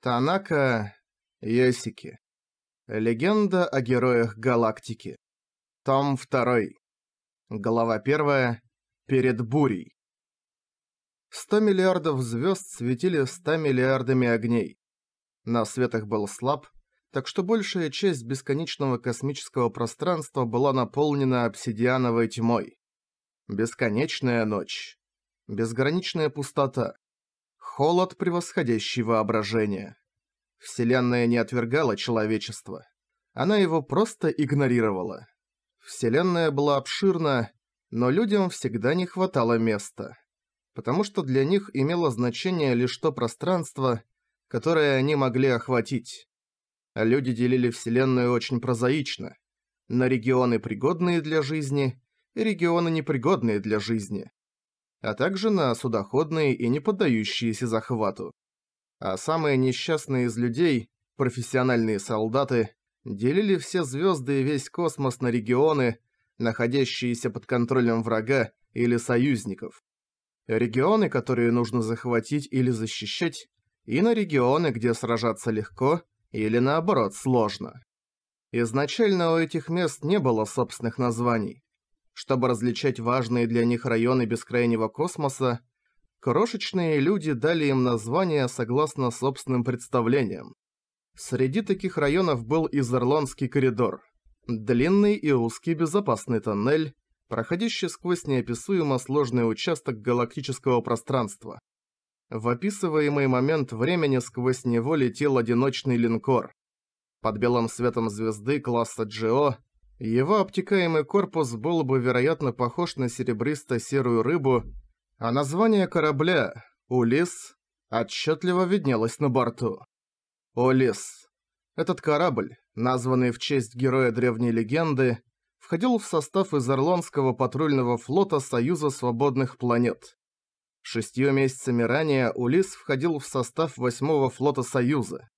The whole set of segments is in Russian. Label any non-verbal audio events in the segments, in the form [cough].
Танака Йосики. Легенда о героях галактики. Том 2. Глава 1. Перед бурей. 100 миллиардов звезд светили 100 миллиардами огней. На светах был слаб, так что большая часть бесконечного космического пространства была наполнена обсидиановой тьмой. Бесконечная ночь. Безграничная пустота холод, превосходящий воображение. Вселенная не отвергала человечество. Она его просто игнорировала. Вселенная была обширна, но людям всегда не хватало места. Потому что для них имело значение лишь то пространство, которое они могли охватить. Люди делили Вселенную очень прозаично. На регионы, пригодные для жизни, и регионы, непригодные для жизни а также на судоходные и не поддающиеся захвату. А самые несчастные из людей, профессиональные солдаты, делили все звезды и весь космос на регионы, находящиеся под контролем врага или союзников. Регионы, которые нужно захватить или защищать, и на регионы, где сражаться легко или наоборот сложно. Изначально у этих мест не было собственных названий чтобы различать важные для них районы бескрайнего космоса, крошечные люди дали им названия согласно собственным представлениям. Среди таких районов был Изерландский коридор, длинный и узкий безопасный тоннель, проходящий сквозь неописуемо сложный участок галактического пространства. В описываемый момент времени сквозь него летел одиночный линкор. Под белым светом звезды класса Джио его обтекаемый корпус был бы, вероятно, похож на серебристо-серую рыбу, а название корабля «Улис» отчетливо виднелось на борту. «Улис». Этот корабль, названный в честь героя древней легенды, входил в состав Изерлонского патрульного флота Союза Свободных Планет. Шестью месяцами ранее Улис входил в состав Восьмого флота Союза.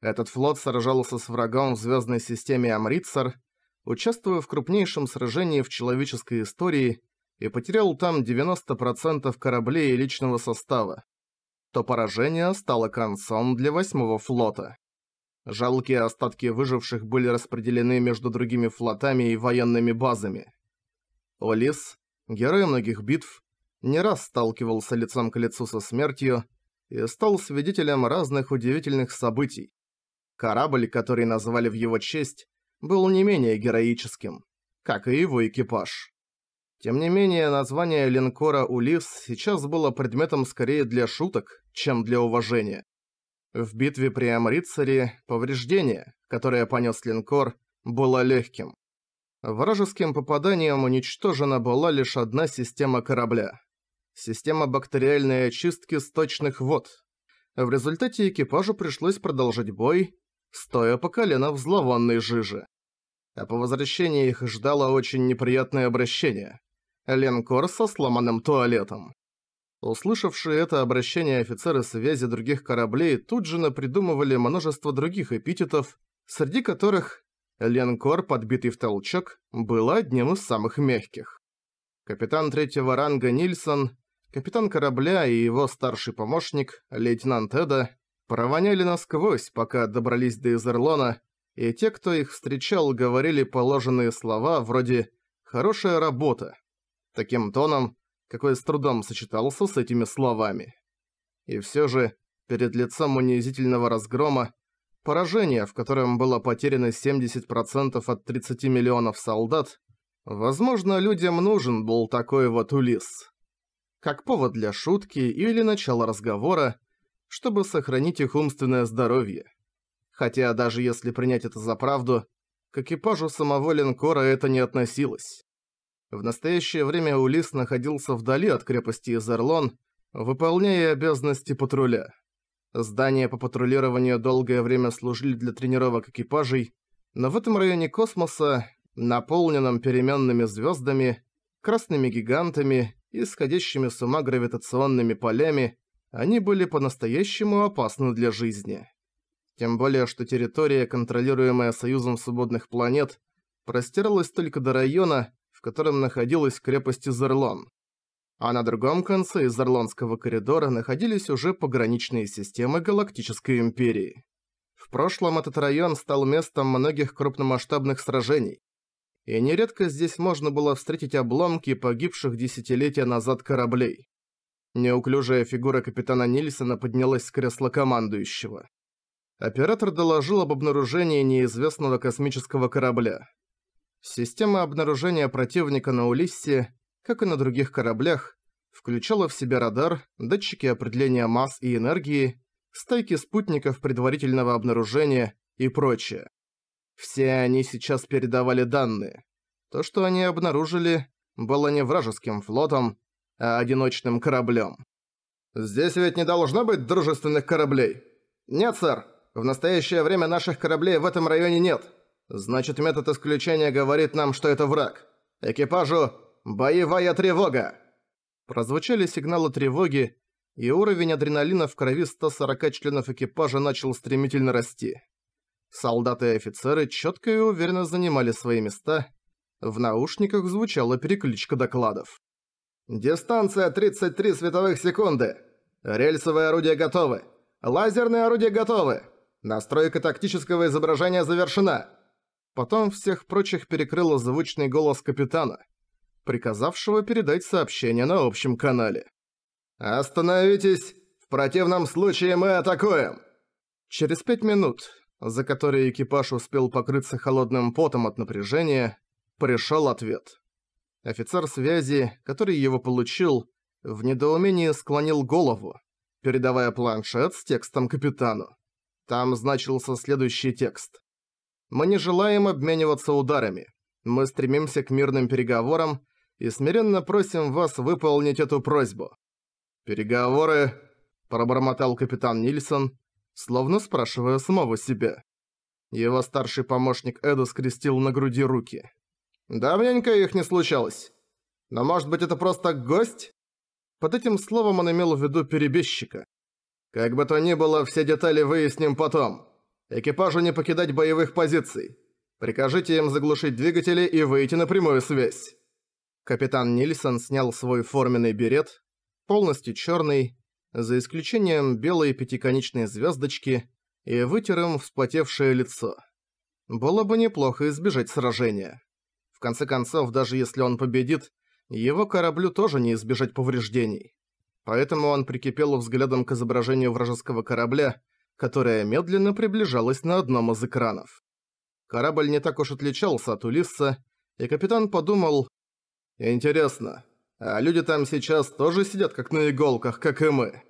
Этот флот сражался с врагом в звездной системе Амритсар – участвуя в крупнейшем сражении в человеческой истории, и потерял там 90% кораблей и личного состава, то поражение стало концом для восьмого флота. Жалкие остатки выживших были распределены между другими флотами и военными базами. Олис, герой многих битв, не раз сталкивался лицом к лицу со смертью и стал свидетелем разных удивительных событий. Корабль, который назвали в его честь, был не менее героическим, как и его экипаж. Тем не менее, название линкора «Улисс» сейчас было предметом скорее для шуток, чем для уважения. В битве при Амрицаре повреждение, которое понес линкор, было легким. Вражеским попаданием уничтожена была лишь одна система корабля. Система бактериальной очистки сточных вод. В результате экипажу пришлось продолжить бой стоя по колено в зловонной жиже. А по возвращении их ждало очень неприятное обращение. Ленкор со сломанным туалетом. Услышавшие это обращение офицеры связи других кораблей тут же напридумывали множество других эпитетов, среди которых Ленкор, подбитый в толчок, был одним из самых мягких. Капитан третьего ранга Нильсон, капитан корабля и его старший помощник, лейтенант Эда, провоняли насквозь, пока добрались до Изерлона, и те, кто их встречал, говорили положенные слова вроде «хорошая работа», таким тоном, какой с трудом сочетался с этими словами. И все же, перед лицом унизительного разгрома, поражения, в котором было потеряно 70% от 30 миллионов солдат, возможно, людям нужен был такой вот улисс Как повод для шутки или начала разговора, чтобы сохранить их умственное здоровье. Хотя даже если принять это за правду, к экипажу самого линкора это не относилось. В настоящее время Улис находился вдали от крепости Изерлон, выполняя обязанности патруля. Здания по патрулированию долгое время служили для тренировок экипажей, но в этом районе космоса, наполненном переменными звездами, красными гигантами и сходящими с ума гравитационными полями, они были по-настоящему опасны для жизни. Тем более, что территория, контролируемая Союзом Свободных Планет, простиралась только до района, в котором находилась крепость Изерлон. А на другом конце Изерлонского коридора находились уже пограничные системы Галактической Империи. В прошлом этот район стал местом многих крупномасштабных сражений. И нередко здесь можно было встретить обломки погибших десятилетия назад кораблей. Неуклюжая фигура капитана Нильсона поднялась с кресла командующего. Оператор доложил об обнаружении неизвестного космического корабля. Система обнаружения противника на Улиссе, как и на других кораблях, включала в себя радар, датчики определения масс и энергии, стайки спутников предварительного обнаружения и прочее. Все они сейчас передавали данные. То, что они обнаружили, было не вражеским флотом, а одиночным кораблем. «Здесь ведь не должно быть дружественных кораблей!» «Нет, сэр. В настоящее время наших кораблей в этом районе нет. Значит, метод исключения говорит нам, что это враг. Экипажу «Боевая тревога!» Прозвучали сигналы тревоги, и уровень адреналина в крови 140 членов экипажа начал стремительно расти. Солдаты и офицеры четко и уверенно занимали свои места. В наушниках звучала перекличка докладов. Дистанция 33 световых секунды. Рельсовые орудия готовы. Лазерные орудия готовы. Настройка тактического изображения завершена. Потом всех прочих перекрыл звучный голос капитана, приказавшего передать сообщение на общем канале. «Остановитесь! В противном случае мы атакуем!» Через пять минут, за которые экипаж успел покрыться холодным потом от напряжения, пришел ответ. Офицер связи, который его получил, в недоумении склонил голову, передавая планшет с текстом капитану. Там значился следующий текст. «Мы не желаем обмениваться ударами. Мы стремимся к мирным переговорам и смиренно просим вас выполнить эту просьбу». «Переговоры...» – пробормотал капитан Нильсон, словно спрашивая самого себя. Его старший помощник Эда скрестил на груди руки. Давненько их не случалось. Но может быть это просто гость? Под этим словом он имел в виду перебежчика. Как бы то ни было, все детали выясним потом. Экипажу не покидать боевых позиций. Прикажите им заглушить двигатели и выйти на прямую связь. Капитан Нильсон снял свой форменный берет, полностью черный, за исключением белой пятиконечной звездочки, и вытер им вспотевшее лицо. Было бы неплохо избежать сражения конце концов, даже если он победит, его кораблю тоже не избежать повреждений. Поэтому он прикипел взглядом к изображению вражеского корабля, которое медленно приближалось на одном из экранов. Корабль не так уж отличался от Улисса, и капитан подумал, «Интересно, а люди там сейчас тоже сидят как на иголках, как и мы?»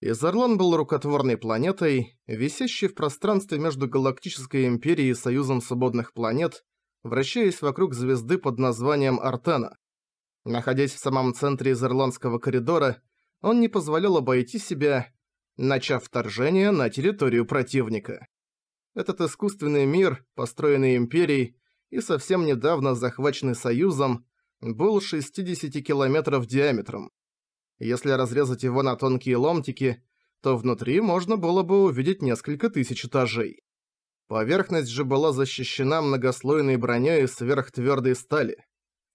Изарлан был рукотворной планетой, висящей в пространстве между Галактической Империей и Союзом Свободных Планет, вращаясь вокруг звезды под названием Артена. Находясь в самом центре Изерландского коридора, он не позволял обойти себя, начав вторжение на территорию противника. Этот искусственный мир, построенный Империей и совсем недавно захваченный Союзом, был 60 километров диаметром. Если разрезать его на тонкие ломтики, то внутри можно было бы увидеть несколько тысяч этажей. Поверхность же была защищена многослойной броней из сверхтвердой стали,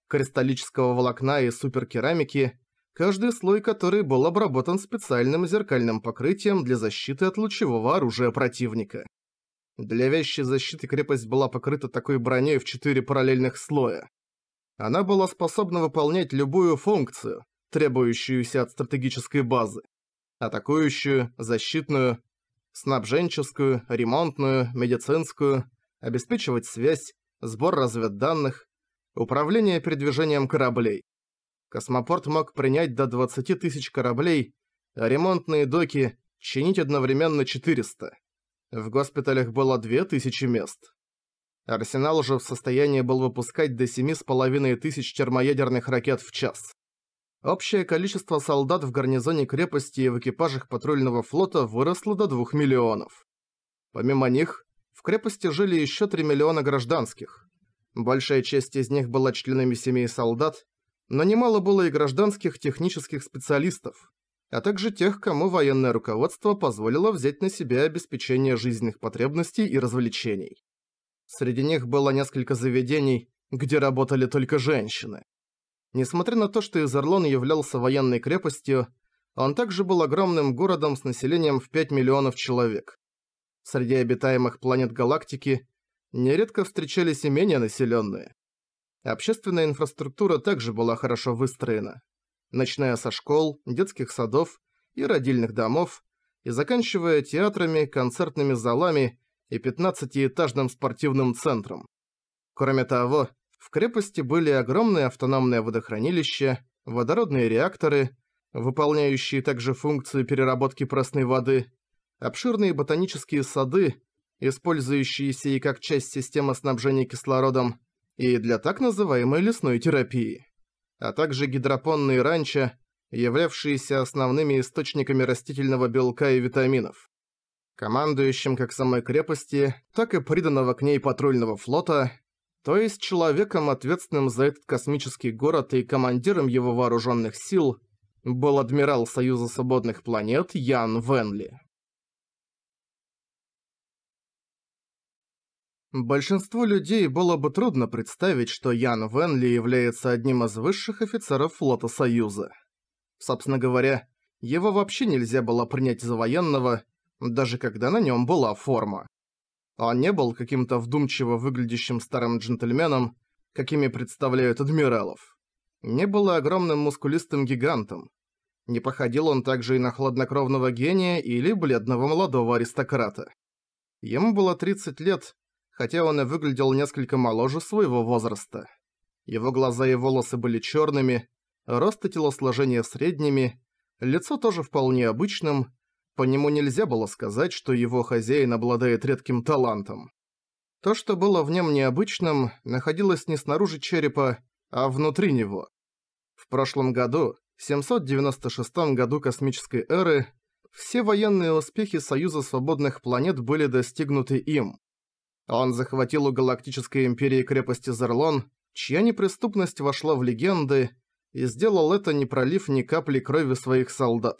кристаллического волокна и суперкерамики, каждый слой которой был обработан специальным зеркальным покрытием для защиты от лучевого оружия противника. Для вещей защиты крепость была покрыта такой броней в четыре параллельных слоя. Она была способна выполнять любую функцию, требующуюся от стратегической базы. Атакующую, защитную, снабженческую, ремонтную, медицинскую, обеспечивать связь, сбор разведданных, управление передвижением кораблей. Космопорт мог принять до 20 тысяч кораблей, а ремонтные доки чинить одновременно 400. В госпиталях было 2000 мест. Арсенал уже в состоянии был выпускать до 7,5 тысяч термоядерных ракет в час. Общее количество солдат в гарнизоне крепости и в экипажах патрульного флота выросло до 2 миллионов. Помимо них, в крепости жили еще 3 миллиона гражданских. Большая часть из них была членами семей солдат, но немало было и гражданских технических специалистов, а также тех, кому военное руководство позволило взять на себя обеспечение жизненных потребностей и развлечений. Среди них было несколько заведений, где работали только женщины. Несмотря на то, что Изерлон являлся военной крепостью, он также был огромным городом с населением в 5 миллионов человек. Среди обитаемых планет галактики нередко встречались и менее населенные. Общественная инфраструктура также была хорошо выстроена, начиная со школ, детских садов и родильных домов, и заканчивая театрами, концертными залами и 15-этажным спортивным центром. Кроме того, в крепости были огромные автономные водохранилища, водородные реакторы, выполняющие также функции переработки пресной воды, обширные ботанические сады, использующиеся и как часть системы снабжения кислородом, и для так называемой лесной терапии, а также гидропонные ранчо, являвшиеся основными источниками растительного белка и витаминов. Командующим как самой крепости, так и приданного к ней патрульного флота, то есть человеком, ответственным за этот космический город и командиром его вооруженных сил, был адмирал Союза Свободных Планет Ян Венли. Большинству людей было бы трудно представить, что Ян Венли является одним из высших офицеров флота Союза. Собственно говоря, его вообще нельзя было принять за военного, даже когда на нем была форма. Он а не был каким-то вдумчиво выглядящим старым джентльменом, какими представляют адмиралов. Не был огромным мускулистым гигантом. Не походил он также и на хладнокровного гения или бледного молодого аристократа. Ему было 30 лет, хотя он и выглядел несколько моложе своего возраста. Его глаза и волосы были черными, рост и телосложение средними, лицо тоже вполне обычным, по нему нельзя было сказать, что его хозяин обладает редким талантом. То, что было в нем необычным, находилось не снаружи черепа, а внутри него. В прошлом году, 796 году космической эры, все военные успехи Союза Свободных Планет были достигнуты им. Он захватил у Галактической Империи крепости Зерлон, чья неприступность вошла в легенды, и сделал это, не пролив ни капли крови своих солдат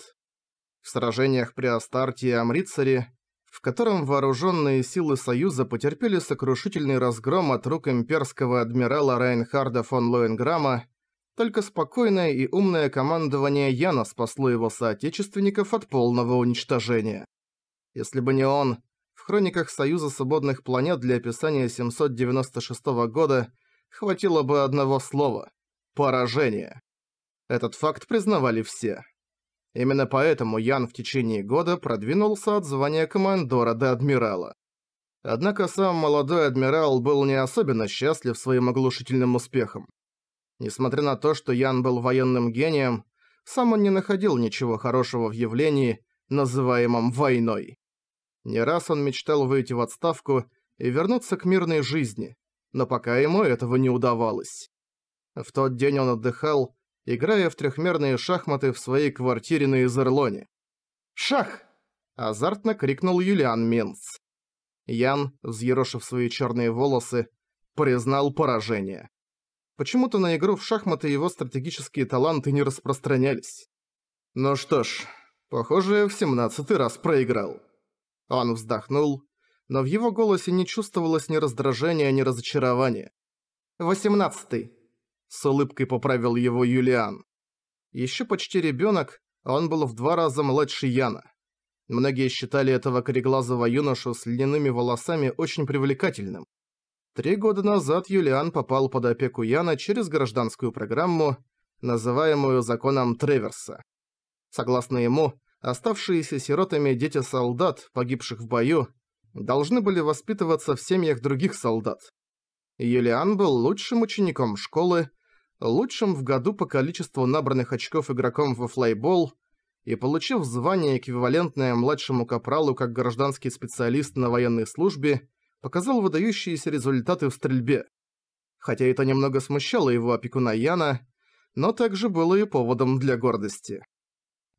в сражениях при Астарте и Амрицаре, в котором вооруженные силы Союза потерпели сокрушительный разгром от рук имперского адмирала Райнхарда фон Лоенграма, только спокойное и умное командование Яна спасло его соотечественников от полного уничтожения. Если бы не он, в хрониках Союза свободных планет для описания 796 года хватило бы одного слова – поражение. Этот факт признавали все. Именно поэтому Ян в течение года продвинулся от звания командора до адмирала. Однако сам молодой адмирал был не особенно счастлив своим оглушительным успехом. Несмотря на то, что Ян был военным гением, сам он не находил ничего хорошего в явлении, называемом войной. Не раз он мечтал выйти в отставку и вернуться к мирной жизни, но пока ему этого не удавалось. В тот день он отдыхал, играя в трехмерные шахматы в своей квартире на Изерлоне. «Шах!» – азартно крикнул Юлиан Минц. Ян, взъерошив свои черные волосы, признал поражение. Почему-то на игру в шахматы его стратегические таланты не распространялись. «Ну что ж, похоже, я в семнадцатый раз проиграл». Он вздохнул, но в его голосе не чувствовалось ни раздражения, ни разочарования. «Восемнадцатый», с улыбкой поправил его Юлиан. Еще почти ребенок, он был в два раза младше Яна. Многие считали этого кореглазого юношу с льняными волосами очень привлекательным. Три года назад Юлиан попал под опеку Яна через гражданскую программу, называемую законом Треверса. Согласно ему, оставшиеся сиротами дети солдат, погибших в бою, должны были воспитываться в семьях других солдат. Юлиан был лучшим учеником школы лучшим в году по количеству набранных очков игроком во флайбол и получив звание, эквивалентное младшему капралу как гражданский специалист на военной службе, показал выдающиеся результаты в стрельбе. Хотя это немного смущало его опекуна Яна, но также было и поводом для гордости.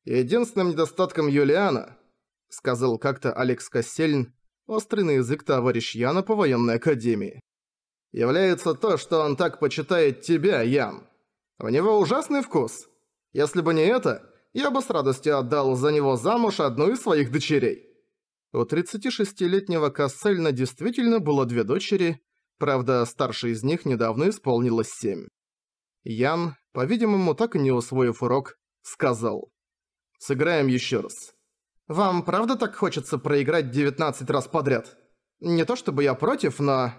«Единственным недостатком Юлиана», — сказал как-то Алекс Кассельн, острый на язык товарищ Яна по военной академии является то, что он так почитает тебя, Ян. У него ужасный вкус. Если бы не это, я бы с радостью отдал за него замуж одну из своих дочерей». У 36-летнего Кассельна действительно было две дочери, правда, старшей из них недавно исполнилось семь. Ян, по-видимому, так и не усвоив урок, сказал. «Сыграем еще раз». «Вам правда так хочется проиграть 19 раз подряд? Не то чтобы я против, но...»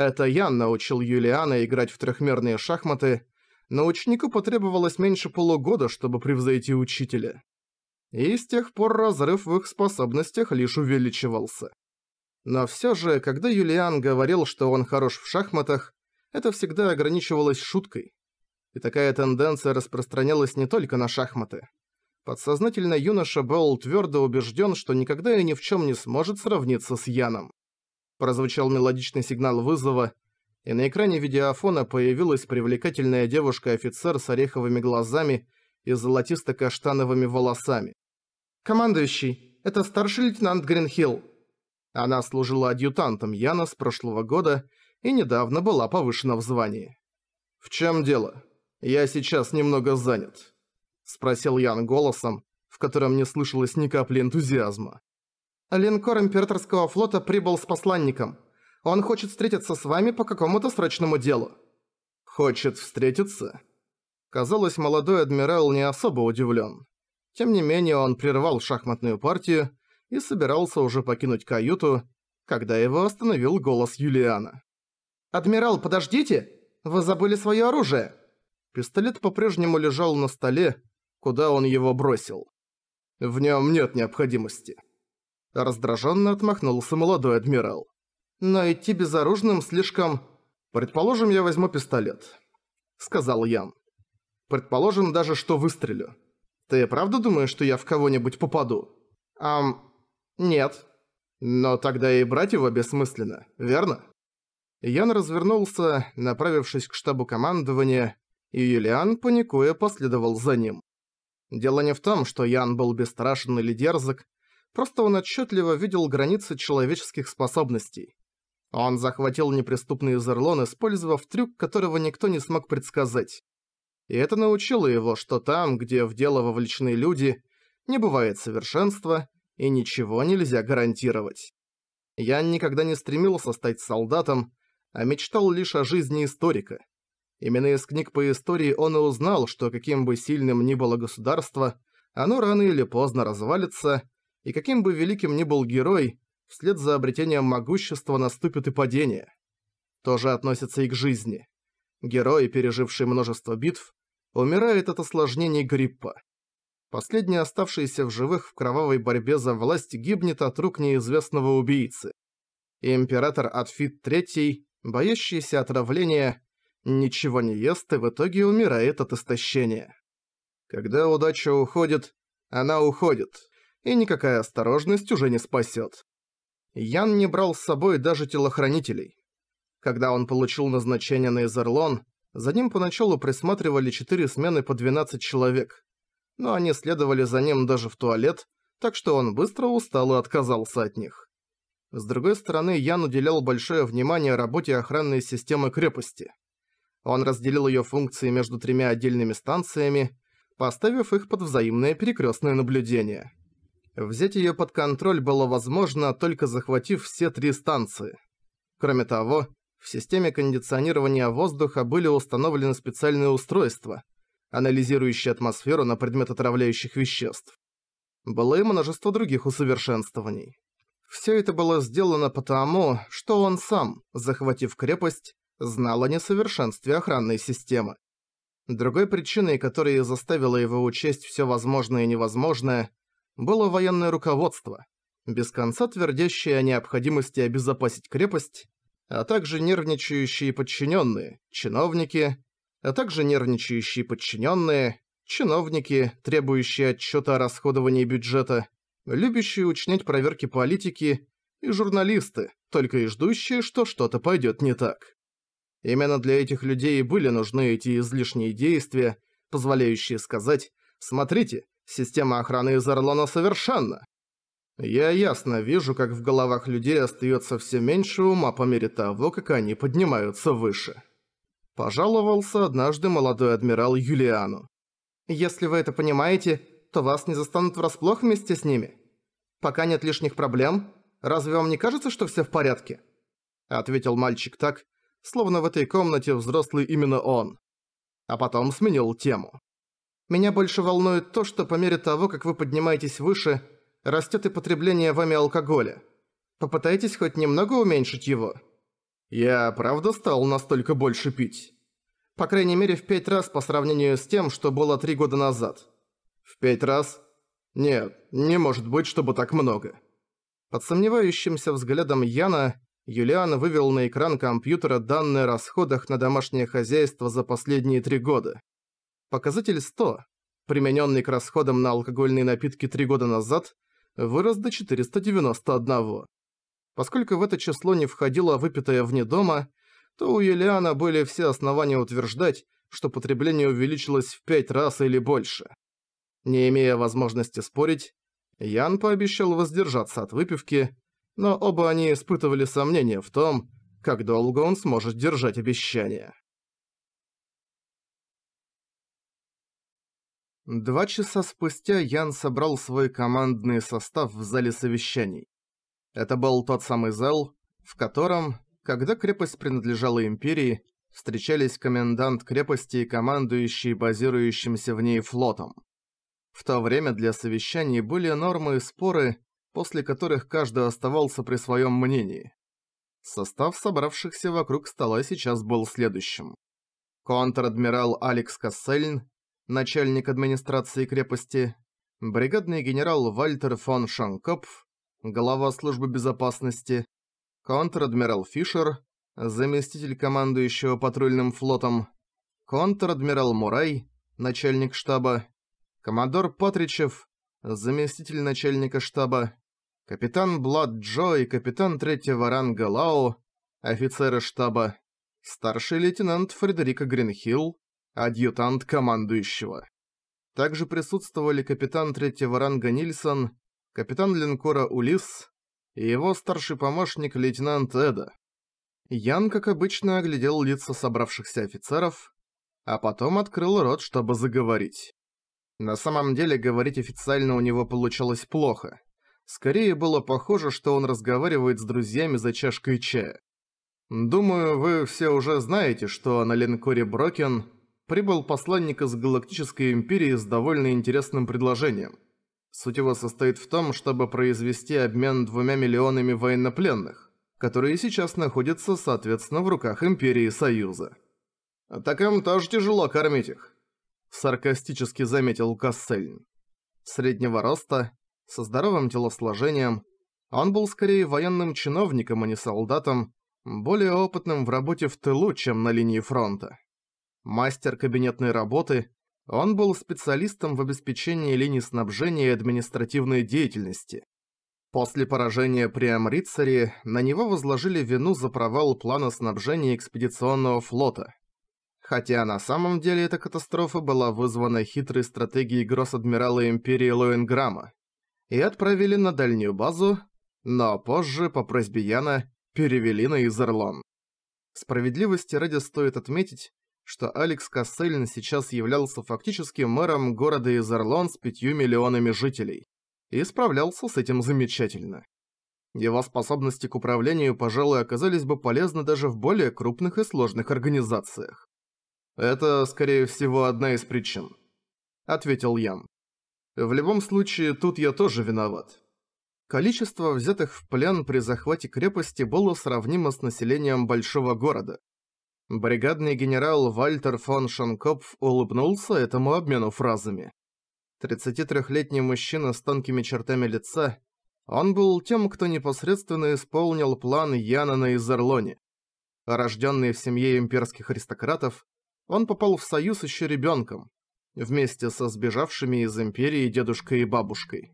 Это Ян научил Юлиана играть в трехмерные шахматы, но ученику потребовалось меньше полугода, чтобы превзойти учителя. И с тех пор разрыв в их способностях лишь увеличивался. Но все же, когда Юлиан говорил, что он хорош в шахматах, это всегда ограничивалось шуткой. И такая тенденция распространялась не только на шахматы. Подсознательно юноша был твердо убежден, что никогда и ни в чем не сможет сравниться с Яном. Прозвучал мелодичный сигнал вызова, и на экране видеофона появилась привлекательная девушка-офицер с ореховыми глазами и золотисто-каштановыми волосами. «Командующий, это старший лейтенант Гринхилл». Она служила адъютантом Яна с прошлого года и недавно была повышена в звании. «В чем дело? Я сейчас немного занят», — спросил Ян голосом, в котором не слышалось ни капли энтузиазма. Линкор императорского флота прибыл с посланником. Он хочет встретиться с вами по какому-то срочному делу». «Хочет встретиться?» Казалось, молодой адмирал не особо удивлен. Тем не менее, он прервал шахматную партию и собирался уже покинуть каюту, когда его остановил голос Юлиана. «Адмирал, подождите! Вы забыли свое оружие!» Пистолет по-прежнему лежал на столе, куда он его бросил. «В нем нет необходимости», Раздраженно отмахнулся молодой адмирал. «Но идти безоружным слишком... Предположим, я возьму пистолет», — сказал Ян. «Предположим даже, что выстрелю. Ты правда думаешь, что я в кого-нибудь попаду?» «Ам... нет». «Но тогда и брать его бессмысленно, верно?» Ян развернулся, направившись к штабу командования, и Юлиан, паникуя, последовал за ним. Дело не в том, что Ян был бесстрашен или дерзок, Просто он отчетливо видел границы человеческих способностей. Он захватил неприступный Изерлон, использовав трюк, которого никто не смог предсказать. И это научило его, что там, где в дело вовлечены люди, не бывает совершенства и ничего нельзя гарантировать. Я никогда не стремился стать солдатом, а мечтал лишь о жизни историка. Именно из книг по истории он и узнал, что каким бы сильным ни было государство, оно рано или поздно развалится, и каким бы великим ни был герой, вслед за обретением могущества наступит и падение. То же относится и к жизни. Герой, переживший множество битв, умирает от осложнений гриппа. Последний оставшийся в живых в кровавой борьбе за власть гибнет от рук неизвестного убийцы. И Император Атфит III, боящийся отравления, ничего не ест и в итоге умирает от истощения. Когда удача уходит, она уходит и никакая осторожность уже не спасет. Ян не брал с собой даже телохранителей. Когда он получил назначение на Изерлон, за ним поначалу присматривали четыре смены по 12 человек, но они следовали за ним даже в туалет, так что он быстро устал и отказался от них. С другой стороны, Ян уделял большое внимание работе охранной системы крепости. Он разделил ее функции между тремя отдельными станциями, поставив их под взаимное перекрестное наблюдение – Взять её под контроль было возможно, только захватив все три станции. Кроме того, в системе кондиционирования воздуха были установлены специальные устройства, анализирующие атмосферу на предмет отравляющих веществ. Было и множество других усовершенствований. Всё это было сделано потому, что он сам, захватив крепость, знал о несовершенстве охранной системы. Другой причиной, которая заставила его учесть всё возможное и невозможное – было военное руководство, без конца твердящее о необходимости обезопасить крепость, а также нервничающие подчиненные, чиновники, а также нервничающие подчиненные, чиновники, требующие отчета о расходовании бюджета, любящие учинять проверки политики и журналисты, только и ждущие, что что-то пойдет не так. Именно для этих людей были нужны эти излишние действия, позволяющие сказать «Смотрите, Система охраны из Орлона совершенна. Я ясно вижу, как в головах людей остается все меньше ума по мере того, как они поднимаются выше. Пожаловался однажды молодой адмирал Юлиану. Если вы это понимаете, то вас не застанут врасплох вместе с ними. Пока нет лишних проблем, разве вам не кажется, что все в порядке? Ответил мальчик так, словно в этой комнате взрослый именно он. А потом сменил тему. Меня больше волнует то, что по мере того, как вы поднимаетесь выше, растет и потребление вами алкоголя. Попытайтесь хоть немного уменьшить его. Я правда стал настолько больше пить. По крайней мере в пять раз по сравнению с тем, что было три года назад. В пять раз? Нет, не может быть, чтобы так много. Под сомневающимся взглядом Яна, Юлиан вывел на экран компьютера данные о расходах на домашнее хозяйство за последние три года. Показатель 100, примененный к расходам на алкогольные напитки 3 года назад, вырос до 491. Поскольку в это число не входило выпитое вне дома, то у Елиана были все основания утверждать, что потребление увеличилось в 5 раз или больше. Не имея возможности спорить, Ян пообещал воздержаться от выпивки, но оба они испытывали сомнения в том, как долго он сможет держать обещание. Два часа спустя Ян собрал свой командный состав в зале совещаний. Это был тот самый зал, в котором, когда крепость принадлежала Империи, встречались комендант крепости и командующий базирующимся в ней флотом. В то время для совещаний были нормы и споры, после которых каждый оставался при своем мнении. Состав собравшихся вокруг стола сейчас был следующим. Контр-адмирал Алекс Кассельн, начальник администрации крепости, бригадный генерал Вальтер фон Шанкопф, глава службы безопасности, контр-адмирал Фишер, заместитель командующего патрульным флотом, контр-адмирал Мурай, начальник штаба, коммодор Патричев, заместитель начальника штаба, капитан Блад Джо и капитан третьего ранга Лао, офицеры штаба, старший лейтенант Фредерика Гринхилл, адъютант командующего. Также присутствовали капитан третьего ранга Нильсон, капитан линкора Улис и его старший помощник лейтенант Эда. Ян, как обычно, оглядел лица собравшихся офицеров, а потом открыл рот, чтобы заговорить. На самом деле говорить официально у него получалось плохо. Скорее было похоже, что он разговаривает с друзьями за чашкой чая. Думаю, вы все уже знаете, что на линкоре Брокен прибыл посланник из Галактической Империи с довольно интересным предложением. Суть его состоит в том, чтобы произвести обмен двумя миллионами военнопленных, которые сейчас находятся, соответственно, в руках Империи Союза. «Так им тоже тяжело кормить их», – саркастически заметил Кассельн. Среднего роста, со здоровым телосложением, он был скорее военным чиновником, а не солдатом, более опытным в работе в тылу, чем на линии фронта. Мастер кабинетной работы, он был специалистом в обеспечении линий снабжения и административной деятельности. После поражения при Амрицаре на него возложили вину за провал плана снабжения экспедиционного флота. Хотя на самом деле эта катастрофа была вызвана хитрой стратегией гросс-адмирала Империи Лоенграмма и отправили на дальнюю базу, но позже, по просьбе Яна, перевели на Изерлон. Справедливости ради стоит отметить, что Алекс Кассельн сейчас являлся фактически мэром города Изерлон с пятью миллионами жителей. И справлялся с этим замечательно. Его способности к управлению, пожалуй, оказались бы полезны даже в более крупных и сложных организациях. «Это, скорее всего, одна из причин», — ответил Ян. «В любом случае, тут я тоже виноват». Количество взятых в плен при захвате крепости было сравнимо с населением большого города, Бригадный генерал Вальтер фон Шанкопф улыбнулся этому обмену фразами. 33-летний мужчина с тонкими чертами лица, он был тем, кто непосредственно исполнил план Яна на Изерлоне. Рожденный в семье имперских аристократов, он попал в союз еще ребенком, вместе со сбежавшими из империи дедушкой и бабушкой.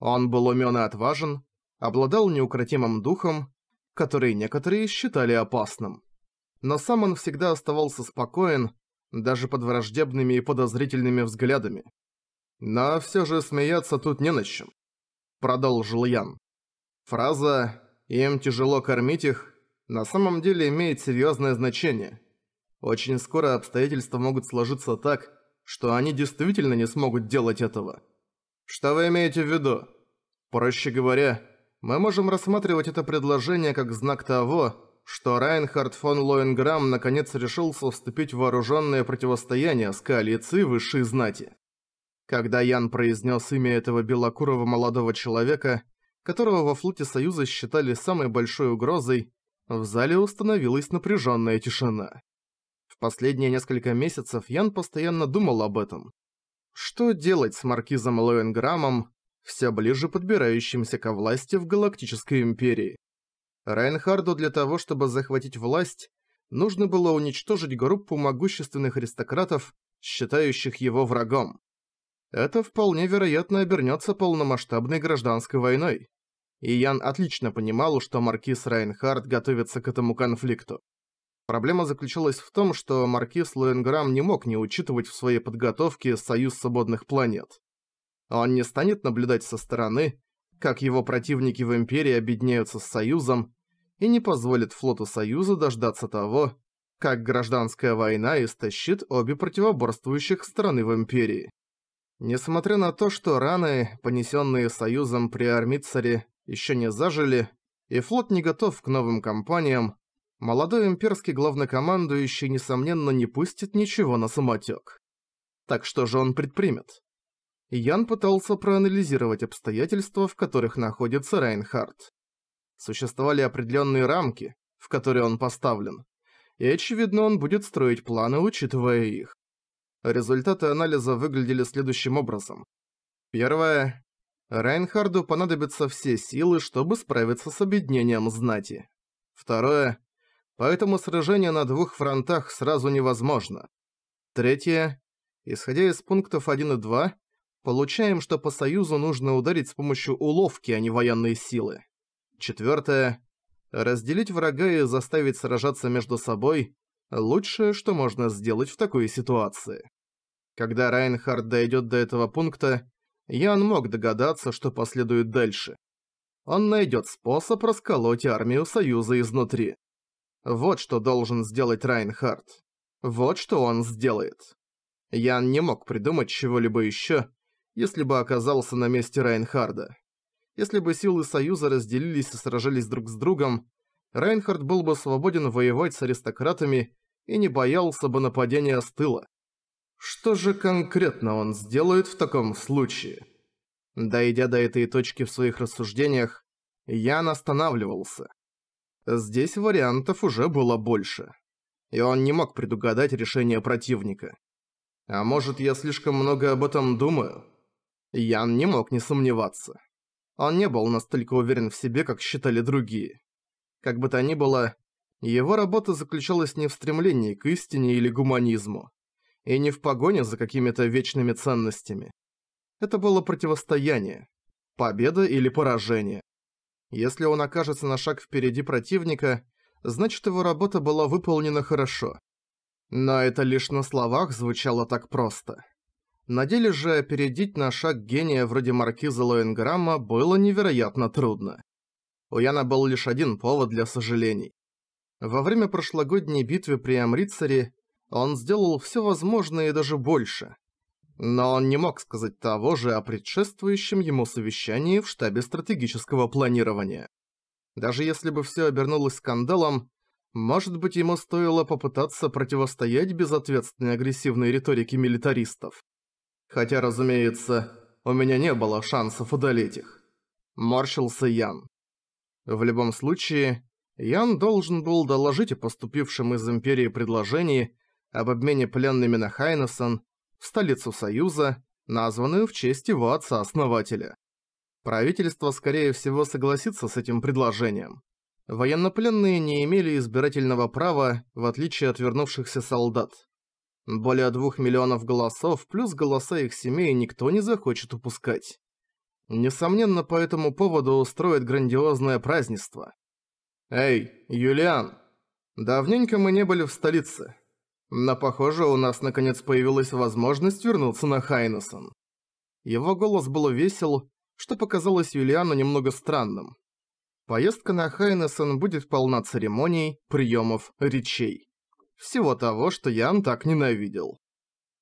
Он был умен и отважен, обладал неукротимым духом, который некоторые считали опасным но сам он всегда оставался спокоен, даже под враждебными и подозрительными взглядами. Но все же смеяться тут не на чем. Продолжил Ян. Фраза «им тяжело кормить их» на самом деле имеет серьезное значение. Очень скоро обстоятельства могут сложиться так, что они действительно не смогут делать этого. Что вы имеете в виду? Проще говоря, мы можем рассматривать это предложение как знак того, что Райнхард фон Лоенграм наконец решился вступить в вооруженное противостояние с коалицией высшей знати. Когда Ян произнес имя этого белокурого молодого человека, которого во флоте Союза считали самой большой угрозой, в зале установилась напряженная тишина. В последние несколько месяцев Ян постоянно думал об этом. Что делать с маркизом Лоенграмом, все ближе подбирающимся ко власти в Галактической Империи? Райнхарду для того, чтобы захватить власть, нужно было уничтожить группу могущественных аристократов, считающих его врагом. Это вполне вероятно обернется полномасштабной гражданской войной. И Ян отлично понимал, что маркиз Райнхард готовится к этому конфликту. Проблема заключалась в том, что маркиз Луэнграм не мог не учитывать в своей подготовке союз свободных планет. Он не станет наблюдать со стороны, как его противники в Империи объединяются с Союзом и не позволит флоту Союза дождаться того, как гражданская война истощит обе противоборствующих страны в Империи. Несмотря на то, что раны, понесенные Союзом при Армитцаре, еще не зажили, и флот не готов к новым кампаниям, молодой имперский главнокомандующий, несомненно, не пустит ничего на самотек. Так что же он предпримет? Ян пытался проанализировать обстоятельства, в которых находится Райнхард. Существовали определенные рамки, в которые он поставлен. И очевидно, он будет строить планы, учитывая их. Результаты анализа выглядели следующим образом. Первое. Рейнхарду понадобятся все силы, чтобы справиться с объединением знати. Второе. Поэтому сражение на двух фронтах сразу невозможно. Третье. Исходя из пунктов 1 и 2, получаем, что по Союзу нужно ударить с помощью уловки, а не военной силы. Четвёртое. Разделить врага и заставить сражаться между собой – лучшее, что можно сделать в такой ситуации. Когда Райнхард дойдёт до этого пункта, Ян мог догадаться, что последует дальше. Он найдёт способ расколоть армию Союза изнутри. Вот что должен сделать Райнхард. Вот что он сделает. Ян не мог придумать чего-либо ещё, если бы оказался на месте Райнхарда. Если бы силы Союза разделились и сражались друг с другом, Рейнхард был бы свободен воевать с аристократами и не боялся бы нападения с тыла. Что же конкретно он сделает в таком случае? Дойдя до этой точки в своих рассуждениях, Ян останавливался. Здесь вариантов уже было больше, и он не мог предугадать решение противника. А может, я слишком много об этом думаю? Ян не мог не сомневаться. Он не был настолько уверен в себе, как считали другие. Как бы то ни было, его работа заключалась не в стремлении к истине или гуманизму, и не в погоне за какими-то вечными ценностями. Это было противостояние, победа или поражение. Если он окажется на шаг впереди противника, значит его работа была выполнена хорошо. Но это лишь на словах звучало так просто. На деле же опередить на шаг гения вроде маркиза Лоенграмма было невероятно трудно. У Яна был лишь один повод для сожалений. Во время прошлогодней битвы при Амрицаре он сделал все возможное и даже больше. Но он не мог сказать того же о предшествующем ему совещании в штабе стратегического планирования. Даже если бы все обернулось скандалом, может быть ему стоило попытаться противостоять безответственной агрессивной риторике милитаристов. Хотя, разумеется, у меня не было шансов удалить их. Морщился Ян. В любом случае, Ян должен был доложить о поступившем из Империи предложении об обмене пленными на Хайнессон в столицу Союза, названную в честь его отца-основателя. Правительство, скорее всего, согласится с этим предложением. Военнопленные не имели избирательного права, в отличие от вернувшихся солдат. Более двух миллионов голосов плюс голоса их семей никто не захочет упускать. Несомненно, по этому поводу устроит грандиозное празднество. «Эй, Юлиан! Давненько мы не были в столице. Но, похоже, у нас наконец появилась возможность вернуться на Хайнесон». Его голос был весел, что показалось Юлиану немного странным. Поездка на Хайнесон будет полна церемоний, приемов, речей всего того, что Ян так ненавидел.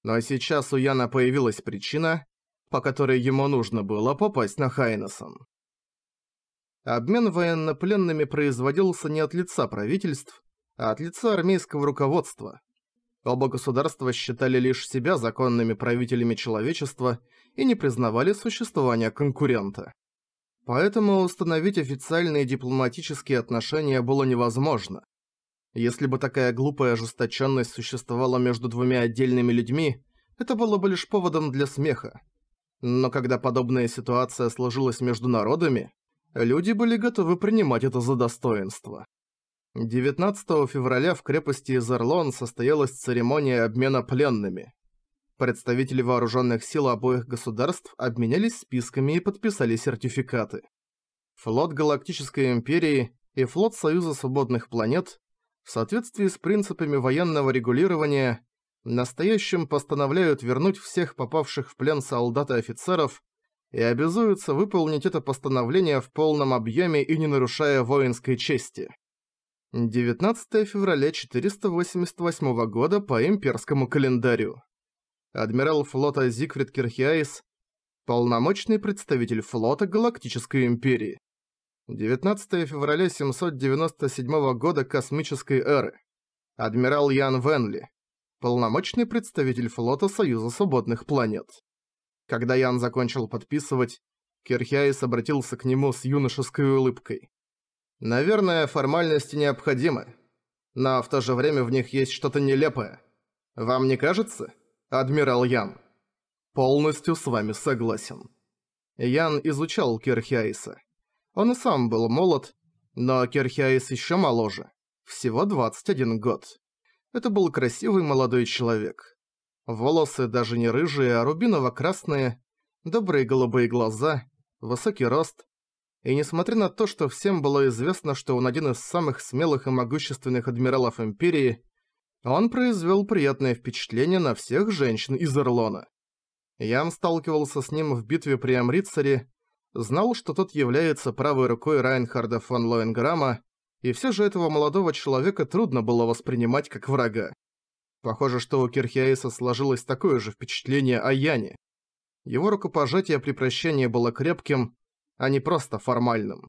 Но ну а сейчас у Яна появилась причина, по которой ему нужно было попасть на Хайнесон. Обмен военнопленными производился не от лица правительств, а от лица армейского руководства. Оба государства считали лишь себя законными правителями человечества и не признавали существования конкурента. Поэтому установить официальные дипломатические отношения было невозможно. Если бы такая глупая ожесточенность существовала между двумя отдельными людьми, это было бы лишь поводом для смеха. Но когда подобная ситуация сложилась между народами, люди были готовы принимать это за достоинство. 19 февраля в крепости Изерлон состоялась церемония обмена пленными. Представители вооруженных сил обоих государств обменялись списками и подписали сертификаты. Флот Галактической Империи и флот Союза Свободных Планет в соответствии с принципами военного регулирования, настоящим постановляют вернуть всех попавших в плен солдат и офицеров и обязуются выполнить это постановление в полном объеме и не нарушая воинской чести. 19 февраля 488 года по имперскому календарю. Адмирал флота Зигфрид Кирхиаис, полномочный представитель флота Галактической Империи. 19 февраля 797 года космической эры. Адмирал Ян Венли. Полномочный представитель флота Союза Свободных Планет. Когда Ян закончил подписывать, Кирхиаис обратился к нему с юношеской улыбкой. «Наверное, формальности необходимы, но в то же время в них есть что-то нелепое. Вам не кажется, адмирал Ян?» «Полностью с вами согласен». Ян изучал Кирхиаиса. Он и сам был молод, но Кирхиаис еще моложе. Всего 21 год. Это был красивый молодой человек. Волосы даже не рыжие, а рубиново-красные, добрые голубые глаза, высокий рост. И несмотря на то, что всем было известно, что он один из самых смелых и могущественных адмиралов Империи, он произвел приятное впечатление на всех женщин из Эрлона. Ян сталкивался с ним в битве при Амрицаре, знал, что тот является правой рукой Райнхарда фон Лоенграма, и все же этого молодого человека трудно было воспринимать как врага. Похоже, что у Кирхиаиса сложилось такое же впечатление о Яне. Его рукопожатие при прощании было крепким, а не просто формальным.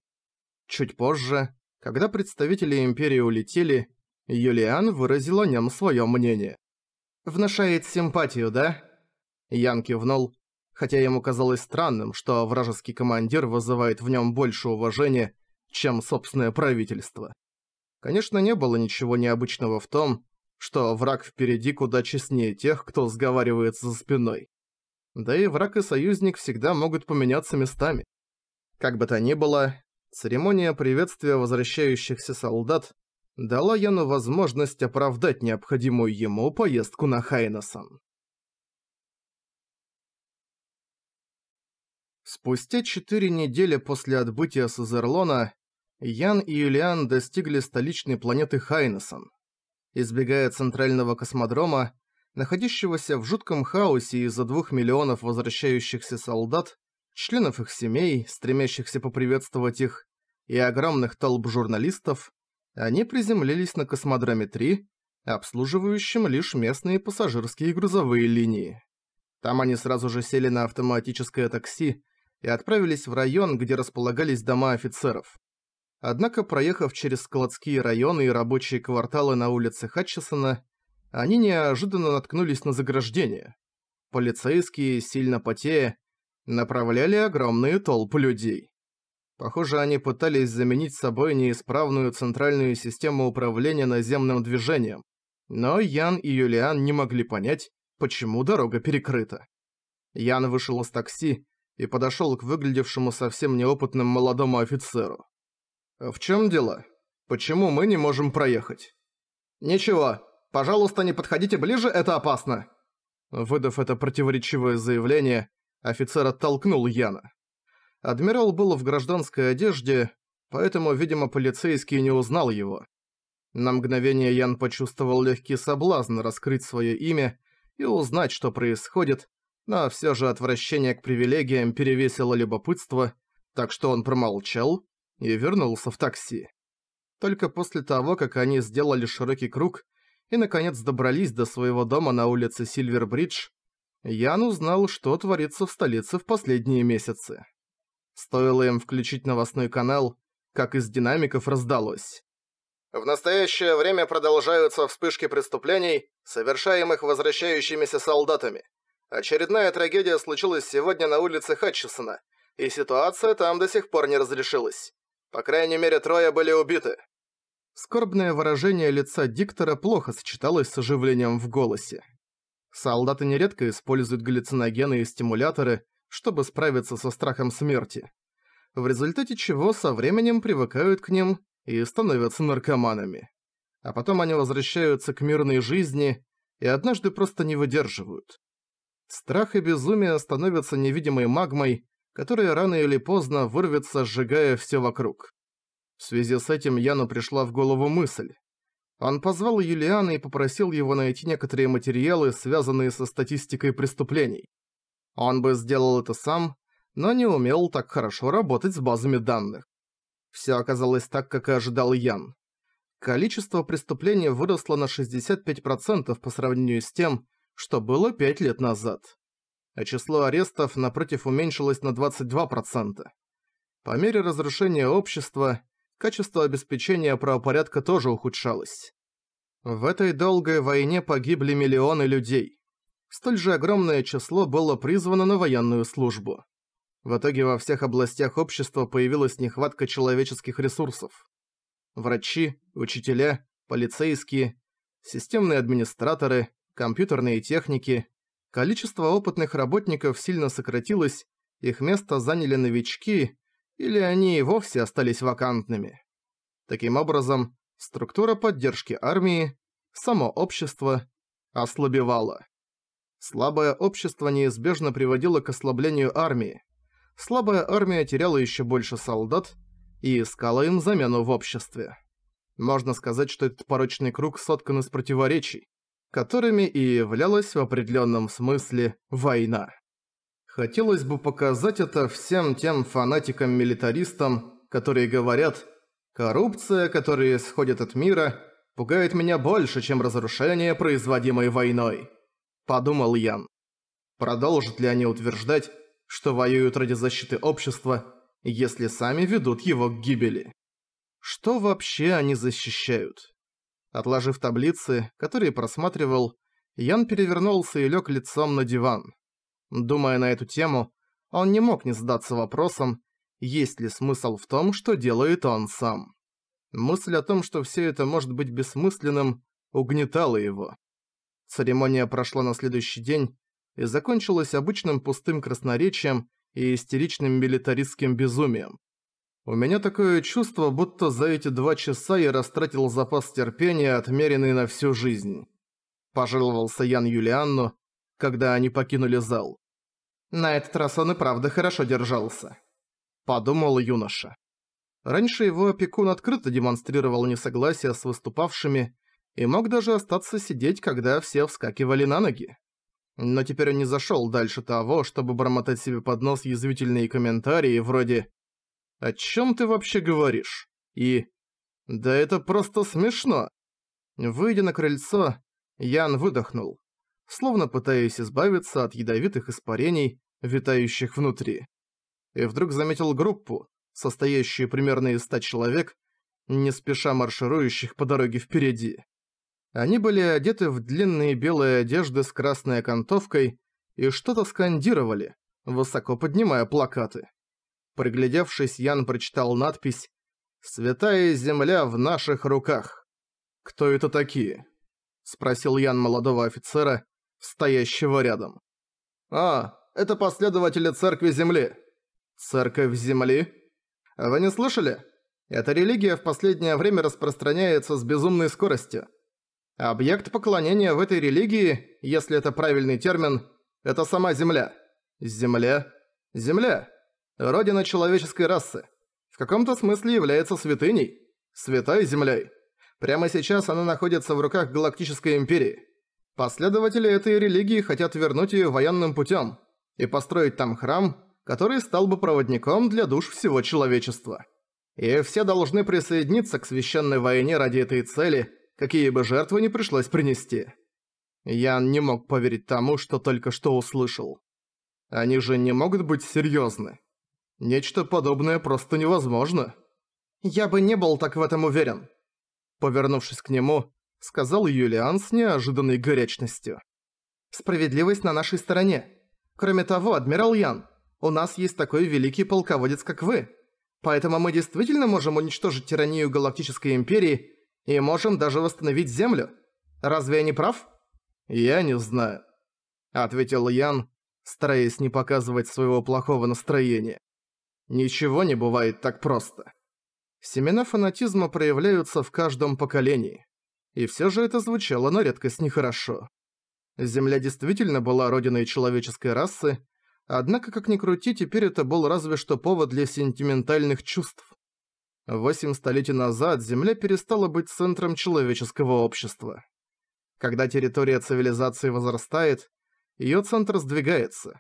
Чуть позже, когда представители Империи улетели, Юлиан выразил о нем свое мнение. «Внушает симпатию, да?» Ян кивнул, хотя ему казалось странным, что вражеский командир вызывает в нем больше уважения, чем собственное правительство. Конечно, не было ничего необычного в том, что враг впереди куда честнее тех, кто сговаривается за спиной. Да и враг и союзник всегда могут поменяться местами. Как бы то ни было, церемония приветствия возвращающихся солдат дала Яну возможность оправдать необходимую ему поездку на Хайнесон. Спустя четыре недели после отбытия с Сазерлона, Ян и Юлиан достигли столичной планеты Хайнесон. Избегая центрального космодрома, находящегося в жутком хаосе из-за двух миллионов возвращающихся солдат, членов их семей, стремящихся поприветствовать их, и огромных толп журналистов, они приземлились на космодроме 3, обслуживающем лишь местные пассажирские и грузовые линии. Там они сразу же сели на автоматическое такси, и отправились в район, где располагались дома офицеров. Однако, проехав через складские районы и рабочие кварталы на улице Хатчесона, они неожиданно наткнулись на заграждение. Полицейские, сильно потея, направляли огромные толпы людей. Похоже, они пытались заменить собой неисправную центральную систему управления наземным движением. Но Ян и Юлиан не могли понять, почему дорога перекрыта. Ян вышел из такси и подошёл к выглядевшему совсем неопытным молодому офицеру. «В чём дело? Почему мы не можем проехать?» «Ничего, пожалуйста, не подходите ближе, это опасно!» Выдав это противоречивое заявление, офицер оттолкнул Яна. Адмирал был в гражданской одежде, поэтому, видимо, полицейский не узнал его. На мгновение Ян почувствовал легкий соблазн раскрыть своё имя и узнать, что происходит, но все же отвращение к привилегиям перевесило любопытство, так что он промолчал и вернулся в такси. Только после того, как они сделали широкий круг и, наконец, добрались до своего дома на улице Сильвербридж, Ян узнал, что творится в столице в последние месяцы. Стоило им включить новостной канал, как из динамиков раздалось. В настоящее время продолжаются вспышки преступлений, совершаемых возвращающимися солдатами. Очередная трагедия случилась сегодня на улице Хатчесона, и ситуация там до сих пор не разрешилась. По крайней мере, трое были убиты. Скорбное выражение лица диктора плохо сочеталось с оживлением в голосе. Солдаты нередко используют галлюциногены и стимуляторы, чтобы справиться со страхом смерти. В результате чего со временем привыкают к ним и становятся наркоманами. А потом они возвращаются к мирной жизни и однажды просто не выдерживают. Страх и безумие становятся невидимой магмой, которая рано или поздно вырвется, сжигая все вокруг. В связи с этим Яну пришла в голову мысль. Он позвал Юлиана и попросил его найти некоторые материалы, связанные со статистикой преступлений. Он бы сделал это сам, но не умел так хорошо работать с базами данных. Все оказалось так, как и ожидал Ян. Количество преступлений выросло на 65% по сравнению с тем, что было 5 лет назад. А число арестов, напротив, уменьшилось на 22%. По мере разрушения общества, качество обеспечения правопорядка тоже ухудшалось. В этой долгой войне погибли миллионы людей. Столь же огромное число было призвано на военную службу. В итоге во всех областях общества появилась нехватка человеческих ресурсов. Врачи, учителя, полицейские, системные администраторы, компьютерные техники, количество опытных работников сильно сократилось, их место заняли новички, или они и вовсе остались вакантными. Таким образом, структура поддержки армии, само общество, ослабевало Слабое общество неизбежно приводило к ослаблению армии. Слабая армия теряла еще больше солдат и искала им замену в обществе. Можно сказать, что этот порочный круг соткан из противоречий которыми и являлась в определенном смысле война. Хотелось бы показать это всем тем фанатикам-милитаристам, которые говорят «коррупция, которая исходит от мира, пугает меня больше, чем разрушение, производимое войной», – подумал Ян. Продолжат ли они утверждать, что воюют ради защиты общества, если сами ведут его к гибели? Что вообще они защищают? Отложив таблицы, которые просматривал, Ян перевернулся и лег лицом на диван. Думая на эту тему, он не мог не задаться вопросом, есть ли смысл в том, что делает он сам. Мысль о том, что все это может быть бессмысленным, угнетала его. Церемония прошла на следующий день и закончилась обычным пустым красноречием и истеричным милитаристским безумием. У меня такое чувство, будто за эти два часа я растратил запас терпения, отмеренный на всю жизнь. Пожаловался Ян Юлианну, когда они покинули зал. На этот раз он и правда хорошо держался. Подумал юноша. Раньше его опекун открыто демонстрировал несогласие с выступавшими и мог даже остаться сидеть, когда все вскакивали на ноги. Но теперь он не зашел дальше того, чтобы бормотать себе под нос язвительные комментарии вроде о чем ты вообще говоришь? И... Да это просто смешно. Выйдя на крыльцо, Ян выдохнул, словно пытаясь избавиться от ядовитых испарений, витающих внутри. И вдруг заметил группу, состоящую примерно из ста человек, не спеша марширующих по дороге впереди. Они были одеты в длинные белые одежды с красной окантовкой и что-то скандировали, высоко поднимая плакаты. Приглядевшись, Ян прочитал надпись «Святая земля в наших руках». «Кто это такие?» – спросил Ян молодого офицера, стоящего рядом. «А, это последователи Церкви Земли». «Церковь Земли?» «А «Вы не слышали? Эта религия в последнее время распространяется с безумной скоростью. Объект поклонения в этой религии, если это правильный термин, это сама Земля». «Земля? Земля?» Родина человеческой расы. В каком-то смысле является святыней. Святой землей. Прямо сейчас она находится в руках Галактической Империи. Последователи этой религии хотят вернуть ее военным путем и построить там храм, который стал бы проводником для душ всего человечества. И все должны присоединиться к священной войне ради этой цели, какие бы жертвы не пришлось принести. Ян не мог поверить тому, что только что услышал. Они же не могут быть серьезны. Нечто подобное просто невозможно. Я бы не был так в этом уверен. Повернувшись к нему, сказал Юлиан с неожиданной горячностью. Справедливость на нашей стороне. Кроме того, адмирал Ян, у нас есть такой великий полководец, как вы. Поэтому мы действительно можем уничтожить тиранию Галактической Империи и можем даже восстановить Землю. Разве я не прав? Я не знаю. Ответил Ян, стараясь не показывать своего плохого настроения. Ничего не бывает так просто. Семена фанатизма проявляются в каждом поколении. И все же это звучало на редкость нехорошо. Земля действительно была родиной человеческой расы, однако, как ни крути, теперь это был разве что повод для сентиментальных чувств. Восемь столетий назад Земля перестала быть центром человеческого общества. Когда территория цивилизации возрастает, ее центр сдвигается.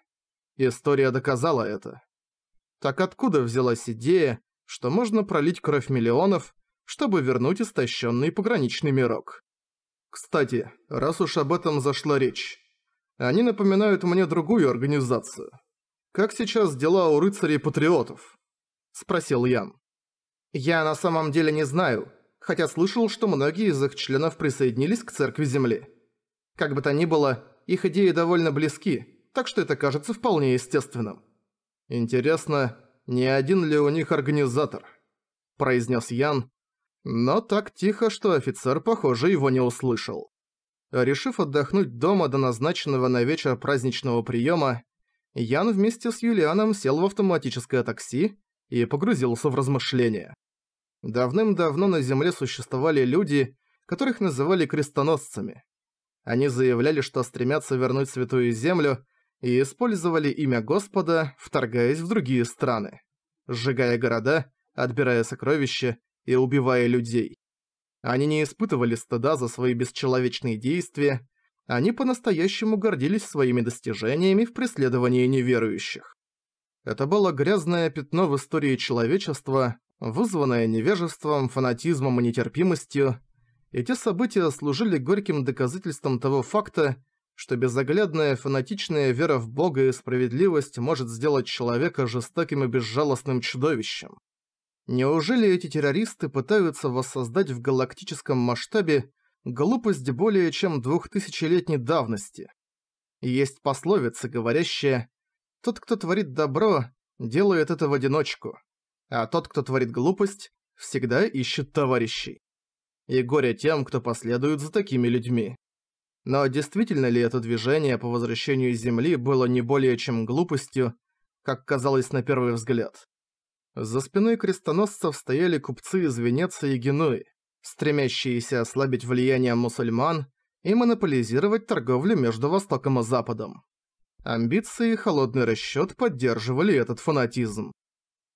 История доказала это. Так откуда взялась идея, что можно пролить кровь миллионов, чтобы вернуть истощенный пограничный мирок? Кстати, раз уж об этом зашла речь, они напоминают мне другую организацию. Как сейчас дела у рыцарей-патриотов? Спросил Ян. Я на самом деле не знаю, хотя слышал, что многие из их членов присоединились к Церкви Земли. Как бы то ни было, их идеи довольно близки, так что это кажется вполне естественным. Интересно, не один ли у них организатор? Произнес Ян, но так тихо, что офицер, похоже, его не услышал. Решив отдохнуть дома до назначенного на вечер праздничного приема, Ян вместе с Юлианом сел в автоматическое такси и погрузился в размышления. Давным-давно на Земле существовали люди, которых называли крестоносцами. Они заявляли, что стремятся вернуть Святую Землю, и использовали имя Господа, вторгаясь в другие страны, сжигая города, отбирая сокровища и убивая людей. Они не испытывали стыда за свои бесчеловечные действия, они по-настоящему гордились своими достижениями в преследовании неверующих. Это было грязное пятно в истории человечества, вызванное невежеством, фанатизмом и нетерпимостью, и те события служили горьким доказательством того факта, что безоглядная фанатичная вера в Бога и справедливость может сделать человека жестоким и безжалостным чудовищем. Неужели эти террористы пытаются воссоздать в галактическом масштабе глупость более чем двухтысячелетней давности? Есть пословица, говорящая «Тот, кто творит добро, делает это в одиночку, а тот, кто творит глупость, всегда ищет товарищей». И горе тем, кто последует за такими людьми. Но действительно ли это движение по возвращению Земли было не более чем глупостью, как казалось на первый взгляд? За спиной крестоносцев стояли купцы из Венеции и Генуи, стремящиеся ослабить влияние мусульман и монополизировать торговлю между Востоком и Западом. Амбиции и холодный расчёт поддерживали этот фанатизм.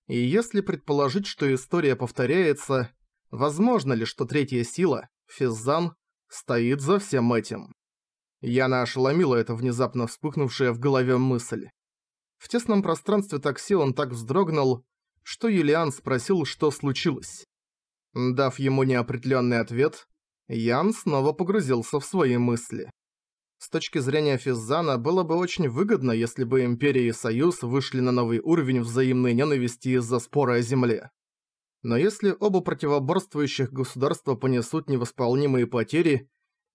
И если предположить, что история повторяется, возможно ли, что третья сила, Физзан, стоит за всем этим? Яна ошеломила это внезапно вспыхнувшая в голове мысль. В тесном пространстве такси он так вздрогнул, что Юлиан спросил, что случилось. Дав ему неопределенный ответ, Ян снова погрузился в свои мысли. С точки зрения Физзана было бы очень выгодно, если бы Империя и Союз вышли на новый уровень взаимной ненависти из-за спора о земле. Но если оба противоборствующих государства понесут невосполнимые потери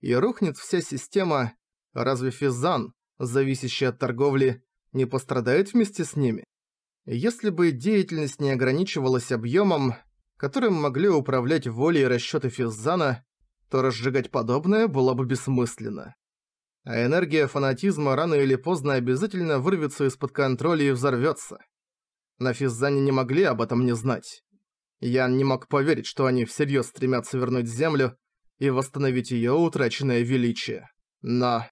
и рухнет вся система, разве Физан, зависящий от торговли, не пострадает вместе с ними? Если бы деятельность не ограничивалась объемом, которым могли управлять воли и расчеты Физзана, то разжигать подобное было бы бессмысленно. А энергия фанатизма рано или поздно обязательно вырвется из-под контроля и взорвется. На Физзане не могли об этом не знать. Ян не мог поверить, что они всерьез стремятся вернуть Землю, и восстановить ее утраченное величие. Но...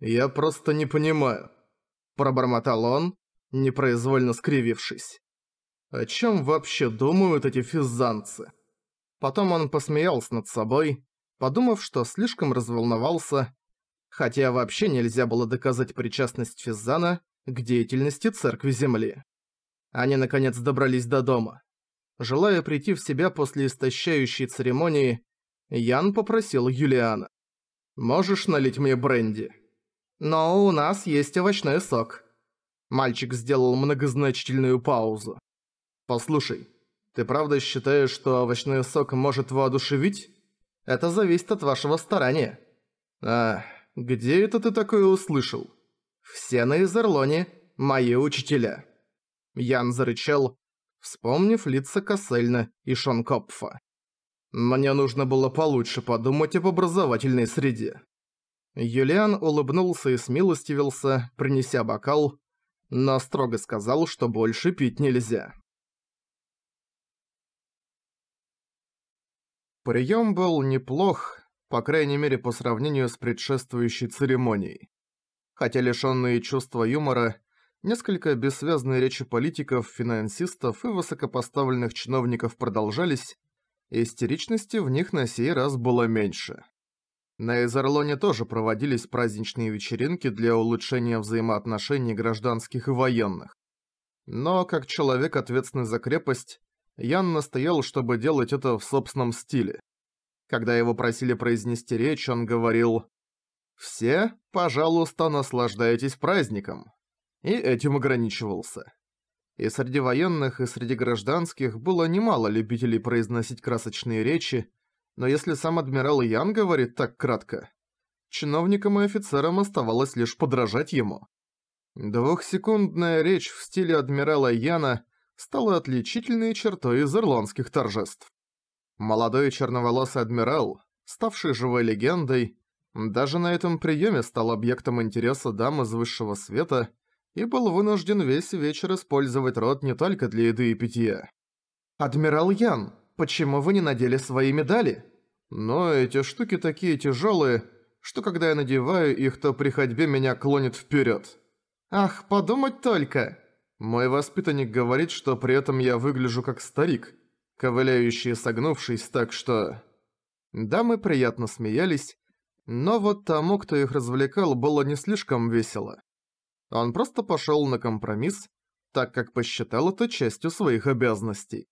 Я просто не понимаю. Пробормотал он, непроизвольно скривившись. О чем вообще думают эти физанцы? Потом он посмеялся над собой, подумав, что слишком разволновался, хотя вообще нельзя было доказать причастность Физзана к деятельности Церкви Земли. Они, наконец, добрались до дома. Желая прийти в себя после истощающей церемонии, Ян попросил Юлиана. «Можешь налить мне бренди?» «Но у нас есть овощной сок». Мальчик сделал многозначительную паузу. «Послушай, ты правда считаешь, что овощной сок может воодушевить? Это зависит от вашего старания». «А, где это ты такое услышал?» «Все на Изерлоне, мои учителя». Ян зарычал, вспомнив лица Кассельна и Шонкопфа. Мне нужно было получше подумать об образовательной среде. Юлиан улыбнулся и смилостивился, принеся бокал, но строго сказал, что больше пить нельзя. Прием был неплох, по крайней мере по сравнению с предшествующей церемонией. Хотя лишённые чувства юмора, несколько бессвязные речи политиков, финансистов и высокопоставленных чиновников продолжались, Истеричности в них на сей раз было меньше. На Изерлоне тоже проводились праздничные вечеринки для улучшения взаимоотношений гражданских и военных. Но, как человек, ответственный за крепость, Ян настоял, чтобы делать это в собственном стиле. Когда его просили произнести речь, он говорил «Все, пожалуйста, наслаждайтесь праздником» и этим ограничивался. И среди военных, и среди гражданских было немало любителей произносить красочные речи, но если сам адмирал Ян говорит так кратко, чиновникам и офицерам оставалось лишь подражать ему. Двухсекундная речь в стиле адмирала Яна стала отличительной чертой из ирландских торжеств. Молодой черноволосый адмирал, ставший живой легендой, даже на этом приеме стал объектом интереса дам из высшего света – и был вынужден весь вечер использовать рот не только для еды и питья. «Адмирал Ян, почему вы не надели свои медали?» «Но эти штуки такие тяжелые, что когда я надеваю их, то при ходьбе меня клонит вперед. «Ах, подумать только!» Мой воспитанник говорит, что при этом я выгляжу как старик, ковыляющий согнувшись, так что... Дамы приятно смеялись, но вот тому, кто их развлекал, было не слишком весело. Он просто пошел на компромисс, так как посчитал это частью своих обязанностей.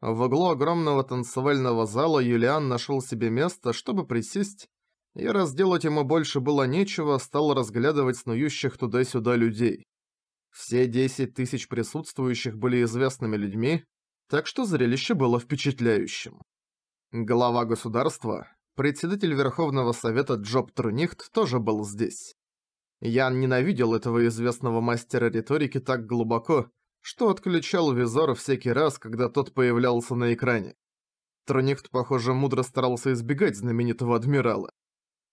В углу огромного танцевального зала Юлиан нашел себе место, чтобы присесть, и раз делать ему больше было нечего, стал разглядывать снующих туда-сюда людей. Все десять тысяч присутствующих были известными людьми, так что зрелище было впечатляющим. Глава государства, председатель Верховного Совета Джоб Трунихт тоже был здесь. Я ненавидел этого известного мастера риторики так глубоко, что отключал визор всякий раз, когда тот появлялся на экране. Тронихт, похоже, мудро старался избегать знаменитого адмирала.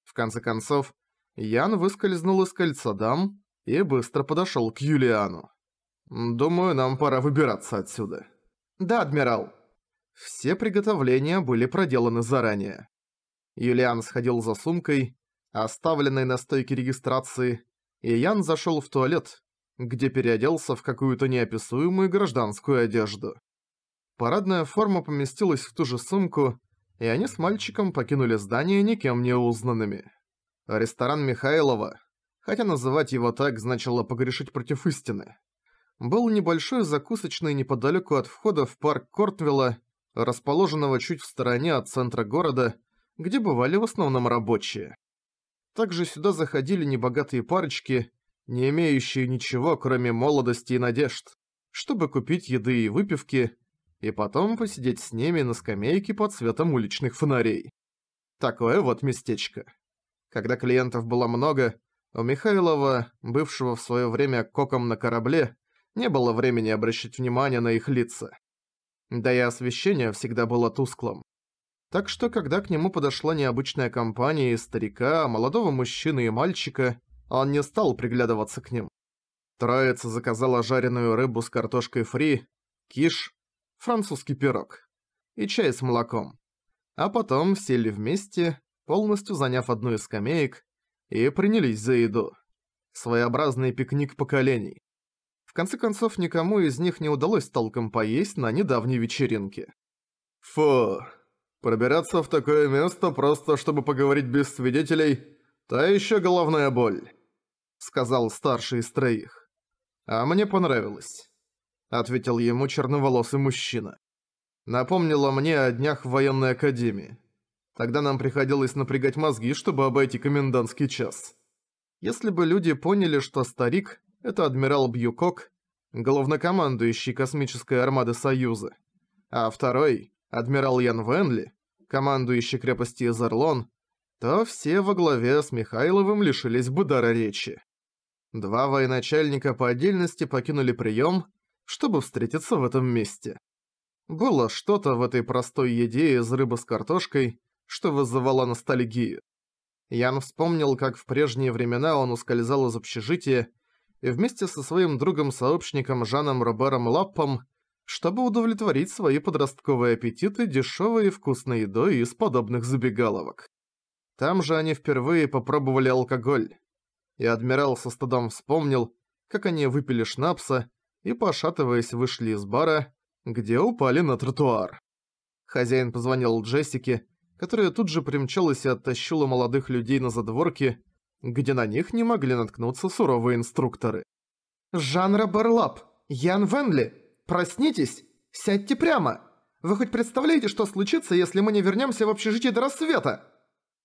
В конце концов, Ян выскользнул из кольца дам и быстро подошёл к Юлиану. «Думаю, нам пора выбираться отсюда». «Да, адмирал». Все приготовления были проделаны заранее. Юлиан сходил за сумкой оставленной на стойке регистрации, и Ян зашел в туалет, где переоделся в какую-то неописуемую гражданскую одежду. Парадная форма поместилась в ту же сумку, и они с мальчиком покинули здание никем не узнанными. Ресторан Михайлова, хотя называть его так значило погрешить против истины, был небольшой закусочной неподалеку от входа в парк Кортвилла, расположенного чуть в стороне от центра города, где бывали в основном рабочие. Также сюда заходили небогатые парочки, не имеющие ничего, кроме молодости и надежд, чтобы купить еды и выпивки, и потом посидеть с ними на скамейке под светом уличных фонарей. Такое вот местечко. Когда клиентов было много, у Михайлова, бывшего в свое время коком на корабле, не было времени обращать внимание на их лица. Да и освещение всегда было тусклым. Так что, когда к нему подошла необычная компания из старика, молодого мужчины и мальчика, он не стал приглядываться к ним. Троица заказала жареную рыбу с картошкой фри, киш, французский пирог и чай с молоком. А потом сели вместе, полностью заняв одну из скамеек, и принялись за еду. Своеобразный пикник поколений. В конце концов, никому из них не удалось толком поесть на недавней вечеринке. Фу, Пробираться в такое место просто, чтобы поговорить без свидетелей, та еще головная боль», — сказал старший из троих. «А мне понравилось», — ответил ему черноволосый мужчина. «Напомнило мне о днях в военной академии. Тогда нам приходилось напрягать мозги, чтобы обойти комендантский час. Если бы люди поняли, что старик — это адмирал Бьюкок, главнокомандующий космической армады Союза, а второй адмирал Ян Венли, командующий крепости Изарлон, то все во главе с Михайловым лишились бы дара речи. Два военачальника по отдельности покинули прием, чтобы встретиться в этом месте. Было что-то в этой простой еде из рыбы с картошкой, что вызывало ностальгию. Ян вспомнил, как в прежние времена он ускользал из общежития и вместе со своим другом-сообщником Жаном Робером Лаппом чтобы удовлетворить свои подростковые аппетиты дешевой и вкусной едой из подобных забегаловок. Там же они впервые попробовали алкоголь. И адмирал со стыдом вспомнил, как они выпили шнапса и, пошатываясь, вышли из бара, где упали на тротуар. Хозяин позвонил Джессике, которая тут же примчалась и оттащила молодых людей на задворки, где на них не могли наткнуться суровые инструкторы. «Жанра Барлап! Ян Венли!» Проснитесь! Сядьте прямо! Вы хоть представляете, что случится, если мы не вернемся в общежитие до рассвета?»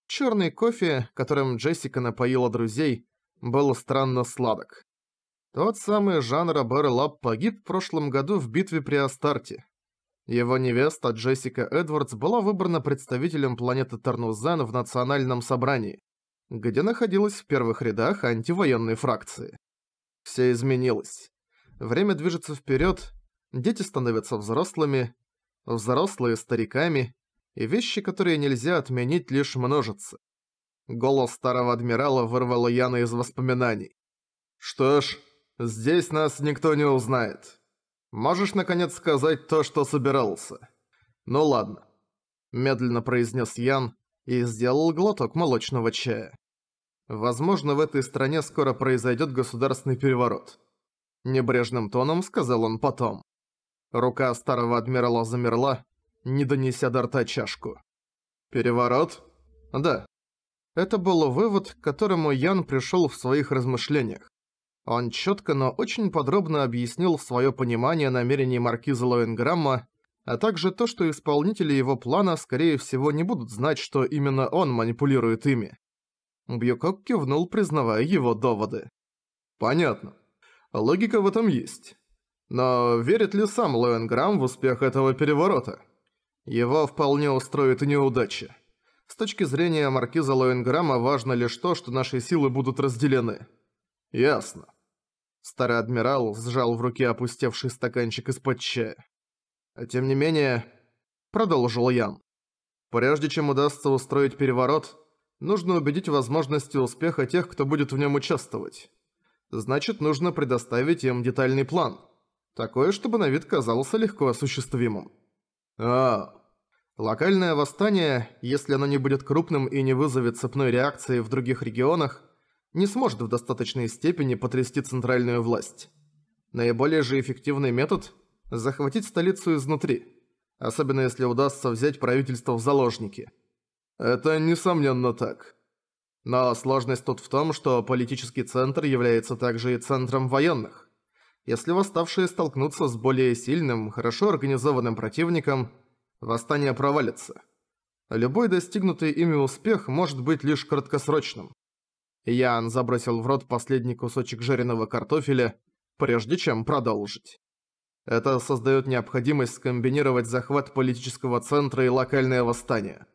Черный кофе, которым Джессика напоила друзей, был странно сладок. Тот самый жанр Аберлап погиб в прошлом году в битве при Астарте. Его невеста Джессика Эдвардс была выбрана представителем планеты Тарнузен в Национальном собрании, где находилась в первых рядах антивоенной фракции. Все изменилось. Время движется вперед, дети становятся взрослыми, взрослые – стариками, и вещи, которые нельзя отменить, лишь множатся. Голос старого адмирала вырвало Яна из воспоминаний. «Что ж, здесь нас никто не узнает. Можешь, наконец, сказать то, что собирался?» «Ну ладно», – медленно произнес Ян и сделал глоток молочного чая. «Возможно, в этой стране скоро произойдет государственный переворот». Небрежным тоном сказал он потом. Рука старого адмирала замерла, не донеся до рта чашку. «Переворот?» «Да». Это был вывод, к которому Ян пришел в своих размышлениях. Он четко, но очень подробно объяснил свое понимание намерений маркиза Лоенграмма, а также то, что исполнители его плана, скорее всего, не будут знать, что именно он манипулирует ими. Бьюкок кивнул, признавая его доводы. «Понятно. Логика в этом есть. Но верит ли сам Лоэнграм в успех этого переворота? Его вполне устроит неудача. С точки зрения маркиза Лоэнграма важно лишь то, что наши силы будут разделены. Ясно. Старый адмирал сжал в руке опустевший стаканчик из-под чая. А тем не менее, продолжил Ян. Прежде чем удастся устроить переворот, нужно убедить возможности успеха тех, кто будет в нем участвовать. Значит, нужно предоставить им детальный план. Такое, чтобы на вид казался легко осуществимым. А, локальное восстание, если оно не будет крупным и не вызовет цепной реакции в других регионах, не сможет в достаточной степени потрясти центральную власть. Наиболее же эффективный метод – захватить столицу изнутри, особенно если удастся взять правительство в заложники. Это несомненно так. Но сложность тут в том, что политический центр является также и центром военных. Если восставшие столкнутся с более сильным, хорошо организованным противником, восстание провалится. Любой достигнутый ими успех может быть лишь краткосрочным. Ян забросил в рот последний кусочек жареного картофеля, прежде чем продолжить. Это создает необходимость скомбинировать захват политического центра и локальное восстание.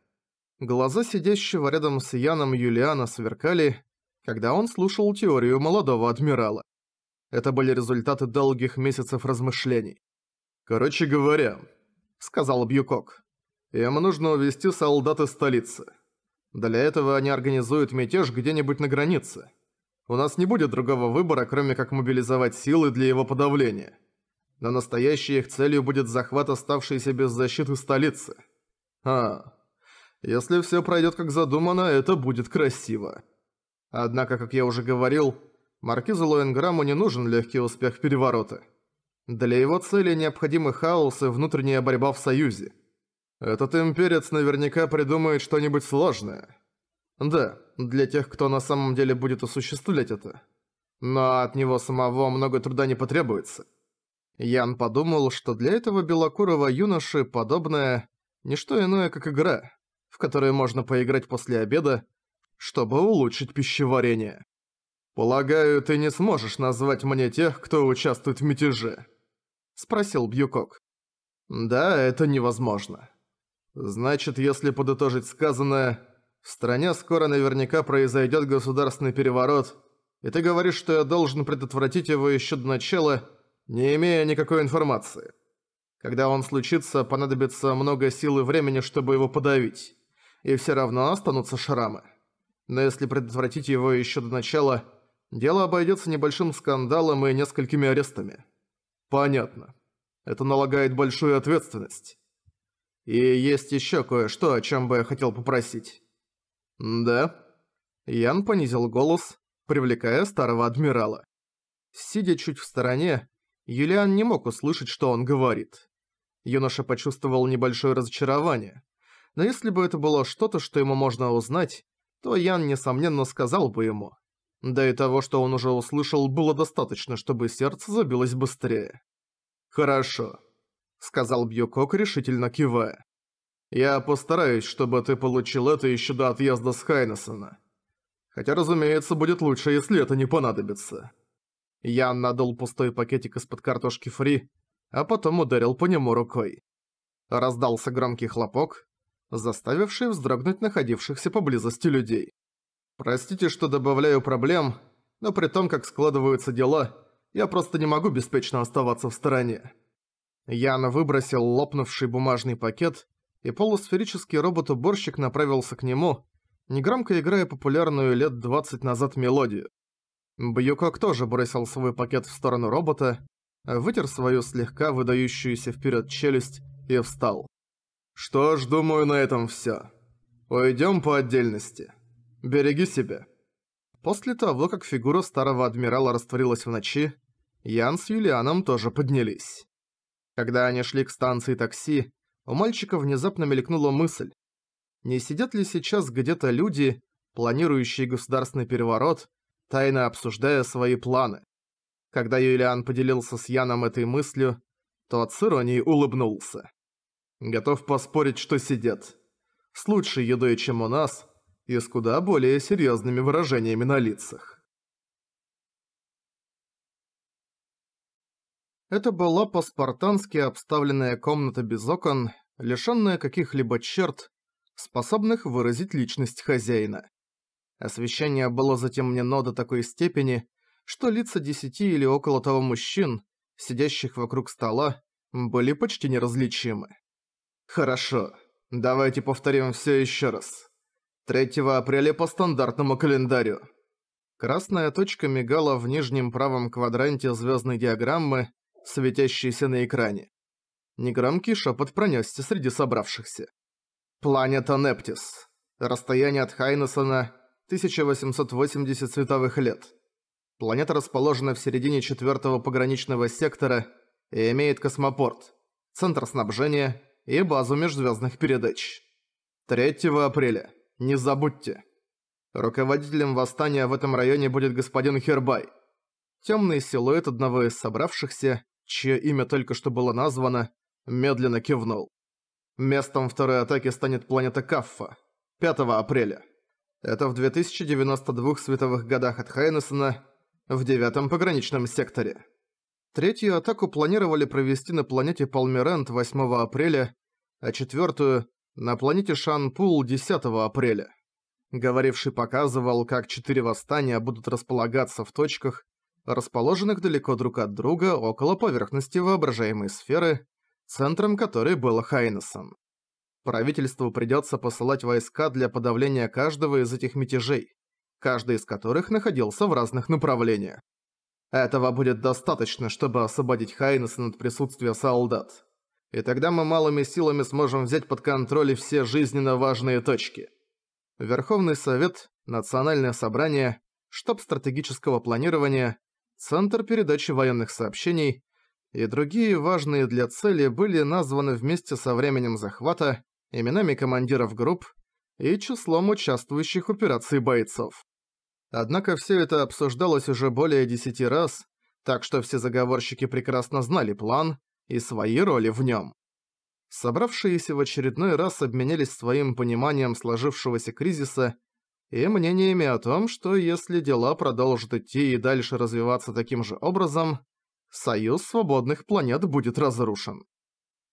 Глаза сидящего рядом с Яном Юлиана сверкали, когда он слушал теорию молодого адмирала. Это были результаты долгих месяцев размышлений. «Короче говоря», — сказал Бьюкок, — «им нужно увести солдат из столицы. Для этого они организуют мятеж где-нибудь на границе. У нас не будет другого выбора, кроме как мобилизовать силы для его подавления. Но настоящей их целью будет захват оставшейся без защиты столицы. А, если все пройдет как задумано, это будет красиво. Однако, как я уже говорил, Маркизу Лоенграмму не нужен легкий успех переворота. Для его цели необходимы хаос и внутренняя борьба в Союзе. Этот имперец наверняка придумает что-нибудь сложное. Да, для тех, кто на самом деле будет осуществлять это. Но от него самого много труда не потребуется. Ян подумал, что для этого белокурого юноши подобное – не что иное, как игра, в которую можно поиграть после обеда, чтобы улучшить пищеварение. «Полагаю, ты не сможешь назвать мне тех, кто участвует в мятеже?» – спросил Бьюкок. «Да, это невозможно. Значит, если подытожить сказанное, в стране скоро наверняка произойдет государственный переворот, и ты говоришь, что я должен предотвратить его еще до начала, не имея никакой информации. Когда он случится, понадобится много сил и времени, чтобы его подавить, и все равно останутся шрамы. Но если предотвратить его еще до начала – дело обойдется небольшим скандалом и несколькими арестами. Понятно. Это налагает большую ответственность. И есть еще кое-что, о чем бы я хотел попросить. Да? Ян понизил голос, привлекая старого адмирала. Сидя чуть в стороне, Юлиан не мог услышать, что он говорит. Юноша почувствовал небольшое разочарование. Но если бы это было что-то, что ему можно узнать, то Ян, несомненно, сказал бы ему. Да и того, что он уже услышал, было достаточно, чтобы сердце забилось быстрее. «Хорошо», — сказал Бьюкок, решительно кивая. «Я постараюсь, чтобы ты получил это еще до отъезда с Хайнессона. Хотя, разумеется, будет лучше, если это не понадобится». Ян надул пустой пакетик из-под картошки фри, а потом ударил по нему рукой. Раздался громкий хлопок, заставивший вздрогнуть находившихся поблизости людей. Простите, что добавляю проблем, но при том, как складываются дела, я просто не могу беспечно оставаться в стороне. Ян выбросил лопнувший бумажный пакет, и полусферический робот-уборщик направился к нему, негромко играя популярную лет 20 назад мелодию. Бьюкок тоже бросил свой пакет в сторону робота, вытер свою слегка выдающуюся вперед челюсть и встал. «Что ж, думаю, на этом все. Уйдем по отдельности». «Береги себя». После того, как фигура старого адмирала растворилась в ночи, Ян с Юлианом тоже поднялись. Когда они шли к станции такси, у мальчика внезапно мелькнула мысль. Не сидят ли сейчас где-то люди, планирующие государственный переворот, тайно обсуждая свои планы? Когда Юлиан поделился с Яном этой мыслью, тот с иронией улыбнулся. «Готов поспорить, что сидят. С лучшей едой, чем у нас, и с куда более серьезными выражениями на лицах. Это была по-спартански обставленная комната без окон, лишенная каких-либо черт, способных выразить личность хозяина. Освещение было затемнено до такой степени, что лица десяти или около того мужчин, сидящих вокруг стола, были почти неразличимы. «Хорошо, давайте повторим все еще раз», 3 апреля по стандартному календарю. Красная точка мигала в нижнем правом квадранте звездной диаграммы, светящейся на экране. Негромкий шепот пронесся среди собравшихся. Планета Нептис. Расстояние от Хайнесона 1880 световых лет. Планета расположена в середине четвертого пограничного сектора и имеет космопорт, центр снабжения и базу межзвездных передач. 3 апреля. Не забудьте. Руководителем восстания в этом районе будет господин Хербай. Темный силуэт одного из собравшихся, чье имя только что было названо, медленно кивнул. Местом второй атаки станет планета Каффа. 5 апреля. Это в 2092 световых годах от Хайнессена, в девятом пограничном секторе. Третью атаку планировали провести на планете Палмерент 8 апреля, а четвертую на планете Шанпул 10 апреля. Говоривший показывал, как четыре восстания будут располагаться в точках, расположенных далеко друг от друга около поверхности воображаемой сферы, центром которой был Хайнесон. Правительству придется посылать войска для подавления каждого из этих мятежей, каждый из которых находился в разных направлениях. Этого будет достаточно, чтобы освободить Хайнесон от присутствия солдат и тогда мы малыми силами сможем взять под контроль все жизненно важные точки. Верховный Совет, Национальное Собрание, Штаб стратегического планирования, Центр передачи военных сообщений и другие важные для цели были названы вместе со временем захвата, именами командиров групп и числом участвующих в операции бойцов. Однако все это обсуждалось уже более десяти раз, так что все заговорщики прекрасно знали план, и свои роли в нем. Собравшиеся в очередной раз обменялись своим пониманием сложившегося кризиса и мнениями о том, что если дела продолжат идти и дальше развиваться таким же образом, Союз Свободных Планет будет разрушен.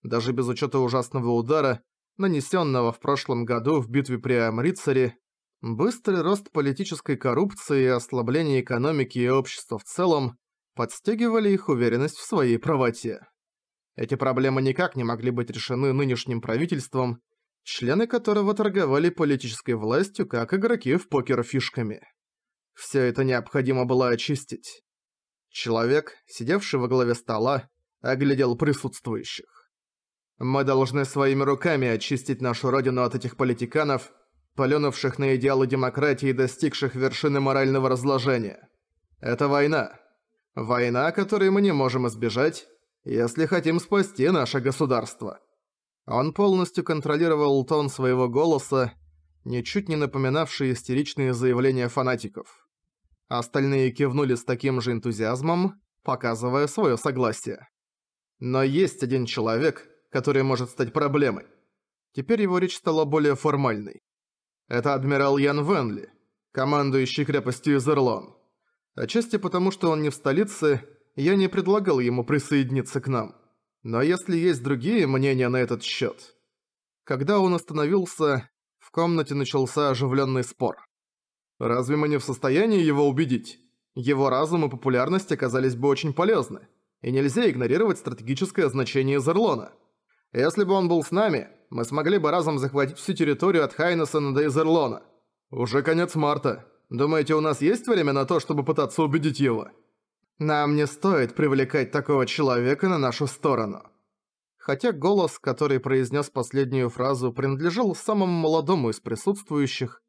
Даже без учета ужасного удара, нанесенного в прошлом году в битве при Амрицаре, быстрый рост политической коррупции и ослабление экономики и общества в целом подстегивали их уверенность в своей правоте. Эти проблемы никак не могли быть решены нынешним правительством, члены которого торговали политической властью как игроки в покер фишками. Все это необходимо было очистить. Человек, сидевший во главе стола, оглядел присутствующих. «Мы должны своими руками очистить нашу родину от этих политиканов, полюнувших на идеалы демократии и достигших вершины морального разложения. Это война. Война, которой мы не можем избежать, если хотим спасти наше государство». Он полностью контролировал тон своего голоса, ничуть не напоминавший истеричные заявления фанатиков. Остальные кивнули с таким же энтузиазмом, показывая свое согласие. Но есть один человек, который может стать проблемой. Теперь его речь стала более формальной. Это адмирал Ян Венли, командующий крепостью Изерлон. Отчасти потому, что он не в столице, я не предлагал ему присоединиться к нам. Но если есть другие мнения на этот счет. Когда он остановился, в комнате начался оживленный спор. Разве мы не в состоянии его убедить? Его разум и популярность оказались бы очень полезны, и нельзя игнорировать стратегическое значение Зерлона. Если бы он был с нами, мы смогли бы разом захватить всю территорию от Хайнесена до Зерлона. Уже конец марта. Думаете, у нас есть время на то, чтобы пытаться убедить его? Нам не стоит привлекать такого человека на нашу сторону. Хотя голос, который произнес последнюю фразу, принадлежал самому молодому из присутствующих,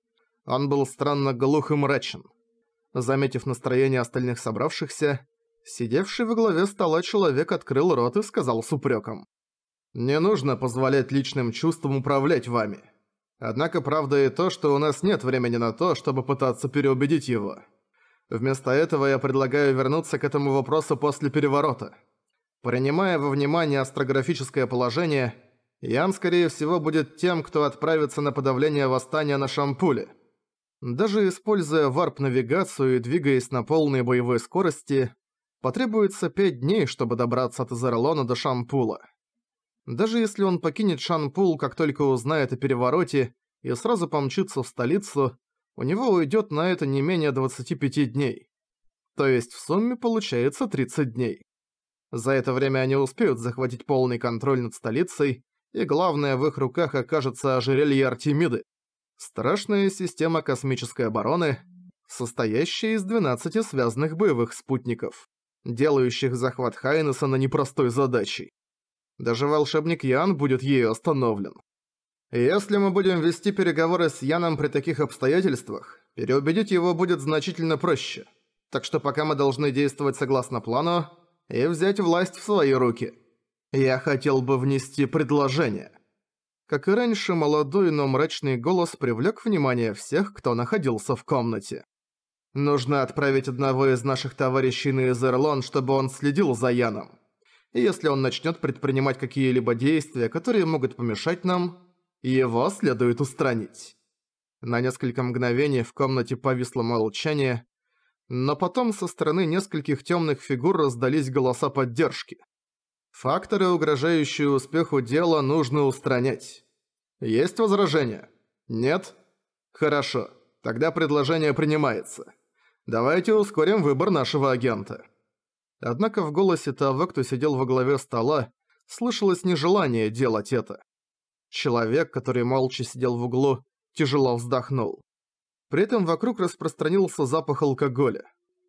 он был странно глух и мрачен. Заметив настроение остальных собравшихся, сидевший во главе стола человек открыл рот и сказал с упреком. «Не нужно позволять личным чувствам управлять вами. Однако правда и то, что у нас нет времени на то, чтобы пытаться переубедить его». Вместо этого я предлагаю вернуться к этому вопросу после переворота. Принимая во внимание астрографическое положение, Ян, скорее всего, будет тем, кто отправится на подавление восстания на Шампуле. Даже используя варп-навигацию и двигаясь на полной боевой скорости, потребуется пять дней, чтобы добраться от Азерлона до Шампула. Даже если он покинет Шампул, как только узнает о перевороте, и сразу помчится в столицу, у него уйдет на это не менее 25 дней. То есть в сумме получается 30 дней. За это время они успеют захватить полный контроль над столицей, и главное, в их руках окажется ожерелье Артемиды. Страшная система космической обороны, состоящая из 12 связанных боевых спутников, делающих захват Хайнеса на непростой задачей. Даже волшебник Ян будет ею остановлен. Если мы будем вести переговоры с Яном при таких обстоятельствах, переубедить его будет значительно проще. Так что пока мы должны действовать согласно плану и взять власть в свои руки. Я хотел бы внести предложение. Как и раньше, молодой, но мрачный голос привлек внимание всех, кто находился в комнате. Нужно отправить одного из наших товарищей на Изерлон, чтобы он следил за Яном. И если он начнет предпринимать какие-либо действия, которые могут помешать нам, его следует устранить. На несколько мгновений в комнате повисло молчание, но потом со стороны нескольких темных фигур раздались голоса поддержки. Факторы, угрожающие успеху дела, нужно устранять. Есть возражения? Нет? Хорошо. Тогда предложение принимается. Давайте ускорим выбор нашего агента. Однако в голосе того, кто сидел во главе стола, слышалось нежелание делать это. Человек, который молча сидел в углу, тяжело вздохнул. При этом вокруг распространился запах алкоголя.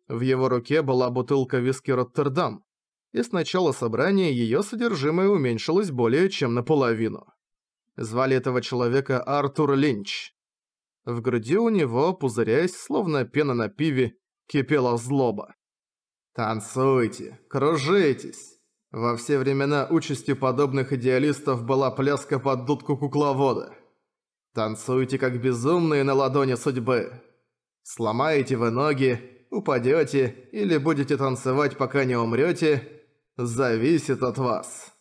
В его руке была бутылка виски «Роттердам», и с начала собрания её содержимое уменьшилось более чем наполовину. Звали этого человека Артур Линч. В груди у него, пузыряясь, словно пена на пиве, кипела злоба. «Танцуйте, кружитесь!» Во все времена участью подобных идеалистов была пляска под дудку кукловода. Танцуйте как безумные на ладони судьбы. Сломаете вы ноги, упадете или будете танцевать, пока не умрете, зависит от вас.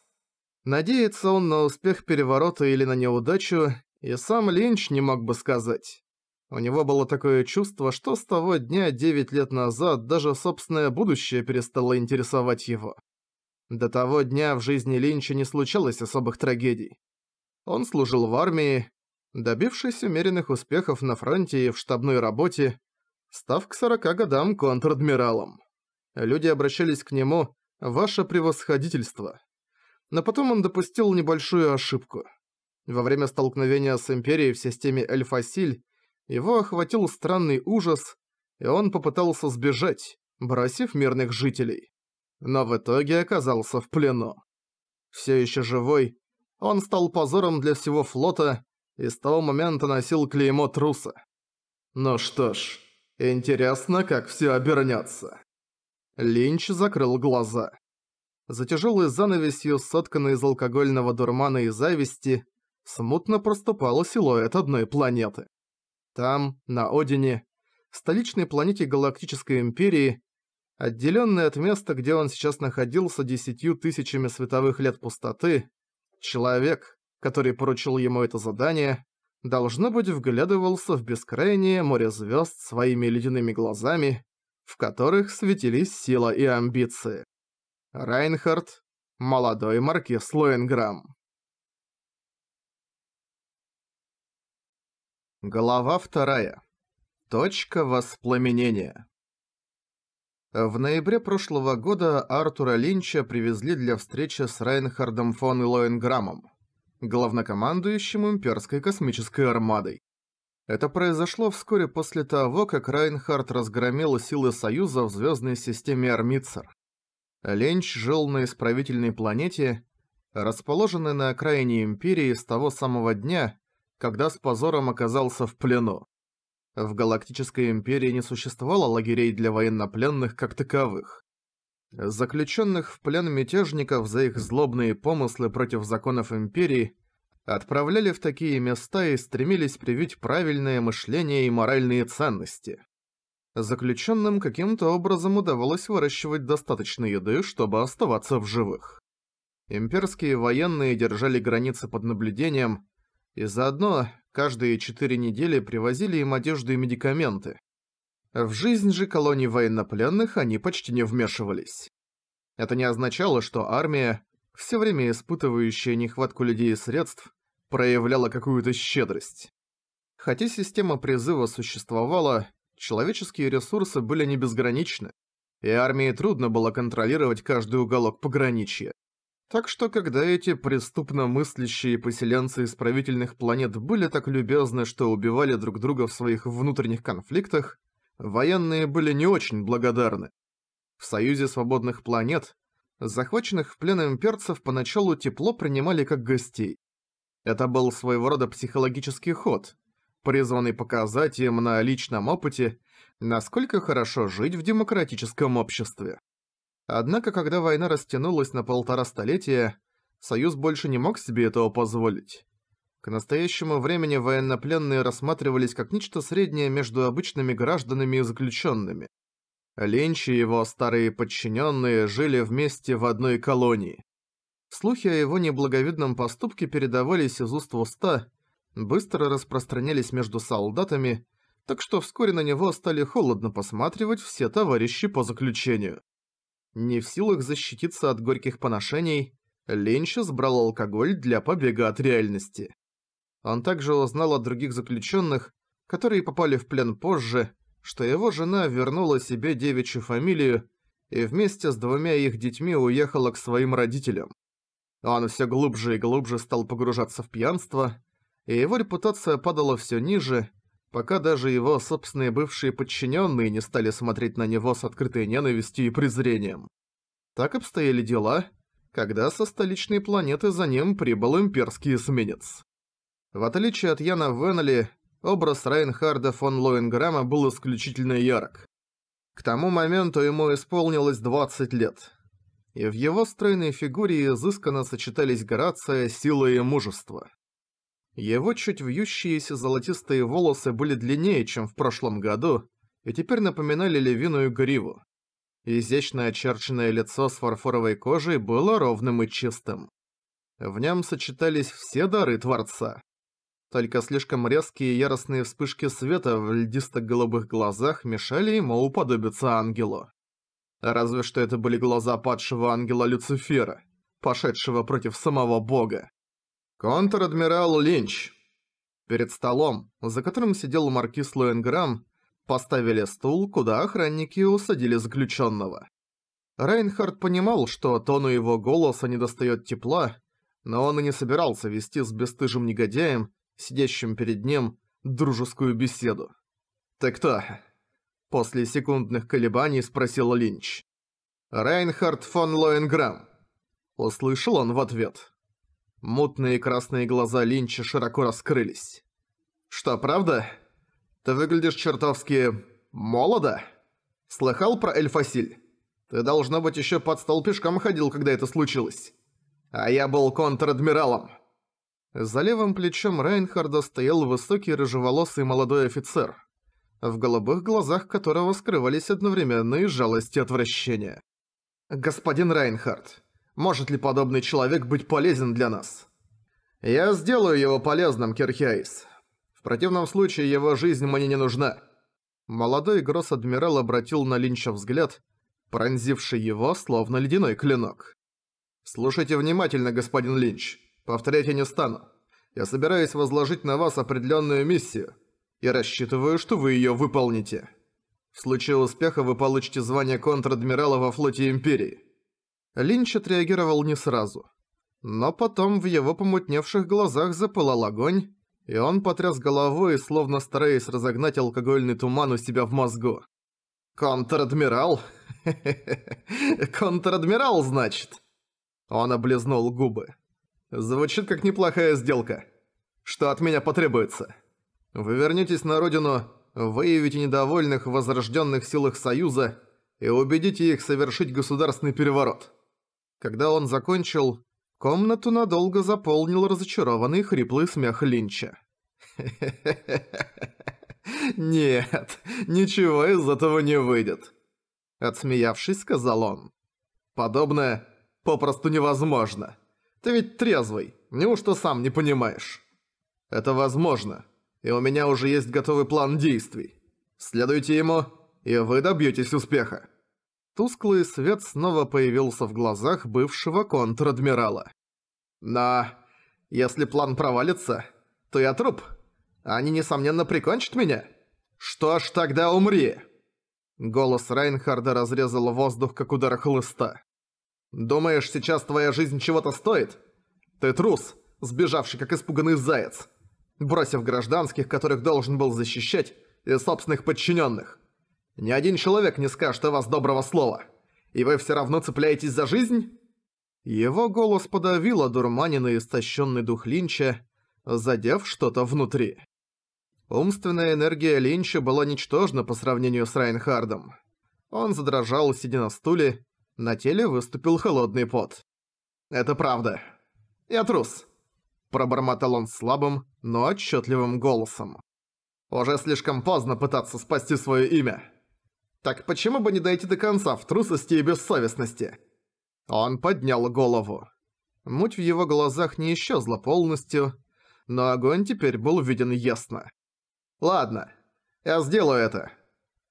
Надеется он на успех переворота или на неудачу, и сам Линч не мог бы сказать. У него было такое чувство, что с того дня 9 лет назад даже собственное будущее перестало интересовать его. До того дня в жизни Линча не случалось особых трагедий. Он служил в армии, добившись умеренных успехов на фронте и в штабной работе, став к 40 годам контр-адмиралом. Люди обращались к нему «Ваше превосходительство». Но потом он допустил небольшую ошибку. Во время столкновения с Империей в системе Эльфасиль его охватил странный ужас, и он попытался сбежать, бросив мирных жителей но в итоге оказался в плену. Все еще живой, он стал позором для всего флота и с того момента носил клеймо труса. Ну что ж, интересно, как все обернется. Линч закрыл глаза. За тяжелой занавесью, сотканной из алкогольного дурмана и зависти, смутно проступал силуэт одной планеты. Там, на Одине, столичной планете Галактической Империи, отделенный от места, где он сейчас находился десятью тысячами световых лет пустоты, человек, который поручил ему это задание, должно быть вглядывался в бескрайнее море звезд своими ледяными глазами, в которых светились сила и амбиции. Райнхард, молодой маркиз Лоенграмм. Глава вторая. Точка воспламенения. В ноябре прошлого года Артура Линча привезли для встречи с Райнхардом фон Лоенграммом, главнокомандующим имперской космической армадой. Это произошло вскоре после того, как Райнхард разгромил силы Союза в звездной системе Армицер. Линч жил на исправительной планете, расположенной на окраине Империи с того самого дня, когда с позором оказался в плену. В Галактической Империи не существовало лагерей для военнопленных как таковых. Заключенных в плен мятежников за их злобные помыслы против законов Империи отправляли в такие места и стремились привить правильное мышление и моральные ценности. Заключенным каким-то образом удавалось выращивать достаточно еды, чтобы оставаться в живых. Имперские военные держали границы под наблюдением, и заодно Каждые четыре недели привозили им одежду и медикаменты. В жизнь же колоний военнопленных они почти не вмешивались. Это не означало, что армия, все время испытывающая нехватку людей и средств, проявляла какую-то щедрость. Хотя система призыва существовала, человеческие ресурсы были не безграничны, и армии трудно было контролировать каждый уголок пограничья. Так что когда эти преступно мыслящие поселенцы исправительных планет были так любезны, что убивали друг друга в своих внутренних конфликтах, военные были не очень благодарны. В Союзе Свободных Планет захваченных в плен имперцев поначалу тепло принимали как гостей. Это был своего рода психологический ход, призванный показать им на личном опыте, насколько хорошо жить в демократическом обществе. Однако, когда война растянулась на полтора столетия, Союз больше не мог себе этого позволить. К настоящему времени военнопленные рассматривались как нечто среднее между обычными гражданами и заключенными. Ленч и его старые подчиненные жили вместе в одной колонии. Слухи о его неблаговидном поступке передавались из уст в уста, быстро распространялись между солдатами, так что вскоре на него стали холодно посматривать все товарищи по заключению. Не в силах защититься от горьких поношений, Ленча сбрал алкоголь для побега от реальности. Он также узнал от других заключенных, которые попали в плен позже, что его жена вернула себе девичью фамилию и вместе с двумя их детьми уехала к своим родителям. Он все глубже и глубже стал погружаться в пьянство, и его репутация падала все ниже, пока даже его собственные бывшие подчиненные не стали смотреть на него с открытой ненавистью и презрением. Так обстояли дела, когда со столичной планеты за ним прибыл имперский эсминец. В отличие от Яна Веннелли, образ Райнхарда фон Лоинграма был исключительно ярок. К тому моменту ему исполнилось 20 лет. И в его стройной фигуре изысканно сочетались грация, сила и мужество. Его чуть вьющиеся золотистые волосы были длиннее, чем в прошлом году, и теперь напоминали львиную гриву. Изящно очерченное лицо с фарфоровой кожей было ровным и чистым. В нем сочетались все дары Творца. Только слишком резкие яростные вспышки света в льдисто-голубых глазах мешали ему уподобиться ангелу. Разве что это были глаза падшего ангела Люцифера, пошедшего против самого бога. Контр-адмирал Линч. Перед столом, за которым сидел маркиз Луэнграм, поставили стул, куда охранники усадили заключенного. Райнхард понимал, что тону его голоса недостает тепла, но он и не собирался вести с бесстыжим негодяем, сидящим перед ним, дружескую беседу. «Ты кто?» После секундных колебаний спросил Линч. «Райнхард фон Лоенграм». Услышал он в ответ. Мутные красные глаза Линча широко раскрылись. «Что, правда? Ты выглядишь чертовски... молодо? Слыхал про Эльфасиль? Ты, должно быть, ещё под стол пешком ходил, когда это случилось. А я был контр-адмиралом». За левым плечом Рейнхарда стоял высокий рыжеволосый молодой офицер, в голубых глазах которого скрывались одновременно и жалость и отвращение. «Господин Рейнхард, может ли подобный человек быть полезен для нас? Я сделаю его полезным, Кирхиаис. В противном случае его жизнь мне не нужна. Молодой гросс-адмирал обратил на Линча взгляд, пронзивший его, словно ледяной клинок. «Слушайте внимательно, господин Линч. Повторять я не стану. Я собираюсь возложить на вас определенную миссию и рассчитываю, что вы ее выполните. В случае успеха вы получите звание контр-адмирала во флоте Империи. Линч отреагировал не сразу. Но потом в его помутневших глазах запылал огонь, и он потряс головой, словно стараясь разогнать алкогольный туман у себя в мозгу. «Контр-адмирал? [laughs] Контр-адмирал, значит?» Он облизнул губы. «Звучит как неплохая сделка. Что от меня потребуется? Вы вернетесь на родину, выявите недовольных в возрожденных силах Союза и убедите их совершить государственный переворот». Когда он закончил, комнату надолго заполнил разочарованный хриплый смех Линча. [laughs] «Нет, ничего из этого не выйдет», — отсмеявшись, сказал он. «Подобное попросту невозможно. Ты ведь трезвый, неужто сам не понимаешь?» «Это возможно, и у меня уже есть готовый план действий. Следуйте ему, и вы добьетесь успеха». Тусклый свет снова появился в глазах бывшего контр-адмирала. «Но если план провалится, то я труп. Они, несомненно, прикончат меня. Что ж, тогда умри!» Голос Райнхарда разрезал воздух, как удар хлыста. «Думаешь, сейчас твоя жизнь чего-то стоит? Ты трус, сбежавший, как испуганный заяц, бросив гражданских, которых должен был защищать, и собственных подчиненных. Ни один человек не скажет о вас доброго слова. И вы все равно цепляетесь за жизнь?» Его голос подавил одурманенный истощенный дух Линча, задев что-то внутри. Умственная энергия Линча была ничтожна по сравнению с Райнхардом. Он задрожал, сидя на стуле, на теле выступил холодный пот. «Это правда. Я трус», – пробормотал он слабым, но отчетливым голосом. «Уже слишком поздно пытаться спасти свое имя». Так почему бы не дойти до конца в трусости и бессовестности? Он поднял голову. Муть в его глазах не исчезла полностью, но огонь теперь был виден ясно. «Ладно, я сделаю это.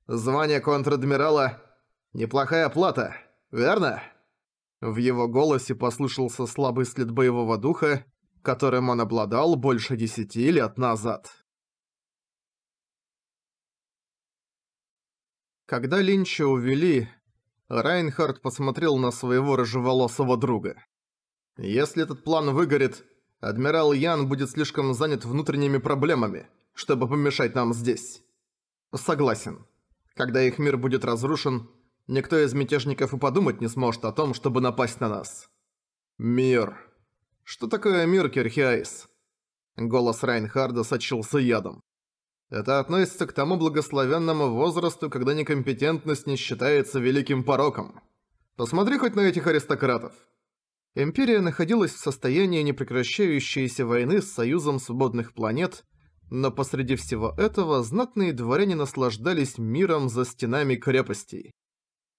Звание контр-адмирала – неплохая плата, верно?» В его голосе послышался слабый след боевого духа, которым он обладал больше десяти лет назад. Когда Линча увели, Райнхард посмотрел на своего рыжеволосого друга. «Если этот план выгорит, адмирал Ян будет слишком занят внутренними проблемами, чтобы помешать нам здесь». «Согласен. Когда их мир будет разрушен, никто из мятежников и подумать не сможет о том, чтобы напасть на нас». «Мир. Что такое мир, Кирхиаис? Голос Райнхарда сочился ядом. Это относится к тому благословенному возрасту, когда некомпетентность не считается великим пороком. Посмотри хоть на этих аристократов. Империя находилась в состоянии непрекращающейся войны с Союзом Свободных Планет, но посреди всего этого знатные дворяне наслаждались миром за стенами крепостей.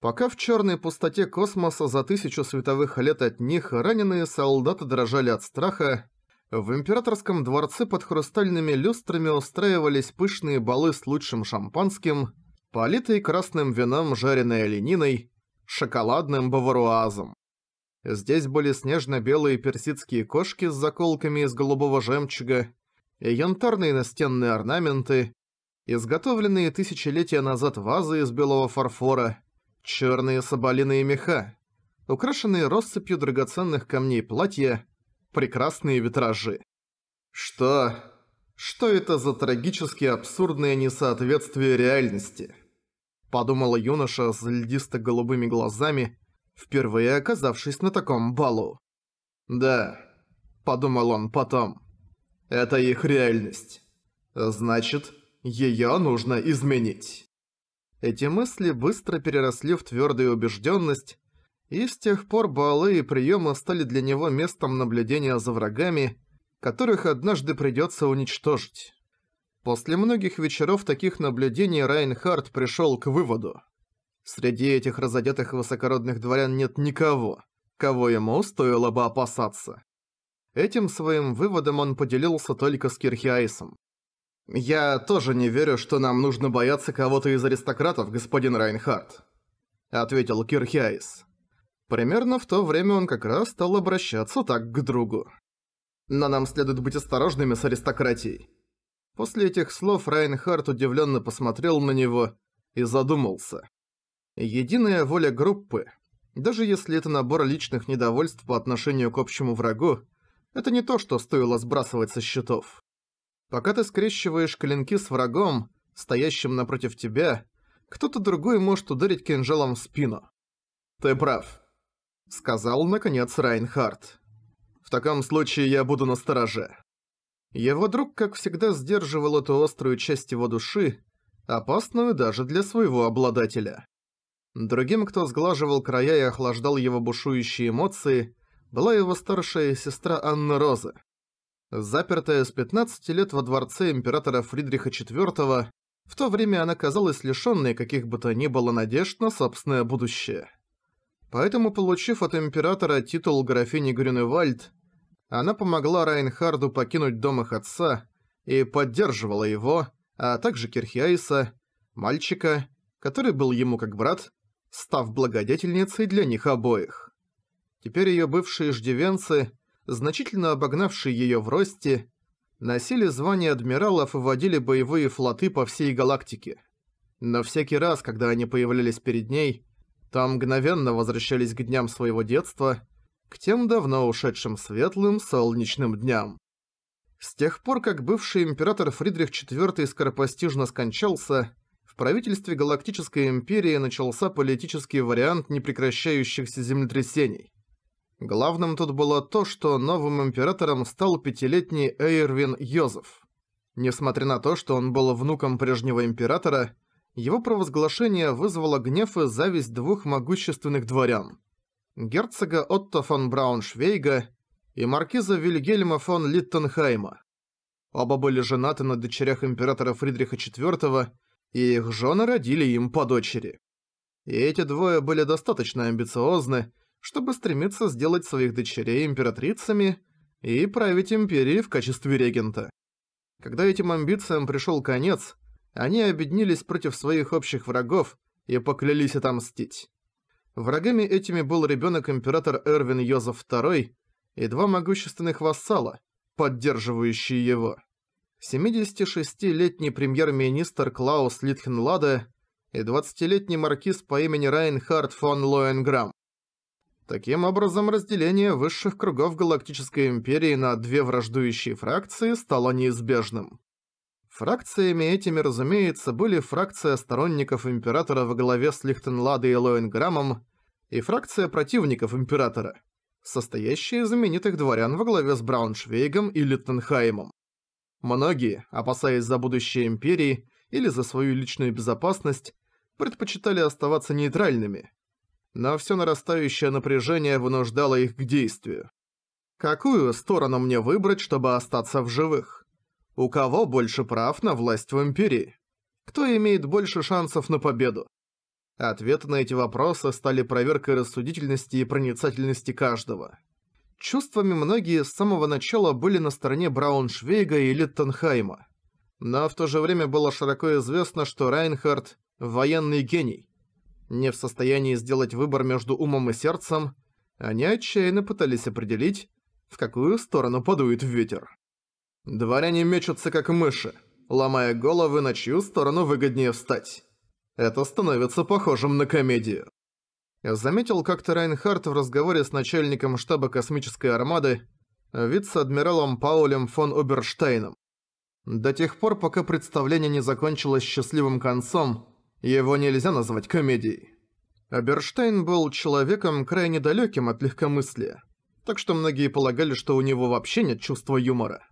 Пока в черной пустоте космоса за тысячу световых лет от них раненые солдаты дрожали от страха, в императорском дворце под хрустальными люстрами устраивались пышные балы с лучшим шампанским, политой красным вином жареной лениной, шоколадным баваруазом. Здесь были снежно-белые персидские кошки с заколками из голубого жемчуга и янтарные настенные орнаменты, изготовленные тысячелетия назад вазы из белого фарфора, черные соболиные меха, украшенные россыпью драгоценных камней платья, прекрасные витражи. Что? Что это за трагически абсурдное несоответствие реальности? Подумала юноша с льдисто-голубыми глазами, впервые оказавшись на таком балу. Да, подумал он потом. Это их реальность. Значит, её нужно изменить. Эти мысли быстро переросли в твёрдую убеждённость, и с тех пор балы и приемы стали для него местом наблюдения за врагами, которых однажды придется уничтожить. После многих вечеров таких наблюдений Райнхард пришел к выводу. Среди этих разодетых высокородных дворян нет никого, кого ему стоило бы опасаться. Этим своим выводом он поделился только с Кирхиайсом. «Я тоже не верю, что нам нужно бояться кого-то из аристократов, господин Райнхард», — ответил Кирхиайс. Примерно в то время он как раз стал обращаться так к другу. «Но нам следует быть осторожными с аристократией». После этих слов Райнхард удивленно посмотрел на него и задумался. Единая воля группы, даже если это набор личных недовольств по отношению к общему врагу, это не то, что стоило сбрасывать со счетов. Пока ты скрещиваешь клинки с врагом, стоящим напротив тебя, кто-то другой может ударить кинжалом в спину. Ты прав. — сказал, наконец, Райнхард. «В таком случае я буду настороже». Его друг, как всегда, сдерживал эту острую часть его души, опасную даже для своего обладателя. Другим, кто сглаживал края и охлаждал его бушующие эмоции, была его старшая сестра Анна Роза. Запертая с 15 лет во дворце императора Фридриха IV, в то время она казалась лишённой каких бы то ни было надежд на собственное будущее. Поэтому, получив от императора титул графини Грюневальд, она помогла Райнхарду покинуть дом их отца и поддерживала его, а также Кирхиаиса, мальчика, который был ему как брат, став благодетельницей для них обоих. Теперь ее бывшие ждивенцы, значительно обогнавшие ее в росте, носили звание адмиралов и водили боевые флоты по всей галактике. Но всякий раз, когда они появлялись перед ней, там мгновенно возвращались к дням своего детства, к тем давно ушедшим светлым солнечным дням. С тех пор, как бывший император Фридрих IV скоропостижно скончался, в правительстве Галактической Империи начался политический вариант непрекращающихся землетрясений. Главным тут было то, что новым императором стал пятилетний Эйрвин Йозеф. Несмотря на то, что он был внуком прежнего императора, его провозглашение вызвало гнев и зависть двух могущественных дворян. Герцога Отто фон Брауншвейга и маркиза Вильгельма фон Литтенхайма. Оба были женаты на дочерях императора Фридриха IV, и их жены родили им по дочери. И эти двое были достаточно амбициозны, чтобы стремиться сделать своих дочерей императрицами и править империей в качестве регента. Когда этим амбициям пришел конец, они объединились против своих общих врагов и поклялись отомстить. Врагами этими был ребенок-император Эрвин Йозеф II и два могущественных вассала, поддерживающие его. 76-летний премьер-министр Клаус Литхенладе и 20-летний маркиз по имени Райнхард фон Лоенграм. Таким образом, разделение высших кругов Галактической Империи на две враждующие фракции стало неизбежным. Фракциями этими, разумеется, были фракция сторонников Императора во главе с Лихтенладой и Лоенграммом и фракция противников Императора, состоящая из знаменитых дворян во главе с Брауншвейгом и Литтенхаймом. Многие, опасаясь за будущее Империи или за свою личную безопасность, предпочитали оставаться нейтральными, но все нарастающее напряжение вынуждало их к действию. Какую сторону мне выбрать, чтобы остаться в живых? У кого больше прав на власть в Империи? Кто имеет больше шансов на победу? Ответы на эти вопросы стали проверкой рассудительности и проницательности каждого. Чувствами многие с самого начала были на стороне Брауншвейга и Литтенхайма. Но в то же время было широко известно, что Райнхард – военный гений. Не в состоянии сделать выбор между умом и сердцем, они отчаянно пытались определить, в какую сторону подует ветер. Дворяне мечутся как мыши, ломая головы, на чью сторону выгоднее встать. Это становится похожим на комедию. Я заметил как-то Райнхард в разговоре с начальником штаба космической армады, вице-адмиралом Паулем фон Оберштейном. До тех пор, пока представление не закончилось счастливым концом, его нельзя назвать комедией. Оберштейн был человеком крайне далеким от легкомыслия, так что многие полагали, что у него вообще нет чувства юмора.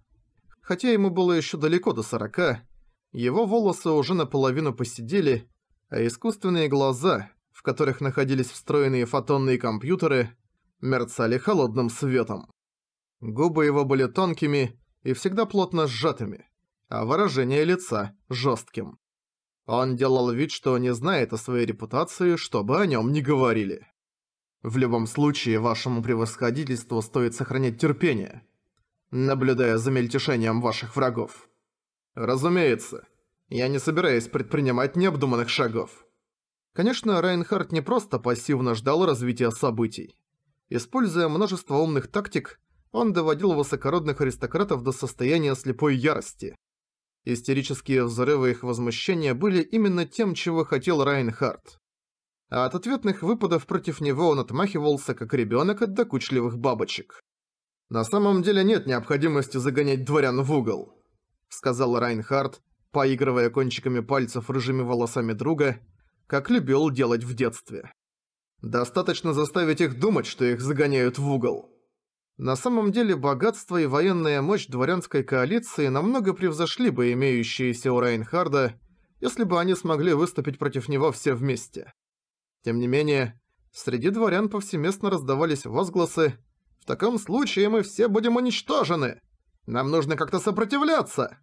Хотя ему было еще далеко до сорока, его волосы уже наполовину посидели, а искусственные глаза, в которых находились встроенные фотонные компьютеры, мерцали холодным светом. Губы его были тонкими и всегда плотно сжатыми, а выражение лица – жестким. Он делал вид, что не знает о своей репутации, чтобы о нем не говорили. В любом случае, вашему превосходительству стоит сохранять терпение наблюдая за мельтешением ваших врагов. Разумеется, я не собираюсь предпринимать необдуманных шагов. Конечно, Райнхард не просто пассивно ждал развития событий. Используя множество умных тактик, он доводил высокородных аристократов до состояния слепой ярости. Истерические взрывы их возмущения были именно тем, чего хотел Райнхард. А от ответных выпадов против него он отмахивался, как ребенок от докучливых бабочек. «На самом деле нет необходимости загонять дворян в угол», — сказал Райнхард, поигрывая кончиками пальцев рыжими волосами друга, как любил делать в детстве. «Достаточно заставить их думать, что их загоняют в угол». На самом деле богатство и военная мощь дворянской коалиции намного превзошли бы имеющиеся у Райнхарда, если бы они смогли выступить против него все вместе. Тем не менее, среди дворян повсеместно раздавались возгласы в таком случае мы все будем уничтожены. Нам нужно как-то сопротивляться.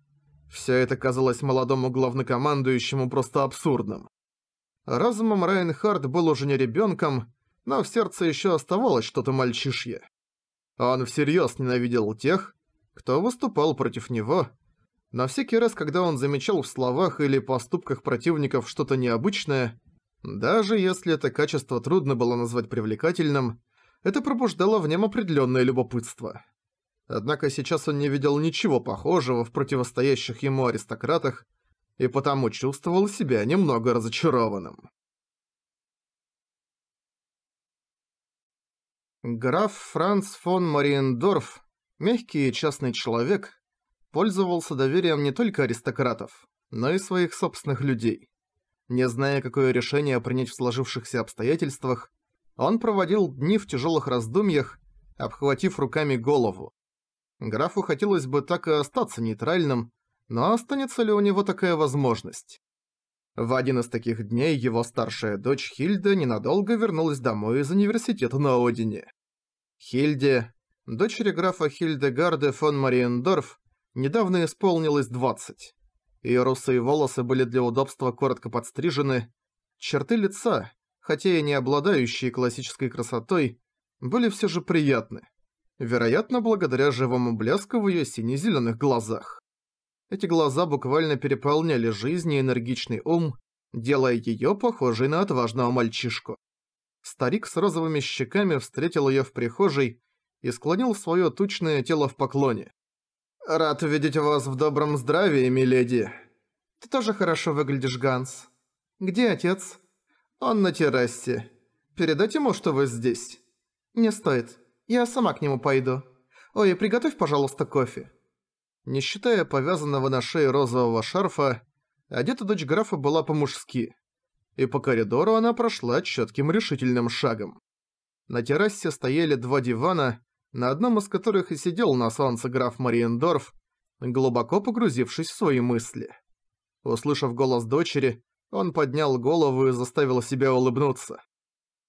Все это казалось молодому главнокомандующему просто абсурдным. Разумом Райнхард был уже не ребенком, но в сердце еще оставалось что-то мальчишье. Он всерьез ненавидел тех, кто выступал против него, но всякий раз, когда он замечал в словах или поступках противников что-то необычное, даже если это качество трудно было назвать привлекательным, это пробуждало в нем определенное любопытство. Однако сейчас он не видел ничего похожего в противостоящих ему аристократах и потому чувствовал себя немного разочарованным. Граф Франц фон Мариендорф, мягкий и частный человек, пользовался доверием не только аристократов, но и своих собственных людей. Не зная, какое решение принять в сложившихся обстоятельствах, он проводил дни в тяжелых раздумьях, обхватив руками голову. Графу хотелось бы так и остаться нейтральным, но останется ли у него такая возможность? В один из таких дней его старшая дочь Хильда ненадолго вернулась домой из университета на Одине. Хильде, дочери графа Хильдегарде фон Мариендорф, недавно исполнилось 20. Ее русые волосы были для удобства коротко подстрижены, черты лица, хотя и не обладающие классической красотой, были все же приятны. Вероятно, благодаря живому блеску в ее сине-зеленых глазах. Эти глаза буквально переполняли жизнь и энергичный ум, делая ее похожей на отважного мальчишку. Старик с розовыми щеками встретил ее в прихожей и склонил свое тучное тело в поклоне. «Рад видеть вас в добром здравии, миледи!» «Ты тоже хорошо выглядишь, Ганс. Где отец?» «Он на террасе. Передать ему, что вы здесь?» «Не стоит. Я сама к нему пойду. Ой, приготовь, пожалуйста, кофе». Не считая повязанного на шее розового шарфа, одета дочь графа была по-мужски. И по коридору она прошла четким решительным шагом. На террасе стояли два дивана, на одном из которых и сидел на солнце граф Мариендорф, глубоко погрузившись в свои мысли. Услышав голос дочери, он поднял голову и заставил себя улыбнуться.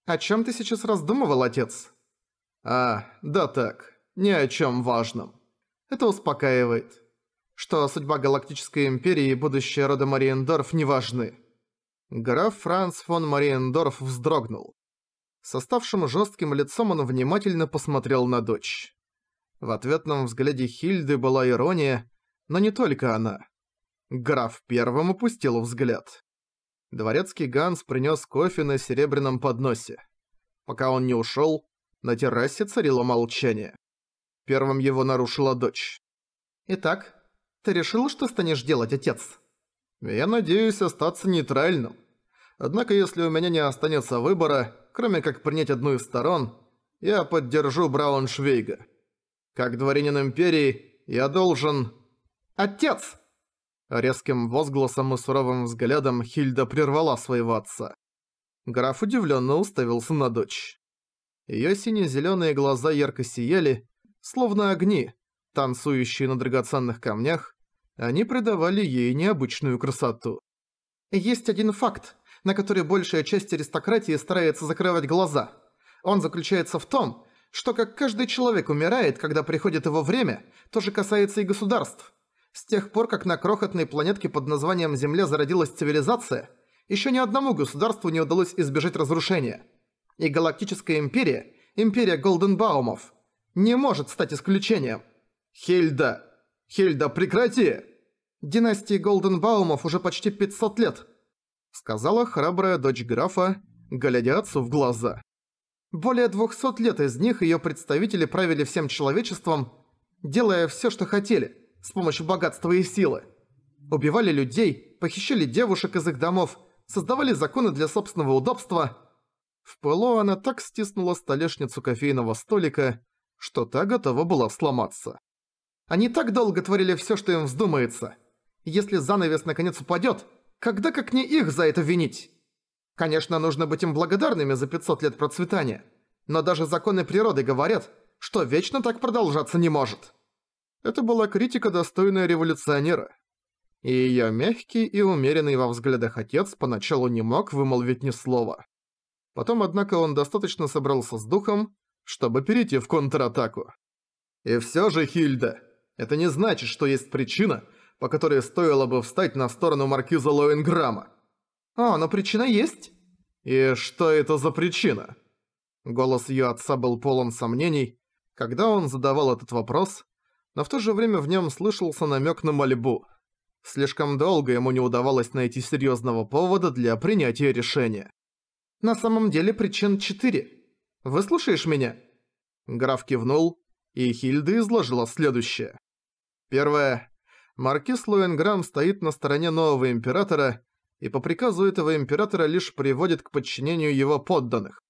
«О чем ты сейчас раздумывал, отец?» «А, да так, ни о чем важном. Это успокаивает. Что судьба Галактической Империи и будущее рода Мариендорф не важны». Граф Франц фон Мариендорф вздрогнул. С оставшим жестким лицом он внимательно посмотрел на дочь. В ответном взгляде Хильды была ирония, но не только она. Граф первым опустил взгляд дворецкий Ганс принёс кофе на серебряном подносе. Пока он не ушёл, на террасе царило молчание. Первым его нарушила дочь. «Итак, ты решил, что станешь делать, отец?» «Я надеюсь остаться нейтральным. Однако если у меня не останется выбора, кроме как принять одну из сторон, я поддержу Брауншвейга. Как дворянин Империи, я должен...» «Отец!» Резким возгласом и суровым взглядом Хильда прервала своего отца. Граф удивленно уставился на дочь. Ее сине-зеленые глаза ярко сияли, словно огни, танцующие на драгоценных камнях, они придавали ей необычную красоту. Есть один факт, на который большая часть аристократии старается закрывать глаза. Он заключается в том, что как каждый человек умирает, когда приходит его время, то же касается и государств. С тех пор, как на крохотной планетке под названием Земля зародилась цивилизация, еще ни одному государству не удалось избежать разрушения. И Галактическая Империя, Империя Голденбаумов, не может стать исключением. Хельда! Хельда, прекрати! Династии Голденбаумов уже почти 500 лет, сказала храбрая дочь графа, глядя отцу в глаза. Более 200 лет из них ее представители правили всем человечеством, делая все, что хотели – с помощью богатства и силы. Убивали людей, похищали девушек из их домов, создавали законы для собственного удобства. В пылу она так стиснула столешницу кофейного столика, что та готова была сломаться. Они так долго творили все, что им вздумается. Если занавес наконец упадет, когда как не их за это винить? Конечно, нужно быть им благодарными за 500 лет процветания, но даже законы природы говорят, что вечно так продолжаться не может. Это была критика, достойная революционера. И её мягкий и умеренный во взглядах отец поначалу не мог вымолвить ни слова. Потом, однако, он достаточно собрался с духом, чтобы перейти в контратаку. «И всё же, Хильда, это не значит, что есть причина, по которой стоило бы встать на сторону маркиза Лоинграма. «А, но причина есть?» «И что это за причина?» Голос её отца был полон сомнений. Когда он задавал этот вопрос, но в то же время в нем слышался намек на мольбу. Слишком долго ему не удавалось найти серьезного повода для принятия решения. «На самом деле причин четыре. Выслушаешь меня?» Граф кивнул, и Хильда изложила следующее. Первое. Маркиз Луэнграм стоит на стороне нового императора и по приказу этого императора лишь приводит к подчинению его подданных.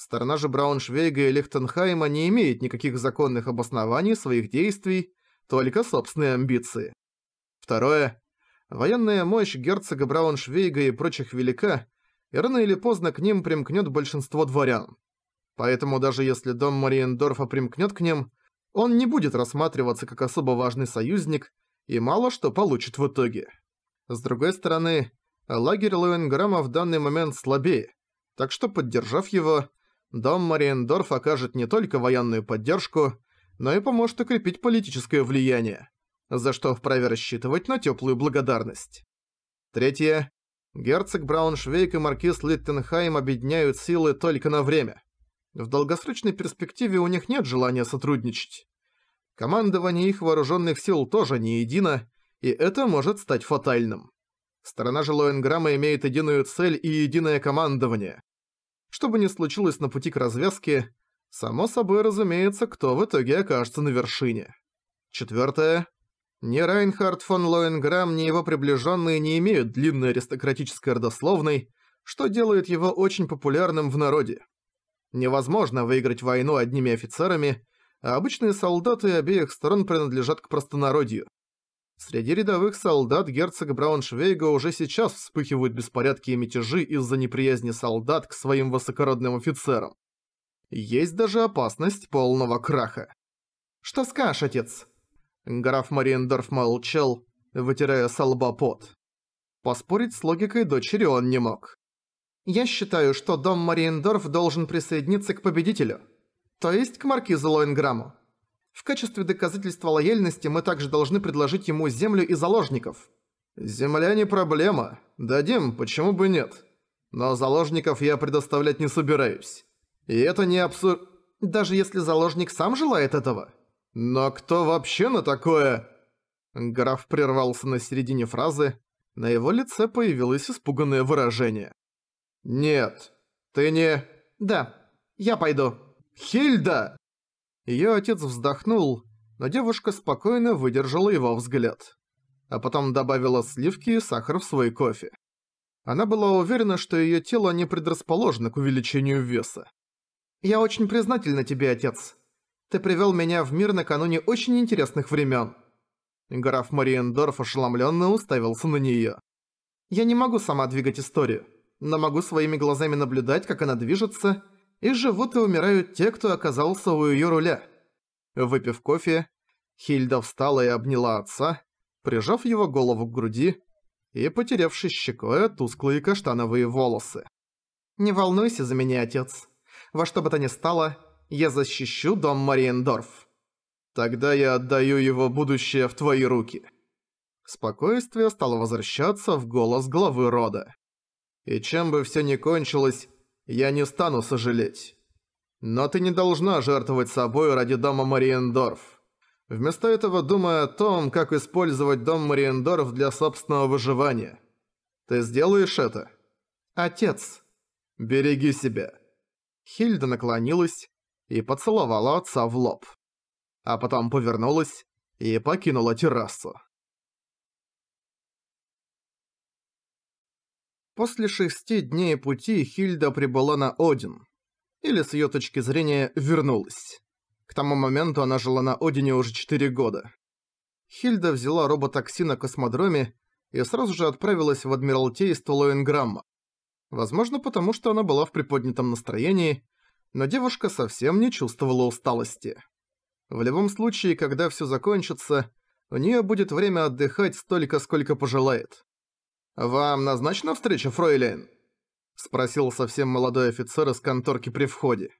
Сторона же Брауншвейга и Лихтенхайма не имеет никаких законных обоснований своих действий, только собственные амбиции. Второе. Военная мощь герцога Брауншвейга и прочих велика, и рано или поздно к ним примкнет большинство дворян. Поэтому даже если дом Мариендорфа примкнет к ним, он не будет рассматриваться как особо важный союзник и мало что получит в итоге. С другой стороны, лагерь Лоенграма в данный момент слабее, так что поддержав его, Дом Мариендорф окажет не только военную поддержку, но и поможет укрепить политическое влияние, за что вправе рассчитывать на теплую благодарность. Третье. Герцог Брауншвейк и маркиз Литтенхайм объединяют силы только на время. В долгосрочной перспективе у них нет желания сотрудничать. Командование их вооруженных сил тоже не едино, и это может стать фатальным. Сторона же Лоенграмма имеет единую цель и единое командование. Что бы ни случилось на пути к развязке, само собой разумеется, кто в итоге окажется на вершине. Четвертое. Ни Райнхард фон Лоенграм, ни его приближенные не имеют длинной аристократической родословной, что делает его очень популярным в народе. Невозможно выиграть войну одними офицерами, а обычные солдаты обеих сторон принадлежат к простонародью. Среди рядовых солдат герцога Брауншвейга уже сейчас вспыхивают беспорядки и мятежи из-за неприязни солдат к своим высокородным офицерам. Есть даже опасность полного краха. «Что скажешь, отец?» Граф Мариендорф молчал, вытирая со Поспорить с логикой дочери он не мог. «Я считаю, что дом Мариендорф должен присоединиться к победителю, то есть к маркизу Лоинграму. В качестве доказательства лояльности мы также должны предложить ему землю и заложников. Земля не проблема. Дадим, почему бы нет. Но заложников я предоставлять не собираюсь. И это не абсур... Даже если заложник сам желает этого. Но кто вообще на такое... Граф прервался на середине фразы. На его лице появилось испуганное выражение. «Нет, ты не...» «Да, я пойду». «Хильда!» Её отец вздохнул, но девушка спокойно выдержала его взгляд. А потом добавила сливки и сахар в свой кофе. Она была уверена, что её тело не предрасположено к увеличению веса. «Я очень признательна тебе, отец. Ты привёл меня в мир накануне очень интересных времён». Граф Мариендорф ошеломлённо уставился на неё. «Я не могу сама двигать историю, но могу своими глазами наблюдать, как она движется, и живут и умирают те, кто оказался у ее руля. Выпив кофе, Хильда встала и обняла отца, прижав его голову к груди и потерявши щекой тусклые каштановые волосы. «Не волнуйся за меня, отец. Во что бы то ни стало, я защищу дом Мариендорф. Тогда я отдаю его будущее в твои руки». Спокойствие стало возвращаться в голос главы рода. «И чем бы все ни кончилось, я не стану сожалеть. Но ты не должна жертвовать собой ради дома Мариендорф. Вместо этого думай о том, как использовать дом Мариендорф для собственного выживания. Ты сделаешь это? Отец, береги себя. Хильда наклонилась и поцеловала отца в лоб. А потом повернулась и покинула террасу. После шести дней пути Хильда прибыла на Один. Или, с ее точки зрения, вернулась. К тому моменту она жила на Одине уже четыре года. Хильда взяла роботакси на космодроме и сразу же отправилась в Адмиралтейство Лоенграмма. Возможно, потому что она была в приподнятом настроении, но девушка совсем не чувствовала усталости. В любом случае, когда все закончится, у нее будет время отдыхать столько, сколько пожелает. «Вам назначена встреча, фройлен?» – спросил совсем молодой офицер из конторки при входе.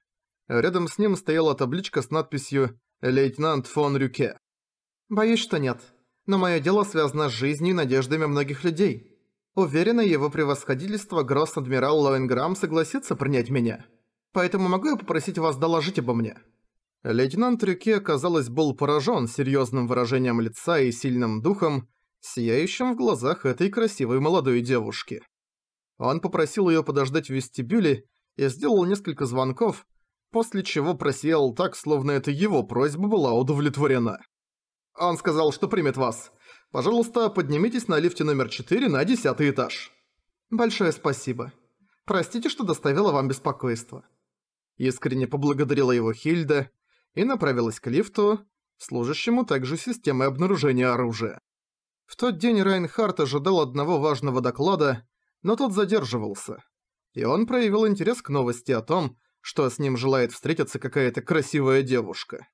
Рядом с ним стояла табличка с надписью «Лейтенант фон Рюке». «Боюсь, что нет. Но мое дело связано с жизнью и надеждами многих людей. Уверена, его превосходительство гросс-адмирал Лоинграм, согласится принять меня. Поэтому могу я попросить вас доложить обо мне?» Лейтенант Рюке, казалось, был поражен серьезным выражением лица и сильным духом, сияющим в глазах этой красивой молодой девушки. Он попросил её подождать в вестибюле и сделал несколько звонков, после чего просиял так, словно это его просьба была удовлетворена. Он сказал, что примет вас. Пожалуйста, поднимитесь на лифте номер 4 на 10 этаж. Большое спасибо. Простите, что доставила вам беспокойство. Искренне поблагодарила его Хильда и направилась к лифту, служащему также системой обнаружения оружия. В тот день Райнхард ожидал одного важного доклада, но тот задерживался. И он проявил интерес к новости о том, что с ним желает встретиться какая-то красивая девушка.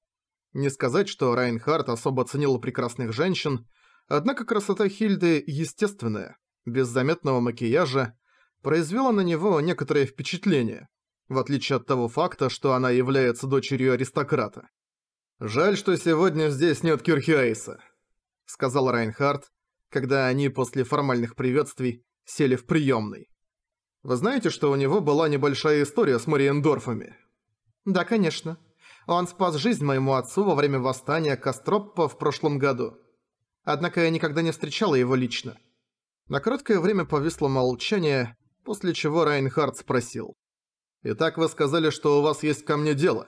Не сказать, что Райнхард особо ценил прекрасных женщин, однако красота Хильды естественная, без заметного макияжа, произвела на него некоторое впечатление, в отличие от того факта, что она является дочерью аристократа. «Жаль, что сегодня здесь нет Кирхиайса», сказал Райнхард, когда они после формальных приветствий сели в приемный. «Вы знаете, что у него была небольшая история с Мариендорфами?» «Да, конечно. Он спас жизнь моему отцу во время восстания Костроппа в прошлом году. Однако я никогда не встречала его лично». На короткое время повисло молчание, после чего Райнхард спросил. «Итак, вы сказали, что у вас есть ко мне дело».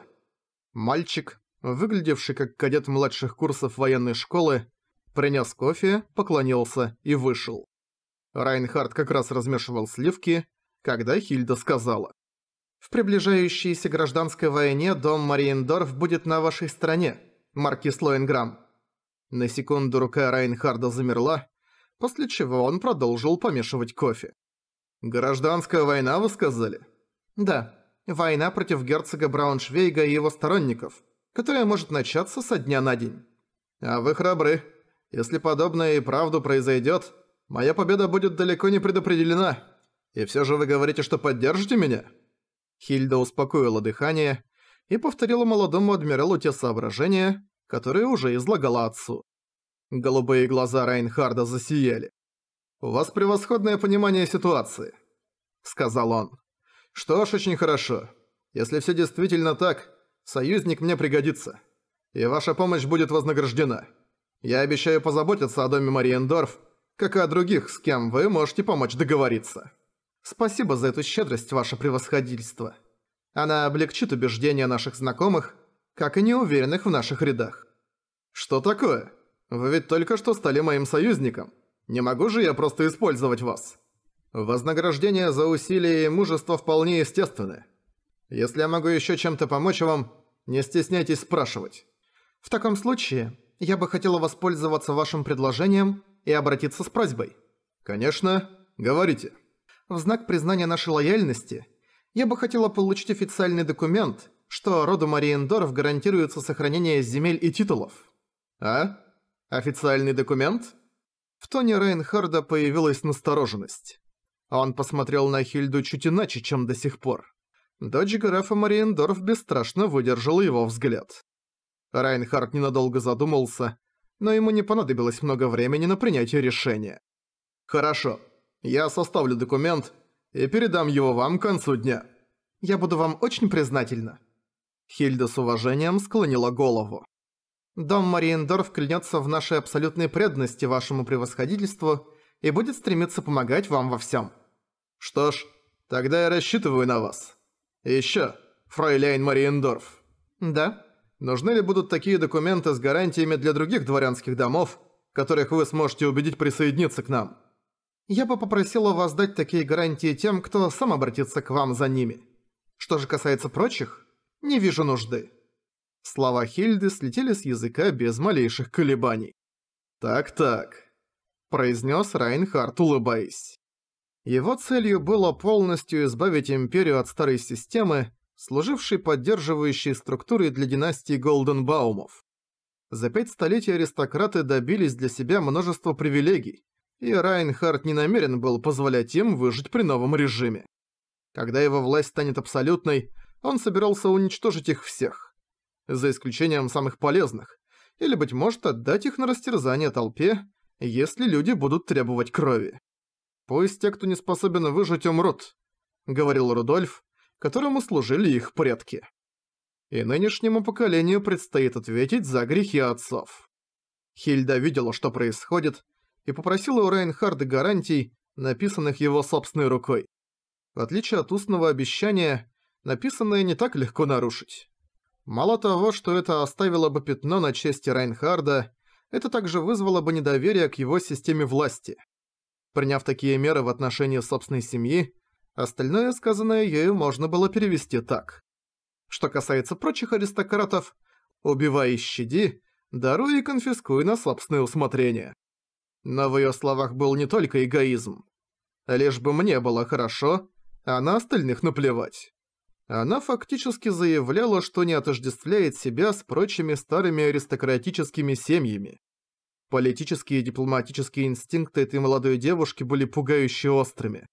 Мальчик, выглядевший как кадет младших курсов военной школы, принес кофе, поклонился и вышел. Райнхард как раз размешивал сливки, когда Хильда сказала. «В приближающейся гражданской войне дом Мариендорф будет на вашей стороне, маркис Лоенграм». На секунду рука Райнхарда замерла, после чего он продолжил помешивать кофе. «Гражданская война, вы сказали?» «Да, война против герцога Брауншвейга и его сторонников, которая может начаться со дня на день». «А вы храбры», если подобное и правду произойдет, моя победа будет далеко не предопределена. И все же вы говорите, что поддержите меня?» Хильда успокоила дыхание и повторила молодому адмиралу те соображения, которые уже излагала отцу. Голубые глаза Райнхарда засияли. «У вас превосходное понимание ситуации», — сказал он. «Что ж, очень хорошо. Если все действительно так, союзник мне пригодится, и ваша помощь будет вознаграждена». Я обещаю позаботиться о доме Мариендорф, как и о других, с кем вы можете помочь договориться. Спасибо за эту щедрость, ваше превосходительство. Она облегчит убеждения наших знакомых, как и неуверенных в наших рядах. Что такое? Вы ведь только что стали моим союзником. Не могу же я просто использовать вас. Вознаграждение за усилия и мужество вполне естественны. Если я могу еще чем-то помочь вам, не стесняйтесь спрашивать. В таком случае, я бы хотела воспользоваться вашим предложением и обратиться с просьбой. Конечно, говорите. В знак признания нашей лояльности я бы хотела получить официальный документ, что роду Мариендоров гарантируется сохранение земель и титулов. А? Официальный документ? В тоне Рейнхарда появилась настороженность. Он посмотрел на Хильду чуть иначе, чем до сих пор. Дочь графа Мариендорф бесстрашно выдержала его взгляд. Райнхард ненадолго задумался, но ему не понадобилось много времени на принятие решения. «Хорошо, я составлю документ и передам его вам к концу дня. Я буду вам очень признательна». Хильда с уважением склонила голову. «Дом Мариендорф клянется в нашей абсолютной преданности вашему превосходительству и будет стремиться помогать вам во всем». «Что ж, тогда я рассчитываю на вас. Еще, ещё, фройляйн Мариендорф». «Да?» Нужны ли будут такие документы с гарантиями для других дворянских домов, которых вы сможете убедить присоединиться к нам? Я бы попросила вас дать такие гарантии тем, кто сам обратится к вам за ними. Что же касается прочих, не вижу нужды». Слова Хильды слетели с языка без малейших колебаний. «Так-так», – произнес Райнхард, улыбаясь. Его целью было полностью избавить Империю от старой системы, служивший поддерживающей структурой для династии Голденбаумов. За пять столетий аристократы добились для себя множества привилегий, и Райнхард не намерен был позволять им выжить при новом режиме. Когда его власть станет абсолютной, он собирался уничтожить их всех. За исключением самых полезных. Или, быть может, отдать их на растерзание толпе, если люди будут требовать крови. «Пусть те, кто не способен выжить, умрут», — говорил Рудольф, которому служили их предки. И нынешнему поколению предстоит ответить за грехи отцов. Хильда видела, что происходит, и попросила у Рейнхарда гарантий, написанных его собственной рукой. В отличие от устного обещания, написанное не так легко нарушить. Мало того, что это оставило бы пятно на чести Рейнхарда, это также вызвало бы недоверие к его системе власти. Приняв такие меры в отношении собственной семьи, Остальное, сказанное ею, можно было перевести так. Что касается прочих аристократов, убивай и щади, даруй и конфискуй на собственное усмотрение. Но в её словах был не только эгоизм. Лишь бы мне было хорошо, а на остальных наплевать. Она фактически заявляла, что не отождествляет себя с прочими старыми аристократическими семьями. Политические и дипломатические инстинкты этой молодой девушки были пугающе острыми.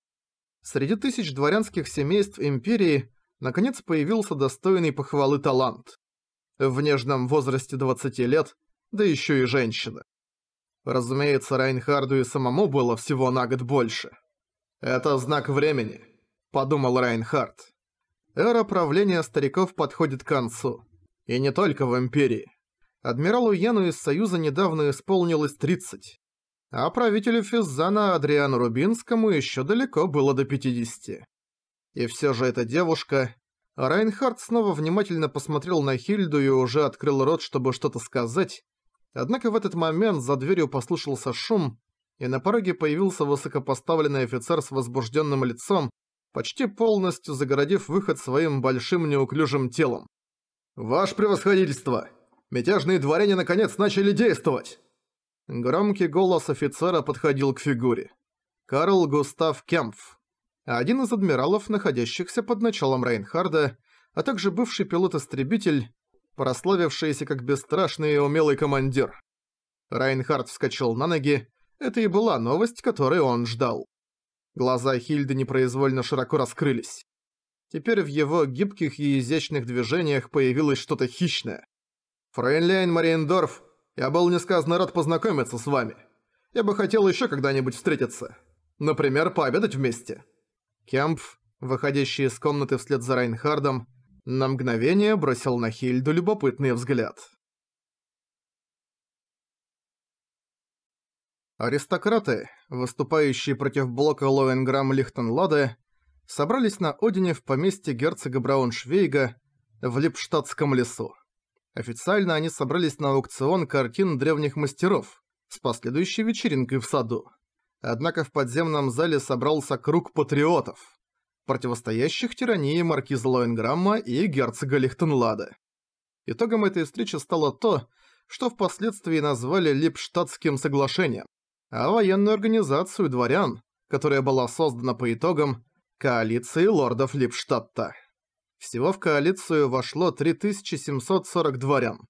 Среди тысяч дворянских семейств Империи наконец появился достойный похвалы талант. В нежном возрасте 20 лет, да еще и женщина. Разумеется, Райнхарду и самому было всего на год больше. «Это знак времени», — подумал Райнхард. Эра правления стариков подходит к концу. И не только в Империи. Адмиралу Яну из Союза недавно исполнилось 30 а правителю Физзана Адриану Рубинскому еще далеко было до 50. И все же эта девушка... Райнхард снова внимательно посмотрел на Хильду и уже открыл рот, чтобы что-то сказать. Однако в этот момент за дверью послышался шум, и на пороге появился высокопоставленный офицер с возбужденным лицом, почти полностью загородив выход своим большим неуклюжим телом. «Ваше превосходительство! Мятежные дворяне наконец начали действовать!» Громкий голос офицера подходил к фигуре. Карл Густав Кемпф. Один из адмиралов, находящихся под началом Рейнхарда, а также бывший пилот-истребитель, прославившийся как бесстрашный и умелый командир. Райнхард вскочил на ноги, это и была новость, которой он ждал. Глаза Хильды непроизвольно широко раскрылись. Теперь в его гибких и изящных движениях появилось что-то хищное. «Фрейнляйн Мариендорф, я был несказанно рад познакомиться с вами. Я бы хотел еще когда-нибудь встретиться. Например, пообедать вместе». Кемпф, выходящий из комнаты вслед за Райнхардом, на мгновение бросил на Хильду любопытный взгляд. Аристократы, выступающие против блока лоенграм лихтенладе собрались на Одине в поместье герцога Брауншвейга в Липштадтском лесу. Официально они собрались на аукцион картин древних мастеров с последующей вечеринкой в саду. Однако в подземном зале собрался круг патриотов, противостоящих тирании маркиза Лоенграмма и герцога Лихтенлада. Итогом этой встречи стало то, что впоследствии назвали Липштадтским соглашением, а военную организацию дворян, которая была создана по итогам коалиции лордов Липштадта. Всего в коалицию вошло 3740 дворян.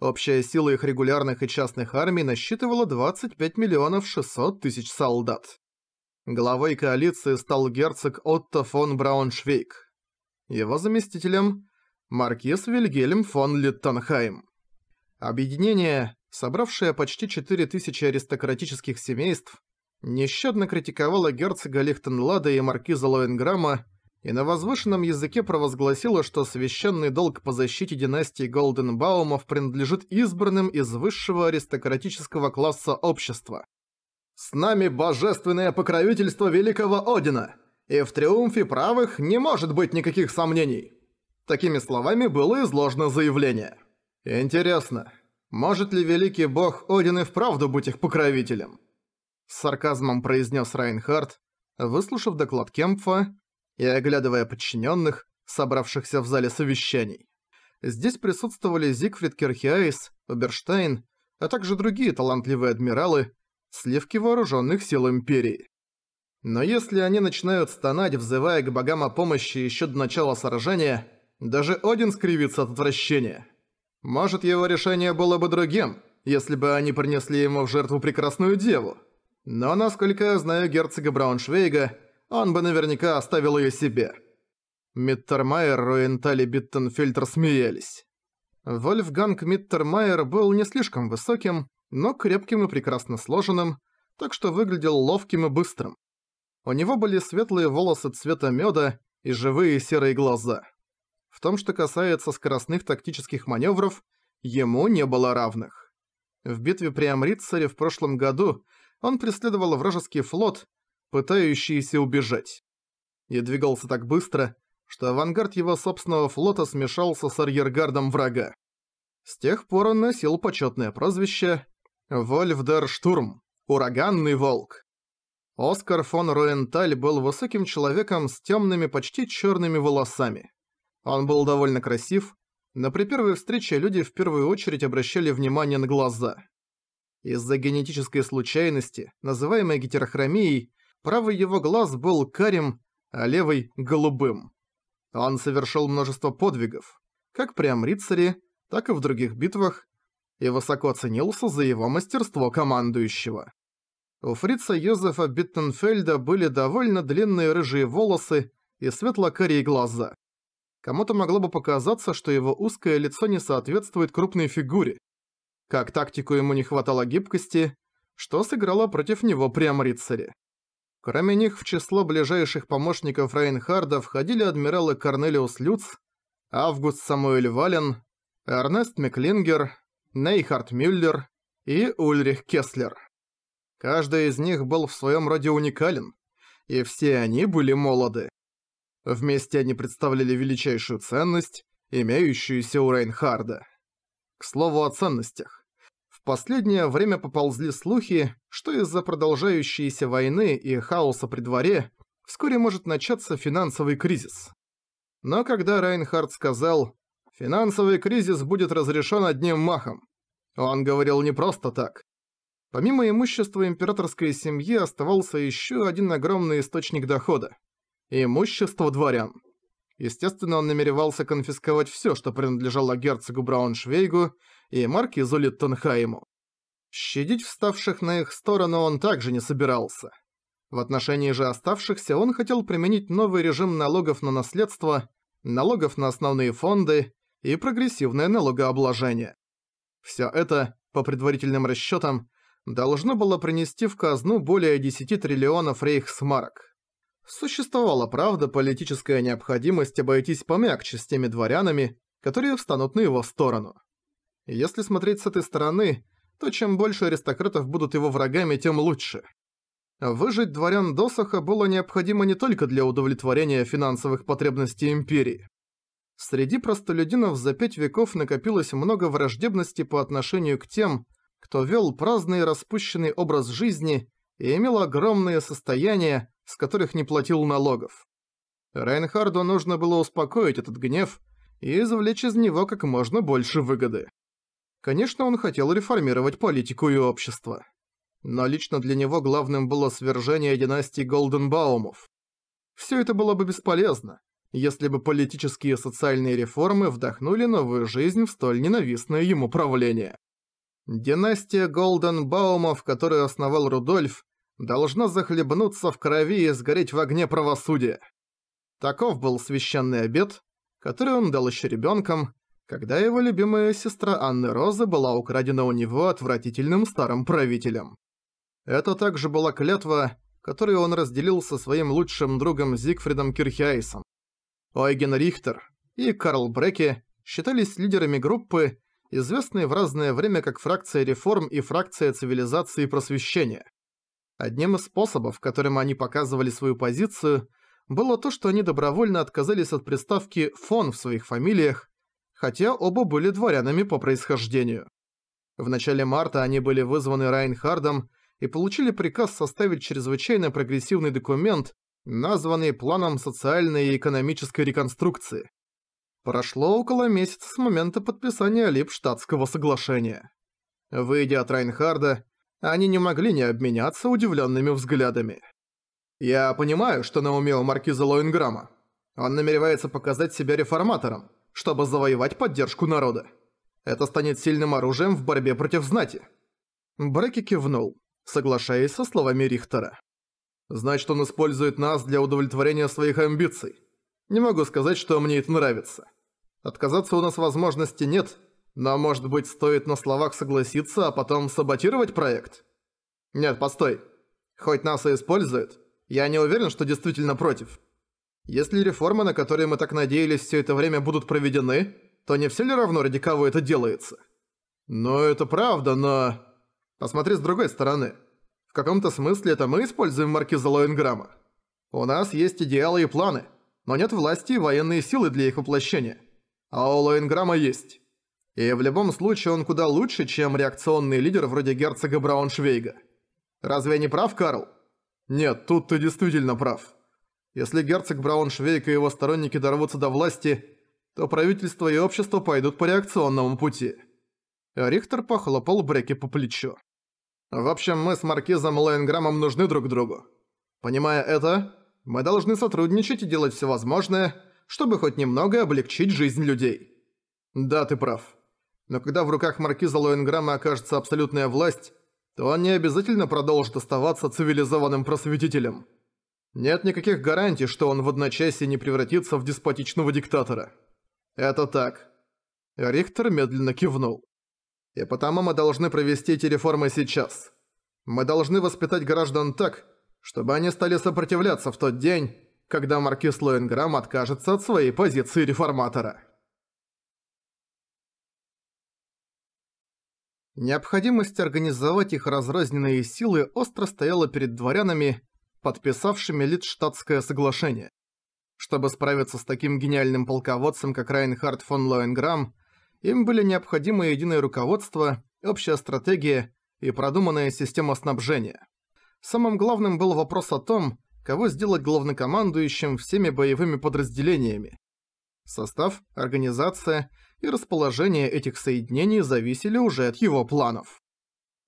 Общая сила их регулярных и частных армий насчитывала 25 миллионов 600 тысяч солдат. Главой коалиции стал герцог Отто фон Брауншвейк. Его заместителем – маркиз Вильгельм фон Литтенхайм. Объединение, собравшее почти 4000 аристократических семейств, нещадно критиковало герцога Лихтенлада и маркиза Лоенграмма и на возвышенном языке провозгласила, что священный долг по защите династии Голденбаумов принадлежит избранным из высшего аристократического класса общества. «С нами божественное покровительство великого Одина, и в триумфе правых не может быть никаких сомнений!» Такими словами было изложено заявление. «Интересно, может ли великий бог Один и вправду быть их покровителем?» С сарказмом произнес Райнхард, выслушав доклад Кемпфа, и оглядывая подчиненных, собравшихся в зале совещаний. Здесь присутствовали Зигфрид Керхиайс, Оберштейн, а также другие талантливые адмиралы, сливки вооруженных сил Империи. Но если они начинают стонать, взывая к богам о помощи еще до начала сражения, даже Один скривится от отвращения. Может, его решение было бы другим, если бы они принесли ему в жертву прекрасную деву. Но, насколько я знаю герцога Брауншвейга, он бы наверняка оставил её себе. Миттермайер, Руентали, и Биттенфельтер смеялись. Вольфганг Миттермайер был не слишком высоким, но крепким и прекрасно сложенным, так что выглядел ловким и быстрым. У него были светлые волосы цвета мёда и живые серые глаза. В том, что касается скоростных тактических манёвров, ему не было равных. В битве при Амритсаре в прошлом году он преследовал вражеский флот пытающиеся убежать. И двигался так быстро, что авангард его собственного флота смешался с арьергардом врага. С тех пор он носил почетное прозвище «Вольфдер Штурм» – «Ураганный Волк». Оскар фон Руенталь был высоким человеком с темными, почти черными волосами. Он был довольно красив, но при первой встрече люди в первую очередь обращали внимание на глаза. Из-за генетической случайности, называемой гетерохромией, Правый его глаз был карим, а левый – голубым. Он совершил множество подвигов, как при Амрицаре, так и в других битвах, и высоко ценился за его мастерство командующего. У фрица Йозефа Биттенфельда были довольно длинные рыжие волосы и светло-карие глаза. Кому-то могло бы показаться, что его узкое лицо не соответствует крупной фигуре. Как тактику ему не хватало гибкости, что сыграло против него при Амрицаре. Кроме них в число ближайших помощников Рейнхарда входили адмиралы Корнелиус Люц, Август Самуэль Вален, Эрнест Миклингер, Нейхард Мюллер и Ульрих Кеслер. Каждый из них был в своем роде уникален, и все они были молоды. Вместе они представляли величайшую ценность, имеющуюся у Рейнхарда. К слову о ценностях. В последнее время поползли слухи, что из-за продолжающейся войны и хаоса при дворе вскоре может начаться финансовый кризис. Но когда Райнхард сказал «финансовый кризис будет разрешен одним махом», он говорил не просто так. Помимо имущества императорской семьи оставался еще один огромный источник дохода – имущество дворян. Естественно, он намеревался конфисковать все, что принадлежало герцогу Брауншвейгу – и маркизу Тонхайму. Щадить вставших на их сторону он также не собирался. В отношении же оставшихся он хотел применить новый режим налогов на наследство, налогов на основные фонды и прогрессивное налогообложение. Всё это, по предварительным расчётам, должно было принести в казну более 10 триллионов рейхсмарок. Существовала, правда, политическая необходимость обойтись помягче с теми дворянами, которые встанут на его сторону. Если смотреть с этой стороны, то чем больше аристократов будут его врагами, тем лучше. Выжить дворян досоха было необходимо не только для удовлетворения финансовых потребностей империи. Среди простолюдинов за пять веков накопилось много враждебности по отношению к тем, кто вел праздный распущенный образ жизни и имел огромные состояния, с которых не платил налогов. Рейнхарду нужно было успокоить этот гнев и извлечь из него как можно больше выгоды. Конечно, он хотел реформировать политику и общество. Но лично для него главным было свержение династии Голденбаумов. Все это было бы бесполезно, если бы политические и социальные реформы вдохнули новую жизнь в столь ненавистное ему правление. Династия Голденбаумов, которую основал Рудольф, должна захлебнуться в крови и сгореть в огне правосудия. Таков был священный обет, который он дал еще ребенком, когда его любимая сестра Анны Розы была украдена у него отвратительным старым правителем. Это также была клятва, которую он разделил со своим лучшим другом Зигфридом Кирхиайсом. Ойген Рихтер и Карл Бреке считались лидерами группы, известной в разное время как фракция реформ и фракция цивилизации и просвещения. Одним из способов, которым они показывали свою позицию, было то, что они добровольно отказались от приставки «фон» в своих фамилиях, хотя оба были дворянами по происхождению. В начале марта они были вызваны Райнхардом и получили приказ составить чрезвычайно прогрессивный документ, названный Планом социальной и экономической реконструкции. Прошло около месяца с момента подписания Липштадтского соглашения. Выйдя от Райнхарда, они не могли не обменяться удивленными взглядами. «Я понимаю, что на уме у маркиза Лоинграма. Он намеревается показать себя реформатором, чтобы завоевать поддержку народа. Это станет сильным оружием в борьбе против знати. Бреки кивнул, соглашаясь со словами Рихтера. Значит, он использует нас для удовлетворения своих амбиций. Не могу сказать, что мне это нравится. Отказаться у нас возможности нет, но, может быть, стоит на словах согласиться, а потом саботировать проект? Нет, постой. Хоть нас и используют, я не уверен, что действительно против. Если реформы, на которые мы так надеялись все это время, будут проведены, то не все ли равно, ради кого это делается? Ну, это правда, но... Посмотри с другой стороны. В каком-то смысле это мы используем маркиза Лоенграмма. У нас есть идеалы и планы, но нет власти и военные силы для их воплощения. А у Лоенграмма есть. И в любом случае он куда лучше, чем реакционный лидер вроде герцога Брауншвейга. Разве я не прав, Карл? Нет, тут ты действительно прав. Если герцог Брауншвейк и его сторонники дорвутся до власти, то правительство и общество пойдут по реакционному пути». Рихтер похлопал Бреки по плечу. «В общем, мы с Маркизом Лоенграммом нужны друг другу. Понимая это, мы должны сотрудничать и делать все возможное, чтобы хоть немного облегчить жизнь людей». «Да, ты прав. Но когда в руках Маркиза Лоенграмма окажется абсолютная власть, то он не обязательно продолжит оставаться цивилизованным просветителем». Нет никаких гарантий, что он в одночасье не превратится в деспотичного диктатора. Это так. Рихтер медленно кивнул. И потому мы должны провести эти реформы сейчас. Мы должны воспитать граждан так, чтобы они стали сопротивляться в тот день, когда маркиз Лоенграм откажется от своей позиции реформатора. Необходимость организовать их разрозненные силы остро стояла перед дворянами, подписавшими Лидштадтское соглашение. Чтобы справиться с таким гениальным полководцем, как Райнхард фон Лоенграмм, им были необходимы единое руководство, общая стратегия и продуманная система снабжения. Самым главным был вопрос о том, кого сделать главнокомандующим всеми боевыми подразделениями. Состав, организация и расположение этих соединений зависели уже от его планов.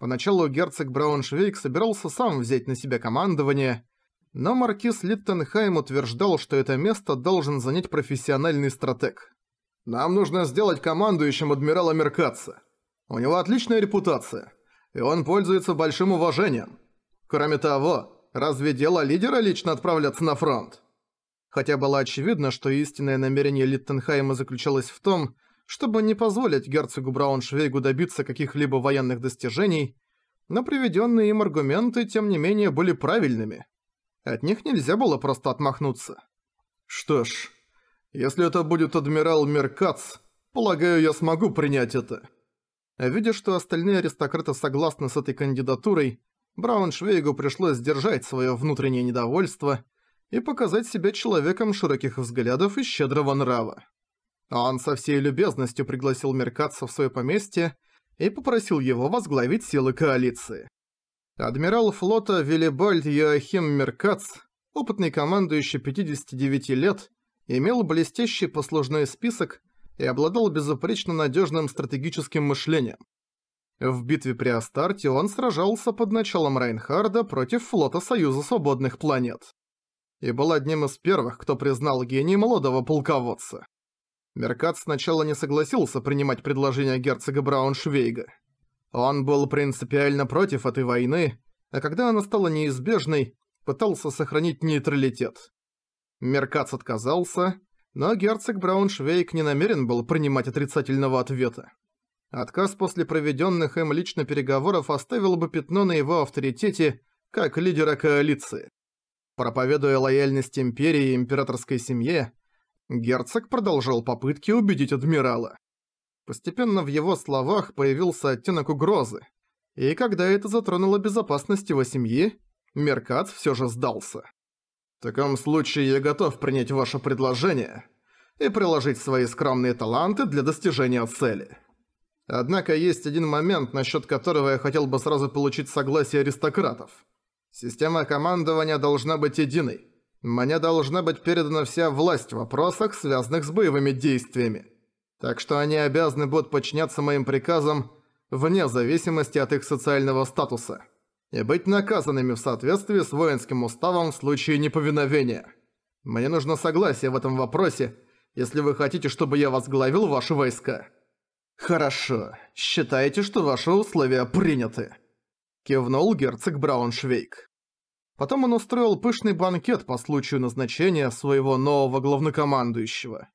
Поначалу герцог Брауншвейк собирался сам взять на себя командование, но маркиз Литтенхайм утверждал, что это место должен занять профессиональный стратег. «Нам нужно сделать командующим адмирала Меркатца. У него отличная репутация, и он пользуется большим уважением. Кроме того, разве дело лидера лично отправляться на фронт?» Хотя было очевидно, что истинное намерение Литтенхайма заключалось в том, чтобы не позволить герцогу Брауншвейгу добиться каких-либо военных достижений, но приведенные им аргументы, тем не менее, были правильными. От них нельзя было просто отмахнуться. Что ж, если это будет адмирал Меркац, полагаю, я смогу принять это. Видя, что остальные аристократы согласны с этой кандидатурой, Брауншвейгу пришлось сдержать свое внутреннее недовольство и показать себя человеком широких взглядов и щедрого нрава. Он со всей любезностью пригласил Меркатца в свое поместье и попросил его возглавить силы коалиции. Адмирал флота Виллибальд Йоахим Меркац, опытный командующий 59 лет, имел блестящий послужной список и обладал безупречно надежным стратегическим мышлением. В битве при Астарте он сражался под началом Райнхарда против флота Союза Свободных Планет. И был одним из первых, кто признал гений молодого полководца. Меркат сначала не согласился принимать предложение герцога Брауншвейга. Он был принципиально против этой войны, а когда она стала неизбежной, пытался сохранить нейтралитет. Меркац отказался, но герцог Брауншвейк не намерен был принимать отрицательного ответа. Отказ после проведенных им лично переговоров оставил бы пятно на его авторитете как лидера коалиции. Проповедуя лояльность империи и императорской семье, Герцог продолжал попытки убедить адмирала. Постепенно в его словах появился оттенок угрозы. И когда это затронуло безопасность его семьи, Меркат все же сдался. «В таком случае я готов принять ваше предложение и приложить свои скромные таланты для достижения цели. Однако есть один момент, насчет которого я хотел бы сразу получить согласие аристократов. Система командования должна быть единой. Мне должна быть передана вся власть в вопросах, связанных с боевыми действиями. Так что они обязаны будут подчиняться моим приказам вне зависимости от их социального статуса и быть наказанными в соответствии с воинским уставом в случае неповиновения. Мне нужно согласие в этом вопросе, если вы хотите, чтобы я возглавил ваши войска». «Хорошо. Считаете, что ваши условия приняты?» Кивнул герцог Брауншвейк. Потом он устроил пышный банкет по случаю назначения своего нового главнокомандующего.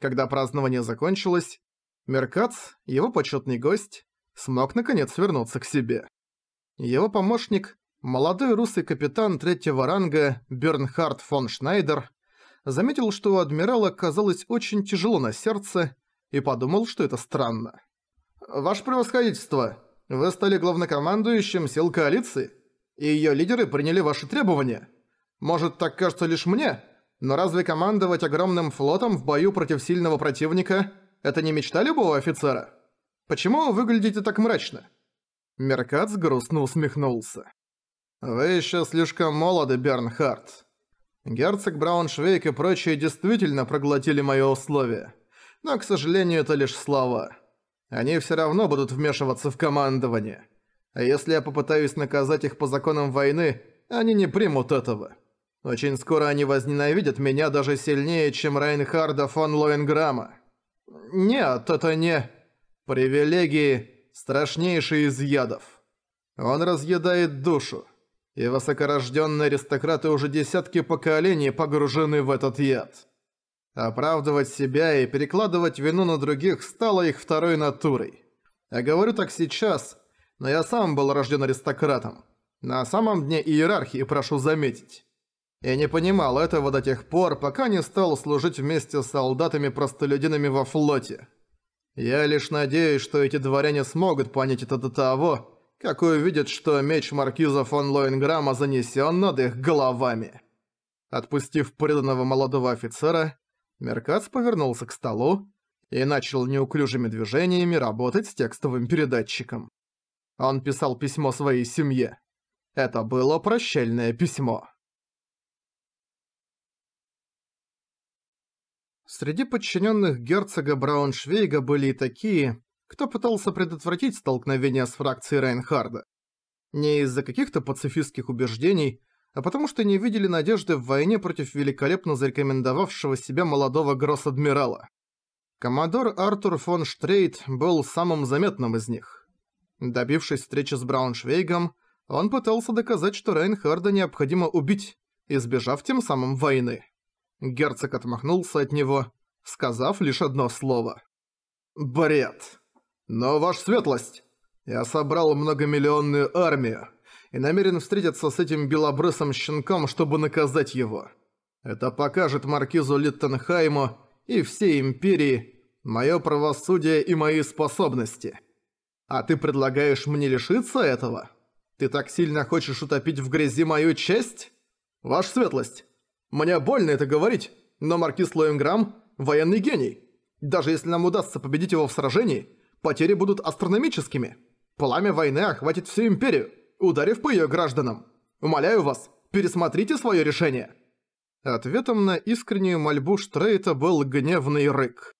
Когда празднование закончилось, Меркац, его почетный гость, смог наконец вернуться к себе. Его помощник, молодой русый капитан третьего ранга Бернхард фон Шнайдер, заметил, что у адмирала казалось очень тяжело на сердце и подумал, что это странно. «Ваше превосходительство, вы стали главнокомандующим сил коалиции?» и её лидеры приняли ваши требования. Может, так кажется лишь мне, но разве командовать огромным флотом в бою против сильного противника – это не мечта любого офицера? Почему вы выглядите так мрачно?» Меркац грустно усмехнулся. «Вы ещё слишком молоды, Бернхард. Герцог Брауншвейк и прочие действительно проглотили моё условие. Но, к сожалению, это лишь слова. Они всё равно будут вмешиваться в командование. А если я попытаюсь наказать их по законам войны, они не примут этого. Очень скоро они возненавидят меня даже сильнее, чем Райнхарда фон Лоенграма. Нет, это не... Привилегии – страшнейший из ядов. Он разъедает душу. И высокорожденные аристократы уже десятки поколений погружены в этот яд. Оправдывать себя и перекладывать вину на других стало их второй натурой. Я а говорю так сейчас – но я сам был рожден аристократом. На самом дне иерархии, прошу заметить. Я не понимал этого до тех пор, пока не стал служить вместе с солдатами-простолюдинами во флоте. Я лишь надеюсь, что эти дворяне смогут понять это до того, как увидят, что меч маркиза фон Лоинграма занесен над их головами. Отпустив преданного молодого офицера, Меркац повернулся к столу и начал неуклюжими движениями работать с текстовым передатчиком. Он писал письмо своей семье. Это было прощальное письмо. Среди подчиненных герцога Брауншвейга были и такие, кто пытался предотвратить столкновение с фракцией Райнхарда. Не из-за каких-то пацифистских убеждений, а потому что не видели надежды в войне против великолепно зарекомендовавшего себя молодого гросс-адмирала. Коммодор Артур фон Штрейт был самым заметным из них. Добившись встречи с Брауншвейгом, он пытался доказать, что Рейнхарда необходимо убить, избежав тем самым войны. Герцог отмахнулся от него, сказав лишь одно слово. «Бред! Но, ваша светлость, я собрал многомиллионную армию и намерен встретиться с этим белобрысым щенком, чтобы наказать его. Это покажет маркизу Литтенхайму и всей Империи мое правосудие и мои способности». А ты предлагаешь мне лишиться этого? Ты так сильно хочешь утопить в грязи мою честь? Ваша светлость, мне больно это говорить, но маркиз Лоенграм – военный гений. Даже если нам удастся победить его в сражении, потери будут астрономическими. Пламя войны охватит всю империю, ударив по ее гражданам. Умоляю вас, пересмотрите свое решение. Ответом на искреннюю мольбу Штрейта был гневный рык.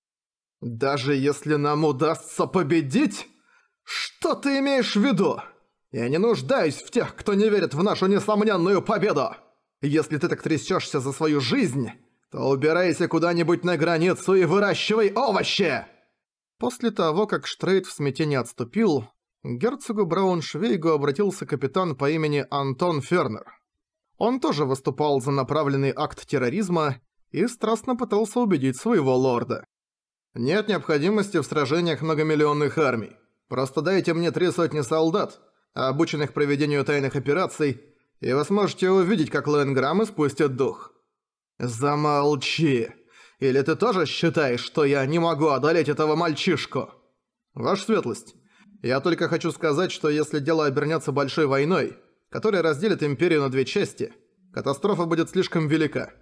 «Даже если нам удастся победить!» «Что ты имеешь в виду? Я не нуждаюсь в тех, кто не верит в нашу несомненную победу! Если ты так трясёшься за свою жизнь, то убирайся куда-нибудь на границу и выращивай овощи!» После того, как Штрейд в смятении отступил, к герцогу Брауншвейгу обратился капитан по имени Антон Фернер. Он тоже выступал за направленный акт терроризма и страстно пытался убедить своего лорда. «Нет необходимости в сражениях многомиллионных армий. Просто дайте мне три сотни солдат, обученных проведению тайных операций, и вы сможете увидеть, как Лоенграмм спустят дух». «Замолчи! Или ты тоже считаешь, что я не могу одолеть этого мальчишку?» «Ваша светлость, я только хочу сказать, что если дело обернется большой войной, которая разделит Империю на две части, катастрофа будет слишком велика,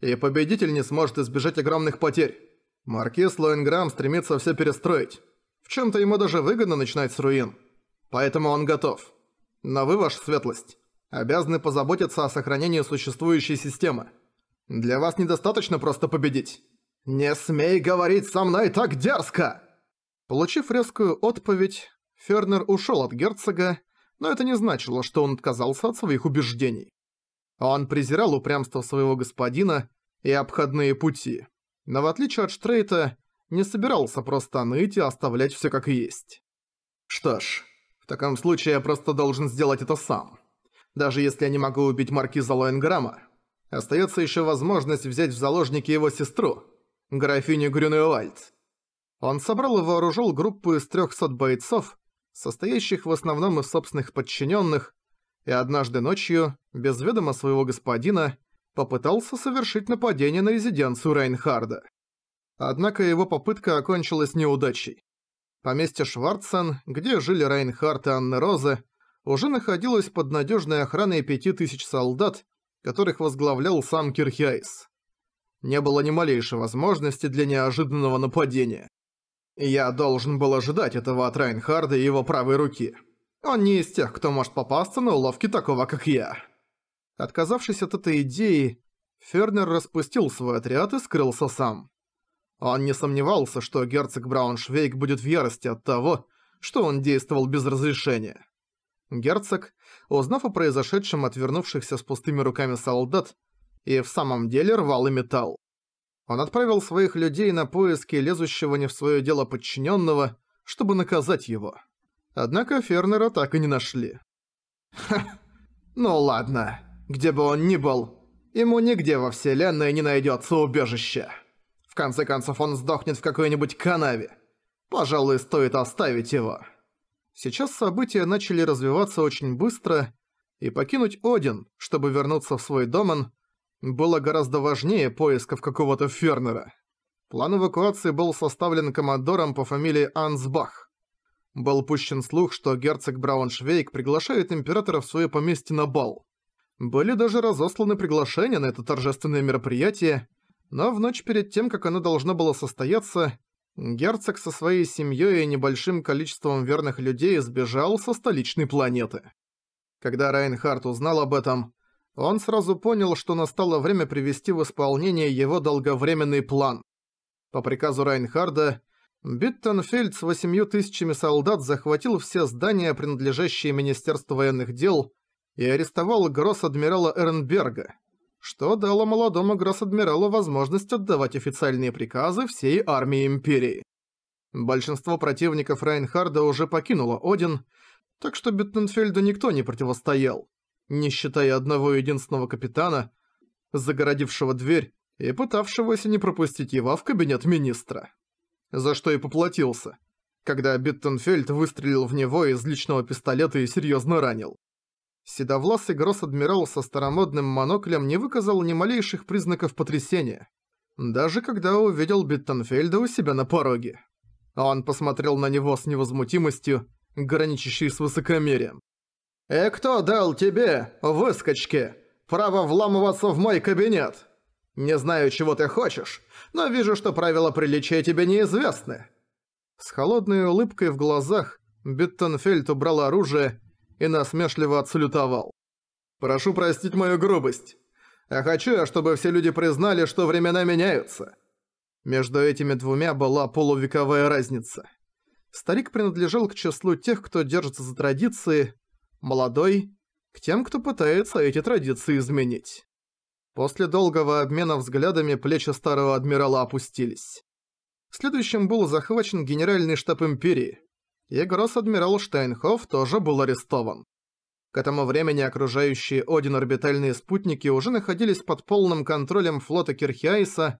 и победитель не сможет избежать огромных потерь. Маркиз Лоенграмм стремится все перестроить». В чем-то ему даже выгодно начинать с руин. Поэтому он готов. Но вы, ваша светлость, обязаны позаботиться о сохранении существующей системы. Для вас недостаточно просто победить. «Не смей говорить со мной так дерзко!» Получив резкую отповедь, Фернер ушел от герцога, но это не значило, что он отказался от своих убеждений. Он презирал упрямство своего господина и обходные пути. Но в отличие от Штрейта, не собирался просто ныть и оставлять все как есть. Что ж, в таком случае я просто должен сделать это сам. Даже если я не могу убить маркиза Лоенграма, остается еще возможность взять в заложники его сестру, графиню Грюнеуальд. Он собрал и вооружил группу из 300 бойцов, состоящих в основном из собственных подчиненных, и однажды ночью, без ведома своего господина, попытался совершить нападение на резиденцию Рейнхарда. Однако его попытка окончилась неудачей. Поместье Шварцен, где жили Райнхард и Анна Роза, уже находилось под надежной охраной пяти тысяч солдат, которых возглавлял сам Кирхиайс. Не было ни малейшей возможности для неожиданного нападения. Я должен был ожидать этого от Райнхарда и его правой руки. Он не из тех, кто может попасться на уловки такого, как я. Отказавшись от этой идеи, Фернер распустил свой отряд и скрылся сам. Он не сомневался, что герцог Брауншвейг будет в ярости от того, что он действовал без разрешения. Герцог, узнав о произошедшем от с пустыми руками солдат, и в самом деле рвал и металл. Он отправил своих людей на поиски лезущего не в свое дело подчиненного, чтобы наказать его. Однако Фернера так и не нашли. Ха, ну ладно, где бы он ни был, ему нигде во вселенной не найдется убежища. В конце концов, он сдохнет в какой-нибудь канаве. Пожалуй, стоит оставить его. Сейчас события начали развиваться очень быстро, и покинуть Один, чтобы вернуться в свой домен, было гораздо важнее поисков какого-то Фернера. План эвакуации был составлен командором по фамилии Ансбах. Был пущен слух, что герцог Брауншвейк приглашает императора в свое поместье на бал. Были даже разосланы приглашения на это торжественное мероприятие, но в ночь перед тем, как оно должно было состояться, герцог со своей семьей и небольшим количеством верных людей сбежал со столичной планеты. Когда Райнхард узнал об этом, он сразу понял, что настало время привести в исполнение его долговременный план. По приказу Райнхарда, Биттенфельд с восемью тысячами солдат захватил все здания, принадлежащие Министерству военных дел, и арестовал гросс-адмирала Эренберга – что дало молодому гросс-адмиралу возможность отдавать официальные приказы всей армии Империи. Большинство противников Райнхарда уже покинуло Один, так что Биттенфельду никто не противостоял, не считая одного единственного капитана, загородившего дверь и пытавшегося не пропустить его в кабинет министра. За что и поплатился, когда Биттенфельд выстрелил в него из личного пистолета и серьезно ранил. Седовласый гросс-адмирал со старомодным моноклем не выказал ни малейших признаков потрясения, даже когда увидел Биттенфельда у себя на пороге. Он посмотрел на него с невозмутимостью, граничащей с высокомерием. «И кто дал тебе, выскочки, право вламываться в мой кабинет? Не знаю, чего ты хочешь, но вижу, что правила приличия тебе неизвестны». С холодной улыбкой в глазах Биттенфельд убрал оружие и насмешливо отсалютовал. «Прошу простить мою грубость. А хочу я, чтобы все люди признали, что времена меняются». Между этими двумя была полувековая разница. Старик принадлежал к числу тех, кто держится за традиции, молодой – к тем, кто пытается эти традиции изменить. После долгого обмена взглядами плечи старого адмирала опустились. Следующим был захвачен генеральный штаб Империи, и гросс-адмирал Штайнхоф тоже был арестован. К этому времени окружающие Один орбитальные спутники уже находились под полным контролем флота Кирхиайса,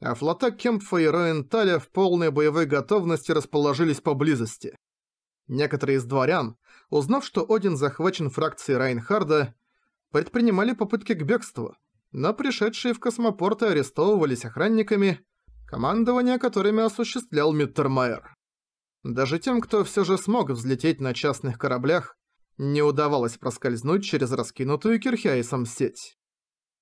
а флота Кемпфа и Роенталя в полной боевой готовности расположились поблизости. Некоторые из дворян, узнав, что Один захвачен фракцией Райнхарда, предпринимали попытки к бегству, но пришедшие в космопорты арестовывались охранниками, командование которыми осуществлял Миттермайер. Даже тем, кто все же смог взлететь на частных кораблях, не удавалось проскользнуть через раскинутую Кирхиайсом сеть.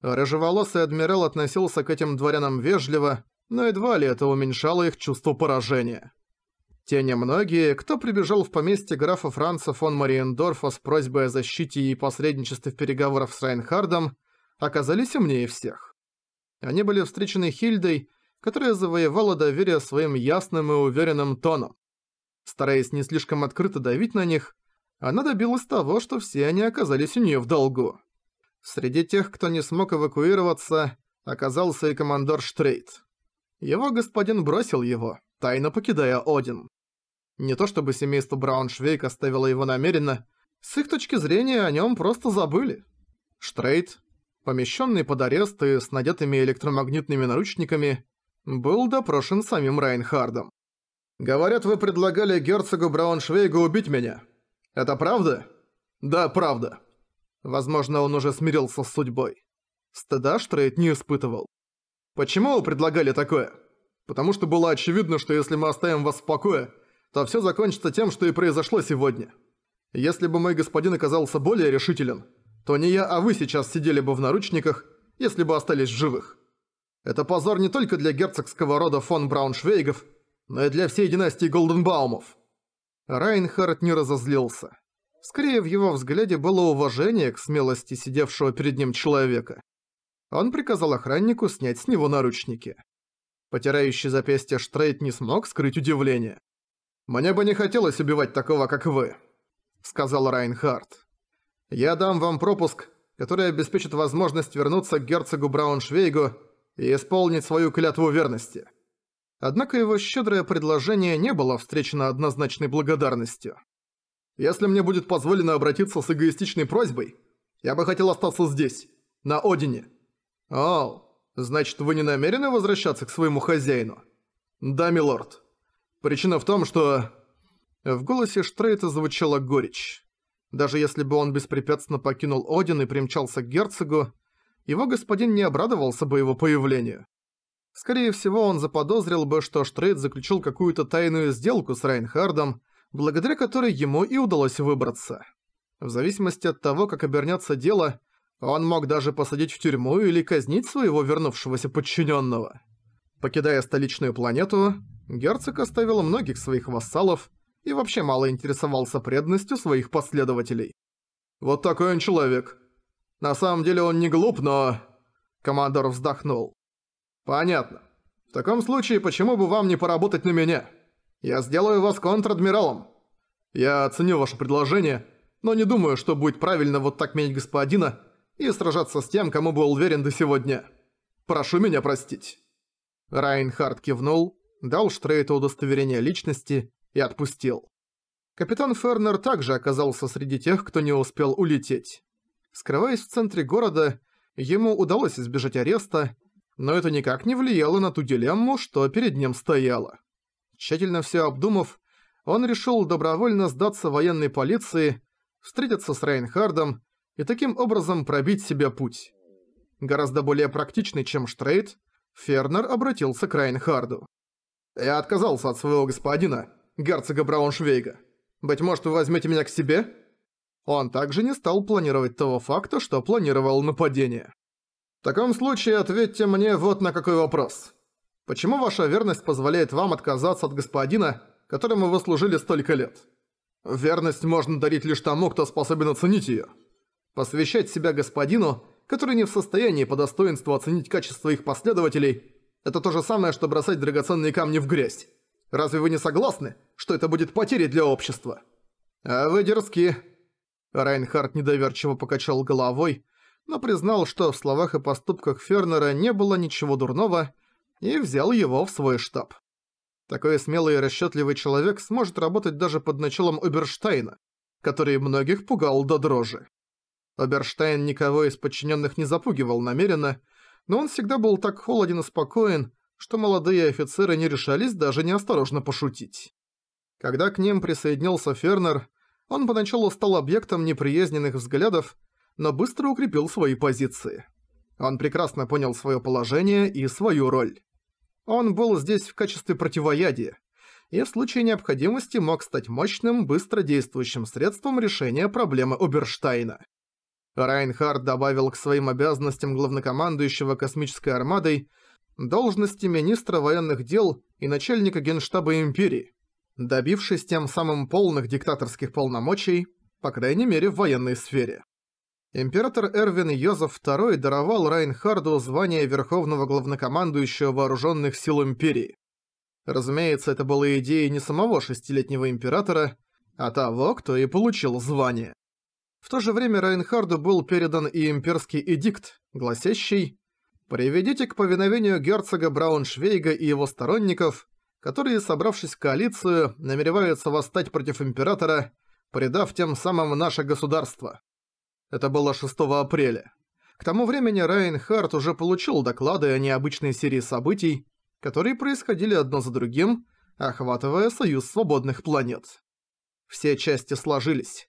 Рыжеволосый адмирал относился к этим дворянам вежливо, но едва ли это уменьшало их чувство поражения. Те немногие, кто прибежал в поместье графа Франца фон Мариендорфа с просьбой о защите и посредничестве в переговорах с Райнхардом, оказались умнее всех. Они были встречены Хильдой, которая завоевала доверие своим ясным и уверенным тоном. Стараясь не слишком открыто давить на них, она добилась того, что все они оказались у неё в долгу. Среди тех, кто не смог эвакуироваться, оказался и командор Штрейт. Его господин бросил его, тайно покидая Один. Не то чтобы семейство Брауншвейк оставило его намеренно, с их точки зрения о нём просто забыли. Штрейт, помещенный под арест и с надетыми электромагнитными наручниками, был допрошен самим Райнхардом. Говорят, вы предлагали герцогу Брауншвейгу убить меня. Это правда? Да, правда. Возможно, он уже смирился с судьбой. Стыда Штрейд не испытывал. Почему вы предлагали такое? Потому что было очевидно, что если мы оставим вас в покое, то все закончится тем, что и произошло сегодня. Если бы мой господин оказался более решителен, то не я, а вы сейчас сидели бы в наручниках, если бы остались живых. Это позор не только для герцогского рода фон Брауншвейгов, но и для всей династии Голденбаумов». Райнхард не разозлился. Скорее, в его взгляде было уважение к смелости сидевшего перед ним человека. Он приказал охраннику снять с него наручники. Потирающий запястье Штрейт не смог скрыть удивление. «Мне бы не хотелось убивать такого, как вы», — сказал Райнхард. «Я дам вам пропуск, который обеспечит возможность вернуться к герцогу Брауншвейгу и исполнить свою клятву верности». Однако его щедрое предложение не было встречено однозначной благодарностью. «Если мне будет позволено обратиться с эгоистичной просьбой, я бы хотел остаться здесь, на Одине». О, значит, вы не намерены возвращаться к своему хозяину?» «Да, милорд. Причина в том, что...» В голосе Штрейта звучала горечь. Даже если бы он беспрепятственно покинул Один и примчался к герцогу, его господин не обрадовался бы его появлению. Скорее всего, он заподозрил бы, что Штрейд заключил какую-то тайную сделку с Райнхардом, благодаря которой ему и удалось выбраться. В зависимости от того, как обернется дело, он мог даже посадить в тюрьму или казнить своего вернувшегося подчиненного. Покидая столичную планету, герцог оставил многих своих вассалов и вообще мало интересовался преданностью своих последователей. «Вот такой он человек. На самом деле он не глуп, но...» Командор вздохнул. Понятно. В таком случае, почему бы вам не поработать на меня? Я сделаю вас контр-адмиралом. Я оценю ваше предложение, но не думаю, что будет правильно вот так менять господина и сражаться с тем, кому был уверен до сегодня. Прошу меня простить». Райнхард кивнул, дал Штрейту удостоверение личности и отпустил. Капитан Фернер также оказался среди тех, кто не успел улететь. Скрываясь в центре города, ему удалось избежать ареста, но это никак не влияло на ту дилемму, что перед ним стояла. Тщательно все обдумав, он решил добровольно сдаться военной полиции, встретиться с Рейнхардом и таким образом пробить себе путь. Гораздо более практичный, чем Штрейт, Фернер обратился к Рейнхарду. «Я отказался от своего господина, герцога Брауншвейга. Быть может, вы возьмете меня к себе?» Он также не стал планировать того факта, что планировал нападение. В таком случае ответьте мне вот на какой вопрос. Почему ваша верность позволяет вам отказаться от господина, которому вы служили столько лет? Верность можно дарить лишь тому, кто способен оценить её. Посвящать себя господину, который не в состоянии по достоинству оценить качество их последователей, это то же самое, что бросать драгоценные камни в грязь. Разве вы не согласны, что это будет потерей для общества? А вы дерзки. Райнхард недоверчиво покачал головой, но признал, что в словах и поступках Фернера не было ничего дурного, и взял его в свой штаб. Такой смелый и расчетливый человек сможет работать даже под началом Оберштейна, который многих пугал до дрожи. Оберштейн никого из подчиненных не запугивал намеренно, но он всегда был так холоден и спокоен, что молодые офицеры не решались даже неосторожно пошутить. Когда к ним присоединился Фернер, он поначалу стал объектом неприязненных взглядов, но быстро укрепил свои позиции. Он прекрасно понял свое положение и свою роль. Он был здесь в качестве противоядия, и в случае необходимости мог стать мощным, быстродействующим средством решения проблемы Оберштайна. Райнхард добавил к своим обязанностям главнокомандующего космической армадой должности министра военных дел и начальника генштаба Империи, добившись тем самым полных диктаторских полномочий, по крайней мере в военной сфере. Император Эрвин Йозеф II даровал Райнхарду звание Верховного Главнокомандующего Вооруженных Сил Империи. Разумеется, это была идея не самого шестилетнего императора, а того, кто и получил звание. В то же время Райнхарду был передан и имперский эдикт, гласящий «Приведите к повиновению герцога Брауншвейга и его сторонников, которые, собравшись в коалицию, намереваются восстать против императора, предав тем самым наше государство». Это было 6 апреля. К тому времени Райнхард уже получил доклады о необычной серии событий, которые происходили одно за другим, охватывая Союз Свободных Планет. Все части сложились.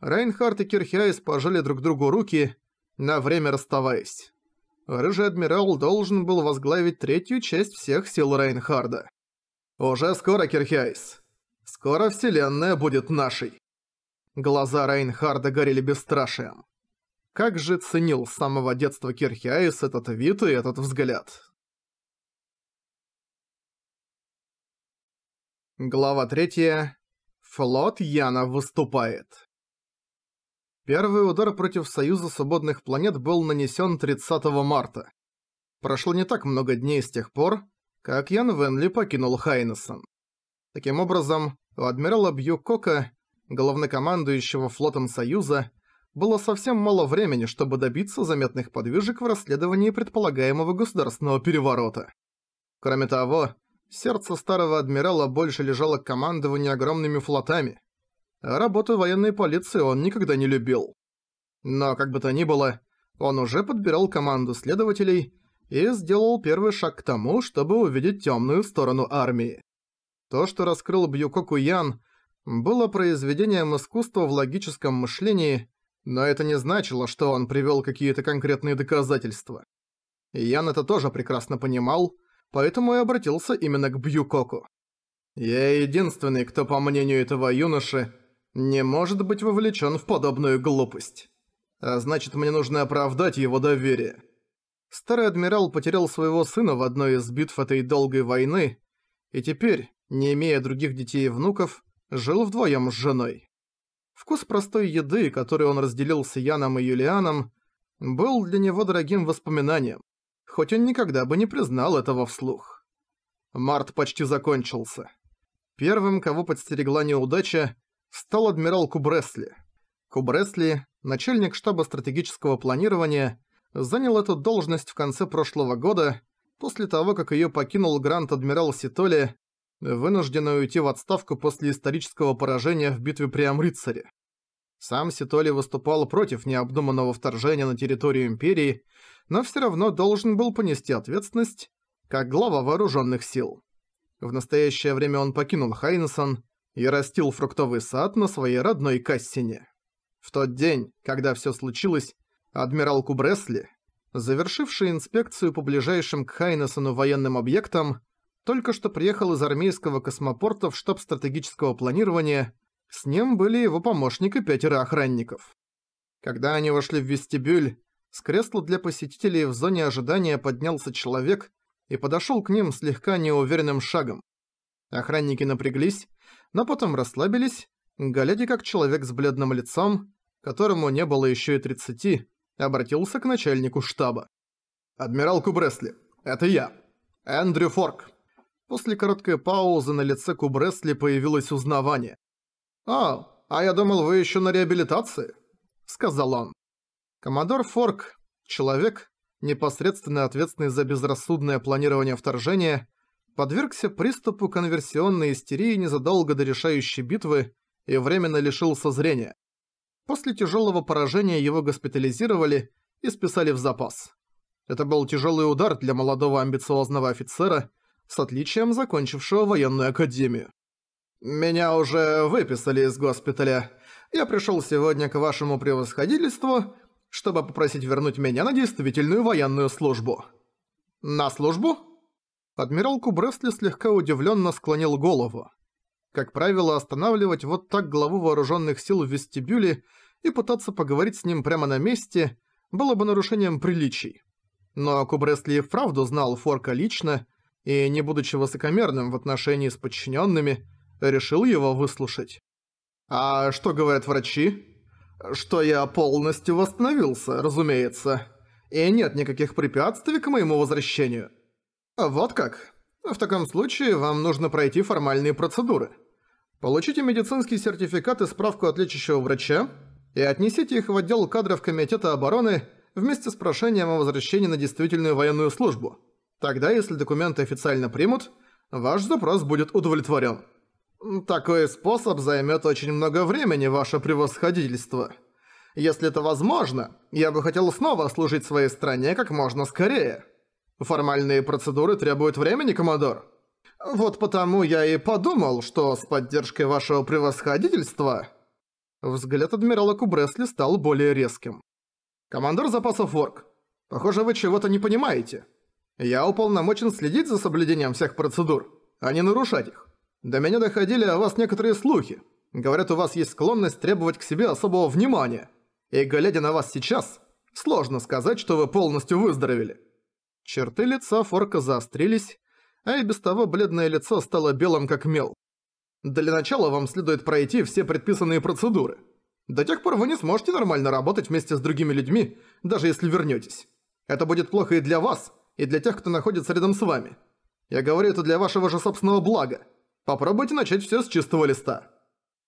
Райнхард и Кирхиайс пожали друг другу руки, на время расставаясь. Рыжий Адмирал должен был возглавить третью часть всех сил Райнхарда. «Уже скоро, Кирхиайс. Скоро Вселенная будет нашей». Глаза Рейнхарда горели бесстрашием. Как же ценил с самого детства Кирхиаис этот вид и этот взгляд. Глава 3. Флот Яна выступает. Первый удар против Союза Свободных Планет был нанесен 30 марта. Прошло не так много дней с тех пор, как Ян Венли покинул Хайнесон. Таким образом, у адмирала Бьюкока главнокомандующего флотом Союза, было совсем мало времени, чтобы добиться заметных подвижек в расследовании предполагаемого государственного переворота. Кроме того, сердце старого адмирала больше лежало к командованию огромными флотами. А работу военной полиции он никогда не любил. Но, как бы то ни было, он уже подбирал команду следователей и сделал первый шаг к тому, чтобы увидеть темную сторону армии. То, что раскрыл Бьюко Куян, было произведением искусства в логическом мышлении, но это не значило, что он привел какие-то конкретные доказательства. Ян это тоже прекрасно понимал, поэтому и обратился именно к Бьюкоку. «Я единственный, кто, по мнению этого юноши, не может быть вовлечен в подобную глупость. А значит, мне нужно оправдать его доверие». Старый адмирал потерял своего сына в одной из битв этой долгой войны, и теперь, не имея других детей и внуков, жил вдвоем с женой. Вкус простой еды, которую он разделил с Яном и Юлианом, был для него дорогим воспоминанием, хоть он никогда бы не признал этого вслух. Март почти закончился. Первым, кого подстерегла неудача, стал адмирал Кубресли. Кубресли, начальник штаба стратегического планирования, занял эту должность в конце прошлого года, после того, как ее покинул грант-адмирал Ситоли, вынужденный уйти в отставку после исторического поражения в битве при Амрицаре. Сам Ситоли выступал против необдуманного вторжения на территорию Империи, но все равно должен был понести ответственность как глава вооруженных сил. В настоящее время он покинул Хайнесон и растил фруктовый сад на своей родной Кассине. В тот день, когда все случилось, адмирал Кубресли, завершивший инспекцию по ближайшим к Хайнесону военным объектам, только что приехал из армейского космопорта в штаб стратегического планирования. С ним были его помощники, пятеро охранников. Когда они вошли в вестибюль, с кресла для посетителей в зоне ожидания поднялся человек и подошёл к ним слегка неуверенным шагом. Охранники напряглись, но потом расслабились, глядя как человек с бледным лицом, которому не было ещё и тридцати, обратился к начальнику штаба. «Адмирал Кубресли, это я, Эндрю Форк». После короткой паузы на лице Кубресли появилось узнавание. «А, а я думал, вы еще на реабилитации», — сказал он. Коммодор Форк, человек, непосредственно ответственный за безрассудное планирование вторжения, подвергся приступу конверсионной истерии незадолго до решающей битвы и временно лишился зрения. После тяжелого поражения его госпитализировали и списали в запас. Это был тяжелый удар для молодого амбициозного офицера — с отличием закончившего военную академию. «Меня уже выписали из госпиталя. Я пришёл сегодня к вашему превосходительству, чтобы попросить вернуть меня на действительную военную службу». «На службу?» Адмирал Кубресли слегка удивлённо склонил голову. Как правило, останавливать вот так главу вооружённых сил в вестибюле и пытаться поговорить с ним прямо на месте было бы нарушением приличий. Но Кубресли и вправду знал Форка лично, и, не будучи высокомерным в отношении с подчиненными, решил его выслушать. «А что говорят врачи?» «Что я полностью восстановился, разумеется, и нет никаких препятствий к моему возвращению». «Вот как. В таком случае вам нужно пройти формальные процедуры. Получите медицинский сертификат и справку от лечащего врача, и отнесите их в отдел кадров Комитета обороны вместе с прошением о возвращении на действительную военную службу». Тогда, если документы официально примут, ваш запрос будет удовлетворен. Такой способ займет очень много времени, ваше превосходительство. Если это возможно, я бы хотел снова служить своей стране как можно скорее. Формальные процедуры требуют времени, коммодор. Вот потому я и подумал, что с поддержкой вашего превосходительства... Взгляд адмирала Кубресли стал более резким. «Командор запасов Ворк, похоже, вы чего-то не понимаете. Я уполномочен следить за соблюдением всех процедур, а не нарушать их. До меня доходили о вас некоторые слухи. Говорят, у вас есть склонность требовать к себе особого внимания. И глядя на вас сейчас, сложно сказать, что вы полностью выздоровели». Черты лица Форка заострились, а и без того бледное лицо стало белым как мел. «Для начала вам следует пройти все предписанные процедуры. До тех пор вы не сможете нормально работать вместе с другими людьми, даже если вернётесь. Это будет плохо и для вас, и для тех, кто находится рядом с вами. Я говорю это для вашего же собственного блага. Попробуйте начать все с чистого листа».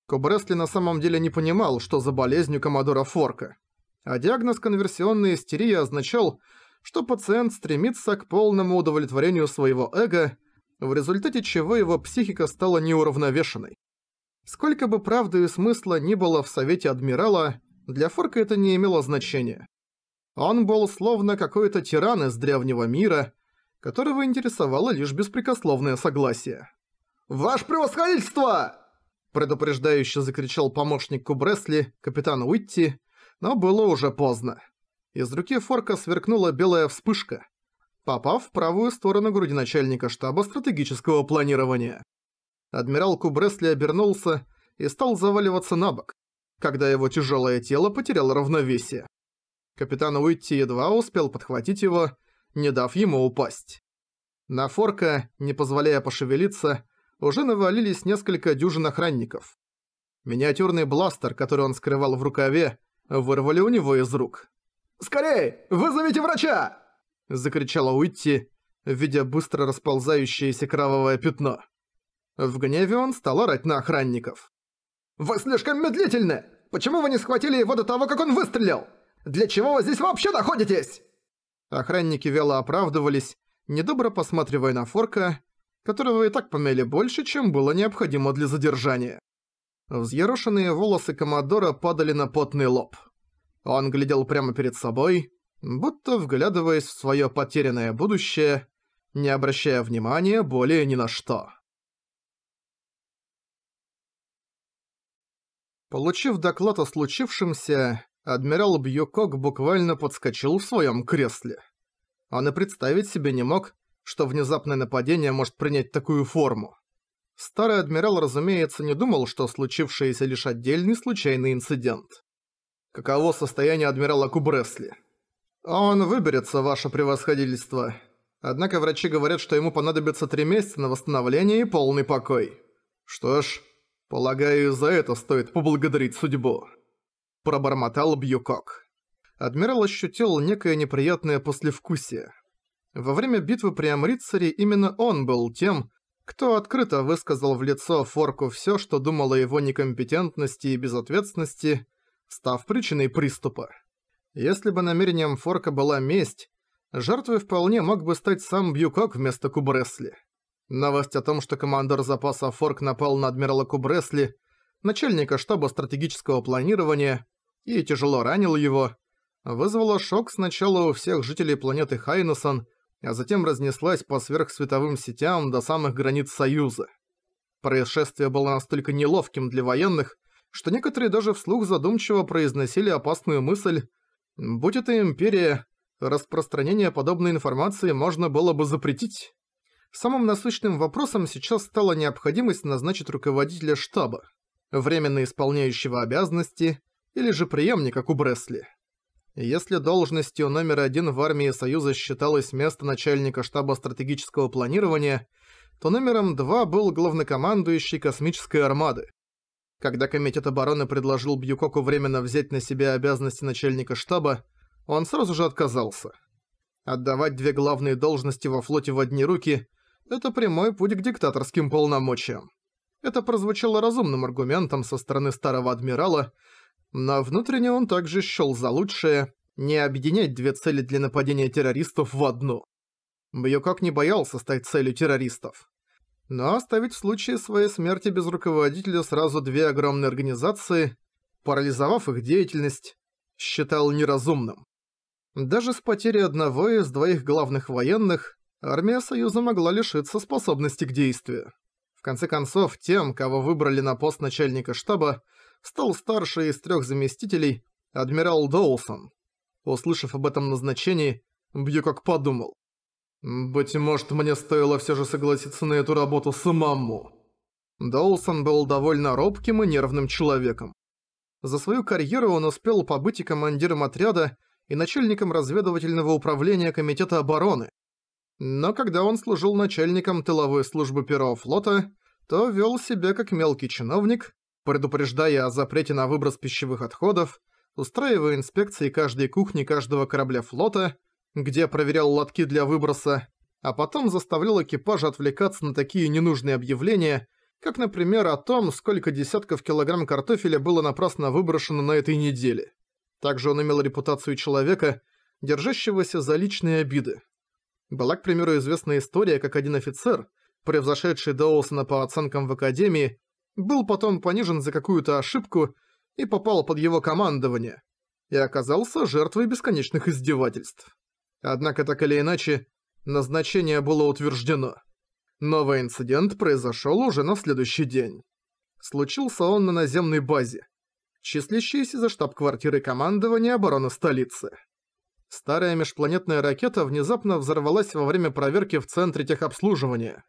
Кубресли на самом деле не понимал, что за болезнью Комодора Форка. А диагноз конверсионной истерии означал, что пациент стремится к полному удовлетворению своего эго, в результате чего его психика стала неуравновешенной. Сколько бы правды и смысла ни было в Совете Адмирала, для Форка это не имело значения. Он был словно какой-то тиран из древнего мира, которого интересовало лишь беспрекословное согласие. «Ваше превосходительство!» предупреждающе закричал помощник Кубресли, капитан Уитти, но было уже поздно. Из руки Форка сверкнула белая вспышка, попав в правую сторону груди начальника штаба стратегического планирования. Адмирал Кубресли обернулся и стал заваливаться на бок, когда его тяжелое тело потеряло равновесие. Капитан Уитти едва успел подхватить его, не дав ему упасть. На Форка, не позволяя пошевелиться, уже навалились несколько дюжин охранников. Миниатюрный бластер, который он скрывал в рукаве, вырвали у него из рук. «Скорей! Вызовите врача!» – закричала Уитти, видя быстро расползающееся кровавое пятно. В гневе он стал орать на охранников. «Вы слишком медлительны! Почему вы не схватили его до того, как он выстрелил?» Для чего вы здесь вообще находитесь?» Охранники вяло оправдывались, недобро посматривая на Форка, которого и так помяли больше, чем было необходимо для задержания. Взъерошенные волосы Комодора падали на потный лоб. Он глядел прямо перед собой, будто вглядываясь в своё потерянное будущее, не обращая внимания более ни на что. Получив доклад о случившемся, адмирал Бьюкок буквально подскочил в своем кресле. Он и представить себе не мог, что внезапное нападение может принять такую форму. Старый адмирал, разумеется, не думал, что случившееся лишь отдельный случайный инцидент. Каково состояние адмирала Кубресли? Он выберется, ваше превосходительство. Однако врачи говорят, что ему понадобится три месяца на восстановление и полный покой. Что ж, полагаю, за это стоит поблагодарить судьбу. — пробормотал Бьюкок. Адмирал ощутил некое неприятное послевкусие. Во время битвы при Амрицаре именно он был тем, кто открыто высказал в лицо Форку всё, что думал о его некомпетентности и безответственности, став причиной приступа. Если бы намерением Форка была месть, жертвой вполне мог бы стать сам Бьюкок вместо Кубресли. Новость о том, что командор запаса Форк напал на адмирала Кубресли, начальника штаба стратегического планирования, и тяжело ранил его, Вызвало шок сначала у всех жителей планеты Хайнусон, а затем разнеслась по сверхсветовым сетям до самых границ Союза. Происшествие было настолько неловким для военных, что некоторые даже вслух задумчиво произносили опасную мысль «Будь это империя, распространение подобной информации можно было бы запретить». Самым насущным вопросом сейчас стала необходимость назначить руководителя штаба, временно исполняющего обязанности – или же как у Кубресли. Если должностью номер один в армии Союза считалось место начальника штаба стратегического планирования, то номером два был главнокомандующий космической армады. Когда Комитет обороны предложил Бьюкоку временно взять на себя обязанности начальника штаба, он сразу же отказался. Отдавать две главные должности во флоте в одни руки – это прямой путь к диктаторским полномочиям. Это прозвучало разумным аргументом со стороны старого адмирала – но внутренне он также счёл за лучшее не объединять две цели для нападения террористов в одну. как не боялся стать целью террористов. Но оставить в случае своей смерти без руководителя сразу две огромные организации, парализовав их деятельность, считал неразумным. Даже с потерей одного из двоих главных военных, армия Союза могла лишиться способности к действию. В конце концов, тем, кого выбрали на пост начальника штаба, стал старший из трех заместителей, адмирал Доусон. Услышав об этом назначении, Бьюкок подумал. «Быть может, мне стоило все же согласиться на эту работу самому». Доусон был довольно робким и нервным человеком. За свою карьеру он успел побыть и командиром отряда, и начальником разведывательного управления Комитета обороны. Но когда он служил начальником тыловой службы Первого флота, то вел себя как мелкий чиновник, предупреждая о запрете на выброс пищевых отходов, устраивая инспекции каждой кухни каждого корабля флота, где проверял лотки для выброса, а потом заставлял экипаж отвлекаться на такие ненужные объявления, как, например, о том, сколько десятков килограмм картофеля было напрасно выброшено на этой неделе. Также он имел репутацию человека, держащегося за личные обиды. Была, к примеру, известная история, как один офицер, превзошедший Доусона по оценкам в Академии, был потом понижен за какую-то ошибку и попал под его командование, и оказался жертвой бесконечных издевательств. Однако так или иначе, назначение было утверждено. Новый инцидент произошел уже на следующий день. Случился он на наземной базе, числящейся за штаб-квартиры командования обороны столицы. Старая межпланетная ракета внезапно взорвалась во время проверки в центре техобслуживания.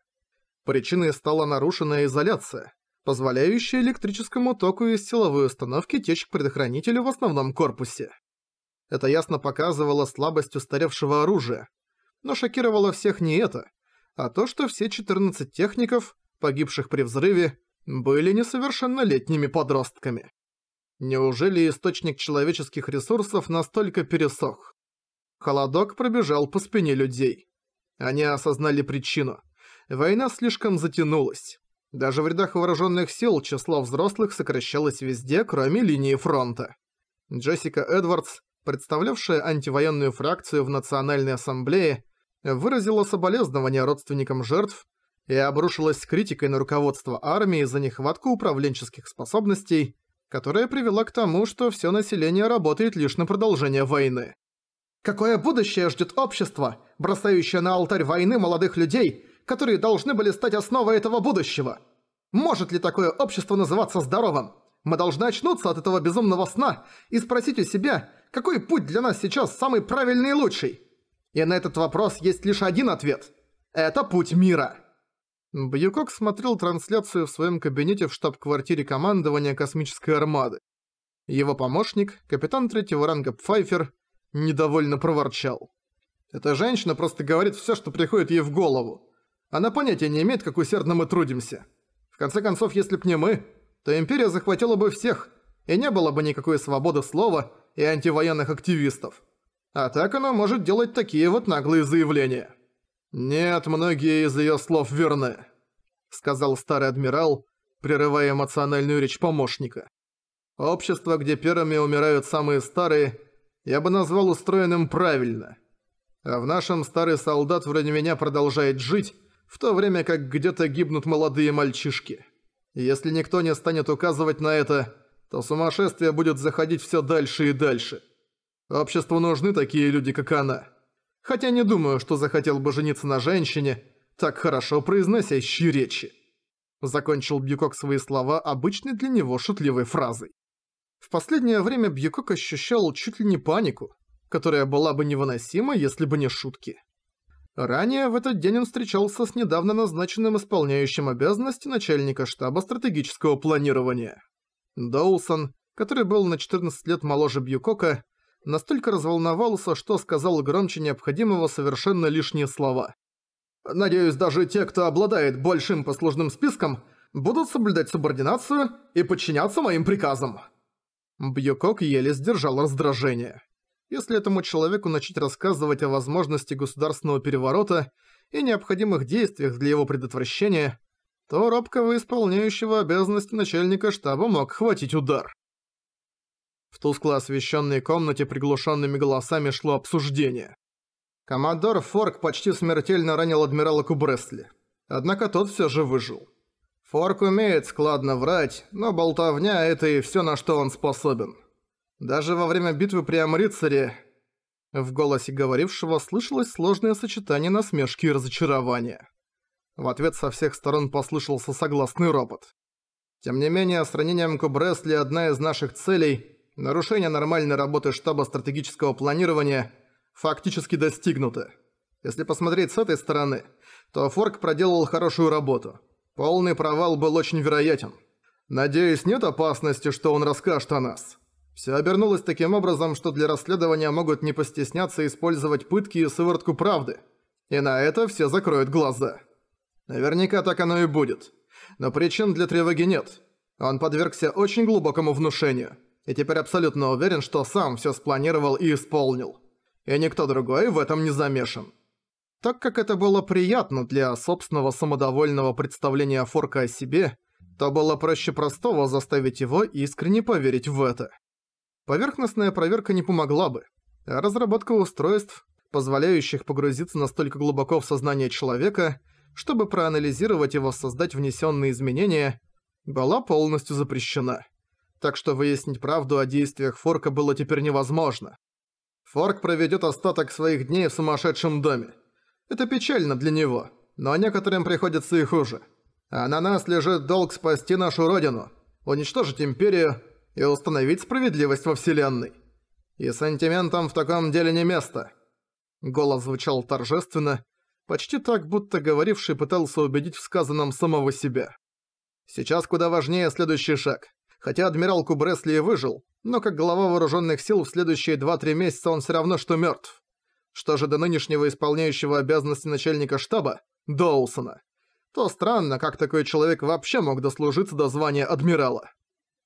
Причиной стала нарушенная изоляция, позволяющая электрическому току из силовой установки течь к предохранителю в основном корпусе. Это ясно показывало слабость устаревшего оружия, но шокировало всех не это, а то, что все 14 техников, погибших при взрыве, были несовершеннолетними подростками. Неужели источник человеческих ресурсов настолько пересох? Холодок пробежал по спине людей. Они осознали причину. Война слишком затянулась. Даже в рядах вооруженных сил число взрослых сокращалось везде, кроме линии фронта. Джессика Эдвардс, представлявшая антивоенную фракцию в Национальной Ассамблее, выразила соболезнования родственникам жертв и обрушилась критикой на руководство армии за нехватку управленческих способностей, которая привела к тому, что все население работает лишь на продолжение войны. Какое будущее ждет общество, бросающее на алтарь войны молодых людей, которые должны были стать основой этого будущего. Может ли такое общество называться здоровым? Мы должны очнуться от этого безумного сна и спросить у себя, какой путь для нас сейчас самый правильный и лучший? И на этот вопрос есть лишь один ответ. Это путь мира. Бьюкок смотрел трансляцию в своем кабинете в штаб-квартире командования космической армады. Его помощник, капитан третьего ранга Пфайфер, недовольно проворчал. «Эта женщина просто говорит все, что приходит ей в голову. Она понятия не имеет, как усердно мы трудимся. В конце концов, если б не мы, то Империя захватила бы всех, и не было бы никакой свободы слова и антивоенных активистов. А так она может делать такие вот наглые заявления. «Нет, многие из её слов верны», — сказал старый адмирал, прерывая эмоциональную речь помощника. «Общество, где первыми умирают самые старые, я бы назвал устроенным правильно. А в нашем старый солдат вроде меня продолжает жить, в то время как где-то гибнут молодые мальчишки. если никто не станет указывать на это, то сумасшествие будет заходить все дальше и дальше. Обществу нужны такие люди, как она. Хотя не думаю, что захотел бы жениться на женщине, так хорошо произносящей речи. Закончил Бьюкок свои слова обычной для него шутливой фразой. В последнее время Бьюкок ощущал чуть ли не панику, которая была бы невыносима, если бы не шутки. Ранее в этот день он встречался с недавно назначенным исполняющим обязанности начальника штаба стратегического планирования. Доусон, который был на 14 лет моложе Бьюкока, настолько разволновался, что сказал громче необходимого совершенно лишние слова. «Надеюсь, даже те, кто обладает большим послужным списком, будут соблюдать субординацию и подчиняться моим приказам». Бьюкок еле сдержал раздражение. Если этому человеку начать рассказывать о возможности государственного переворота и необходимых действиях для его предотвращения, то робкого исполняющего обязанности начальника штаба мог хватить удар. В тускло освещенной комнате приглушенными голосами шло обсуждение. Командор Форк почти смертельно ранил адмирала Кубресли. Однако тот все же выжил. Форк умеет складно врать, но болтовня – это и все, на что он способен. Даже во время битвы при Амрицаре... В голосе говорившего слышалось сложное сочетание насмешки и разочарования. В ответ со всех сторон послышался согласный ропот. Тем не менее, с ранением Кубресли одна из наших целей – нарушение нормальной работы штаба стратегического планирования – фактически достигнуто. Если посмотреть с этой стороны, то Форк проделал хорошую работу. Полный провал был очень вероятен. Надеюсь, нет опасности, что он расскажет о нас. Все обернулось таким образом, что для расследования могут не постесняться использовать пытки и сыворотку правды. И на это все закроют глаза. Наверняка так оно и будет. Но причин для тревоги нет. Он подвергся очень глубокому внушению. И теперь абсолютно уверен, что сам все спланировал и исполнил. И никто другой в этом не замешан. Так как это было приятно для собственного самодовольного представления Форка о себе, то было проще простого заставить его искренне поверить в это. Поверхностная проверка не помогла бы. А разработка устройств, позволяющих погрузиться настолько глубоко в сознание человека, чтобы проанализировать и воссоздать внесенные изменения, была полностью запрещена. Так что выяснить правду о действиях Форка было теперь невозможно. Форк проведет остаток своих дней в сумасшедшем доме. Это печально для него, но некоторым приходится и хуже. А на нас лежит долг спасти нашу родину, уничтожить империю, и установить справедливость во Вселенной. И сантиментам в таком деле не место. Голос звучал торжественно, почти так, будто говоривший пытался убедить в сказанном самого себя. Сейчас куда важнее следующий шаг. Хотя адмирал Кубресли и выжил, но как глава вооруженных сил в следующие 2-3 месяца он все равно что мертв. Что же до нынешнего исполняющего обязанности начальника штаба, Доусона, то странно, как такой человек вообще мог дослужиться до звания адмирала.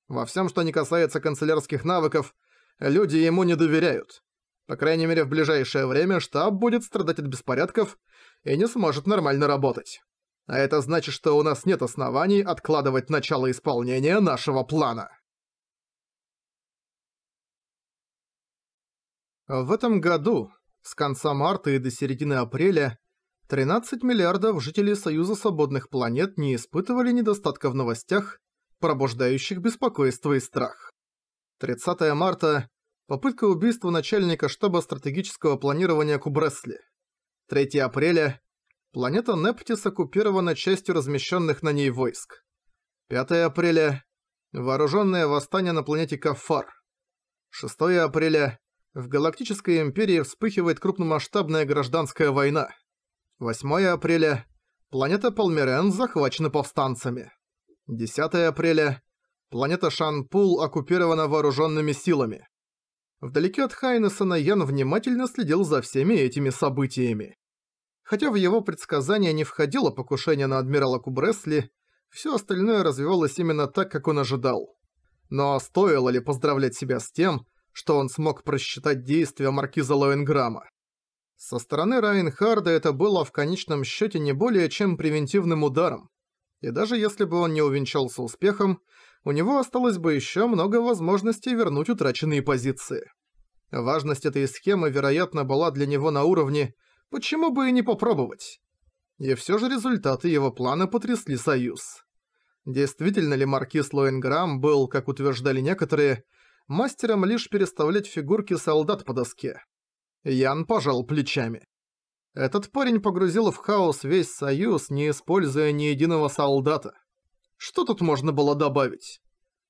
Во всем, что не касается канцелярских навыков, люди ему не доверяют. По крайней мере, в ближайшее время штаб будет страдать от беспорядков и не сможет нормально работать. А это значит, что у нас нет оснований откладывать начало исполнения нашего плана. В этом году, с конца марта и до середины апреля, 13 миллиардов жителей Союза Свободных Планет не испытывали недостатка в новостях, пробуждающих беспокойство и страх. 30 марта. Попытка убийства начальника штаба стратегического планирования Кубресли. 3 апреля. Планета Нептис оккупирована частью размещенных на ней войск. 5 апреля. Вооруженное восстание на планете Кафар. 6 апреля. В Галактической Империи вспыхивает крупномасштабная гражданская война. 8 апреля. Планета Палмерен захвачена повстанцами. 10 апреля. Планета Шанпул оккупирована вооруженными силами. Вдалеке от Хайнесона Ян внимательно следил за всеми этими событиями. Хотя в его предсказания не входило покушение на адмирала Кубресли, все остальное развивалось именно так, как он ожидал. Но стоило ли поздравлять себя с тем, что он смог просчитать действия маркиза Лоенграма? Со стороны Райнхарда это было в конечном счете не более чем превентивным ударом, и даже если бы он не увенчался успехом, у него осталось бы еще много возможностей вернуть утраченные позиции. Важность этой схемы, вероятно, была для него на уровне «почему бы и не попробовать?». И все же результаты его плана потрясли Союз. Действительно ли маркиз Лоинграм был, как утверждали некоторые, мастером лишь переставлять фигурки солдат по доске? Ян пожал плечами. Этот парень погрузил в хаос весь Союз, не используя ни единого солдата. Что тут можно было добавить?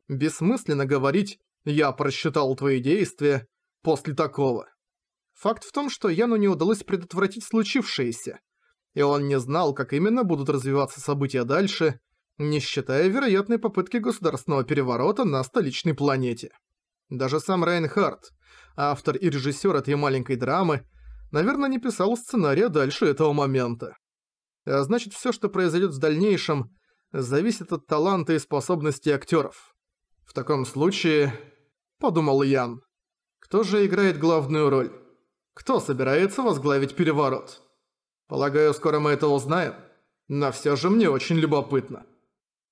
Бессмысленно говорить «я просчитал твои действия» после такого. Факт в том, что Яну не удалось предотвратить случившееся, и он не знал, как именно будут развиваться события дальше, не считая вероятной попытки государственного переворота на столичной планете. Даже сам Рейнхард, автор и режиссер этой маленькой драмы, наверное, не писал сценария дальше этого момента. А значит, все, что произойдет в дальнейшем, зависит от таланта и способностей актеров. В таком случае, подумал Ян, кто же играет главную роль? Кто собирается возглавить переворот? Полагаю, скоро мы это узнаем, но все же мне очень любопытно.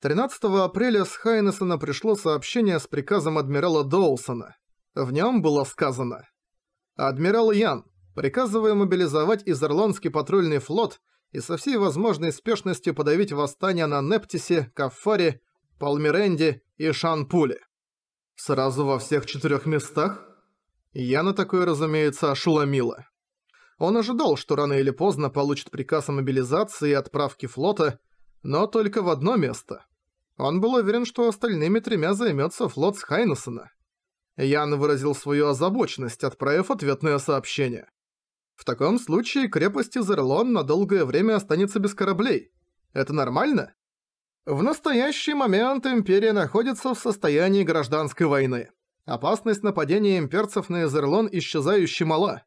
13 апреля с Хайнессона пришло сообщение с приказом адмирала Доусона. В нем было сказано «Адмирал Ян, приказывая мобилизовать изерлонский патрульный флот и со всей возможной спешностью подавить восстание на Нептисе, Кафаре, Палмеренде и Шанпуле. Сразу во всех четырех местах? Я на такое, разумеется, ошеломила. Он ожидал, что рано или поздно получит приказ о мобилизации и отправке флота, но только в одно место. Он был уверен, что остальными тремя займется флот с Хайнессона. Ян выразил свою озабоченность, отправив ответное сообщение. В таком случае крепость Изерлон на долгое время останется без кораблей. Это нормально? В настоящий момент Империя находится в состоянии гражданской войны. Опасность нападения имперцев на Изерлон исчезающе мала.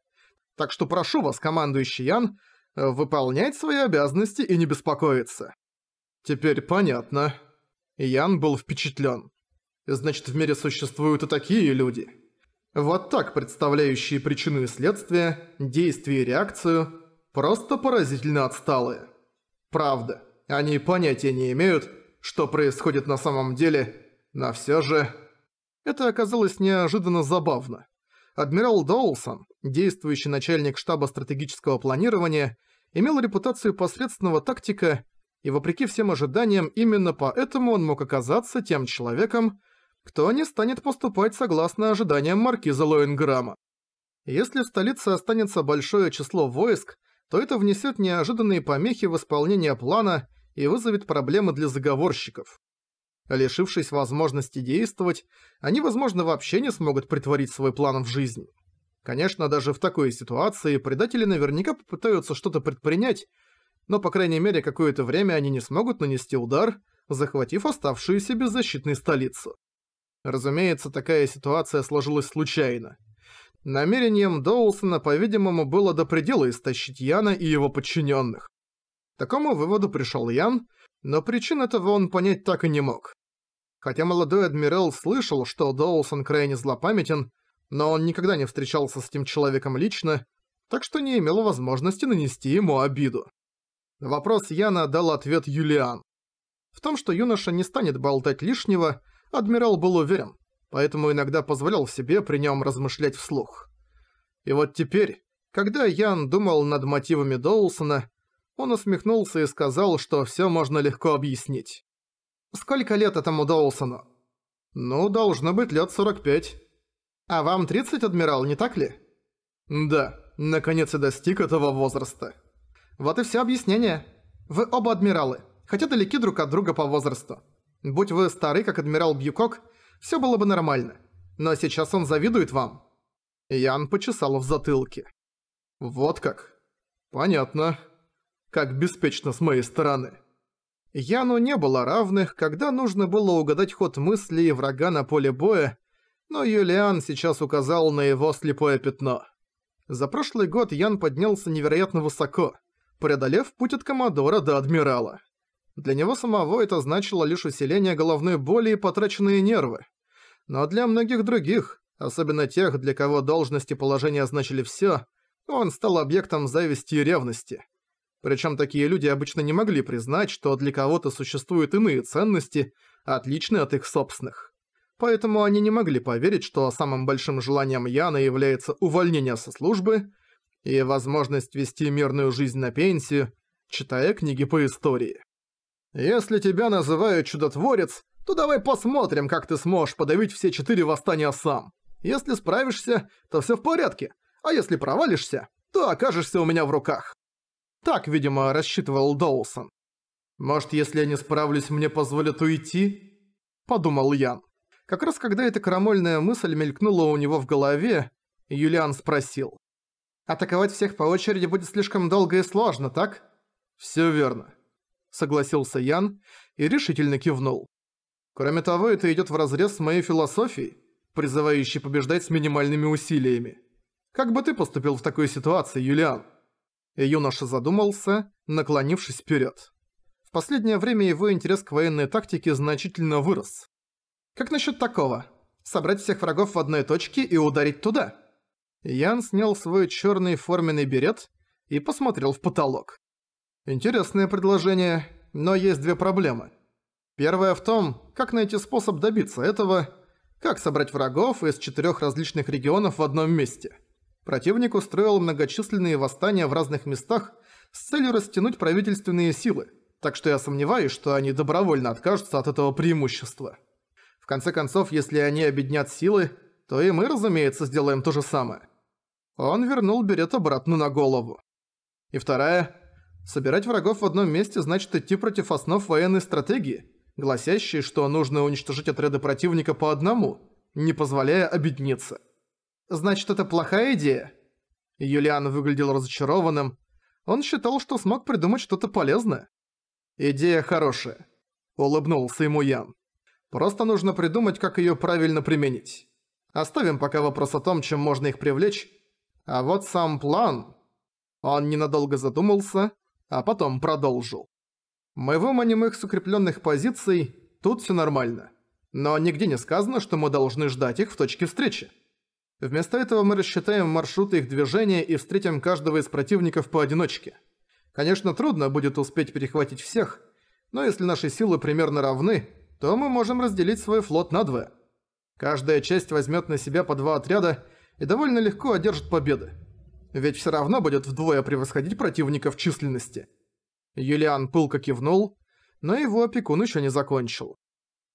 Так что прошу вас, командующий Ян, выполнять свои обязанности и не беспокоиться. Теперь понятно. Ян был впечатлен. Значит, в мире существуют и такие люди. Вот так представляющие причину и следствие, действие и реакцию, просто поразительно отсталые. Правда, они понятия не имеют, что происходит на самом деле, но все же... Это оказалось неожиданно забавно. Адмирал Доусон, действующий начальник штаба стратегического планирования, имел репутацию посредственного тактика, и вопреки всем ожиданиям именно поэтому он мог оказаться тем человеком, кто не станет поступать согласно ожиданиям маркиза Лоинграма. Если в столице останется большое число войск, то это внесет неожиданные помехи в исполнение плана и вызовет проблемы для заговорщиков. Лишившись возможности действовать, они, возможно, вообще не смогут притворить свой план в жизнь. Конечно, даже в такой ситуации предатели наверняка попытаются что-то предпринять, но, по крайней мере, какое-то время они не смогут нанести удар, захватив оставшуюся беззащитной столицу. Разумеется, такая ситуация сложилась случайно. Намерением Доусона, по-видимому, было до предела истощить Яна и его подчиненных. К такому выводу пришел Ян, но причин этого он понять так и не мог. Хотя молодой адмирал слышал, что Доусон крайне злопамятен, но он никогда не встречался с этим человеком лично, так что не имел возможности нанести ему обиду. вопрос Яна дал ответ Юлиан. В том, что юноша не станет болтать лишнего, адмирал был уверен, поэтому иногда позволял себе при нем размышлять вслух. И вот теперь, когда Ян думал над мотивами Доусона, он усмехнулся и сказал, что все можно легко объяснить. «Сколько лет этому Доусону?» «Ну, должно быть лет 45». «А вам 30, адмирал, не так ли?» «Да, наконец и достиг этого возраста». «Вот и все объяснение. Вы оба адмиралы, хотя далеки друг от друга по возрасту. Будь вы стары, как адмирал Бьюкок, все было бы нормально. Но сейчас он завидует вам». Ян почесал в затылке. «Вот как. Понятно. Как беспечно с моей стороны». Яну не было равных, когда нужно было угадать ход мыслей врага на поле боя, но Юлиан сейчас указал на его слепое пятно. За прошлый год Ян поднялся невероятно высоко, преодолев путь от Комодора до Адмирала. Для него самого это значило лишь усиление головной боли и потраченные нервы. Но для многих других, особенно тех, для кого должности и положения значили всё, он стал объектом зависти и ревности. Причем такие люди обычно не могли признать, что для кого-то существуют иные ценности, отличные от их собственных. Поэтому они не могли поверить, что самым большим желанием Яна является увольнение со службы и возможность вести мирную жизнь на пенсию, читая книги по истории. Если тебя называют чудотворец, то давай посмотрим, как ты сможешь подавить все четыре восстания сам. Если справишься, то все в порядке, а если провалишься, то окажешься у меня в руках. Так, видимо, рассчитывал Доусон. «Может, если я не справлюсь, мне позволят уйти?» – подумал Ян. Как раз когда эта крамольная мысль мелькнула у него в голове, Юлиан спросил. «Атаковать всех по очереди будет слишком долго и сложно, так?» «Всё верно. – согласился Ян и решительно кивнул. «Кроме того, это идёт вразрез с моей философией, призывающей побеждать с минимальными усилиями. Как бы ты поступил в такой ситуации, Юлиан?» и юноша задумался, наклонившись вперед. В последнее время его интерес к военной тактике значительно вырос. «Как насчет такого? Собрать всех врагов в одной точке и ударить туда?» Ян снял свой черный форменный берет и посмотрел в потолок. Интересное предложение, но есть две проблемы. Первая в том, как найти способ добиться этого, как собрать врагов из четырех различных регионов в одном месте. Противник устроил многочисленные восстания в разных местах с целью растянуть правительственные силы, так что я сомневаюсь, что они добровольно откажутся от этого преимущества. В конце концов, если они объединят силы, то и мы, разумеется, сделаем то же самое. Он вернул берет обратно на голову. И вторая Собирать врагов в одном месте значит идти против основ военной стратегии, гласящей, что нужно уничтожить отряды противника по одному, не позволяя объединиться. Значит, это плохая идея? Юлиан выглядел разочарованным. Он считал, что смог придумать что-то полезное. «Идея хорошая», — улыбнулся ему Ян. «Просто нужно придумать, как её правильно применить. Оставим пока вопрос о том, чем можно их привлечь. А вот сам план...» Он ненадолго задумался, а потом продолжил. Мы выманим их с укрепленных позиций, тут все нормально. Но нигде не сказано, что мы должны ждать их в точке встречи. Вместо этого мы рассчитаем маршруты их движения и встретим каждого из противников поодиночке. Конечно, трудно будет успеть перехватить всех, но если наши силы примерно равны, то мы можем разделить свой флот на два. Каждая часть возьмет на себя по два отряда и довольно легко одержит победы ведь все равно будет вдвое превосходить противника в численности. Юлиан пылко кивнул, но его опекун еще не закончил.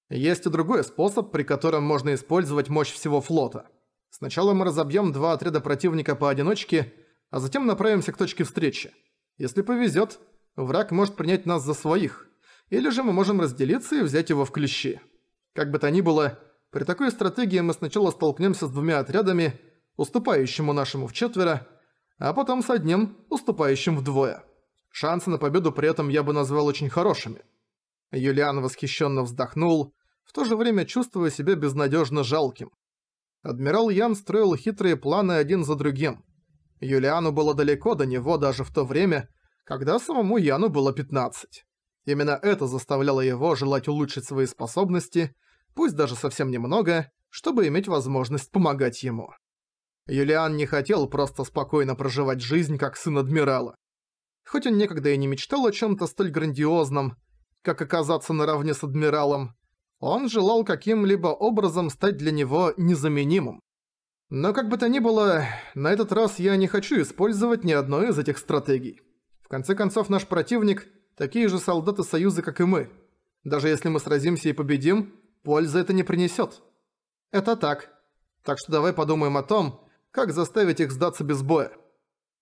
Есть и другой способ, при котором можно использовать мощь всего флота. Сначала мы разобьем два отряда противника поодиночке, а затем направимся к точке встречи. Если повезет, враг может принять нас за своих, или же мы можем разделиться и взять его в клещи. Как бы то ни было, при такой стратегии мы сначала столкнемся с двумя отрядами, уступающему нашему в четверо, а потом с одним, уступающим вдвое. Шансы на победу при этом я бы назвал очень хорошими. Юлиан восхищенно вздохнул, в то же время чувствуя себя безнадежно жалким. Адмирал Ян строил хитрые планы один за другим. Юлиану было далеко до него даже в то время, когда самому Яну было 15. Именно это заставляло его желать улучшить свои способности, пусть даже совсем немного, чтобы иметь возможность помогать ему. Юлиан не хотел просто спокойно проживать жизнь как сын адмирала. Хоть он никогда и не мечтал о чем-то столь грандиозном, как оказаться наравне с адмиралом, он желал каким-либо образом стать для него незаменимым. Но как бы то ни было, на этот раз я не хочу использовать ни одной из этих стратегий. В конце концов, наш противник – такие же солдаты Союза, как и мы. Даже если мы сразимся и победим, пользы это не принесет. Это так. Так что давай подумаем о том, как заставить их сдаться без боя.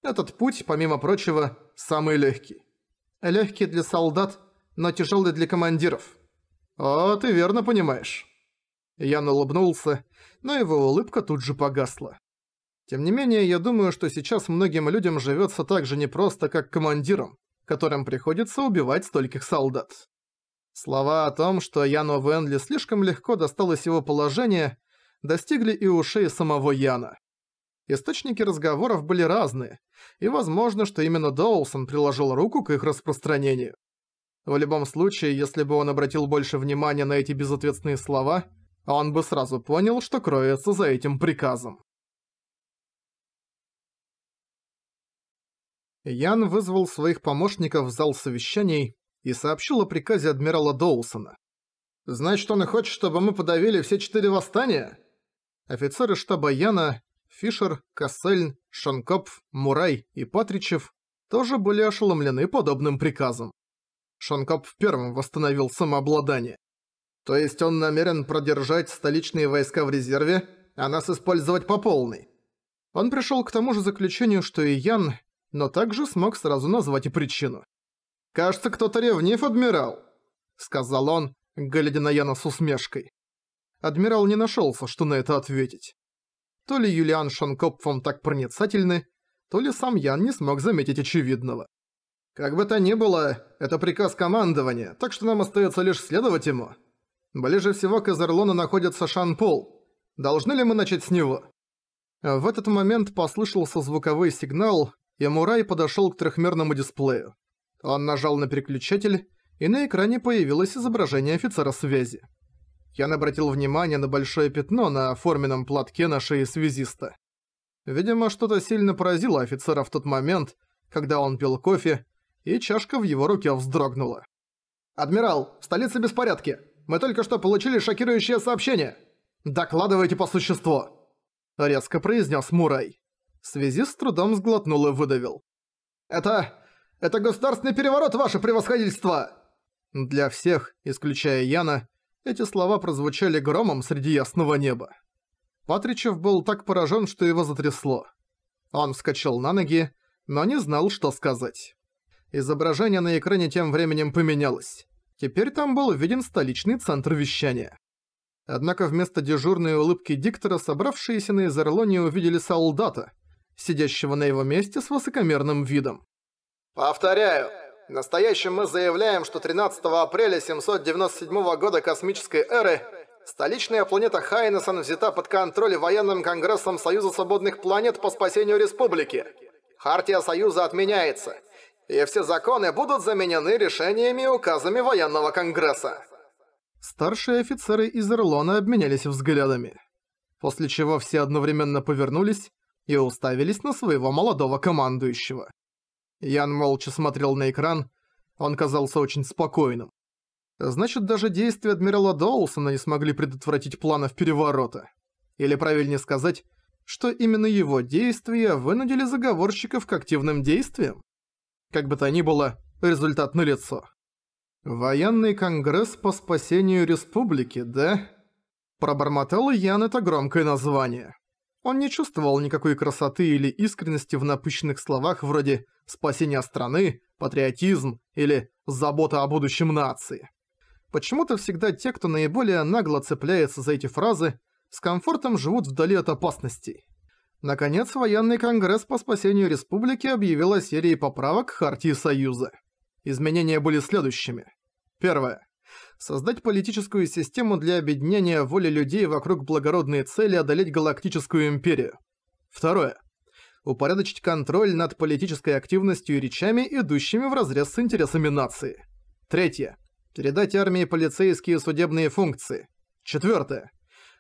Этот путь, помимо прочего, самый легкий. Легкий для солдат, но тяжелый для командиров. А ты верно понимаешь. Ян улыбнулся, но его улыбка тут же погасла. Тем не менее, я думаю, что сейчас многим людям живется так же непросто, как командирам, которым приходится убивать стольких солдат. Слова о том, что Яну Венли слишком легко досталось его положение, достигли и ушей самого Яна. Источники разговоров были разные, и возможно, что именно Доусон приложил руку к их распространению. В любом случае, если бы он обратил больше внимания на эти безответственные слова, он бы сразу понял, что кроется за этим приказом. Ян вызвал своих помощников в зал совещаний и сообщил о приказе адмирала Доусона. «Значит, он и хочет, чтобы мы подавили все четыре восстания?» Офицеры штаба Яна, Фишер, Кассельн, Шанкопф, Мурай и Патричев тоже были ошеломлены подобным приказом. Шанкопф первым восстановил самообладание. То есть он намерен продержать столичные войска в резерве, а нас использовать по полной. Он пришел к тому же заключению, что и Ян, но также смог сразу назвать и причину. «Кажется, кто-то ревнив, адмирал», — сказал он, глядя на Яна с усмешкой. Адмирал не нашелся, что на это ответить. То ли Юлиан Шонкопфом так проницательны, то ли сам Ян не смог заметить очевидного. Как бы то ни было, это приказ командования, так что нам остается лишь следовать ему. Ближе всего к Эзерлону находится Шанпол. Должны ли мы начать с него? В этот момент послышался звуковой сигнал, и Мурай подошел к трехмерному дисплею. Он нажал на переключатель, и на экране появилось изображение офицера связи. Ян обратил внимание на большое пятно на оформленном платке на шее связиста. Видимо, что-то сильно поразило офицера в тот момент, когда он пил кофе, и чашка в его руке вздрогнула. «Адмирал, в столице беспорядки. Мы только что получили шокирующее сообщение. Докладывайте по существу!» Резко произнес Мурай. Связист с трудом сглотнул и выдавил. «Это... это государственный переворот, ваше превосходительство!» Для всех, исключая Яна, эти слова прозвучали громом среди ясного неба. Патричев был так поражен, что его затрясло. Он вскочил на ноги, но не знал, что сказать. Изображение на экране тем временем поменялось. Теперь там был виден столичный центр вещания. Однако вместо дежурной улыбки диктора собравшиеся на Изерлоне увидели солдата, сидящего на его месте с высокомерным видом. «Повторяю, Настоящим мы заявляем, что 13 апреля 797 года космической эры столичная планета Хайнесон взята под контроль военным конгрессом Союза свободных планет по спасению республики. Хартия Союза отменяется, и все законы будут заменены решениями и указами военного конгресса. Старшие офицеры из Эрлона обменялись взглядами, после чего все одновременно повернулись и уставились на своего молодого командующего. Ян молча смотрел на экран. Он казался очень спокойным. Значит, даже действия адмирала Доусона не смогли предотвратить планов переворота. Или правильнее сказать, что именно его действия вынудили заговорщиков к активным действиям? Как бы то ни было, результат налицо. «Военный конгресс по спасению республики, да?» Пробормотал Ян это громкое название. Он не чувствовал никакой красоты или искренности в напыщенных словах вроде «спасение страны», «патриотизм» или «забота о будущем нации». Почему-то всегда те, кто наиболее нагло цепляется за эти фразы, с комфортом живут вдали от опасностей. Наконец, военный конгресс по спасению республики объявил о серии поправок к Хартии Союза. Изменения были следующими. Первое создать политическую систему для объединения воли людей вокруг благородной цели одолеть Галактическую Империю. Второе. Упорядочить контроль над политической активностью и речами, идущими вразрез с интересами нации. Третье. Передать армии полицейские и судебные функции. Четвертое.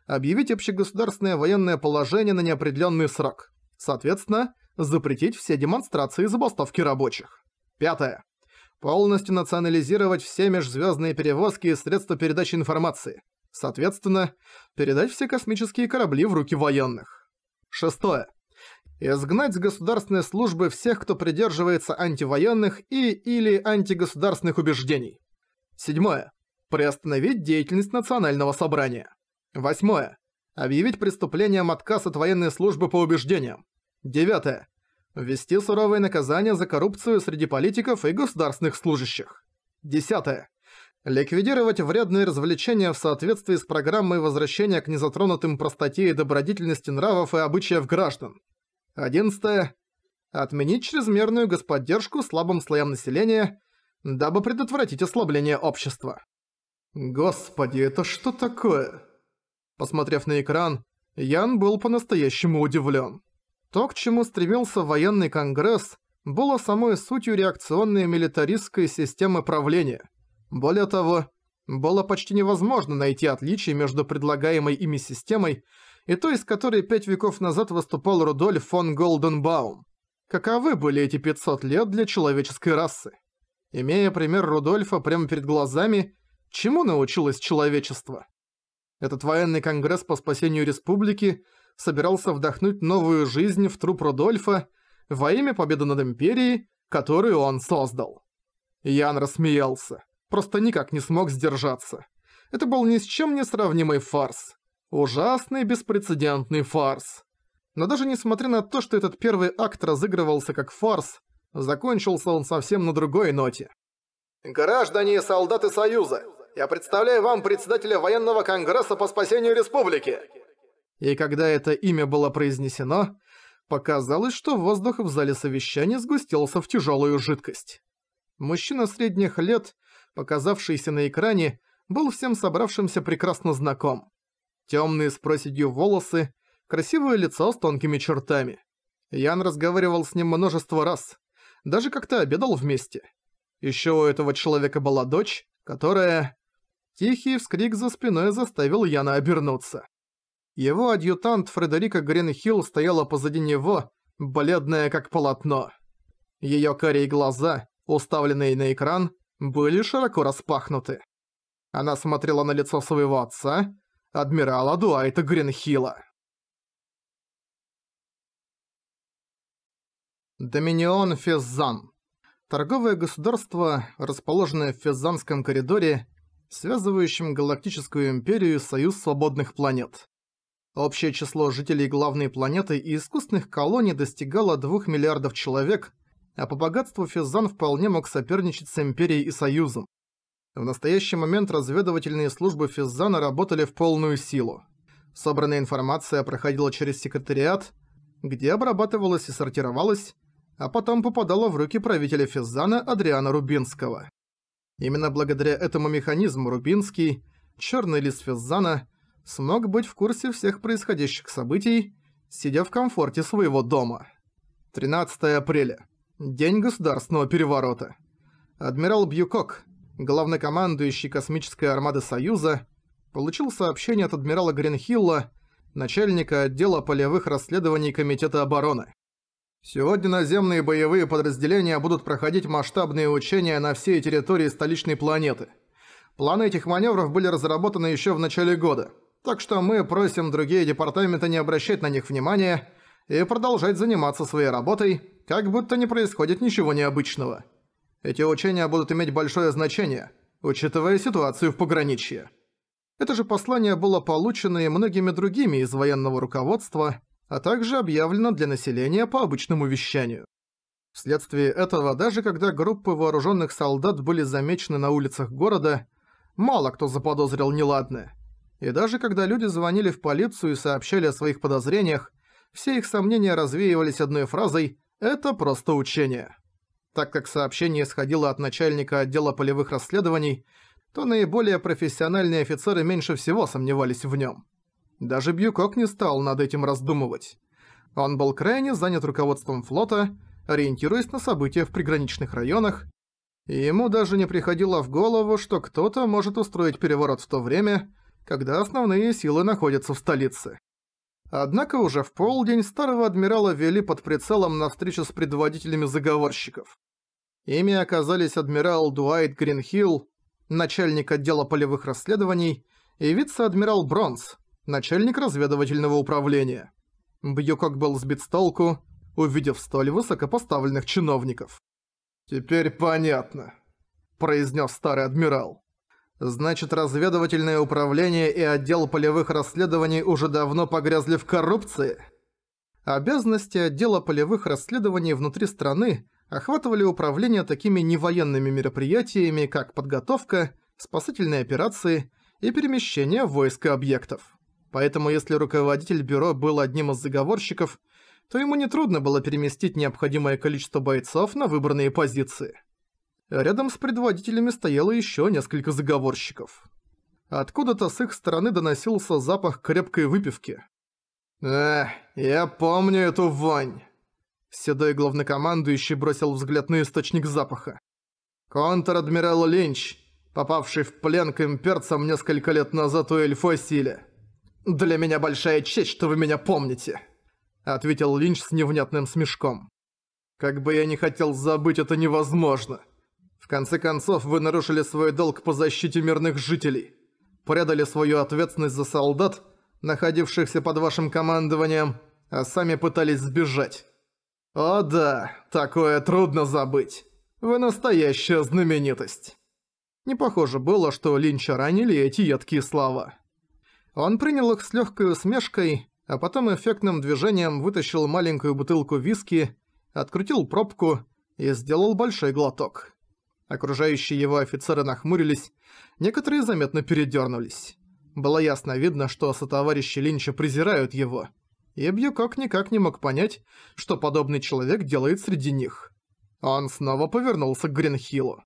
Объявить общегосударственное военное положение на неопределенный срок. Соответственно, запретить все демонстрации и забастовки рабочих. Пятое полностью национализировать все межзвездные перевозки и средства передачи информации. Соответственно, передать все космические корабли в руки военных. Шестое. Изгнать с государственной службы всех, кто придерживается антивоенных и или антигосударственных убеждений. Седьмое. Приостановить деятельность национального собрания. Восьмое. Объявить преступлением отказ от военной службы по убеждениям. Девятое. Ввести суровые наказания за коррупцию среди политиков и государственных служащих. Десятое. Ликвидировать вредные развлечения в соответствии с программой возвращения к незатронутым простоте и добродетельности нравов и обычаев граждан. 11. Отменить чрезмерную господдержку слабым слоям населения, дабы предотвратить ослабление общества. Господи, это что такое? Посмотрев на экран, Ян был по-настоящему удивлен. То, к чему стремился военный конгресс, было самой сутью реакционной милитаристской системы правления. Более того, было почти невозможно найти отличие между предлагаемой ими системой и той, из которой пять веков назад выступал Рудольф фон Голденбаум. Каковы были эти 500 лет для человеческой расы? Имея пример Рудольфа прямо перед глазами, чему научилось человечество? Этот военный конгресс по спасению республики – собирался вдохнуть новую жизнь в труп Рудольфа во имя победы над Империей, которую он создал. Ян рассмеялся, просто никак не смог сдержаться. Это был ни с чем не сравнимый фарс. Ужасный беспрецедентный фарс. Но даже несмотря на то, что этот первый акт разыгрывался как фарс, закончился он совсем на другой ноте. «Граждане и солдаты Союза, я представляю вам председателя военного конгресса по спасению республики!» и когда это имя было произнесено, показалось, что воздух в зале совещания сгустился в тяжелую жидкость. Мужчина средних лет, показавшийся на экране, был всем собравшимся прекрасно знаком. Темные с проседью волосы, красивое лицо с тонкими чертами. Ян разговаривал с ним множество раз, даже как-то обедал вместе. Еще у этого человека была дочь, которая... Тихий вскрик за спиной заставил Яна обернуться. Его адъютант Фредерика Гринхилл стояла позади него, бледная как полотно. Её карие глаза, уставленные на экран, были широко распахнуты. Она смотрела на лицо своего отца, адмирала Дуайта Гринхилла. Доминион Физзан. Торговое государство, расположенное в Физзанском коридоре, связывающем Галактическую Империю и Союз Свободных Планет. Общее число жителей главной планеты и искусственных колоний достигало 2 миллиардов человек, а по богатству Физан вполне мог соперничать с Империей и Союзом. В настоящий момент разведывательные службы Физзана работали в полную силу. Собранная информация проходила через секретариат, где обрабатывалась и сортировалась, а потом попадала в руки правителя Физзана Адриана Рубинского. Именно благодаря этому механизму Рубинский, черный лис Физзана, смог быть в курсе всех происходящих событий, сидя в комфорте своего дома. 13 апреля. День государственного переворота. Адмирал Бьюкок, главнокомандующий космической армады Союза, получил сообщение от адмирала Гринхилла, начальника отдела полевых расследований Комитета обороны. Сегодня наземные боевые подразделения будут проходить масштабные учения на всей территории столичной планеты. Планы этих маневров были разработаны еще в начале года – так что мы просим другие департаменты не обращать на них внимания и продолжать заниматься своей работой, как будто не происходит ничего необычного. Эти учения будут иметь большое значение, учитывая ситуацию в пограничье. Это же послание было получено и многими другими из военного руководства, а также объявлено для населения по обычному вещанию. Вследствие этого, даже когда группы вооруженных солдат были замечены на улицах города, мало кто заподозрил неладное – и даже когда люди звонили в полицию и сообщали о своих подозрениях, все их сомнения развеивались одной фразой «это просто учение». Так как сообщение исходило от начальника отдела полевых расследований, то наиболее профессиональные офицеры меньше всего сомневались в нем. Даже Бьюкок не стал над этим раздумывать. Он был крайне занят руководством флота, ориентируясь на события в приграничных районах, и ему даже не приходило в голову, что кто-то может устроить переворот в то время, когда основные силы находятся в столице. Однако уже в полдень старого адмирала вели под прицелом на встречу с предводителями заговорщиков. Ими оказались адмирал Дуайт Гринхилл, начальник отдела полевых расследований, и вице-адмирал Бронс, начальник разведывательного управления. Бьюкок был сбит с толку, увидев столь высокопоставленных чиновников. «Теперь понятно», – произнес старый адмирал. Значит, разведывательное управление и отдел полевых расследований уже давно погрязли в коррупции? Обязанности отдела полевых расследований внутри страны охватывали управление такими невоенными мероприятиями, как подготовка, спасательные операции и перемещение войск и объектов. Поэтому если руководитель бюро был одним из заговорщиков, то ему нетрудно было переместить необходимое количество бойцов на выбранные позиции. Рядом с предводителями стояло еще несколько заговорщиков. Откуда-то с их стороны доносился запах крепкой выпивки. «Эх, я помню эту вонь!» Седой главнокомандующий бросил взгляд на источник запаха. «Контр-адмирал Линч, попавший в плен к имперцам несколько лет назад у Эльфосиле. Для меня большая честь, что вы меня помните!» Ответил Линч с невнятным смешком. «Как бы я не хотел забыть, это невозможно!» В конце концов, вы нарушили свой долг по защите мирных жителей. Предали свою ответственность за солдат, находившихся под вашим командованием, а сами пытались сбежать. О да, такое трудно забыть. Вы настоящая знаменитость. Не похоже было, что Линча ранили эти едкие слова. Он принял их с легкой усмешкой, а потом эффектным движением вытащил маленькую бутылку виски, открутил пробку и сделал большой глоток. Окружающие его офицеры нахмурились, некоторые заметно передернулись. Было ясно видно, что сотоварищи Линча презирают его. И как никак не мог понять, что подобный человек делает среди них. Он снова повернулся к Гринхиллу.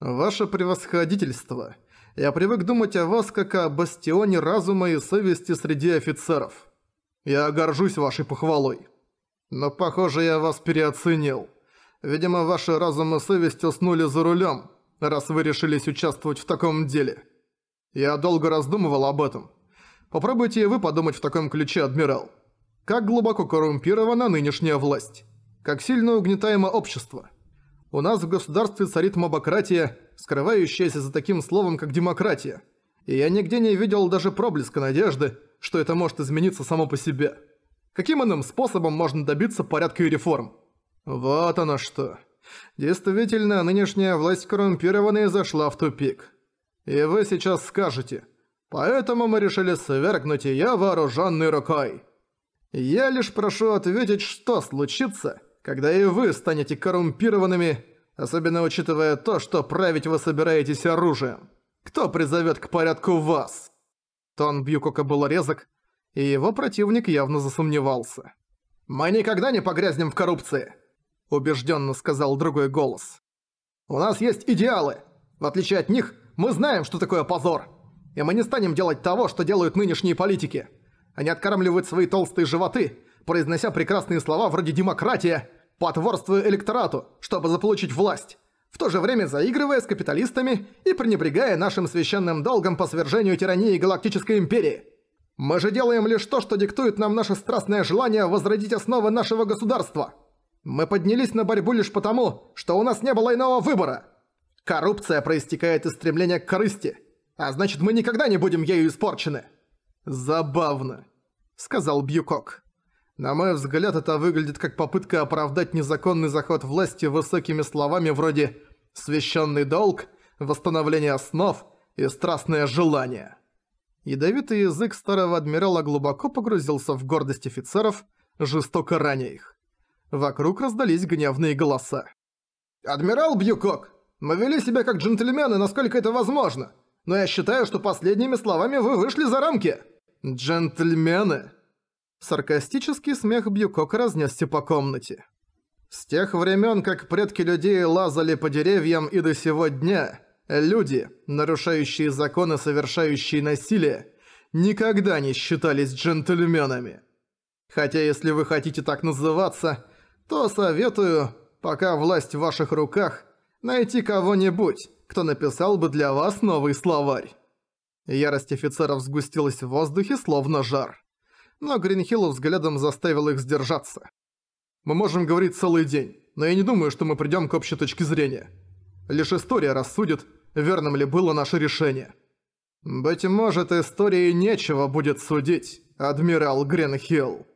«Ваше превосходительство, я привык думать о вас как о бастионе разума и совести среди офицеров. Я горжусь вашей похвалой. Но, похоже, я вас переоценил». Видимо, ваши разум и совесть уснули за рулем, раз вы решились участвовать в таком деле. Я долго раздумывал об этом. Попробуйте и вы подумать в таком ключе, адмирал. Как глубоко коррумпирована нынешняя власть. Как сильно угнетаемо общество. У нас в государстве царит мобократия, скрывающаяся за таким словом, как демократия. И я нигде не видел даже проблеска надежды, что это может измениться само по себе. Каким иным способом можно добиться порядка и реформ? Вот оно что. Действительно, нынешняя власть коррумпированная зашла в тупик. И вы сейчас скажете, поэтому мы решили свергнуть ее вооруженной рукой. Я лишь прошу ответить, что случится, когда и вы станете коррумпированными, особенно учитывая то, что править вы собираетесь оружием. Кто призовет к порядку вас? Тон Бьюкока был резок, и его противник явно засомневался. «Мы никогда не погрязнем в коррупции!» убежденно сказал другой голос. «У нас есть идеалы. В отличие от них, мы знаем, что такое позор. И мы не станем делать того, что делают нынешние политики. Они откармливают свои толстые животы, произнося прекрасные слова вроде «демократия», потворству электорату, чтобы заполучить власть, в то же время заигрывая с капиталистами и пренебрегая нашим священным долгом по свержению тирании Галактической Империи. Мы же делаем лишь то, что диктует нам наше страстное желание возродить основы нашего государства. Мы поднялись на борьбу лишь потому, что у нас не было иного выбора. Коррупция проистекает из стремления к корысти, а значит мы никогда не будем ею испорчены. Забавно, сказал Бьюкок. На мой взгляд, это выглядит как попытка оправдать незаконный заход власти высокими словами вроде «священный долг», «восстановление основ» и «страстное желание». Ядовитый язык старого адмирала глубоко погрузился в гордость офицеров, жестоко раня их. Вокруг раздались гневные голоса. «Адмирал Бьюкок, мы вели себя как джентльмены, насколько это возможно, но я считаю, что последними словами вы вышли за рамки». «Джентльмены?» Саркастический смех Бьюкока разнесся по комнате. «С тех времен, как предки людей лазали по деревьям и до сего дня, люди, нарушающие законы, совершающие насилие, никогда не считались джентльменами. Хотя если вы хотите так называться, то советую, пока власть в ваших руках, найти кого-нибудь, кто написал бы для вас новый словарь». Ярость офицеров сгустилась в воздухе, словно жар. Но Гринхиллу взглядом заставил их сдержаться. «Мы можем говорить целый день, но я не думаю, что мы придём к общей точке зрения. Лишь история рассудит, верным ли было наше решение». «Быть может, истории нечего будет судить, адмирал Гринхилл».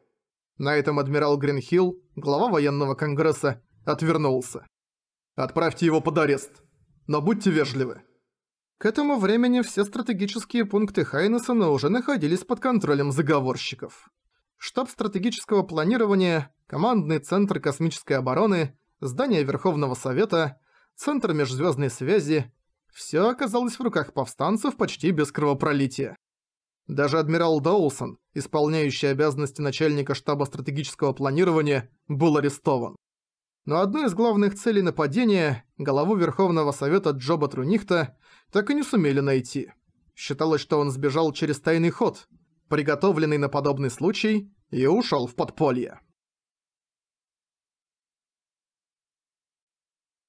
На этом адмирал Гринхилл, глава военного конгресса, отвернулся. «Отправьте его под арест, но будьте вежливы». К этому времени все стратегические пункты Хайнессона уже находились под контролем заговорщиков. Штаб стратегического планирования, командный центр космической обороны, здание Верховного Совета, центр межзвездной связи – все оказалось в руках повстанцев почти без кровопролития. Даже адмирал Доусон, исполняющий обязанности начальника штаба стратегического планирования, был арестован. Но одной из главных целей нападения, голову Верховного Совета Джоба Трунихта, так и не сумели найти. Считалось, что он сбежал через тайный ход, приготовленный на подобный случай, и ушел в подполье.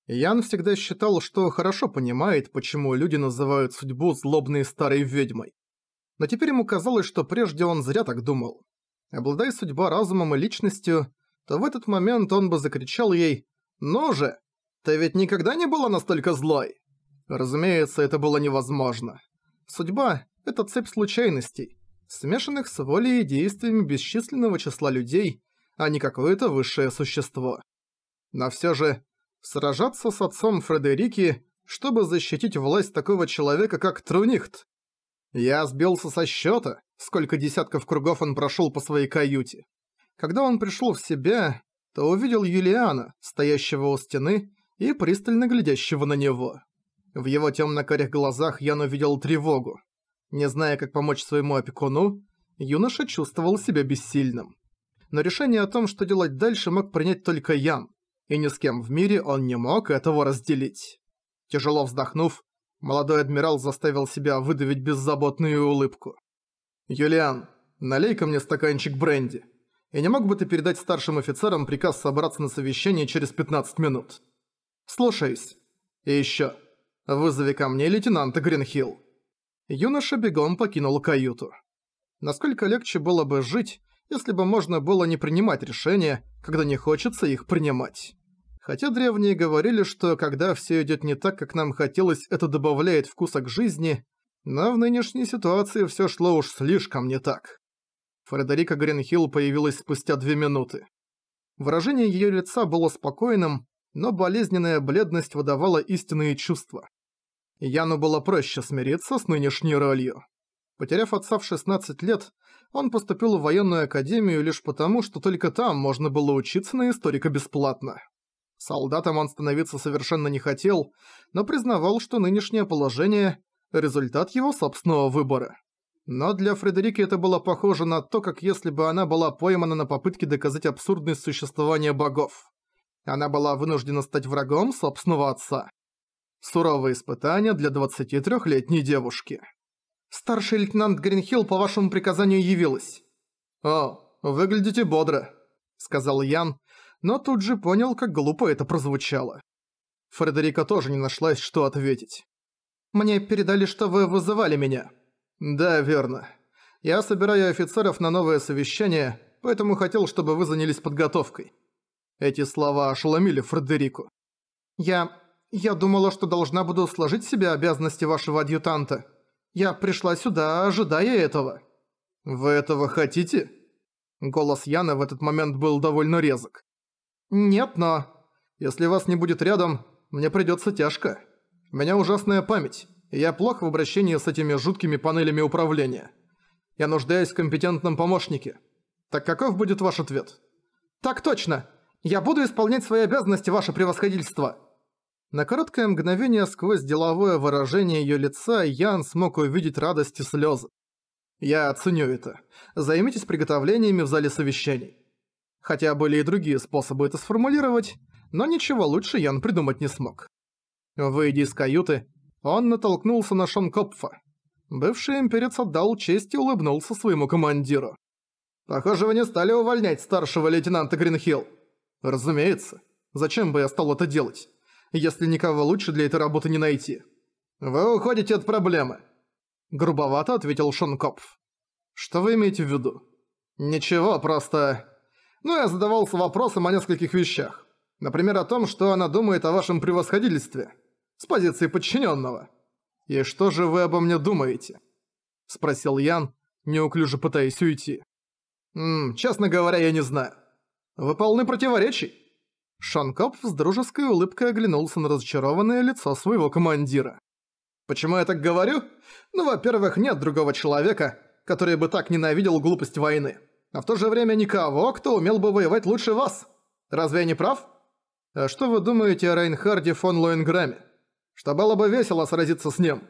Ян всегда считал, что хорошо понимает, почему люди называют судьбу злобной старой ведьмой но теперь ему казалось, что прежде он зря так думал. Обладая судьба разумом и личностью, то в этот момент он бы закричал ей «Ну же! Ты ведь никогда не была настолько злой!» Разумеется, это было невозможно. Судьба – это цепь случайностей, смешанных с волей и действиями бесчисленного числа людей, а не какое-то высшее существо. Но все же, сражаться с отцом Фредерики, чтобы защитить власть такого человека, как Трунихт, я сбился со счета, сколько десятков кругов он прошел по своей каюте. Когда он пришел в себя, то увидел Юлиана, стоящего у стены и пристально глядящего на него. В его темно-карих глазах Ян увидел тревогу. Не зная, как помочь своему опекуну, юноша чувствовал себя бессильным. Но решение о том, что делать дальше, мог принять только Ян, и ни с кем в мире он не мог этого разделить. Тяжело вздохнув, Молодой адмирал заставил себя выдавить беззаботную улыбку. «Юлиан, налей-ка мне стаканчик бренди. И не мог бы ты передать старшим офицерам приказ собраться на совещание через 15 минут?» «Слушаюсь. И ещё. Вызови ко мне лейтенанта Гринхилл». Юноша бегом покинул каюту. Насколько легче было бы жить, если бы можно было не принимать решения, когда не хочется их принимать. Хотя древние говорили, что когда все идет не так, как нам хотелось, это добавляет вкуса к жизни, но в нынешней ситуации все шло уж слишком не так. Фредерика Гринхилл появилась спустя две минуты. Выражение ее лица было спокойным, но болезненная бледность выдавала истинные чувства. Яну было проще смириться с нынешней ролью. Потеряв отца в 16 лет, он поступил в военную академию лишь потому, что только там можно было учиться на историка бесплатно. Солдатом он становиться совершенно не хотел, но признавал, что нынешнее положение – результат его собственного выбора. Но для Фредерики это было похоже на то, как если бы она была поймана на попытке доказать абсурдность существования богов. Она была вынуждена стать врагом собственного отца. Суровые испытания для 23-летней девушки. «Старший лейтенант Гринхилл по вашему приказанию явилась». «О, выглядите бодро», — сказал Ян, но тут же понял, как глупо это прозвучало. Фредерика тоже не нашлась, что ответить. «Мне передали, что вы вызывали меня». «Да, верно. Я собираю офицеров на новое совещание, поэтому хотел, чтобы вы занялись подготовкой». Эти слова ошеломили Фредерику. «Я... я думала, что должна буду сложить себе обязанности вашего адъютанта. Я пришла сюда, ожидая этого». «Вы этого хотите?» Голос Яны в этот момент был довольно резок. «Нет, но...» «Если вас не будет рядом, мне придется тяжко. У меня ужасная память, и я плох в обращении с этими жуткими панелями управления. Я нуждаюсь в компетентном помощнике. Так каков будет ваш ответ?» «Так точно! Я буду исполнять свои обязанности, ваше превосходительство!» На короткое мгновение сквозь деловое выражение ее лица Ян смог увидеть радость и слёзы. «Я оценю это. Займитесь приготовлениями в зале совещаний хотя были и другие способы это сформулировать, но ничего лучше Ян придумать не смог. Выйдя из каюты, он натолкнулся на Шон Копфа. Бывший имперец отдал честь и улыбнулся своему командиру. «Похоже, вы не стали увольнять старшего лейтенанта Гринхилл». «Разумеется. Зачем бы я стал это делать, если никого лучше для этой работы не найти?» «Вы уходите от проблемы», — грубовато ответил Шон Копф. «Что вы имеете в виду?» «Ничего, просто...» но ну, я задавался вопросом о нескольких вещах. Например, о том, что она думает о вашем превосходительстве. С позиции подчиненного. «И что же вы обо мне думаете?» Спросил Ян, неуклюже пытаясь уйти. «Ммм, честно говоря, я не знаю. Вы полны противоречий?» Шанкоп с дружеской улыбкой оглянулся на разочарованное лицо своего командира. «Почему я так говорю? Ну, во-первых, нет другого человека, который бы так ненавидел глупость войны а в то же время никого, кто умел бы воевать лучше вас. Разве я не прав? А что вы думаете о Рейнхарде фон Лоенграме? Что было бы весело сразиться с ним?»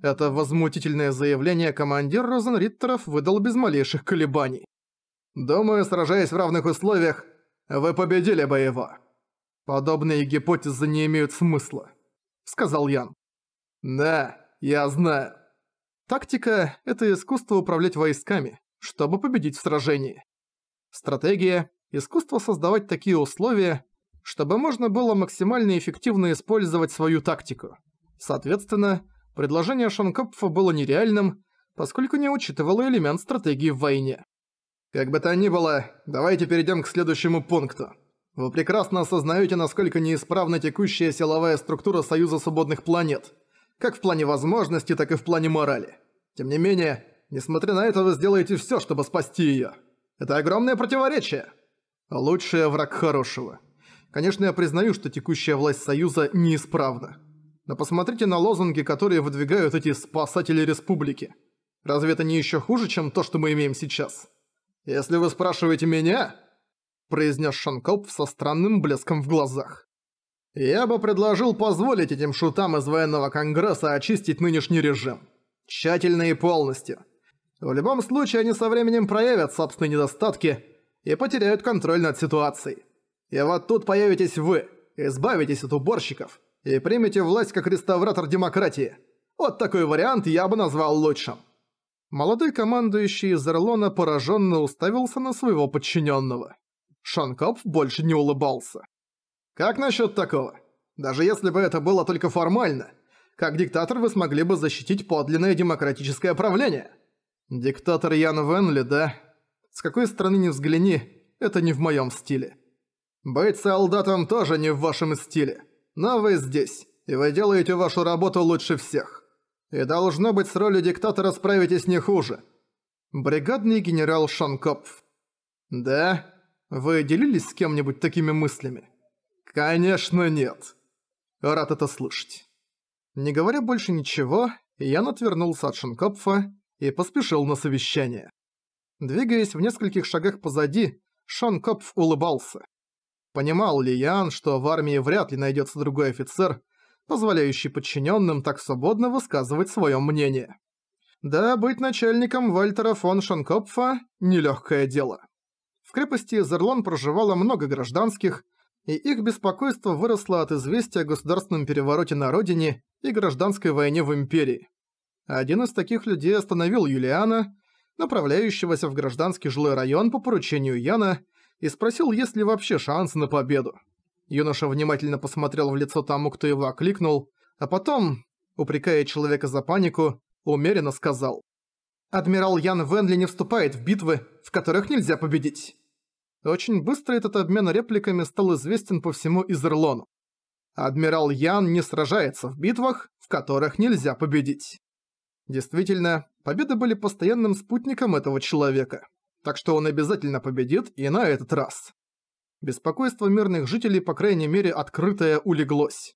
Это возмутительное заявление командир Розенриттеров выдал без малейших колебаний. «Думаю, сражаясь в равных условиях, вы победили бы его». «Подобные гипотезы не имеют смысла», — сказал Ян. «Да, я знаю». Тактика — это искусство управлять войсками, чтобы победить в сражении. Стратегия – искусство создавать такие условия, чтобы можно было максимально эффективно использовать свою тактику. Соответственно, предложение Шанкопфа было нереальным, поскольку не учитывало элемент стратегии в войне. Как бы то ни было, давайте перейдем к следующему пункту. Вы прекрасно осознаете, насколько неисправна текущая силовая структура Союза Свободных Планет, как в плане возможностей, так и в плане морали. Тем не менее, Несмотря на это, вы сделаете все, чтобы спасти ее. Это огромное противоречие. лучший враг хорошего. Конечно, я признаю, что текущая власть Союза неисправна. Но посмотрите на лозунги, которые выдвигают эти спасатели республики. Разве это не еще хуже, чем то, что мы имеем сейчас? Если вы спрашиваете меня, произнес Шанкоп со странным блеском в глазах. Я бы предложил позволить этим шутам из военного конгресса очистить нынешний режим. Тщательно и полностью. В любом случае они со временем проявят собственные недостатки и потеряют контроль над ситуацией. И вот тут появитесь вы, избавитесь от уборщиков и примете власть как реставратор демократии. Вот такой вариант я бы назвал лучшим». Молодой командующий из Эрлона пораженно уставился на своего подчиненного. Шанкоп больше не улыбался. «Как насчет такого? Даже если бы это было только формально, как диктатор вы смогли бы защитить подлинное демократическое правление?» «Диктатор Ян Венли, да? С какой стороны не взгляни, это не в моем стиле. Быть солдатом тоже не в вашем стиле. Но вы здесь, и вы делаете вашу работу лучше всех. И должно быть, с ролью диктатора справитесь не хуже. Бригадный генерал Шанкопф. Да? Вы делились с кем-нибудь такими мыслями? Конечно нет. Рад это слышать. Не говоря больше ничего, Ян отвернулся от Шанкопфа и поспешил на совещание. Двигаясь в нескольких шагах позади, Шон Копф улыбался. Понимал ли Ян, что в армии вряд ли найдется другой офицер, позволяющий подчиненным так свободно высказывать свое мнение. Да, быть начальником Вальтера фон Шонкопфа – нелегкое дело. В крепости Зерлон проживало много гражданских, и их беспокойство выросло от известия о государственном перевороте на родине и гражданской войне в империи. Один из таких людей остановил Юлиана, направляющегося в гражданский жилой район по поручению Яна, и спросил, есть ли вообще шанс на победу. Юноша внимательно посмотрел в лицо тому, кто его окликнул, а потом, упрекая человека за панику, умеренно сказал. «Адмирал Ян Венли не вступает в битвы, в которых нельзя победить». Очень быстро этот обмен репликами стал известен по всему Изерлону. Адмирал Ян не сражается в битвах, в которых нельзя победить. Действительно, победы были постоянным спутником этого человека. Так что он обязательно победит и на этот раз. Беспокойство мирных жителей, по крайней мере, открытое улеглось.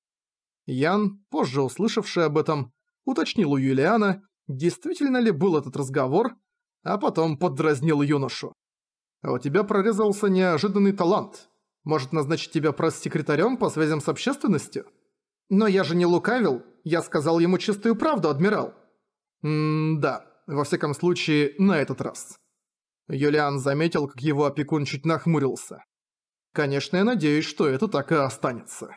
Ян, позже услышавший об этом, уточнил у Юлиана, действительно ли был этот разговор, а потом поддразнил юношу. «А «У тебя прорезался неожиданный талант. Может назначить тебя пресс-секретарем по связям с общественностью?» «Но я же не лукавил. Я сказал ему чистую правду, адмирал. М-да, во всяком случае, на этот раз. Юлиан заметил, как его опекун чуть нахмурился. Конечно, я надеюсь, что это так и останется.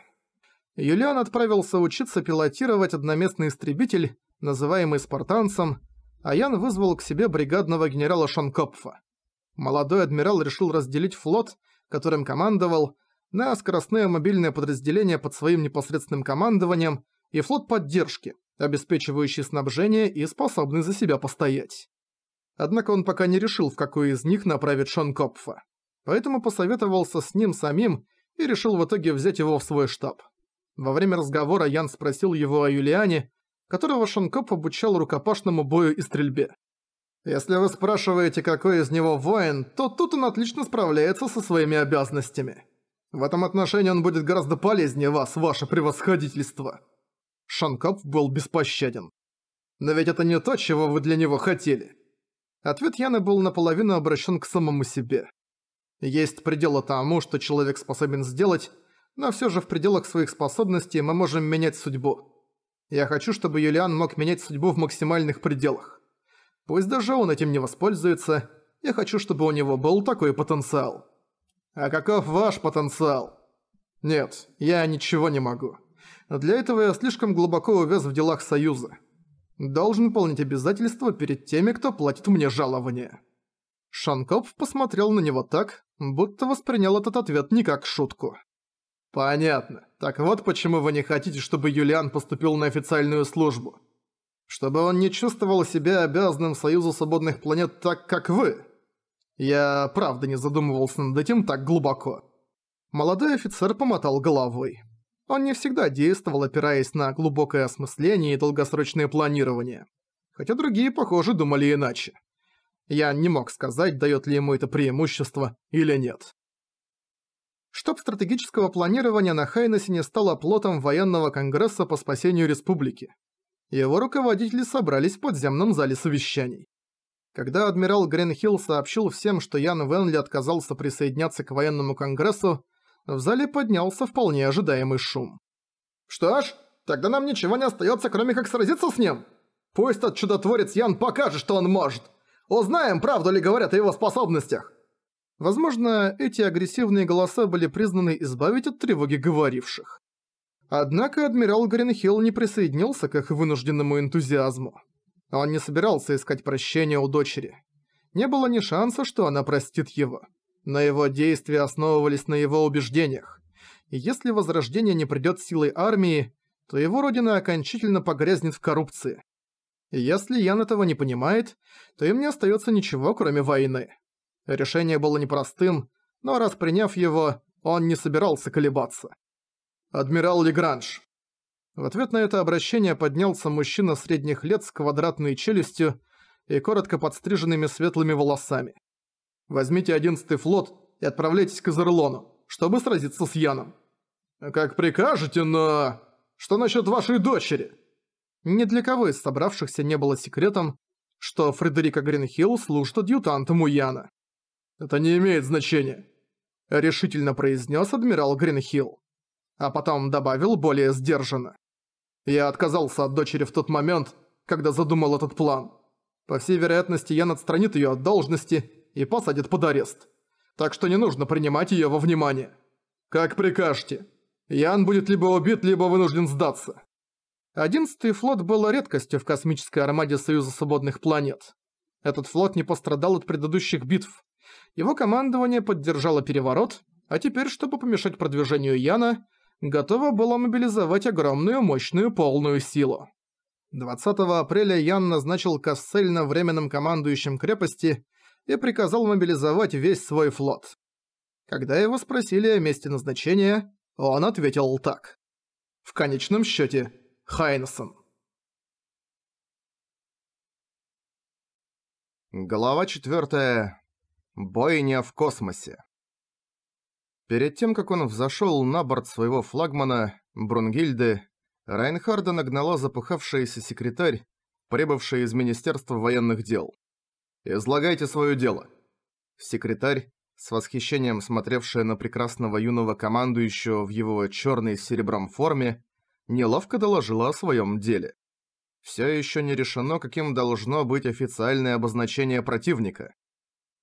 Юлиан отправился учиться пилотировать одноместный истребитель, называемый «Спартанцем», а Ян вызвал к себе бригадного генерала Шанкопфа. Молодой адмирал решил разделить флот, которым командовал, на скоростное мобильное подразделение под своим непосредственным командованием и флот поддержки, обеспечивающий снабжение и способный за себя постоять. Однако он пока не решил, в какой из них направит Шон Копфа. Поэтому посоветовался с ним самим и решил в итоге взять его в свой штаб. Во время разговора Ян спросил его о Юлиане, которого Шонкоп обучал рукопашному бою и стрельбе. «Если вы спрашиваете, какой из него воин, то тут он отлично справляется со своими обязанностями. В этом отношении он будет гораздо полезнее вас, ваше превосходительство». Шанкап был беспощаден. «Но ведь это не то, чего вы для него хотели». Ответ Яны был наполовину обращен к самому себе. Есть пределы тому, что человек способен сделать, но все же в пределах своих способностей мы можем менять судьбу. Я хочу, чтобы Юлиан мог менять судьбу в максимальных пределах. Пусть даже он этим не воспользуется, я хочу, чтобы у него был такой потенциал. А каков ваш потенциал? Нет, я ничего не могу. Для этого я слишком глубоко увяз в делах Союза. Должен выполнить обязательства перед теми, кто платит мне жалование». Шанкоп посмотрел на него так, будто воспринял этот ответ не как шутку. «Понятно. Так вот почему вы не хотите, чтобы Юлиан поступил на официальную службу. Чтобы он не чувствовал себя обязанным Союзу Свободных Планет так, как вы. Я правда не задумывался над этим так глубоко». Молодой офицер помотал головой. Он не всегда действовал, опираясь на глубокое осмысление и долгосрочное планирование. Хотя другие, похоже, думали иначе. Я не мог сказать, дает ли ему это преимущество или нет. Штаб стратегического планирования на Хайнесе не стало плотом военного конгресса по спасению республики. Его руководители собрались в подземном зале совещаний. Когда адмирал Гренхилл сообщил всем, что Ян Венли отказался присоединяться к военному конгрессу, в зале поднялся вполне ожидаемый шум. «Что ж, тогда нам ничего не остается, кроме как сразиться с ним. Пусть этот чудотворец Ян покажет, что он может. Узнаем, правду ли говорят о его способностях». Возможно, эти агрессивные голоса были признаны избавить от тревоги говоривших. Однако адмирал Гринхилл не присоединился к их вынужденному энтузиазму. Он не собирался искать прощения у дочери. Не было ни шанса, что она простит его. Но его действия основывались на его убеждениях. И если возрождение не придёт силой армии, то его родина окончательно погрязнет в коррупции. И если Ян этого не понимает, то им не остаётся ничего, кроме войны. Решение было непростым, но раз приняв его, он не собирался колебаться. «Адмирал Легранж». В ответ на это обращение поднялся мужчина средних лет с квадратной челюстью и коротко подстриженными светлыми волосами. Возьмите одиннадцатый флот и отправляйтесь к Изерлону, чтобы сразиться с Яном». «Как прикажете, но... Что насчет вашей дочери?» Ни для кого из собравшихся не было секретом, что Фредерика Гринхилл служит адъютантом у Яна. «Это не имеет значения», — решительно произнес адмирал Гринхилл. А потом добавил более сдержанно. «Я отказался от дочери в тот момент, когда задумал этот план. По всей вероятности, Ян отстранит ее от должности и посадят под арест. Так что не нужно принимать её во внимание. Как прикажете. Ян будет либо убит, либо вынужден сдаться. Одиннадцатый флот был редкостью в космической армаде Союза Свободных Планет. Этот флот не пострадал от предыдущих битв. Его командование поддержало переворот, а теперь, чтобы помешать продвижению Яна, готово было мобилизовать огромную мощную полную силу. 20 апреля Ян назначил Кассель на временным командующим крепости и приказал мобилизовать весь свой флот. Когда его спросили о месте назначения, он ответил так. В конечном счете, Хайнсон. Глава 4. Бойня в космосе. Перед тем, как он взошел на борт своего флагмана, Брунгильды, Райнхарда нагнала запыхавшаяся секретарь, прибывшая из Министерства военных дел. «Излагайте свое дело». Секретарь, с восхищением смотревшая на прекрасного юного командующего в его черной с серебром форме, неловко доложила о своем деле. Все еще не решено, каким должно быть официальное обозначение противника.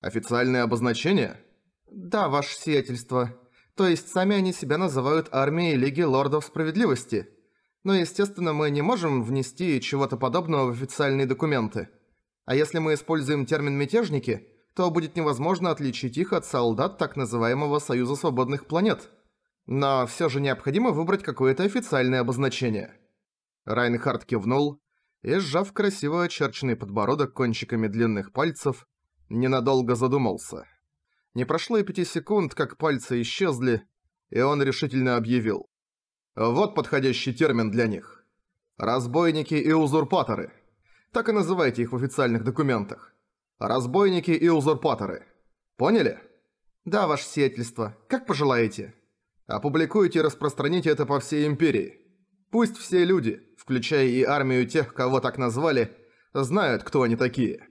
Официальное обозначение? Да, ваше сиятельство. То есть сами они себя называют армией Лиги Лордов Справедливости. Но, естественно, мы не можем внести чего-то подобного в официальные документы. А если мы используем термин «мятежники», то будет невозможно отличить их от солдат так называемого «Союза свободных планет». Но все же необходимо выбрать какое-то официальное обозначение. Райнхард кивнул и, сжав красиво очерченный подбородок кончиками длинных пальцев, ненадолго задумался. Не прошло и пяти секунд, как пальцы исчезли, и он решительно объявил. «Вот подходящий термин для них. Разбойники и узурпаторы». Так и называйте их в официальных документах. Разбойники и узурпаторы. Поняли? Да, ваше сиятельство, как пожелаете. Опубликуйте и распространите это по всей империи. Пусть все люди, включая и армию тех, кого так назвали, знают, кто они такие.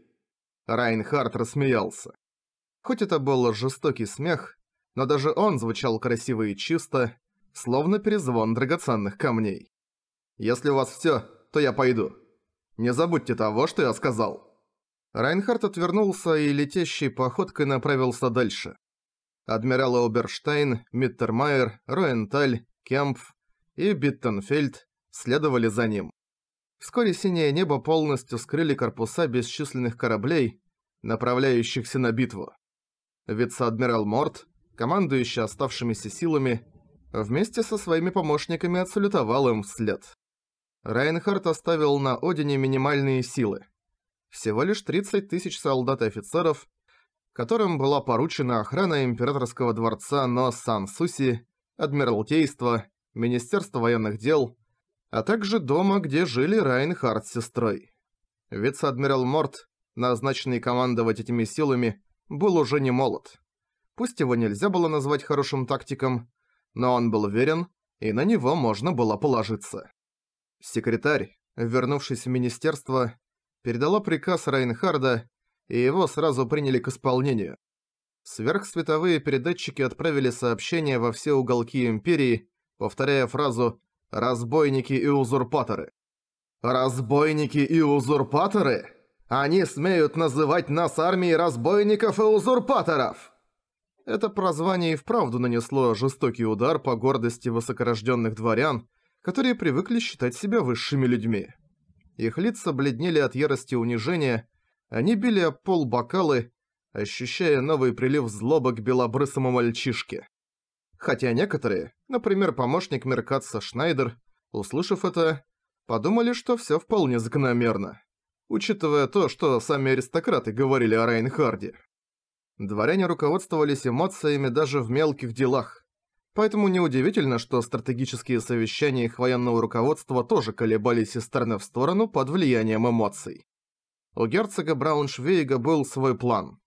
Райнхард рассмеялся. Хоть это был жестокий смех, но даже он звучал красиво и чисто, словно перезвон драгоценных камней. «Если у вас всё, то я пойду. Не забудьте того, что я сказал». Райнхард отвернулся и летящей походкой направился дальше. Адмиралы Оберштейн, Миттермайер, Роенталь, Кемпф и Биттенфельд следовали за ним. Вскоре синее небо полностью скрыли корпуса бесчисленных кораблей, направляющихся на битву. Вице-адмирал Морт, командующий оставшимися силами, вместе со своими помощниками отсалютовал им вслед. Райнхард оставил на Одине минимальные силы. Всего лишь 30 тысяч солдат и офицеров, которым была поручена охрана императорского дворца Нос-Сан-Суси, Адмиралтейства, Министерства военных дел, а также дома, где жили Райнхард с сестрой. Вице-адмирал Морт, назначенный командовать этими силами, был уже не молод. Пусть его нельзя было назвать хорошим тактиком, но он был верен, и на него можно было положиться. Секретарь, вернувшись в министерство, передала приказ Райнхарда, и его сразу приняли к исполнению. Сверхсветовые передатчики отправили сообщения во все уголки Империи, повторяя фразу «разбойники и узурпаторы». «Разбойники и узурпаторы? Они смеют называть нас армией разбойников и узурпаторов!» Это прозвание и вправду нанесло жестокий удар по гордости высокорожденных дворян, которые привыкли считать себя высшими людьми. Их лица бледнели от ярости и унижения, они били о пол бокалы, ощущая новый прилив злобы к белобрысому мальчишке. Хотя некоторые, например, помощник Меркатса Шнайдер, услышав это, подумали, что всё вполне закономерно, учитывая то, что сами аристократы говорили о Райнхарде. Дворяне руководствовались эмоциями даже в мелких делах, Поэтому неудивительно, что стратегические совещания их военного руководства тоже колебались из стороны в сторону под влиянием эмоций. У герцога Брауншвейга был свой план.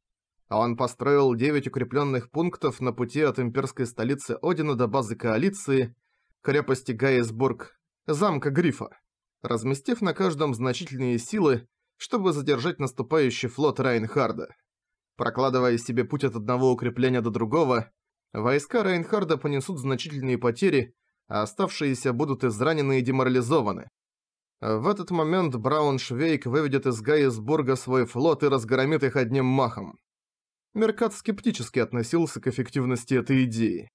Он построил 9 укрепленных пунктов на пути от имперской столицы Одина до базы коалиции, крепости Гайсбург, замка Грифа, разместив на каждом значительные силы, чтобы задержать наступающий флот Райнхарда. Прокладывая себе путь от одного укрепления до другого, Войска Райнхарда понесут значительные потери, а оставшиеся будут изранены и деморализованы. В этот момент Брауншвейк выведет из Гайесбурга свой флот и разгромит их одним махом. Меркат скептически относился к эффективности этой идеи.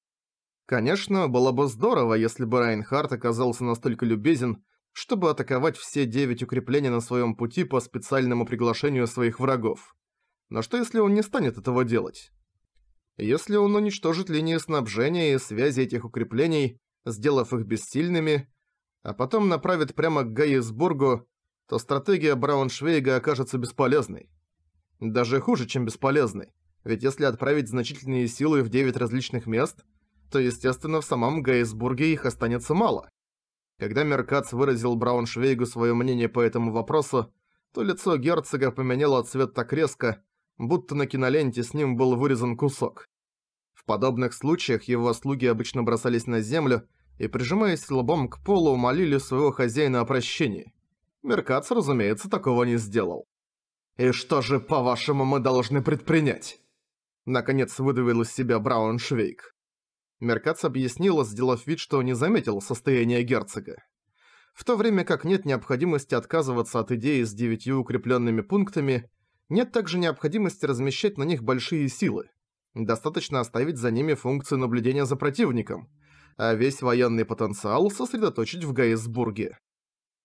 Конечно, было бы здорово, если бы Райнхард оказался настолько любезен, чтобы атаковать все девять укреплений на своем пути по специальному приглашению своих врагов. Но что если он не станет этого делать? Если он уничтожит линии снабжения и связи этих укреплений, сделав их бессильными, а потом направит прямо к Гейсбургу, то стратегия Брауншвейга окажется бесполезной. Даже хуже, чем бесполезной. Ведь если отправить значительные силы в 9 различных мест, то, естественно, в самом Гейсбурге их останется мало. Когда Меркац выразил Брауншвейгу свое мнение по этому вопросу, то лицо герцога поменяло цвет так резко, будто на киноленте с ним был вырезан кусок. В подобных случаях его слуги обычно бросались на землю и, прижимаясь лбом к полу, молили своего хозяина о прощении. Меркац, разумеется, такого не сделал. «И что же, по-вашему, мы должны предпринять?» Наконец выдавил из себя Брауншвейк. Меркац объяснил, сделав вид, что не заметил состояние герцога. В то время как нет необходимости отказываться от идеи с девятью укрепленными пунктами, нет также необходимости размещать на них большие силы. Достаточно оставить за ними функцию наблюдения за противником, а весь военный потенциал сосредоточить в Гейсбурге.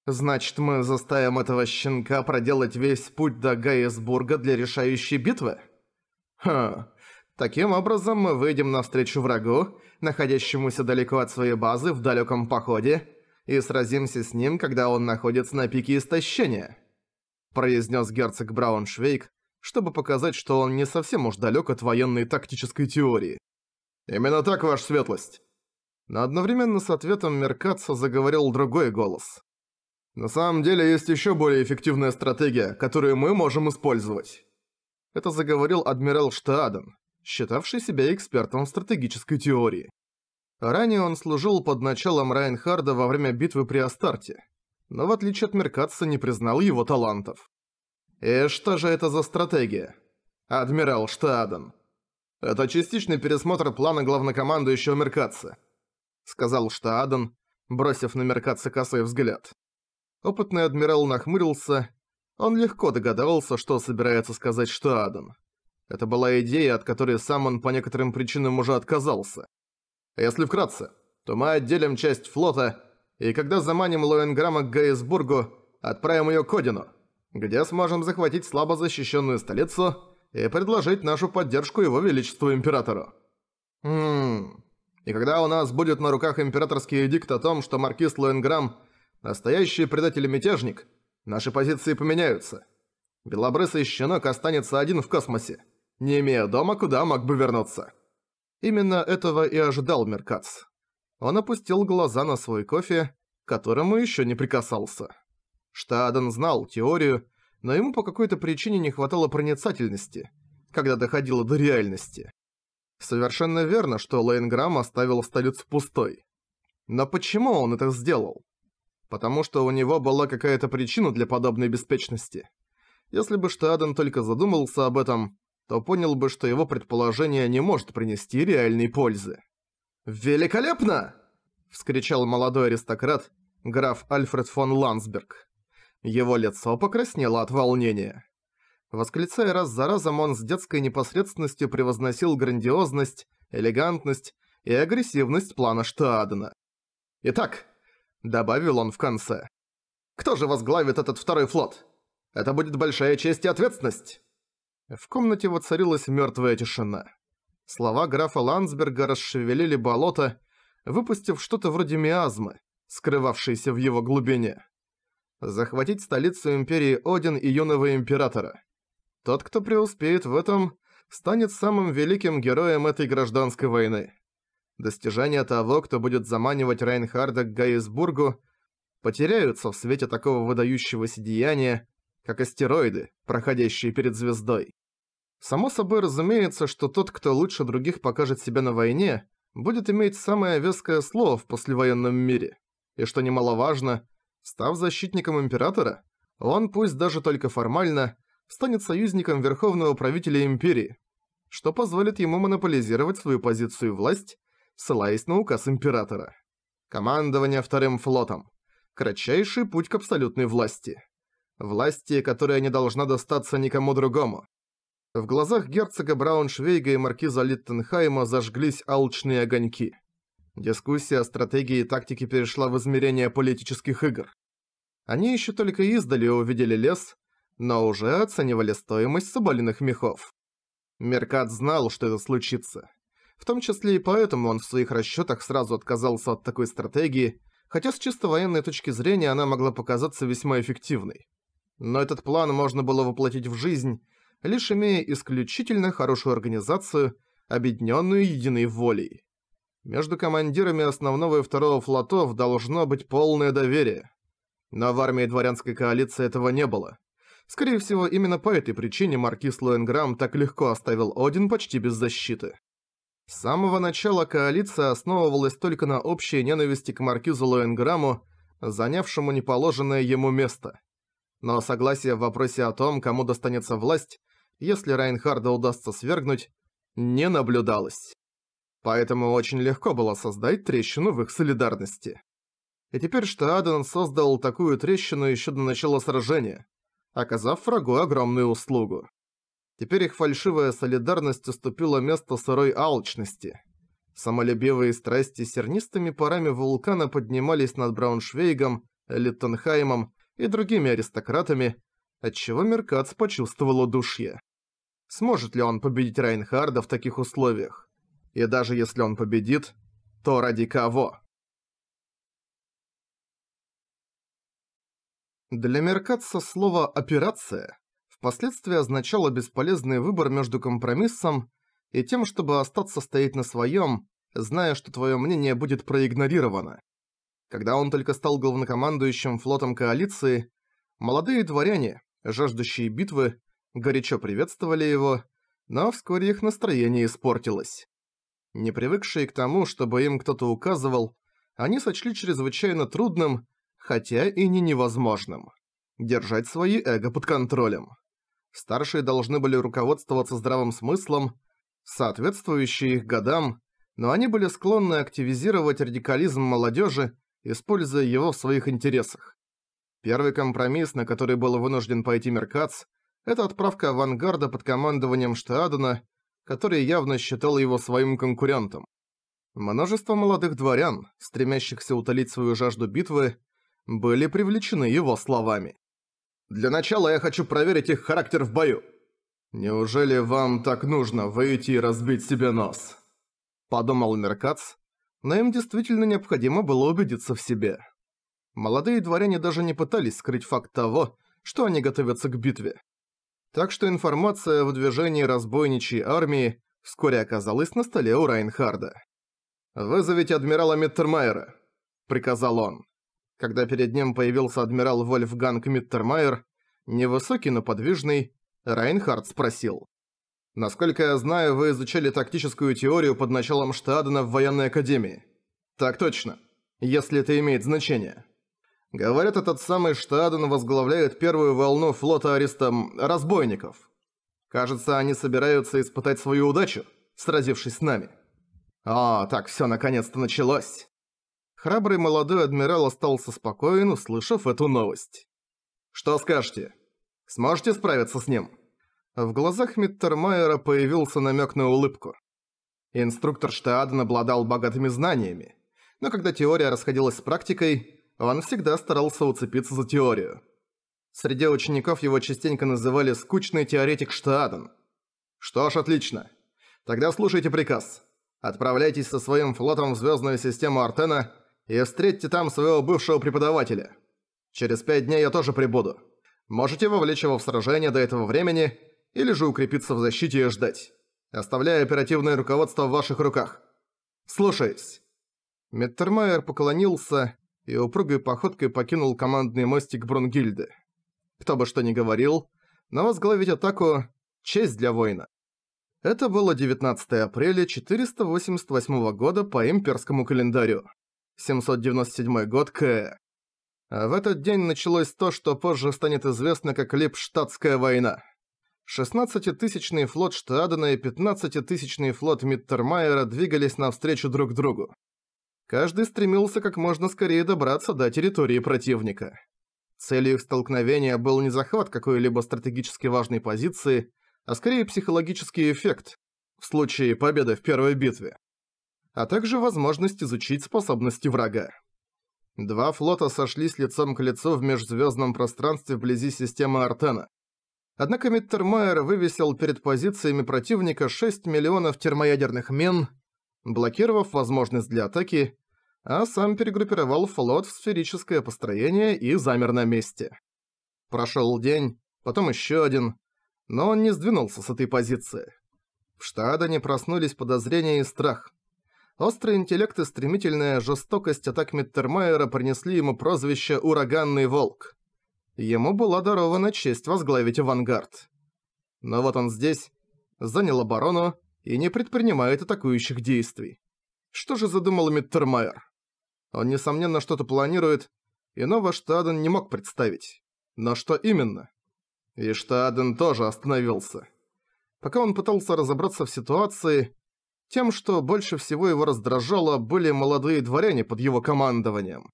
Значит, мы заставим этого щенка проделать весь путь до Гейсбурга для решающей битвы? Ха. Таким образом мы выйдем навстречу врагу, находящемуся далеко от своей базы в далеком походе, и сразимся с ним, когда он находится на пике истощения произнес герцог Брауншвейк, чтобы показать, что он не совсем уж далек от военной тактической теории. «Именно так, ваша светлость!» Но одновременно с ответом Меркатса заговорил другой голос. «На самом деле есть еще более эффективная стратегия, которую мы можем использовать». Это заговорил адмирал Штаден, считавший себя экспертом в стратегической теории. Ранее он служил под началом Райнхарда во время битвы при Астарте но в отличие от Меркатса не признал его талантов. И что же это за стратегия? Адмирал Штаден. Это частичный пересмотр плана главнокомандующего Меркатса, сказал Штаден, бросив на Меркатса косой взгляд. Опытный адмирал нахмурился. Он легко догадался, что собирается сказать Штаден. Это была идея, от которой сам он по некоторым причинам уже отказался. Если вкратце, то мы отделим часть флота и когда заманим Лоенграмма к Гейсбургу, отправим ее к Одину, где сможем захватить слабо защищенную столицу и предложить нашу поддержку его величеству императору. Ммм... И когда у нас будет на руках императорский эдикт о том, что маркиз Лоенграмм – настоящий предатель и мятежник, наши позиции поменяются. Белобрысый щенок останется один в космосе, не имея дома, куда мог бы вернуться. Именно этого и ожидал Меркац. Он опустил глаза на свой кофе, к которому еще не прикасался. Штаден знал теорию, но ему по какой-то причине не хватало проницательности, когда доходило до реальности. Совершенно верно, что Лейнграм оставил столицу пустой. Но почему он это сделал? Потому что у него была какая-то причина для подобной беспечности. Если бы Штаден только задумался об этом, то понял бы, что его предположение не может принести реальной пользы. «Великолепно!» – вскричал молодой аристократ, граф Альфред фон Ландсберг. Его лицо покраснело от волнения. Восклицая раз за разом, он с детской непосредственностью превозносил грандиозность, элегантность и агрессивность плана Штаадена. «Итак», — добавил он в конце, — «кто же возглавит этот второй флот? Это будет большая честь и ответственность!» В комнате воцарилась мёртвая тишина. Слова графа Ландсберга расшевелили болото, выпустив что-то вроде миазмы, скрывавшейся в его глубине. Захватить столицу Империи Один и юного Императора. Тот, кто преуспеет в этом, станет самым великим героем этой гражданской войны. Достижения того, кто будет заманивать Райнхарда к Гайсбургу, потеряются в свете такого выдающегося деяния, как астероиды, проходящие перед звездой. Само собой разумеется, что тот, кто лучше других покажет себя на войне, будет иметь самое веское слово в послевоенном мире. И что немаловажно, став защитником Императора, он, пусть даже только формально, станет союзником Верховного Правителя Империи, что позволит ему монополизировать свою позицию и власть, ссылаясь на указ Императора. Командование Вторым флотом. Кратчайший путь к абсолютной власти. Власти, которая не должна достаться никому другому. В глазах герцога Брауншвейга и маркиза Литтенхайма зажглись алчные огоньки. Дискуссия о стратегии и тактике перешла в измерение политических игр. Они еще только издали увидели лес, но уже оценивали стоимость соболиных мехов. Меркат знал, что это случится. В том числе и поэтому он в своих расчетах сразу отказался от такой стратегии, хотя с чисто военной точки зрения она могла показаться весьма эффективной. Но этот план можно было воплотить в жизнь, лишь имея исключительно хорошую организацию, объединенную единой волей. Между командирами основного и второго флотов должно быть полное доверие. Но в армии дворянской коалиции этого не было. Скорее всего, именно по этой причине маркиз Лоенграм так легко оставил Один почти без защиты. С самого начала коалиция основывалась только на общей ненависти к маркизу Лоенграму, занявшему неположенное ему место. Но согласие в вопросе о том, кому достанется власть, если Райнхарда удастся свергнуть, не наблюдалось. Поэтому очень легко было создать трещину в их солидарности. И теперь что Аден создал такую трещину еще до начала сражения, оказав врагу огромную услугу. Теперь их фальшивая солидарность уступила место сырой алчности. Самолюбивые страсти сернистыми парами вулкана поднимались над Брауншвейгом, Литтенхаймом и другими аристократами, отчего Меркац почувствовал удушье сможет ли он победить Райнхарда в таких условиях. И даже если он победит, то ради кого? Для Меркатса слово «операция» впоследствии означало бесполезный выбор между компромиссом и тем, чтобы остаться стоять на своем, зная, что твое мнение будет проигнорировано. Когда он только стал главнокомандующим флотом коалиции, молодые дворяне, жаждущие битвы, горячо приветствовали его, но вскоре их настроение испортилось. Не привыкшие к тому, чтобы им кто-то указывал, они сочли чрезвычайно трудным, хотя и не невозможным, держать свои эго под контролем. Старшие должны были руководствоваться здравым смыслом, соответствующие их годам, но они были склонны активизировать радикализм молодежи, используя его в своих интересах. Первый компромисс, на который был вынужден пойти Меркац, это отправка авангарда под командованием Штеадена, который явно считал его своим конкурентом. Множество молодых дворян, стремящихся утолить свою жажду битвы, были привлечены его словами. «Для начала я хочу проверить их характер в бою». «Неужели вам так нужно выйти и разбить себе нос?» Подумал Меркац, но им действительно необходимо было убедиться в себе. Молодые дворяне даже не пытались скрыть факт того, что они готовятся к битве. Так что информация о движении разбойничьей армии вскоре оказалась на столе у Райнхарда. «Вызовите адмирала Миттермайера», — приказал он. Когда перед ним появился адмирал Вольфганг Миттермайер, невысокий, но подвижный, Райнхард спросил. «Насколько я знаю, вы изучали тактическую теорию под началом Штадена в военной академии». «Так точно, если это имеет значение». Говорят, этот самый Штаден возглавляет первую волну флота арестом разбойников. Кажется, они собираются испытать свою удачу, сразившись с нами. А, так все наконец-то началось. Храбрый молодой адмирал остался спокоен, услышав эту новость. «Что скажете? Сможете справиться с ним?» В глазах Миттермайера появился намек на улыбку. Инструктор Штааден обладал богатыми знаниями, но когда теория расходилась с практикой, он всегда старался уцепиться за теорию. Среди учеников его частенько называли «скучный теоретик Штааден». Что ж, отлично. Тогда слушайте приказ. Отправляйтесь со своим флотом в звездную систему Артена и встретьте там своего бывшего преподавателя. Через пять дней я тоже прибуду. Можете вовлечь его в сражение до этого времени или же укрепиться в защите и ждать. Оставляю оперативное руководство в ваших руках. Слушаюсь. Меттермайер поклонился и упругой походкой покинул командный мостик Брунгильды. Кто бы что ни говорил, но возглавить атаку – честь для воина. Это было 19 апреля 488 года по имперскому календарю. 797 год К. А в этот день началось то, что позже станет известно как Липштадтская война. 16-тысячный флот Штадена и 15-тысячный флот Миттермайера двигались навстречу друг другу. Каждый стремился как можно скорее добраться до территории противника. Целью их столкновения был не захват какой-либо стратегически важной позиции, а скорее психологический эффект, в случае победы в первой битве, а также возможность изучить способности врага. Два флота сошлись лицом к лицу в межзвездном пространстве вблизи системы Артена. Однако Миттермайер вывесил перед позициями противника 6 миллионов термоядерных мин – блокировав возможность для атаки, а сам перегруппировал флот в сферическое построение и замер на месте. Прошел день, потом еще один, но он не сдвинулся с этой позиции. В Штаадане проснулись подозрения и страх. Острый интеллект и стремительная жестокость атак Миттермайера принесли ему прозвище «Ураганный волк». Ему была дарована честь возглавить авангард. Но вот он здесь, занял оборону, и не предпринимает атакующих действий. Что же задумал Миттермайер? Он, несомненно, что-то планирует, иного Штаден не мог представить. Но что именно? И Штаден тоже остановился. Пока он пытался разобраться в ситуации, тем, что больше всего его раздражало, были молодые дворяне под его командованием.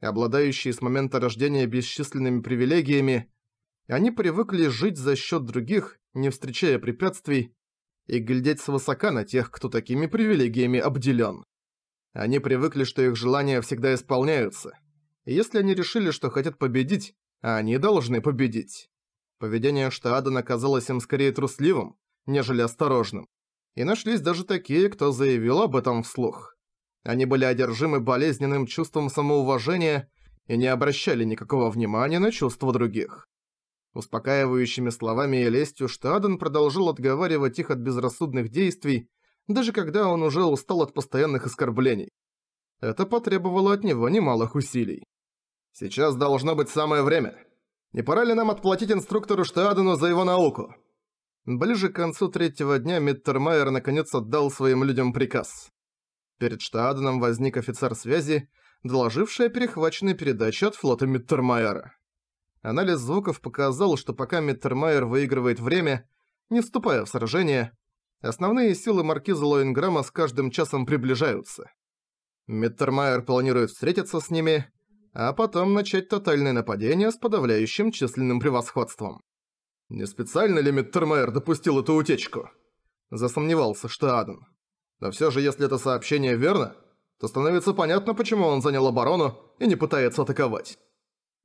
Обладающие с момента рождения бесчисленными привилегиями, они привыкли жить за счет других, не встречая препятствий, и глядеть свысока на тех, кто такими привилегиями обделен. Они привыкли, что их желания всегда исполняются. И если они решили, что хотят победить, они должны победить. Поведение Штаадена казалось им скорее трусливым, нежели осторожным. И нашлись даже такие, кто заявил об этом вслух. Они были одержимы болезненным чувством самоуважения и не обращали никакого внимания на чувства других. Успокаивающими словами и лестью Штааден продолжил отговаривать их от безрассудных действий, даже когда он уже устал от постоянных оскорблений. Это потребовало от него немалых усилий. «Сейчас должно быть самое время. Не пора ли нам отплатить инструктору Штаадену за его науку?» Ближе к концу третьего дня Миттермайер наконец отдал своим людям приказ. Перед Штааденом возник офицер связи, доложивший о перехваченной передаче от флота Миттермайера. Анализ звуков показал, что пока Миттермайер выигрывает время, не вступая в сражение, основные силы маркиза Лоинграма с каждым часом приближаются. Миттермайер планирует встретиться с ними, а потом начать тотальное нападение с подавляющим численным превосходством. Не специально ли Миттермайер допустил эту утечку? Засомневался Штаадан. Но все же, если это сообщение верно, то становится понятно, почему он занял оборону и не пытается атаковать.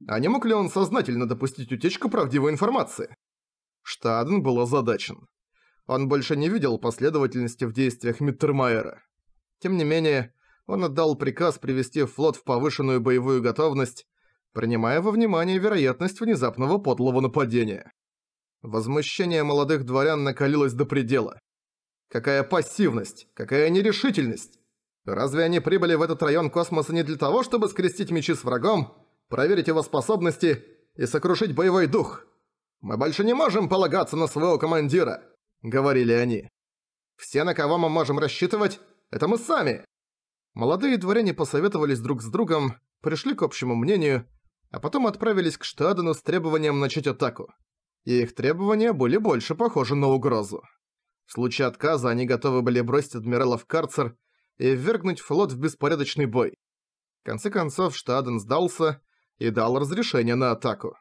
А не мог ли он сознательно допустить утечку правдивой информации? Штаден был озадачен. Он больше не видел последовательности в действиях Миттермайера. Тем не менее, он отдал приказ привести флот в повышенную боевую готовность, принимая во внимание вероятность внезапного подлого нападения. Возмущение молодых дворян накалилось до предела. Какая пассивность, какая нерешительность! Разве они прибыли в этот район космоса не для того, чтобы скрестить мечи с врагом, проверить его способности и сокрушить боевой дух. «Мы больше не можем полагаться на своего командира», — говорили они. «Все, на кого мы можем рассчитывать, это мы сами». Молодые дворяне посоветовались друг с другом, пришли к общему мнению, а потом отправились к Штадену с требованием начать атаку. И их требования были больше похожи на угрозу. В случае отказа они готовы были бросить адмирала в карцер и ввергнуть флот в беспорядочный бой. В конце концов, Штаден сдался и дал разрешение на атаку.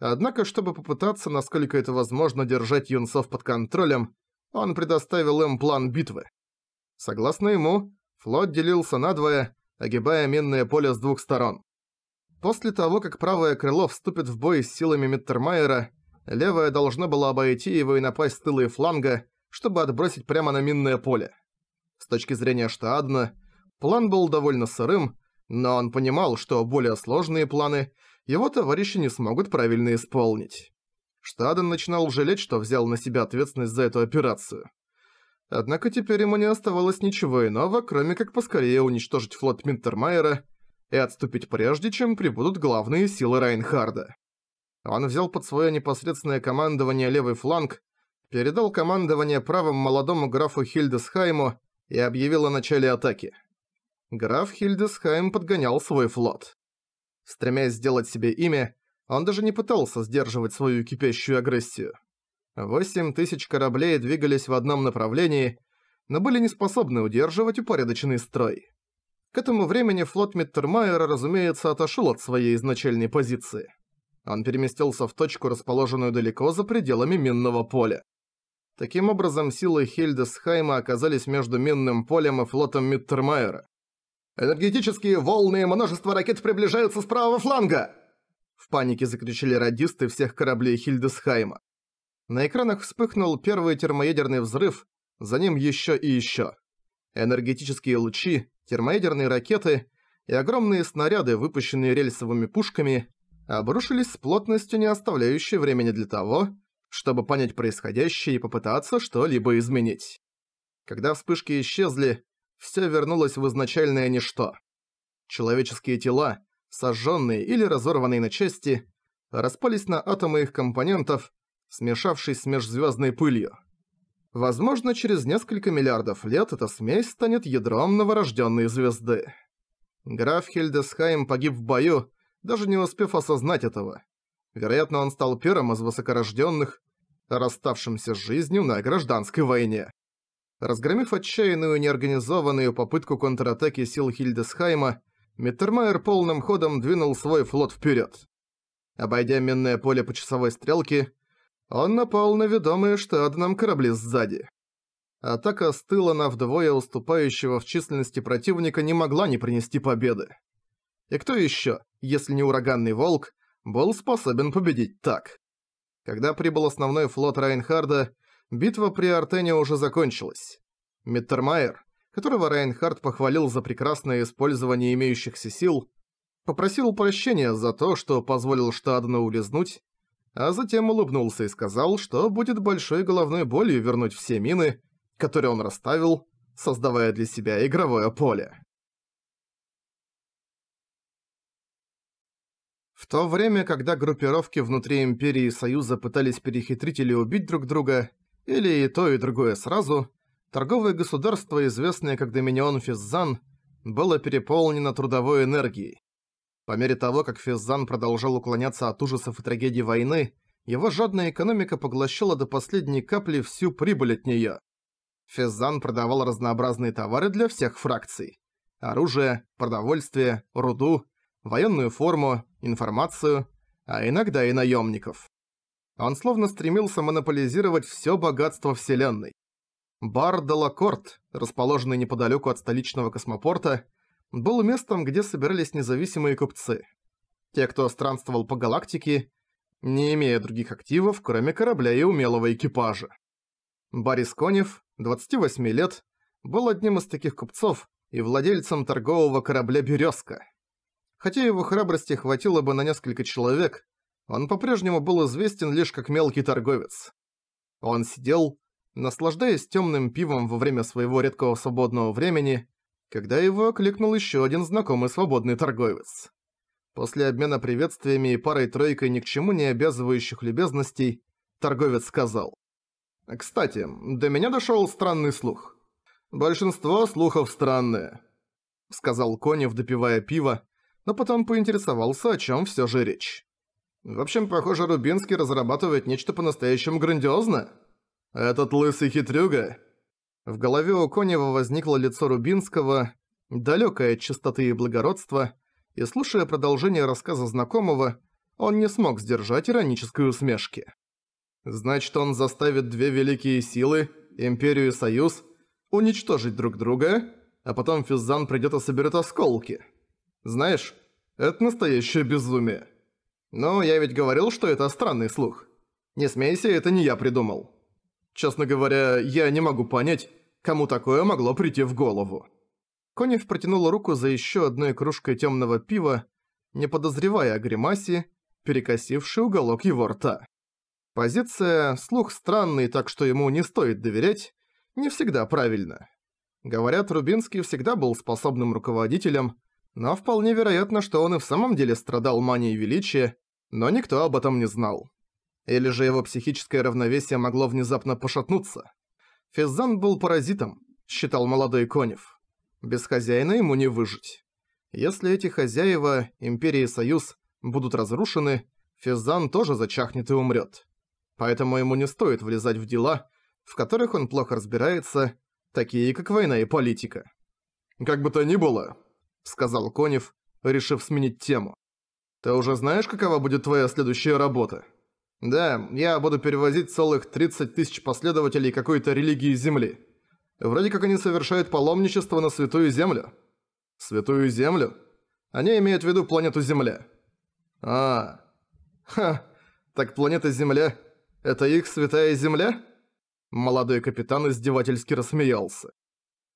Однако, чтобы попытаться, насколько это возможно, держать юнцов под контролем, он предоставил им план битвы. Согласно ему, флот делился надвое, огибая минное поле с двух сторон. После того, как правое крыло вступит в бой с силами Миттермайера, левое должно было обойти его и напасть с тыла и фланга, чтобы отбросить прямо на минное поле. С точки зрения Штаадна, план был довольно сырым, но он понимал, что более сложные планы его товарищи не смогут правильно исполнить. Штаден начинал жалеть, что взял на себя ответственность за эту операцию. Однако теперь ему не оставалось ничего иного, кроме как поскорее уничтожить флот Минтермайера и отступить прежде, чем прибудут главные силы Райнхарда. Он взял под свое непосредственное командование левый фланг, передал командование правым молодому графу Хильдесхайму и объявил о начале атаки – граф Хильдесхайм подгонял свой флот. Стремясь сделать себе имя, он даже не пытался сдерживать свою кипящую агрессию. Восемь тысяч кораблей двигались в одном направлении, но были не способны удерживать упорядоченный строй. К этому времени флот Миттермайера, разумеется, отошел от своей изначальной позиции. Он переместился в точку, расположенную далеко за пределами минного поля. Таким образом, силы Хильдесхайма оказались между минным полем и флотом Миттермайера. Энергетические волны и множество ракет приближаются с правого фланга!» В панике закричали радисты всех кораблей Хильдесхайма. На экранах вспыхнул первый термоядерный взрыв, за ним еще и еще. Энергетические лучи, термоядерные ракеты и огромные снаряды, выпущенные рельсовыми пушками, обрушились с плотностью, не оставляющей времени для того, чтобы понять происходящее и попытаться что-либо изменить. Когда вспышки исчезли, все вернулось в изначальное ничто. Человеческие тела, сожженные или разорванные на части, распались на атомы их компонентов, смешавшись с межзвездной пылью. Возможно, через несколько миллиардов лет эта смесь станет ядром новорожденной звезды. Граф Хильдесхайм погиб в бою, даже не успев осознать этого. Вероятно, он стал первым из высокорожденных, расставшимся с жизнью на гражданской войне. Разгромив отчаянную неорганизованную попытку контратаки сил Хильдесхайма, Миттермайер полным ходом двинул свой флот вперед. Обойдя минное поле по часовой стрелке, он напал на ведомые штадном корабли сзади. Атака с тыла на вдвое уступающего в численности противника не могла не принести победы. И кто еще, если не ураганный волк, был способен победить так? Когда прибыл основной флот Райнхарда, Битва при Артене уже закончилась. Миттермайер, которого Райнхард похвалил за прекрасное использование имеющихся сил, попросил прощения за то, что позволил Штадну улизнуть, а затем улыбнулся и сказал, что будет большой головной болью вернуть все мины, которые он расставил, создавая для себя игровое поле. В то время, когда группировки внутри Империи и Союза пытались перехитрить или убить друг друга, или и то, и другое сразу, торговое государство, известное как Доминион Физзан, было переполнено трудовой энергией. По мере того, как Физзан продолжал уклоняться от ужасов и трагедий войны, его жадная экономика поглощала до последней капли всю прибыль от неё. Физзан продавал разнообразные товары для всех фракций. Оружие, продовольствие, руду, военную форму, информацию, а иногда и наёмников. Он словно стремился монополизировать все богатство Вселенной. Бар Делакорт, расположенный неподалеку от столичного космопорта, был местом, где собирались независимые купцы. Те, кто странствовал по галактике, не имея других активов, кроме корабля и умелого экипажа. Борис Конев, 28 лет, был одним из таких купцов и владельцем торгового корабля «Березка». Хотя его храбрости хватило бы на несколько человек, он по-прежнему был известен лишь как мелкий торговец. Он сидел, наслаждаясь темным пивом во время своего редкого свободного времени, когда его окликнул еще один знакомый свободный торговец. После обмена приветствиями и парой-тройкой ни к чему не обязывающих любезностей, торговец сказал. «Кстати, до меня дошел странный слух. Большинство слухов странные», — сказал Конев, допивая пиво, но потом поинтересовался, о чем все же речь. В общем, похоже, Рубинский разрабатывает нечто по-настоящему грандиозное. Этот лысый хитрюга. В голове у Конева возникло лицо Рубинского, далёкое от чистоты и благородства, и, слушая продолжение рассказа знакомого, он не смог сдержать иронической усмешки. Значит, он заставит две великие силы, Империю и Союз, уничтожить друг друга, а потом Физзан придёт и соберет осколки. Знаешь, это настоящее безумие. Но я ведь говорил, что это странный слух. Не смейся, это не я придумал. Честно говоря, я не могу понять, кому такое могло прийти в голову. Конев протянул руку за еще одной кружкой темного пива, не подозревая о гримасе, перекосившей уголок его рта. Позиция «слух странный, так что ему не стоит доверять» не всегда правильно. Говорят, Рубинский всегда был способным руководителем, но вполне вероятно, что он и в самом деле страдал манией величия, но никто об этом не знал. Или же его психическое равновесие могло внезапно пошатнуться. Физзан был паразитом, считал молодой Конев. Без хозяина ему не выжить. Если эти хозяева, Империи Союз, будут разрушены, Физзан тоже зачахнет и умрет. Поэтому ему не стоит влезать в дела, в которых он плохо разбирается, такие как война и политика. «Как бы то ни было», — сказал Конев, решив сменить тему. Ты уже знаешь, какова будет твоя следующая работа? Да, я буду перевозить целых 30 тысяч последователей какой-то религии Земли. Вроде как они совершают паломничество на Святую Землю. Святую Землю? Они имеют в виду планету Земля. А, ха, так планета Земля – это их Святая Земля? Молодой капитан издевательски рассмеялся.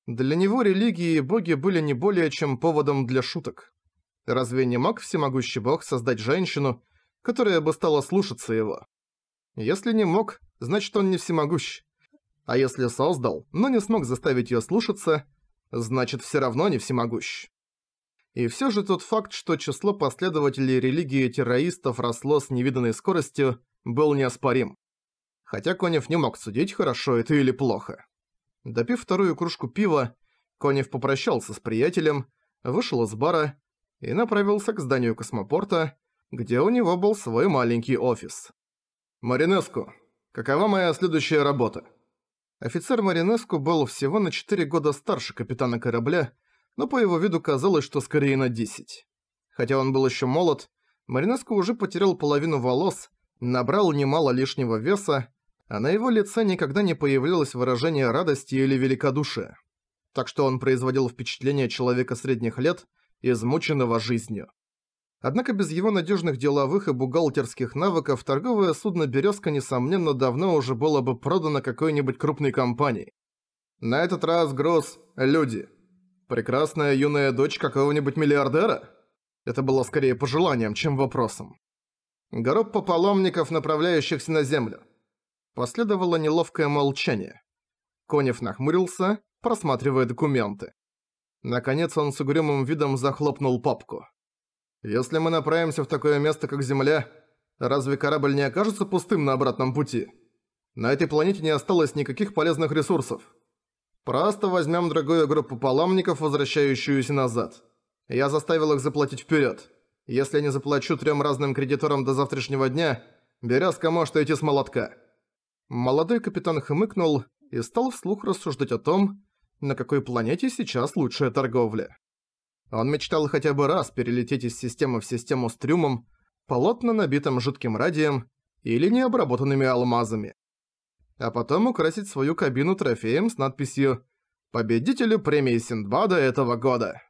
Для него религии и боги были не более чем поводом для шуток. Разве не мог всемогущий бог создать женщину, которая бы стала слушаться его? Если не мог, значит он не всемогущ. А если создал, но не смог заставить ее слушаться, значит все равно не всемогущ. И все же тот факт, что число последователей религии террористов росло с невиданной скоростью, был неоспорим. Хотя Конев не мог судить, хорошо это или плохо. Допив вторую кружку пива, Конев попрощался с приятелем, вышел из бара и направился к зданию космопорта, где у него был свой маленький офис. «Маринеску, какова моя следующая работа?» Офицер Маринеску был всего на 4 года старше капитана корабля, но по его виду казалось, что скорее на 10. Хотя он был еще молод, Маринеску уже потерял половину волос, набрал немало лишнего веса, а на его лице никогда не появлялось выражение радости или великодушия. Так что он производил впечатление человека средних лет, измученного жизнью. Однако без его надежных деловых и бухгалтерских навыков торговое судно «Березка» несомненно давно уже было бы продано какой-нибудь крупной компании. На этот раз груз – люди. Прекрасная юная дочь какого-нибудь миллиардера? Это было скорее пожеланием, чем вопросом. Группа паломников, направляющихся на землю. Последовало неловкое молчание. Конев нахмурился, просматривая документы. Наконец он с угрюмым видом захлопнул папку. «Если мы направимся в такое место, как Земля, разве корабль не окажется пустым на обратном пути? На этой планете не осталось никаких полезных ресурсов. Просто возьмем другую группу паломников, возвращающуюся назад. Я заставил их заплатить вперед. Если я не заплачу трем разным кредиторам до завтрашнего дня, Березка может идти с молотка». Молодой капитан хмыкнул и стал вслух рассуждать о том, на какой планете сейчас лучшая торговля. Он мечтал хотя бы раз перелететь из системы в систему с трюмом, полотно набитым жутким радием или необработанными алмазами. А потом украсить свою кабину трофеем с надписью «Победителю премии Синдбада этого года».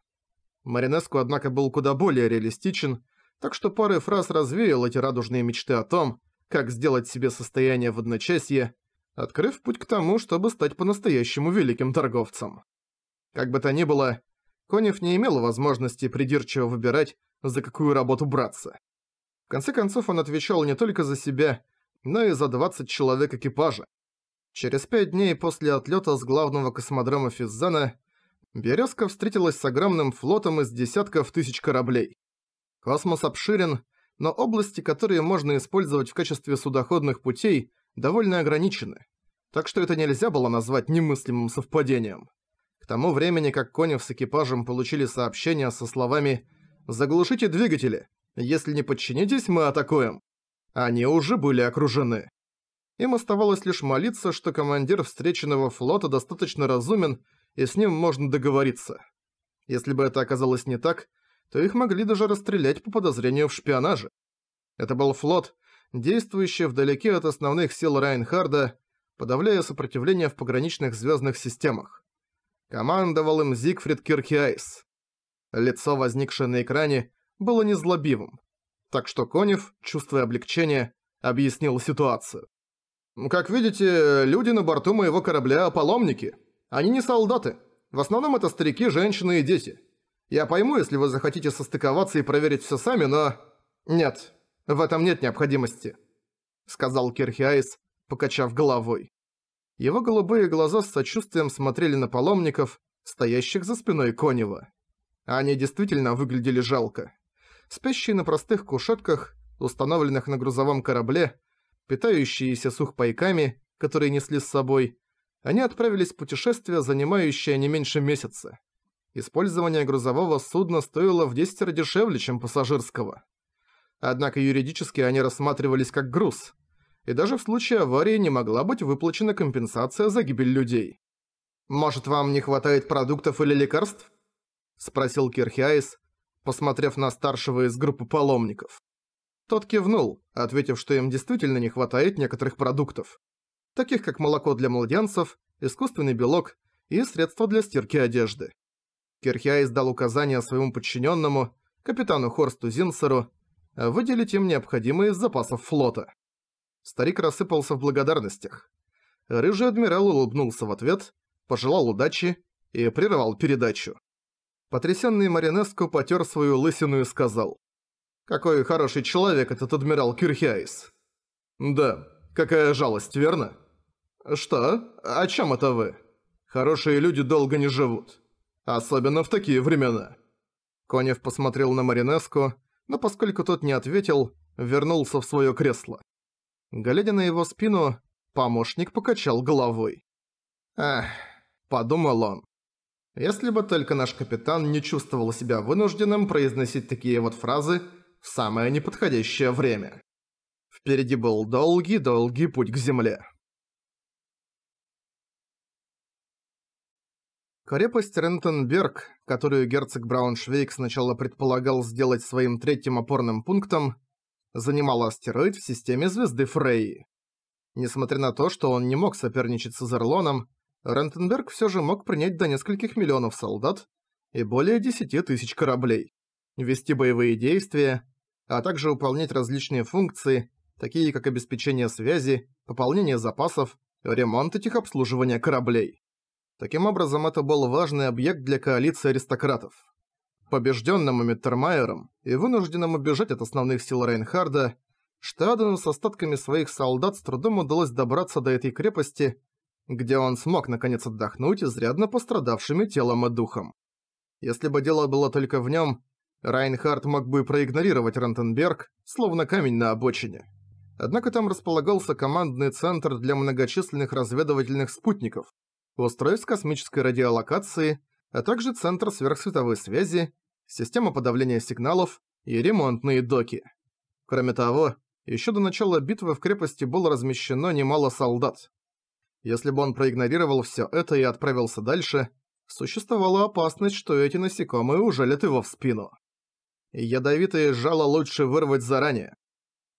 Маринеску, однако, был куда более реалистичен, так что пары фраз развеял эти радужные мечты о том, как сделать себе состояние в одночасье – открыв путь к тому, чтобы стать по-настоящему великим торговцем. Как бы то ни было, Конев не имел возможности придирчиво выбирать, за какую работу браться. В конце концов, он отвечал не только за себя, но и за 20 человек экипажа. Через пять дней после отлета с главного космодрома Физзана «Березка» встретилась с огромным флотом из десятков тысяч кораблей. Космос обширен, но области, которые можно использовать в качестве судоходных путей, довольно ограничены, так что это нельзя было назвать немыслимым совпадением. К тому времени, как Конев с экипажем получили сообщение со словами «Заглушите двигатели, если не подчинитесь, мы атакуем», они уже были окружены. Им оставалось лишь молиться, что командир встреченного флота достаточно разумен и с ним можно договориться. Если бы это оказалось не так, то их могли даже расстрелять по подозрению в шпионаже. Это был флот, действующая вдалеке от основных сил Райнхарда, подавляя сопротивление в пограничных звездных системах. Командовал им Зигфрид Кирхиайс. Лицо, возникшее на экране, было незлобивым, так что Конев, чувствуя облегчение, объяснил ситуацию. «Как видите, люди на борту моего корабля – паломники. Они не солдаты. В основном это старики, женщины и дети. Я пойму, если вы захотите состыковаться и проверить все сами, но... Нет, в этом нет необходимости», — сказал Кирхиаис, покачав головой. Его голубые глаза с сочувствием смотрели на паломников, стоящих за спиной Конева. Они действительно выглядели жалко. Спящие на простых кушетках, установленных на грузовом корабле, питающиеся сухпайками, которые несли с собой, они отправились в путешествие, занимающее не меньше месяца. Использование грузового судна стоило в раз дешевле, чем пассажирского. Однако юридически они рассматривались как груз. И даже в случае аварии не могла быть выплачена компенсация за гибель людей. «Может, вам не хватает продуктов или лекарств?» – спросил Кирхиаис, посмотрев на старшего из группы паломников. Тот кивнул, ответив, что им действительно не хватает некоторых продуктов, таких как молоко для младенцев, искусственный белок и средства для стирки одежды. Кирхиаис дал указание своему подчиненному, капитану Хорсту Зинсеру, выделить им необходимые из запасов флота. Старик рассыпался в благодарностях. Рыжий адмирал улыбнулся в ответ, пожелал удачи и прервал передачу. Потрясенный Маринеску потер свою лысину и сказал. «Какой хороший человек этот адмирал Кирхиайс!» «Да, какая жалость, верно?» «Что? О чем это вы?» «Хорошие люди долго не живут. Особенно в такие времена». Конев посмотрел на Маринеску, но поскольку тот не ответил, вернулся в своё кресло. Глядя на его спину, помощник покачал головой. «Эх», — подумал он. Если бы только наш капитан не чувствовал себя вынужденным произносить такие вот фразы в самое неподходящее время. Впереди был долгий-долгий путь к земле. Крепость Рентенберг, которую герцог Брауншвейг сначала предполагал сделать своим третьим опорным пунктом, занимала астероид в системе звезды Фрей. Несмотря на то, что он не мог соперничать с Изерлоном, Рентенберг все же мог принять до нескольких миллионов солдат и более десяти тысяч кораблей, вести боевые действия, а также выполнять различные функции, такие как обеспечение связи, пополнение запасов, ремонт и техобслуживание кораблей. Таким образом, это был важный объект для коалиции аристократов. Побежденному Миттермайером и вынужденному бежать от основных сил Рейнхарда, Штадену с остатками своих солдат с трудом удалось добраться до этой крепости, где он смог наконец отдохнуть изрядно пострадавшими телом и духом. Если бы дело было только в нем, Райнхард мог бы проигнорировать Рантенберг, словно камень на обочине. Однако там располагался командный центр для многочисленных разведывательных спутников, устройств космической радиолокации, а также Центр сверхсветовой связи, система подавления сигналов и ремонтные доки. Кроме того, еще до начала битвы в крепости было размещено немало солдат. Если бы он проигнорировал все это и отправился дальше, существовала опасность, что эти насекомые ужалят его в спину. Ядовитые жало лучше вырвать заранее.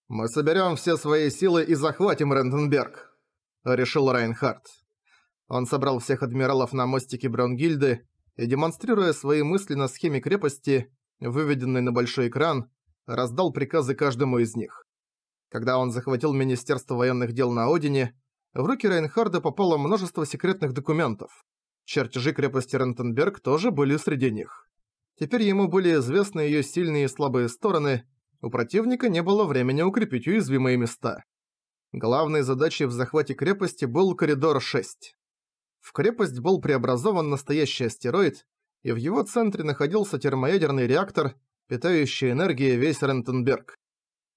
«Мы соберем все свои силы и захватим Ренденберг, решил Райнхард. Он собрал всех адмиралов на мостике Бронгильды и, демонстрируя свои мысли на схеме крепости, выведенной на большой экран, раздал приказы каждому из них. Когда он захватил Министерство военных дел на Одине, в руки Рейнхарда попало множество секретных документов. Чертежи крепости Рентенберг тоже были среди них. Теперь ему были известны ее сильные и слабые стороны, у противника не было времени укрепить уязвимые места. Главной задачей в захвате крепости был коридор 6. В крепость был преобразован настоящий астероид, и в его центре находился термоядерный реактор, питающий энергией весь Рентенберг.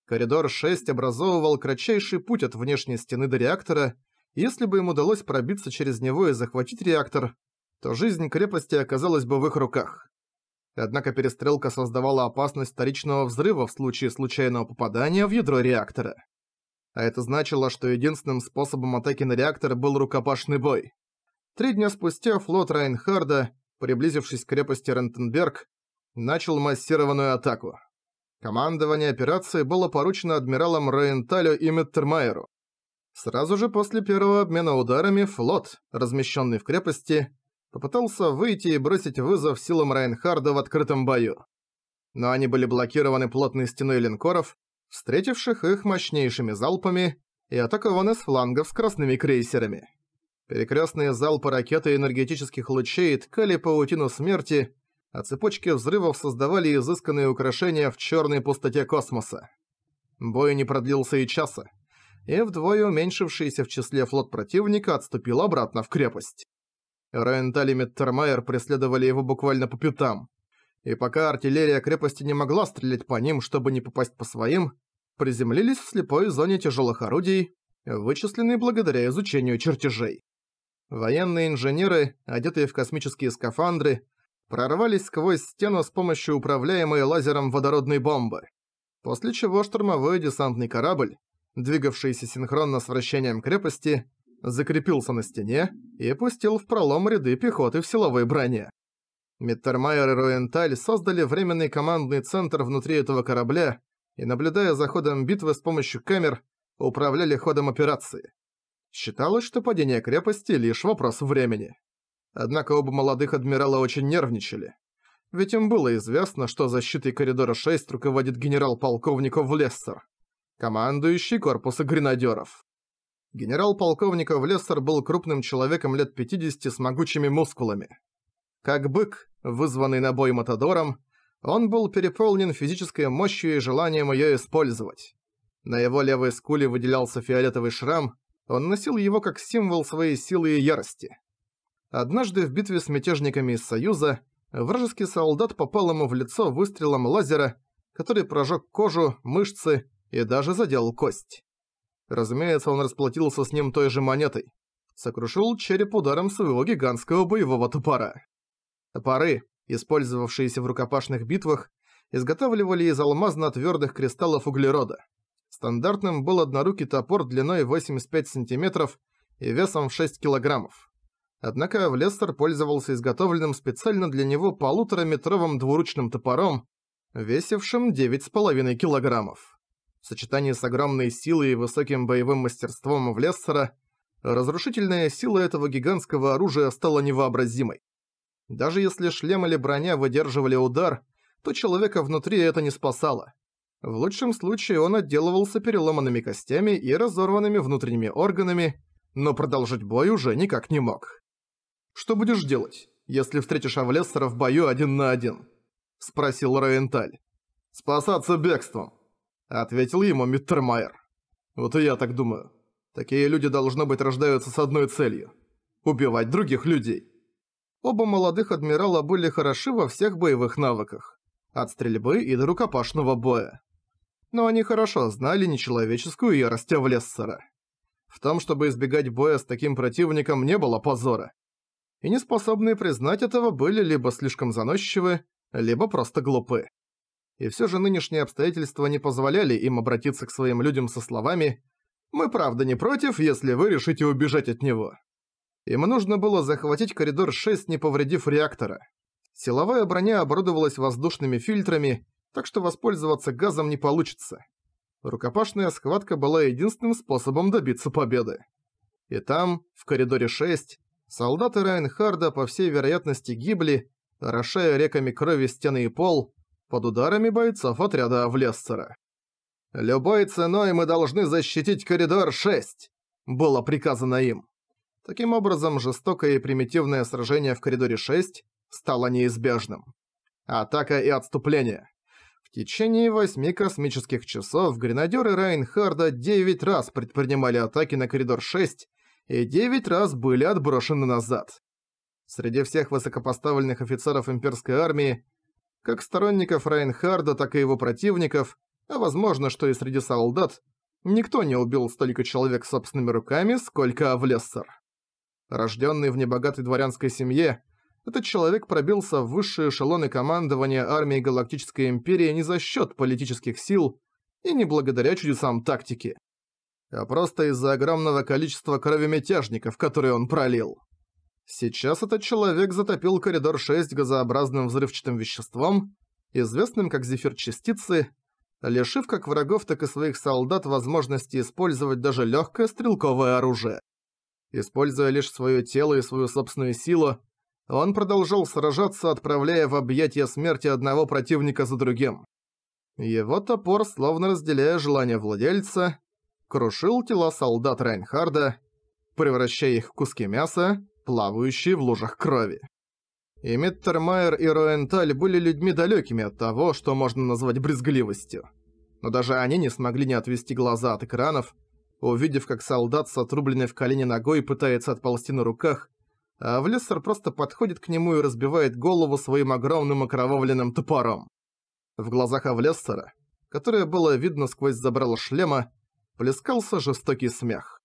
Коридор 6 образовывал кратчайший путь от внешней стены до реактора, и если бы им удалось пробиться через него и захватить реактор, то жизнь крепости оказалась бы в их руках. Однако перестрелка создавала опасность вторичного взрыва в случае случайного попадания в ядро реактора. А это значило, что единственным способом атаки на реактор был рукопашный бой. Три дня спустя флот Райнхарда, приблизившись к крепости Рентенберг, начал массированную атаку. Командование операции было поручено адмиралам Рейнталю и Меттермайеру. Сразу же после первого обмена ударами флот, размещенный в крепости, попытался выйти и бросить вызов силам Райнхарда в открытом бою. Но они были блокированы плотной стеной линкоров, встретивших их мощнейшими залпами и атакованы с флангов с красными крейсерами. Перекрестные залпы ракеты и энергетических лучей ткали паутину смерти, а цепочки взрывов создавали изысканные украшения в черной пустоте космоса. Бой не продлился и часа, и вдвое уменьшившийся в числе флот противника отступил обратно в крепость. Ренталь и Меттермайер преследовали его буквально по пятам. И пока артиллерия крепости не могла стрелять по ним, чтобы не попасть по своим, приземлились в слепой зоне тяжелых орудий, вычисленной благодаря изучению чертежей. Военные инженеры, одетые в космические скафандры, прорвались сквозь стену с помощью управляемой лазером водородной бомбы. После чего штурмовой десантный корабль, двигавшийся синхронно с вращением крепости, закрепился на стене и пустил в пролом ряды пехоты в силовой броне. Миттермайер и Руенталь создали временный командный центр внутри этого корабля и, наблюдая за ходом битвы с помощью камер, управляли ходом операции. Считалось, что падение крепости – лишь вопрос времени. Однако оба молодых адмирала очень нервничали. Ведь им было известно, что защитой коридора 6 руководит генерал полковников Овлессер, командующий корпуса гренадеров. генерал полковников Овлессер был крупным человеком лет 50 с могучими мускулами. Как бык, вызванный на бой Матадором, он был переполнен физической мощью и желанием ее использовать. На его левой скуле выделялся фиолетовый шрам, он носил его как символ своей силы и ярости. Однажды в битве с мятежниками из Союза вражеский солдат попал ему в лицо выстрелом лазера, который прожег кожу, мышцы и даже задел кость. Разумеется, он расплатился с ним той же монетой. Сокрушил череп ударом своего гигантского боевого топора. Топоры, использовавшиеся в рукопашных битвах, изготавливали из алмазно-твердых кристаллов углерода – Стандартным был однорукий топор длиной 85 сантиметров и весом в 6 килограммов. Однако Влестер пользовался изготовленным специально для него полутораметровым двуручным топором, весившим 9,5 килограммов. В сочетании с огромной силой и высоким боевым мастерством Влестера разрушительная сила этого гигантского оружия стала невообразимой. Даже если шлем или броня выдерживали удар, то человека внутри это не спасало. В лучшем случае он отделывался переломанными костями и разорванными внутренними органами, но продолжить бой уже никак не мог. «Что будешь делать, если встретишь Авлессера в бою один на один?» – спросил Роенталь. «Спасаться бегством», – ответил ему Миттермайер. «Вот и я так думаю. Такие люди, должно быть, рождаются с одной целью – убивать других людей». Оба молодых адмирала были хороши во всех боевых навыках – от стрельбы и до рукопашного боя но они хорошо знали нечеловеческую ярость Авлессера. В том, чтобы избегать боя с таким противником, не было позора. И неспособные признать этого были либо слишком заносчивы, либо просто глупы. И все же нынешние обстоятельства не позволяли им обратиться к своим людям со словами «Мы правда не против, если вы решите убежать от него». Им нужно было захватить коридор 6, не повредив реактора. Силовая броня оборудовалась воздушными фильтрами, так что воспользоваться газом не получится. Рукопашная схватка была единственным способом добиться победы. И там, в коридоре 6, солдаты Райнхарда по всей вероятности гибли, орошая реками крови стены и пол, под ударами бойцов отряда Авлессера. «Любой ценой мы должны защитить коридор 6!» было приказано им. Таким образом, жестокое и примитивное сражение в коридоре 6 стало неизбежным. Атака и отступление. В течение восьми космических часов гренадеры Райнхарда 9 раз предпринимали атаки на коридор 6 и 9 раз были отброшены назад. Среди всех высокопоставленных офицеров имперской армии, как сторонников Райнхарда, так и его противников, а возможно, что и среди солдат, никто не убил столько человек собственными руками, сколько Авлессер. Рожденный в небогатой дворянской семье, этот человек пробился в высшие эшелоны командования армии Галактической Империи не за счет политических сил и не благодаря чудесам тактики, а просто из-за огромного количества крови мятежников, которые он пролил. Сейчас этот человек затопил коридор 6 газообразным взрывчатым веществом, известным как зефир-частицы, лишив как врагов, так и своих солдат возможности использовать даже легкое стрелковое оружие. Используя лишь свое тело и свою собственную силу, он продолжал сражаться, отправляя в объятия смерти одного противника за другим. Его топор, словно разделяя желания владельца, крушил тела солдат Райнхарда, превращая их в куски мяса, плавающие в лужах крови. И Миттермайер и Роенталь были людьми далекими от того, что можно назвать брезгливостью. Но даже они не смогли не отвести глаза от экранов, увидев, как солдат с отрубленной в колени ногой пытается отползти на руках, а Влессер просто подходит к нему и разбивает голову своим огромным окровавленным топором. В глазах Авлессера, которое было видно сквозь забрало шлема, плескался жестокий смех.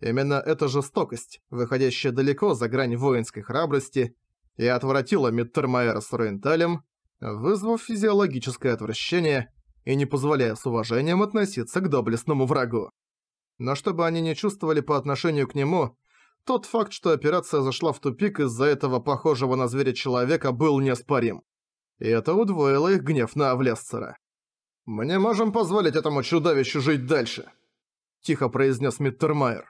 Именно эта жестокость, выходящая далеко за грань воинской храбрости, и отвратила Миттермайера с Руенталем, вызвав физиологическое отвращение и не позволяя с уважением относиться к доблестному врагу. Но чтобы они не чувствовали по отношению к нему тот факт, что операция зашла в тупик из-за этого похожего на зверя человека, был неоспорим. И это удвоило их гнев на Авлесцера. «Мы не можем позволить этому чудовищу жить дальше», – тихо произнес Миттермайер.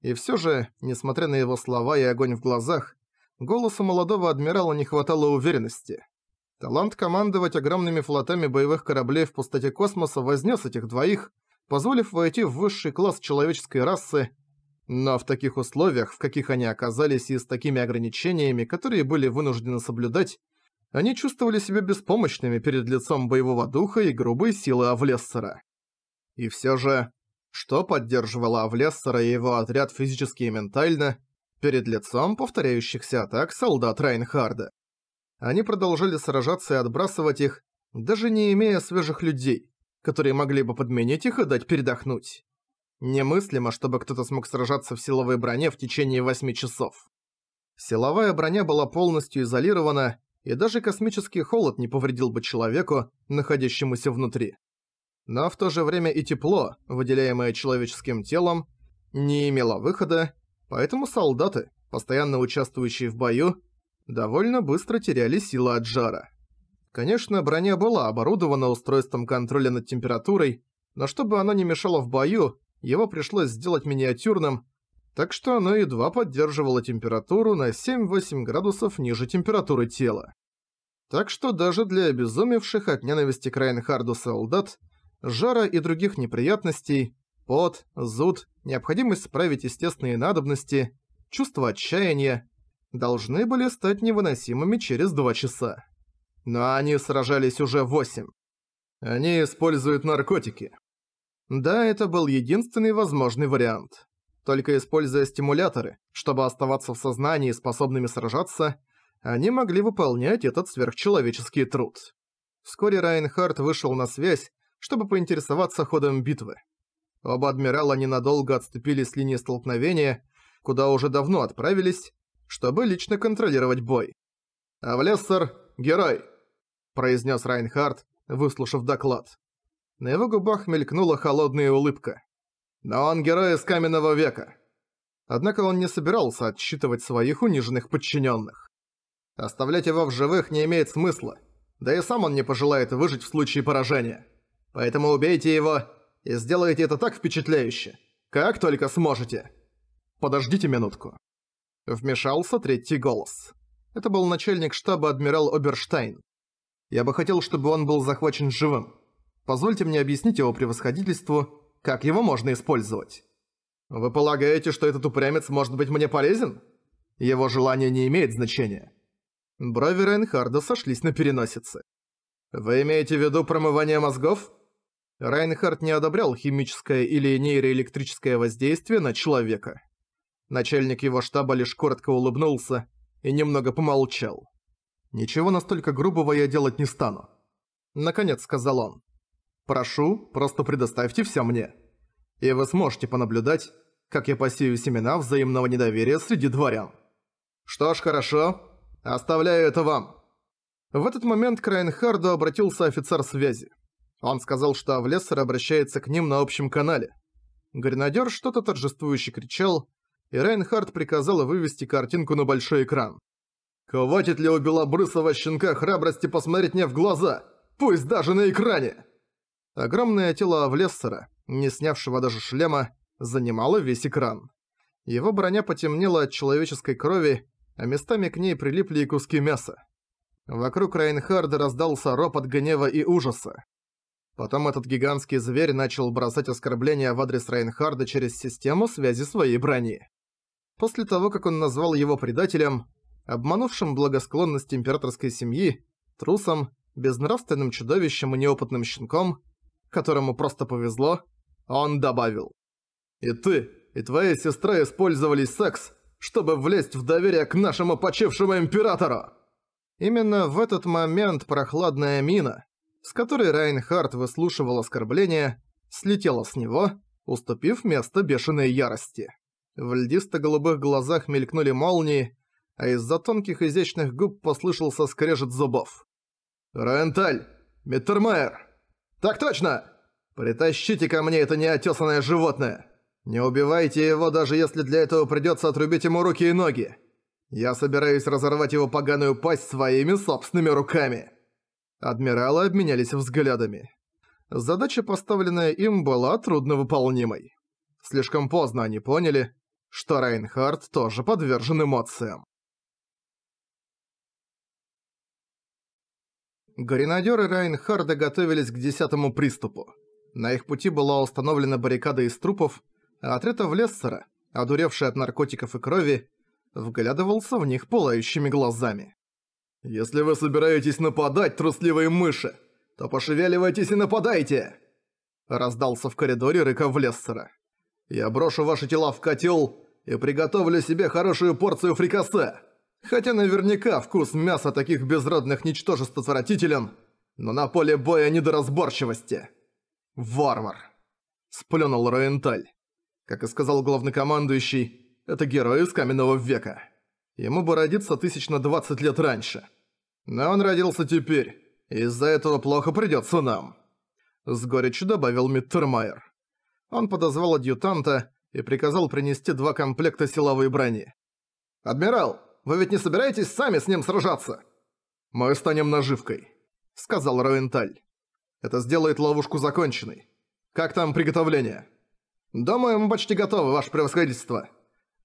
И все же, несмотря на его слова и огонь в глазах, голосу молодого адмирала не хватало уверенности. Талант командовать огромными флотами боевых кораблей в пустоте космоса вознес этих двоих, позволив войти в высший класс человеческой расы – но в таких условиях, в каких они оказались и с такими ограничениями, которые были вынуждены соблюдать, они чувствовали себя беспомощными перед лицом боевого духа и грубой силы Авлессера. И все же, что поддерживало Авлессера и его отряд физически и ментально перед лицом повторяющихся атак солдат Райнхарда? Они продолжали сражаться и отбрасывать их, даже не имея свежих людей, которые могли бы подменить их и дать передохнуть. Немыслимо, чтобы кто-то смог сражаться в силовой броне в течение 8 часов. Силовая броня была полностью изолирована, и даже космический холод не повредил бы человеку, находящемуся внутри. Но в то же время и тепло, выделяемое человеческим телом, не имело выхода, поэтому солдаты, постоянно участвующие в бою, довольно быстро теряли силы от жара. Конечно, броня была оборудована устройством контроля над температурой, но чтобы оно не мешало в бою, его пришлось сделать миниатюрным, так что оно едва поддерживало температуру на 7-8 градусов ниже температуры тела. Так что даже для обезумевших от ненависти к Райнхарду солдат, жара и других неприятностей, пот, зуд, необходимость справить естественные надобности, чувство отчаяния, должны были стать невыносимыми через 2 часа. Но они сражались уже 8. Они используют наркотики. Да, это был единственный возможный вариант. Только используя стимуляторы, чтобы оставаться в сознании и способными сражаться, они могли выполнять этот сверхчеловеческий труд. Вскоре Райнхард вышел на связь, чтобы поинтересоваться ходом битвы. Оба адмирала ненадолго отступили с линии столкновения, куда уже давно отправились, чтобы лично контролировать бой. «Авлессер — герой!» – произнес Райнхард, выслушав доклад. На его губах мелькнула холодная улыбка. «Но он герой из каменного века». Однако он не собирался отсчитывать своих униженных подчиненных. Оставлять его в живых не имеет смысла, да и сам он не пожелает выжить в случае поражения. Поэтому убейте его и сделайте это так впечатляюще, как только сможете. Подождите минутку. Вмешался третий голос. Это был начальник штаба адмирал Оберштайн. Я бы хотел, чтобы он был захвачен живым. Позвольте мне объяснить его превосходительству, как его можно использовать. Вы полагаете, что этот упрямец может быть мне полезен? Его желание не имеет значения. Брови Райнхарда сошлись на переносице. Вы имеете в виду промывание мозгов? Райнхард не одобрял химическое или нейроэлектрическое воздействие на человека. Начальник его штаба лишь коротко улыбнулся и немного помолчал. «Ничего настолько грубого я делать не стану», — наконец сказал он. Прошу, просто предоставьте все мне. И вы сможете понаблюдать, как я посею семена взаимного недоверия среди дворян. Что ж, хорошо. Оставляю это вам. В этот момент к Райнхарду обратился офицер связи. Он сказал, что Авлессер обращается к ним на общем канале. Гренадер что-то торжествующе кричал, и Рейнхард приказал вывести картинку на большой экран. «Хватит ли у белобрысого щенка храбрости посмотреть мне в глаза? Пусть даже на экране!» Огромное тело Авлессера, не снявшего даже шлема, занимало весь экран. Его броня потемнела от человеческой крови, а местами к ней прилипли и куски мяса. Вокруг Райнхарда раздался ропот гнева и ужаса. Потом этот гигантский зверь начал бросать оскорбления в адрес Райнхарда через систему связи своей брони. После того, как он назвал его предателем, обманувшим благосклонность императорской семьи, трусом, безнравственным чудовищем и неопытным щенком, которому просто повезло, он добавил. «И ты, и твоя сестра использовали секс, чтобы влезть в доверие к нашему почившему императору!» Именно в этот момент прохладная мина, с которой Райнхард выслушивал оскорбления, слетела с него, уступив место бешеной ярости. В льдисто-голубых глазах мелькнули молнии, а из-за тонких изящных губ послышался скрежет зубов. «Ренталь! Миттермайер!» «Так точно! Притащите ко мне это неотесанное животное! Не убивайте его, даже если для этого придется отрубить ему руки и ноги! Я собираюсь разорвать его поганую пасть своими собственными руками!» Адмиралы обменялись взглядами. Задача, поставленная им, была трудновыполнимой. Слишком поздно они поняли, что Райнхард тоже подвержен эмоциям. Гренадеры Райнхарда готовились к десятому приступу. На их пути была установлена баррикада из трупов, а отряд Авлессера, одуревший от наркотиков и крови, вглядывался в них пылающими глазами. «Если вы собираетесь нападать, трусливые мыши, то пошевеливайтесь и нападайте!» Раздался в коридоре рыка Влессера. «Я брошу ваши тела в котел и приготовлю себе хорошую порцию фрикасе!» Хотя наверняка вкус мяса таких безродных ничтожеств отвратителен, но на поле боя недоразборчивости. Варвар. Сплюнул Роенталь. Как и сказал главнокомандующий, это герой из каменного века. Ему бы родиться тысяч на двадцать лет раньше. Но он родился теперь, и из-за этого плохо придется нам. С горечью добавил Миттермайер. Он подозвал адъютанта и приказал принести два комплекта силовой брони. «Адмирал, вы ведь не собираетесь сами с ним сражаться?» «Мы станем наживкой», — сказал Роенталь. «Это сделает ловушку законченной. Как там приготовление?» «Думаю, мы почти готовы, ваше превосходительство.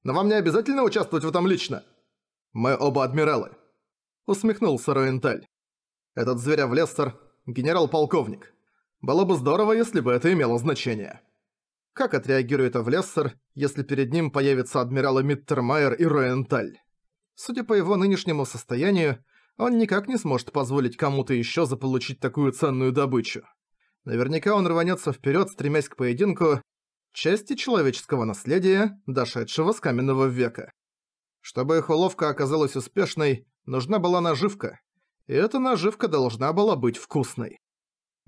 Но вам не обязательно участвовать в этом лично?» «Мы оба адмиралы», — усмехнулся Роенталь. «Этот зверь Авлестер — генерал-полковник. Было бы здорово, если бы это имело значение». Как отреагирует Авлессер, если перед ним появятся адмиралы Миттермайер и Роенталь? Судя по его нынешнему состоянию, он никак не сможет позволить кому-то еще заполучить такую ценную добычу. Наверняка он рванется вперед, стремясь к поединку части человеческого наследия, дошедшего с каменного века. Чтобы их уловка оказалась успешной, нужна была наживка. И эта наживка должна была быть вкусной.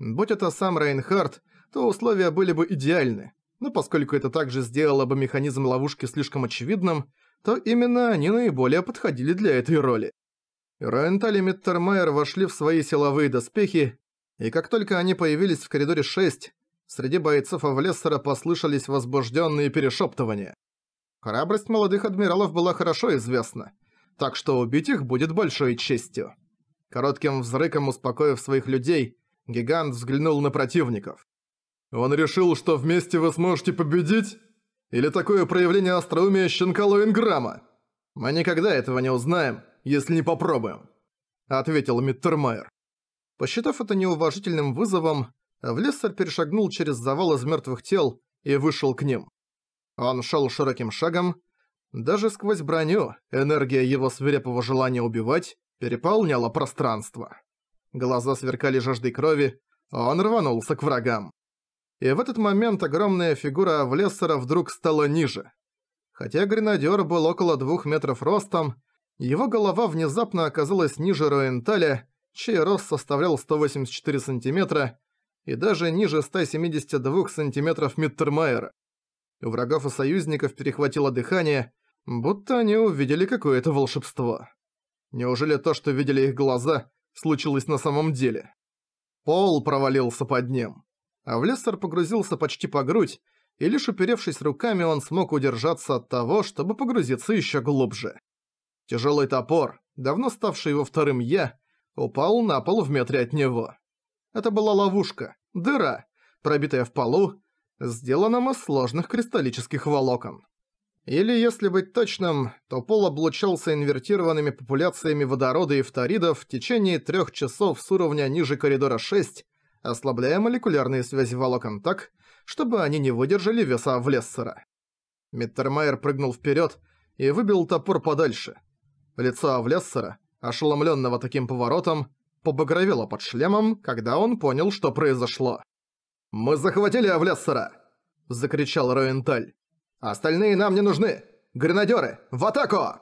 Будь это сам Рейнхард, то условия были бы идеальны, но поскольку это также сделало бы механизм ловушки слишком очевидным, то именно они наиболее подходили для этой роли. Ренталь и Миттермайер вошли в свои силовые доспехи, и как только они появились в коридоре 6, среди бойцов Авлессера послышались возбужденные перешептывания. Храбрость молодых адмиралов была хорошо известна, так что убить их будет большой честью. Коротким взрыком успокоив своих людей, гигант взглянул на противников. «Он решил, что вместе вы сможете победить?» Или такое проявление остроумия щенка Лоинграма? Мы никогда этого не узнаем, если не попробуем», — ответил Миттермайер. Посчитав это неуважительным вызовом, Влессер перешагнул через завал из мертвых тел и вышел к ним. Он шел широким шагом. Даже сквозь броню энергия его свирепого желания убивать переполняла пространство. Глаза сверкали жаждой крови, а он рванулся к врагам и в этот момент огромная фигура Авлессера вдруг стала ниже. Хотя гренадер был около двух метров ростом, его голова внезапно оказалась ниже Роенталя, чей рост составлял 184 сантиметра, и даже ниже 172 сантиметров Миттермайера. У врагов и союзников перехватило дыхание, будто они увидели какое-то волшебство. Неужели то, что видели их глаза, случилось на самом деле? Пол провалился под ним а в Лестер погрузился почти по грудь, и лишь уперевшись руками, он смог удержаться от того, чтобы погрузиться еще глубже. Тяжелый топор, давно ставший его вторым «я», упал на пол в метре от него. Это была ловушка, дыра, пробитая в полу, сделанном из сложных кристаллических волокон. Или, если быть точным, то пол облучался инвертированными популяциями водорода и фторидов в течение трех часов с уровня ниже коридора 6, ослабляя молекулярные связи волокон так, чтобы они не выдержали веса Влессера. Миттермайер прыгнул вперед и выбил топор подальше. Лицо Авлессера, ошеломленного таким поворотом, побагровело под шлемом, когда он понял, что произошло. «Мы захватили Авлессера!» – закричал Роенталь. «Остальные нам не нужны! Гренадеры, в атаку!»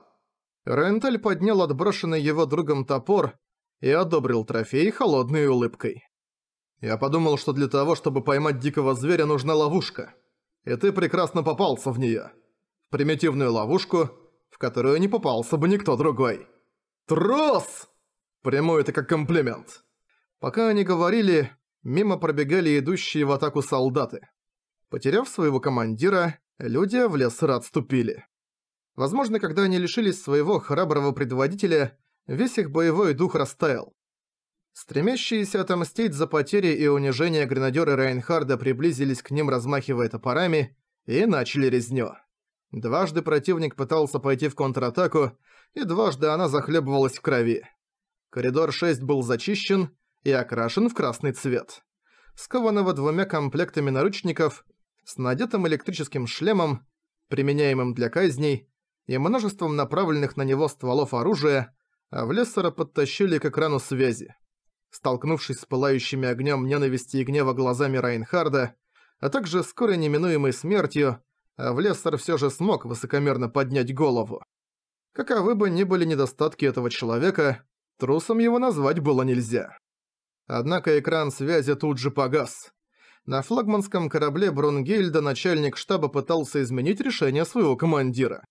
Роенталь поднял отброшенный его другом топор и одобрил трофей холодной улыбкой. Я подумал, что для того, чтобы поймать дикого зверя, нужна ловушка. И ты прекрасно попался в неё. В примитивную ловушку, в которую не попался бы никто другой. Трос! Приму это как комплимент. Пока они говорили, мимо пробегали идущие в атаку солдаты. Потеряв своего командира, люди в лесра отступили. Возможно, когда они лишились своего храброго предводителя, весь их боевой дух растаял. Стремящиеся отомстить за потери и унижение гренадеры Рейнхарда приблизились к ним, размахивая топорами, и начали резню. Дважды противник пытался пойти в контратаку, и дважды она захлебывалась в крови. Коридор 6 был зачищен и окрашен в красный цвет. Скованного двумя комплектами наручников, с надетым электрическим шлемом, применяемым для казней, и множеством направленных на него стволов оружия, а в лессера подтащили к экрану связи столкнувшись с пылающими огнем ненависти и гнева глазами Райнхарда, а также скорой неминуемой смертью, а Влессер все же смог высокомерно поднять голову. Каковы бы ни были недостатки этого человека, трусом его назвать было нельзя. Однако экран связи тут же погас. На флагманском корабле Брунгильда начальник штаба пытался изменить решение своего командира.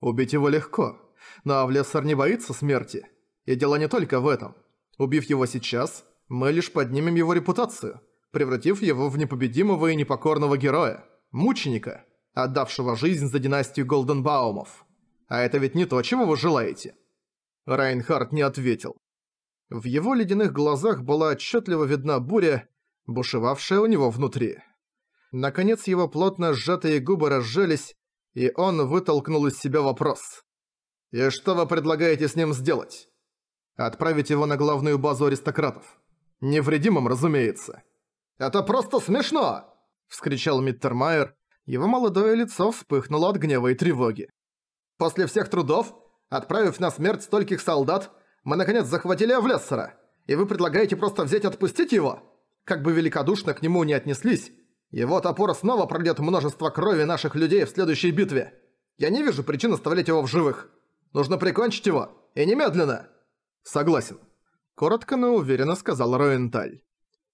Убить его легко, но Авлессар не боится смерти. И дело не только в этом – Убив его сейчас, мы лишь поднимем его репутацию, превратив его в непобедимого и непокорного героя, мученика, отдавшего жизнь за династию Голденбаумов. А это ведь не то, чего вы желаете. Райнхард не ответил. В его ледяных глазах была отчетливо видна буря, бушевавшая у него внутри. Наконец его плотно сжатые губы разжались, и он вытолкнул из себя вопрос. «И что вы предлагаете с ним сделать?» отправить его на главную базу аристократов. Невредимым, разумеется. «Это просто смешно!» – вскричал Миттермайер. Его молодое лицо вспыхнуло от гнева и тревоги. «После всех трудов, отправив на смерть стольких солдат, мы наконец захватили Эвлессера, и вы предлагаете просто взять и отпустить его? Как бы великодушно к нему не отнеслись, его топор снова пройдет множество крови наших людей в следующей битве. Я не вижу причин оставлять его в живых. Нужно прикончить его, и немедленно!» «Согласен», – коротко, но уверенно сказал Роенталь.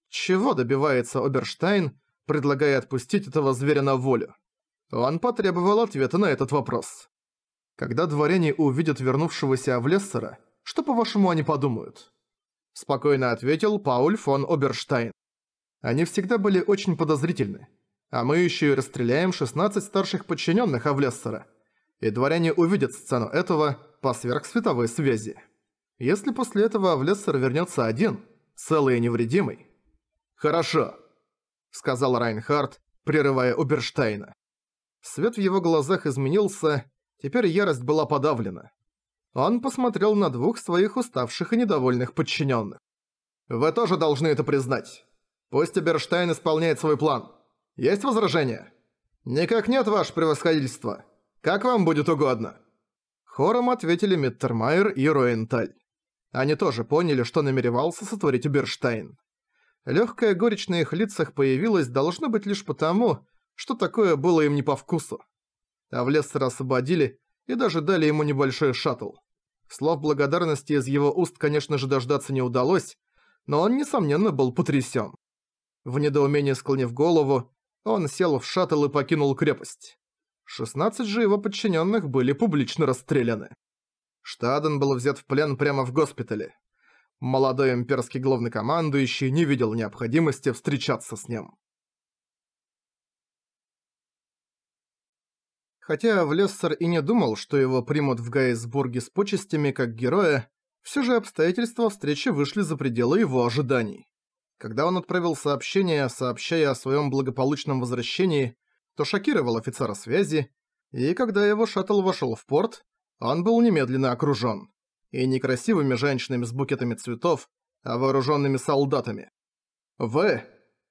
Чего добивается Оберштайн, предлагая отпустить этого зверя на волю? Он потребовал ответа на этот вопрос. Когда дворяне увидят вернувшегося Авлессера, что, по-вашему, они подумают? Спокойно ответил Пауль фон Оберштайн. Они всегда были очень подозрительны. А мы еще и расстреляем 16 старших подчиненных Авлессера. И дворяне увидят сцену этого по сверхсветовой связи. Если после этого в вернется один, целый и невредимый. «Хорошо», — сказал Райнхард, прерывая Уберштейна. Свет в его глазах изменился, теперь ярость была подавлена. Он посмотрел на двух своих уставших и недовольных подчиненных. «Вы тоже должны это признать. Пусть Уберштейн исполняет свой план. Есть возражения?» «Никак нет, ваше превосходительство. Как вам будет угодно». Хором ответили Миттермайер и Роенталь. Они тоже поняли, что намеревался сотворить Уберштайн. Легкая горечь на их лицах появилась должно быть лишь потому, что такое было им не по вкусу. А в Лессера освободили и даже дали ему небольшой шаттл. Слов благодарности из его уст, конечно же, дождаться не удалось, но он, несомненно, был потрясён. В недоумении склонив голову, он сел в шаттл и покинул крепость. 16 же его подчинённых были публично расстреляны. Штаден был взят в плен прямо в госпитале. Молодой имперский главный командующий не видел необходимости встречаться с ним. Хотя Влессер и не думал, что его примут в Гайсбурге с почестями как героя, все же обстоятельства встречи вышли за пределы его ожиданий. Когда он отправил сообщение, сообщая о своем благополучном возвращении, то шокировал офицера связи, и когда его шаттл вошел в порт, он был немедленно окружен. И не красивыми женщинами с букетами цветов, а вооруженными солдатами. «Вы,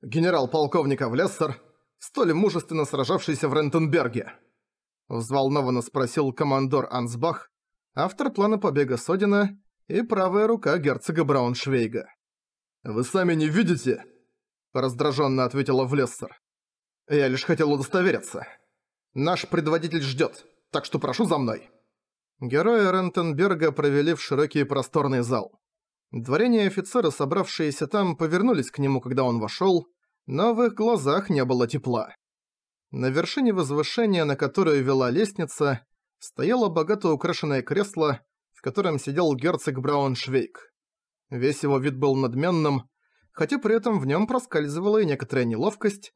генерал-полковник Авлессер, столь мужественно сражавшийся в Рентенберге?» Взволнованно спросил командор Ансбах, автор плана побега Содина и правая рука герцога Брауншвейга. «Вы сами не видите?» Раздраженно ответила Влессер. «Я лишь хотел удостовериться. Наш предводитель ждет, так что прошу за мной». Героя Рентенберга провели в широкий просторный зал. Дворение и офицеры, собравшиеся там, повернулись к нему, когда он вошел, но в их глазах не было тепла. На вершине возвышения, на которую вела лестница, стояло богато украшенное кресло, в котором сидел герцог Брауншвейк. Весь его вид был надменным, хотя при этом в нем проскальзывала и некоторая неловкость,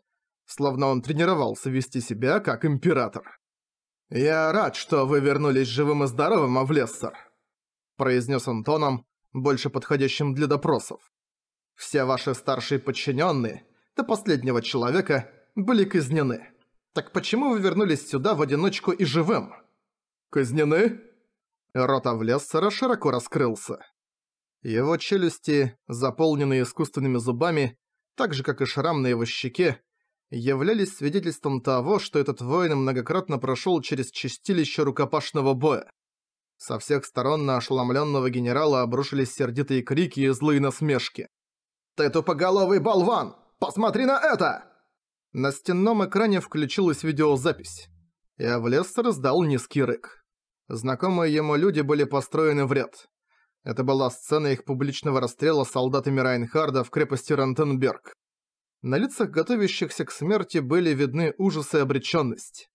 словно он тренировался вести себя как император. «Я рад, что вы вернулись живым и здоровым, Авлессер», – произнес Антоном, больше подходящим для допросов. «Все ваши старшие подчиненные, до последнего человека, были казнены. Так почему вы вернулись сюда в одиночку и живым?» «Казнены?» Рот Авлессера широко раскрылся. Его челюсти, заполненные искусственными зубами, так же как и шрам на его щеке, являлись свидетельством того, что этот воин многократно прошел через чистилище рукопашного боя. Со всех сторон на ошеломленного генерала обрушились сердитые крики и злые насмешки. «Ты тупоголовый болван! Посмотри на это!» На стенном экране включилась видеозапись, и Авлессер раздал низкий рык. Знакомые ему люди были построены в ряд. Это была сцена их публичного расстрела солдатами Райнхарда в крепости Рантенберг. На лицах готовящихся к смерти были видны ужасы и обречённость.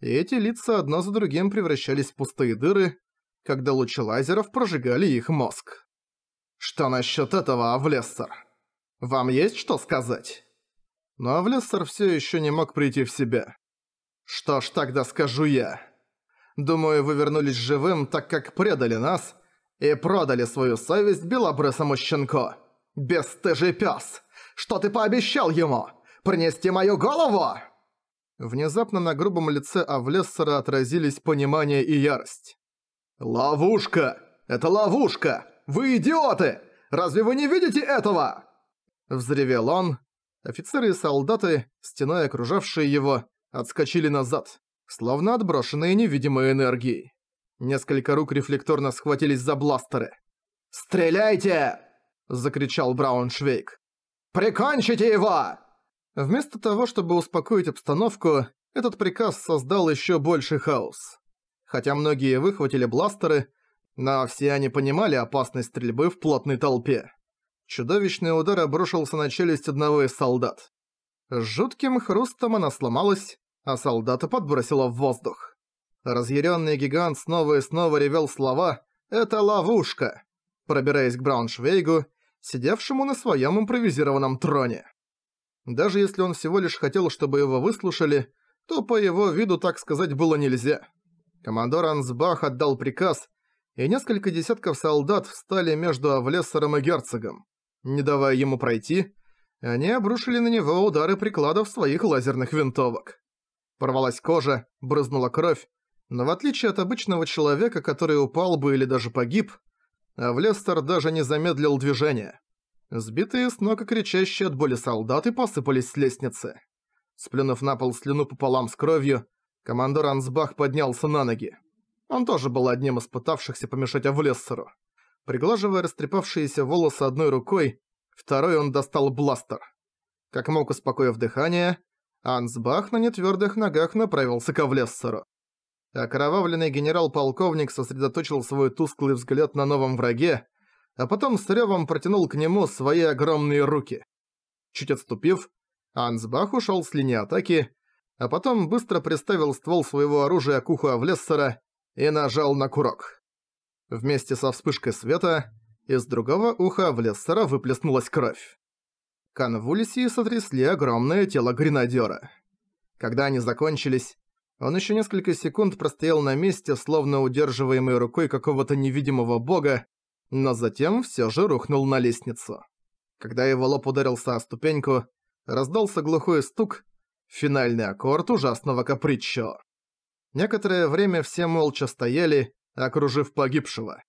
И эти лица одно за другим превращались в пустые дыры, когда лучи лазеров прожигали их мозг. «Что насчёт этого, Авлессер? Вам есть что сказать?» Но Авлессер всё ещё не мог прийти в себя. «Что ж тогда скажу я? Думаю, вы вернулись живым, так как предали нас и продали свою совесть белобрысому щенку. Бесстыжий пёс!» Что ты пообещал ему? Принести мою голову?» Внезапно на грубом лице Авлессера отразились понимание и ярость. «Ловушка! Это ловушка! Вы идиоты! Разве вы не видите этого?» Взревел он. Офицеры и солдаты, стеной окружавшие его, отскочили назад, словно отброшенные невидимой энергией. Несколько рук рефлекторно схватились за бластеры. «Стреляйте!» – закричал Брауншвейк. «Прикончите его!» Вместо того, чтобы успокоить обстановку, этот приказ создал еще больше хаос. Хотя многие выхватили бластеры, но все они понимали опасность стрельбы в плотной толпе. Чудовищный удар обрушился на челюсть одного из солдат. С жутким хрустом она сломалась, а солдата подбросила в воздух. Разъяренный гигант снова и снова ревел слова «Это ловушка!», пробираясь к Брауншвейгу сидевшему на своем импровизированном троне. Даже если он всего лишь хотел, чтобы его выслушали, то по его виду так сказать было нельзя. Командор Ансбах отдал приказ, и несколько десятков солдат встали между Авлессером и герцогом. Не давая ему пройти, они обрушили на него удары прикладов своих лазерных винтовок. Порвалась кожа, брызнула кровь, но в отличие от обычного человека, который упал бы или даже погиб, а Влестер даже не замедлил движение. Сбитые с ног и кричащие от боли солдаты посыпались с лестницы. Сплюнув на пол слюну пополам с кровью, командор Ансбах поднялся на ноги. Он тоже был одним из пытавшихся помешать Авлессеру. Приглаживая растрепавшиеся волосы одной рукой, второй он достал бластер. Как мог успокоив дыхание, Ансбах на нетвердых ногах направился к Авлессеру. Окровавленный генерал-полковник сосредоточил свой тусклый взгляд на новом враге, а потом с рёвом протянул к нему свои огромные руки. Чуть отступив, Ансбах ушел с линии атаки, а потом быстро приставил ствол своего оружия к уху Авлессера и нажал на курок. Вместе со вспышкой света из другого уха Авлессера выплеснулась кровь. Конвульсии сотрясли огромное тело гренадёра. Когда они закончились, он еще несколько секунд простоял на месте, словно удерживаемый рукой какого-то невидимого бога, но затем все же рухнул на лестницу. Когда его лоб ударился о ступеньку, раздался глухой стук, финальный аккорд ужасного каприччо. Некоторое время все молча стояли, окружив погибшего.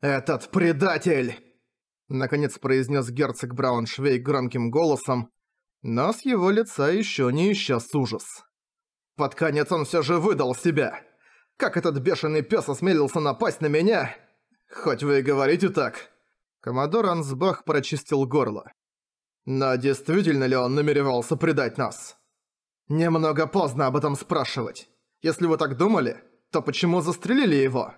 «Этот предатель!» Наконец произнес герцог Брауншвейг громким голосом, но с его лица еще не исчез ужас. Под конец он все же выдал себя. Как этот бешеный пес осмелился напасть на меня? Хоть вы и говорите так. Коммодор Ансбах прочистил горло. Но действительно ли он намеревался предать нас? Немного поздно об этом спрашивать. Если вы так думали, то почему застрелили его?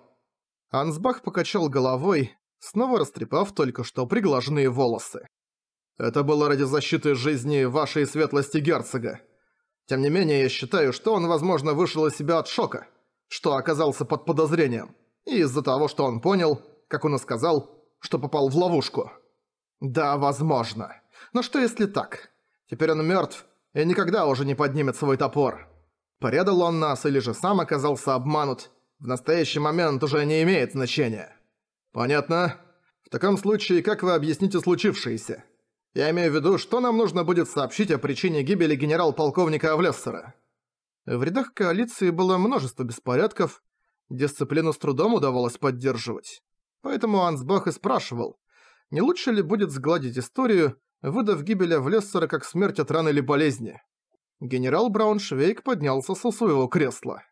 Ансбах покачал головой, снова растрепав только что приглаженные волосы. Это было ради защиты жизни вашей светлости герцога. Тем не менее, я считаю, что он, возможно, вышел из себя от шока, что оказался под подозрением, и из-за того, что он понял, как он и сказал, что попал в ловушку. Да, возможно. Но что если так? Теперь он мертв и никогда уже не поднимет свой топор. Предал он нас или же сам оказался обманут, в настоящий момент уже не имеет значения. Понятно? В таком случае, как вы объясните случившееся? Я имею в виду, что нам нужно будет сообщить о причине гибели генерал-полковника Авлессера. В рядах коалиции было множество беспорядков, дисциплину с трудом удавалось поддерживать. Поэтому Ансбах и спрашивал, не лучше ли будет сгладить историю, выдав гибель Авлессера как смерть от раны или болезни. Генерал Брауншвейк поднялся со своего кресла.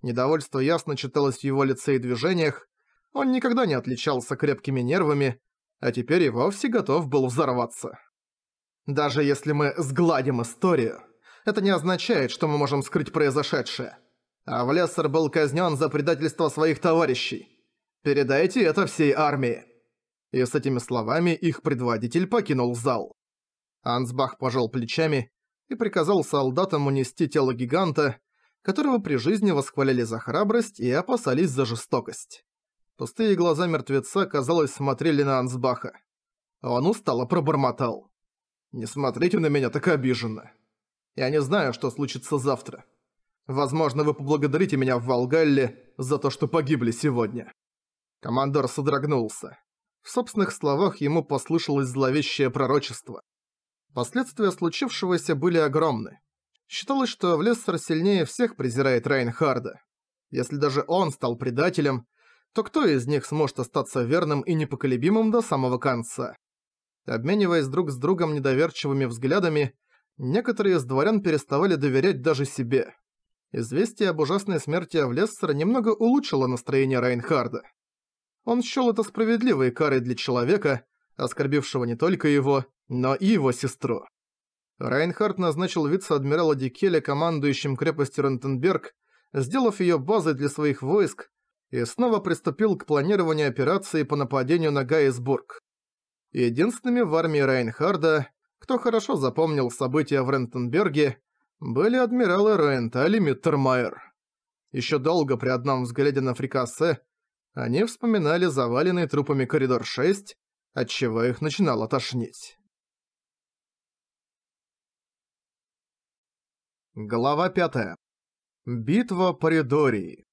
Недовольство ясно читалось в его лице и движениях, он никогда не отличался крепкими нервами, а теперь и вовсе готов был взорваться. Даже если мы сгладим историю, это не означает, что мы можем скрыть произошедшее. А был казнен за предательство своих товарищей. Передайте это всей армии. И с этими словами их предводитель покинул зал. Ансбах пожал плечами и приказал солдатам унести тело гиганта, которого при жизни восхваляли за храбрость и опасались за жестокость. Пустые глаза мертвеца, казалось, смотрели на Ансбаха. Он устало пробормотал. «Не смотрите на меня так обиженно. Я не знаю, что случится завтра. Возможно, вы поблагодарите меня в Волгалле за то, что погибли сегодня». Командор содрогнулся. В собственных словах ему послышалось зловещее пророчество. Последствия случившегося были огромны. Считалось, что Влессер сильнее всех презирает Райнхарда. Если даже он стал предателем, то кто из них сможет остаться верным и непоколебимым до самого конца? Обмениваясь друг с другом недоверчивыми взглядами, некоторые из дворян переставали доверять даже себе. Известие об ужасной смерти Авлессера немного улучшило настроение Райнхарда. Он счёл это справедливой карой для человека, оскорбившего не только его, но и его сестру. Райнхард назначил вице-адмирала Дикеля командующим крепостью Рентенберг, сделав её базой для своих войск, и снова приступил к планированию операции по нападению на Гайсбург. Единственными в армии Райнхарда, кто хорошо запомнил события в Рентенберге, были адмиралы Ренталь и Миттермайер. Еще долго при одном взгляде на фрикассе они вспоминали заваленный трупами коридор 6, отчего их начинало тошнить. Глава 5. Битва по Ридории.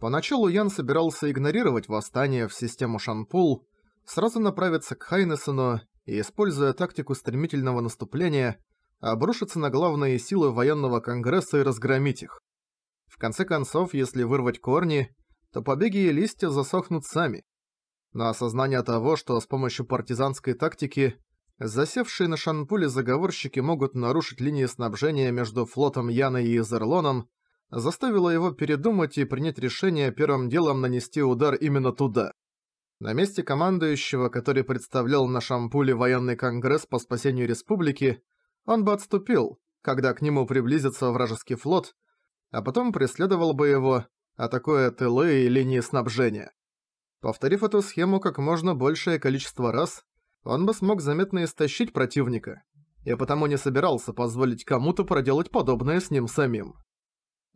Поначалу Ян собирался игнорировать восстание в систему Шанпул, сразу направиться к Хайнессену и, используя тактику стремительного наступления, обрушиться на главные силы военного конгресса и разгромить их. В конце концов, если вырвать корни, то побеги и листья засохнут сами. Но осознание того, что с помощью партизанской тактики засевшие на Шанпуле заговорщики могут нарушить линии снабжения между флотом Яна и Изерлоном, заставило его передумать и принять решение первым делом нанести удар именно туда. На месте командующего, который представлял на Шампуле военный конгресс по спасению республики, он бы отступил, когда к нему приблизится вражеский флот, а потом преследовал бы его, атакуя тылы и линии снабжения. Повторив эту схему как можно большее количество раз, он бы смог заметно истощить противника, и потому не собирался позволить кому-то проделать подобное с ним самим.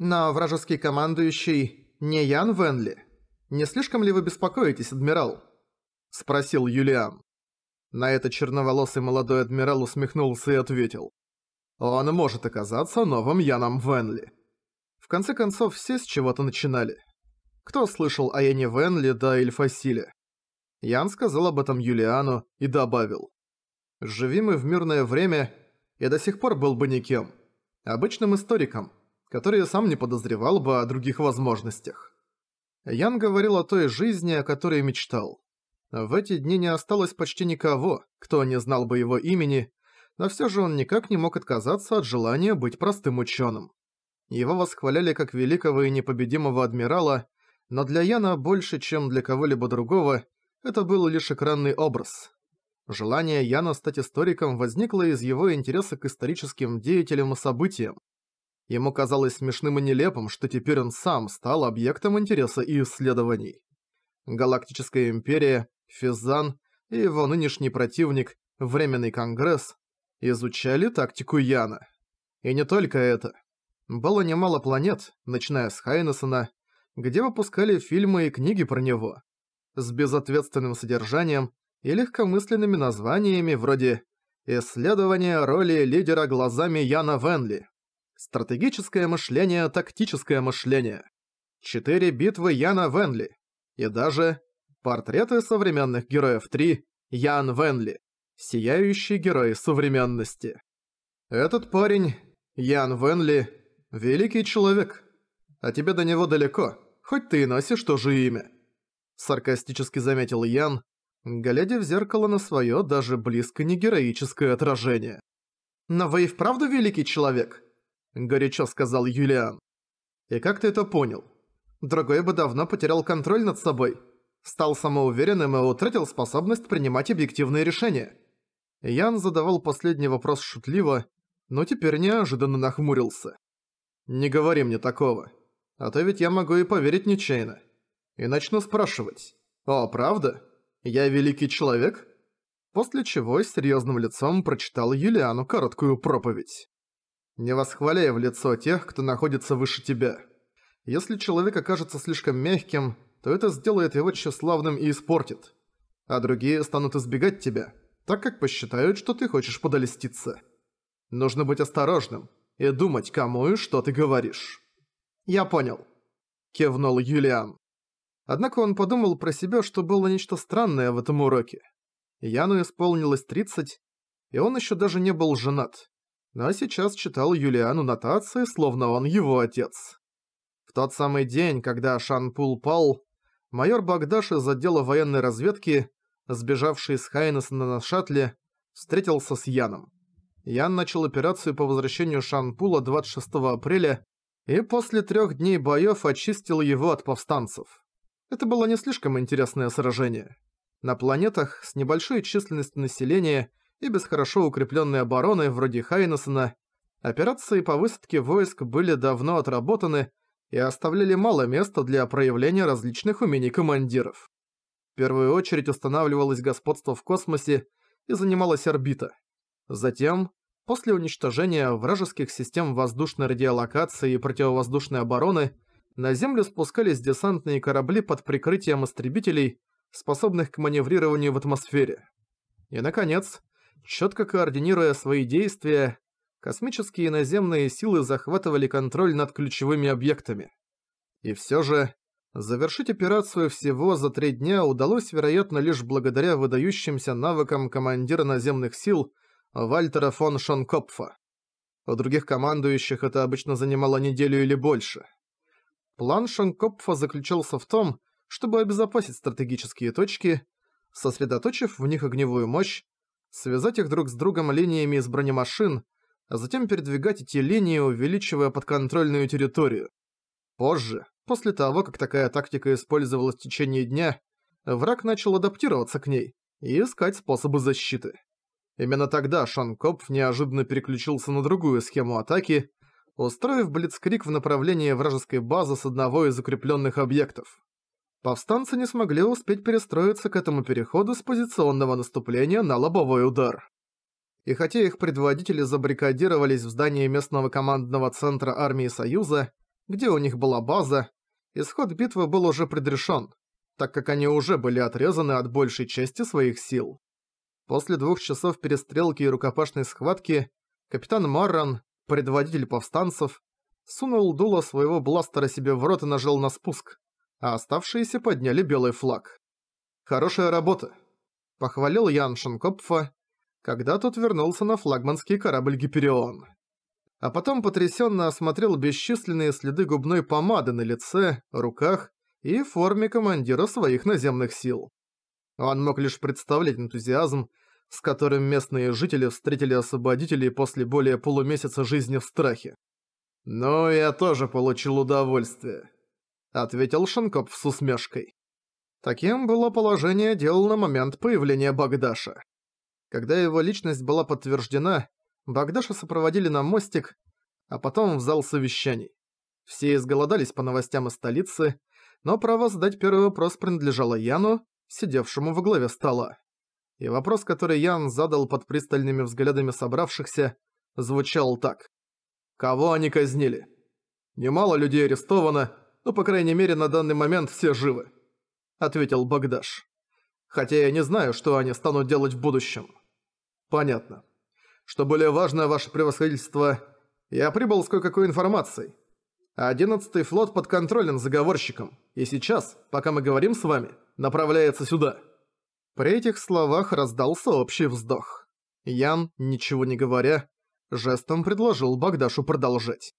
Но вражеский командующий не Ян Венли. Не слишком ли вы беспокоитесь, адмирал? Спросил Юлиан. На это черноволосый молодой адмирал усмехнулся и ответил. Он может оказаться новым Яном Венли. В конце концов, все с чего-то начинали. Кто слышал о Яне Венли да Эльфасиле? Ян сказал об этом Юлиану и добавил. «Живи мы в мирное время, я до сих пор был бы никем. Обычным историком, которые сам не подозревал бы о других возможностях. Ян говорил о той жизни, о которой мечтал. В эти дни не осталось почти никого, кто не знал бы его имени, но все же он никак не мог отказаться от желания быть простым ученым. Его восхваляли как великого и непобедимого адмирала, но для Яна больше, чем для кого-либо другого, это был лишь экранный образ. Желание Яна стать историком возникло из его интереса к историческим деятелям и событиям. Ему казалось смешным и нелепым, что теперь он сам стал объектом интереса и исследований. Галактическая империя, Физан и его нынешний противник, Временный Конгресс, изучали тактику Яна. И не только это. Было немало планет, начиная с Хайнессона, где выпускали фильмы и книги про него, с безответственным содержанием и легкомысленными названиями вроде «Исследование роли лидера глазами Яна Венли», Стратегическое мышление, тактическое мышление. Четыре битвы Яна Венли. И даже портреты современных героев 3 Ян Венли. Сияющий герой современности. Этот парень, Ян Венли, великий человек. А тебе до него далеко, хоть ты и носишь то же имя. Саркастически заметил Ян, глядя в зеркало на свое даже близко не героическое отражение. Но вы и вправду великий человек? горячо сказал Юлиан. И как ты это понял? Другой бы давно потерял контроль над собой, стал самоуверенным и утратил способность принимать объективные решения. Ян задавал последний вопрос шутливо, но теперь неожиданно нахмурился. «Не говори мне такого. А то ведь я могу и поверить нечаянно. И начну спрашивать. О, правда? Я великий человек?» После чего с серьёзным лицом прочитал Юлиану короткую проповедь не восхваляя в лицо тех, кто находится выше тебя. Если человек окажется слишком мягким, то это сделает его тщеславным и испортит. А другие станут избегать тебя, так как посчитают, что ты хочешь подолиститься. Нужно быть осторожным и думать, кому и что ты говоришь. «Я понял», – кивнул Юлиан. Однако он подумал про себя, что было нечто странное в этом уроке. Яну исполнилось 30, и он еще даже не был женат. Но а сейчас читал Юлиану нотации, словно он его отец. В тот самый день, когда Шанпул пал, майор Багдаш из отдела военной разведки, сбежавший из Хайнесона на шаттле, встретился с Яном. Ян начал операцию по возвращению Шанпула 26 апреля и после трех дней боев очистил его от повстанцев. Это было не слишком интересное сражение. На планетах с небольшой численностью населения и без хорошо укрепленной обороны вроде Хайнессена, операции по высадке войск были давно отработаны и оставляли мало места для проявления различных умений командиров. В первую очередь устанавливалось господство в космосе и занималась орбита. Затем, после уничтожения вражеских систем воздушной радиолокации и противовоздушной обороны, на Землю спускались десантные корабли под прикрытием истребителей, способных к маневрированию в атмосфере. И, наконец, Четко координируя свои действия, космические и наземные силы захватывали контроль над ключевыми объектами. И все же, завершить операцию всего за три дня удалось, вероятно, лишь благодаря выдающимся навыкам командира наземных сил Вальтера фон Шонкопфа. У других командующих это обычно занимало неделю или больше. План Шонкопфа заключался в том, чтобы обезопасить стратегические точки, сосредоточив в них огневую мощь, связать их друг с другом линиями из бронемашин, а затем передвигать эти линии, увеличивая подконтрольную территорию. Позже, после того, как такая тактика использовалась в течение дня, враг начал адаптироваться к ней и искать способы защиты. Именно тогда Шон Копф неожиданно переключился на другую схему атаки, устроив блицкрик в направлении вражеской базы с одного из укрепленных объектов. Повстанцы не смогли успеть перестроиться к этому переходу с позиционного наступления на лобовой удар. И хотя их предводители забаррикадировались в здании местного командного центра армии Союза, где у них была база, исход битвы был уже предрешен, так как они уже были отрезаны от большей части своих сил. После двух часов перестрелки и рукопашной схватки капитан Марран, предводитель повстанцев, сунул дуло своего бластера себе в рот и нажал на спуск а оставшиеся подняли белый флаг. «Хорошая работа», – похвалил Ян Шенкопфа, когда тот вернулся на флагманский корабль «Гиперион». А потом потрясенно осмотрел бесчисленные следы губной помады на лице, руках и форме командира своих наземных сил. Он мог лишь представлять энтузиазм, с которым местные жители встретили освободителей после более полумесяца жизни в страхе. «Ну, я тоже получил удовольствие», — ответил Шинкоп с усмешкой. Таким было положение дел на момент появления Багдаша. Когда его личность была подтверждена, Багдаша сопроводили на мостик, а потом в зал совещаний. Все изголодались по новостям из столицы, но право задать первый вопрос принадлежало Яну, сидевшему во главе стола. И вопрос, который Ян задал под пристальными взглядами собравшихся, звучал так. «Кого они казнили? Немало людей арестовано, но, ну, по крайней мере, на данный момент все живы», — ответил Багдаш. «Хотя я не знаю, что они станут делать в будущем». «Понятно. Что более важно, ваше превосходительство, я прибыл с кое-какой информацией. Одиннадцатый флот подконтролен заговорщикам, и сейчас, пока мы говорим с вами, направляется сюда». При этих словах раздался общий вздох. Ян, ничего не говоря, жестом предложил Багдашу продолжать.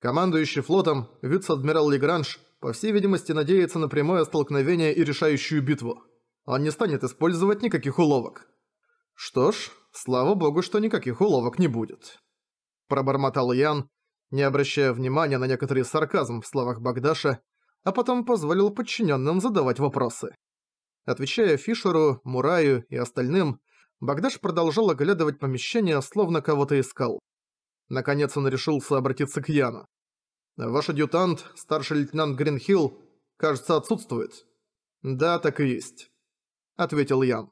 Командующий флотом, вице-адмирал Легранж, по всей видимости, надеется на прямое столкновение и решающую битву. Он не станет использовать никаких уловок. Что ж, слава богу, что никаких уловок не будет. Пробормотал Ян, не обращая внимания на некоторый сарказм в словах Багдаша, а потом позволил подчиненным задавать вопросы. Отвечая Фишеру, Мураю и остальным, Багдаш продолжал оглядывать помещение, словно кого-то искал. Наконец он решился обратиться к Яну. «Ваш адъютант, старший лейтенант Гринхилл, кажется, отсутствует». «Да, так и есть», — ответил Ян.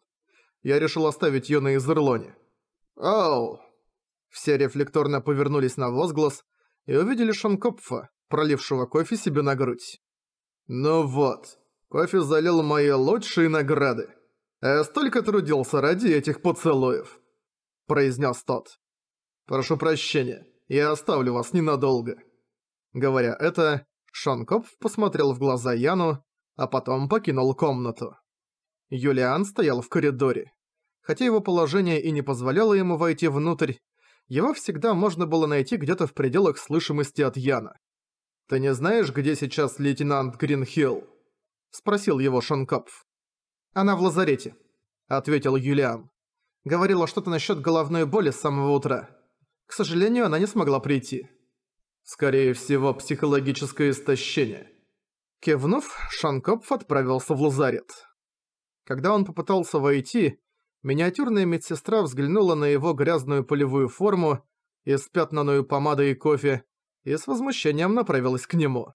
«Я решил оставить ее на Изерлоне». «Оу!» Все рефлекторно повернулись на возглас и увидели Шанкопфа, пролившего кофе себе на грудь. «Ну вот, кофе залил мои лучшие награды. Я э, столько трудился ради этих поцелуев», — произнес тот. «Прошу прощения, я оставлю вас ненадолго». Говоря это, Шонкопф посмотрел в глаза Яну, а потом покинул комнату. Юлиан стоял в коридоре. Хотя его положение и не позволяло ему войти внутрь, его всегда можно было найти где-то в пределах слышимости от Яна. «Ты не знаешь, где сейчас лейтенант Гринхилл?» – спросил его Шонкопф. «Она в лазарете», – ответил Юлиан. «Говорила что-то насчет головной боли с самого утра. К сожалению, она не смогла прийти. Скорее всего, психологическое истощение. Кивнув, Шанкопф отправился в лазарет. Когда он попытался войти, миниатюрная медсестра взглянула на его грязную полевую форму, испятнанную помадой и кофе, и с возмущением направилась к нему.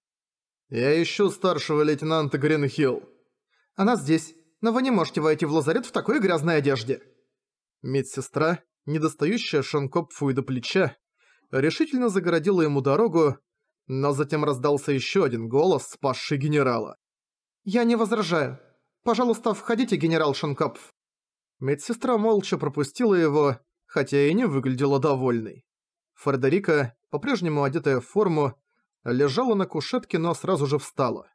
«Я ищу старшего лейтенанта Гринхилл». «Она здесь, но вы не можете войти в лазарет в такой грязной одежде». Медсестра, недостающая Шанкопфу и до плеча, решительно загородила ему дорогу, но затем раздался еще один голос, спасший генерала. «Я не возражаю. Пожалуйста, входите, генерал Шанкопф». Медсестра молча пропустила его, хотя и не выглядела довольной. Фредерика, по-прежнему одетая в форму, лежала на кушетке, но сразу же встала.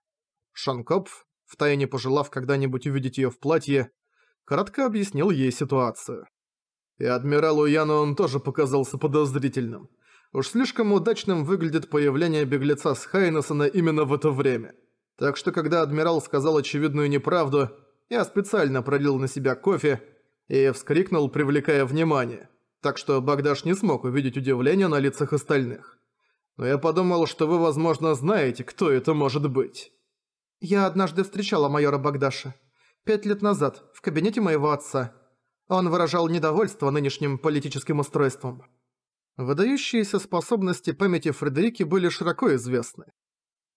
Шанкопф, втайне пожелав когда-нибудь увидеть ее в платье, кратко объяснил ей ситуацию. И адмиралу Яну он тоже показался подозрительным. Уж слишком удачным выглядит появление беглеца с Хайнесона именно в это время. Так что когда адмирал сказал очевидную неправду, я специально пролил на себя кофе и вскрикнул, привлекая внимание. Так что Багдаш не смог увидеть удивление на лицах остальных. Но я подумал, что вы, возможно, знаете, кто это может быть. Я однажды встречала майора Багдаша. Пять лет назад, в кабинете моего отца. Он выражал недовольство нынешним политическим устройством. Выдающиеся способности памяти Фредерики были широко известны.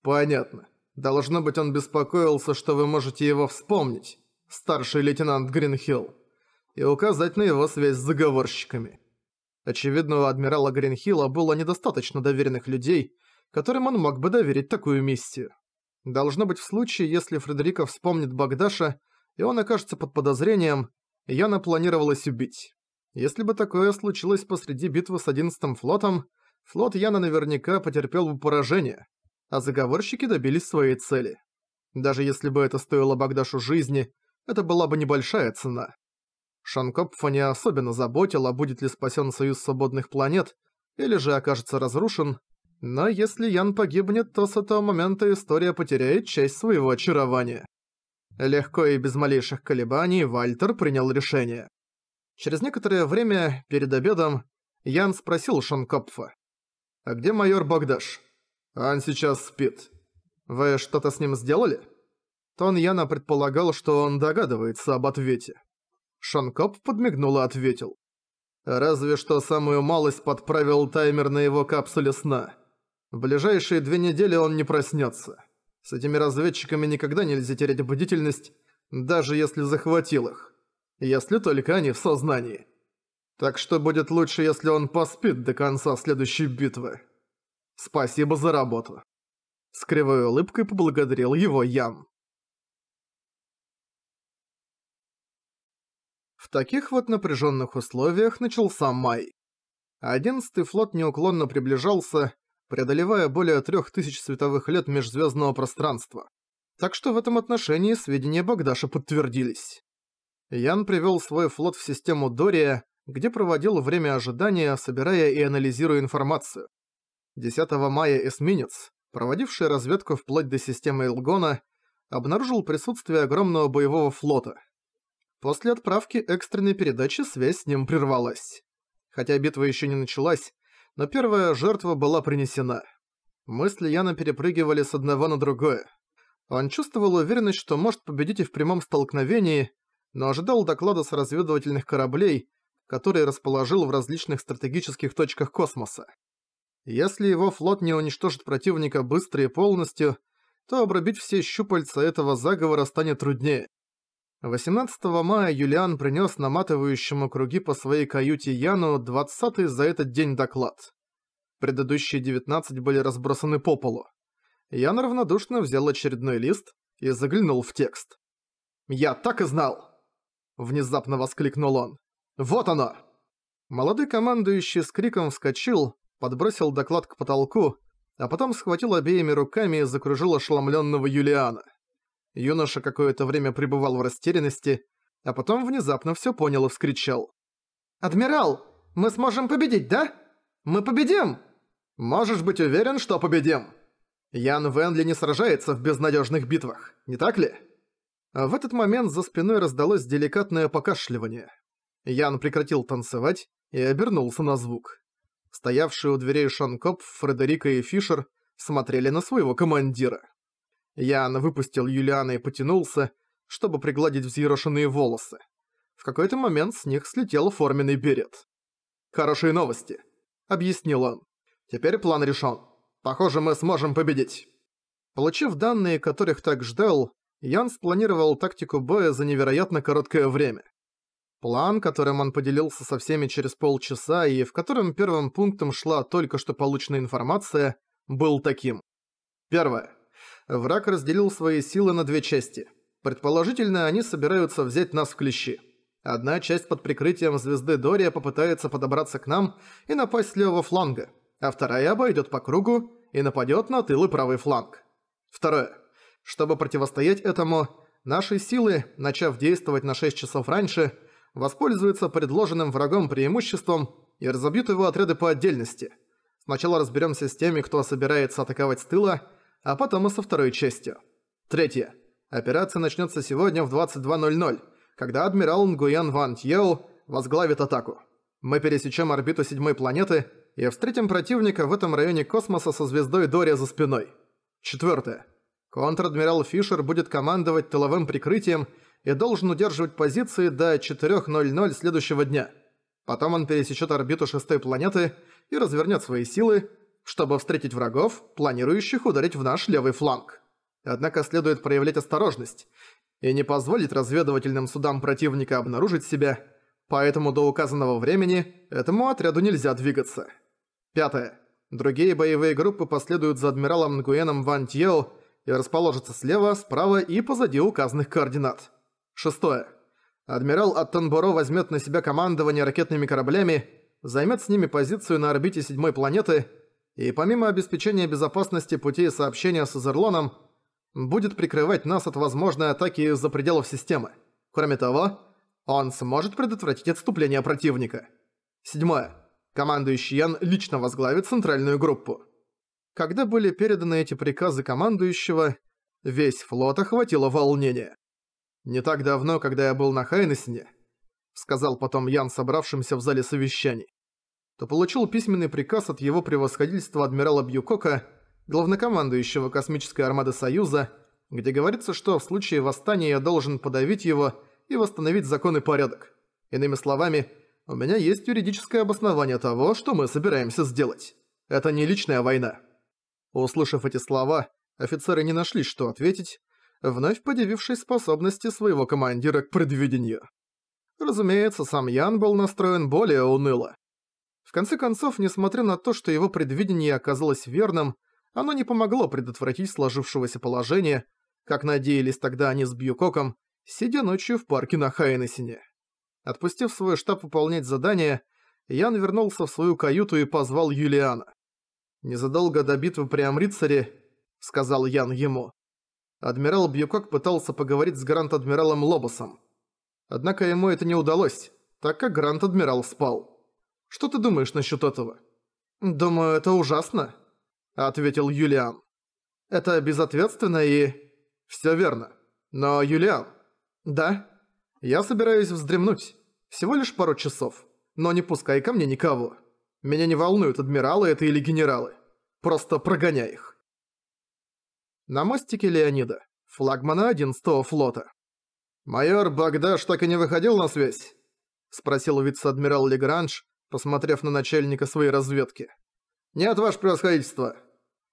«Понятно. Должно быть, он беспокоился, что вы можете его вспомнить, старший лейтенант Гринхилл, и указать на его связь с заговорщиками». Очевидно, у адмирала Гринхилла было недостаточно доверенных людей, которым он мог бы доверить такую миссию. Должно быть, в случае, если Фредерика вспомнит Багдаша, и он окажется под подозрением, Яна планировалась убить. Если бы такое случилось посреди битвы с 11-м флотом, флот Яна наверняка потерпел бы поражение, а заговорщики добились своей цели. Даже если бы это стоило Багдашу жизни, это была бы небольшая цена. Шанкопфа не особенно заботила, будет ли спасен Союз Свободных Планет, или же окажется разрушен, но если Ян погибнет, то с этого момента история потеряет часть своего очарования. Легко и без малейших колебаний Вальтер принял решение. Через некоторое время, перед обедом, Ян спросил Шонкопфа. «А где майор Богдаш?» «Он сейчас спит. Вы что-то с ним сделали?» Тон Яна предполагал, что он догадывается об ответе. Шонкоп подмигнул и ответил. «Разве что самую малость подправил таймер на его капсуле сна. В ближайшие две недели он не проснется. С этими разведчиками никогда нельзя терять бдительность, даже если захватил их. Если только они в сознании. Так что будет лучше, если он поспит до конца следующей битвы. Спасибо за работу. С кривой улыбкой поблагодарил его Ян. В таких вот напряженных условиях начался май. Одиннадцатый флот неуклонно приближался, преодолевая более 3000 световых лет межзвездного пространства. Так что в этом отношении сведения Богдаша подтвердились. Ян привел свой флот в систему Дория, где проводил время ожидания, собирая и анализируя информацию. 10 мая эсминец, проводивший разведку вплоть до системы Илгона, обнаружил присутствие огромного боевого флота. После отправки экстренной передачи связь с ним прервалась. Хотя битва еще не началась, но первая жертва была принесена. Мысли Яна перепрыгивали с одного на другое. Он чувствовал уверенность, что может победить и в прямом столкновении, но ожидал доклада с разведывательных кораблей, которые расположил в различных стратегических точках космоса. Если его флот не уничтожит противника быстро и полностью, то обрубить все щупальца этого заговора станет труднее. 18 мая Юлиан принес наматывающему круги по своей каюте Яну 20-й за этот день доклад. Предыдущие 19 были разбросаны по полу. Ян равнодушно взял очередной лист и заглянул в текст. «Я так и знал!» Внезапно воскликнул он. «Вот оно!» Молодой командующий с криком вскочил, подбросил доклад к потолку, а потом схватил обеими руками и закружил ошеломленного Юлиана. Юноша какое-то время пребывал в растерянности, а потом внезапно все понял и вскричал. «Адмирал, мы сможем победить, да? Мы победим!» «Можешь быть уверен, что победим!» Ян Венли не сражается в безнадежных битвах, не так ли? А в этот момент за спиной раздалось деликатное покашливание. Ян прекратил танцевать и обернулся на звук. Стоявшие у дверей Шанкоп, Фредерика и Фишер смотрели на своего командира. Ян выпустил Юлиана и потянулся, чтобы пригладить взъерошенные волосы. В какой-то момент с них слетел форменный берет. «Хорошие новости», — объяснил он. «Теперь план решен. Похоже, мы сможем победить». Получив данные, которых так ждал, Ян спланировал тактику боя за невероятно короткое время. План, которым он поделился со всеми через полчаса и в котором первым пунктом шла только что полученная информация, был таким. Первое враг разделил свои силы на две части. Предположительно, они собираются взять нас в клещи. Одна часть под прикрытием звезды Дория попытается подобраться к нам и напасть с левого фланга, а вторая обойдет по кругу и нападет на тылы правый фланг. Второе. Чтобы противостоять этому, наши силы, начав действовать на 6 часов раньше, воспользуются предложенным врагом преимуществом и разобьют его отряды по отдельности. Сначала разберемся с теми, кто собирается атаковать с тыла, а потом и со второй частью. Третье. Операция начнется сегодня в 22.00, когда адмирал Нгуян Ван Тьел возглавит атаку. Мы пересечем орбиту седьмой планеты и встретим противника в этом районе космоса со звездой Дория за спиной. Четвертое. Контр-адмирал Фишер будет командовать тыловым прикрытием и должен удерживать позиции до 4.00 следующего дня. Потом он пересечет орбиту шестой планеты и развернет свои силы, чтобы встретить врагов, планирующих ударить в наш левый фланг. Однако следует проявлять осторожность и не позволить разведывательным судам противника обнаружить себя, поэтому до указанного времени этому отряду нельзя двигаться. Пятое. Другие боевые группы последуют за адмиралом Нгуэном Ван Тьео и расположатся слева, справа и позади указанных координат. Шестое. Адмирал Аттенборо возьмет на себя командование ракетными кораблями, займет с ними позицию на орбите седьмой планеты – и помимо обеспечения безопасности путей сообщения с Изерлоном, будет прикрывать нас от возможной атаки за пределов системы. Кроме того, он сможет предотвратить отступление противника. Седьмое. Командующий Ян лично возглавит центральную группу. Когда были переданы эти приказы командующего, весь флот охватило волнение. «Не так давно, когда я был на Хайнесене», — сказал потом Ян собравшимся в зале совещаний то получил письменный приказ от его превосходительства адмирала Бьюкока, главнокомандующего космической армады Союза, где говорится, что в случае восстания я должен подавить его и восстановить закон и порядок. Иными словами, у меня есть юридическое обоснование того, что мы собираемся сделать. Это не личная война». Услышав эти слова, офицеры не нашли, что ответить, вновь подивившись способности своего командира к предвидению. Разумеется, сам Ян был настроен более уныло. В конце концов, несмотря на то, что его предвидение оказалось верным, оно не помогло предотвратить сложившегося положения, как надеялись тогда они с Бьюкоком, сидя ночью в парке на Хайнесине. Отпустив свой штаб выполнять задание, Ян вернулся в свою каюту и позвал Юлиана. «Незадолго до битвы при Амрицаре», — сказал Ян ему, — адмирал Бьюкок пытался поговорить с Гранд-адмиралом Лобосом. Однако ему это не удалось, так как Гранд-адмирал спал. Что ты думаешь насчет этого?» «Думаю, это ужасно», — ответил Юлиан. «Это безответственно и...» все верно. Но, Юлиан...» «Да?» «Я собираюсь вздремнуть. Всего лишь пару часов. Но не пускай ко мне никого. Меня не волнуют адмиралы это или генералы. Просто прогоняй их». На мостике Леонида, флагмана 11-го флота. «Майор Багдаш так и не выходил на связь?» — спросил вице-адмирал Легранж, посмотрев на начальника своей разведки. «Нет, ваше превосходительство!»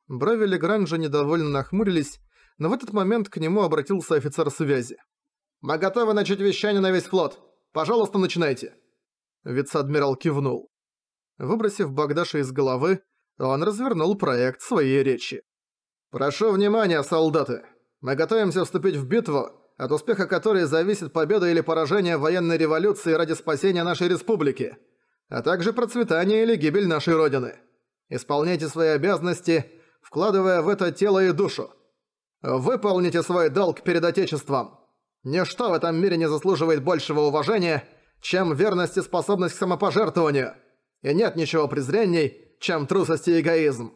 Брови Легранжа недовольно нахмурились, но в этот момент к нему обратился офицер связи. «Мы готовы начать вещание на весь флот. Пожалуйста, начинайте!» Вице-адмирал кивнул. Выбросив Багдаша из головы, он развернул проект своей речи. «Прошу внимания, солдаты! Мы готовимся вступить в битву, от успеха которой зависит победа или поражение военной революции ради спасения нашей республики!» а также процветание или гибель нашей Родины. Исполняйте свои обязанности, вкладывая в это тело и душу. Выполните свой долг перед Отечеством. Ничто в этом мире не заслуживает большего уважения, чем верность и способность к самопожертвованию. И нет ничего презренней, чем трусость и эгоизм.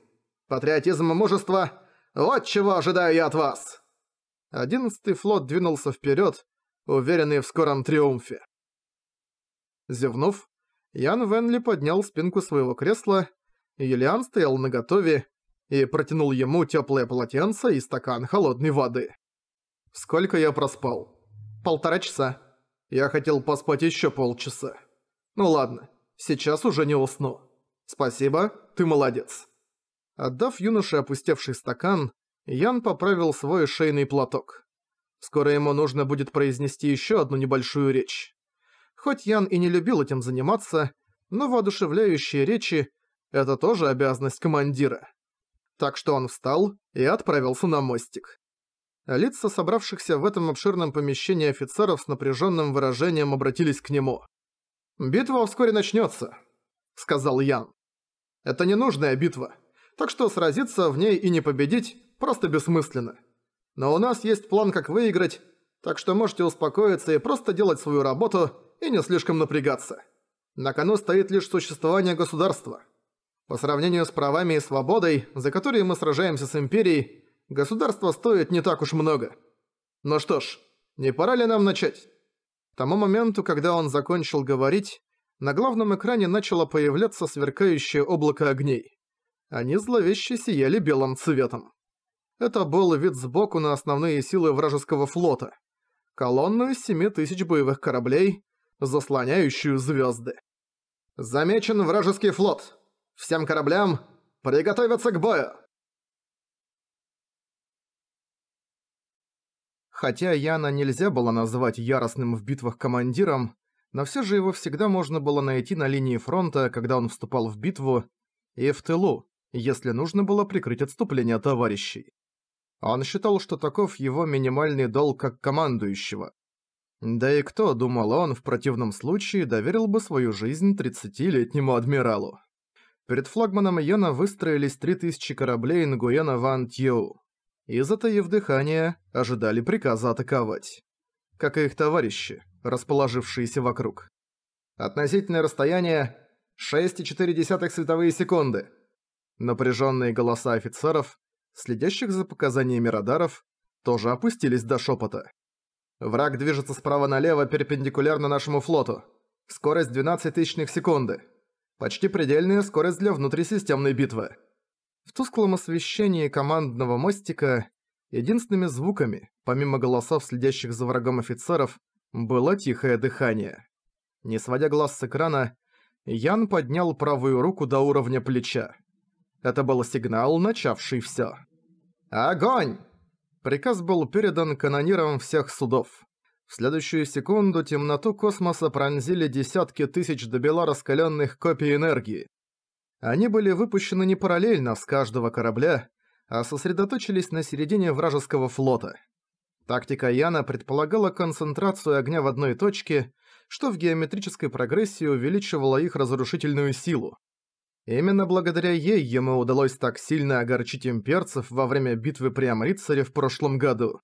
Патриотизм и мужество – вот чего ожидаю я от вас. Одиннадцатый флот двинулся вперед, уверенный в скором триумфе. Зевнув, Ян Венли поднял спинку своего кресла, Юлиан стоял наготове и протянул ему тёплое полотенце и стакан холодной воды. «Сколько я проспал?» «Полтора часа. Я хотел поспать ещё полчаса. Ну ладно, сейчас уже не усну. Спасибо, ты молодец». Отдав юноше опустевший стакан, Ян поправил свой шейный платок. Скоро ему нужно будет произнести ещё одну небольшую речь. Хоть Ян и не любил этим заниматься, но воодушевляющие речи – это тоже обязанность командира. Так что он встал и отправился на мостик. Лица собравшихся в этом обширном помещении офицеров с напряженным выражением обратились к нему. «Битва вскоре начнется», – сказал Ян. «Это ненужная битва, так что сразиться в ней и не победить просто бессмысленно. Но у нас есть план, как выиграть, так что можете успокоиться и просто делать свою работу – и не слишком напрягаться. На кону стоит лишь существование государства. По сравнению с правами и свободой, за которые мы сражаемся с Империей, государство стоит не так уж много. Ну что ж, не пора ли нам начать? К тому моменту, когда он закончил говорить, на главном экране начало появляться сверкающее облако огней. Они зловеще сияли белым цветом. Это был вид сбоку на основные силы вражеского флота. Колонну из тысяч боевых кораблей, заслоняющую звезды. «Замечен вражеский флот! Всем кораблям приготовиться к бою!» Хотя Яна нельзя было назвать яростным в битвах командиром, но все же его всегда можно было найти на линии фронта, когда он вступал в битву, и в тылу, если нужно было прикрыть отступление товарищей. Он считал, что таков его минимальный долг как командующего. Да и кто, думал он, в противном случае доверил бы свою жизнь 30-летнему адмиралу. Перед флагманом Йена выстроились 3000 кораблей Нгуена Ван Тьеу. И, затаив дыхание, ожидали приказа атаковать. Как и их товарищи, расположившиеся вокруг. Относительное расстояние 6,4 световые секунды. Напряженные голоса офицеров, следящих за показаниями радаров, тоже опустились до шепота. Враг движется справа налево перпендикулярно нашему флоту. Скорость 12 тысячных секунды. Почти предельная скорость для внутрисистемной битвы. В тусклом освещении командного мостика единственными звуками, помимо голосов следящих за врагом офицеров, было тихое дыхание. Не сводя глаз с экрана, Ян поднял правую руку до уровня плеча. Это был сигнал, начавший всё. «Огонь!» Приказ был передан канонирам всех судов. В следующую секунду темноту космоса пронзили десятки тысяч добела раскаленных копий энергии. Они были выпущены не параллельно с каждого корабля, а сосредоточились на середине вражеского флота. Тактика Яна предполагала концентрацию огня в одной точке, что в геометрической прогрессии увеличивало их разрушительную силу. Именно благодаря ей ему удалось так сильно огорчить имперцев во время битвы при Амрицаре в прошлом году.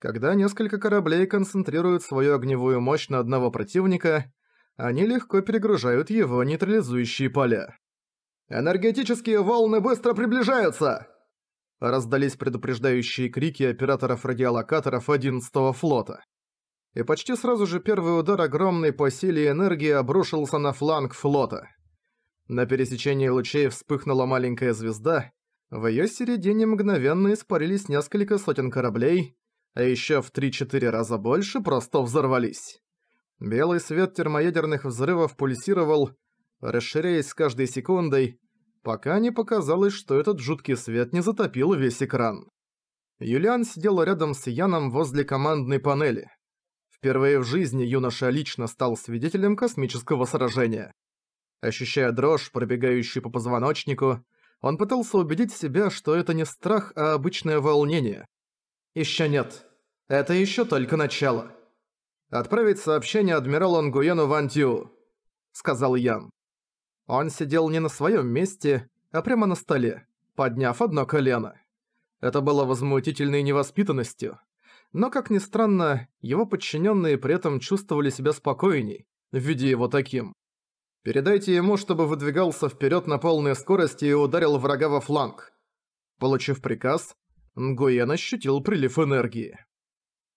Когда несколько кораблей концентрируют свою огневую мощь на одного противника, они легко перегружают его нейтрализующие поля. «Энергетические волны быстро приближаются!» Раздались предупреждающие крики операторов радиолокаторов 11-го флота. И почти сразу же первый удар огромной по силе энергии обрушился на фланг флота – на пересечении лучей вспыхнула маленькая звезда, в её середине мгновенно испарились несколько сотен кораблей, а ещё в 3-4 раза больше просто взорвались. Белый свет термоядерных взрывов пульсировал, расширяясь с каждой секундой, пока не показалось, что этот жуткий свет не затопил весь экран. Юлиан сидел рядом с Яном возле командной панели. Впервые в жизни юноша лично стал свидетелем космического сражения. Ощущая дрожь, пробегающую по позвоночнику, он пытался убедить себя, что это не страх, а обычное волнение. «Ещё нет. Это ещё только начало». «Отправить сообщение адмиралу Ангуену Ван Дю», — сказал Ян. Он сидел не на своём месте, а прямо на столе, подняв одно колено. Это было возмутительной невоспитанностью. Но, как ни странно, его подчиненные при этом чувствовали себя спокойней, в виде его таким. Передайте ему, чтобы выдвигался вперед на полной скорости и ударил врага во фланг. Получив приказ, Нгуен ощутил прилив энергии.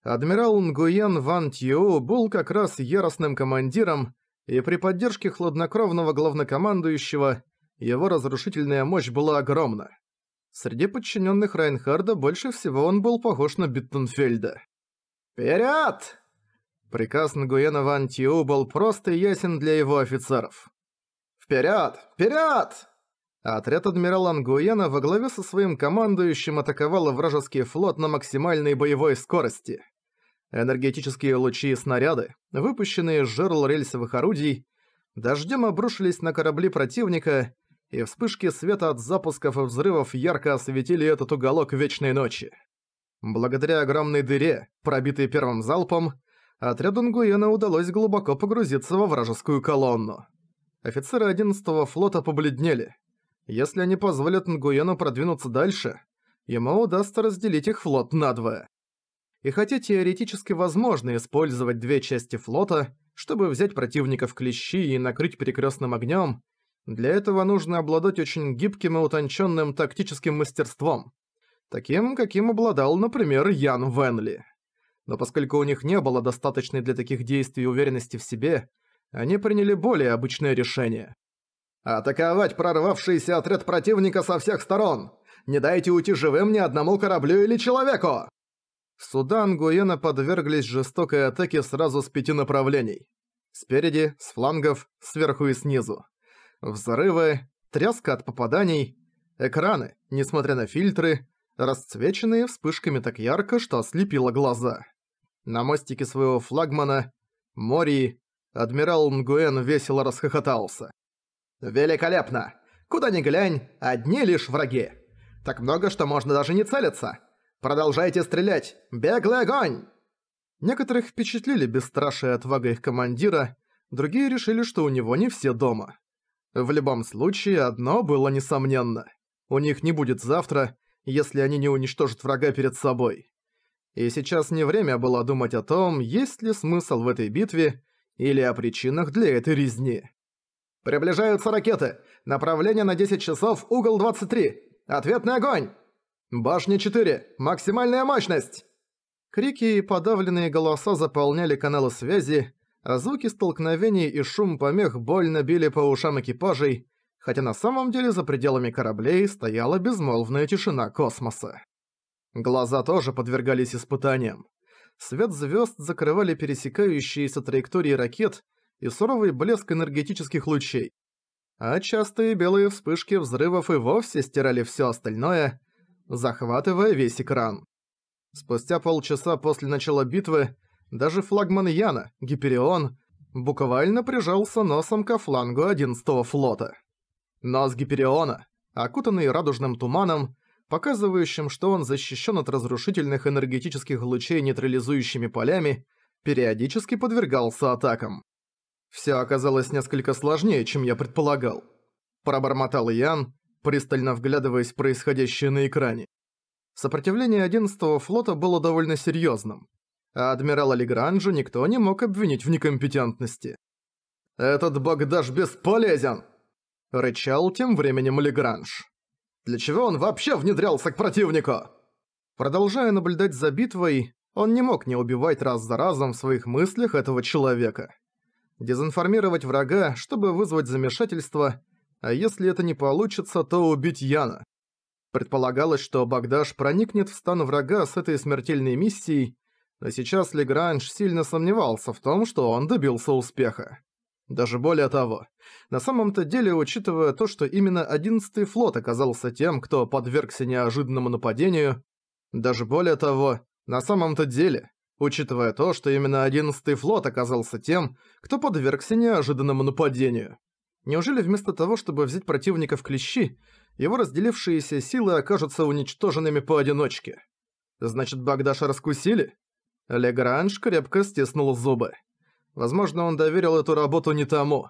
Адмирал Нгуен Ван Тьюу был как раз яростным командиром, и при поддержке хладнокровного главнокомандующего его разрушительная мощь была огромна. Среди подчиненных Райнхарда больше всего он был похож на Биттенфельда. «Вперед!» Приказ Нгуена Ван Тиу был прост и ясен для его офицеров. «Вперед! Вперед!» а Отряд адмирала Нгуена во главе со своим командующим атаковал вражеский флот на максимальной боевой скорости. Энергетические лучи и снаряды, выпущенные из жерл рельсовых орудий, дождем обрушились на корабли противника, и вспышки света от запусков и взрывов ярко осветили этот уголок вечной ночи. Благодаря огромной дыре, пробитой первым залпом, отряду Нгуена удалось глубоко погрузиться во вражескую колонну. Офицеры 11-го флота побледнели. Если они позволят Нгуену продвинуться дальше, ему удастся разделить их флот надвое. И хотя теоретически возможно использовать две части флота, чтобы взять противника в клещи и накрыть перекрестным огнем, для этого нужно обладать очень гибким и утонченным тактическим мастерством, таким, каким обладал, например, Ян Венли но поскольку у них не было достаточной для таких действий уверенности в себе, они приняли более обычное решение. «Атаковать прорвавшийся отряд противника со всех сторон! Не дайте уйти живым ни одному кораблю или человеку!» Судан Гуена подверглись жестокой атаке сразу с пяти направлений. Спереди, с флангов, сверху и снизу. Взрывы, тряска от попаданий, экраны, несмотря на фильтры, расцвеченные вспышками так ярко, что ослепило глаза. На мостике своего флагмана, Мори, адмирал Нгуэн весело расхохотался. «Великолепно! Куда ни глянь, одни лишь враги. Так много, что можно даже не целиться. Продолжайте стрелять! Беглый огонь!» Некоторых впечатлили бесстрашие отвага их командира, другие решили, что у него не все дома. В любом случае, одно было несомненно. У них не будет завтра, если они не уничтожат врага перед собой и сейчас не время было думать о том, есть ли смысл в этой битве или о причинах для этой резни. «Приближаются ракеты! Направление на 10 часов, угол 23! Ответный огонь! Башня 4! Максимальная мощность!» Крики и подавленные голоса заполняли каналы связи, а звуки столкновений и шум помех больно били по ушам экипажей, хотя на самом деле за пределами кораблей стояла безмолвная тишина космоса. Глаза тоже подвергались испытаниям. Свет звезд закрывали пересекающиеся траектории ракет и суровый блеск энергетических лучей. А частые белые вспышки взрывов и вовсе стирали все остальное, захватывая весь экран. Спустя полчаса после начала битвы даже флагман Яна, Гиперион, буквально прижался носом ко флангу 11-го флота. Нос Гипериона, окутанный радужным туманом, показывающим, что он защищен от разрушительных энергетических лучей нейтрализующими полями, периодически подвергался атакам. «Все оказалось несколько сложнее, чем я предполагал», – пробормотал Ян, пристально вглядываясь в происходящее на экране. Сопротивление 11-го флота было довольно серьезным, а адмирала Легранжу никто не мог обвинить в некомпетентности. «Этот багдаж бесполезен!» – рычал тем временем Легранж. Для чего он вообще внедрялся к противнику? Продолжая наблюдать за битвой, он не мог не убивать раз за разом в своих мыслях этого человека. Дезинформировать врага, чтобы вызвать замешательство, а если это не получится, то убить Яна. Предполагалось, что Багдаш проникнет в стан врага с этой смертельной миссией, но сейчас Легранж сильно сомневался в том, что он добился успеха. Даже более того, на самом-то деле, учитывая то, что именно 11-й флот оказался тем, кто подвергся неожиданному нападению, даже более того, на самом-то деле, учитывая то, что именно 11-й флот оказался тем, кто подвергся неожиданному нападению. Неужели вместо того, чтобы взять противника в клещи, его разделившиеся силы окажутся уничтоженными поодиночке? Значит, Багдаша раскусили? Легранж крепко стиснул зубы. Возможно, он доверил эту работу не тому.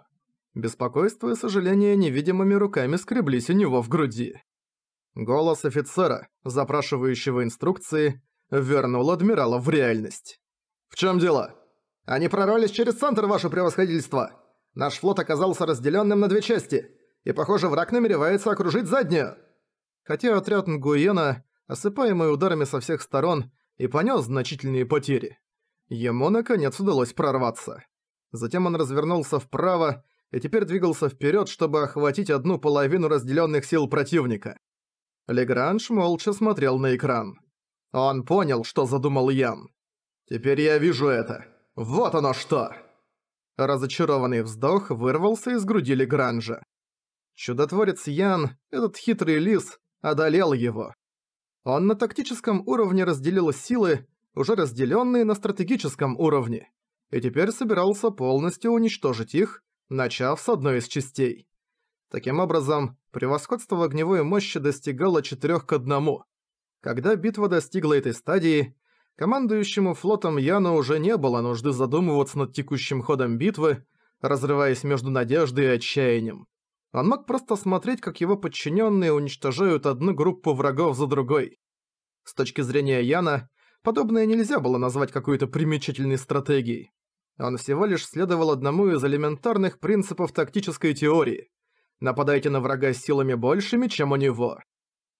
Беспокойство и сожаление невидимыми руками скреблись у него в груди. Голос офицера, запрашивающего инструкции, вернул адмирала в реальность. «В чем дело?» «Они прорвались через центр, ваше превосходительство! Наш флот оказался разделенным на две части, и, похоже, враг намеревается окружить заднюю!» Хотя отряд Нгуена, осыпаемый ударами со всех сторон, и понес значительные потери. Ему наконец удалось прорваться. Затем он развернулся вправо и теперь двигался вперед, чтобы охватить одну половину разделенных сил противника. Легранж молча смотрел на экран. Он понял, что задумал Ян. «Теперь я вижу это. Вот оно что!» Разочарованный вздох вырвался из груди Легранжа. Чудотворец Ян, этот хитрый лис, одолел его. Он на тактическом уровне разделил силы, уже разделенные на стратегическом уровне, и теперь собирался полностью уничтожить их, начав с одной из частей. Таким образом, превосходство огневой мощи достигало 4 к 1. Когда битва достигла этой стадии, командующему флотом Яну уже не было нужды задумываться над текущим ходом битвы, разрываясь между надеждой и отчаянием. Он мог просто смотреть, как его подчиненные уничтожают одну группу врагов за другой. С точки зрения Яна, Подобное нельзя было назвать какой-то примечательной стратегией. Он всего лишь следовал одному из элементарных принципов тактической теории. Нападайте на врага силами большими, чем у него.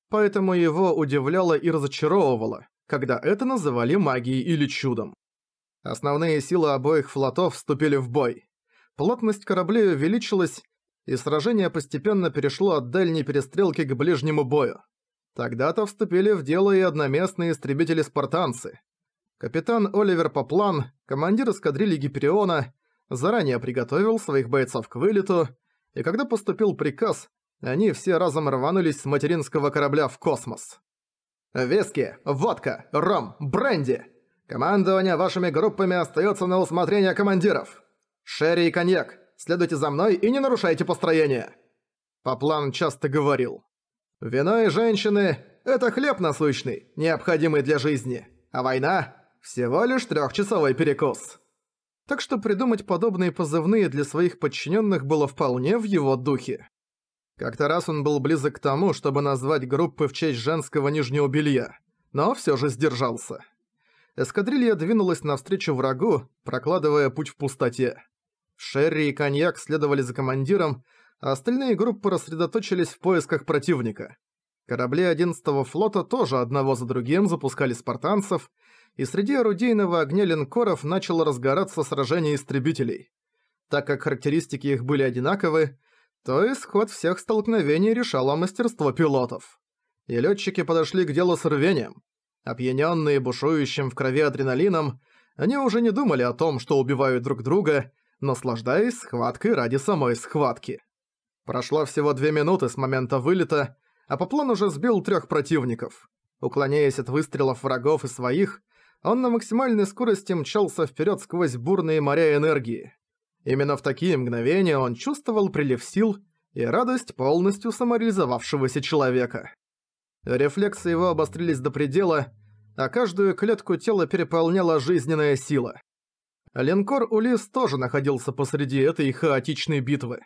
Поэтому его удивляло и разочаровывало, когда это называли магией или чудом. Основные силы обоих флотов вступили в бой. Плотность кораблей увеличилась, и сражение постепенно перешло от дальней перестрелки к ближнему бою. Тогда-то вступили в дело и одноместные истребители-спартанцы. Капитан Оливер Поплан, командир эскадрильи Гипериона, заранее приготовил своих бойцов к вылету, и когда поступил приказ, они все разом рванулись с материнского корабля в космос. «Виски, водка, ром, бренди! Командование вашими группами остается на усмотрение командиров! Шерри и коньяк, следуйте за мной и не нарушайте построение!» Поплан часто говорил. Вино и женщины – это хлеб насущный, необходимый для жизни, а война – всего лишь трехчасовой перекус. Так что придумать подобные позывные для своих подчиненных было вполне в его духе. Как-то раз он был близок к тому, чтобы назвать группы в честь женского нижнего белья, но все же сдержался. Эскадрилья двинулась навстречу врагу, прокладывая путь в пустоте. Шерри и коньяк следовали за командиром, а остальные группы рассредоточились в поисках противника. Корабли 11-го флота тоже одного за другим запускали спартанцев, и среди орудийного огня линкоров начало разгораться сражение истребителей. Так как характеристики их были одинаковы, то исход всех столкновений решало мастерство пилотов. И летчики подошли к делу с рвением. Опьяненные бушующим в крови адреналином, они уже не думали о том, что убивают друг друга, наслаждаясь схваткой ради самой схватки. Прошло всего две минуты с момента вылета, а Поплон уже сбил трех противников. Уклоняясь от выстрелов врагов и своих, он на максимальной скорости мчался вперед сквозь бурные моря энергии. Именно в такие мгновения он чувствовал прилив сил и радость полностью самореализовавшегося человека. Рефлексы его обострились до предела, а каждую клетку тела переполняла жизненная сила. Линкор Улис тоже находился посреди этой хаотичной битвы.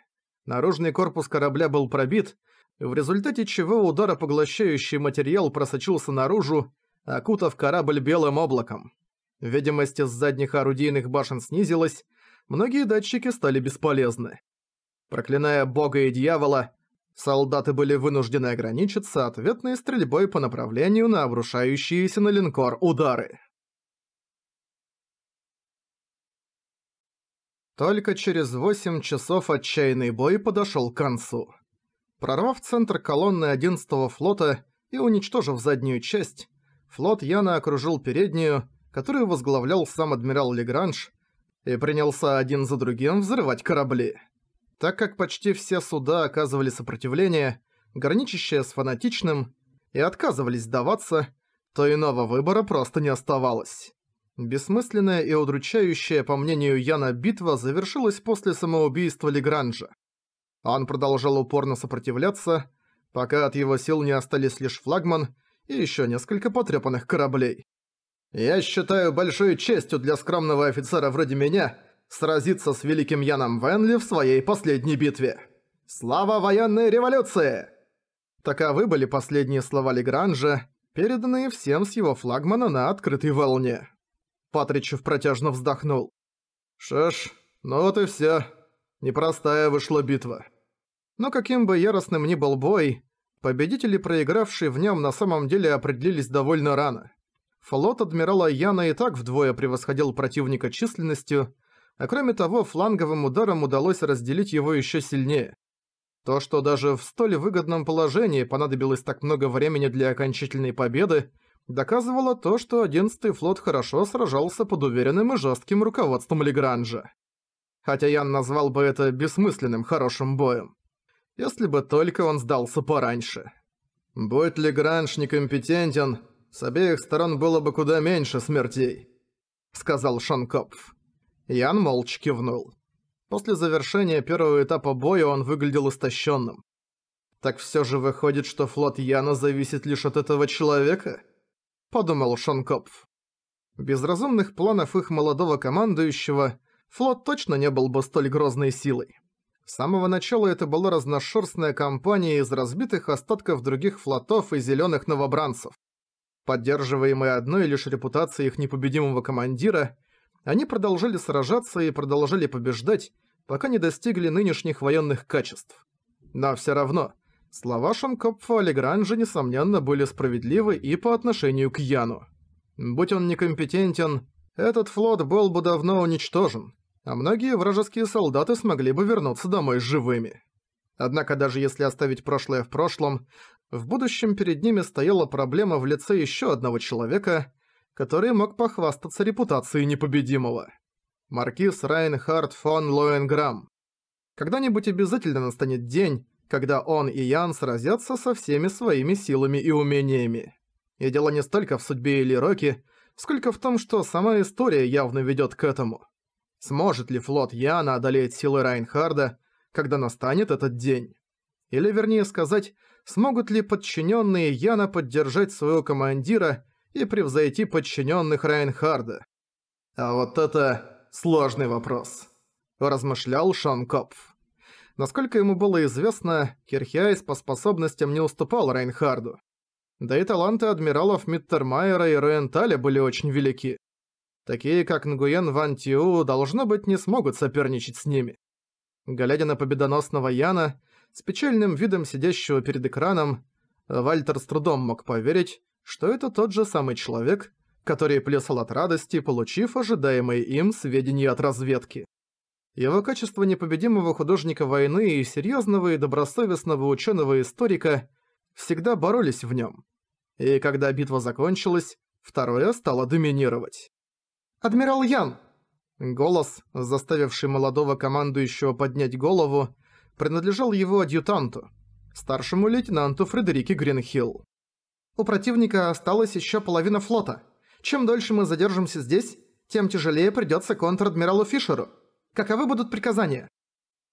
Наружный корпус корабля был пробит, в результате чего удара поглощающий материал просочился наружу, окутав корабль белым облаком. Видимость из задних орудийных башен снизилась, многие датчики стали бесполезны. Проклиная бога и дьявола, солдаты были вынуждены ограничиться ответной стрельбой по направлению на обрушающиеся на линкор удары. Только через 8 часов отчаянный бой подошел к концу. Прорвав центр колонны 11-го флота и уничтожив заднюю часть, флот Яна окружил переднюю, которую возглавлял сам адмирал Легранж, и принялся один за другим взрывать корабли. Так как почти все суда оказывали сопротивление, граничащее с фанатичным, и отказывались сдаваться, то иного выбора просто не оставалось. Бессмысленная и удручающая, по мнению Яна, битва завершилась после самоубийства Лигранжа. Он продолжал упорно сопротивляться, пока от его сил не остались лишь флагман и еще несколько потрепанных кораблей. «Я считаю большой честью для скромного офицера вроде меня сразиться с великим Яном Венли в своей последней битве. Слава военной революции!» Таковы были последние слова Лигранжа, переданные всем с его флагмана на открытой волне. Патричев протяжно вздохнул. «Шеш, ну вот и все. Непростая вышла битва». Но каким бы яростным ни был бой, победители, проигравшие в нем на самом деле определились довольно рано. Флот адмирала Яна и так вдвое превосходил противника численностью, а кроме того, фланговым ударом удалось разделить его еще сильнее. То, что даже в столь выгодном положении понадобилось так много времени для окончательной победы, доказывало то, что 11-й флот хорошо сражался под уверенным и жестким руководством Легранжа. Хотя Ян назвал бы это бессмысленным хорошим боем. Если бы только он сдался пораньше. Будь Легранж некомпетентен, с обеих сторон было бы куда меньше смертей, сказал Шанкопф. Ян молча кивнул. После завершения первого этапа боя он выглядел истощенным. Так все же выходит, что флот Яна зависит лишь от этого человека? подумал Шонкопф. Без разумных планов их молодого командующего флот точно не был бы столь грозной силой. С самого начала это была разношерстная компания из разбитых остатков других флотов и зеленых новобранцев. Поддерживаемые одной лишь репутацией их непобедимого командира, они продолжали сражаться и продолжали побеждать, пока не достигли нынешних военных качеств. Но все равно, Слова Шанкопфа о Легранже, несомненно, были справедливы и по отношению к Яну. Будь он некомпетентен, этот флот был бы давно уничтожен, а многие вражеские солдаты смогли бы вернуться домой живыми. Однако даже если оставить прошлое в прошлом, в будущем перед ними стояла проблема в лице еще одного человека, который мог похвастаться репутацией непобедимого. Маркиз Райнхард фон Лоенграм. Когда-нибудь обязательно настанет день, когда он и Ян сразятся со всеми своими силами и умениями. И дело не столько в судьбе или Роки, сколько в том, что сама история явно ведет к этому. Сможет ли флот Яна одолеть силы Райнхарда, когда настанет этот день? Или вернее сказать, смогут ли подчиненные Яна поддержать своего командира и превзойти подчиненных Райнхарда? А вот это сложный вопрос, размышлял Шанкопф. Насколько ему было известно, Кирхиайс по способностям не уступал Рейнхарду. Да и таланты адмиралов Миттермайера и Ренталя были очень велики. Такие, как Нгуен Ван Тиу, должно быть, не смогут соперничать с ними. Глядя на победоносного Яна, с печальным видом сидящего перед экраном, Вальтер с трудом мог поверить, что это тот же самый человек, который плясал от радости, получив ожидаемые им сведения от разведки. Его качество непобедимого художника войны и серьезного и добросовестного ученого-историка всегда боролись в нем. И когда битва закончилась, второе стало доминировать. «Адмирал Ян!» Голос, заставивший молодого командующего поднять голову, принадлежал его адъютанту, старшему лейтенанту Фредерике Гринхилл. «У противника осталась еще половина флота. Чем дольше мы задержимся здесь, тем тяжелее придется контр-адмиралу Фишеру». Каковы будут приказания?»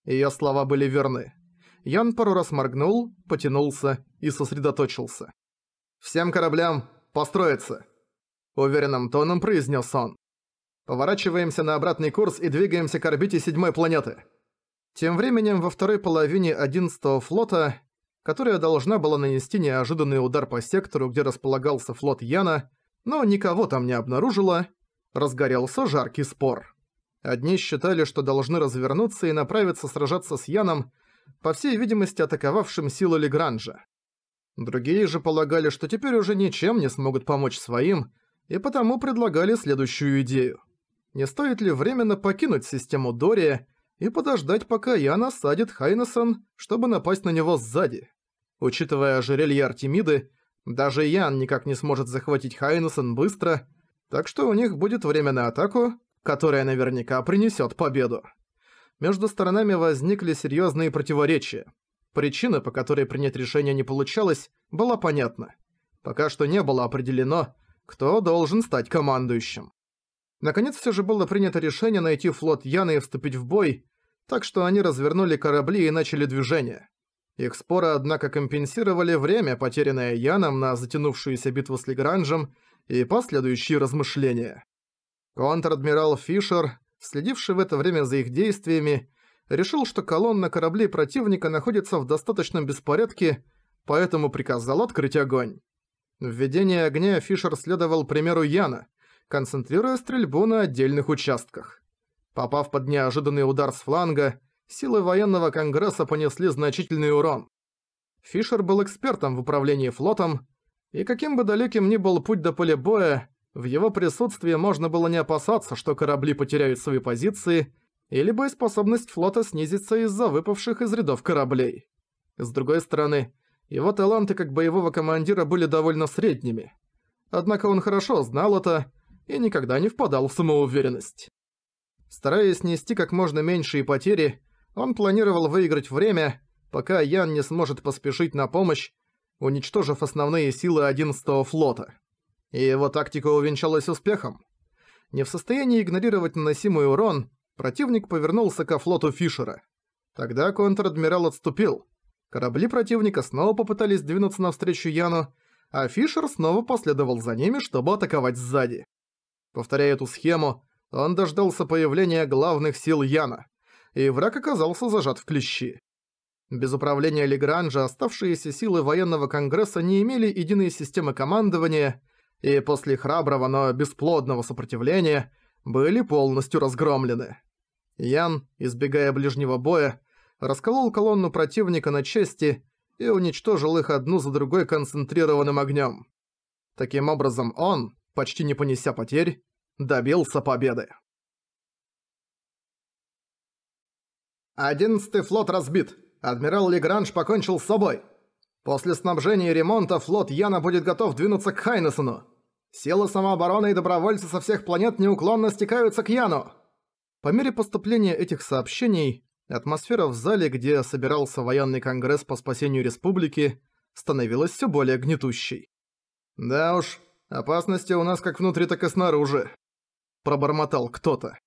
Её слова были верны. Ян пару раз моргнул, потянулся и сосредоточился. «Всем кораблям построиться!» Уверенным тоном произнес он. «Поворачиваемся на обратный курс и двигаемся к орбите седьмой планеты». Тем временем во второй половине одиннадцатого флота, которая должна была нанести неожиданный удар по сектору, где располагался флот Яна, но никого там не обнаружила, разгорелся жаркий спор. Одни считали, что должны развернуться и направиться сражаться с Яном, по всей видимости атаковавшим силы Легранжа. Другие же полагали, что теперь уже ничем не смогут помочь своим, и потому предлагали следующую идею. Не стоит ли временно покинуть систему Дория и подождать, пока Ян осадит Хайнесон, чтобы напасть на него сзади? Учитывая ожерелье Артемиды, даже Ян никак не сможет захватить Хайнесон быстро, так что у них будет время на атаку, которая наверняка принесет победу. Между сторонами возникли серьезные противоречия. Причина, по которой принять решение не получалось, была понятна. Пока что не было определено, кто должен стать командующим. Наконец все же было принято решение найти флот Яны и вступить в бой, так что они развернули корабли и начали движение. Их споры, однако, компенсировали время, потерянное Яном на затянувшуюся битву с Легранжем и последующие размышления. Контр-адмирал Фишер, следивший в это время за их действиями, решил, что колонна кораблей противника находится в достаточном беспорядке, поэтому приказал открыть огонь. Введение огня Фишер следовал примеру Яна, концентрируя стрельбу на отдельных участках. Попав под неожиданный удар с фланга, силы военного конгресса понесли значительный урон. Фишер был экспертом в управлении флотом, и каким бы далеким ни был путь до поля боя, в его присутствии можно было не опасаться, что корабли потеряют свои позиции, или бы способность флота снизится из-за выпавших из рядов кораблей. С другой стороны, его таланты как боевого командира были довольно средними. Однако он хорошо знал это и никогда не впадал в самоуверенность. Стараясь нести как можно меньшие потери, он планировал выиграть время, пока Ян не сможет поспешить на помощь, уничтожив основные силы 11-го флота. И его тактика увенчалась успехом. Не в состоянии игнорировать наносимый урон, противник повернулся ко флоту Фишера. Тогда контр-адмирал отступил. Корабли противника снова попытались двинуться навстречу Яну, а Фишер снова последовал за ними, чтобы атаковать сзади. Повторяя эту схему, он дождался появления главных сил Яна, и враг оказался зажат в клещи. Без управления Легранжа оставшиеся силы военного конгресса не имели единой системы командования, и после храброго, но бесплодного сопротивления были полностью разгромлены. Ян, избегая ближнего боя, расколол колонну противника на части и уничтожил их одну за другой концентрированным огнем. Таким образом он, почти не понеся потерь, добился победы. «Одиннадцатый флот разбит. Адмирал Легранж покончил с собой. После снабжения и ремонта флот Яна будет готов двинуться к Хайнесону. Силы самообороны и добровольцы со всех планет неуклонно стекаются к Яну. По мере поступления этих сообщений, атмосфера в зале, где собирался военный конгресс по спасению республики, становилась все более гнетущей. «Да уж, опасности у нас как внутри, так и снаружи», – пробормотал кто-то.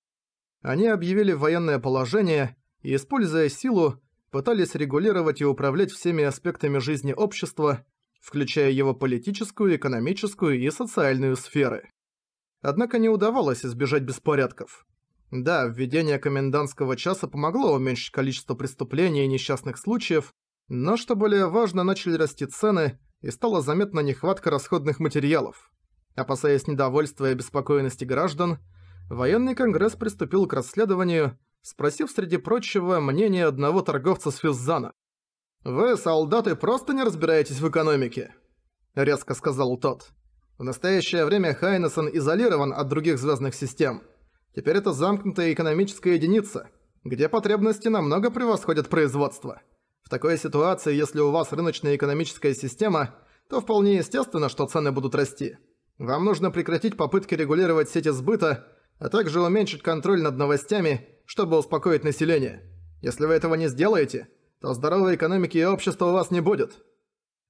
Они объявили военное положение и, используя силу, пытались регулировать и управлять всеми аспектами жизни общества, включая его политическую, экономическую и социальную сферы. Однако не удавалось избежать беспорядков. Да, введение комендантского часа помогло уменьшить количество преступлений и несчастных случаев, но, что более важно, начали расти цены, и стала заметна нехватка расходных материалов. Опасаясь недовольства и обеспокоенности граждан, военный конгресс приступил к расследованию – спросив среди прочего мнение одного торговца с Физзана. «Вы, солдаты, просто не разбираетесь в экономике», — резко сказал тот. «В настоящее время Хайнесон изолирован от других звездных систем. Теперь это замкнутая экономическая единица, где потребности намного превосходят производство. В такой ситуации, если у вас рыночная экономическая система, то вполне естественно, что цены будут расти. Вам нужно прекратить попытки регулировать сети сбыта, а также уменьшить контроль над новостями, чтобы успокоить население. Если вы этого не сделаете, то здоровой экономики и общества у вас не будет».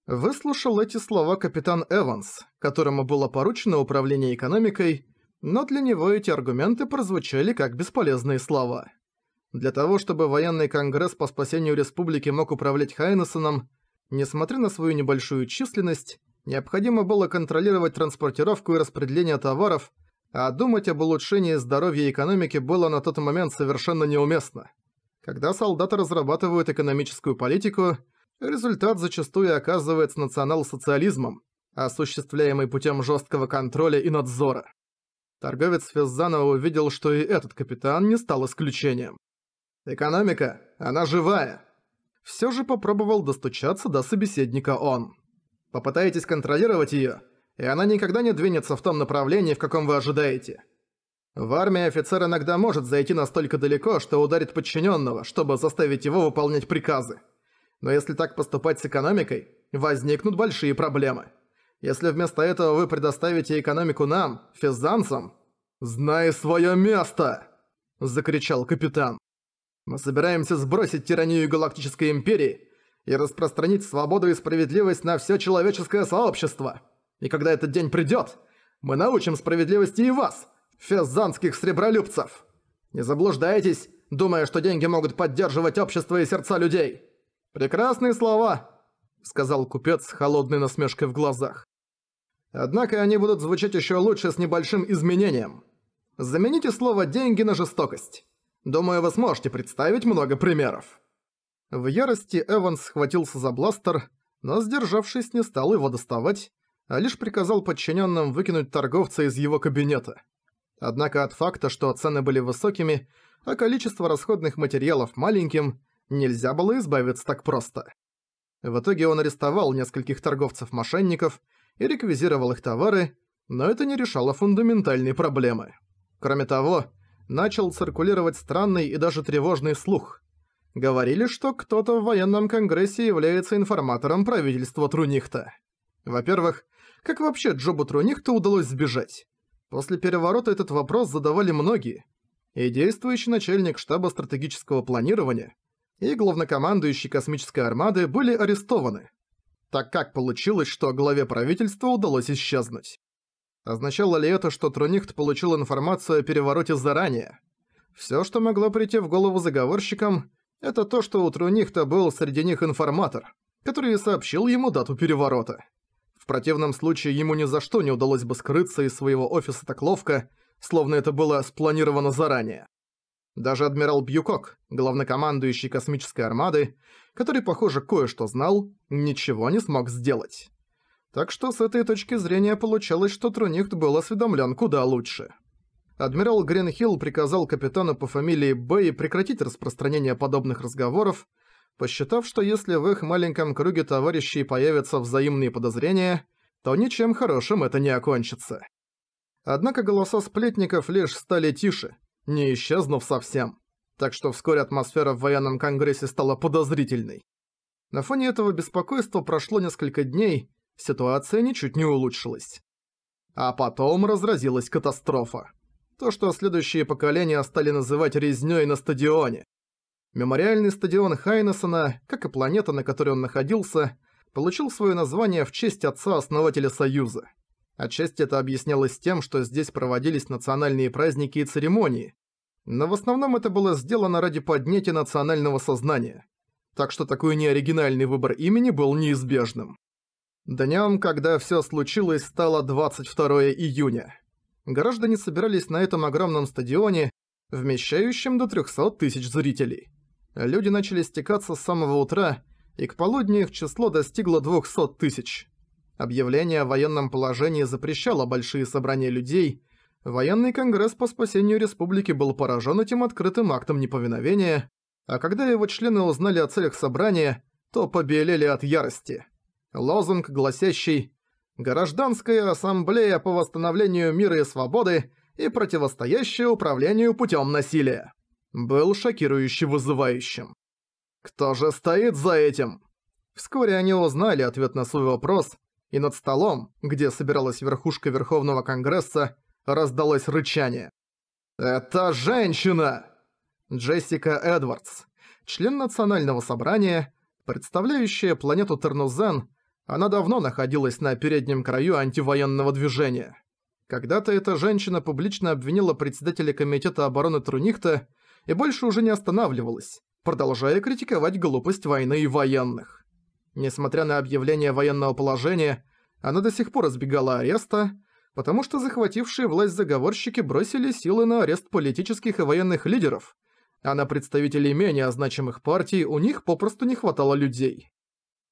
Выслушал эти слова капитан Эванс, которому было поручено управление экономикой, но для него эти аргументы прозвучали как бесполезные слова. Для того, чтобы военный конгресс по спасению республики мог управлять Хайнессоном, несмотря на свою небольшую численность, необходимо было контролировать транспортировку и распределение товаров, а думать об улучшении здоровья и экономики было на тот момент совершенно неуместно. Когда солдаты разрабатывают экономическую политику, результат зачастую оказывается национал-социализмом, осуществляемый путем жесткого контроля и надзора. Торговец Физзанова увидел, что и этот капитан не стал исключением. «Экономика, она живая!» Все же попробовал достучаться до собеседника он. «Попытаетесь контролировать ее? и она никогда не двинется в том направлении, в каком вы ожидаете. В армии офицер иногда может зайти настолько далеко, что ударит подчиненного, чтобы заставить его выполнять приказы. Но если так поступать с экономикой, возникнут большие проблемы. Если вместо этого вы предоставите экономику нам, физанцам... «Знай свое место!» – закричал капитан. «Мы собираемся сбросить тиранию Галактической Империи и распространить свободу и справедливость на все человеческое сообщество!» И когда этот день придёт, мы научим справедливости и вас, феззанских сребролюбцев. Не заблуждайтесь, думая, что деньги могут поддерживать общество и сердца людей. Прекрасные слова, сказал купец с холодной насмешкой в глазах. Однако они будут звучать ещё лучше с небольшим изменением. Замените слово «деньги» на «жестокость». Думаю, вы сможете представить много примеров». В ярости Эванс схватился за бластер, но, сдержавшись, не стал его доставать, а лишь приказал подчиненным выкинуть торговца из его кабинета. Однако от факта, что цены были высокими, а количество расходных материалов маленьким, нельзя было избавиться так просто. В итоге он арестовал нескольких торговцев-мошенников и реквизировал их товары, но это не решало фундаментальной проблемы. Кроме того, начал циркулировать странный и даже тревожный слух. Говорили, что кто-то в военном конгрессе является информатором правительства Трунихта. Во-первых, как вообще Джобутру Никто удалось сбежать? После переворота этот вопрос задавали многие. И действующий начальник штаба стратегического планирования, и главнокомандующий космической армады были арестованы, так как получилось, что главе правительства удалось исчезнуть. Означало ли это, что Трунихт получил информацию о перевороте заранее? Всё, что могло прийти в голову заговорщикам, это то, что у Трунихта был среди них информатор, который сообщил ему дату переворота. В противном случае ему ни за что не удалось бы скрыться из своего офиса так ловко, словно это было спланировано заранее. Даже адмирал Бьюкок, главнокомандующий космической армады, который, похоже, кое-что знал, ничего не смог сделать. Так что с этой точки зрения получалось, что Трунихт был осведомлен куда лучше. Адмирал Гренхилл приказал капитану по фамилии Бэй прекратить распространение подобных разговоров, посчитав, что если в их маленьком круге товарищей появятся взаимные подозрения, то ничем хорошим это не окончится. Однако голоса сплетников лишь стали тише, не исчезнув совсем, так что вскоре атмосфера в военном конгрессе стала подозрительной. На фоне этого беспокойства прошло несколько дней, ситуация ничуть не улучшилась. А потом разразилась катастрофа. То, что следующие поколения стали называть резнёй на стадионе. Мемориальный стадион Хайнессона, как и планета, на которой он находился, получил свое название в честь отца-основателя Союза. Отчасти это объяснялось тем, что здесь проводились национальные праздники и церемонии, но в основном это было сделано ради поднятия национального сознания. Так что такой неоригинальный выбор имени был неизбежным. Днем, когда все случилось, стало 22 июня. Граждане собирались на этом огромном стадионе, вмещающем до 300 тысяч зрителей. Люди начали стекаться с самого утра, и к полудню их число достигло 200 тысяч. Объявление о военном положении запрещало большие собрания людей. Военный конгресс по спасению республики был поражен этим открытым актом неповиновения, а когда его члены узнали о целях собрания, то побелели от ярости. Лозунг, гласящий «Гражданская ассамблея по восстановлению мира и свободы и противостоящая управлению путем насилия» был шокирующе вызывающим. «Кто же стоит за этим?» Вскоре они узнали ответ на свой вопрос, и над столом, где собиралась верхушка Верховного Конгресса, раздалось рычание. «Это женщина!» Джессика Эдвардс, член Национального собрания, представляющая планету Тернузен, она давно находилась на переднем краю антивоенного движения. Когда-то эта женщина публично обвинила председателя Комитета обороны Трунихта и больше уже не останавливалась, продолжая критиковать глупость войны и военных. Несмотря на объявление военного положения, она до сих пор избегала ареста, потому что захватившие власть заговорщики бросили силы на арест политических и военных лидеров, а на представителей менее значимых партий у них попросту не хватало людей.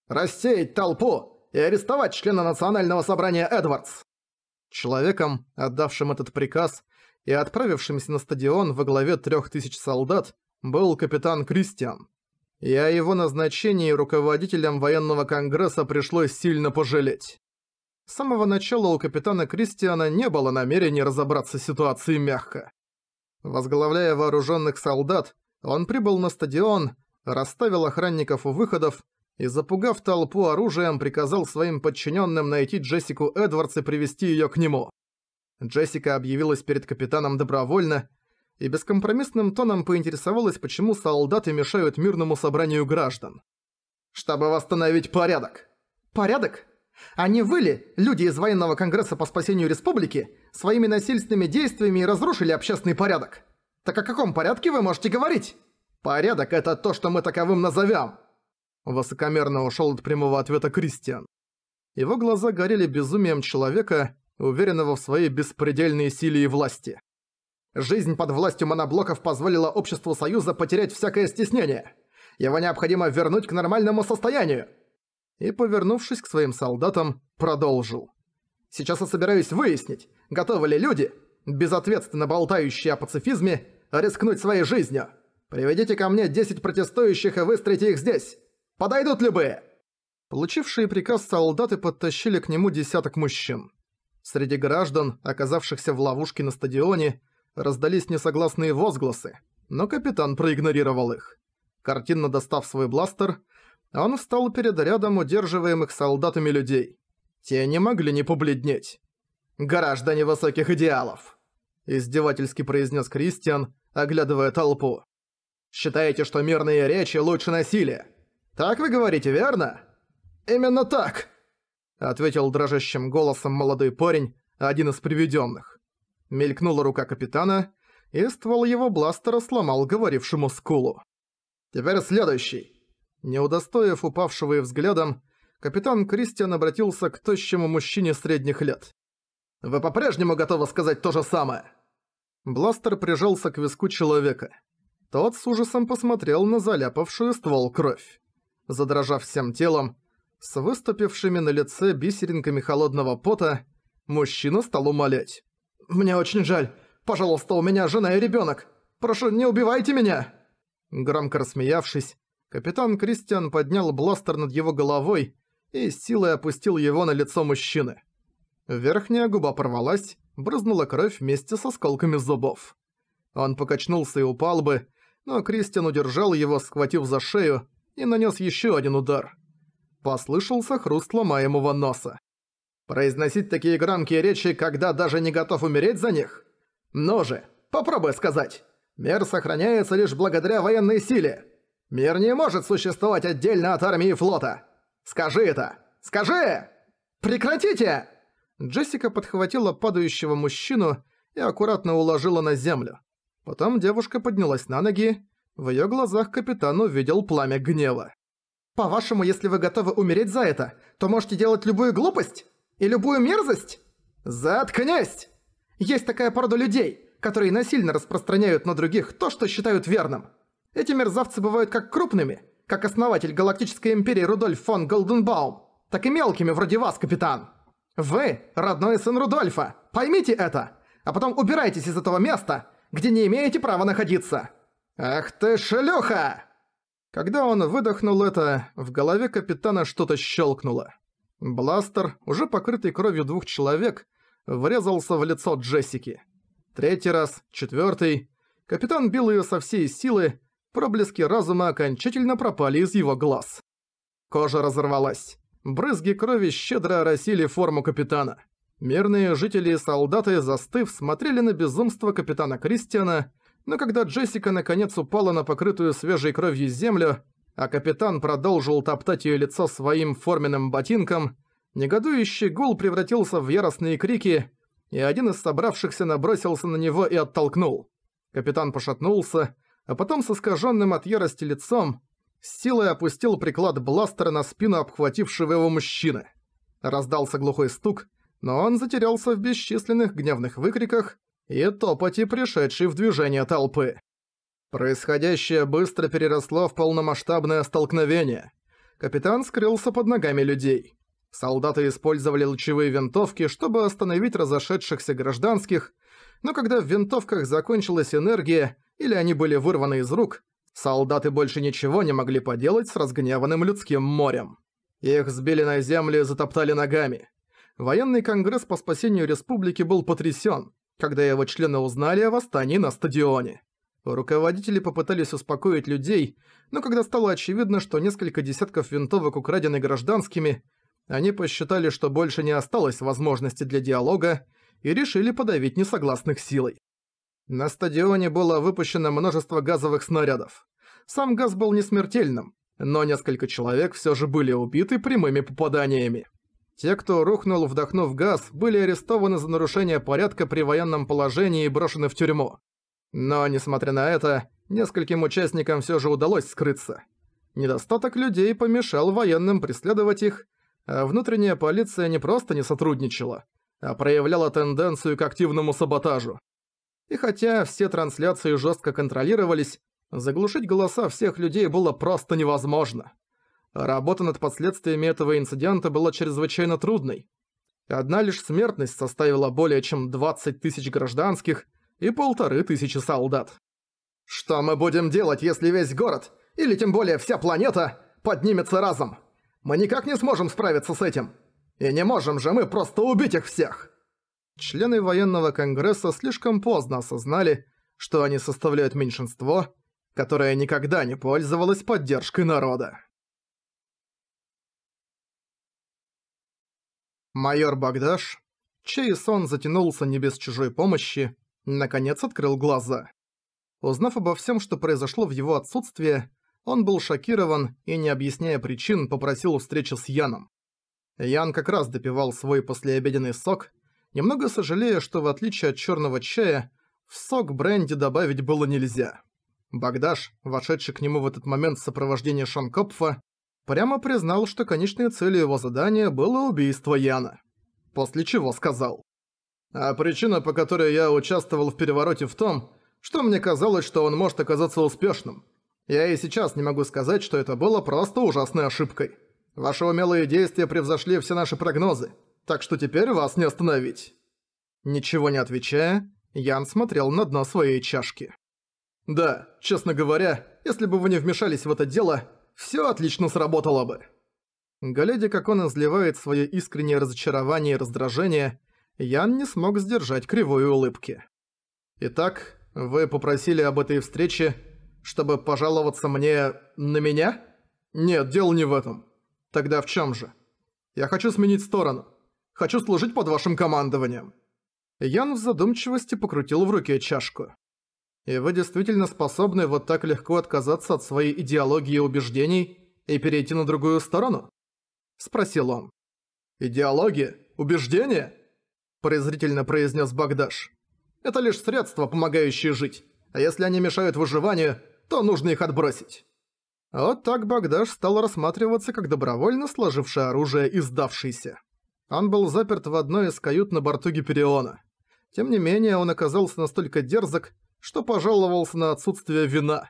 «Рассеять толпу и арестовать члена национального собрания Эдвардс!» Человеком, отдавшим этот приказ, и отправившимся на стадион во главе трех тысяч солдат был капитан Кристиан. И о его назначении руководителем военного конгресса пришлось сильно пожалеть. С самого начала у капитана Кристиана не было намерения разобраться с ситуацией мягко. Возглавляя вооруженных солдат, он прибыл на стадион, расставил охранников у выходов и, запугав толпу оружием, приказал своим подчиненным найти Джессику Эдвардс и привести ее к нему. Джессика объявилась перед капитаном добровольно и бескомпромиссным тоном поинтересовалась, почему солдаты мешают мирному собранию граждан. «Чтобы восстановить порядок». «Порядок? Они выли, люди из военного конгресса по спасению республики, своими насильственными действиями разрушили общественный порядок. Так о каком порядке вы можете говорить?» «Порядок — это то, что мы таковым назовем!» Высокомерно ушел от прямого ответа Кристиан. Его глаза горели безумием человека, уверенного в своей беспредельной силе и власти. Жизнь под властью моноблоков позволила обществу Союза потерять всякое стеснение. Его необходимо вернуть к нормальному состоянию. И, повернувшись к своим солдатам, продолжил. Сейчас я собираюсь выяснить, готовы ли люди, безответственно болтающие о пацифизме, рискнуть своей жизнью. Приведите ко мне 10 протестующих и выстройте их здесь. Подойдут любые!» Получившие приказ солдаты подтащили к нему десяток мужчин. Среди граждан, оказавшихся в ловушке на стадионе, раздались несогласные возгласы, но капитан проигнорировал их. Картинно достав свой бластер, он встал перед рядом удерживаемых солдатами людей. Те не могли не побледнеть. «Граждане высоких идеалов!» – издевательски произнес Кристиан, оглядывая толпу. «Считаете, что мирные речи лучше насилия? Так вы говорите, верно?» «Именно так!» ответил дрожащим голосом молодой парень, один из приведенных. Мелькнула рука капитана, и ствол его бластера сломал говорившему скулу. «Теперь следующий!» Не удостоив упавшего и взглядом, капитан Кристиан обратился к тощему мужчине средних лет. «Вы по-прежнему готовы сказать то же самое?» Бластер прижался к виску человека. Тот с ужасом посмотрел на заляпавшую ствол кровь. Задрожав всем телом, с выступившими на лице бисеринками холодного пота мужчина стал умолять. «Мне очень жаль. Пожалуйста, у меня жена и ребёнок. Прошу, не убивайте меня!» Громко рассмеявшись, капитан Кристиан поднял бластер над его головой и силой опустил его на лицо мужчины. Верхняя губа порвалась, брызнула кровь вместе с осколками зубов. Он покачнулся и упал бы, но Кристиан удержал его, схватив за шею, и нанес еще один удар. Послышался хруст ломаемого носа. Произносить такие громкие речи, когда даже не готов умереть за них? Но ну же, попробуй сказать. Мир сохраняется лишь благодаря военной силе. Мир не может существовать отдельно от армии и флота. Скажи это! Скажи! Прекратите!» Джессика подхватила падающего мужчину и аккуратно уложила на землю. Потом девушка поднялась на ноги. В её глазах капитан увидел пламя гнева. По-вашему, если вы готовы умереть за это, то можете делать любую глупость и любую мерзость? Заткнись! Есть такая порода людей, которые насильно распространяют на других то, что считают верным. Эти мерзавцы бывают как крупными, как основатель Галактической Империи Рудольф фон Голденбаум, так и мелкими вроде вас, капитан. Вы – родной сын Рудольфа, поймите это, а потом убирайтесь из этого места, где не имеете права находиться. Ах ты шлюха! Когда он выдохнул это, в голове капитана что-то щелкнуло. Бластер, уже покрытый кровью двух человек, врезался в лицо Джессики. Третий раз, четвертый. Капитан бил ее со всей силы, проблески разума окончательно пропали из его глаз. Кожа разорвалась. Брызги крови щедро оросили форму капитана. Мирные жители и солдаты, застыв, смотрели на безумство капитана Кристиана, но когда Джессика наконец упала на покрытую свежей кровью землю, а капитан продолжил топтать её лицо своим форменным ботинком, негодующий гул превратился в яростные крики, и один из собравшихся набросился на него и оттолкнул. Капитан пошатнулся, а потом с искажённым от ярости лицом с силой опустил приклад бластера на спину обхватившего его мужчины. Раздался глухой стук, но он затерялся в бесчисленных гневных выкриках, и топоти пришедшей в движение толпы. Происходящее быстро переросло в полномасштабное столкновение. Капитан скрылся под ногами людей. Солдаты использовали лучевые винтовки, чтобы остановить разошедшихся гражданских, но когда в винтовках закончилась энергия или они были вырваны из рук, солдаты больше ничего не могли поделать с разгневанным людским морем. Их сбили на землю и затоптали ногами. Военный конгресс по спасению республики был потрясен, когда его члены узнали о восстании на стадионе. Руководители попытались успокоить людей, но когда стало очевидно, что несколько десятков винтовок украдены гражданскими, они посчитали, что больше не осталось возможности для диалога и решили подавить несогласных силой. На стадионе было выпущено множество газовых снарядов. Сам газ был несмертельным, но несколько человек все же были убиты прямыми попаданиями. Те, кто рухнул, вдохнув газ, были арестованы за нарушение порядка при военном положении и брошены в тюрьму. Но, несмотря на это, нескольким участникам все же удалось скрыться. Недостаток людей помешал военным преследовать их, а внутренняя полиция не просто не сотрудничала, а проявляла тенденцию к активному саботажу. И хотя все трансляции жестко контролировались, заглушить голоса всех людей было просто невозможно. Работа над последствиями этого инцидента была чрезвычайно трудной. Одна лишь смертность составила более чем 20 тысяч гражданских и полторы тысячи солдат. «Что мы будем делать, если весь город, или тем более вся планета, поднимется разом? Мы никак не сможем справиться с этим. И не можем же мы просто убить их всех!» Члены военного конгресса слишком поздно осознали, что они составляют меньшинство, которое никогда не пользовалось поддержкой народа. Майор Багдаш, чей сон затянулся не без чужой помощи, наконец открыл глаза. Узнав обо всем, что произошло в его отсутствие, он был шокирован и, не объясняя причин, попросил встречи с Яном. Ян как раз допивал свой послеобеденный сок, немного сожалея, что в отличие от черного чая, в сок бренди добавить было нельзя. Багдаш, вошедший к нему в этот момент в сопровождении Шанкопфа, прямо признал, что конечной целью его задания было убийство Яна. После чего сказал. «А причина, по которой я участвовал в перевороте в том, что мне казалось, что он может оказаться успешным. Я и сейчас не могу сказать, что это было просто ужасной ошибкой. Ваши умелые действия превзошли все наши прогнозы, так что теперь вас не остановить». Ничего не отвечая, Ян смотрел на дно своей чашки. «Да, честно говоря, если бы вы не вмешались в это дело, все отлично сработало бы. Глядя, как он изливает свое искреннее разочарование и раздражение, Ян не смог сдержать кривой улыбки. «Итак, вы попросили об этой встрече, чтобы пожаловаться мне на меня? Нет, дело не в этом. Тогда в чем же? Я хочу сменить сторону. Хочу служить под вашим командованием». Ян в задумчивости покрутил в руке чашку. И вы действительно способны вот так легко отказаться от своей идеологии и убеждений и перейти на другую сторону? Спросил он. «Идеология? Убеждения?» Презрительно произнес Багдаш. «Это лишь средства, помогающие жить. А если они мешают выживанию, то нужно их отбросить». Вот так Багдаш стал рассматриваться как добровольно сложивший оружие и сдавшийся. Он был заперт в одной из кают на борту Гипериона. Тем не менее, он оказался настолько дерзок, что пожаловался на отсутствие вина.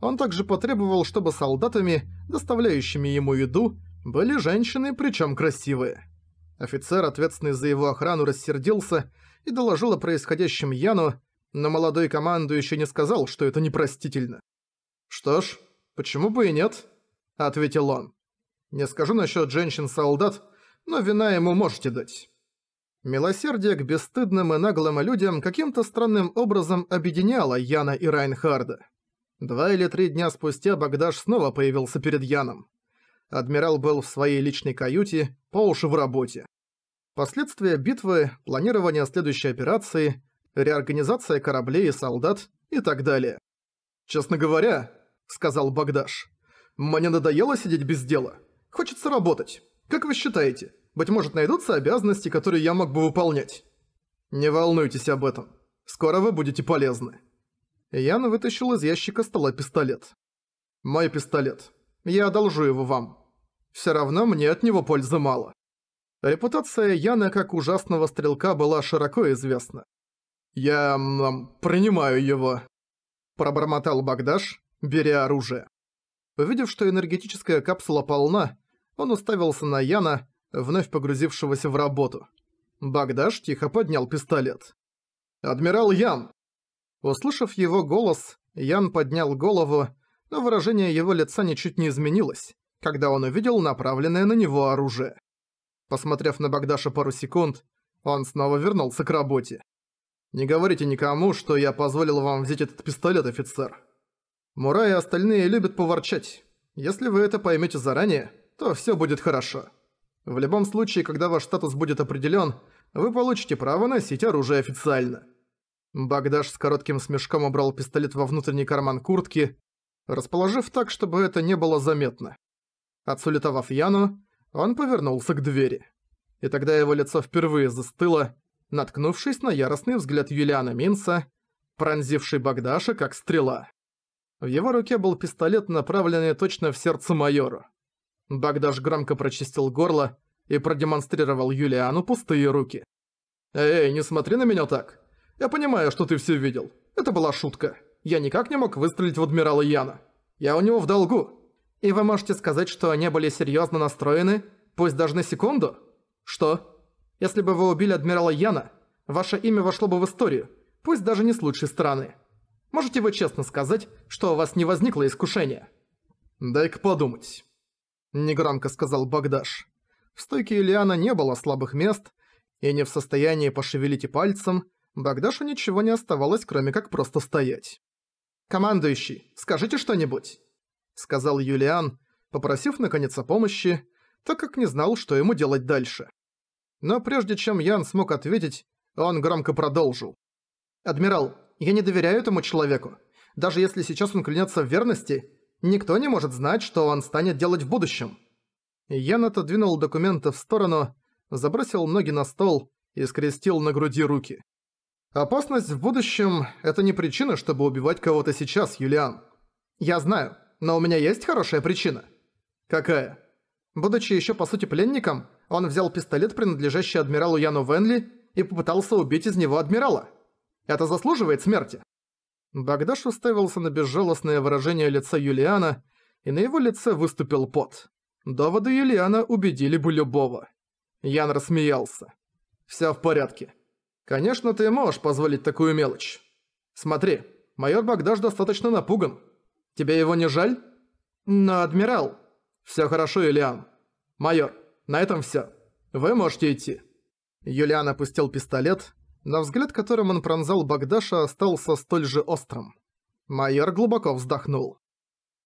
Он также потребовал, чтобы солдатами, доставляющими ему еду, были женщины, причем красивые. Офицер, ответственный за его охрану, рассердился и доложил о происходящем Яну, но молодой командующий не сказал, что это непростительно. «Что ж, почему бы и нет?» – ответил он. «Не скажу насчет женщин-солдат, но вина ему можете дать. Милосердие к бесстыдным и наглым людям каким-то странным образом объединяло Яна и Райнхарда. Два или три дня спустя Багдаш снова появился перед Яном. Адмирал был в своей личной каюте, по уши в работе. Последствия битвы, планирование следующей операции, реорганизация кораблей и солдат и так далее. «Честно говоря», — сказал Багдаш, — «мне надоело сидеть без дела. Хочется работать. Как вы считаете, быть может, найдутся обязанности, которые я мог бы выполнять. Не волнуйтесь об этом. Скоро вы будете полезны. Ян вытащил из ящика стола пистолет. Мой пистолет. Я одолжу его вам. Все равно мне от него пользы мало. Репутация Яна как ужасного стрелка была широко известна. Я... принимаю его. Пробормотал Багдаш, беря оружие. Увидев, что энергетическая капсула полна, он уставился на Яна, вновь погрузившегося в работу. Багдаш тихо поднял пистолет. «Адмирал Ян!» Услышав его голос, Ян поднял голову, но выражение его лица ничуть не изменилось, когда он увидел направленное на него оружие. Посмотрев на Багдаша пару секунд, он снова вернулся к работе. «Не говорите никому, что я позволил вам взять этот пистолет, офицер. Мура и остальные любят поворчать. Если вы это поймете заранее, то все будет хорошо». В любом случае, когда ваш статус будет определен, вы получите право носить оружие официально. Багдаш с коротким смешком убрал пистолет во внутренний карман куртки, расположив так, чтобы это не было заметно. Отсулетовав Яну, он повернулся к двери. И тогда его лицо впервые застыло, наткнувшись на яростный взгляд Юлиана Минса, пронзивший Багдаша как стрела. В его руке был пистолет, направленный точно в сердце майора. Багдаш громко прочистил горло и продемонстрировал Юлиану пустые руки. «Эй, не смотри на меня так. Я понимаю, что ты все видел. Это была шутка. Я никак не мог выстрелить в адмирала Яна. Я у него в долгу». «И вы можете сказать, что они были серьезно настроены, пусть даже на секунду?» «Что? Если бы вы убили адмирала Яна, ваше имя вошло бы в историю, пусть даже не с лучшей стороны. Можете вы честно сказать, что у вас не возникло искушения?» «Дай-ка подумать» негромко сказал Багдаш. В стойке Ильяна не было слабых мест, и не в состоянии пошевелить и пальцем, Багдашу ничего не оставалось, кроме как просто стоять. «Командующий, скажите что-нибудь», — сказал Юлиан, попросив наконец о помощи, так как не знал, что ему делать дальше. Но прежде чем Ян смог ответить, он громко продолжил. «Адмирал, я не доверяю этому человеку. Даже если сейчас он клянется в верности, Никто не может знать, что он станет делать в будущем. Ян отодвинул документы в сторону, забросил ноги на стол и скрестил на груди руки. «Опасность в будущем – это не причина, чтобы убивать кого-то сейчас, Юлиан. Я знаю, но у меня есть хорошая причина». «Какая?» Будучи еще по сути пленником, он взял пистолет, принадлежащий адмиралу Яну Венли, и попытался убить из него адмирала. Это заслуживает смерти. Багдаш уставился на безжалостное выражение лица Юлиана, и на его лице выступил пот. Доводы Юлиана убедили бы любого. Ян рассмеялся. «Всё в порядке. Конечно, ты можешь позволить такую мелочь. Смотри, майор Багдаш достаточно напуган. Тебе его не жаль?» «Но, адмирал...» «Всё хорошо, Юлиан. Майор, на этом всё. Вы можете идти». Юлиан опустил пистолет но взгляд, которым он пронзал Багдаша, остался столь же острым. Майор глубоко вздохнул.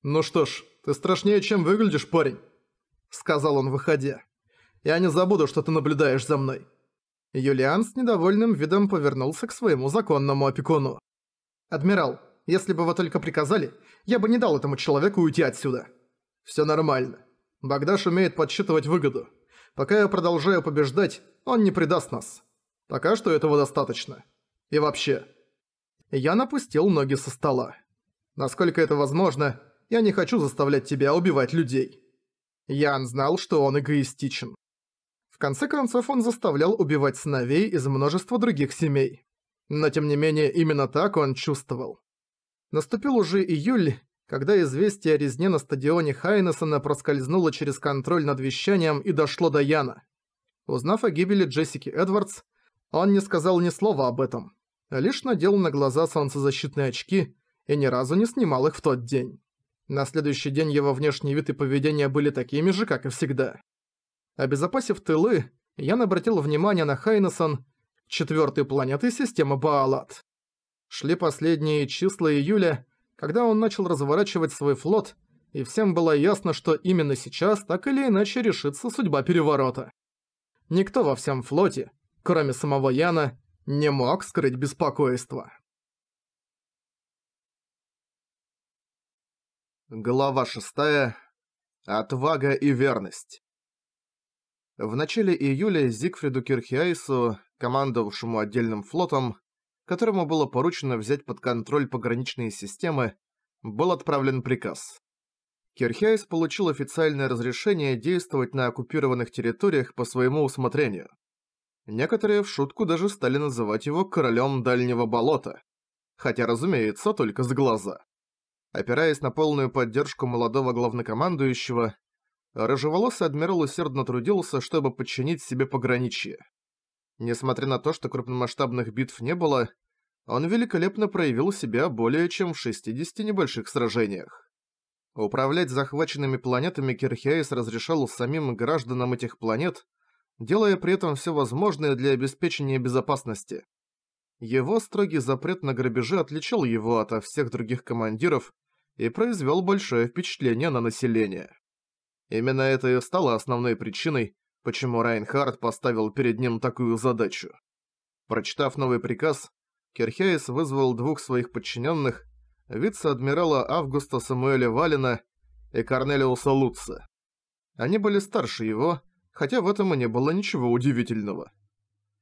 «Ну что ж, ты страшнее, чем выглядишь, парень», — сказал он, выходя. «Я не забуду, что ты наблюдаешь за мной». Юлиан с недовольным видом повернулся к своему законному опекуну. «Адмирал, если бы вы только приказали, я бы не дал этому человеку уйти отсюда». «Всё нормально. Багдаш умеет подсчитывать выгоду. Пока я продолжаю побеждать, он не предаст нас. Пока что этого достаточно. И вообще. Я напустил ноги со стола. Насколько это возможно, я не хочу заставлять тебя убивать людей. Ян знал, что он эгоистичен. В конце концов, он заставлял убивать сыновей из множества других семей. Но тем не менее, именно так он чувствовал. Наступил уже июль, когда известие о резне на стадионе Хайнессона проскользнуло через контроль над вещанием и дошло до Яна. Узнав о гибели Джессики Эдвардс, он не сказал ни слова об этом, а лишь надел на глаза солнцезащитные очки и ни разу не снимал их в тот день. На следующий день его внешний вид и поведение были такими же, как и всегда. Обезопасив тылы, Ян обратил внимание на Хайнесон, четвертой планеты системы Баалат. Шли последние числа июля, когда он начал разворачивать свой флот, и всем было ясно, что именно сейчас так или иначе решится судьба переворота. Никто во всем флоте, кроме самого Яна, не мог скрыть беспокойство. Глава 6. Отвага и верность. В начале июля Зигфриду Кирхиайсу, командовавшему отдельным флотом, которому было поручено взять под контроль пограничные системы, был отправлен приказ. Кирхиайс получил официальное разрешение действовать на оккупированных территориях по своему усмотрению – Некоторые в шутку даже стали называть его «королем дальнего болота». Хотя, разумеется, только с глаза. Опираясь на полную поддержку молодого главнокомандующего, рыжеволосый адмирал усердно трудился, чтобы подчинить себе пограничье. Несмотря на то, что крупномасштабных битв не было, он великолепно проявил себя более чем в 60 небольших сражениях. Управлять захваченными планетами Кирхиаис разрешал самим гражданам этих планет, делая при этом все возможное для обеспечения безопасности. Его строгий запрет на грабежи отличил его от всех других командиров и произвел большое впечатление на население. Именно это и стало основной причиной, почему Райнхард поставил перед ним такую задачу. Прочитав новый приказ, Керхейс вызвал двух своих подчиненных, вице-адмирала Августа Самуэля Валина и Корнелиуса Лутца. Они были старше его хотя в этом и не было ничего удивительного.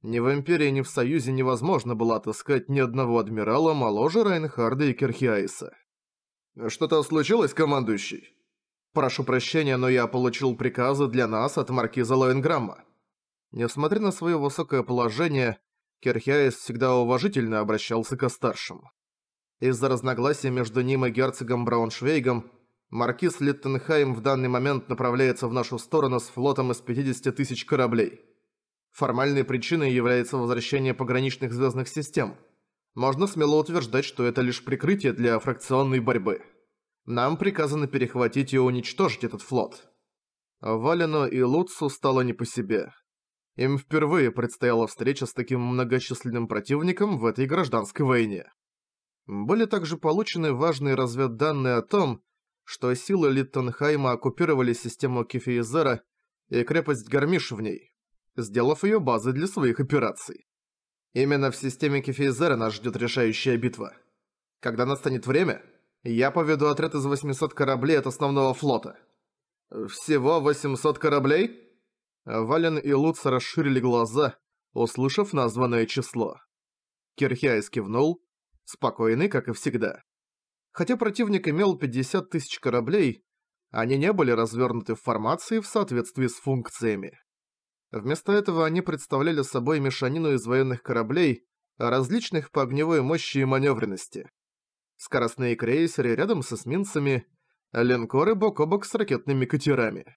Ни в Империи, ни в Союзе невозможно было отыскать ни одного адмирала моложе Райнхарда и Кирхиаиса. «Что-то случилось, командующий?» «Прошу прощения, но я получил приказы для нас от маркиза Лоенграмма». Несмотря на свое высокое положение, Кирхиаис всегда уважительно обращался к старшим. Из-за разногласий между ним и герцогом Брауншвейгом Маркиз Литтенхайм в данный момент направляется в нашу сторону с флотом из 50 тысяч кораблей. Формальной причиной является возвращение пограничных звездных систем. Можно смело утверждать, что это лишь прикрытие для фракционной борьбы. Нам приказано перехватить и уничтожить этот флот. Валину и Луцу стало не по себе. Им впервые предстояла встреча с таким многочисленным противником в этой гражданской войне. Были также получены важные разведданные о том, что силы Литтенхайма оккупировали систему Кефиезера и крепость Гармиш в ней, сделав ее базой для своих операций. Именно в системе Кефиезера нас ждет решающая битва. Когда настанет время, я поведу отряд из 800 кораблей от основного флота. Всего 800 кораблей? Вален и Луц расширили глаза, услышав названное число. Кирхиайс кивнул, спокойный, как и всегда. Хотя противник имел 50 тысяч кораблей, они не были развернуты в формации в соответствии с функциями. Вместо этого они представляли собой мешанину из военных кораблей, различных по огневой мощи и маневренности. Скоростные крейсеры рядом с эсминцами, линкоры бок о бок с ракетными катерами.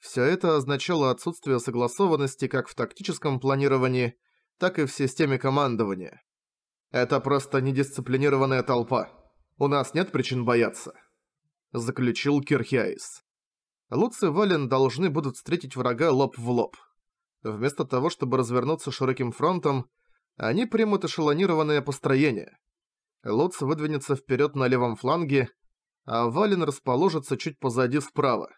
Все это означало отсутствие согласованности как в тактическом планировании, так и в системе командования. Это просто недисциплинированная толпа у нас нет причин бояться», – заключил Кирхиайс. Луц и Вален должны будут встретить врага лоб в лоб. Вместо того, чтобы развернуться широким фронтом, они примут эшелонированное построение. Луц выдвинется вперед на левом фланге, а Вален расположится чуть позади справа.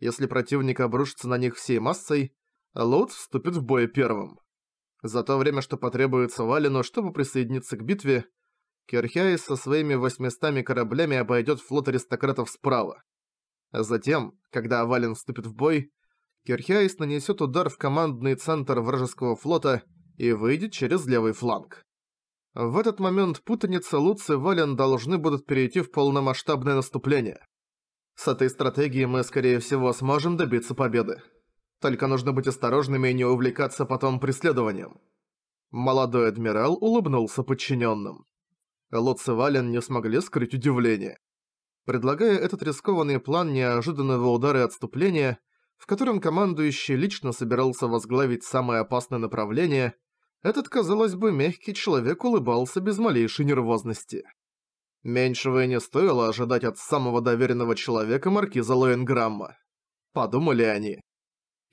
Если противник обрушится на них всей массой, Луц вступит в бой первым. За то время, что потребуется Валену, чтобы присоединиться к битве, Керхиаис со своими восьмистами кораблями обойдет флот аристократов справа. А затем, когда Авалин вступит в бой, Керхиаис нанесет удар в командный центр вражеского флота и выйдет через левый фланг. В этот момент путаница Луц и Вален должны будут перейти в полномасштабное наступление. С этой стратегией мы, скорее всего, сможем добиться победы. Только нужно быть осторожными и не увлекаться потом преследованием. Молодой адмирал улыбнулся подчиненным. Лотс и Вален не смогли скрыть удивление. Предлагая этот рискованный план неожиданного удара и отступления, в котором командующий лично собирался возглавить самое опасное направление, этот, казалось бы, мягкий человек улыбался без малейшей нервозности. Меньшего и не стоило ожидать от самого доверенного человека маркиза Лоенграмма. Подумали они.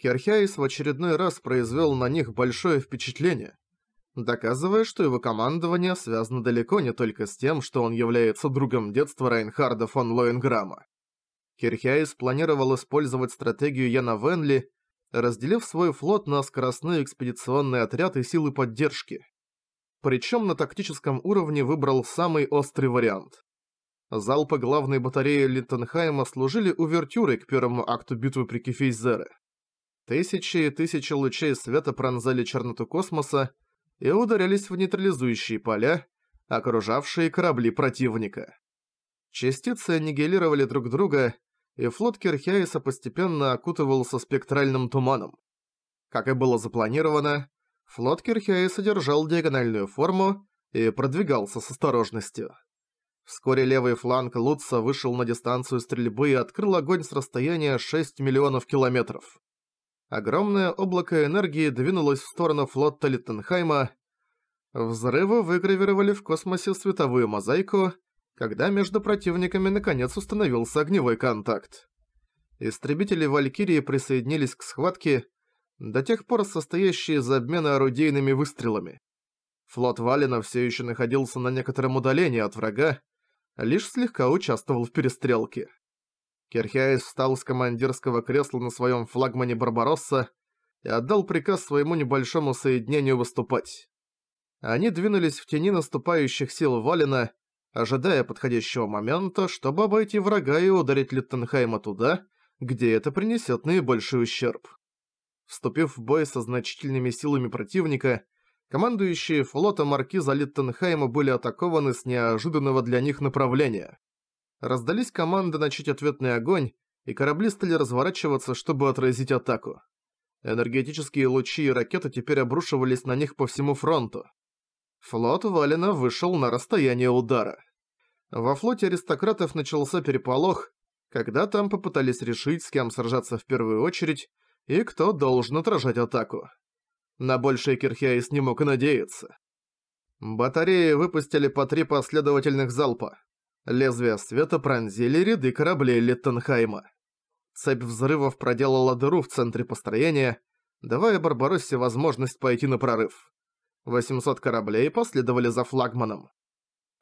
Керхиайс в очередной раз произвел на них большое впечатление, доказывая, что его командование связано далеко не только с тем, что он является другом детства Райнхарда фон Лоенграма. Кирхиай планировал использовать стратегию Яна Венли, разделив свой флот на скоростные экспедиционные отряды и силы поддержки. Причем на тактическом уровне выбрал самый острый вариант. Залпы главной батареи Литтенхайма служили увертюрой к первому акту битвы при Кефейзере. Тысячи и тысячи лучей света пронзали черноту космоса, и ударялись в нейтрализующие поля, окружавшие корабли противника. Частицы аннигилировали друг друга, и флот Кирхиаиса постепенно окутывался спектральным туманом. Как и было запланировано, флот Кирхиаиса держал диагональную форму и продвигался с осторожностью. Вскоре левый фланг Лутса вышел на дистанцию стрельбы и открыл огонь с расстояния 6 миллионов километров. Огромное облако энергии двинулось в сторону флота Литтенхайма. Взрывы выгравировали в космосе световую мозаику, когда между противниками наконец установился огневой контакт. Истребители Валькирии присоединились к схватке, до тех пор состоящие из обмена орудийными выстрелами. Флот Валина все еще находился на некотором удалении от врага, лишь слегка участвовал в перестрелке. Керхиаис встал с командирского кресла на своем флагмане «Барбаросса» и отдал приказ своему небольшому соединению выступать. Они двинулись в тени наступающих сил Валина, ожидая подходящего момента, чтобы обойти врага и ударить Литтенхайма туда, где это принесет наибольший ущерб. Вступив в бой со значительными силами противника, командующие флота маркиза Литтенхайма были атакованы с неожиданного для них направления. Раздались команды начать ответный огонь, и корабли стали разворачиваться, чтобы отразить атаку. Энергетические лучи и ракеты теперь обрушивались на них по всему фронту. Флот Валина вышел на расстояние удара. Во флоте аристократов начался переполох, когда там попытались решить, с кем сражаться в первую очередь и кто должен отражать атаку. На большее Кирхиаис не мог и надеяться. Батареи выпустили по три последовательных залпа. Лезвия света пронзили ряды кораблей Литтенхайма. Цепь взрывов проделала дыру в центре построения, давая Барбароссе возможность пойти на прорыв. 800 кораблей последовали за флагманом.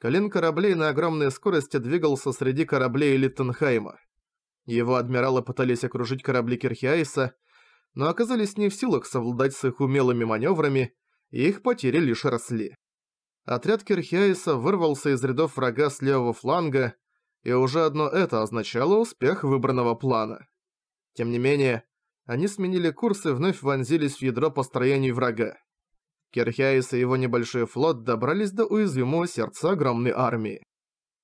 Колен кораблей на огромной скорости двигался среди кораблей Литтенхайма. Его адмиралы пытались окружить корабли Кирхиаиса, но оказались не в силах совладать с их умелыми маневрами, и их потери лишь росли. Отряд Кирхиаиса вырвался из рядов врага с левого фланга, и уже одно это означало успех выбранного плана. Тем не менее, они сменили курс и вновь вонзились в ядро построений врага. Кирхиаис и его небольшой флот добрались до уязвимого сердца огромной армии.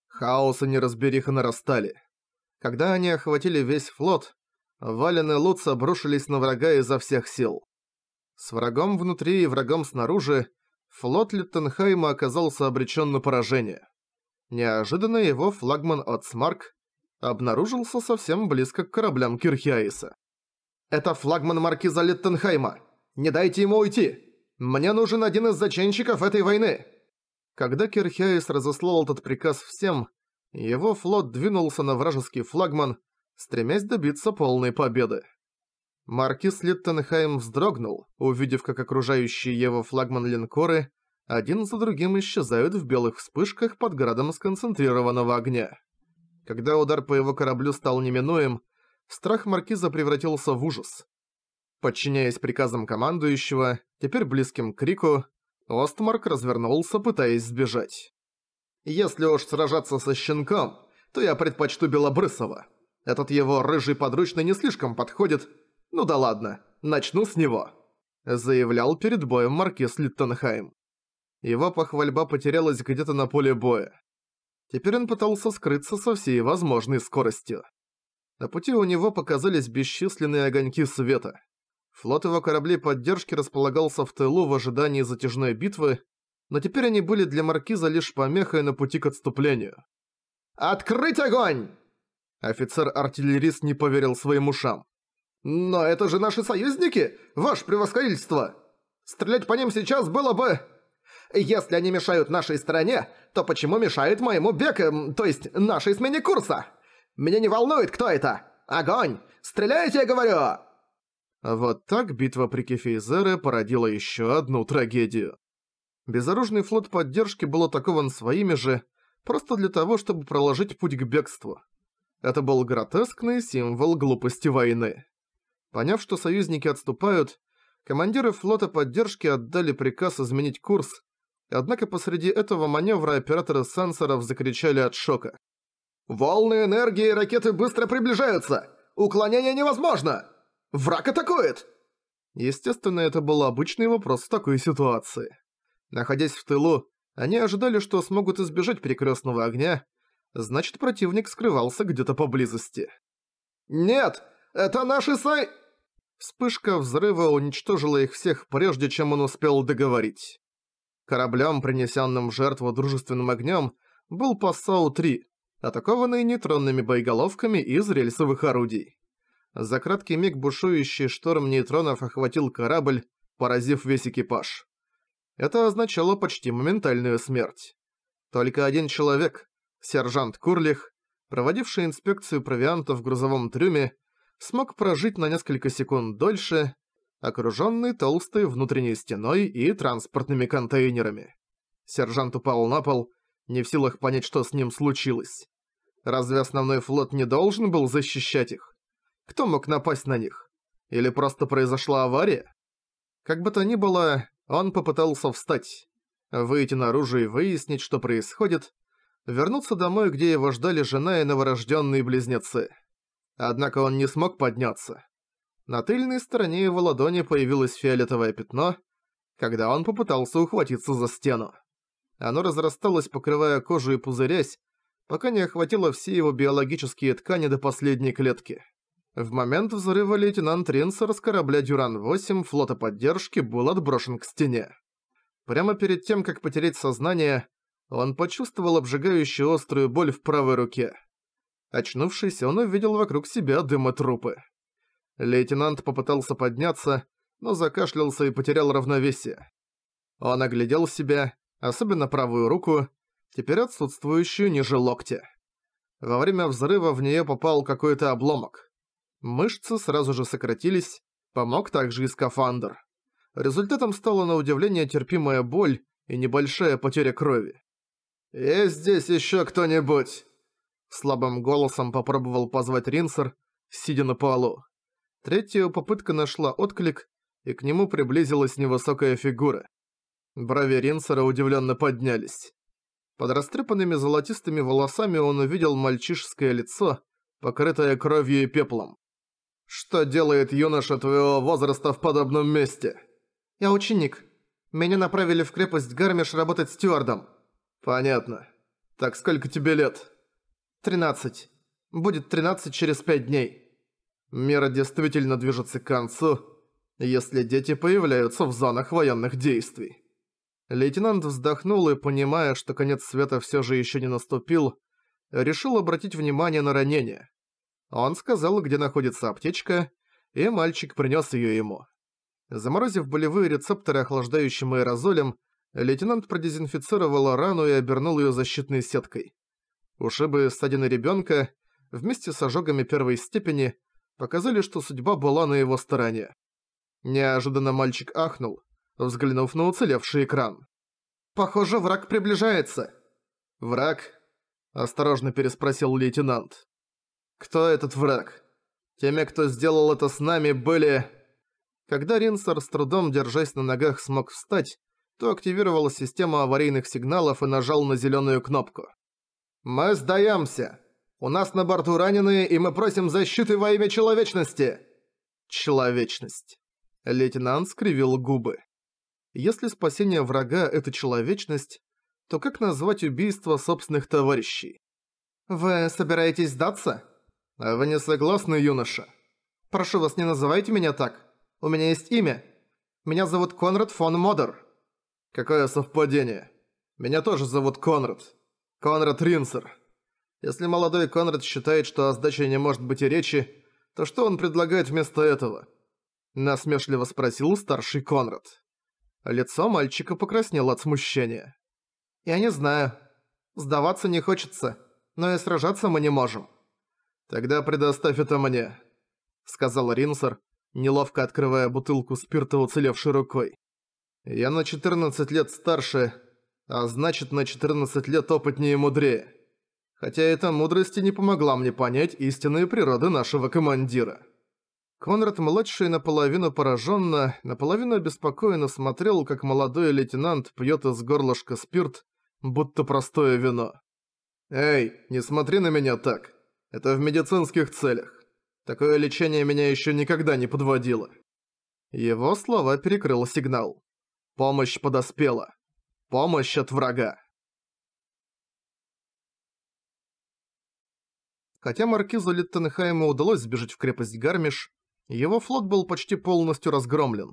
Хаос и неразбериха нарастали. Когда они охватили весь флот, Вален и Луц обрушились на врага изо всех сил. С врагом внутри и врагом снаружи флот Литтенхайма оказался обречен на поражение. Неожиданно его флагман Отсмарк обнаружился совсем близко к кораблям Кирхиаиса. «Это флагман маркиза Литтенхайма! Не дайте ему уйти! Мне нужен один из зачинщиков этой войны!» Когда Кирхиаис разослал этот приказ всем, его флот двинулся на вражеский флагман, стремясь добиться полной победы. Маркиз Литтенхайм вздрогнул, увидев, как окружающие его флагман линкоры один за другим исчезают в белых вспышках под градом сконцентрированного огня. Когда удар по его кораблю стал неминуем, страх Маркиза превратился в ужас. Подчиняясь приказам командующего, теперь близким к крику, Остмарк развернулся, пытаясь сбежать. «Если уж сражаться со щенком, то я предпочту Белобрысова. Этот его рыжий подручный не слишком подходит, ну да ладно, начну с него», – заявлял перед боем маркиз Литтенхайм. Его похвальба потерялась где-то на поле боя. Теперь он пытался скрыться со всей возможной скоростью. На пути у него показались бесчисленные огоньки света. Флот его кораблей поддержки располагался в тылу в ожидании затяжной битвы, но теперь они были для Маркиза лишь помехой на пути к отступлению. «Открыть огонь!» Офицер-артиллерист не поверил своим ушам. «Но это же наши союзники! Ваше превосходительство! Стрелять по ним сейчас было бы...» «Если они мешают нашей стране, то почему мешают моему бег, эм, то есть нашей смене курса? Меня не волнует, кто это! Огонь! Стреляйте, я говорю!» Вот так битва при Кефейзере породила еще одну трагедию. Безоружный флот поддержки был атакован своими же, просто для того, чтобы проложить путь к бегству. Это был гротескный символ глупости войны. Поняв, что союзники отступают, командиры флота поддержки отдали приказ изменить курс, однако посреди этого маневра операторы сенсоров закричали от шока. «Волны энергии ракеты быстро приближаются! Уклонение невозможно! Враг атакует!» Естественно, это был обычный вопрос в такой ситуации. Находясь в тылу, они ожидали, что смогут избежать перекрестного огня, значит противник скрывался где-то поблизости. «Нет! Это наши сай...» Вспышка взрыва уничтожила их всех, прежде чем он успел договорить. Кораблям, принесенным в жертву дружественным огнем, был Пассау-3, атакованный нейтронными боеголовками из рельсовых орудий. За краткий миг бушующий шторм нейтронов охватил корабль, поразив весь экипаж. Это означало почти моментальную смерть. Только один человек, сержант Курлих, проводивший инспекцию провианта в грузовом трюме, смог прожить на несколько секунд дольше, окруженный толстой внутренней стеной и транспортными контейнерами. Сержант упал на пол, не в силах понять, что с ним случилось. Разве основной флот не должен был защищать их? Кто мог напасть на них? Или просто произошла авария? Как бы то ни было, он попытался встать, выйти наружу и выяснить, что происходит, вернуться домой, где его ждали жена и новорожденные близнецы. Однако он не смог подняться. На тыльной стороне его ладони появилось фиолетовое пятно, когда он попытался ухватиться за стену. Оно разрасталось, покрывая кожу и пузырясь, пока не охватило все его биологические ткани до последней клетки. В момент взрыва лейтенант Ринсер с корабля «Дюран-8» флота поддержки был отброшен к стене. Прямо перед тем, как потерять сознание, он почувствовал обжигающую острую боль в правой руке. Очнувшись, он увидел вокруг себя дым и трупы. Лейтенант попытался подняться, но закашлялся и потерял равновесие. Он оглядел себя, особенно правую руку, теперь отсутствующую ниже локтя. Во время взрыва в нее попал какой-то обломок. Мышцы сразу же сократились, помог также и скафандр. Результатом стала на удивление терпимая боль и небольшая потеря крови. «Есть здесь еще кто-нибудь?» Слабым голосом попробовал позвать Ринсер, сидя на полу. Третья попытка нашла отклик, и к нему приблизилась невысокая фигура. Брови Ринсера удивленно поднялись. Под растрепанными золотистыми волосами он увидел мальчишеское лицо, покрытое кровью и пеплом. «Что делает юноша твоего возраста в подобном месте?» «Я ученик. Меня направили в крепость Гармиш работать стюардом». «Понятно. Так сколько тебе лет?» Тринадцать. Будет тринадцать через пять дней. Мера действительно движется к концу, если дети появляются в зонах военных действий. Лейтенант вздохнул и, понимая, что конец света все же еще не наступил, решил обратить внимание на ранение. Он сказал, где находится аптечка, и мальчик принес ее ему. Заморозив болевые рецепторы охлаждающим аэрозолем, лейтенант продезинфицировала рану и обернул ее защитной сеткой. Ушибы и ссадины ребенка, вместе с ожогами первой степени, показали, что судьба была на его стороне. Неожиданно мальчик ахнул, взглянув на уцелевший экран. «Похоже, враг приближается!» «Враг?» – осторожно переспросил лейтенант. «Кто этот враг? Теми, кто сделал это с нами, были...» Когда Ринсар с трудом, держась на ногах, смог встать, то активировала систему аварийных сигналов и нажал на зеленую кнопку. «Мы сдаемся! У нас на борту раненые, и мы просим защиты во имя человечности!» «Человечность!» Лейтенант скривил губы. «Если спасение врага – это человечность, то как назвать убийство собственных товарищей?» «Вы собираетесь сдаться?» а «Вы не согласны, юноша?» «Прошу вас, не называйте меня так. У меня есть имя. Меня зовут Конрад фон Модер». «Какое совпадение. Меня тоже зовут Конрад». Конрад Ринсер. Если молодой Конрад считает, что о сдаче не может быть и речи, то что он предлагает вместо этого? Насмешливо спросил старший Конрад. Лицо мальчика покраснело от смущения. «Я не знаю. Сдаваться не хочется, но и сражаться мы не можем». «Тогда предоставь это мне», — сказал Ринсер, неловко открывая бутылку спирта уцелевшей рукой. «Я на 14 лет старше, а значит на 14 лет опытнее и мудрее. Хотя эта мудрость и не помогла мне понять истинную природу нашего командира. Конрад-младший наполовину пораженно, наполовину обеспокоенно смотрел, как молодой лейтенант пьет из горлышка спирт, будто простое вино. «Эй, не смотри на меня так. Это в медицинских целях. Такое лечение меня еще никогда не подводило». Его слова перекрыл сигнал. Помощь подоспела. Помощь от врага. Хотя маркизу Литтенхайма удалось сбежать в крепость Гармиш, его флот был почти полностью разгромлен.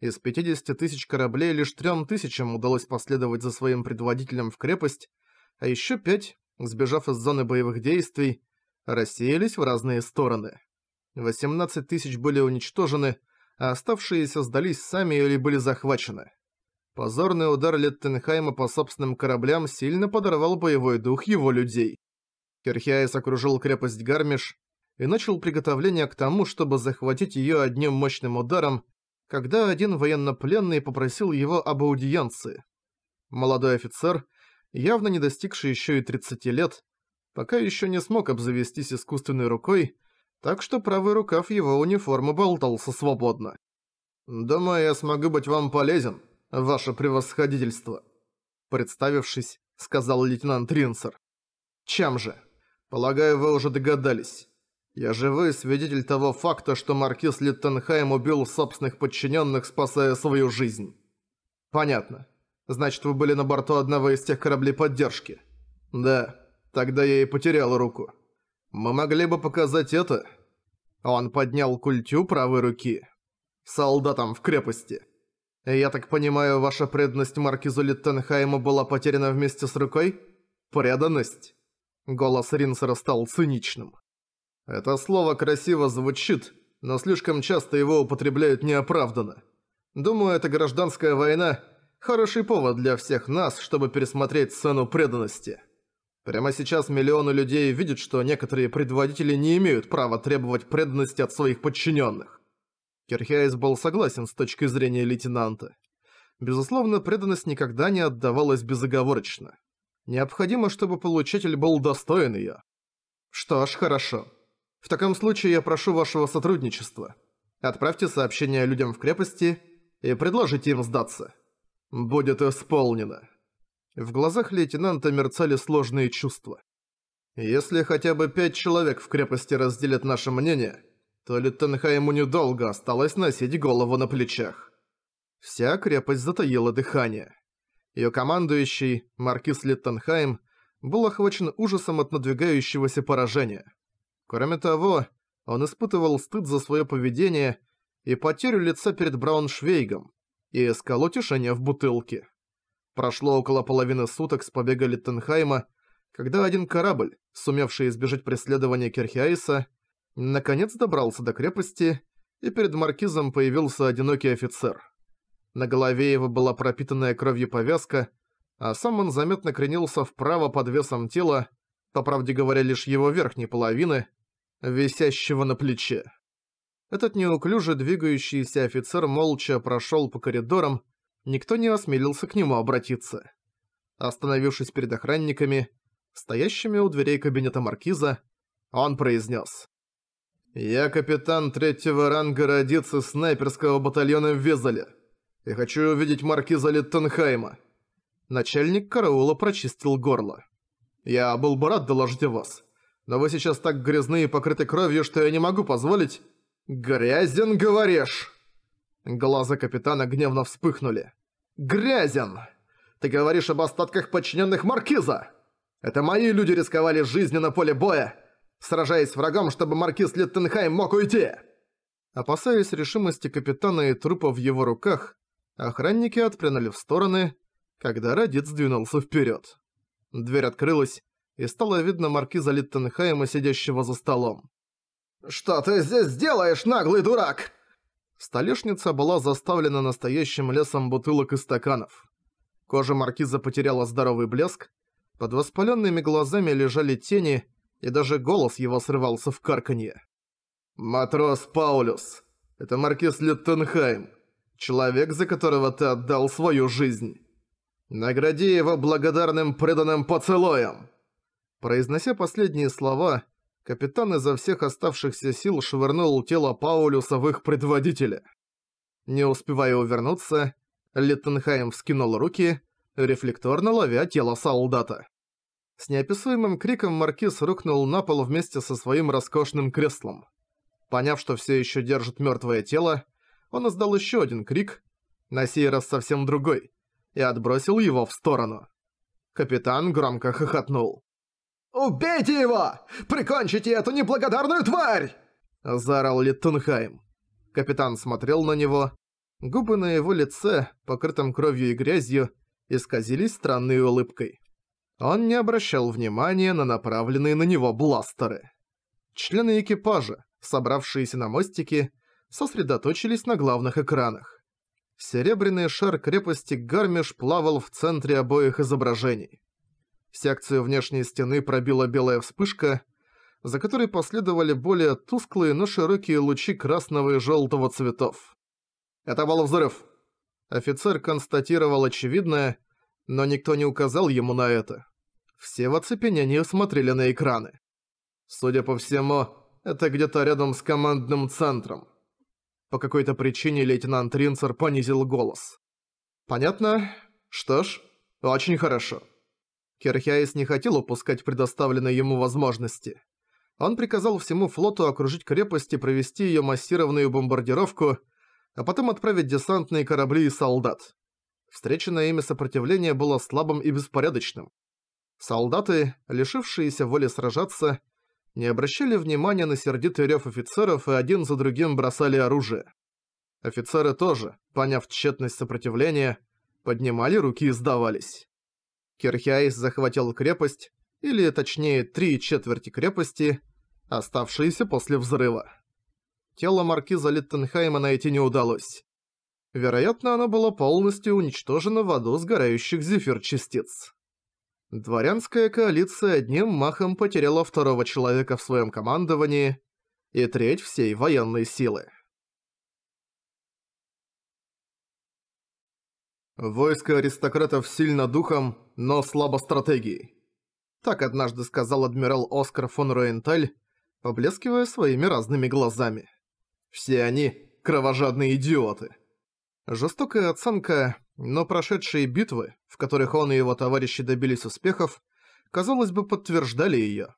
Из 50 тысяч кораблей лишь 3 тысячам удалось последовать за своим предводителем в крепость, а еще 5, сбежав из зоны боевых действий, рассеялись в разные стороны. 18 тысяч были уничтожены, а оставшиеся сдались сами или были захвачены. Позорный удар Леттенхайма по собственным кораблям сильно подорвал боевой дух его людей. Керхиаис окружил крепость Гармиш и начал приготовление к тому, чтобы захватить ее одним мощным ударом, когда один военнопленный попросил его об аудиенции. Молодой офицер, явно не достигший еще и 30 лет, пока еще не смог обзавестись искусственной рукой, так что правый рукав его униформы болтался свободно. «Думаю, я смогу быть вам полезен», ваше превосходительство», — представившись, сказал лейтенант Ринцер. «Чем же? Полагаю, вы уже догадались. Я живой свидетель того факта, что маркиз Литтенхайм убил собственных подчиненных, спасая свою жизнь». «Понятно. Значит, вы были на борту одного из тех кораблей поддержки?» «Да. Тогда я и потерял руку. Мы могли бы показать это?» Он поднял культю правой руки. «Солдатам в крепости». «Я так понимаю, ваша преданность маркизу Литтенхайма была потеряна вместе с рукой?» «Преданность?» Голос Ринсера стал циничным. «Это слово красиво звучит, но слишком часто его употребляют неоправданно. Думаю, эта гражданская война – хороший повод для всех нас, чтобы пересмотреть цену преданности. Прямо сейчас миллионы людей видят, что некоторые предводители не имеют права требовать преданности от своих подчиненных. Кирхиайс был согласен с точки зрения лейтенанта. Безусловно, преданность никогда не отдавалась безоговорочно. Необходимо, чтобы получатель был достоин её. Что ж, хорошо. В таком случае я прошу вашего сотрудничества. Отправьте сообщение людям в крепости и предложите им сдаться. Будет исполнено. В глазах лейтенанта мерцали сложные чувства. Если хотя бы пять человек в крепости разделят наше мнение, то Литтенхайму недолго осталось носить голову на плечах. Вся крепость затаила дыхание. Ее командующий, маркиз Литтенхайм, был охвачен ужасом от надвигающегося поражения. Кроме того, он испытывал стыд за свое поведение и потерю лица перед Брауншвейгом, и искал утешения в бутылке. Прошло около половины суток с побега Литтенхайма, когда один корабль, сумевший избежать преследования Керхиайса, Наконец добрался до крепости, и перед маркизом появился одинокий офицер. На голове его была пропитанная кровью повязка, а сам он заметно кренился вправо под весом тела, по правде говоря, лишь его верхней половины, висящего на плече. Этот неуклюже двигающийся офицер молча прошел по коридорам, никто не осмелился к нему обратиться. Остановившись перед охранниками, стоящими у дверей кабинета маркиза, он произнес. Я капитан третьего ранга родится снайперского батальона в Везеле. И хочу увидеть маркиза Литтенхайма. Начальник караула прочистил горло. Я был бы рад доложить о вас. Но вы сейчас так грязны и покрыты кровью, что я не могу позволить... «Грязен, говоришь!» Глаза капитана гневно вспыхнули. «Грязен! Ты говоришь об остатках подчиненных Маркиза! Это мои люди рисковали жизнью на поле боя, сражаясь с врагом, чтобы маркиз Литтенхайм мог уйти!» Опасаясь решимости капитана и трупа в его руках, охранники отпрянули в стороны, когда Радит сдвинулся вперед. Дверь открылась, и стало видно маркиза Литтенхайма, сидящего за столом. «Что ты здесь делаешь, наглый дурак?» Столешница была заставлена настоящим лесом бутылок и стаканов. Кожа маркиза потеряла здоровый блеск, под воспаленными глазами лежали тени, и даже голос его срывался в карканье. «Матрос Паулюс, это маркиз Литтенхайм, человек, за которого ты отдал свою жизнь. Награди его благодарным преданным поцелуем!» Произнося последние слова, капитан изо всех оставшихся сил швырнул тело Паулюса в их предводителя. Не успевая увернуться, Литтенхайм вскинул руки, рефлекторно ловя тело солдата. С неописуемым криком маркиз рухнул на пол вместе со своим роскошным креслом. Поняв, что все еще держит мертвое тело, он издал еще один крик, на сей раз совсем другой, и отбросил его в сторону. Капитан громко хохотнул. «Убейте его! Прикончите эту неблагодарную тварь!» заорал Литтунхайм. Капитан смотрел на него. Губы на его лице, покрытом кровью и грязью, исказились странной улыбкой. Он не обращал внимания на направленные на него бластеры. Члены экипажа, собравшиеся на мостике, сосредоточились на главных экранах. Серебряный шар крепости Гармиш плавал в центре обоих изображений. Секцию внешней стены пробила белая вспышка, за которой последовали более тусклые, но широкие лучи красного и желтого цветов. «Это был взрыв!» Офицер констатировал очевидное, но никто не указал ему на это. Все в оцепенении смотрели на экраны. Судя по всему, это где-то рядом с командным центром. По какой-то причине лейтенант Ринцер понизил голос. «Понятно. Что ж, очень хорошо». Кирхиаис не хотел упускать предоставленные ему возможности. Он приказал всему флоту окружить крепость и провести её массированную бомбардировку, а потом отправить десантные корабли и солдат. Встреченное ими сопротивление было слабым и беспорядочным. Солдаты, лишившиеся воли сражаться, не обращали внимания на сердитый рев офицеров и один за другим бросали оружие. Офицеры тоже, поняв тщетность сопротивления, поднимали руки и сдавались. Кирхиайс захватил крепость, или точнее три четверти крепости, оставшиеся после взрыва. Тело маркиза Литтенхайма найти не удалось. Вероятно, оно было полностью уничтожено в аду сгорающих зефир-частиц. Дворянская коалиция одним махом потеряла второго человека в своем командовании и треть всей военной силы. «Войско аристократов сильно духом, но слабо стратегией», так однажды сказал адмирал Оскар фон Руенталь, поблескивая своими разными глазами. «Все они – кровожадные идиоты». Жестокая оценка, но прошедшие битвы, в которых он и его товарищи добились успехов, казалось бы, подтверждали её.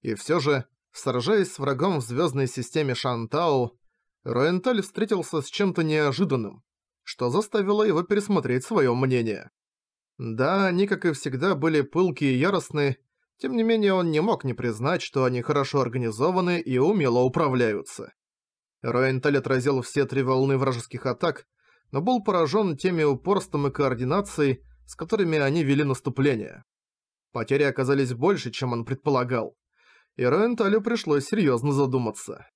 И всё же, сражаясь с врагом в звёздной системе Шантау, Роенталь встретился с чем-то неожиданным, что заставило его пересмотреть своё мнение. Да, они, как и всегда, были пылкие и яростны, тем не менее он не мог не признать, что они хорошо организованы и умело управляются. Роенталь отразил все три волны вражеских атак, но был поражен теми упорством и координацией, с которыми они вели наступление. Потери оказались больше, чем он предполагал, и Ренталю пришлось серьезно задуматься.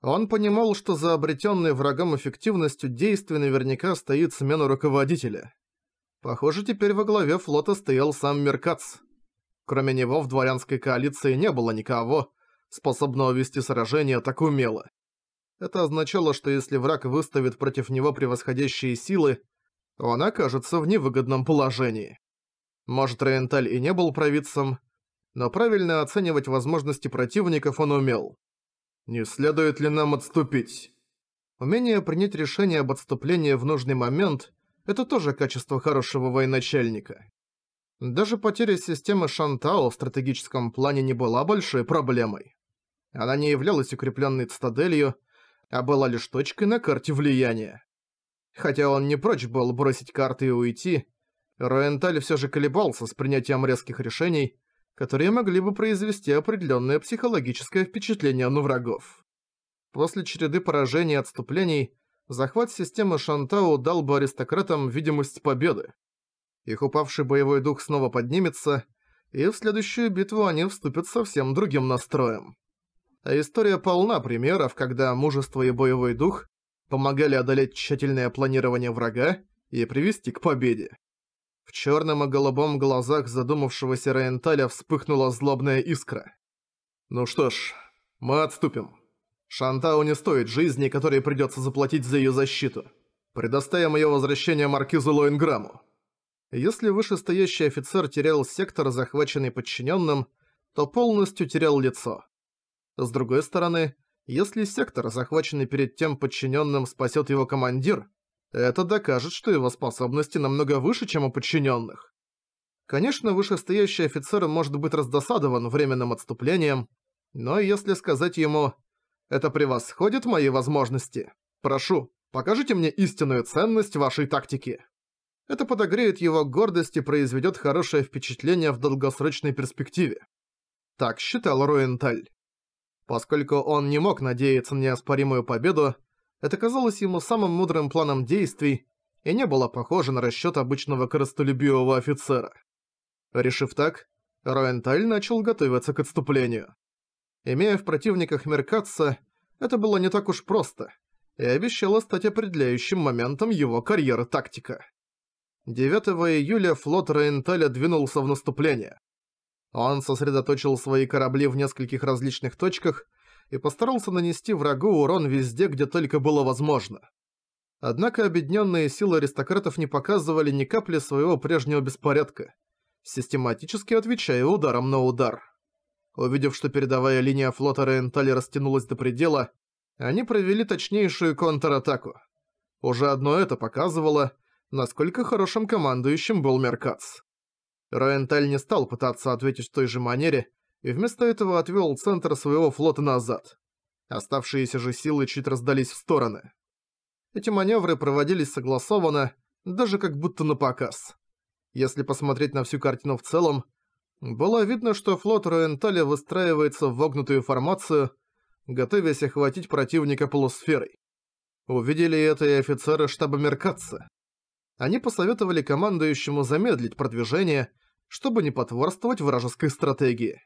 Он понимал, что за обретенной врагом эффективностью действий наверняка стоит смена руководителя. Похоже, теперь во главе флота стоял сам Меркац. Кроме него в дворянской коалиции не было никого, способного вести сражение так умело. Это означало, что если враг выставит против него превосходящие силы, то он окажется в невыгодном положении. Может, Рейнталь и не был провидцем, но правильно оценивать возможности противников он умел. «Не следует ли нам отступить?» Умение принять решение об отступлении в нужный момент – это тоже качество хорошего военачальника. Даже потеря системы Шантао в стратегическом плане не была большой проблемой. Она не являлась укрепленной цитаделью – а была лишь точкой на карте влияния. Хотя он не прочь был бросить карты и уйти, Роенталь все же колебался с принятием резких решений, которые могли бы произвести определенное психологическое впечатление на врагов. После череды поражений и отступлений, захват системы Шантау дал бы аристократам видимость победы. Их упавший боевой дух снова поднимется, и в следующую битву они вступят совсем другим настроем. А история полна примеров, когда мужество и боевой дух помогали одолеть тщательное планирование врага и привести к победе. В черном и голубом глазах задумавшегося Ренталя вспыхнула злобная искра. «Ну что ж, мы отступим. Шантау не стоит жизни, которой придется заплатить за ее защиту. Предоставим ее возвращение маркизу Лоинграмму». Если вышестоящий офицер терял сектор, захваченный подчиненным, то полностью терял лицо. С другой стороны, если сектор, захваченный перед тем подчиненным, спасет его командир, это докажет, что его способности намного выше, чем у подчиненных. Конечно, вышестоящий офицер может быть раздосадован временным отступлением, но если сказать ему «это превосходит мои возможности», прошу, покажите мне истинную ценность вашей тактики. Это подогреет его гордость и произведет хорошее впечатление в долгосрочной перспективе. Так считал Руенталь. Поскольку он не мог надеяться на неоспоримую победу, это казалось ему самым мудрым планом действий и не было похоже на расчёт обычного коростолюбивого офицера. Решив так, Роенталь начал готовиться к отступлению. Имея в противниках Меркатса, это было не так уж просто, и обещало стать определяющим моментом его карьеры тактика. 9 июля флот Роенталя двинулся в наступление. Он сосредоточил свои корабли в нескольких различных точках и постарался нанести врагу урон везде, где только было возможно. Однако объединенные силы аристократов не показывали ни капли своего прежнего беспорядка, систематически отвечая ударом на удар. Увидев, что передовая линия флота Рейнтали растянулась до предела, они провели точнейшую контратаку. Уже одно это показывало, насколько хорошим командующим был Меркац. Роенталь не стал пытаться ответить в той же манере, и вместо этого отвел центр своего флота назад. Оставшиеся же силы чуть раздались в стороны. Эти маневры проводились согласованно, даже как будто на показ. Если посмотреть на всю картину в целом, было видно, что флот Роенталя выстраивается в вогнутую формацию, готовясь охватить противника полусферой. Увидели это и офицеры штаба Меркатца. Они посоветовали командующему замедлить продвижение чтобы не потворствовать вражеской стратегии.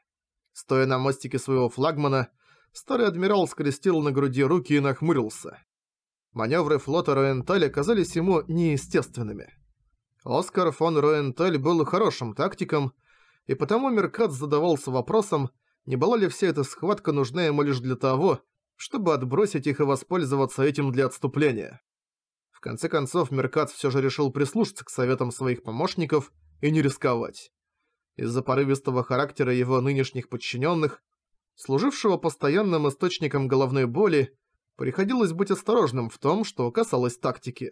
Стоя на мостике своего флагмана, старый адмирал скрестил на груди руки и нахмурился. Маневры флота Роенталь оказались ему неестественными. Оскар фон Роэнталь был хорошим тактиком, и потому Меркат задавался вопросом, не была ли вся эта схватка нужна ему лишь для того, чтобы отбросить их и воспользоваться этим для отступления. В конце концов, Меркат все же решил прислушаться к советам своих помощников – и не рисковать. Из-за порывистого характера его нынешних подчиненных, служившего постоянным источником головной боли, приходилось быть осторожным в том, что касалось тактики.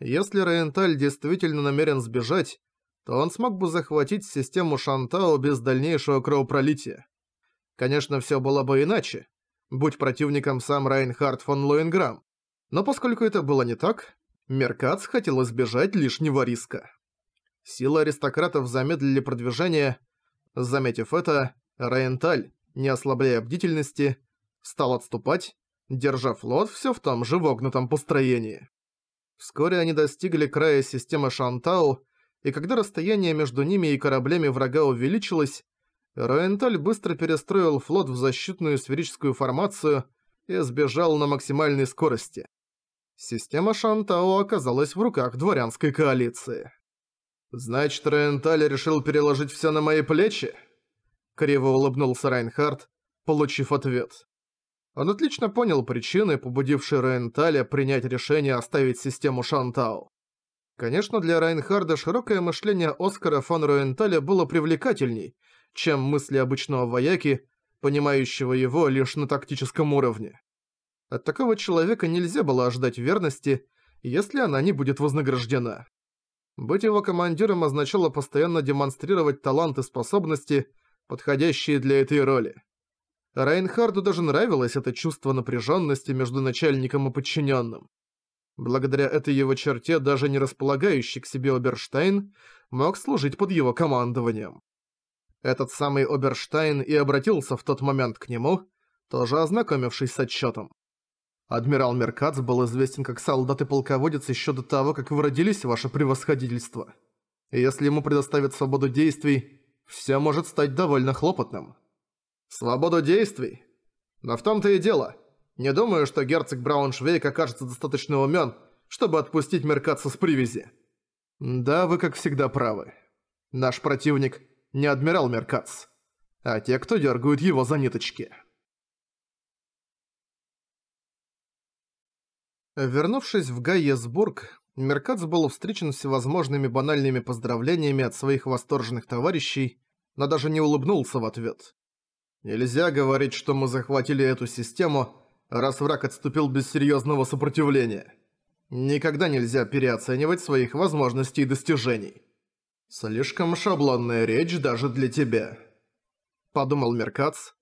Если Рейенталь действительно намерен сбежать, то он смог бы захватить систему Шантао без дальнейшего кровопролития. Конечно, все было бы иначе, будь противником сам Райнхард фон Лоенграм. Но поскольку это было не так, Меркац хотел избежать лишнего риска. Силы аристократов замедлили продвижение. Заметив это, Рейнталь, не ослабляя бдительности, стал отступать, держа флот все в том же вогнутом построении. Вскоре они достигли края системы Шантау, и когда расстояние между ними и кораблями врага увеличилось, Роенталь быстро перестроил флот в защитную сферическую формацию и сбежал на максимальной скорости. Система Шантау оказалась в руках дворянской коалиции. «Значит, Ренталь решил переложить все на мои плечи?» Криво улыбнулся Райнхард, получив ответ. Он отлично понял причины, побудившие Райнталя принять решение оставить систему Шантау. Конечно, для Райнхарда широкое мышление Оскара фон Рейнталя было привлекательней, чем мысли обычного вояки, понимающего его лишь на тактическом уровне. От такого человека нельзя было ожидать верности, если она не будет вознаграждена. Быть его командиром означало постоянно демонстрировать таланты и способности, подходящие для этой роли. Райнхарду даже нравилось это чувство напряженности между начальником и подчиненным. Благодаря этой его черте даже не располагающий к себе Оберштейн мог служить под его командованием. Этот самый Оберштейн и обратился в тот момент к нему, тоже ознакомившись с отчетом. Адмирал Меркац был известен как солдат и полководец еще до того, как вы родились, ваше превосходительство. И если ему предоставят свободу действий, все может стать довольно хлопотным. Свободу действий? Но в том-то и дело. Не думаю, что герцог Брауншвейк окажется достаточно умен, чтобы отпустить Меркаца с привязи. Да, вы как всегда правы. Наш противник не адмирал Меркац, а те, кто дергают его за ниточки. Вернувшись в Гайесбург, Меркац был встречен всевозможными банальными поздравлениями от своих восторженных товарищей, но даже не улыбнулся в ответ. «Нельзя говорить, что мы захватили эту систему, раз враг отступил без серьезного сопротивления. Никогда нельзя переоценивать своих возможностей и достижений. Слишком шаблонная речь даже для тебя», — подумал Меркац,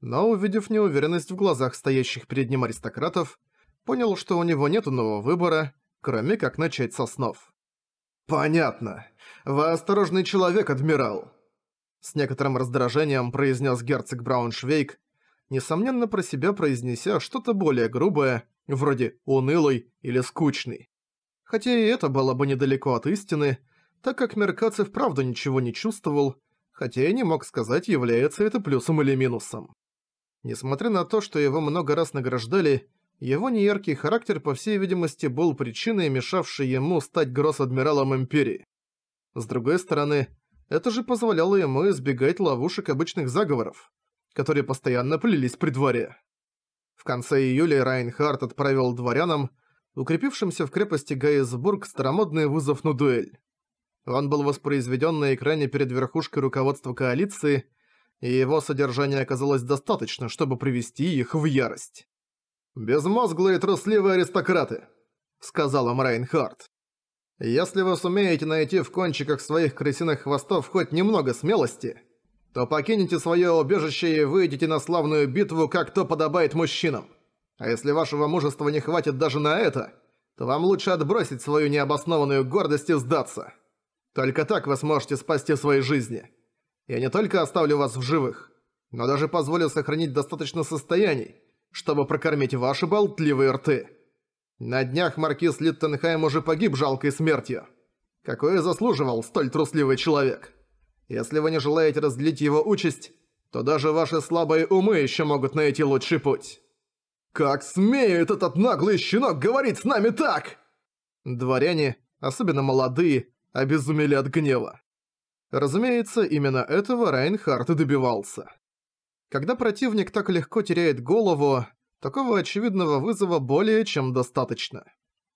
но, увидев неуверенность в глазах стоящих перед ним аристократов, понял, что у него нет нового выбора, кроме как начать со снов. «Понятно. Вы осторожный человек, адмирал!» С некоторым раздражением произнес герцог Брауншвейк, несомненно про себя произнеся что-то более грубое, вроде «унылый» или «скучный». Хотя и это было бы недалеко от истины, так как Меркацев вправду ничего не чувствовал, хотя и не мог сказать, является это плюсом или минусом. Несмотря на то, что его много раз награждали, его неяркий характер, по всей видимости, был причиной, мешавшей ему стать гросс-адмиралом Империи. С другой стороны, это же позволяло ему избегать ловушек обычных заговоров, которые постоянно плелись при дворе. В конце июля Райнхард отправил дворянам, укрепившимся в крепости Гайсбург, старомодный вызов на дуэль. Он был воспроизведен на экране перед верхушкой руководства коалиции, и его содержание оказалось достаточно, чтобы привести их в ярость. «Безмозглые трусливые аристократы», — сказала им «Если вы сумеете найти в кончиках своих крысиных хвостов хоть немного смелости, то покинете свое убежище и выйдете на славную битву, как то подобает мужчинам. А если вашего мужества не хватит даже на это, то вам лучше отбросить свою необоснованную гордость и сдаться. Только так вы сможете спасти свои жизни. Я не только оставлю вас в живых, но даже позволю сохранить достаточно состояний, чтобы прокормить ваши болтливые рты. На днях маркиз Литтенхайм уже погиб жалкой смертью. Какое заслуживал столь трусливый человек? Если вы не желаете разделить его участь, то даже ваши слабые умы еще могут найти лучший путь. «Как смеет этот наглый щенок говорить с нами так?» Дворяне, особенно молодые, обезумели от гнева. Разумеется, именно этого Райнхард и добивался. Когда противник так легко теряет голову, такого очевидного вызова более чем достаточно.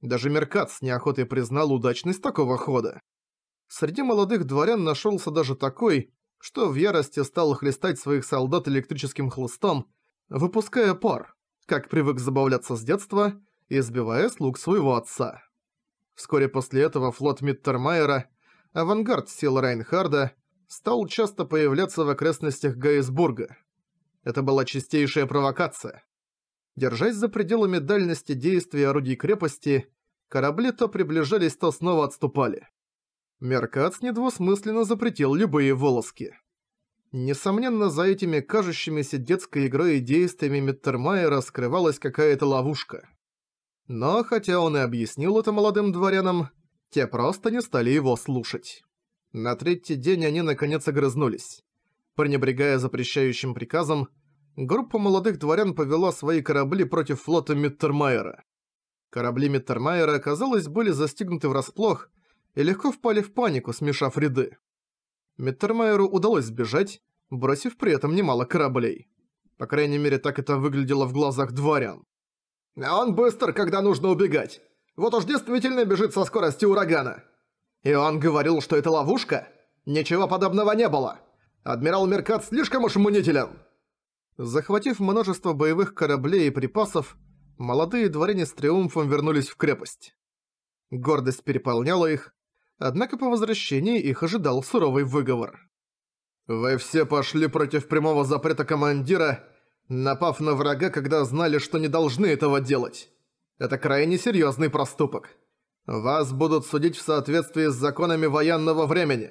Даже Меркат с неохотой признал удачность такого хода. Среди молодых дворян нашелся даже такой, что в ярости стал хлестать своих солдат электрическим хлыстом, выпуская пар, как привык забавляться с детства, и избивая слуг своего отца. Вскоре после этого флот Миттермайера, авангард сил Райнхарда, стал часто появляться в окрестностях Гейсбурга – это была чистейшая провокация. Держась за пределами дальности действия орудий крепости, корабли то приближались, то снова отступали. Меркац недвусмысленно запретил любые волоски. Несомненно, за этими кажущимися детской игрой и действиями Миттермайера раскрывалась какая-то ловушка. Но хотя он и объяснил это молодым дворянам, те просто не стали его слушать. На третий день они наконец огрызнулись. Пренебрегая запрещающим приказом, группа молодых дворян повела свои корабли против флота Миттермайера. Корабли Миттермайера, казалось, были застигнуты врасплох и легко впали в панику, смешав ряды. Миттермайеру удалось сбежать, бросив при этом немало кораблей. По крайней мере, так это выглядело в глазах дворян. «А он быстр, когда нужно убегать. Вот уж действительно бежит со скоростью урагана. И он говорил, что это ловушка? Ничего подобного не было!» Адмирал Меркат слишком уж мнителен!» Захватив множество боевых кораблей и припасов, молодые дворяне с триумфом вернулись в крепость. Гордость переполняла их, однако по возвращении их ожидал суровый выговор. «Вы все пошли против прямого запрета командира, напав на врага, когда знали, что не должны этого делать. Это крайне серьезный проступок. Вас будут судить в соответствии с законами военного времени.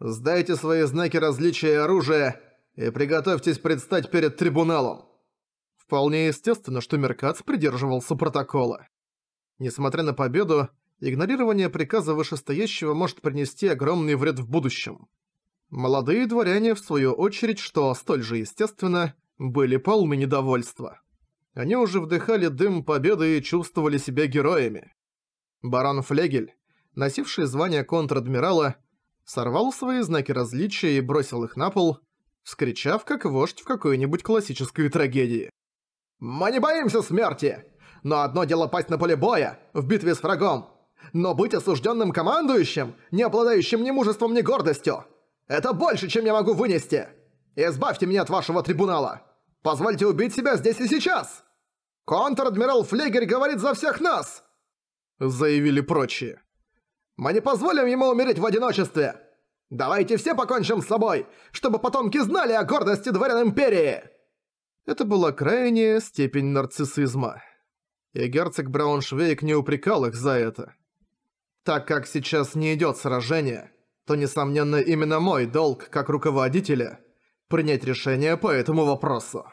Сдайте свои знаки различия и оружия и приготовьтесь предстать перед трибуналом. Вполне естественно, что Меркац придерживался протокола. Несмотря на победу, игнорирование приказа вышестоящего может принести огромный вред в будущем. Молодые дворяне, в свою очередь, что столь же естественно, были полны недовольства. Они уже вдыхали дым победы и чувствовали себя героями. Барон Флегель, носивший звание контр-адмирала, сорвал свои знаки различия и бросил их на пол, вскричав как вождь в какой-нибудь классической трагедии. «Мы не боимся смерти! Но одно дело пасть на поле боя, в битве с врагом, но быть осужденным командующим, не обладающим ни мужеством, ни гордостью, это больше, чем я могу вынести! Избавьте меня от вашего трибунала! Позвольте убить себя здесь и сейчас! Контр-адмирал Флегер говорит за всех нас!» Заявили прочие. Мы не позволим ему умереть в одиночестве! Давайте все покончим с собой, чтобы потомки знали о гордости дворян Империи!» Это была крайняя степень нарциссизма. И герцог Брауншвейк не упрекал их за это. Так как сейчас не идет сражение, то, несомненно, именно мой долг как руководителя – принять решение по этому вопросу.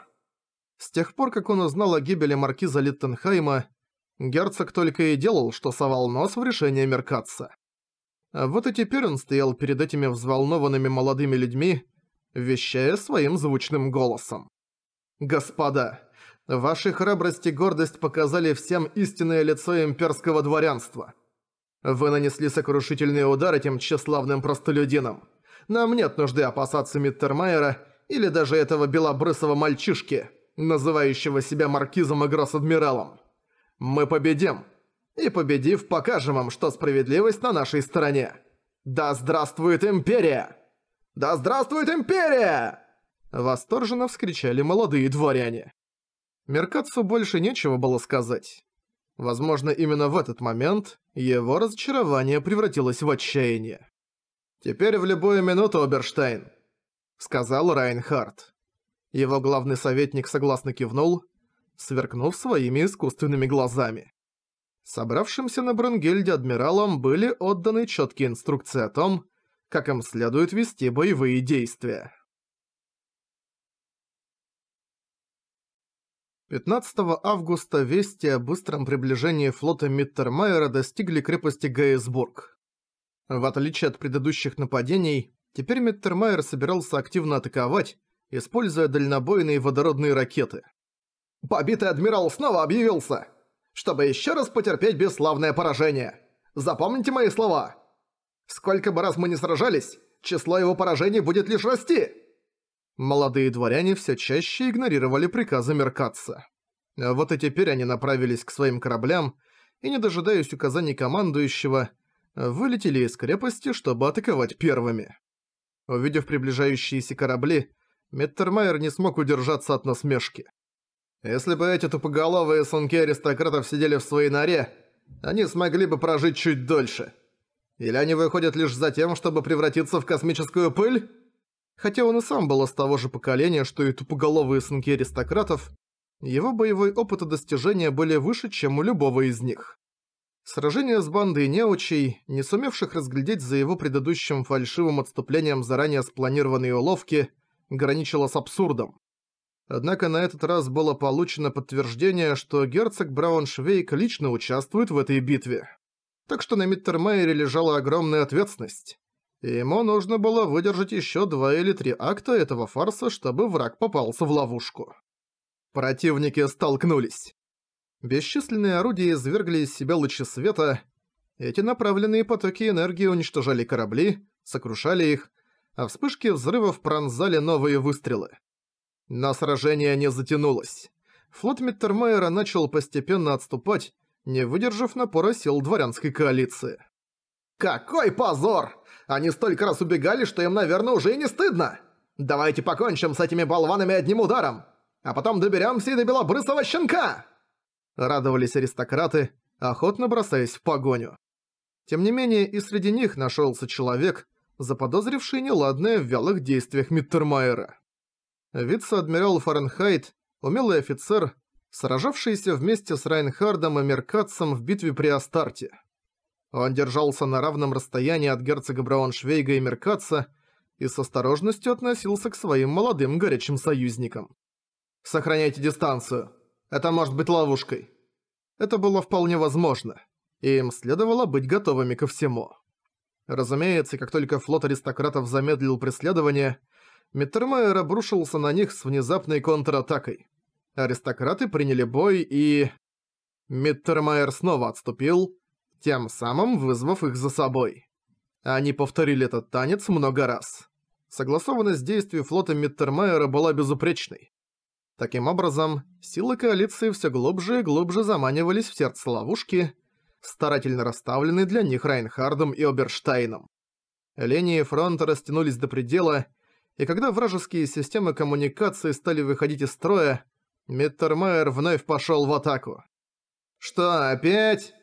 С тех пор, как он узнал о гибели маркиза Литтенхайма, Герцог только и делал, что совал нос в решение меркаться. Вот и теперь он стоял перед этими взволнованными молодыми людьми, вещая своим звучным голосом. «Господа, ваши храбрость и гордость показали всем истинное лицо имперского дворянства. Вы нанесли сокрушительный удар этим тщеславным простолюдинам. Нам нет нужды опасаться Миттермайера или даже этого белобрысого мальчишки, называющего себя маркизом и гросс-адмиралом. Мы победим. И победив, покажем вам, что справедливость на нашей стороне. Да здравствует Империя! Да здравствует Империя! Восторженно вскричали молодые дворяне. Меркацу больше нечего было сказать. Возможно, именно в этот момент его разочарование превратилось в отчаяние. «Теперь в любую минуту, Оберштейн», — сказал Райнхард. Его главный советник согласно кивнул, сверкнув своими искусственными глазами. Собравшимся на Брунгильде адмиралам были отданы четкие инструкции о том, как им следует вести боевые действия. 15 августа вести о быстром приближении флота Миттермайера достигли крепости Гейсбург. В отличие от предыдущих нападений, теперь Миттермайер собирался активно атаковать, используя дальнобойные водородные ракеты – Побитый адмирал снова объявился, чтобы еще раз потерпеть бесславное поражение. Запомните мои слова. Сколько бы раз мы ни сражались, число его поражений будет лишь расти. Молодые дворяне все чаще игнорировали приказы меркаться. Вот и теперь они направились к своим кораблям и, не дожидаясь указаний командующего, вылетели из крепости, чтобы атаковать первыми. Увидев приближающиеся корабли, Меттермайер не смог удержаться от насмешки. Если бы эти тупоголовые сунки аристократов сидели в своей норе, они смогли бы прожить чуть дольше. Или они выходят лишь за тем, чтобы превратиться в космическую пыль? Хотя он и сам был из того же поколения, что и тупоголовые сынки аристократов, его боевой опыт и достижения были выше, чем у любого из них. Сражение с бандой неучей, не сумевших разглядеть за его предыдущим фальшивым отступлением заранее спланированные уловки, граничило с абсурдом. Однако на этот раз было получено подтверждение, что герцог Брауншвейк лично участвует в этой битве. Так что на Миттермейере лежала огромная ответственность. И ему нужно было выдержать еще два или три акта этого фарса, чтобы враг попался в ловушку. Противники столкнулись. Бесчисленные орудия извергли из себя лучи света. Эти направленные потоки энергии уничтожали корабли, сокрушали их, а вспышки взрывов пронзали новые выстрелы. Но сражение не затянулось. Флот Миттермайера начал постепенно отступать, не выдержав напора сил дворянской коалиции. «Какой позор! Они столько раз убегали, что им, наверное, уже и не стыдно! Давайте покончим с этими болванами одним ударом, а потом доберемся и до белобрысого щенка!» Радовались аристократы, охотно бросаясь в погоню. Тем не менее, и среди них нашелся человек, заподозривший неладное в вялых действиях Миттермайера вице-адмирал Фаренхайт, умелый офицер, сражавшийся вместе с Райнхардом и Меркатцем в битве при Астарте. Он держался на равном расстоянии от герцога Брауншвейга и Меркатца и с осторожностью относился к своим молодым горячим союзникам. «Сохраняйте дистанцию. Это может быть ловушкой». Это было вполне возможно, и им следовало быть готовыми ко всему. Разумеется, как только флот аристократов замедлил преследование – Миттермайер обрушился на них с внезапной контратакой. Аристократы приняли бой и... Миттермайер снова отступил, тем самым вызвав их за собой. Они повторили этот танец много раз. Согласованность действий флота Миттермайера была безупречной. Таким образом, силы коалиции все глубже и глубже заманивались в сердце ловушки, старательно расставленной для них Райнхардом и Оберштайном. Линии фронта растянулись до предела, и когда вражеские системы коммуникации стали выходить из строя, Миттермайер вновь пошел в атаку. «Что, опять?»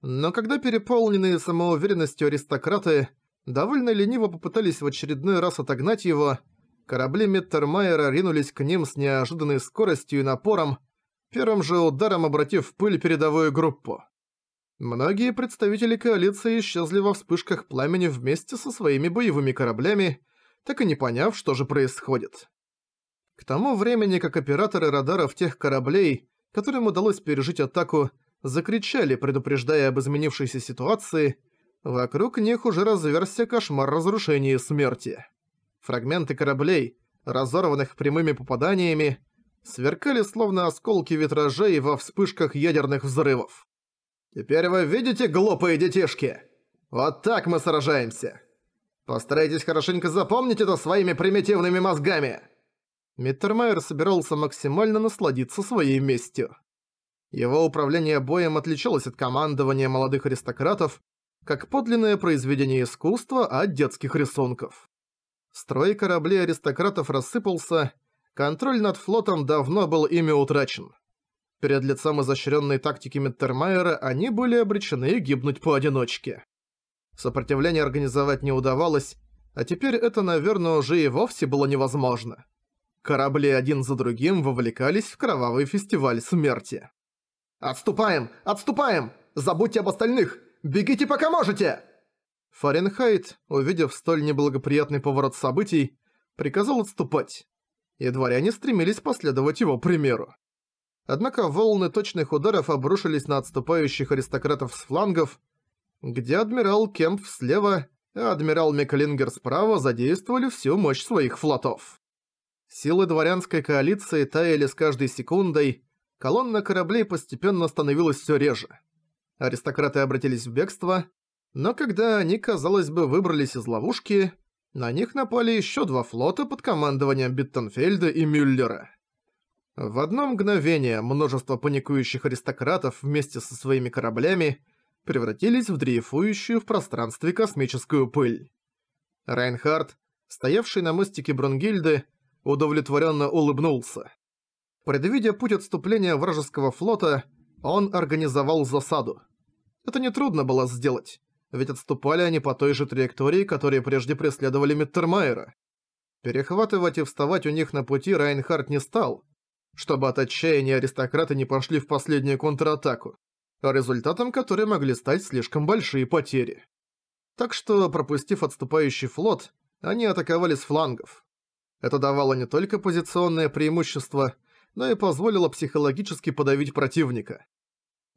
Но когда переполненные самоуверенностью аристократы довольно лениво попытались в очередной раз отогнать его, корабли Миттермайера ринулись к ним с неожиданной скоростью и напором, первым же ударом обратив в пыль передовую группу. Многие представители коалиции исчезли во вспышках пламени вместе со своими боевыми кораблями, так и не поняв, что же происходит. К тому времени, как операторы радаров тех кораблей, которым удалось пережить атаку, закричали, предупреждая об изменившейся ситуации, вокруг них уже разверся кошмар разрушения и смерти. Фрагменты кораблей, разорванных прямыми попаданиями, сверкали словно осколки витражей во вспышках ядерных взрывов. «Теперь вы видите, глупые детишки? Вот так мы сражаемся!» Постарайтесь хорошенько запомнить это своими примитивными мозгами!» Миттермайер собирался максимально насладиться своей местью. Его управление боем отличалось от командования молодых аристократов, как подлинное произведение искусства от детских рисунков. Строй кораблей аристократов рассыпался, контроль над флотом давно был ими утрачен. Перед лицом изощренной тактики Миттермайера они были обречены гибнуть поодиночке. Сопротивление организовать не удавалось, а теперь это, наверное, уже и вовсе было невозможно. Корабли один за другим вовлекались в кровавый фестиваль смерти. «Отступаем! Отступаем! Забудьте об остальных! Бегите, пока можете!» Фаренхайт, увидев столь неблагоприятный поворот событий, приказал отступать, и дворяне стремились последовать его примеру. Однако волны точных ударов обрушились на отступающих аристократов с флангов, где адмирал Кемп слева, а адмирал Микалингер справа задействовали всю мощь своих флотов. Силы дворянской коалиции таяли с каждой секундой, колонна кораблей постепенно становилась все реже. Аристократы обратились в бегство, но когда они, казалось бы, выбрались из ловушки, на них напали еще два флота под командованием Биттенфельда и Мюллера. В одно мгновение множество паникующих аристократов вместе со своими кораблями – превратились в дрейфующую в пространстве космическую пыль. Райнхард, стоявший на мостике Брунгильды, удовлетворенно улыбнулся. Предвидя путь отступления вражеского флота, он организовал засаду. Это нетрудно было сделать, ведь отступали они по той же траектории, которые прежде преследовали Миттермайера. Перехватывать и вставать у них на пути Райнхард не стал, чтобы от отчаяния аристократы не пошли в последнюю контратаку результатом которой могли стать слишком большие потери. Так что, пропустив отступающий флот, они атаковали с флангов. Это давало не только позиционное преимущество, но и позволило психологически подавить противника.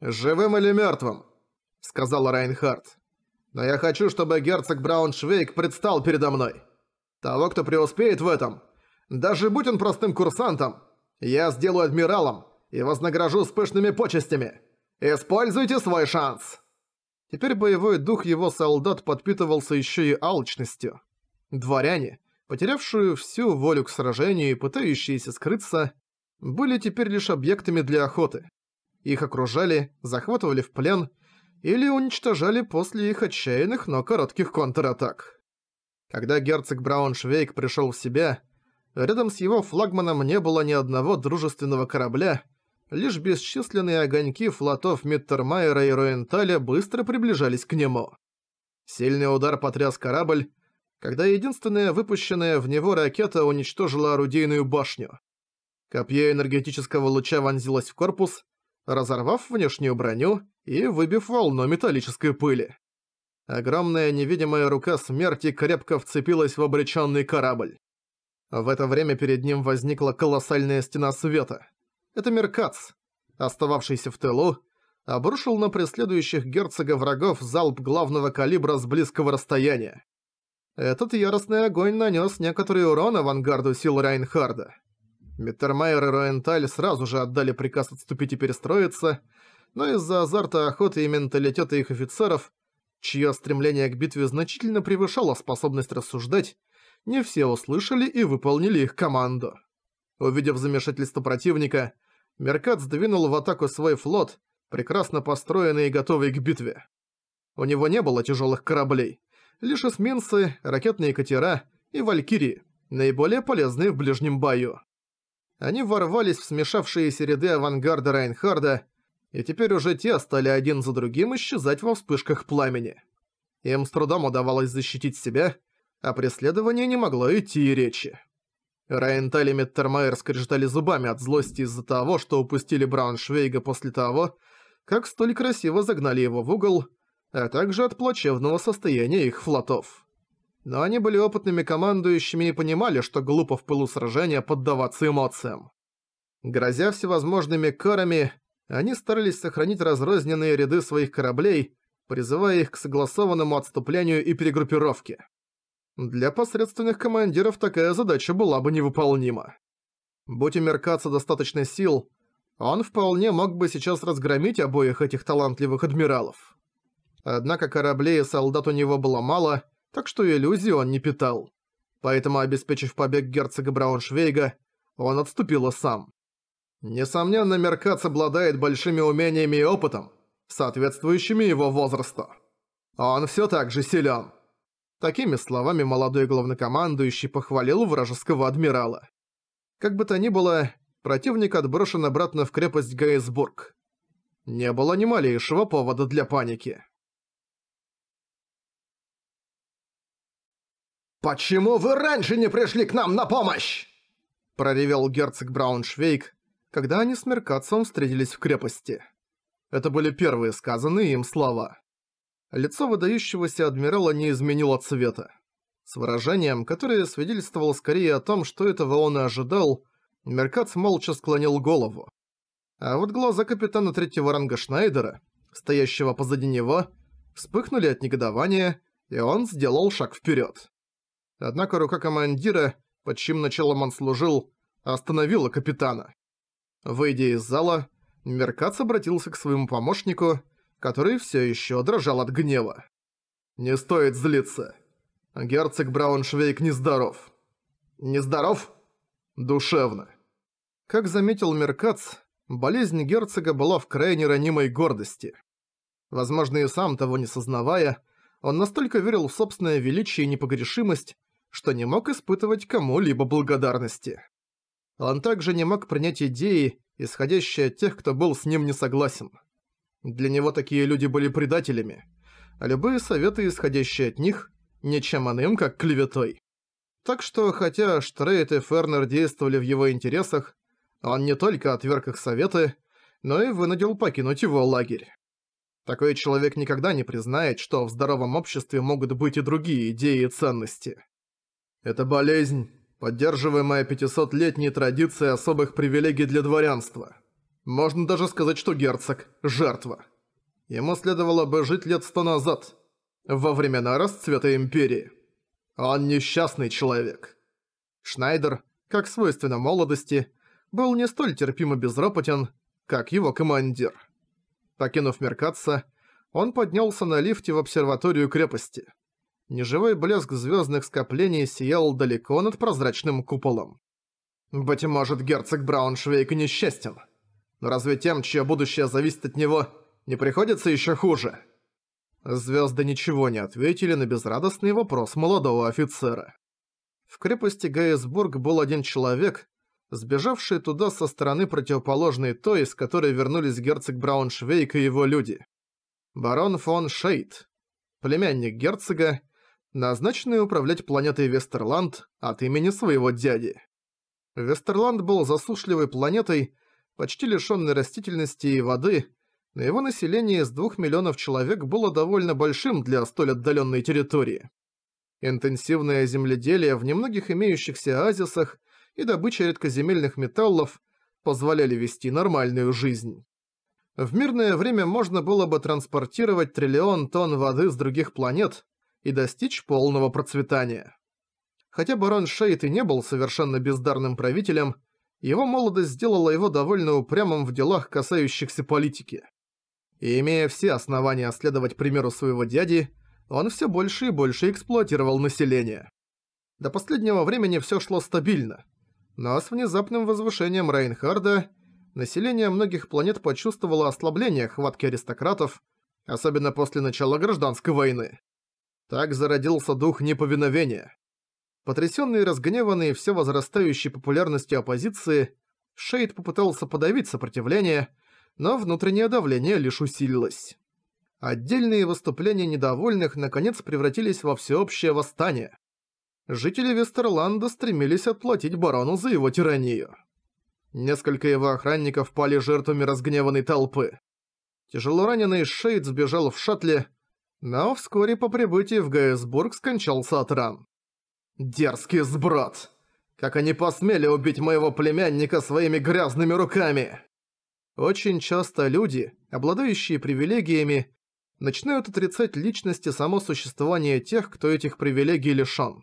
«Живым или мертвым?» — сказал Райнхард. «Но я хочу, чтобы герцог Брауншвейк предстал передо мной. Того, кто преуспеет в этом, даже будь он простым курсантом, я сделаю адмиралом и вознагражу спешными почестями». «Используйте свой шанс!» Теперь боевой дух его солдат подпитывался еще и алчностью. Дворяне, потерявшие всю волю к сражению и пытающиеся скрыться, были теперь лишь объектами для охоты. Их окружали, захватывали в плен или уничтожали после их отчаянных, но коротких контратак. Когда герцог Брауншвейк пришел в себя, рядом с его флагманом не было ни одного дружественного корабля – Лишь бесчисленные огоньки флотов Миттермайера и Роенталя быстро приближались к нему. Сильный удар потряс корабль, когда единственная выпущенная в него ракета уничтожила орудийную башню. Копье энергетического луча вонзилось в корпус, разорвав внешнюю броню и выбив волну металлической пыли. Огромная невидимая рука смерти крепко вцепилась в обреченный корабль. В это время перед ним возникла колоссальная стена света это Меркац, остававшийся в тылу, обрушил на преследующих герцога врагов залп главного калибра с близкого расстояния. Этот яростный огонь нанес некоторый урон авангарду сил Райнхарда. Миттермайер и Роенталь сразу же отдали приказ отступить и перестроиться, но из-за азарта охоты и менталитета их офицеров, чье стремление к битве значительно превышало способность рассуждать, не все услышали и выполнили их команду. Увидев замешательство противника, Меркат сдвинул в атаку свой флот, прекрасно построенный и готовый к битве. У него не было тяжелых кораблей, лишь эсминцы, ракетные катера и валькирии, наиболее полезные в ближнем бою. Они ворвались в смешавшиеся ряды авангарда Райнхарда, и теперь уже те стали один за другим исчезать во вспышках пламени. Им с трудом удавалось защитить себя, а преследование не могло идти и речи. Райенталь и Меттермайер скрежетали зубами от злости из-за того, что упустили Брауншвейга после того, как столь красиво загнали его в угол, а также от плачевного состояния их флотов. Но они были опытными командующими и понимали, что глупо в пылу сражения поддаваться эмоциям. Грозя всевозможными карами, они старались сохранить разрозненные ряды своих кораблей, призывая их к согласованному отступлению и перегруппировке. Для посредственных командиров такая задача была бы невыполнима. Будь у Меркаца достаточно сил, он вполне мог бы сейчас разгромить обоих этих талантливых адмиралов. Однако кораблей и солдат у него было мало, так что иллюзий он не питал. Поэтому, обеспечив побег герцога Брауншвейга, он отступил сам. Несомненно, Меркац обладает большими умениями и опытом, соответствующими его возрасту. Он все так же силен. Такими словами молодой главнокомандующий похвалил вражеского адмирала. Как бы то ни было, противник отброшен обратно в крепость Гейсбург. Не было ни малейшего повода для паники. «Почему вы раньше не пришли к нам на помощь?» – проревел герцог Брауншвейк, когда они с Меркатцем встретились в крепости. Это были первые сказанные им слова лицо выдающегося адмирала не изменило цвета. С выражением, которое свидетельствовало скорее о том, что этого он и ожидал, Меркац молча склонил голову. А вот глаза капитана третьего ранга Шнайдера, стоящего позади него, вспыхнули от негодования, и он сделал шаг вперед. Однако рука командира, под чьим началом он служил, остановила капитана. Выйдя из зала, Меркац обратился к своему помощнику который все еще дрожал от гнева. «Не стоит злиться. Герцог Брауншвейк нездоров». «Нездоров?» «Душевно». Как заметил Меркац, болезнь герцога была в крайне ранимой гордости. Возможно, и сам того не сознавая, он настолько верил в собственное величие и непогрешимость, что не мог испытывать кому-либо благодарности. Он также не мог принять идеи, исходящие от тех, кто был с ним не согласен. Для него такие люди были предателями, а любые советы, исходящие от них, ничем иным, как клеветой. Так что, хотя Штрейт и Фернер действовали в его интересах, он не только отверг их советы, но и вынудил покинуть его лагерь. Такой человек никогда не признает, что в здоровом обществе могут быть и другие идеи и ценности. Это болезнь, поддерживаемая 500-летней традицией особых привилегий для дворянства. Можно даже сказать, что герцог – жертва. Ему следовало бы жить лет сто назад, во времена расцвета Империи. Он несчастный человек. Шнайдер, как свойственно молодости, был не столь терпимо безропотен, как его командир. Покинув Меркатса, он поднялся на лифте в обсерваторию крепости. Неживой блеск звездных скоплений сиял далеко над прозрачным куполом. «Быть может, герцог Брауншвейк несчастен», но разве тем, чье будущее зависит от него, не приходится еще хуже? Звезды ничего не ответили на безрадостный вопрос молодого офицера. В крепости Гейсбург был один человек, сбежавший туда со стороны противоположной той, с которой вернулись герцог Брауншвейк и его люди. Барон фон Шейд, племянник герцога, назначенный управлять планетой Вестерланд от имени своего дяди. Вестерланд был засушливой планетой, почти лишённый растительности и воды, но его население из двух миллионов человек было довольно большим для столь отдаленной территории. Интенсивное земледелие в немногих имеющихся оазисах и добыча редкоземельных металлов позволяли вести нормальную жизнь. В мирное время можно было бы транспортировать триллион тонн воды с других планет и достичь полного процветания. Хотя барон Шейд и не был совершенно бездарным правителем, его молодость сделала его довольно упрямым в делах, касающихся политики. И имея все основания следовать примеру своего дяди, он все больше и больше эксплуатировал население. До последнего времени все шло стабильно. Но с внезапным возвышением Рейнхарда население многих планет почувствовало ослабление хватки аристократов, особенно после начала гражданской войны. Так зародился дух неповиновения. Потрясённый и разгневанный всё возрастающей популярностью оппозиции, Шейд попытался подавить сопротивление, но внутреннее давление лишь усилилось. Отдельные выступления недовольных наконец превратились во всеобщее восстание. Жители Вестерланда стремились отплатить барону за его тиранию. Несколько его охранников пали жертвами разгневанной толпы. Тяжело раненый Шейд сбежал в шаттле, но вскоре по прибытии в Гейсбург скончался от ран. «Дерзкий сброд! Как они посмели убить моего племянника своими грязными руками!» Очень часто люди, обладающие привилегиями, начинают отрицать личности само существование тех, кто этих привилегий лишён.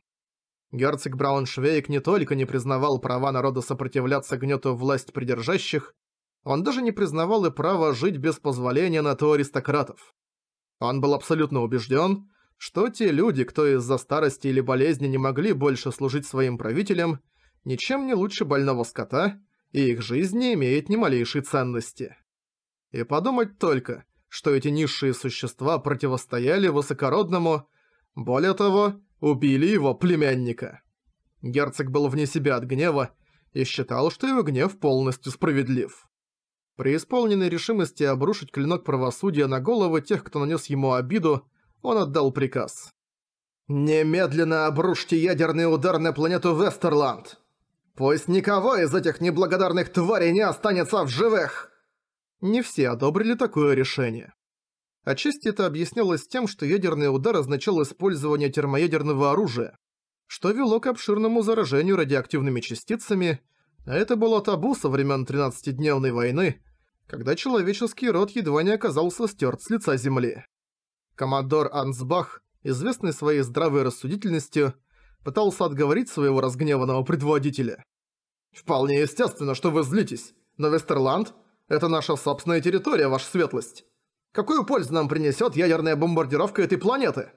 Герцог Брауншвейк не только не признавал права народа сопротивляться гнету власть придержащих, он даже не признавал и право жить без позволения на то аристократов. Он был абсолютно убежден, что те люди, кто из-за старости или болезни не могли больше служить своим правителям, ничем не лучше больного скота, и их жизнь не имеет ни малейшей ценности. И подумать только, что эти низшие существа противостояли высокородному, более того, убили его племянника. Герцог был вне себя от гнева и считал, что его гнев полностью справедлив. При исполненной решимости обрушить клинок правосудия на головы тех, кто нанес ему обиду, он отдал приказ. «Немедленно обрушьте ядерный удар на планету Вестерланд! Пусть никого из этих неблагодарных тварей не останется в живых!» Не все одобрили такое решение. Отчасти это объяснялось тем, что ядерный удар означал использование термоядерного оружия, что вело к обширному заражению радиоактивными частицами, а это было табу со времен 13-дневной войны, когда человеческий род едва не оказался стерт с лица Земли. Коммодор Ансбах, известный своей здравой рассудительностью, пытался отговорить своего разгневанного предводителя. «Вполне естественно, что вы злитесь, но Вестерланд – это наша собственная территория, ваша светлость. Какую пользу нам принесет ядерная бомбардировка этой планеты?»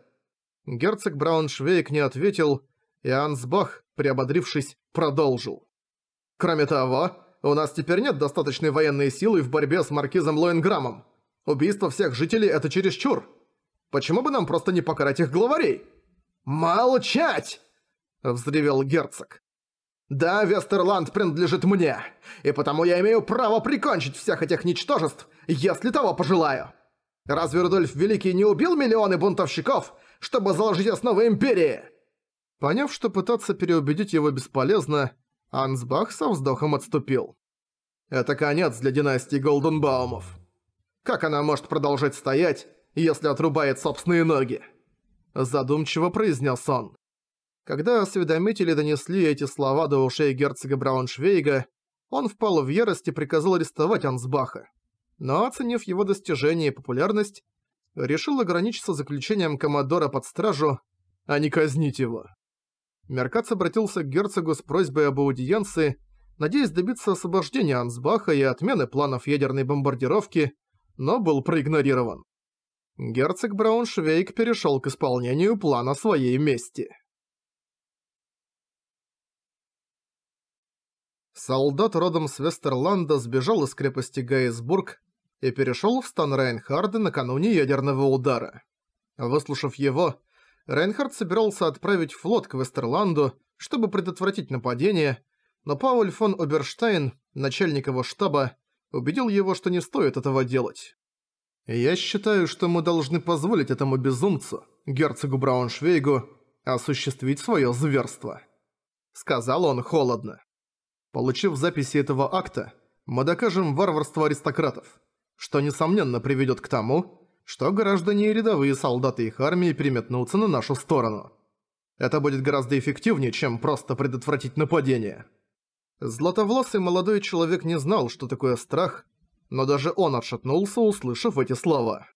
Герцог Брауншвейк не ответил, и Ансбах, приободрившись, продолжил. «Кроме того, у нас теперь нет достаточной военной силы в борьбе с маркизом Лоинграмом. Убийство всех жителей – это чересчур. Почему бы нам просто не покарать их главарей?» «Молчать!» – взревел герцог. «Да, Вестерланд принадлежит мне, и потому я имею право прикончить всех этих ничтожеств, если того пожелаю. Разве Рудольф Великий не убил миллионы бунтовщиков, чтобы заложить основы Империи?» Поняв, что пытаться переубедить его бесполезно, Ансбах со вздохом отступил. «Это конец для династии Голденбаумов. Как она может продолжать стоять, если отрубает собственные ноги!» Задумчиво произнес он. Когда осведомители донесли эти слова до ушей герцога Брауншвейга, он впал в ярость и приказал арестовать Ансбаха. Но, оценив его достижение и популярность, решил ограничиться заключением коммодора под стражу, а не казнить его. Меркац обратился к герцогу с просьбой об аудиенции, надеясь добиться освобождения Ансбаха и отмены планов ядерной бомбардировки, но был проигнорирован герцог Брауншвейк перешел к исполнению плана своей мести. Солдат родом с Вестерланда сбежал из крепости Гейсбург и перешел в стан Рейнхарда накануне ядерного удара. Выслушав его, Рейнхард собирался отправить флот к Вестерланду, чтобы предотвратить нападение, но Пауль фон Оберштайн, начальник его штаба, убедил его, что не стоит этого делать. Я считаю, что мы должны позволить этому безумцу, герцогу Брауншвейгу, осуществить свое зверство. Сказал он холодно. Получив записи этого акта, мы докажем варварство аристократов, что несомненно приведет к тому, что граждане и рядовые солдаты их армии переметнутся на нашу сторону. Это будет гораздо эффективнее, чем просто предотвратить нападение. Златовласый молодой человек не знал, что такое страх, но даже он отшатнулся, услышав эти слова.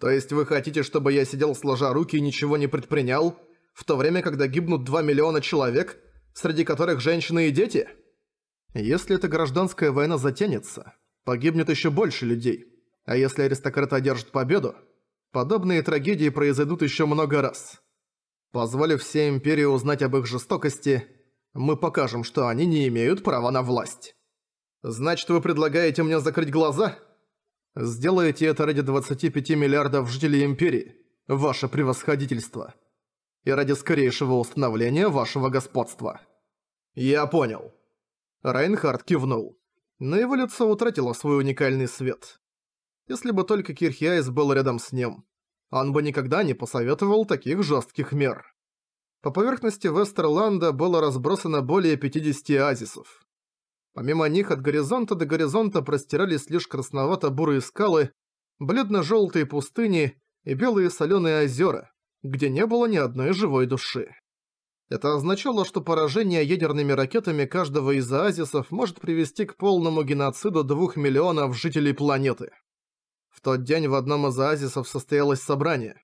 «То есть вы хотите, чтобы я сидел сложа руки и ничего не предпринял, в то время, когда гибнут 2 миллиона человек, среди которых женщины и дети?» «Если эта гражданская война затянется, погибнет еще больше людей. А если аристократы одержат победу, подобные трагедии произойдут еще много раз. Позволив всей империи узнать об их жестокости, мы покажем, что они не имеют права на власть». Значит, вы предлагаете мне закрыть глаза? Сделаете это ради 25 миллиардов жителей Империи, ваше превосходительство. И ради скорейшего установления вашего господства. Я понял. Райнхард кивнул. На его лицо утратило свой уникальный свет. Если бы только Кирхиайс был рядом с ним, он бы никогда не посоветовал таких жестких мер. По поверхности Вестерланда было разбросано более 50 азисов. Помимо них от горизонта до горизонта простирались лишь красновато-бурые скалы, бледно-желтые пустыни и белые соленые озера, где не было ни одной живой души. Это означало, что поражение ядерными ракетами каждого из оазисов может привести к полному геноциду двух миллионов жителей планеты. В тот день в одном из оазисов состоялось собрание.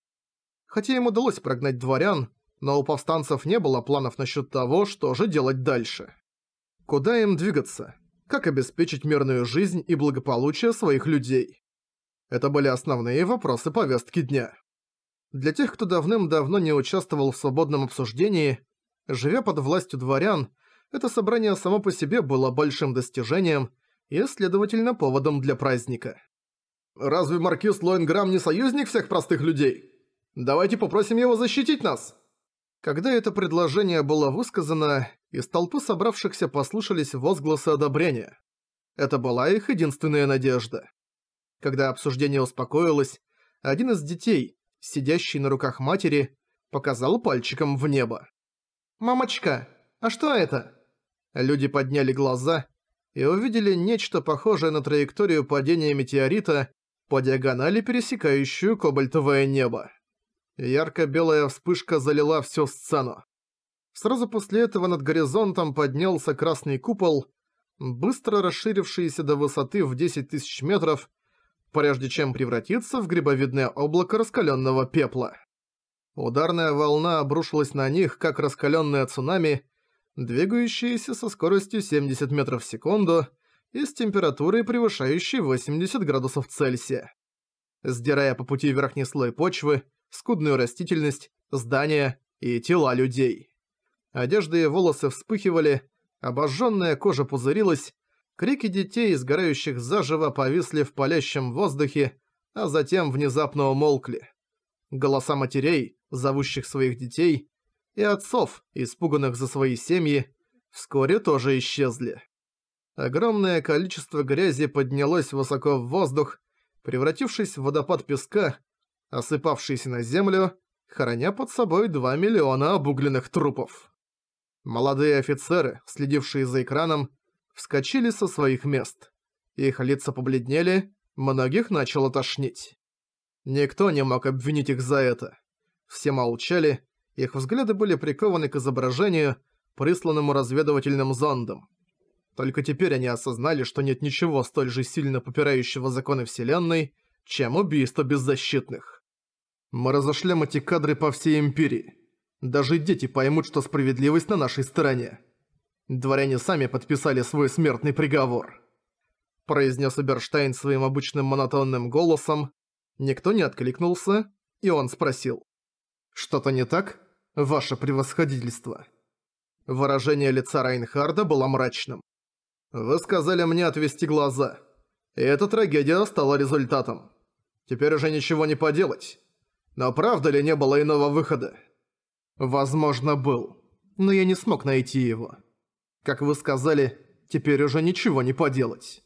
Хотя им удалось прогнать дворян, но у повстанцев не было планов насчет того, что же делать дальше. Куда им двигаться? Как обеспечить мирную жизнь и благополучие своих людей? Это были основные вопросы повестки дня. Для тех, кто давным-давно не участвовал в свободном обсуждении, живя под властью дворян, это собрание само по себе было большим достижением и, следовательно, поводом для праздника. «Разве маркиз Лоинграм не союзник всех простых людей? Давайте попросим его защитить нас!» Когда это предложение было высказано, из толпы собравшихся послышались возгласы одобрения. Это была их единственная надежда. Когда обсуждение успокоилось, один из детей, сидящий на руках матери, показал пальчиком в небо. «Мамочка, а что это?» Люди подняли глаза и увидели нечто похожее на траекторию падения метеорита по диагонали, пересекающую кобальтовое небо. Ярко-белая вспышка залила всю сцену. Сразу после этого над горизонтом поднялся красный купол, быстро расширившийся до высоты в 10 тысяч метров, прежде чем превратиться в грибовидное облако раскаленного пепла. Ударная волна обрушилась на них, как раскаленное цунами, двигающееся со скоростью 70 метров в секунду и с температурой, превышающей 80 градусов Цельсия. Сдирая по пути верхний слой почвы, скудную растительность, здания и тела людей. Одежда и волосы вспыхивали, обожженная кожа пузырилась, крики детей, сгорающих заживо, повисли в палящем воздухе, а затем внезапно умолкли. Голоса матерей, зовущих своих детей, и отцов, испуганных за свои семьи, вскоре тоже исчезли. Огромное количество грязи поднялось высоко в воздух, превратившись в водопад песка, осыпавшиеся на землю, хороня под собой 2 миллиона обугленных трупов. Молодые офицеры, следившие за экраном, вскочили со своих мест. Их лица побледнели, многих начало тошнить. Никто не мог обвинить их за это. Все молчали, их взгляды были прикованы к изображению, присланному разведывательным зондом. Только теперь они осознали, что нет ничего столь же сильно попирающего законы Вселенной, чем убийство беззащитных. Мы разошлем эти кадры по всей империи. Даже дети поймут, что справедливость на нашей стороне. Дворяне сами подписали свой смертный приговор. Произнес Эберштейн своим обычным монотонным голосом. Никто не откликнулся, и он спросил. «Что-то не так, ваше превосходительство?» Выражение лица Райнхарда было мрачным. «Вы сказали мне отвести глаза. И эта трагедия стала результатом. Теперь уже ничего не поделать. Но правда ли не было иного выхода? Возможно, был. Но я не смог найти его. Как вы сказали, теперь уже ничего не поделать.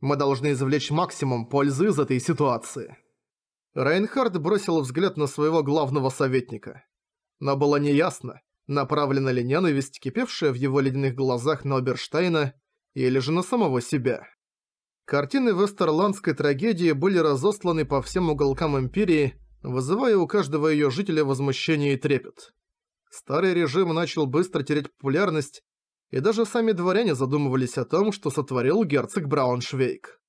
Мы должны извлечь максимум пользы из этой ситуации. Рейнхард бросил взгляд на своего главного советника. Но было неясно, направлена ли ненависть, кипевшая в его ледяных глазах на Оберштейна, или же на самого себя. Картины вестерландской трагедии были разосланы по всем уголкам Империи, вызывая у каждого ее жителя возмущение и трепет. Старый режим начал быстро терять популярность, и даже сами дворяне задумывались о том, что сотворил герцог Брауншвейк.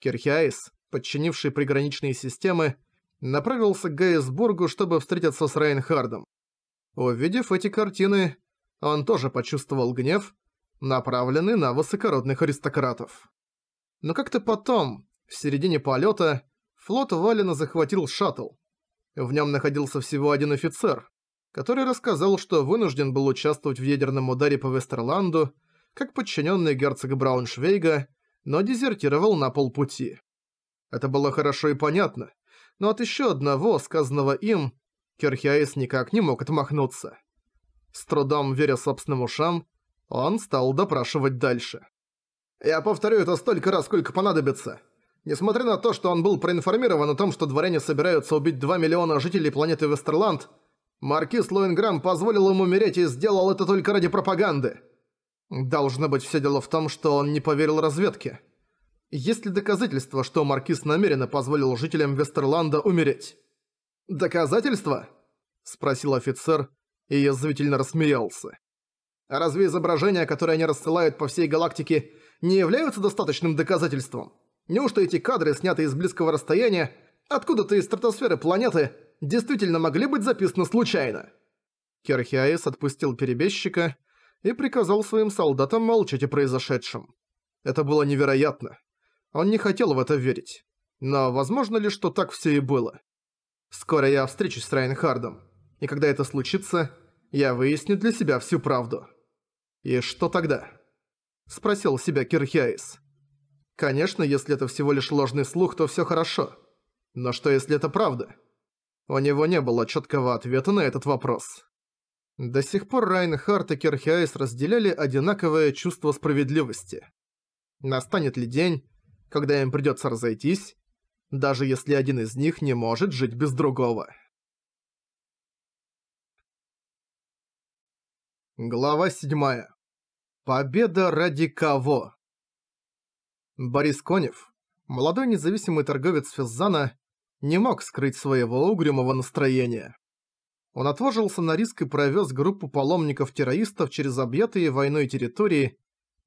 Кирхиайс, подчинивший приграничные системы, направился к Гейсбургу, чтобы встретиться с Рейнхардом. Увидев эти картины, он тоже почувствовал гнев, направленный на высокородных аристократов. Но как-то потом, в середине полета, флот Валена захватил шаттл. В нем находился всего один офицер, который рассказал, что вынужден был участвовать в ядерном ударе по Вестерланду, как подчиненный герцога Брауншвейга, но дезертировал на полпути. Это было хорошо и понятно, но от еще одного, сказанного им, Керхиаис никак не мог отмахнуться. С трудом веря собственным ушам, он стал допрашивать дальше. «Я повторю это столько раз, сколько понадобится. Несмотря на то, что он был проинформирован о том, что дворяне собираются убить 2 миллиона жителей планеты Вестерланд, маркиз Лоинграм позволил ему умереть и сделал это только ради пропаганды. Должно быть, все дело в том, что он не поверил разведке. Есть ли доказательства, что маркиз намеренно позволил жителям Вестерланда умереть? «Доказательства?» – спросил офицер и язвительно рассмеялся. «Разве изображения, которые они рассылают по всей галактике, не являются достаточным доказательством?» Неужто эти кадры, снятые из близкого расстояния, откуда-то из стратосферы планеты, действительно могли быть записаны случайно? Керхиаис отпустил перебежчика и приказал своим солдатам молчать о произошедшем. Это было невероятно. Он не хотел в это верить. Но возможно ли, что так все и было? Скоро я встречусь с Райнхардом, и когда это случится, я выясню для себя всю правду. И что тогда? Спросил себя Кирхиаис. Конечно, если это всего лишь ложный слух, то всё хорошо. Но что если это правда? У него не было чёткого ответа на этот вопрос. До сих пор Райнхард и Керхиайс разделяли одинаковое чувство справедливости. Настанет ли день, когда им придётся разойтись, даже если один из них не может жить без другого? Глава 7. Победа ради кого? Борис Конев, молодой независимый торговец Физзана, не мог скрыть своего угрюмого настроения. Он отважился на риск и провез группу паломников-террористов через объятые войной территории,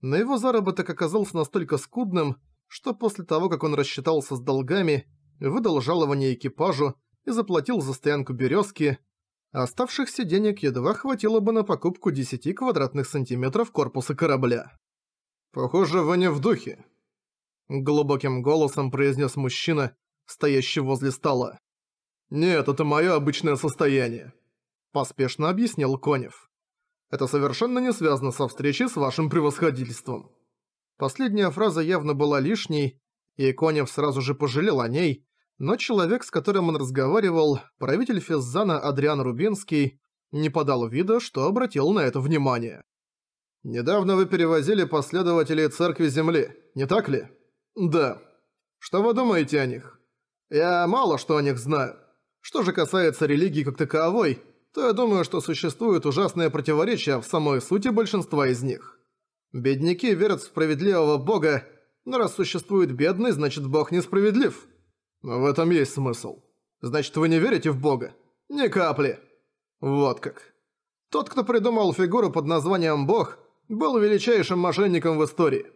но его заработок оказался настолько скудным, что после того, как он рассчитался с долгами, выдал жалование экипажу и заплатил за стоянку березки, а оставшихся денег едва хватило бы на покупку 10 квадратных сантиметров корпуса корабля. «Похоже, вы не в духе», Глубоким голосом произнес мужчина, стоящий возле стола. «Нет, это мое обычное состояние», – поспешно объяснил Конев. «Это совершенно не связано со встречей с вашим превосходительством». Последняя фраза явно была лишней, и Конев сразу же пожалел о ней, но человек, с которым он разговаривал, правитель Физзана Адриан Рубинский, не подал вида, что обратил на это внимание. «Недавно вы перевозили последователей Церкви Земли, не так ли?» «Да. Что вы думаете о них? Я мало что о них знаю. Что же касается религии как таковой, то я думаю, что существует ужасное противоречие в самой сути большинства из них. Бедняки верят в справедливого бога, но раз существует бедный, значит бог несправедлив. В этом есть смысл. Значит, вы не верите в бога? Ни капли. Вот как. Тот, кто придумал фигуру под названием бог, был величайшим мошенником в истории.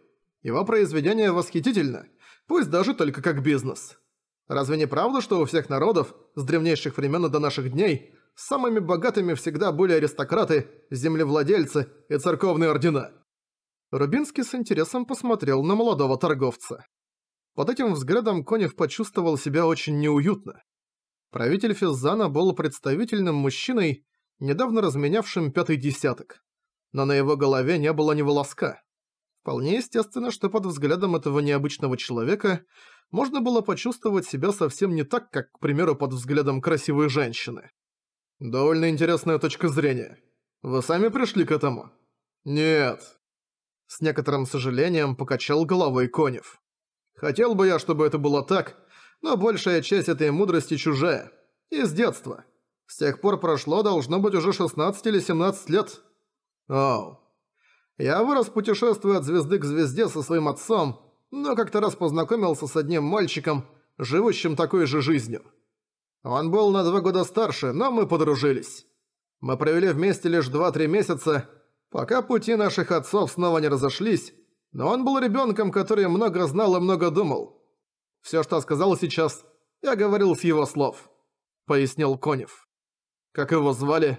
Его произведение восхитительно, пусть даже только как бизнес. Разве не правда, что у всех народов, с древнейших времен до наших дней, самыми богатыми всегда были аристократы, землевладельцы и церковные ордена? Рубинский с интересом посмотрел на молодого торговца. Под этим взглядом Конев почувствовал себя очень неуютно. Правитель Физзана был представительным мужчиной, недавно разменявшим пятый десяток. Но на его голове не было ни волоска. Вполне естественно, что под взглядом этого необычного человека можно было почувствовать себя совсем не так, как, к примеру, под взглядом красивой женщины. Довольно интересная точка зрения. Вы сами пришли к этому? Нет. С некоторым сожалением покачал головой Конев. Хотел бы я, чтобы это было так, но большая часть этой мудрости чужая. И с детства. С тех пор прошло, должно быть, уже 16 или 17 лет. Оу, я вырос путешествуя от звезды к звезде со своим отцом, но как-то раз познакомился с одним мальчиком, живущим такой же жизнью. Он был на два года старше, но мы подружились. Мы провели вместе лишь два-три месяца, пока пути наших отцов снова не разошлись, но он был ребенком, который много знал и много думал. Все, что сказал сейчас, я говорил с его слов», — пояснил Конев. «Как его звали?»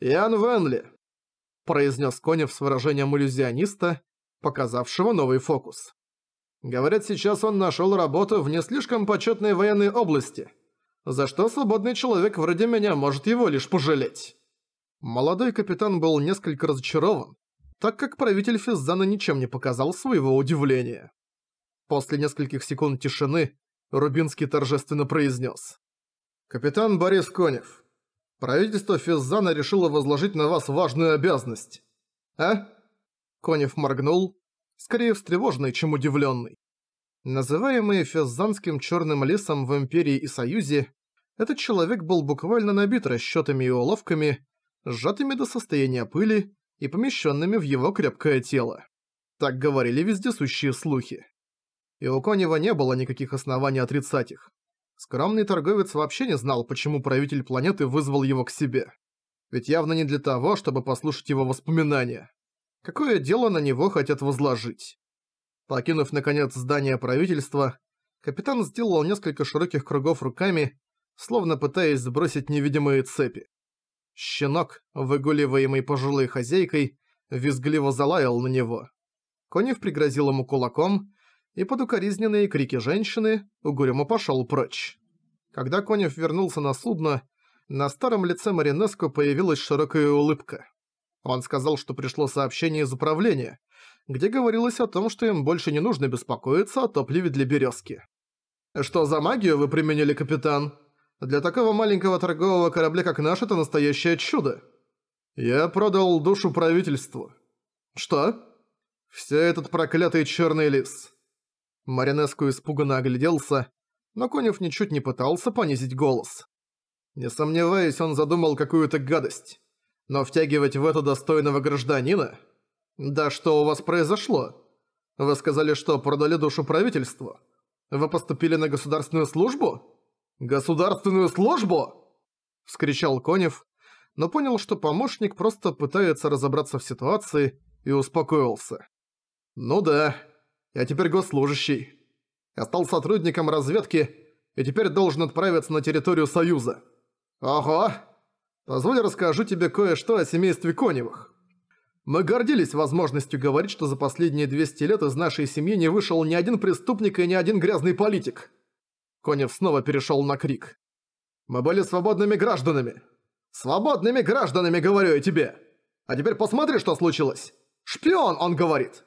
Ян Венли произнес Конев с выражением иллюзиониста, показавшего новый фокус. Говорят, сейчас он нашел работу в не слишком почетной военной области, за что свободный человек вроде меня может его лишь пожалеть. Молодой капитан был несколько разочарован, так как правитель Физзана ничем не показал своего удивления. После нескольких секунд тишины Рубинский торжественно произнес. «Капитан Борис Конев, Правительство Физзана решило возложить на вас важную обязанность. А? Конев моргнул, скорее встревоженный, чем удивленный. Называемый Физзанским Черным Лесом в Империи и Союзе, этот человек был буквально набит расчетами и уловками, сжатыми до состояния пыли и помещенными в его крепкое тело. Так говорили вездесущие слухи. И у Конева не было никаких оснований отрицать их. Скромный торговец вообще не знал, почему правитель планеты вызвал его к себе. Ведь явно не для того, чтобы послушать его воспоминания. Какое дело на него хотят возложить? Покинув, наконец, здание правительства, капитан сделал несколько широких кругов руками, словно пытаясь сбросить невидимые цепи. Щенок, выгуливаемый пожилой хозяйкой, визгливо залаял на него. Конев пригрозил ему кулаком, и под укоризненные крики женщины угрюмо пошел прочь. Когда Конев вернулся на судно, на старом лице Маринеско появилась широкая улыбка. Он сказал, что пришло сообщение из управления, где говорилось о том, что им больше не нужно беспокоиться о топливе для березки. «Что за магию вы применили, капитан? Для такого маленького торгового корабля, как наш, это настоящее чудо!» «Я продал душу правительству». «Что?» «Все этот проклятый черный лис. Маринеску испуганно огляделся, но Конев ничуть не пытался понизить голос. Не сомневаясь, он задумал какую-то гадость. Но втягивать в это достойного гражданина? Да что у вас произошло? Вы сказали, что продали душу правительству? Вы поступили на государственную службу? Государственную службу? Вскричал Конев, но понял, что помощник просто пытается разобраться в ситуации и успокоился. Ну да, я теперь госслужащий. Я стал сотрудником разведки и теперь должен отправиться на территорию Союза. Ого! Позволь расскажу тебе кое-что о семействе Коневых. Мы гордились возможностью говорить, что за последние 200 лет из нашей семьи не вышел ни один преступник и ни один грязный политик. Конев снова перешел на крик. Мы были свободными гражданами. Свободными гражданами, говорю я тебе. А теперь посмотри, что случилось. Шпион, он говорит.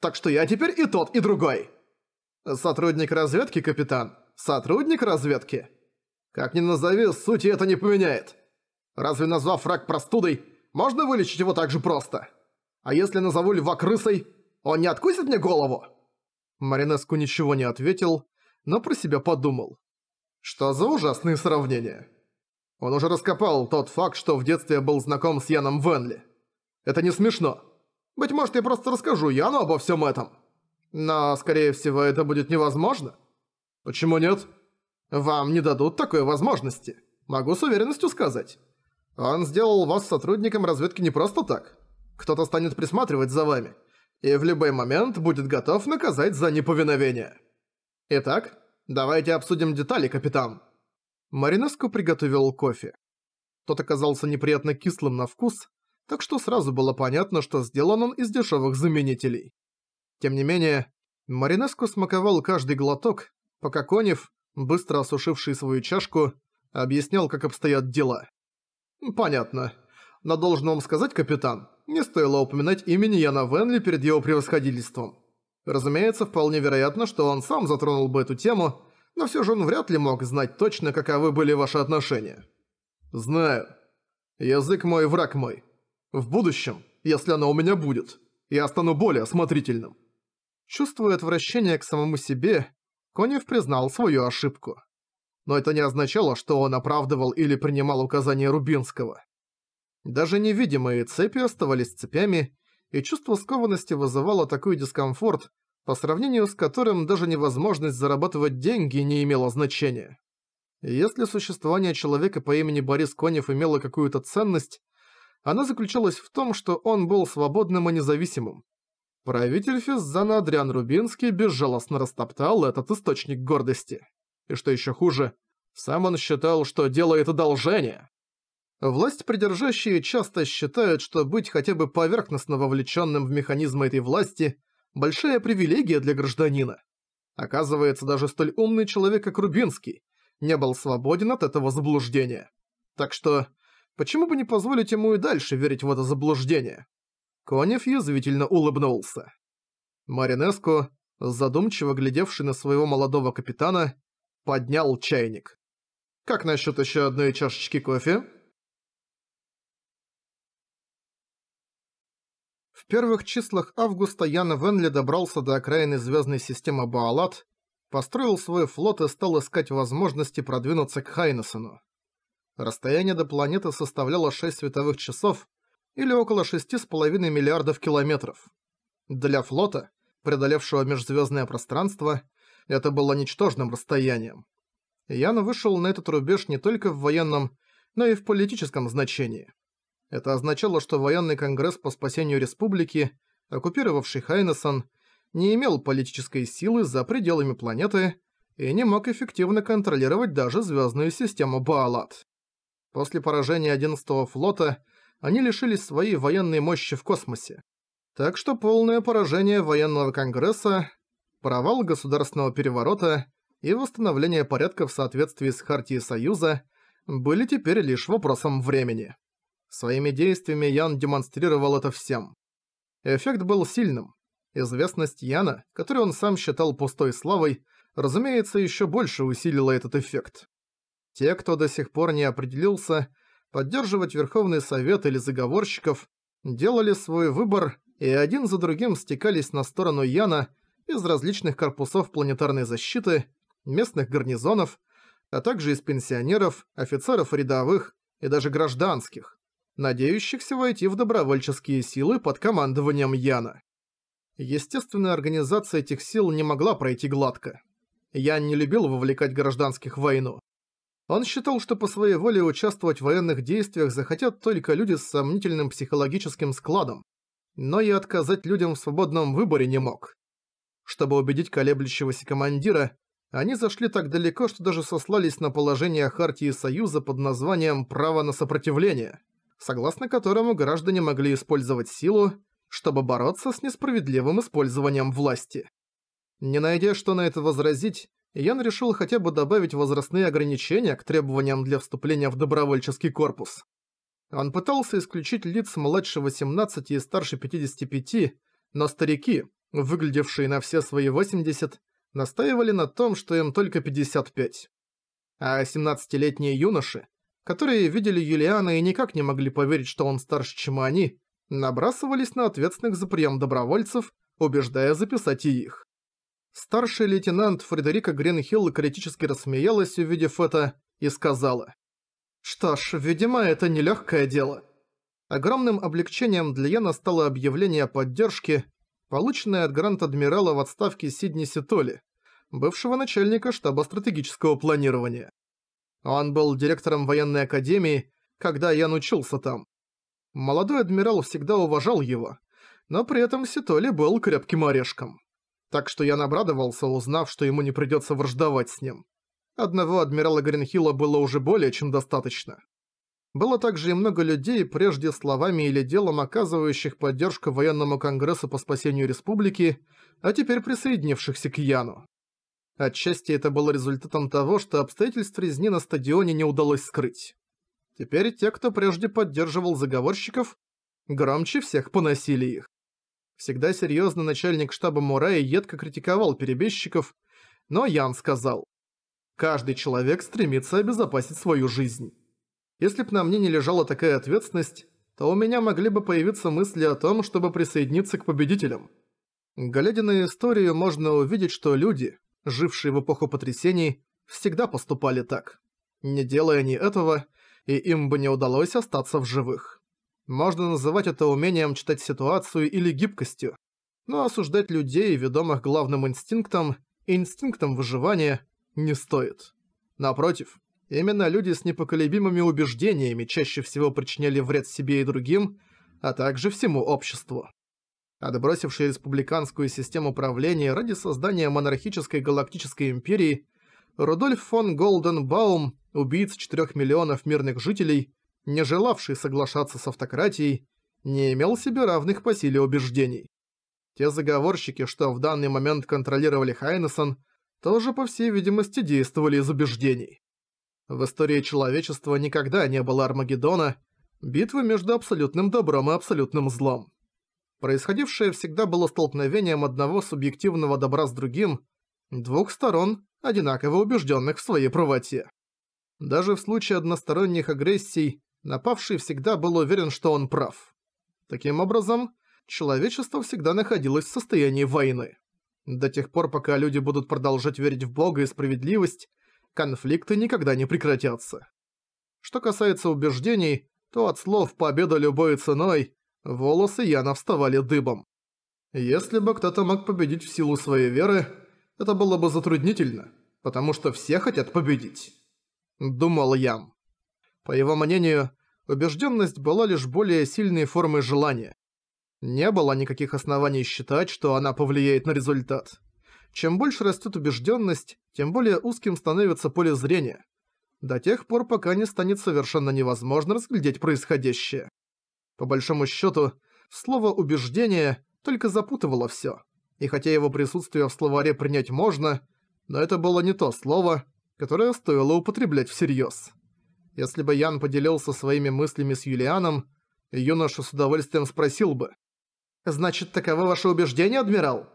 Так что я теперь и тот, и другой. Сотрудник разведки, капитан. Сотрудник разведки. Как ни назови, сути это не поменяет. Разве назвав враг простудой, можно вылечить его так же просто? А если назову льва крысой, он не откусит мне голову? Маринеску ничего не ответил, но про себя подумал. Что за ужасные сравнения? Он уже раскопал тот факт, что в детстве был знаком с Яном Венли. Это не смешно. Быть может, я просто расскажу Яну обо всем этом. Но, скорее всего, это будет невозможно. Почему нет? Вам не дадут такой возможности. Могу с уверенностью сказать. Он сделал вас сотрудником разведки не просто так. Кто-то станет присматривать за вами. И в любой момент будет готов наказать за неповиновение. Итак, давайте обсудим детали, капитан. Маринеску приготовил кофе. Тот оказался неприятно кислым на вкус, так что сразу было понятно, что сделан он из дешевых заменителей. Тем не менее, Маринеску смаковал каждый глоток, пока Конев, быстро осушивший свою чашку, объяснял, как обстоят дела. «Понятно. Но должен вам сказать, капитан, не стоило упоминать имени Яна Венли перед его превосходительством. Разумеется, вполне вероятно, что он сам затронул бы эту тему, но все же он вряд ли мог знать точно, каковы были ваши отношения». «Знаю. Язык мой, враг мой. В будущем, если она у меня будет, я стану более осмотрительным. Чувствуя отвращение к самому себе, Конев признал свою ошибку. Но это не означало, что он оправдывал или принимал указания Рубинского. Даже невидимые цепи оставались цепями, и чувство скованности вызывало такой дискомфорт, по сравнению с которым даже невозможность зарабатывать деньги не имела значения. Если существование человека по имени Борис Конев имело какую-то ценность, она заключалась в том, что он был свободным и независимым. Правитель Физзана Адриан Рубинский безжалостно растоптал этот источник гордости. И что еще хуже, сам он считал, что делает одолжение. Власть придержащие часто считают, что быть хотя бы поверхностно вовлеченным в механизмы этой власти – большая привилегия для гражданина. Оказывается, даже столь умный человек, как Рубинский, не был свободен от этого заблуждения. Так что Почему бы не позволить ему и дальше верить в это заблуждение? Конев язвительно улыбнулся. Маринеско, задумчиво глядевший на своего молодого капитана, поднял чайник. «Как насчет еще одной чашечки кофе?» В первых числах августа Ян Венли добрался до окраины звездной системы Баалат, построил свой флот и стал искать возможности продвинуться к Хайнесену. Расстояние до планеты составляло 6 световых часов или около 6,5 миллиардов километров. Для флота, преодолевшего межзвездное пространство, это было ничтожным расстоянием. Ян вышел на этот рубеж не только в военном, но и в политическом значении. Это означало, что военный конгресс по спасению республики, оккупировавший Хайнесон, не имел политической силы за пределами планеты и не мог эффективно контролировать даже звездную систему Баалат. После поражения 11-го флота они лишились своей военной мощи в космосе. Так что полное поражение военного конгресса, провал государственного переворота и восстановление порядка в соответствии с Хартией Союза были теперь лишь вопросом времени. Своими действиями Ян демонстрировал это всем. Эффект был сильным. Известность Яна, которую он сам считал пустой славой, разумеется, еще больше усилила этот эффект. Те, кто до сих пор не определился, поддерживать Верховный Совет или заговорщиков, делали свой выбор и один за другим стекались на сторону Яна из различных корпусов планетарной защиты, местных гарнизонов, а также из пенсионеров, офицеров рядовых и даже гражданских, надеющихся войти в добровольческие силы под командованием Яна. Естественно, организация этих сил не могла пройти гладко. Ян не любил вовлекать гражданских в войну. Он считал, что по своей воле участвовать в военных действиях захотят только люди с сомнительным психологическим складом, но и отказать людям в свободном выборе не мог. Чтобы убедить колеблющегося командира, они зашли так далеко, что даже сослались на положение Хартии Союза под названием «право на сопротивление», согласно которому граждане могли использовать силу, чтобы бороться с несправедливым использованием власти. Не найдя что на это возразить, Ян решил хотя бы добавить возрастные ограничения к требованиям для вступления в добровольческий корпус. Он пытался исключить лиц младше 18 и старше 55, но старики, выглядевшие на все свои 80, настаивали на том, что им только 55. А 17-летние юноши, которые видели Юлиана и никак не могли поверить, что он старше, чем они, набрасывались на ответственных за прием добровольцев, убеждая записать и их. Старший лейтенант Фредерика Гринхилл критически рассмеялась, увидев это, и сказала. «Что ж, видимо, это нелегкое дело». Огромным облегчением для Яна стало объявление о поддержке, полученное от грант-адмирала в отставке Сидни Ситоли, бывшего начальника штаба стратегического планирования. Он был директором военной академии, когда Ян учился там. Молодой адмирал всегда уважал его, но при этом Ситоли был крепким орешком так что я обрадовался, узнав, что ему не придется враждовать с ним. Одного адмирала Гринхилла было уже более чем достаточно. Было также и много людей, прежде словами или делом оказывающих поддержку военному конгрессу по спасению республики, а теперь присоединившихся к Яну. Отчасти это было результатом того, что обстоятельств резни на стадионе не удалось скрыть. Теперь те, кто прежде поддерживал заговорщиков, громче всех поносили их. Всегда серьезный начальник штаба Мураи едко критиковал перебежчиков, но Ян сказал, «Каждый человек стремится обезопасить свою жизнь. Если б на мне не лежала такая ответственность, то у меня могли бы появиться мысли о том, чтобы присоединиться к победителям». Глядя на историю, можно увидеть, что люди, жившие в эпоху потрясений, всегда поступали так. Не делая они этого, и им бы не удалось остаться в живых. Можно называть это умением читать ситуацию или гибкостью, но осуждать людей, ведомых главным инстинктом, инстинктом выживания, не стоит. Напротив, именно люди с непоколебимыми убеждениями чаще всего причиняли вред себе и другим, а также всему обществу. Отбросившие республиканскую систему правления ради создания монархической галактической империи, Рудольф фон Голденбаум, убийца 4 миллионов мирных жителей, не желавший соглашаться с автократией, не имел себе равных по силе убеждений. Те заговорщики, что в данный момент контролировали Хайнесон, тоже, по всей видимости, действовали из убеждений. В истории человечества никогда не было Армагеддона, битвы между абсолютным добром и абсолютным злом. Происходившее всегда было столкновением одного субъективного добра с другим, двух сторон, одинаково убежденных в своей правоте. Даже в случае односторонних агрессий напавший всегда был уверен, что он прав. Таким образом, человечество всегда находилось в состоянии войны. До тех пор, пока люди будут продолжать верить в Бога и справедливость, конфликты никогда не прекратятся. Что касается убеждений, то от слов «победа любой ценой» волосы Яна вставали дыбом. Если бы кто-то мог победить в силу своей веры, это было бы затруднительно, потому что все хотят победить. Думал Ян. По его мнению, убежденность была лишь более сильной формой желания. Не было никаких оснований считать, что она повлияет на результат. Чем больше растет убежденность, тем более узким становится поле зрения. До тех пор, пока не станет совершенно невозможно разглядеть происходящее. По большому счету, слово «убеждение» только запутывало все. И хотя его присутствие в словаре принять можно, но это было не то слово, которое стоило употреблять всерьез. Если бы Ян поделился своими мыслями с Юлианом, юноша с удовольствием спросил бы. «Значит, таково ваше убеждение, адмирал?»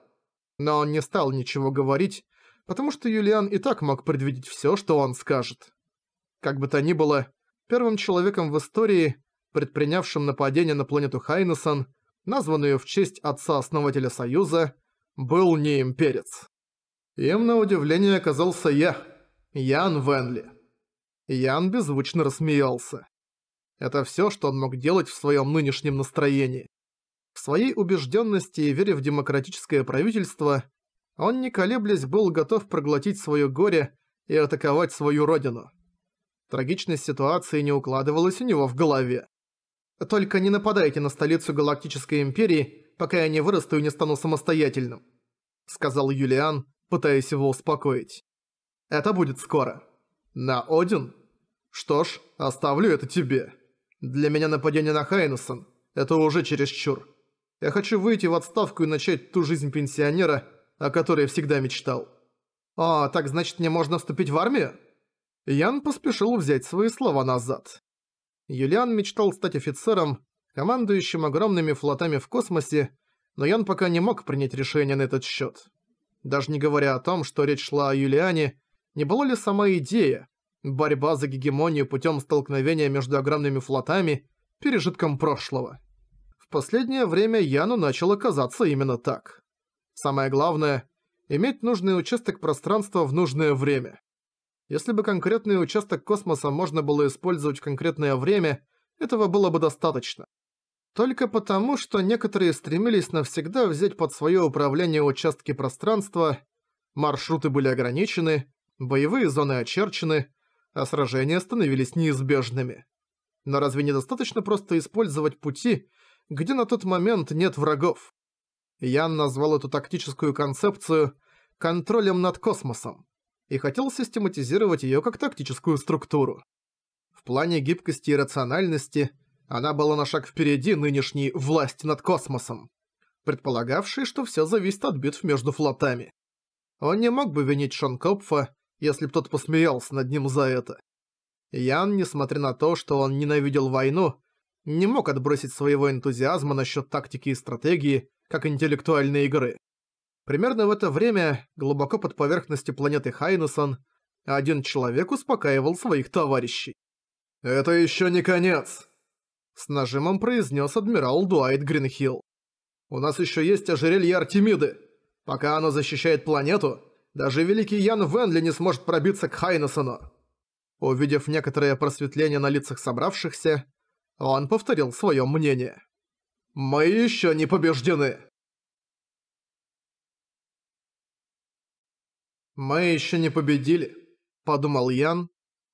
Но он не стал ничего говорить, потому что Юлиан и так мог предвидеть всё, что он скажет. Как бы то ни было, первым человеком в истории, предпринявшим нападение на планету Хайнесон, названную в честь отца-основателя Союза, был не имперец. Им на удивление оказался я, Ян Венли. Ян беззвучно рассмеялся. Это все, что он мог делать в своем нынешнем настроении. В своей убежденности и вере в демократическое правительство, он не колеблясь был готов проглотить свое горе и атаковать свою родину. Трагичность ситуации не укладывалась у него в голове. «Только не нападайте на столицу Галактической Империи, пока я не вырасту и не стану самостоятельным», сказал Юлиан, пытаясь его успокоить. «Это будет скоро. На Один?» Что ж, оставлю это тебе. Для меня нападение на Хайнесон – это уже чересчур. Я хочу выйти в отставку и начать ту жизнь пенсионера, о которой я всегда мечтал. А, так значит мне можно вступить в армию? Ян поспешил взять свои слова назад. Юлиан мечтал стать офицером, командующим огромными флотами в космосе, но Ян пока не мог принять решение на этот счет. Даже не говоря о том, что речь шла о Юлиане, не была ли сама идея, Борьба за гегемонию путем столкновения между огромными флотами – пережитком прошлого. В последнее время Яну начало казаться именно так. Самое главное – иметь нужный участок пространства в нужное время. Если бы конкретный участок космоса можно было использовать в конкретное время, этого было бы достаточно. Только потому, что некоторые стремились навсегда взять под свое управление участки пространства, маршруты были ограничены, боевые зоны очерчены – а сражения становились неизбежными. Но разве недостаточно просто использовать пути, где на тот момент нет врагов? Ян назвал эту тактическую концепцию «контролем над космосом» и хотел систематизировать ее как тактическую структуру. В плане гибкости и рациональности она была на шаг впереди нынешней «власти над космосом», предполагавшей, что все зависит от битв между флотами. Он не мог бы винить Шонкопфа, если б тот посмеялся над ним за это. Ян, несмотря на то, что он ненавидел войну, не мог отбросить своего энтузиазма насчет тактики и стратегии, как интеллектуальной игры. Примерно в это время, глубоко под поверхностью планеты Хайнусон, один человек успокаивал своих товарищей. «Это еще не конец!» С нажимом произнес адмирал Дуайт Гринхилл. «У нас еще есть ожерелье Артемиды. Пока оно защищает планету, даже великий Ян Венли не сможет пробиться к Хайнесону. Увидев некоторое просветление на лицах собравшихся, он повторил свое мнение. «Мы еще не побеждены!» «Мы еще не победили», — подумал Ян,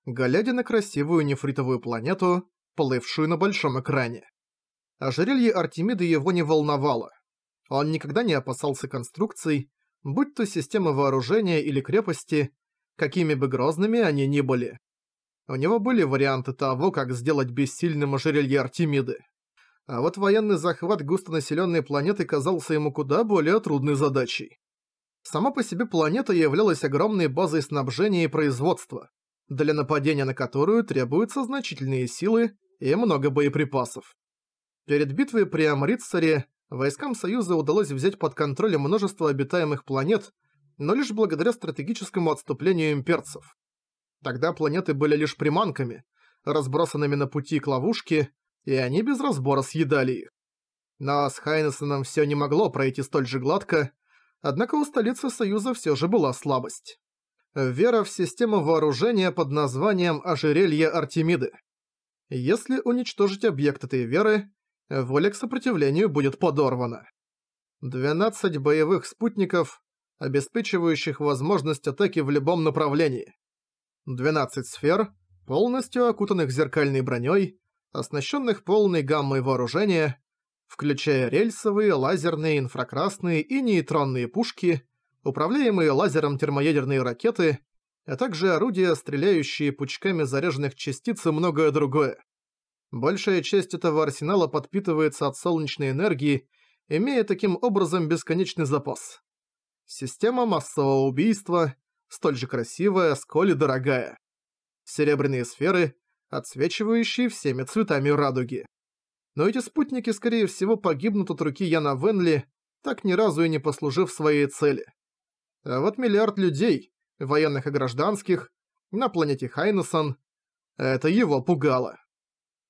глядя на красивую нефритовую планету, плывшую на большом экране. Ожерелье Артемиды его не волновало. Он никогда не опасался конструкций, будь то система вооружения или крепости, какими бы грозными они ни были. У него были варианты того, как сделать бессильным ожерелье Артемиды. А вот военный захват густонаселенной планеты казался ему куда более трудной задачей. Сама по себе планета являлась огромной базой снабжения и производства, для нападения на которую требуются значительные силы и много боеприпасов. Перед битвой при Амрицаре Войскам Союза удалось взять под контроль множество обитаемых планет, но лишь благодаря стратегическому отступлению имперцев. Тогда планеты были лишь приманками, разбросанными на пути к ловушке, и они без разбора съедали их. Но с Хайнессеном все не могло пройти столь же гладко, однако у столицы Союза все же была слабость. Вера в систему вооружения под названием «Ожерелье Артемиды». Если уничтожить объект этой веры, воля к сопротивлению будет подорвана. 12 боевых спутников, обеспечивающих возможность атаки в любом направлении. 12 сфер, полностью окутанных зеркальной броней, оснащенных полной гаммой вооружения, включая рельсовые, лазерные, инфракрасные и нейтронные пушки, управляемые лазером термоядерные ракеты, а также орудия, стреляющие пучками заряженных частиц и многое другое. Большая часть этого арсенала подпитывается от солнечной энергии, имея таким образом бесконечный запас. Система массового убийства столь же красивая, сколь и дорогая. Серебряные сферы, отсвечивающие всеми цветами радуги. Но эти спутники, скорее всего, погибнут от руки Яна Венли, так ни разу и не послужив своей цели. А вот миллиард людей, военных и гражданских, на планете Хайнесон, это его пугало.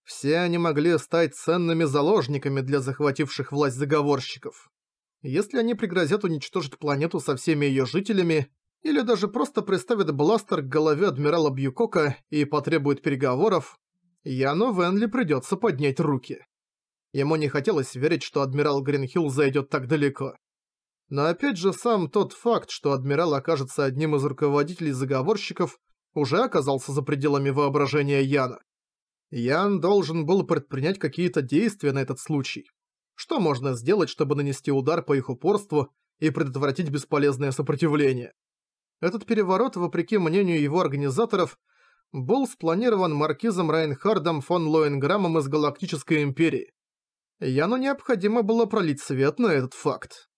Все они могли стать ценными заложниками для захвативших власть заговорщиков. Если они пригрозят уничтожить планету со всеми ее жителями, или даже просто приставят бластер к голове адмирала Бьюкока и потребуют переговоров, Яну Венли придется поднять руки. Ему не хотелось верить, что адмирал Гринхилл зайдет так далеко. Но опять же сам тот факт, что адмирал окажется одним из руководителей заговорщиков, уже оказался за пределами воображения Яна. Ян должен был предпринять какие-то действия на этот случай. Что можно сделать, чтобы нанести удар по их упорству и предотвратить бесполезное сопротивление? Этот переворот, вопреки мнению его организаторов, был спланирован маркизом Райнхардом фон Лоенграммом из Галактической Империи. Яну необходимо было пролить свет на этот факт.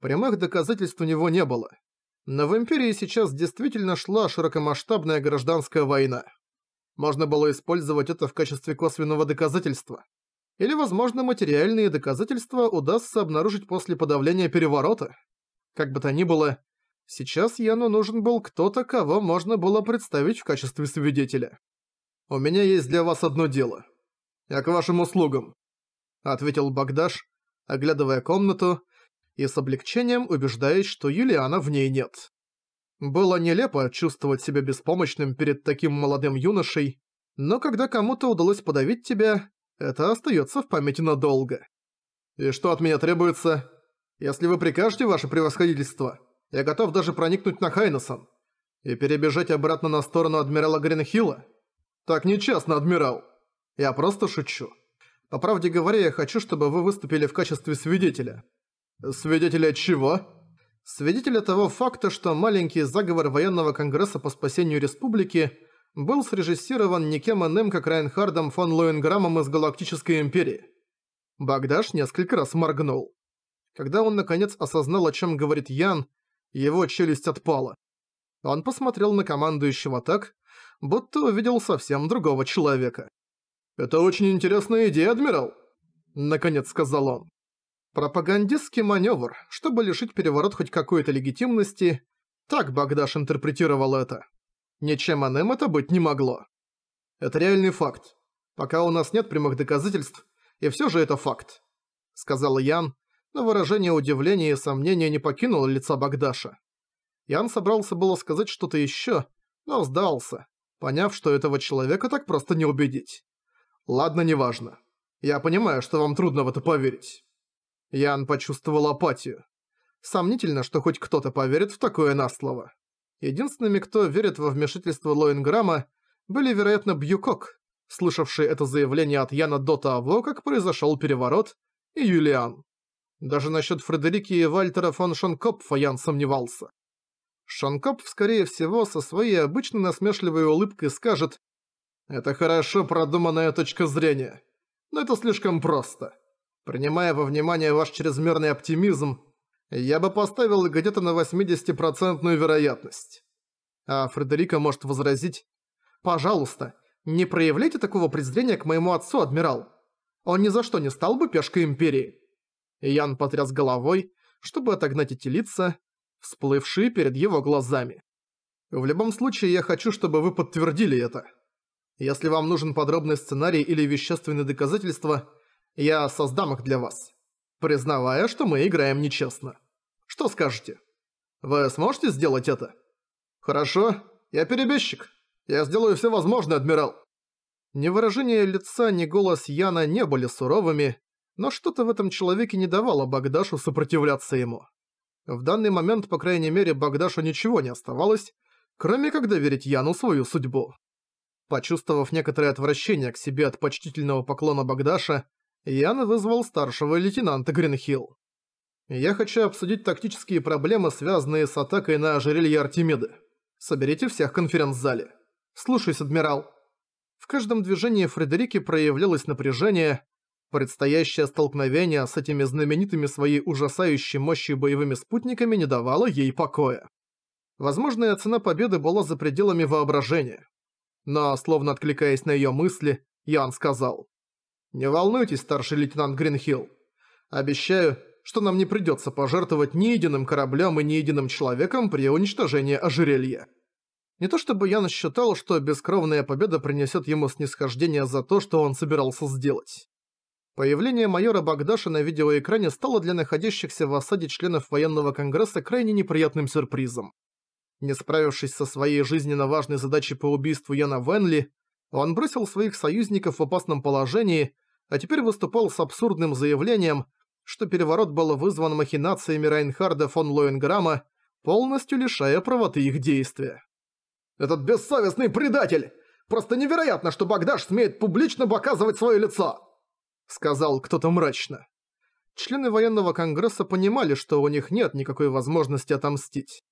Прямых доказательств у него не было. Но в Империи сейчас действительно шла широкомасштабная гражданская война. Можно было использовать это в качестве косвенного доказательства. Или, возможно, материальные доказательства удастся обнаружить после подавления переворота. Как бы то ни было, сейчас Яну нужен был кто-то, кого можно было представить в качестве свидетеля. «У меня есть для вас одно дело. Я к вашим услугам», — ответил Багдаш, оглядывая комнату и с облегчением убеждаясь, что Юлиана в ней нет. Было нелепо чувствовать себя беспомощным перед таким молодым юношей, но когда кому-то удалось подавить тебя, это остается в памяти надолго. «И что от меня требуется? Если вы прикажете ваше превосходительство, я готов даже проникнуть на Хайнесон и перебежать обратно на сторону адмирала Гринхилла. Так нечестно, адмирал. Я просто шучу. По правде говоря, я хочу, чтобы вы выступили в качестве свидетеля». «Свидетеля чего?» свидетеля того факта, что маленький заговор военного конгресса по спасению республики был срежиссирован никем иным, как Райнхардом фон Лоенграммом из Галактической Империи. Багдаш несколько раз моргнул. Когда он наконец осознал, о чем говорит Ян, его челюсть отпала. Он посмотрел на командующего так, будто увидел совсем другого человека. «Это очень интересная идея, адмирал», — наконец сказал он. Пропагандистский маневр, чтобы лишить переворот хоть какой-то легитимности, так Багдаш интерпретировал это. Ничем иным это быть не могло. Это реальный факт. Пока у нас нет прямых доказательств, и все же это факт. Сказал Ян, но выражение удивления и сомнения не покинуло лица Багдаша. Ян собрался было сказать что-то еще, но сдался, поняв, что этого человека так просто не убедить. Ладно, неважно. Я понимаю, что вам трудно в это поверить. Ян почувствовал апатию. Сомнительно, что хоть кто-то поверит в такое на слово. Единственными, кто верит во вмешательство Лоинграма, были, вероятно, Бьюкок, слышавший это заявление от Яна до того, как произошел переворот, и Юлиан. Даже насчет Фредерики и Вальтера фон Шанкопфа Ян сомневался. Шанкопф, скорее всего, со своей обычной насмешливой улыбкой скажет «Это хорошо продуманная точка зрения, но это слишком просто». Принимая во внимание ваш чрезмерный оптимизм, я бы поставил где-то на 80% вероятность. А Фредерика может возразить, «Пожалуйста, не проявляйте такого презрения к моему отцу, адмирал. Он ни за что не стал бы пешкой Империи». Ян потряс головой, чтобы отогнать эти лица, всплывшие перед его глазами. «В любом случае, я хочу, чтобы вы подтвердили это. Если вам нужен подробный сценарий или вещественные доказательства – я создам их для вас, признавая, что мы играем нечестно. Что скажете? Вы сможете сделать это? Хорошо, я перебежчик. Я сделаю все возможное, адмирал. Ни выражение лица, ни голос Яна не были суровыми, но что-то в этом человеке не давало Багдашу сопротивляться ему. В данный момент, по крайней мере, Багдашу ничего не оставалось, кроме как доверить Яну свою судьбу. Почувствовав некоторое отвращение к себе от почтительного поклона Багдаша, Ян вызвал старшего лейтенанта Гринхилл. «Я хочу обсудить тактические проблемы, связанные с атакой на ожерелье Артемиды. Соберите всех в конференц-зале. Слушаюсь, адмирал». В каждом движении Фредерики проявлялось напряжение. Предстоящее столкновение с этими знаменитыми своей ужасающей мощью боевыми спутниками не давало ей покоя. Возможная цена победы была за пределами воображения. Но, словно откликаясь на её мысли, Ян сказал. Не волнуйтесь, старший лейтенант Гринхилл. Обещаю, что нам не придется пожертвовать ни единым кораблем и ни единым человеком при уничтожении ожерелья. Не то чтобы Ян считал, что бескровная победа принесет ему снисхождение за то, что он собирался сделать. Появление майора Багдаша на видеоэкране стало для находящихся в осаде членов военного конгресса крайне неприятным сюрпризом. Не справившись со своей жизненно важной задачей по убийству Яна Венли, он бросил своих союзников в опасном положении, а теперь выступал с абсурдным заявлением, что переворот был вызван махинациями Райнхарда фон Лоенграмма, полностью лишая правоты их действия. «Этот бессовестный предатель! Просто невероятно, что Багдаш смеет публично показывать свое лицо!» Сказал кто-то мрачно. Члены военного конгресса понимали, что у них нет никакой возможности отомстить.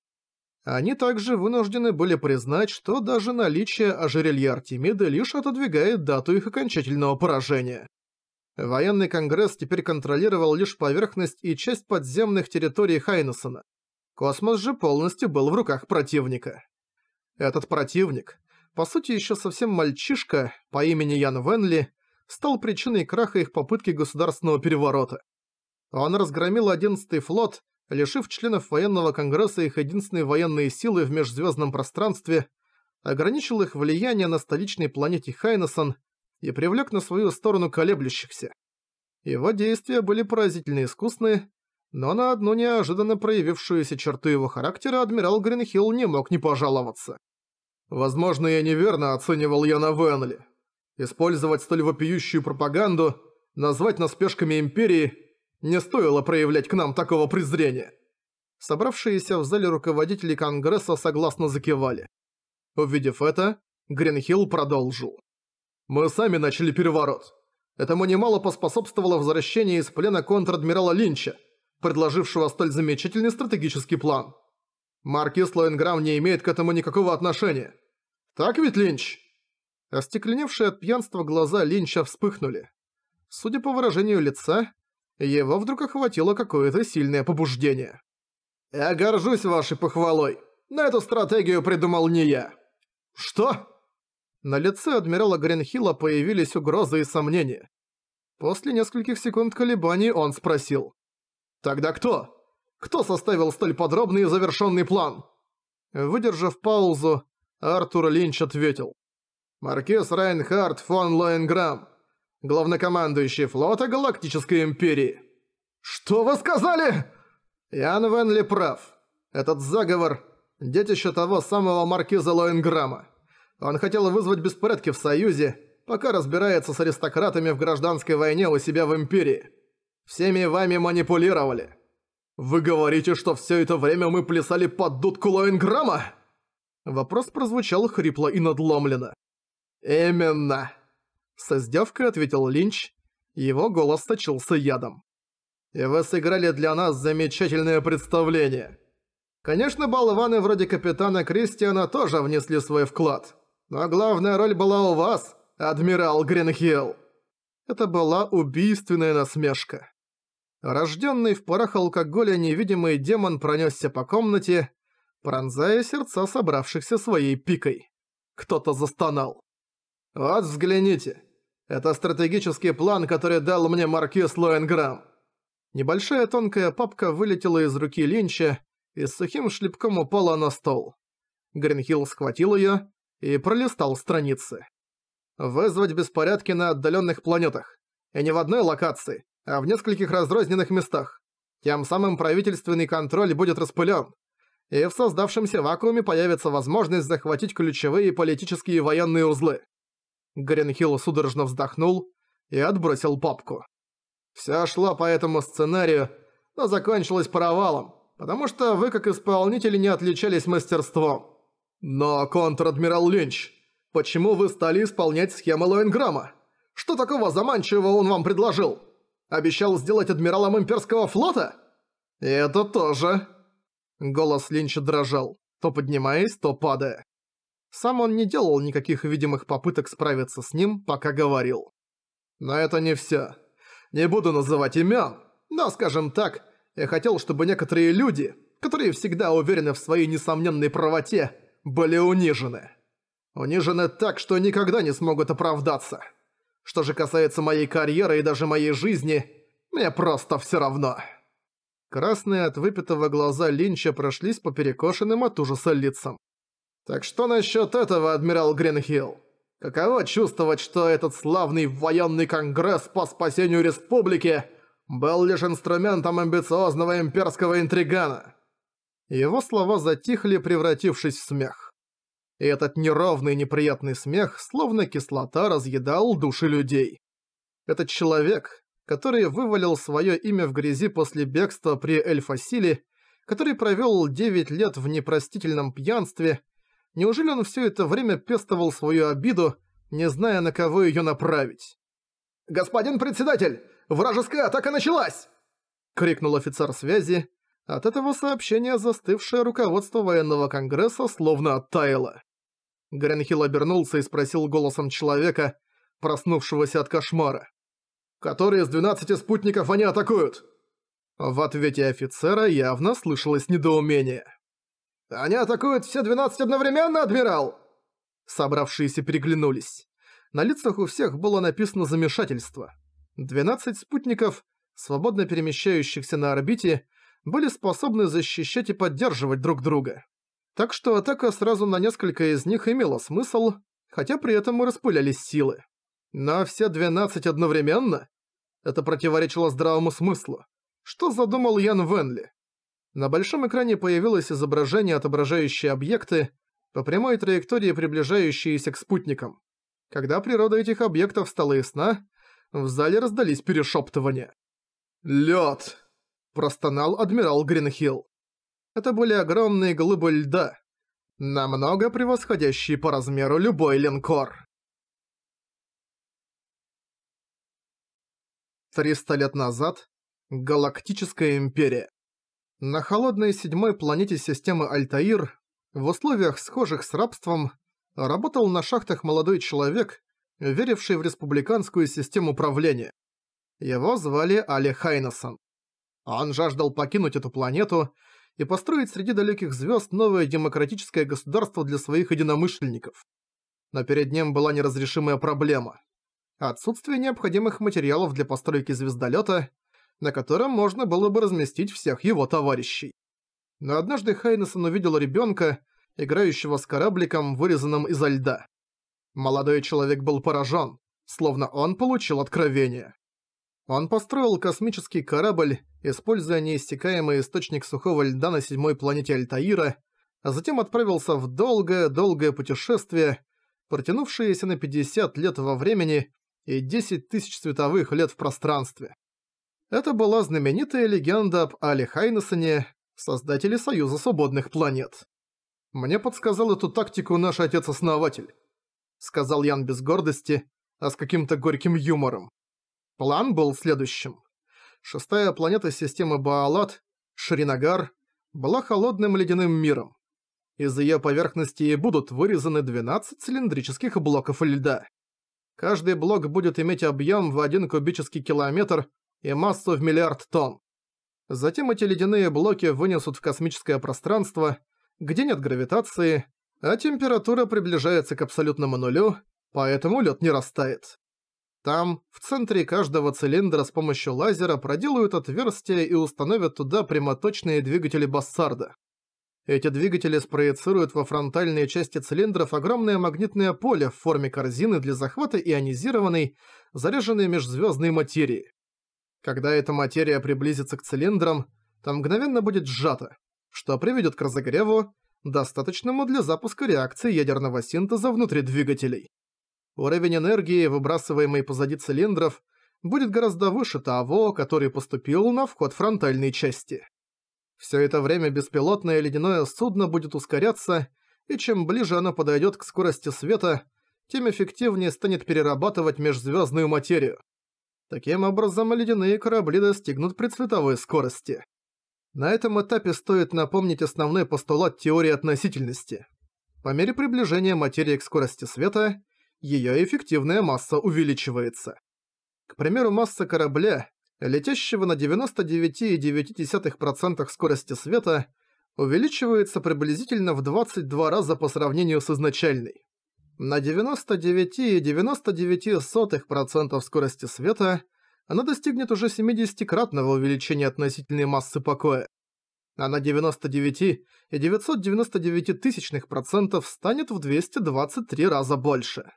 Они также вынуждены были признать, что даже наличие ожерелья Артемиды лишь отодвигает дату их окончательного поражения. Военный конгресс теперь контролировал лишь поверхность и часть подземных территорий Хайнессона. Космос же полностью был в руках противника. Этот противник, по сути еще совсем мальчишка по имени Ян Венли, стал причиной краха их попытки государственного переворота. Он разгромил 11-й флот, лишив членов военного конгресса их единственной военной силы в межзвездном пространстве, ограничил их влияние на столичной планете Хайнесон и привлек на свою сторону колеблющихся. Его действия были поразительно искусны, но на одну неожиданно проявившуюся черту его характера адмирал Гринхилл не мог не пожаловаться. «Возможно, я неверно оценивал Яна Венли. Использовать столь вопиющую пропаганду, назвать нас пешками Империи – не стоило проявлять к нам такого презрения!» Собравшиеся в зале руководители Конгресса согласно закивали. Увидев это, Гринхилл продолжил. «Мы сами начали переворот. Этому немало поспособствовало возвращение из плена контр-адмирала Линча, предложившего столь замечательный стратегический план. Маркис Лоенграм не имеет к этому никакого отношения. Так ведь, Линч?» Остекленевшие от пьянства глаза Линча вспыхнули. Судя по выражению лица, его вдруг охватило какое-то сильное побуждение. «Я горжусь вашей похвалой, но эту стратегию придумал не я». «Что?» На лице адмирала Гринхилла появились угрозы и сомнения. После нескольких секунд колебаний он спросил. «Тогда кто? Кто составил столь подробный и завершенный план?» Выдержав паузу, Артур Линч ответил. «Маркиз Райнхард фон Лоенграмм, главнокомандующий флота Галактической Империи». «Что вы сказали?» Ян Венли прав. Этот заговор – детище того самого маркиза Лоинграма. Он хотел вызвать беспорядки в Союзе, пока разбирается с аристократами в гражданской войне у себя в Империи. Всеми вами манипулировали. «Вы говорите, что все это время мы плясали под дудку Лоинграма?» Вопрос прозвучал хрипло и надломленно. «Именно!» С издевкой ответил Линч. Его голос точился ядом. «И вы сыграли для нас замечательное представление. Конечно, болваны вроде капитана Кристиана тоже внесли свой вклад. Но главная роль была у вас, адмирал Гринхилл». Это была убийственная насмешка. Рожденный в порах алкоголя невидимый демон пронесся по комнате, пронзая сердца собравшихся своей пикой. Кто-то застонал. «Вот взгляните, это стратегический план, который дал мне маркиз Лоенграм». Небольшая тонкая папка вылетела из руки Линча и с сухим шлепком упала на стол. Гринхилл схватил ее и пролистал страницы. «Вызвать беспорядки на отдаленных планетах. И не в одной локации, а в нескольких разрозненных местах. Тем самым правительственный контроль будет распылен. И в создавшемся вакууме появится возможность захватить ключевые политические и военные узлы. Гринхилл судорожно вздохнул и отбросил папку. Вся шла по этому сценарию, но закончилось провалом, потому что вы как исполнители не отличались мастерством. Но, контр-адмирал Линч, почему вы стали исполнять схемы Лоенграмма? Что такого заманчивого он вам предложил? Обещал сделать адмиралом имперского флота? это тоже. Голос Линча дрожал, то поднимаясь, то падая. Сам он не делал никаких видимых попыток справиться с ним, пока говорил. Но это не всё. Не буду называть имён, но, скажем так, я хотел, чтобы некоторые люди, которые всегда уверены в своей несомненной правоте, были унижены. Унижены так, что никогда не смогут оправдаться. Что же касается моей карьеры и даже моей жизни, мне просто всё равно. Красные от выпитого глаза Линча прошлись по перекошенным от ужаса лицам. Так что насчет этого, адмирал Гринхилл? Каково чувствовать, что этот славный военный конгресс по спасению республики был лишь инструментом амбициозного имперского интригана? Его слова затихли, превратившись в смех. И этот неровный неприятный смех, словно кислота, разъедал души людей. Этот человек, который вывалил свое имя в грязи после бегства при Эльфасиле, который провел 9 лет в непростительном пьянстве – Неужели он все это время пестовал свою обиду, не зная, на кого ее направить? «Господин председатель, вражеская атака началась!» — крикнул офицер связи. От этого сообщения застывшее руководство военного конгресса словно оттаяло. Гренхилл обернулся и спросил голосом человека, проснувшегося от кошмара. «Которые из двенадцати спутников они атакуют?» В ответе офицера явно слышалось недоумение. «Они атакуют все 12 одновременно, адмирал!» Собравшиеся переглянулись. На лицах у всех было написано замешательство. 12 спутников, свободно перемещающихся на орбите, были способны защищать и поддерживать друг друга. Так что атака сразу на несколько из них имела смысл, хотя при этом мы распылялись силы. Но все 12 одновременно? Это противоречило здравому смыслу. Что задумал Ян Венли? На большом экране появилось изображение, отображающее объекты, по прямой траектории приближающиеся к спутникам. Когда природа этих объектов стала ясна, в зале раздались перешептывания. «Лёд!» – простонал адмирал Гринхилл. Это были огромные глыбы льда, намного превосходящие по размеру любой линкор. 300 лет назад Галактическая Империя на холодной седьмой планете системы Альтаир, в условиях схожих с рабством, работал на шахтах молодой человек, веривший в республиканскую систему правления. Его звали Али Хайнесон. Он жаждал покинуть эту планету и построить среди далеких звезд новое демократическое государство для своих единомышленников. Но перед ним была неразрешимая проблема. Отсутствие необходимых материалов для постройки звездолета – на котором можно было бы разместить всех его товарищей. Но однажды Хайнесон увидел ребенка, играющего с корабликом, вырезанным изо льда. Молодой человек был поражен, словно он получил откровение. Он построил космический корабль, используя неистекаемый источник сухого льда на седьмой планете Альтаира, а затем отправился в долгое-долгое путешествие, протянувшееся на 50 лет во времени и 10 тысяч световых лет в пространстве. Это была знаменитая легенда об Али Хайнесене, создателе Союза Свободных Планет. «Мне подсказал эту тактику наш отец-основатель», — сказал Ян без гордости, а с каким-то горьким юмором. План был следующим. Шестая планета системы Баалат, Шринагар, была холодным ледяным миром. Из ее поверхности будут вырезаны 12 цилиндрических блоков льда. Каждый блок будет иметь объем в 1 кубический километр и массу в миллиард тонн. Затем эти ледяные блоки вынесут в космическое пространство, где нет гравитации, а температура приближается к абсолютному нулю, поэтому лед не растает. Там, в центре каждого цилиндра с помощью лазера проделают отверстия и установят туда прямоточные двигатели Бассарда. Эти двигатели спроецируют во фронтальные части цилиндров огромное магнитное поле в форме корзины для захвата ионизированной, заряженной межзвездной материи. Когда эта материя приблизится к цилиндрам, то мгновенно будет сжата, что приведет к разогреву, достаточному для запуска реакции ядерного синтеза внутри двигателей. Уровень энергии, выбрасываемый позади цилиндров, будет гораздо выше того, который поступил на вход фронтальной части. Все это время беспилотное ледяное судно будет ускоряться, и чем ближе оно подойдет к скорости света, тем эффективнее станет перерабатывать межзвездную материю. Таким образом, ледяные корабли достигнут предсветовой скорости. На этом этапе стоит напомнить основной постулат теории относительности. По мере приближения материи к скорости света, ее эффективная масса увеличивается. К примеру, масса корабля, летящего на 99,9% скорости света, увеличивается приблизительно в 22 раза по сравнению с изначальной. На 99,99% скорости света она достигнет уже 70-кратного увеличения относительной массы покоя. А на 99,999% станет в 223 раза больше.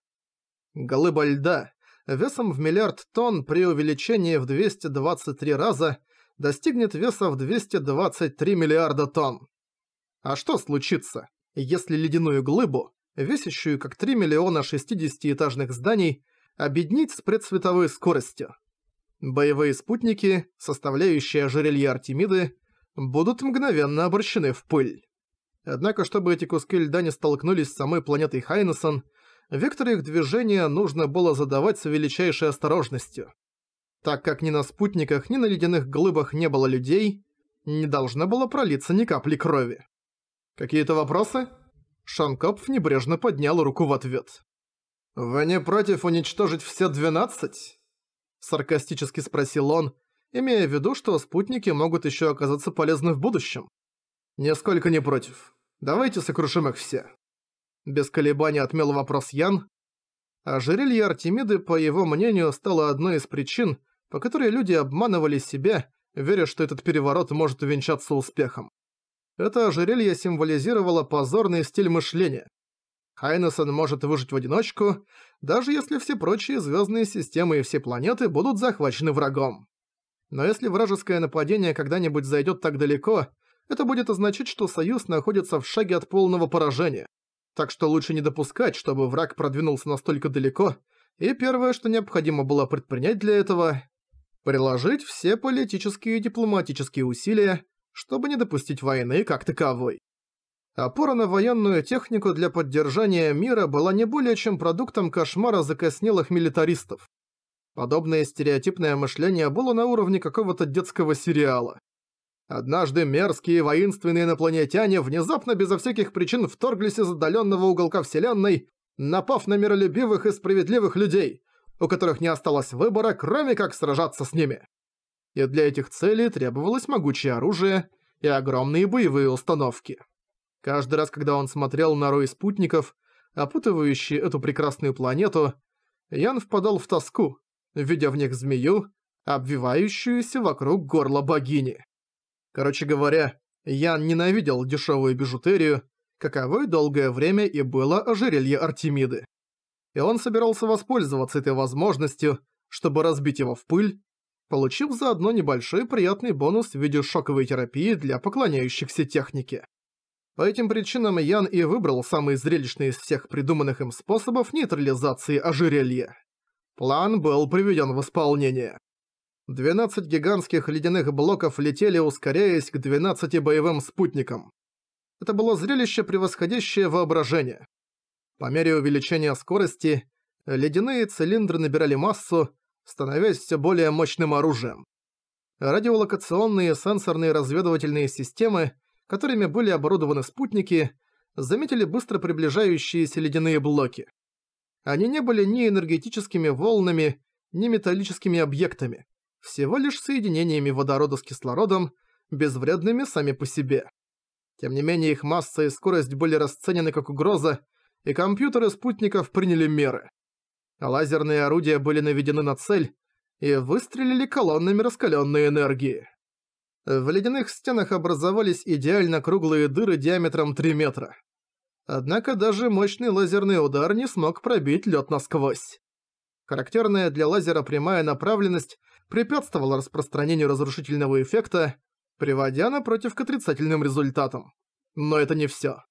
Глыба льда весом в миллиард тонн при увеличении в 223 раза достигнет веса в 223 миллиарда тонн. А что случится, если ледяную глыбу весящую как 3 миллиона 60-этажных зданий, объединить с предсветовой скоростью. Боевые спутники, составляющие ожерелье Артемиды, будут мгновенно обращены в пыль. Однако, чтобы эти куски льда не столкнулись с самой планетой Хайнесон, вектор их движения нужно было задавать с величайшей осторожностью. Так как ни на спутниках, ни на ледяных глыбах не было людей, не должно было пролиться ни капли крови. «Какие-то вопросы?» Шанкопф небрежно поднял руку в ответ. «Вы не против уничтожить все двенадцать?» Саркастически спросил он, имея в виду, что спутники могут еще оказаться полезны в будущем. «Нисколько не против. Давайте сокрушим их все». Без колебаний отмел вопрос Ян. Ожерелье а Артемиды, по его мнению, стало одной из причин, по которой люди обманывали себя, веря, что этот переворот может увенчаться успехом. Это ожерелье символизировало позорный стиль мышления. Хайнесон может выжить в одиночку, даже если все прочие звездные системы и все планеты будут захвачены врагом. Но если вражеское нападение когда-нибудь зайдет так далеко, это будет означать, что Союз находится в шаге от полного поражения. Так что лучше не допускать, чтобы враг продвинулся настолько далеко, и первое, что необходимо было предпринять для этого – приложить все политические и дипломатические усилия, чтобы не допустить войны как таковой. Опора на военную технику для поддержания мира была не более чем продуктом кошмара закоснелых милитаристов. Подобное стереотипное мышление было на уровне какого-то детского сериала. Однажды мерзкие воинственные инопланетяне внезапно безо всяких причин вторглись из отдаленного уголка Вселенной, напав на миролюбивых и справедливых людей, у которых не осталось выбора, кроме как сражаться с ними и для этих целей требовалось могучее оружие и огромные боевые установки. Каждый раз, когда он смотрел на рой спутников, опутывающие эту прекрасную планету, Ян впадал в тоску, видя в них змею, обвивающуюся вокруг горла богини. Короче говоря, Ян ненавидел дешевую бижутерию, каковой долгое время и было ожерелье Артемиды. И он собирался воспользоваться этой возможностью, чтобы разбить его в пыль получив заодно небольшой приятный бонус в виде шоковой терапии для поклоняющихся технике. По этим причинам Ян и выбрал самый зрелищный из всех придуманных им способов нейтрализации ожерелья. План был приведен в исполнение. 12 гигантских ледяных блоков летели, ускоряясь к 12 боевым спутникам. Это было зрелище, превосходящее воображение. По мере увеличения скорости, ледяные цилиндры набирали массу, становясь все более мощным оружием. Радиолокационные сенсорные разведывательные системы, которыми были оборудованы спутники, заметили быстро приближающиеся ледяные блоки. Они не были ни энергетическими волнами, ни металлическими объектами, всего лишь соединениями водорода с кислородом, безвредными сами по себе. Тем не менее их масса и скорость были расценены как угроза, и компьютеры спутников приняли меры. Лазерные орудия были наведены на цель и выстрелили колоннами раскаленной энергии. В ледяных стенах образовались идеально круглые дыры диаметром 3 метра. Однако даже мощный лазерный удар не смог пробить лед насквозь. Характерная для лазера прямая направленность препятствовала распространению разрушительного эффекта, приводя напротив к отрицательным результатам. Но это не все.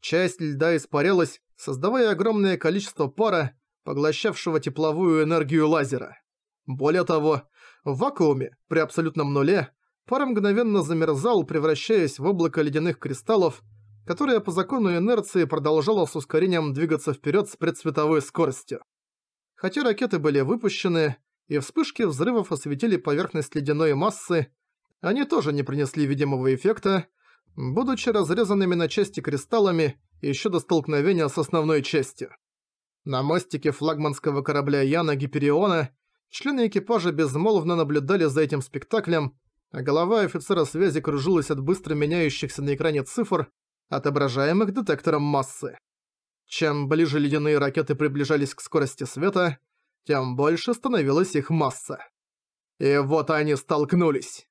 Часть льда испарялась, создавая огромное количество пара, поглощавшего тепловую энергию лазера. Более того, в вакууме, при абсолютном нуле, пар мгновенно замерзал, превращаясь в облако ледяных кристаллов, которое по закону инерции продолжало с ускорением двигаться вперед с предсветовой скоростью. Хотя ракеты были выпущены, и вспышки взрывов осветили поверхность ледяной массы, они тоже не принесли видимого эффекта, будучи разрезанными на части кристаллами еще до столкновения с основной частью. На мостике флагманского корабля Яна Гипериона члены экипажа безмолвно наблюдали за этим спектаклем, а голова офицера связи кружилась от быстро меняющихся на экране цифр, отображаемых детектором массы. Чем ближе ледяные ракеты приближались к скорости света, тем больше становилась их масса. И вот они столкнулись.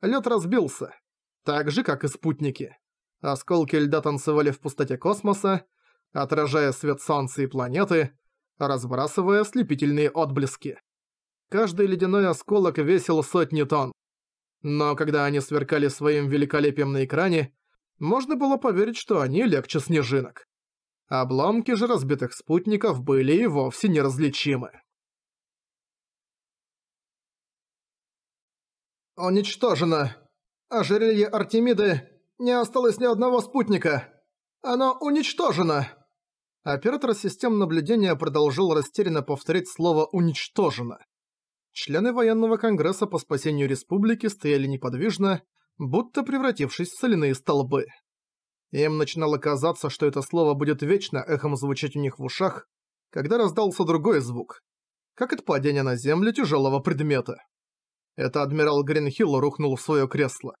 Лед разбился, так же, как и спутники. Осколки льда танцевали в пустоте космоса, отражая свет солнца и планеты, разбрасывая ослепительные отблески. Каждый ледяной осколок весил сотни тонн. Но когда они сверкали своим великолепием на экране, можно было поверить, что они легче снежинок. Обломки же разбитых спутников были и вовсе неразличимы. «Уничтожено! Ожерелье а Артемиды! Не осталось ни одного спутника! Оно уничтожено!» Оператор систем наблюдения продолжил растерянно повторять слово «уничтожено». Члены военного конгресса по спасению республики стояли неподвижно, будто превратившись в соляные столбы. Им начинало казаться, что это слово будет вечно эхом звучать у них в ушах, когда раздался другой звук, как от падения на землю тяжелого предмета. Это адмирал Гринхилл рухнул в свое кресло.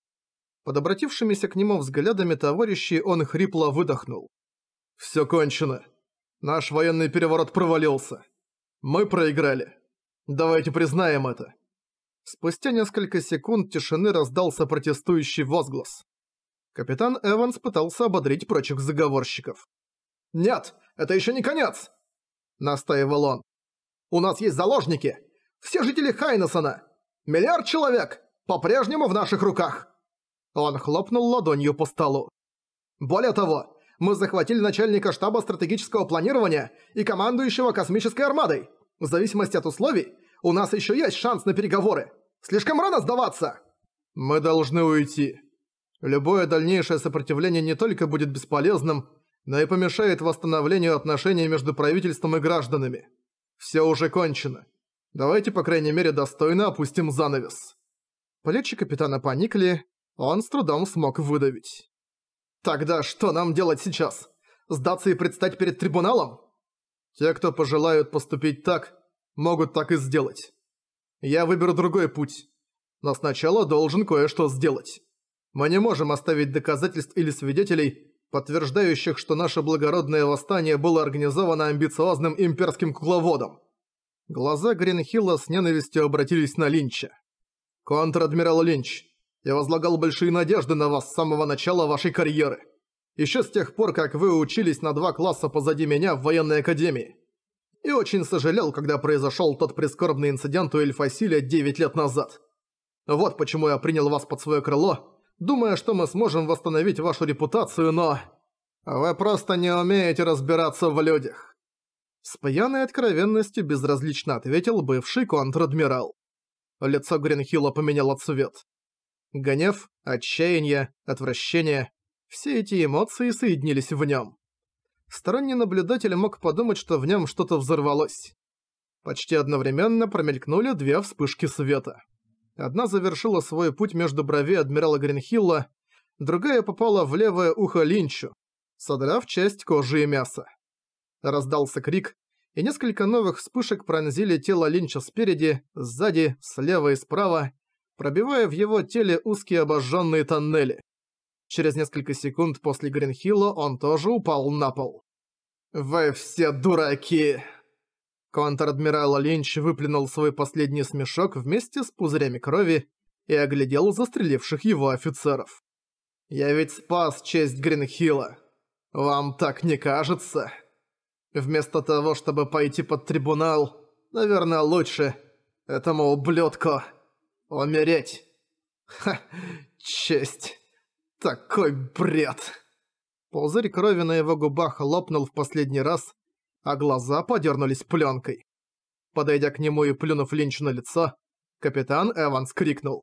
Под обратившимися к нему взглядами товарищей он хрипло выдохнул. «Все кончено!» Наш военный переворот провалился. Мы проиграли. Давайте признаем это. Спустя несколько секунд тишины раздался протестующий возглас. Капитан Эванс пытался ободрить прочих заговорщиков. «Нет, это еще не конец!» – настаивал он. «У нас есть заложники! Все жители Хайнесона! Миллиард человек! По-прежнему в наших руках!» Он хлопнул ладонью по столу. «Более того, мы захватили начальника штаба стратегического планирования и командующего космической армадой. В зависимости от условий, у нас еще есть шанс на переговоры. Слишком рано сдаваться!» «Мы должны уйти. Любое дальнейшее сопротивление не только будет бесполезным, но и помешает восстановлению отношений между правительством и гражданами. Все уже кончено. Давайте, по крайней мере, достойно опустим занавес». Плечи капитана поникли, он с трудом смог выдавить. Тогда что нам делать сейчас? Сдаться и предстать перед трибуналом? Те, кто пожелают поступить так, могут так и сделать. Я выберу другой путь. Но сначала должен кое-что сделать. Мы не можем оставить доказательств или свидетелей, подтверждающих, что наше благородное восстание было организовано амбициозным имперским кукловодом. Глаза Гринхилла с ненавистью обратились на Линча. «Контр-адмирал Линч, я возлагал большие надежды на вас с самого начала вашей карьеры. Еще с тех пор, как вы учились на два класса позади меня в военной академии. И очень сожалел, когда произошел тот прискорбный инцидент у Эльфасиля 9 лет назад. Вот почему я принял вас под свое крыло, думая, что мы сможем восстановить вашу репутацию, но... Вы просто не умеете разбираться в людях. С пьяной откровенностью безразлично ответил бывший контр-адмирал. Лицо Гринхилла поменяло цвет. Гнев, отчаяние, отвращение – все эти эмоции соединились в нем. Сторонний наблюдатель мог подумать, что в нем что-то взорвалось. Почти одновременно промелькнули две вспышки света. Одна завершила свой путь между бровей адмирала Гринхилла, другая попала в левое ухо Линчу, содрав часть кожи и мяса. Раздался крик, и несколько новых вспышек пронзили тело Линча спереди, сзади, слева и справа, пробивая в его теле узкие обожженные тоннели. Через несколько секунд после Гринхилла он тоже упал на пол. «Вы все дураки!» Контр-адмирал Линч выплюнул свой последний смешок вместе с пузырями крови и оглядел застреливших его офицеров. «Я ведь спас честь Гринхилла. Вам так не кажется? Вместо того, чтобы пойти под трибунал, наверное, лучше этому ублюдку...» умереть. Ха, честь. Такой бред. Пузырь крови на его губах лопнул в последний раз, а глаза подернулись пленкой. Подойдя к нему и плюнув Линчу на лицо, капитан Эванс крикнул.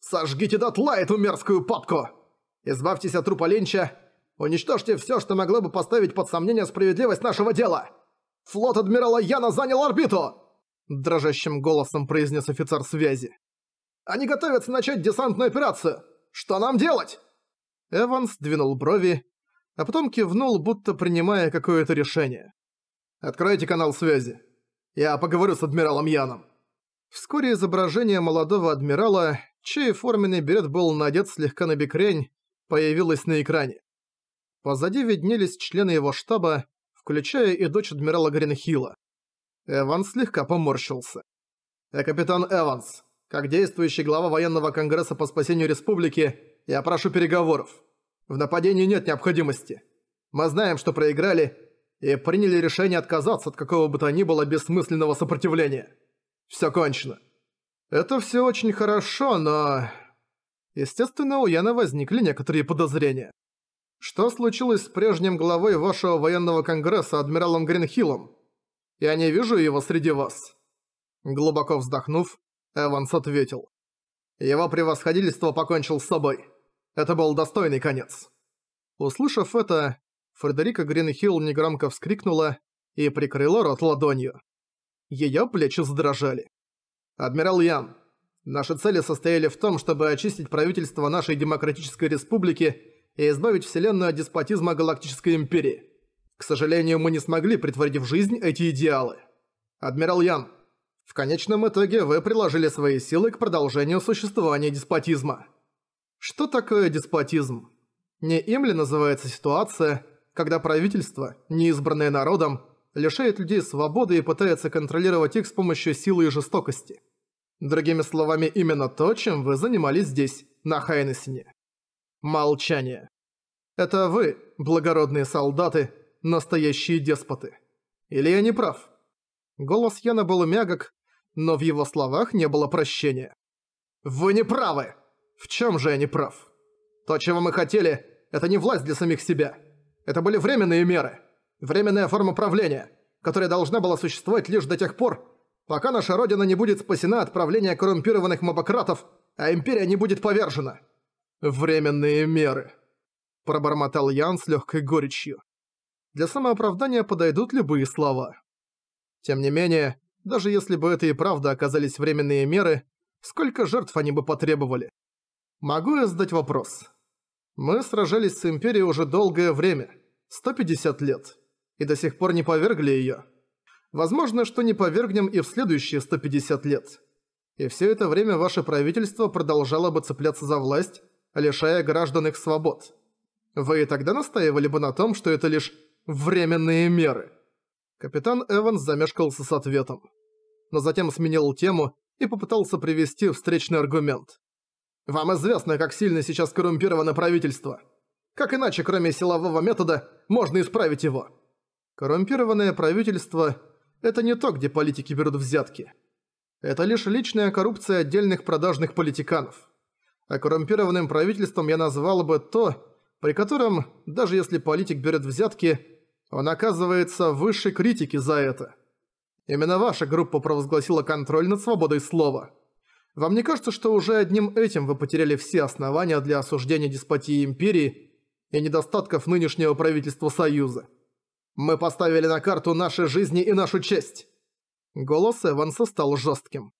«Сожгите дотла эту мерзкую папку! Избавьтесь от трупа Линча! Уничтожьте все, что могло бы поставить под сомнение справедливость нашего дела! Флот адмирала Яна занял орбиту!» Дрожащим голосом произнес офицер связи. Они готовятся начать десантную операцию! Что нам делать?» Эванс двинул брови, а потом кивнул, будто принимая какое-то решение. «Откройте канал связи. Я поговорю с адмиралом Яном». Вскоре изображение молодого адмирала, чей форменный берет был надет слегка на бекрень, появилось на экране. Позади виднелись члены его штаба, включая и дочь адмирала Гринхилла. Эванс слегка поморщился. «Э, капитан Эванс, как действующий глава военного конгресса по спасению республики, я прошу переговоров. В нападении нет необходимости. Мы знаем, что проиграли, и приняли решение отказаться от какого бы то ни было бессмысленного сопротивления. Все кончено. Это все очень хорошо, но... Естественно, у Яна возникли некоторые подозрения. Что случилось с прежним главой вашего военного конгресса, адмиралом Гринхиллом? Я не вижу его среди вас. Глубоко вздохнув, Эванс ответил. Его превосходительство покончил с собой. Это был достойный конец. Услышав это, Фредерика Гринхилл негромко вскрикнула и прикрыла рот ладонью. Её плечи задрожали. «Адмирал Ян, наши цели состояли в том, чтобы очистить правительство нашей демократической республики и избавить Вселенную от деспотизма Галактической Империи. К сожалению, мы не смогли притворить в жизнь эти идеалы. Адмирал Ян, в конечном итоге вы приложили свои силы к продолжению существования деспотизма. Что такое деспотизм? Не им ли называется ситуация, когда правительство, неизбранное народом, лишает людей свободы и пытается контролировать их с помощью силы и жестокости? Другими словами, именно то, чем вы занимались здесь, на Хайнесине. Молчание. Это вы, благородные солдаты, настоящие деспоты. Или я не прав? Голос Яна был мягок, но в его словах не было прощения. «Вы не правы! В чем же я не прав? То, чего мы хотели, это не власть для самих себя. Это были временные меры, временная форма правления, которая должна была существовать лишь до тех пор, пока наша Родина не будет спасена от правления коррумпированных мобократов, а Империя не будет повержена. Временные меры», – пробормотал Ян с легкой горечью. Для самооправдания подойдут любые слова. Тем не менее, даже если бы это и правда оказались временные меры, сколько жертв они бы потребовали? Могу я задать вопрос? Мы сражались с Империей уже долгое время, 150 лет, и до сих пор не повергли её. Возможно, что не повергнем и в следующие 150 лет. И все это время ваше правительство продолжало бы цепляться за власть, лишая граждан их свобод. Вы тогда настаивали бы на том, что это лишь временные меры – Капитан Эванс замешкался с ответом. Но затем сменил тему и попытался привести встречный аргумент. «Вам известно, как сильно сейчас коррумпировано правительство. Как иначе, кроме силового метода, можно исправить его?» Коррумпированное правительство – это не то, где политики берут взятки. Это лишь личная коррупция отдельных продажных политиканов. А коррумпированным правительством я назвал бы то, при котором, даже если политик берет взятки – он оказывается в высшей критике за это. Именно ваша группа провозгласила контроль над свободой слова. Вам не кажется, что уже одним этим вы потеряли все основания для осуждения деспотии Империи и недостатков нынешнего правительства Союза? Мы поставили на карту наши жизни и нашу честь. Голос Эванса стал жестким.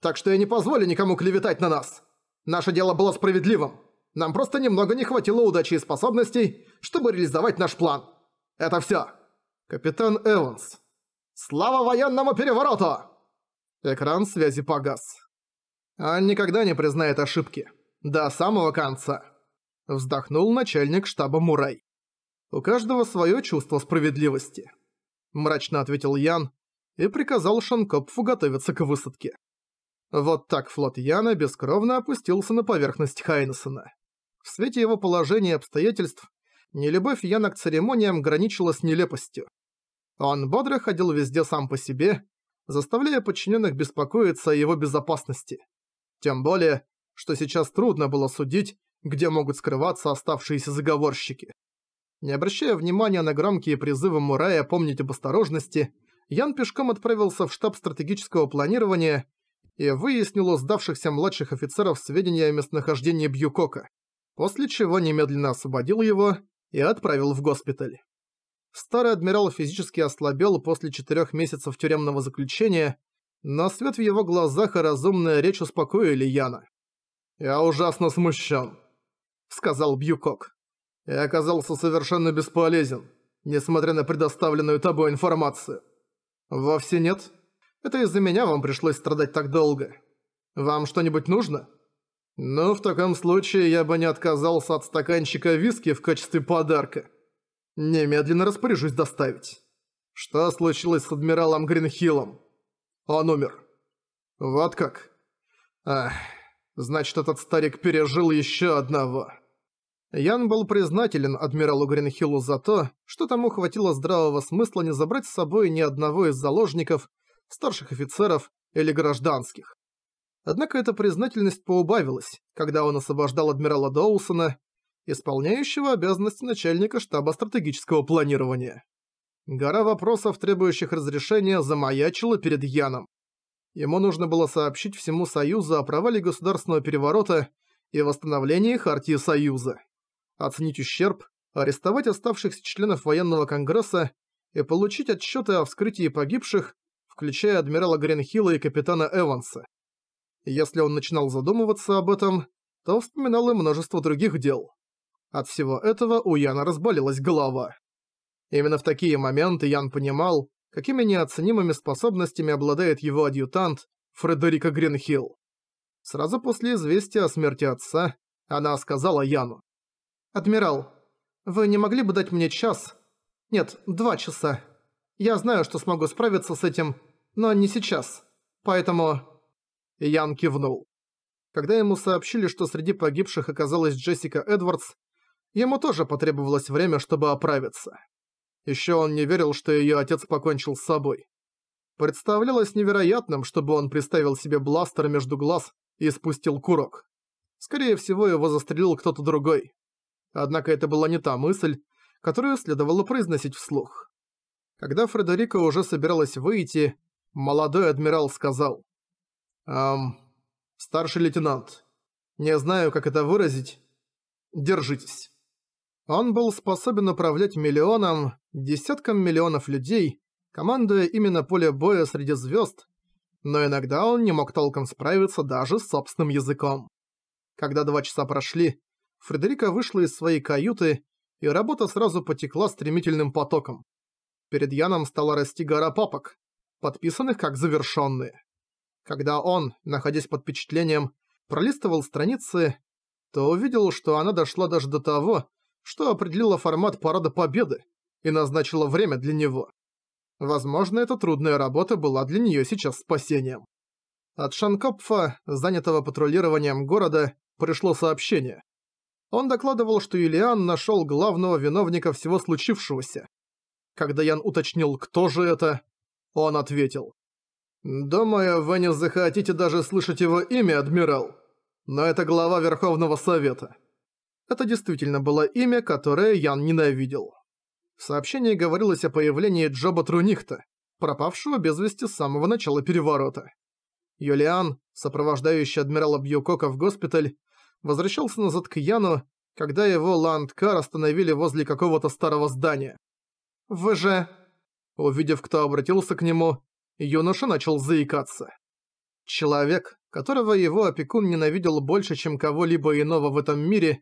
Так что я не позволю никому клеветать на нас. Наше дело было справедливым. Нам просто немного не хватило удачи и способностей, чтобы реализовать наш план. Это все. Капитан Эванс. Слава военному перевороту! Экран связи погас. Он никогда не признает ошибки. До самого конца. Вздохнул начальник штаба Мурай. У каждого свое чувство справедливости. Мрачно ответил Ян и приказал Шанкопфу готовиться к высадке. Вот так флот Яна бескровно опустился на поверхность Хайнесона. В свете его положения и обстоятельств нелюбовь Яна к церемониям граничила с нелепостью. Он бодро ходил везде сам по себе, заставляя подчиненных беспокоиться о его безопасности. Тем более, что сейчас трудно было судить, где могут скрываться оставшиеся заговорщики. Не обращая внимания на громкие призывы Мурая помнить об осторожности, Ян пешком отправился в штаб стратегического планирования и выяснил у сдавшихся младших офицеров сведения о местонахождении Бьюкока, после чего немедленно освободил его и отправил в госпиталь. Старый адмирал физически ослабел после четырех месяцев тюремного заключения, но свет в его глазах и разумная речь успокоили Яна. «Я ужасно смущен», — сказал Бьюкок. «Я оказался совершенно бесполезен, несмотря на предоставленную тобой информацию». «Вовсе нет. Это из-за меня вам пришлось страдать так долго. Вам что-нибудь нужно?» «Ну, в таком случае я бы не отказался от стаканчика виски в качестве подарка. Немедленно распоряжусь доставить. Что случилось с адмиралом Гринхиллом? Он умер. Вот как? Ах, значит, этот старик пережил еще одного». Ян был признателен адмиралу Гринхиллу за то, что тому хватило здравого смысла не забрать с собой ни одного из заложников, старших офицеров или гражданских. Однако эта признательность поубавилась, когда он освобождал адмирала Доусона, исполняющего обязанности начальника штаба стратегического планирования. Гора вопросов, требующих разрешения, замаячила перед Яном. Ему нужно было сообщить всему Союзу о провале государственного переворота и восстановлении Хартии Союза, оценить ущерб, арестовать оставшихся членов военного конгресса и получить отчеты о вскрытии погибших, включая адмирала Гринхилла и капитана Эванса. Если он начинал задумываться об этом, то вспоминал и множество других дел. От всего этого у Яна разболелась голова. Именно в такие моменты Ян понимал, какими неоценимыми способностями обладает его адъютант Фредерика Гринхилл. Сразу после известия о смерти отца она сказала Яну. «Адмирал, вы не могли бы дать мне час? Нет, два часа. Я знаю, что смогу справиться с этим, но не сейчас. Поэтому...» Ян кивнул. Когда ему сообщили, что среди погибших оказалась Джессика Эдвардс, ему тоже потребовалось время, чтобы оправиться. Еще он не верил, что ее отец покончил с собой. Представлялось невероятным, чтобы он приставил себе бластер между глаз и спустил курок. Скорее всего, его застрелил кто-то другой. Однако это была не та мысль, которую следовало произносить вслух. Когда Фредерика уже собиралась выйти, молодой адмирал сказал. Эм, старший лейтенант. Не знаю, как это выразить. Держитесь. Он был способен управлять миллионом, десятком миллионов людей, командуя именно поле боя среди звезд, но иногда он не мог толком справиться даже с собственным языком. Когда два часа прошли, Фредерика вышла из своей каюты, и работа сразу потекла стремительным потоком. Перед Яном стала расти гора папок, подписанных как завершенные. Когда он, находясь под впечатлением, пролистывал страницы, то увидел, что она дошла даже до того, что определила формат Парада Победы и назначила время для него. Возможно, эта трудная работа была для нее сейчас спасением. От Шанкопфа, занятого патрулированием города, пришло сообщение. Он докладывал, что Юлиан нашел главного виновника всего случившегося. Когда Ян уточнил, кто же это, он ответил. «Думаю, вы не захотите даже слышать его имя, адмирал. Но это глава Верховного Совета». Это действительно было имя, которое Ян ненавидел. В сообщении говорилось о появлении Джоба Трунихта, пропавшего без вести с самого начала переворота. Юлиан, сопровождающий адмирала Бьюкока в госпиталь, возвращался назад к Яну, когда его ландкар остановили возле какого-то старого здания. «Вы же...» Увидев, кто обратился к нему, юноша начал заикаться. Человек, которого его опекун ненавидел больше, чем кого-либо иного в этом мире,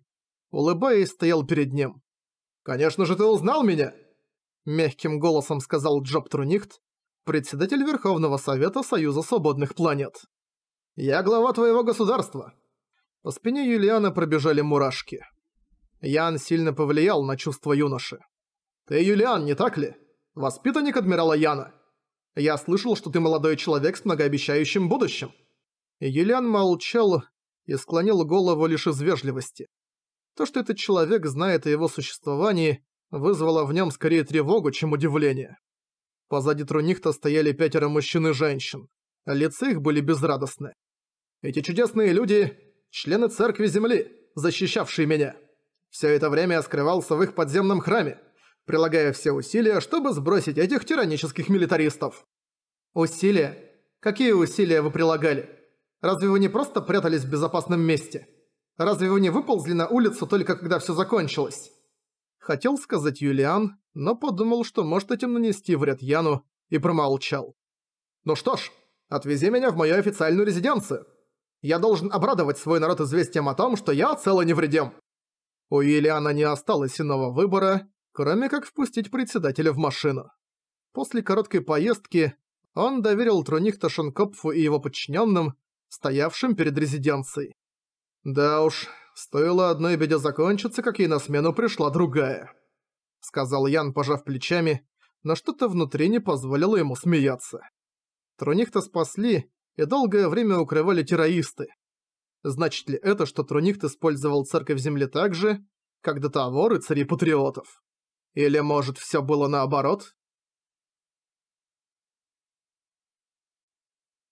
улыбаясь, стоял перед ним. «Конечно же ты узнал меня!» Мягким голосом сказал Джоб Трунихт, председатель Верховного Совета Союза Свободных Планет. «Я глава твоего государства!» По спине Юлиана пробежали мурашки. Ян сильно повлиял на чувства юноши. «Ты Юлиан, не так ли? Воспитанник адмирала Яна!» Я слышал, что ты молодой человек с многообещающим будущим». Елен молчал и склонил голову лишь из вежливости. То, что этот человек знает о его существовании, вызвало в нем скорее тревогу, чем удивление. Позади Трунихта стояли пятеро мужчин и женщин. Лица их были безрадостны. «Эти чудесные люди – члены Церкви Земли, защищавшие меня. Все это время я скрывался в их подземном храме, прилагая все усилия, чтобы сбросить этих тиранических милитаристов. Усилия? Какие усилия вы прилагали? Разве вы не просто прятались в безопасном месте? Разве вы не выползли на улицу только когда все закончилось? Хотел сказать Юлиан, но подумал, что может этим нанести вред Яну, и промолчал. «Ну что ж, отвези меня в мою официальную резиденцию. Я должен обрадовать свой народ известием о том, что я цело и а невредим». У Юлиана не осталось иного выбора, кроме как впустить председателя в машину. После короткой поездки он доверил Трунихта Шанкопфу и его подчиненным, стоявшим перед резиденцией. «Да уж, стоило одной беде закончиться, как ей на смену пришла другая», — сказал Ян, пожав плечами, но что-то внутри не позволило ему смеяться. Трунихта спасли и долгое время укрывали террористы. Значит ли это, что Трунихт использовал церковь земли так же, как до того рыцарей-патриотов? Или, может, все было наоборот?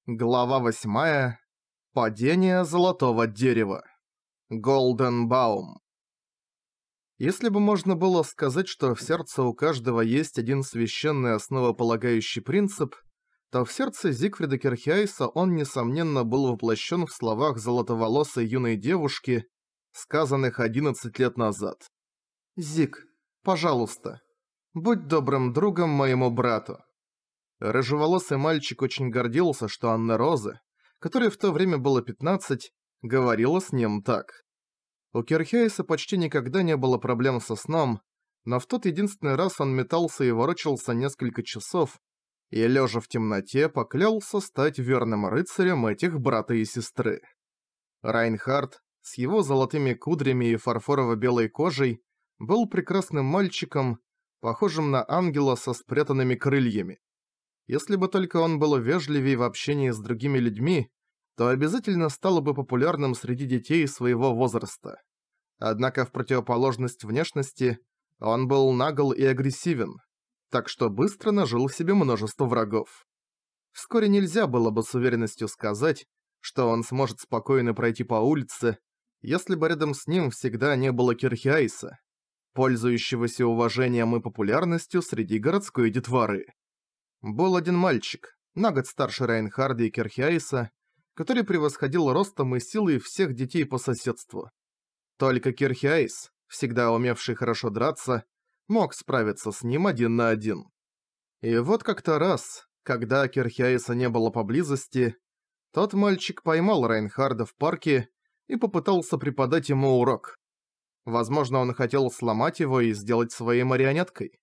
Глава 8. Падение золотого дерева. Голден Баум. Если бы можно было сказать, что в сердце у каждого есть один священный основополагающий принцип, то в сердце Зигфрида Кирхиайса он, несомненно, был воплощен в словах золотоволосой юной девушки, сказанных 11 лет назад. «Зиг, Пожалуйста, будь добрым другом моему брату». Рыжеволосый мальчик очень гордился, что Анна Розы, которой в то время было 15, говорила с ним так. У Кирхейса почти никогда не было проблем со сном, но в тот единственный раз он метался и ворочался несколько часов, и, лежа в темноте, поклялся стать верным рыцарем этих брата и сестры. Райнхард, с его золотыми кудрями и фарфорово-белой кожей, был прекрасным мальчиком, похожим на ангела со спрятанными крыльями. Если бы только он был вежливее в общении с другими людьми, то обязательно стало бы популярным среди детей своего возраста. Однако в противоположность внешности он был нагл и агрессивен, так что быстро нажил себе множество врагов. Вскоре нельзя было бы с уверенностью сказать, что он сможет спокойно пройти по улице, если бы рядом с ним всегда не было Кирхиайса, пользующегося уважением и популярностью среди городской детвары. Был один мальчик, на год старше Райнхарда и Кирхиаиса, который превосходил ростом и силой всех детей по соседству. Только Кирхиаис, всегда умевший хорошо драться, мог справиться с ним один на один. И вот как-то раз, когда Кирхиаиса не было поблизости, тот мальчик поймал Райнхарда в парке и попытался преподать ему урок. Возможно, он хотел сломать его и сделать своей марионеткой.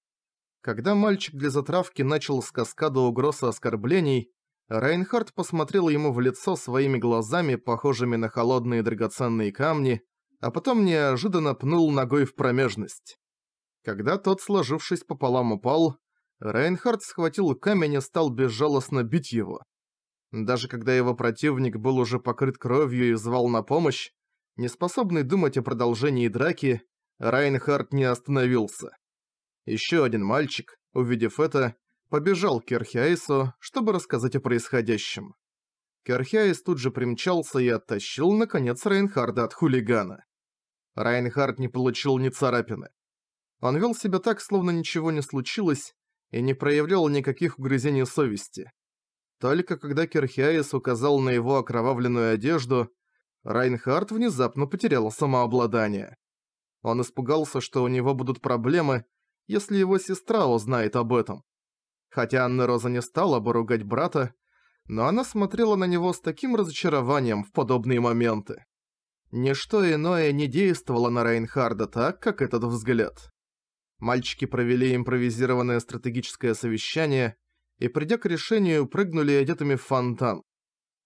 Когда мальчик для затравки начал с каскада угроз и оскорблений, Рейнхард посмотрел ему в лицо своими глазами, похожими на холодные драгоценные камни, а потом неожиданно пнул ногой в промежность. Когда тот, сложившись пополам, упал, Рейнхард схватил камень и стал безжалостно бить его. Даже когда его противник был уже покрыт кровью и звал на помощь, Неспособный думать о продолжении драки, Райнхард не остановился. Еще один мальчик, увидев это, побежал к Керхиаису, чтобы рассказать о происходящем. Керхиаис тут же примчался и оттащил, наконец, Райнхарда от хулигана. Райнхард не получил ни царапины. Он вел себя так, словно ничего не случилось, и не проявлял никаких угрызений совести. Только когда Керхиаис указал на его окровавленную одежду, Райнхард внезапно потерял самообладание. Он испугался, что у него будут проблемы, если его сестра узнает об этом. Хотя Анна Роза не стала бы ругать брата, но она смотрела на него с таким разочарованием в подобные моменты. Ничто иное не действовало на Рейнхарда так, как этот взгляд. Мальчики провели импровизированное стратегическое совещание и, придя к решению, прыгнули одетыми в фонтан.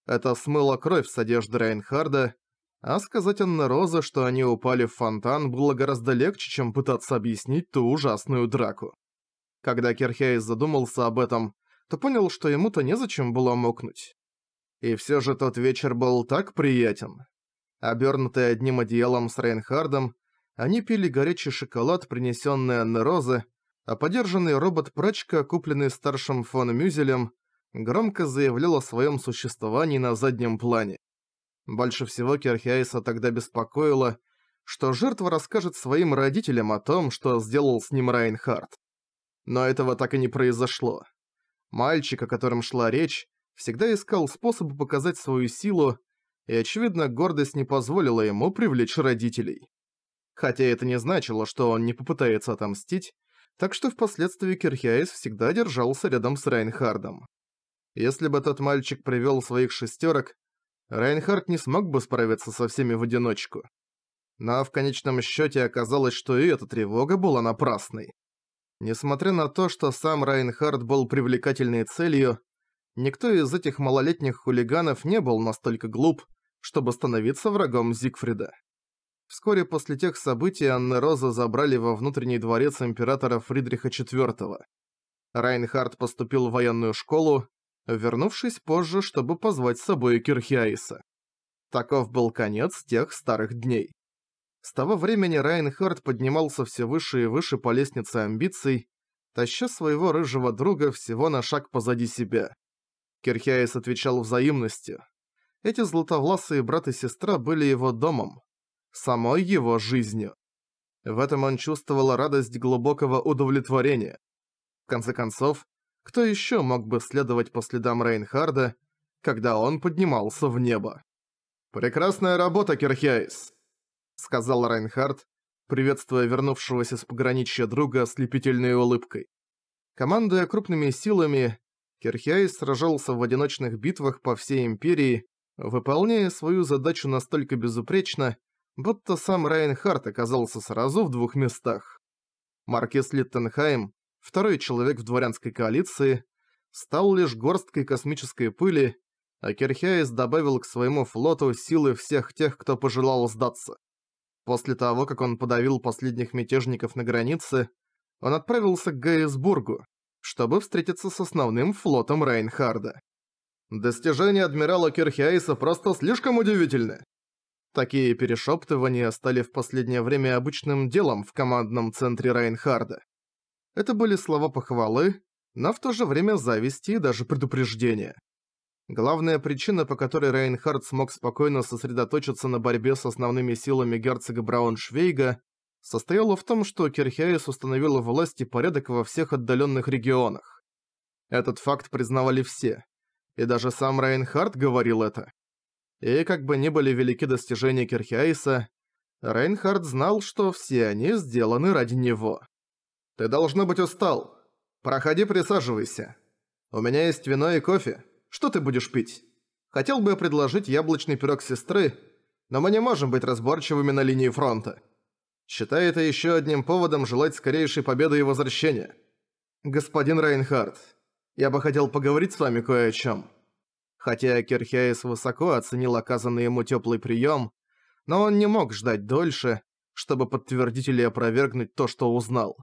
Это смыло кровь с одежды Рейнхарда, а сказать Анна Роза, что они упали в фонтан, было гораздо легче, чем пытаться объяснить ту ужасную драку. Когда Керхейс задумался об этом, то понял, что ему-то незачем было мокнуть. И все же тот вечер был так приятен. Обернутые одним одеялом с Рейнхардом, они пили горячий шоколад, принесенный Анны Розы, а подержанный робот-прачка, купленный старшим фон Мюзелем, громко заявлял о своем существовании на заднем плане. Больше всего Керхиайса тогда беспокоило, что жертва расскажет своим родителям о том, что сделал с ним Райнхард. Но этого так и не произошло. Мальчик, о котором шла речь, всегда искал способы показать свою силу, и, очевидно, гордость не позволила ему привлечь родителей. Хотя это не значило, что он не попытается отомстить, так что впоследствии Кирхиаис всегда держался рядом с Райнхардом. Если бы тот мальчик привел своих шестерок, Райнхард не смог бы справиться со всеми в одиночку. Но в конечном счете оказалось, что и эта тревога была напрасной. Несмотря на то, что сам Райнхард был привлекательной целью, никто из этих малолетних хулиганов не был настолько глуп, чтобы становиться врагом Зигфрида. Вскоре после тех событий Анна Роза забрали во внутренний дворец императора Фридриха IV. Райнхард поступил в военную школу, вернувшись позже, чтобы позвать с собой Кирхиаиса. Таков был конец тех старых дней. С того времени Райнхард поднимался все выше и выше по лестнице амбиций, таща своего рыжего друга всего на шаг позади себя. Кирхиаис отвечал взаимностью. Эти златовласые брат и сестра были его домом, самой его жизнью. В этом он чувствовал радость глубокого удовлетворения. В конце концов, кто еще мог бы следовать по следам Рейнхарда, когда он поднимался в небо? «Прекрасная работа, Кирхейс!» — сказал Рейнхард, приветствуя вернувшегося с пограничья друга ослепительной улыбкой. Командуя крупными силами, Кирхейс сражался в одиночных битвах по всей Империи, выполняя свою задачу настолько безупречно, будто сам Рейнхард оказался сразу в двух местах. Маркис Литтенхайм второй человек в дворянской коалиции, стал лишь горсткой космической пыли, а Кирхиаис добавил к своему флоту силы всех тех, кто пожелал сдаться. После того, как он подавил последних мятежников на границе, он отправился к Гейсбургу, чтобы встретиться с основным флотом Рейнхарда. Достижения адмирала Кирхиаиса просто слишком удивительны. Такие перешептывания стали в последнее время обычным делом в командном центре Рейнхарда. Это были слова похвалы, но в то же время зависти и даже предупреждения. Главная причина, по которой Рейнхард смог спокойно сосредоточиться на борьбе с основными силами герцога Брауншвейга, состояла в том, что Кирхиаис установила власть и порядок во всех отдаленных регионах. Этот факт признавали все. И даже сам Рейнхард говорил это. И как бы ни были велики достижения Кирхиаиса, Рейнхард знал, что все они сделаны ради него. Ты должно быть устал. Проходи, присаживайся. У меня есть вино и кофе. Что ты будешь пить? Хотел бы я предложить яблочный пирог сестры, но мы не можем быть разборчивыми на линии фронта. Считай это еще одним поводом желать скорейшей победы и возвращения. Господин Рейнхард, я бы хотел поговорить с вами кое о чем. Хотя Кирхиаис высоко оценил оказанный ему теплый прием, но он не мог ждать дольше, чтобы подтвердить или опровергнуть то, что узнал.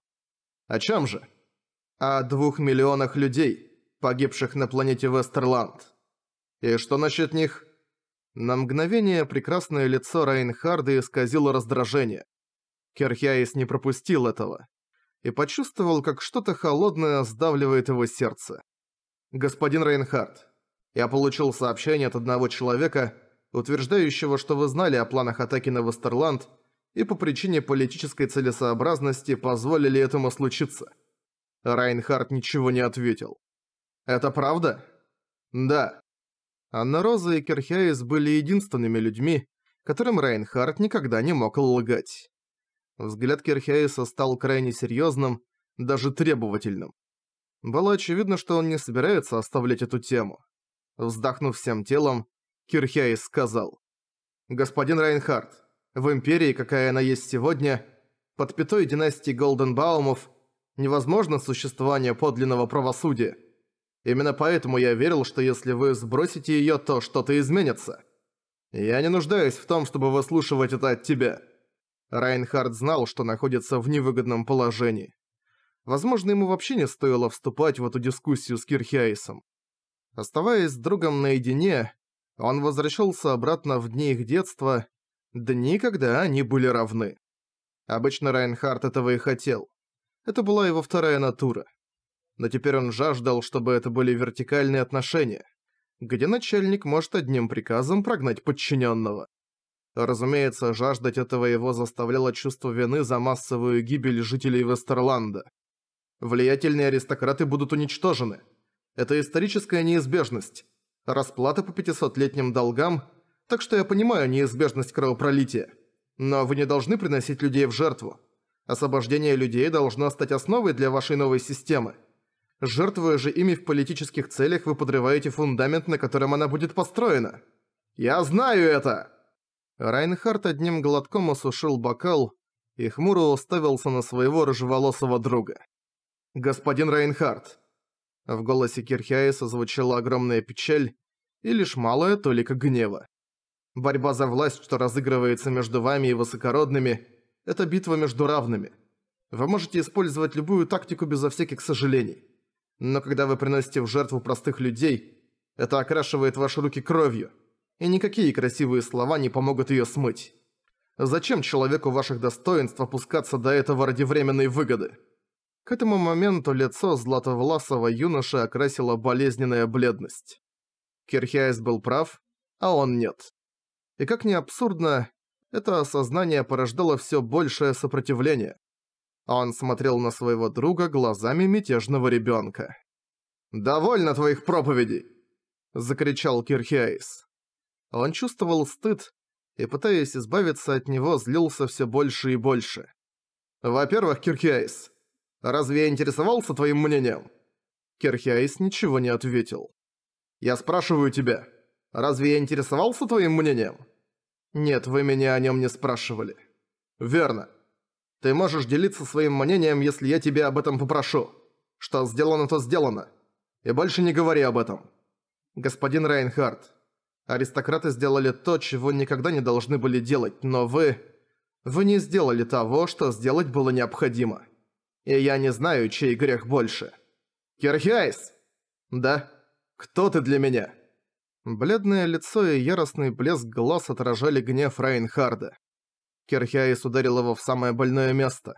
О чем же? О двух миллионах людей, погибших на планете Вестерланд. И что насчет них? На мгновение прекрасное лицо Райнхарда исказило раздражение. Керхиаис не пропустил этого. И почувствовал, как что-то холодное сдавливает его сердце. «Господин Рейнхард, я получил сообщение от одного человека, утверждающего, что вы знали о планах атаки на Вестерланд и по причине политической целесообразности позволили этому случиться. Райнхард ничего не ответил. «Это правда?» «Да». Анна Роза и Керхиаис были единственными людьми, которым Райнхард никогда не мог лгать. Взгляд Керхиаиса стал крайне серьезным, даже требовательным. Было очевидно, что он не собирается оставлять эту тему. Вздохнув всем телом, Кирхиаис сказал. «Господин Райнхард, в Империи, какая она есть сегодня, под пятой династии Голденбаумов, невозможно существование подлинного правосудия. Именно поэтому я верил, что если вы сбросите её, то что-то изменится. Я не нуждаюсь в том, чтобы выслушивать это от тебя. Райнхард знал, что находится в невыгодном положении. Возможно, ему вообще не стоило вступать в эту дискуссию с Кирхиаисом. Оставаясь с другом наедине, он возвращался обратно в дни их детства Дни, когда они были равны. Обычно Райнхард этого и хотел. Это была его вторая натура. Но теперь он жаждал, чтобы это были вертикальные отношения, где начальник может одним приказом прогнать подчиненного. Разумеется, жаждать этого его заставляло чувство вины за массовую гибель жителей Вестерланда. Влиятельные аристократы будут уничтожены. Это историческая неизбежность. Расплата по 500-летним долгам так что я понимаю неизбежность кровопролития. Но вы не должны приносить людей в жертву. Освобождение людей должно стать основой для вашей новой системы. Жертвуя же ими в политических целях, вы подрываете фундамент, на котором она будет построена. Я знаю это!» Райнхард одним глотком осушил бокал и хмуро уставился на своего рыжеволосого друга. «Господин Райнхард!» В голосе Кирхиаиса звучала огромная печаль и лишь малая толика гнева. Борьба за власть, что разыгрывается между вами и высокородными, это битва между равными. Вы можете использовать любую тактику безо всяких сожалений. Но когда вы приносите в жертву простых людей, это окрашивает ваши руки кровью, и никакие красивые слова не помогут ее смыть. Зачем человеку ваших достоинств опускаться до этого ради временной выгоды? К этому моменту лицо златовласого юноши окрасила болезненная бледность. Кирхиайс был прав, а он нет. И как ни абсурдно, это осознание порождало все большее сопротивление. Он смотрел на своего друга глазами мятежного ребенка. «Довольно твоих проповедей!» – закричал Кирхиайс. Он чувствовал стыд и, пытаясь избавиться от него, злился все больше и больше. «Во-первых, Кирхиайс, разве я интересовался твоим мнением?» Кирхиайс ничего не ответил. «Я спрашиваю тебя, разве я интересовался твоим мнением?» Нет, вы меня о нем не спрашивали. Верно. Ты можешь делиться своим мнением, если я тебя об этом попрошу. Что сделано, то сделано. И больше не говори об этом. Господин Рейнхард, аристократы сделали то, чего никогда не должны были делать, но вы... Вы не сделали того, что сделать было необходимо. И я не знаю, чей грех больше. Кирхиайс! Да? Кто ты для меня?» Бледное лицо и яростный блеск глаз отражали гнев Райнхарда. Кирхиаис ударил его в самое больное место.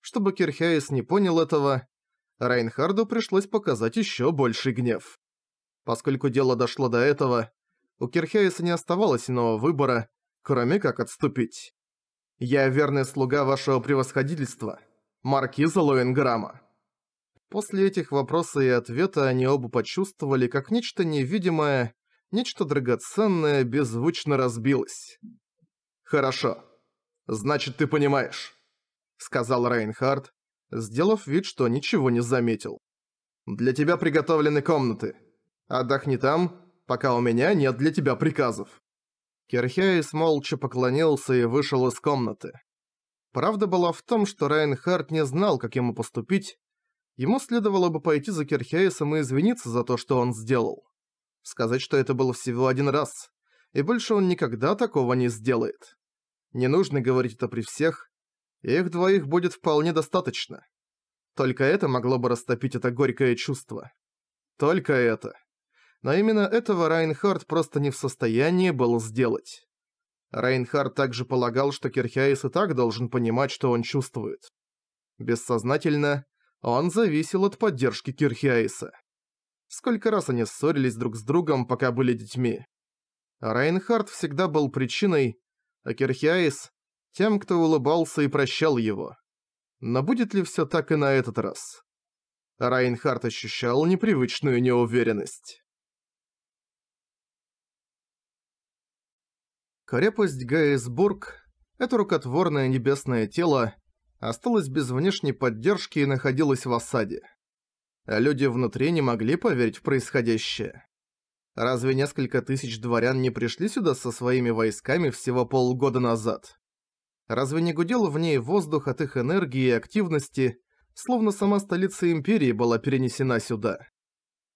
Чтобы Кирхиаис не понял этого, Райнхарду пришлось показать еще больший гнев. Поскольку дело дошло до этого, у Кирхиаиса не оставалось иного выбора, кроме как отступить. «Я верный слуга вашего превосходительства, маркиза Лоинграма. После этих вопроса и ответа они оба почувствовали, как нечто невидимое нечто драгоценное беззвучно разбилось. «Хорошо. Значит, ты понимаешь», — сказал Рейнхард, сделав вид, что ничего не заметил. «Для тебя приготовлены комнаты. Отдохни там, пока у меня нет для тебя приказов». Керхейс молча поклонился и вышел из комнаты. Правда была в том, что Райнхард не знал, как ему поступить. Ему следовало бы пойти за Керхейсом и извиниться за то, что он сделал сказать, что это было всего один раз, и больше он никогда такого не сделает. Не нужно говорить это при всех, их двоих будет вполне достаточно. Только это могло бы растопить это горькое чувство. Только это. Но именно этого Райнхард просто не в состоянии был сделать. Райнхард также полагал, что Кирхиаис и так должен понимать, что он чувствует. Бессознательно он зависел от поддержки Кирхиаиса. Сколько раз они ссорились друг с другом, пока были детьми. Райнхард всегда был причиной, а Кирхиаис – тем, кто улыбался и прощал его. Но будет ли все так и на этот раз? Райнхард ощущал непривычную неуверенность. Крепость Гейсбург, это рукотворное небесное тело, осталось без внешней поддержки и находилось в осаде а люди внутри не могли поверить в происходящее. Разве несколько тысяч дворян не пришли сюда со своими войсками всего полгода назад? Разве не гудел в ней воздух от их энергии и активности, словно сама столица Империи была перенесена сюда?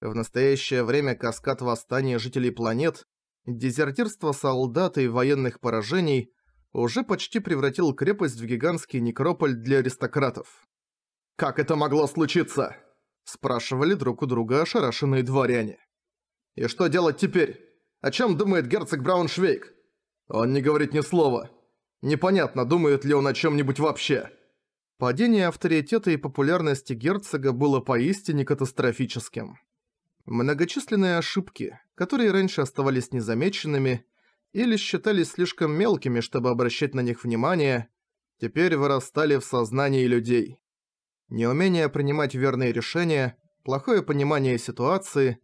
В настоящее время каскад восстания жителей планет, дезертирство солдат и военных поражений уже почти превратил крепость в гигантский некрополь для аристократов. «Как это могло случиться?» спрашивали друг у друга ошарашенные дворяне. «И что делать теперь? О чем думает герцог Брауншвейк?» Он не говорит ни слова. Непонятно, думает ли он о чем-нибудь вообще. Падение авторитета и популярности герцога было поистине катастрофическим. Многочисленные ошибки, которые раньше оставались незамеченными или считались слишком мелкими, чтобы обращать на них внимание, теперь вырастали в сознании людей неумение принимать верные решения, плохое понимание ситуации,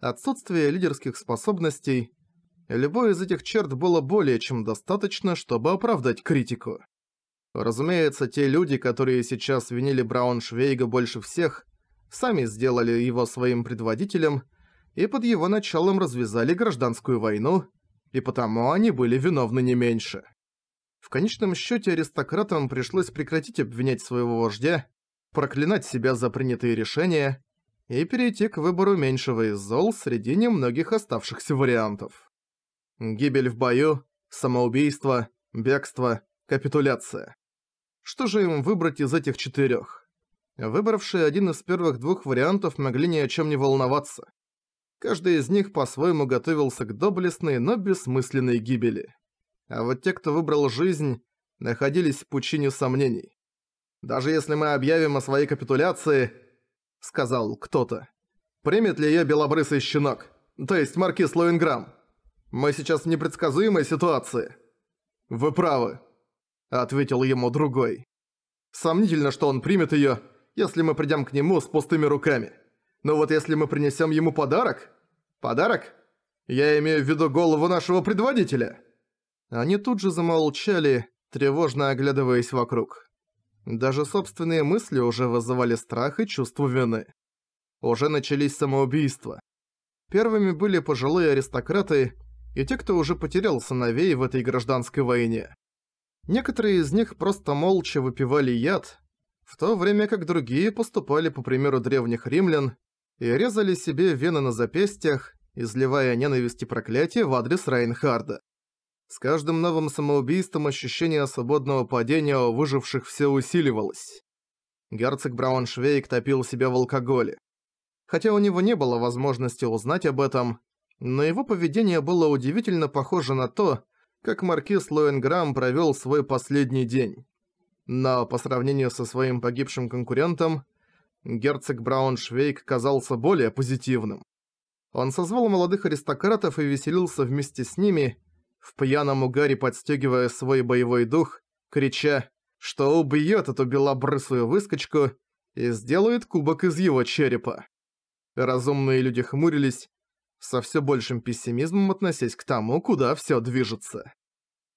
отсутствие лидерских способностей. Любой из этих черт было более чем достаточно, чтобы оправдать критику. Разумеется, те люди, которые сейчас винили Брауншвейга больше всех, сами сделали его своим предводителем и под его началом развязали гражданскую войну, и потому они были виновны не меньше. В конечном счете аристократам пришлось прекратить обвинять своего вождя проклинать себя за принятые решения и перейти к выбору меньшего из зол среди немногих оставшихся вариантов. Гибель в бою, самоубийство, бегство, капитуляция. Что же им выбрать из этих четырёх? Выбравшие один из первых двух вариантов могли ни о чём не волноваться. Каждый из них по-своему готовился к доблестной, но бессмысленной гибели. А вот те, кто выбрал жизнь, находились в пучине сомнений. Даже если мы объявим о своей капитуляции, сказал кто-то. Примет ли её белобрысый щенок? То есть маркиз Лоинграм? Мы сейчас в непредсказуемой ситуации. Вы правы, ответил ему другой. Сомнительно, что он примет её, если мы придём к нему с пустыми руками. Но вот если мы принесём ему подарок... Подарок? Я имею в виду голову нашего предводителя. Они тут же замолчали, тревожно оглядываясь вокруг. Даже собственные мысли уже вызывали страх и чувство вины. Уже начались самоубийства. Первыми были пожилые аристократы и те, кто уже потерял сыновей в этой гражданской войне. Некоторые из них просто молча выпивали яд, в то время как другие поступали по примеру древних римлян и резали себе вены на запястьях, изливая ненависть и проклятие в адрес Райнхарда. С каждым новым самоубийством ощущение свободного падения у выживших все усиливалось. Герцог Брауншвейк топил себя в алкоголе. Хотя у него не было возможности узнать об этом, но его поведение было удивительно похоже на то, как маркиз Лоенграм провел свой последний день. Но по сравнению со своим погибшим конкурентом, герцог Брауншвейк казался более позитивным. Он созвал молодых аристократов и веселился вместе с ними, в пьяном угаре подстегивая свой боевой дух, крича, что убьет эту белобрысую выскочку и сделает кубок из его черепа. Разумные люди хмурились, со все большим пессимизмом относясь к тому, куда все движется.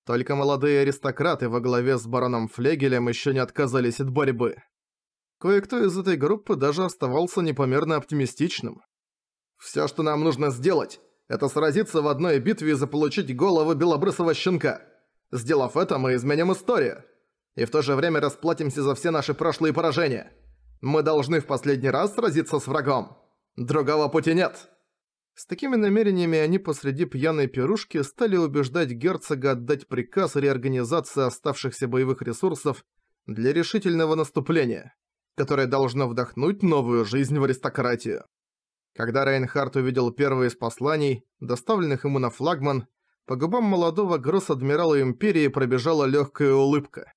Только молодые аристократы во главе с бароном Флегелем еще не отказались от борьбы. Кое-кто из этой группы даже оставался непомерно оптимистичным. «Всё, что нам нужно сделать, это сразиться в одной битве и заполучить голову белобрысого щенка. Сделав это, мы изменим историю. И в то же время расплатимся за все наши прошлые поражения. Мы должны в последний раз сразиться с врагом. Другого пути нет». С такими намерениями они посреди пьяной пирушки стали убеждать герцога отдать приказ реорганизации оставшихся боевых ресурсов для решительного наступления, которое должно вдохнуть новую жизнь в аристократию. Когда Рейнхард увидел первое из посланий, доставленных ему на флагман, по губам молодого гросс-адмирала Империи пробежала легкая улыбка.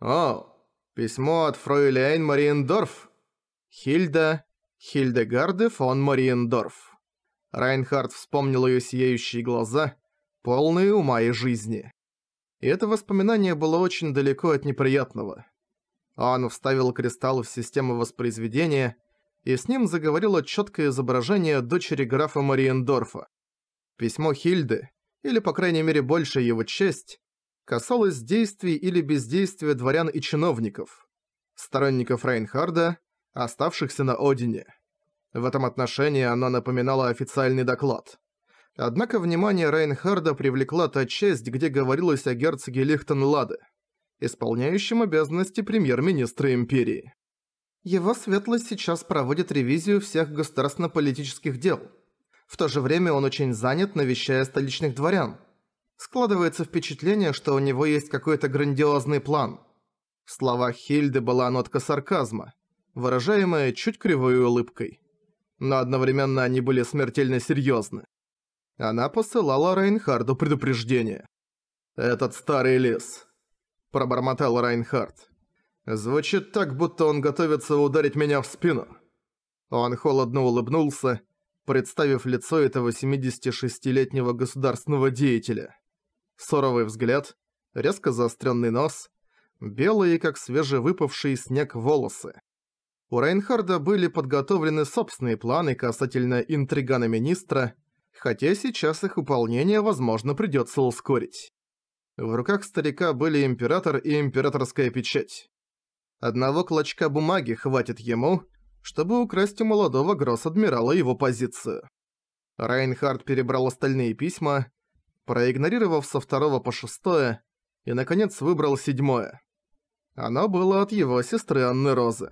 «О, письмо от фройлейн Мариендорф!» «Хильда... Хильдегарде фон Мариендорф». Райнхард вспомнил ее сияющие глаза, полные ума и жизни. И это воспоминание было очень далеко от неприятного. Он вставил кристалл в систему воспроизведения, и с ним заговорило четкое изображение дочери графа Мариендорфа. Письмо Хильды, или по крайней мере большая его часть, касалось действий или бездействия дворян и чиновников, сторонников Рейнхарда, оставшихся на Одине. В этом отношении она напоминала официальный доклад. Однако внимание Рейнхарда привлекла та часть, где говорилось о герцоге Лихтенладе, исполняющем обязанности премьер-министра Империи. Его светлость сейчас проводит ревизию всех государственно-политических дел. В то же время он очень занят, навещая столичных дворян. Складывается впечатление, что у него есть какой-то грандиозный план. В словах Хильды была нотка сарказма, выражаемая чуть кривой улыбкой. Но одновременно они были смертельно серьезны. Она посылала Райнхарду предупреждение. «Этот старый лес», – пробормотал Райнхард. Звучит так, будто он готовится ударить меня в спину. Он холодно улыбнулся, представив лицо этого 76-летнего государственного деятеля. Суровый взгляд, резко заостренный нос, белые, как свежевыпавший снег, волосы. У Рейнхарда были подготовлены собственные планы касательно интригана-министра, хотя сейчас их выполнение, возможно, придется ускорить. В руках старика были император и императорская печать. Одного клочка бумаги хватит ему, чтобы украсть у молодого гросс-адмирала его позицию. Райнхард перебрал остальные письма, проигнорировав со второго по шестое, и, наконец, выбрал седьмое. Оно было от его сестры Анны Розы.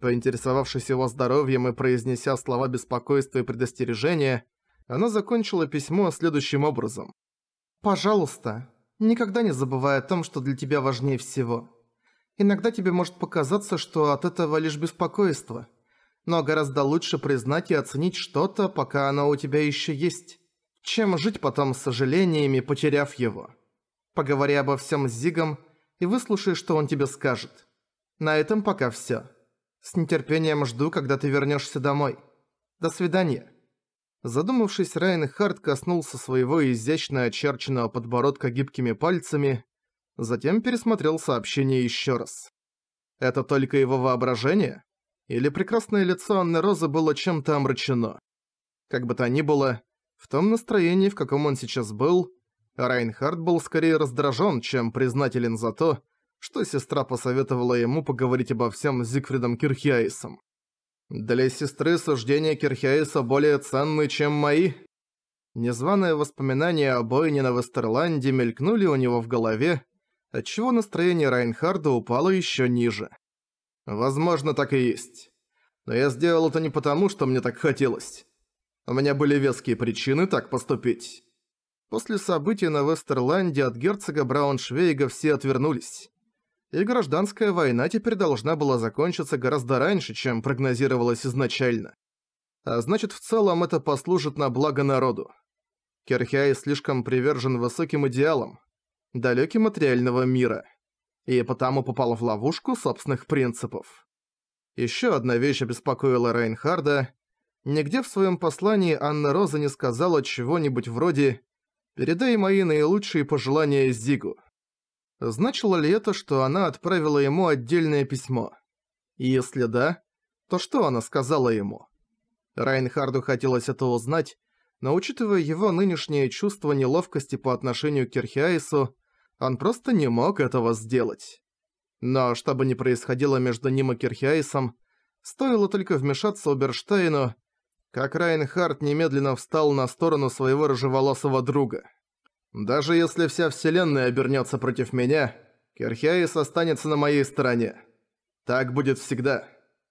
Поинтересовавшись его здоровьем и произнеся слова беспокойства и предостережения, она закончила письмо следующим образом. «Пожалуйста, никогда не забывай о том, что для тебя важнее всего. Иногда тебе может показаться, что от этого лишь беспокойство. Но гораздо лучше признать и оценить что-то, пока оно у тебя еще есть, чем жить потом с сожалениями, потеряв его. Поговори обо всем с Зигом и выслушай, что он тебе скажет. На этом пока все. С нетерпением жду, когда ты вернешься домой. До свидания. Задумавшись, Райан Харт коснулся своего изящно очерченного подбородка гибкими пальцами затем пересмотрел сообщение еще раз. Это только его воображение? Или прекрасное лицо Анны Розы было чем-то омрачено? Как бы то ни было, в том настроении, в каком он сейчас был, Райнхард был скорее раздражен, чем признателен за то, что сестра посоветовала ему поговорить обо всем с Зигфридом Кирхиаисом. «Для сестры суждения Кирхиаиса более ценны, чем мои?» Незваные воспоминания о бойне на Вестерланде мелькнули у него в голове, отчего настроение Райнхарда упало еще ниже. Возможно, так и есть. Но я сделал это не потому, что мне так хотелось. У меня были веские причины так поступить. После событий на Вестерланде от герцога Брауншвейга все отвернулись. И гражданская война теперь должна была закончиться гораздо раньше, чем прогнозировалось изначально. А значит, в целом это послужит на благо народу. Керхиай слишком привержен высоким идеалам, далёким от реального мира, и потому попал в ловушку собственных принципов. Ещё одна вещь обеспокоила Рейнхарда. Нигде в своём послании Анна Роза не сказала чего-нибудь вроде «Передай мои наилучшие пожелания Зигу». Значило ли это, что она отправила ему отдельное письмо? если да, то что она сказала ему? Райнхарду хотелось это узнать, но учитывая его нынешнее чувство неловкости по отношению к Кирхиаису, он просто не мог этого сделать. Но что бы ни происходило между ним и Кирхиаисом, стоило только вмешаться Уберштейну, как Райнхард немедленно встал на сторону своего рыжеволосого друга. «Даже если вся вселенная обернется против меня, Кирхиаис останется на моей стороне. Так будет всегда.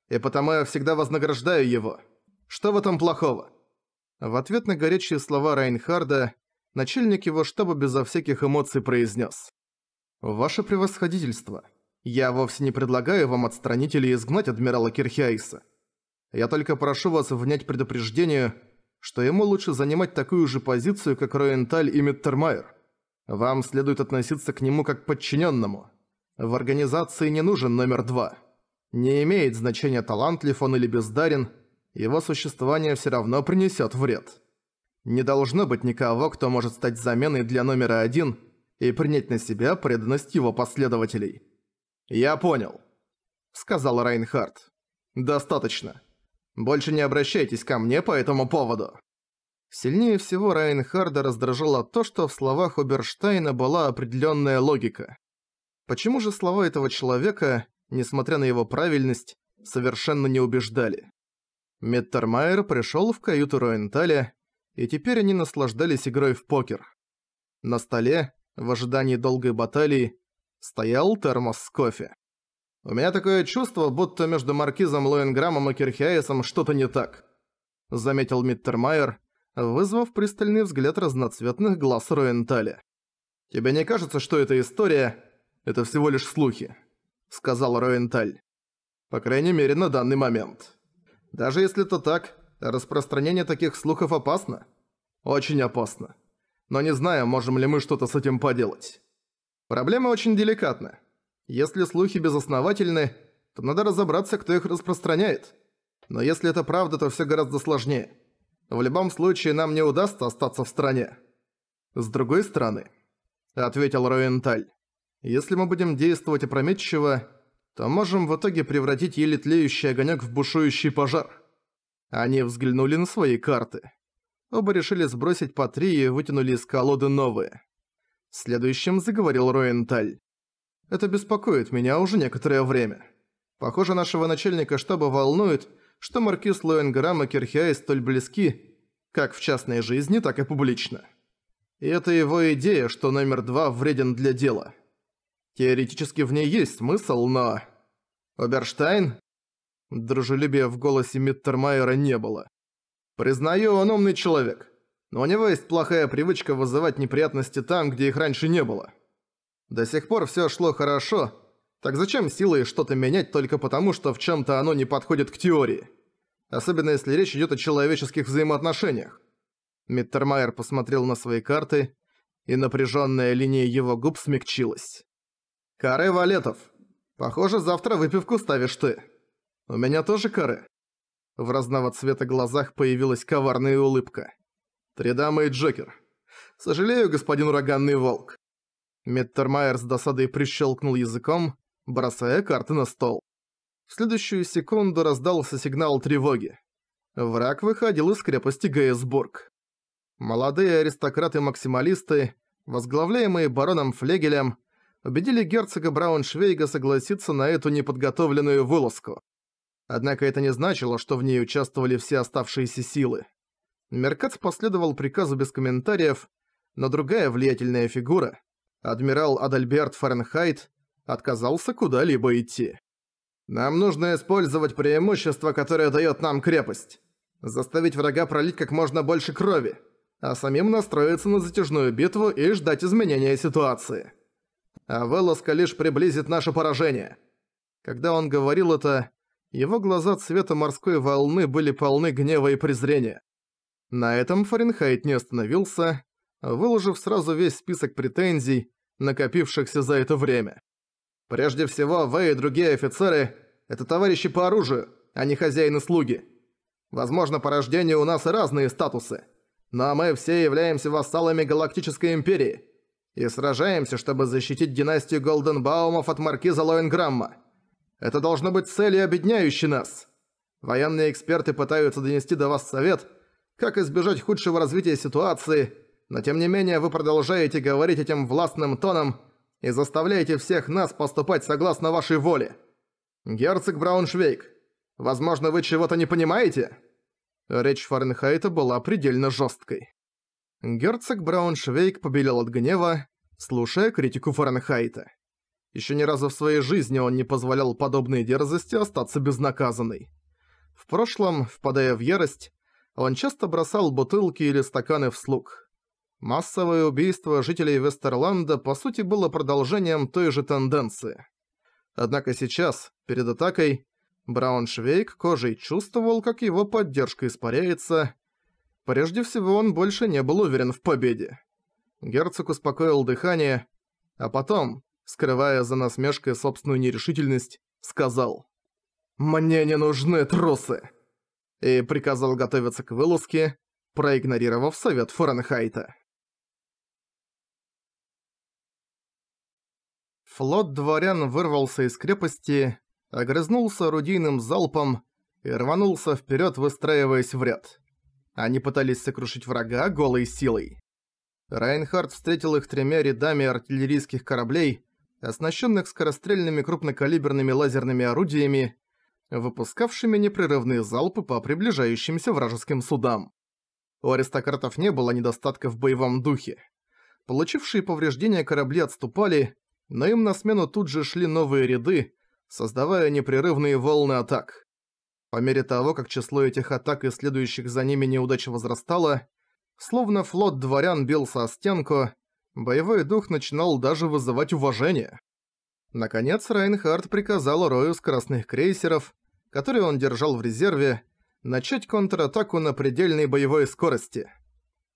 И потому я всегда вознаграждаю его. Что в этом плохого?» В ответ на горячие слова Райнхарда начальник его штаба безо всяких эмоций произнес. «Ваше превосходительство, я вовсе не предлагаю вам отстранить или изгнать адмирала Кирхиаиса. Я только прошу вас внять предупреждение, что ему лучше занимать такую же позицию, как Роенталь и Миттермайер. Вам следует относиться к нему как к подчиненному. В организации не нужен номер два. Не имеет значения, талантлив он или бездарен, его существование все равно принесет вред». Не должно быть никого, кто может стать заменой для номера один и принять на себя преданность его последователей. «Я понял», — сказал Райнхард. «Достаточно. Больше не обращайтесь ко мне по этому поводу». Сильнее всего Райнхарда раздражало то, что в словах Оберштейна была определенная логика. Почему же слова этого человека, несмотря на его правильность, совершенно не убеждали? Меттермайер пришел в каюту Роенталя и теперь они наслаждались игрой в покер. На столе, в ожидании долгой баталии, стоял термос с кофе. У меня такое чувство, будто между маркизом Лоинграмом и Кирхиаесом что-то не так, заметил Миттермайер, вызвав пристальный взгляд разноцветных глаз Роенталя. Тебе не кажется, что эта история – это всего лишь слухи, сказал Роенталь. По крайней мере, на данный момент. Даже если это так, Распространение таких слухов опасно? Очень опасно. Но не знаю, можем ли мы что-то с этим поделать. Проблема очень деликатна. Если слухи безосновательны, то надо разобраться, кто их распространяет. Но если это правда, то все гораздо сложнее. В любом случае, нам не удастся остаться в стране. С другой стороны, ответил Роенталь, если мы будем действовать опрометчиво, то можем в итоге превратить еле тлеющий огонек в бушующий пожар. Они взглянули на свои карты. Оба решили сбросить по три и вытянули из колоды новые. Следующим заговорил Роенталь. «Это беспокоит меня уже некоторое время. Похоже, нашего начальника штаба волнует, что маркиз Лоенграм и Кирхиай столь близки, как в частной жизни, так и публично. И это его идея, что номер два вреден для дела. Теоретически в ней есть смысл, но... Оберштайн, Дружелюбия в голосе Миттермайера не было. «Признаю, он умный человек, но у него есть плохая привычка вызывать неприятности там, где их раньше не было. До сих пор все шло хорошо, так зачем силой что-то менять только потому, что в чем то оно не подходит к теории? Особенно если речь идет о человеческих взаимоотношениях». Миттермайер посмотрел на свои карты, и напряжённая линия его губ смягчилась. «Каре Валетов, похоже, завтра выпивку ставишь ты». «У меня тоже коры. В разного цвета глазах появилась коварная улыбка. «Три дамы и Джокер. Сожалею, господин ураганный волк». Меттермайер с досадой прищелкнул языком, бросая карты на стол. В следующую секунду раздался сигнал тревоги. Враг выходил из крепости Гейсбург. Молодые аристократы-максималисты, возглавляемые бароном Флегелем, убедили герцога Брауншвейга согласиться на эту неподготовленную вылазку. Однако это не значило, что в ней участвовали все оставшиеся силы. Меркац последовал приказу без комментариев, но другая влиятельная фигура, адмирал Адальберт Фаренхайт, отказался куда-либо идти. «Нам нужно использовать преимущество, которое дает нам крепость. Заставить врага пролить как можно больше крови, а самим настроиться на затяжную битву и ждать изменения ситуации. А Велоска лишь приблизит наше поражение». Когда он говорил это, его глаза цвета морской волны были полны гнева и презрения. На этом Фаренхайт не остановился, выложив сразу весь список претензий, накопившихся за это время. «Прежде всего, вы и другие офицеры – это товарищи по оружию, а не хозяины-слуги. Возможно, по рождению у нас и разные статусы, но мы все являемся вассалами Галактической Империи и сражаемся, чтобы защитить династию Голденбаумов от маркиза Лоенграмма. Это должно быть целью объединяющей нас. Военные эксперты пытаются донести до вас совет, как избежать худшего развития ситуации, но тем не менее вы продолжаете говорить этим властным тоном и заставляете всех нас поступать согласно вашей воле. Герцог Брауншвейк, возможно, вы чего-то не понимаете?» Речь Фаренхайта была предельно жесткой. Герцог Брауншвейк побелел от гнева, слушая критику Фаренхайта. Еще ни разу в своей жизни он не позволял подобной дерзости остаться безнаказанной. В прошлом, впадая в ярость, он часто бросал бутылки или стаканы в слуг. Массовое убийство жителей Вестерланда по сути было продолжением той же тенденции. Однако сейчас, перед атакой, Брауншвейг кожей чувствовал, как его поддержка испаряется. Прежде всего, он больше не был уверен в победе. Герцог успокоил дыхание, а потом, скрывая за насмешкой собственную нерешительность, сказал «Мне не нужны трусы!» и приказал готовиться к вылазке, проигнорировав совет Фаренхайта. Флот дворян вырвался из крепости, огрызнулся орудийным залпом и рванулся вперед, выстраиваясь в ряд. Они пытались сокрушить врага голой силой. Райнхард встретил их тремя рядами артиллерийских кораблей, оснащенных скорострельными крупнокалиберными лазерными орудиями, выпускавшими непрерывные залпы по приближающимся вражеским судам. У аристократов не было недостатка в боевом духе. Получившие повреждения корабли отступали, но им на смену тут же шли новые ряды, создавая непрерывные волны атак. По мере того, как число этих атак и следующих за ними неудач возрастало, словно флот дворян бился о стенку, Боевой дух начинал даже вызывать уважение. Наконец Райнхард приказал Рою скоростных крейсеров, которые он держал в резерве, начать контратаку на предельной боевой скорости.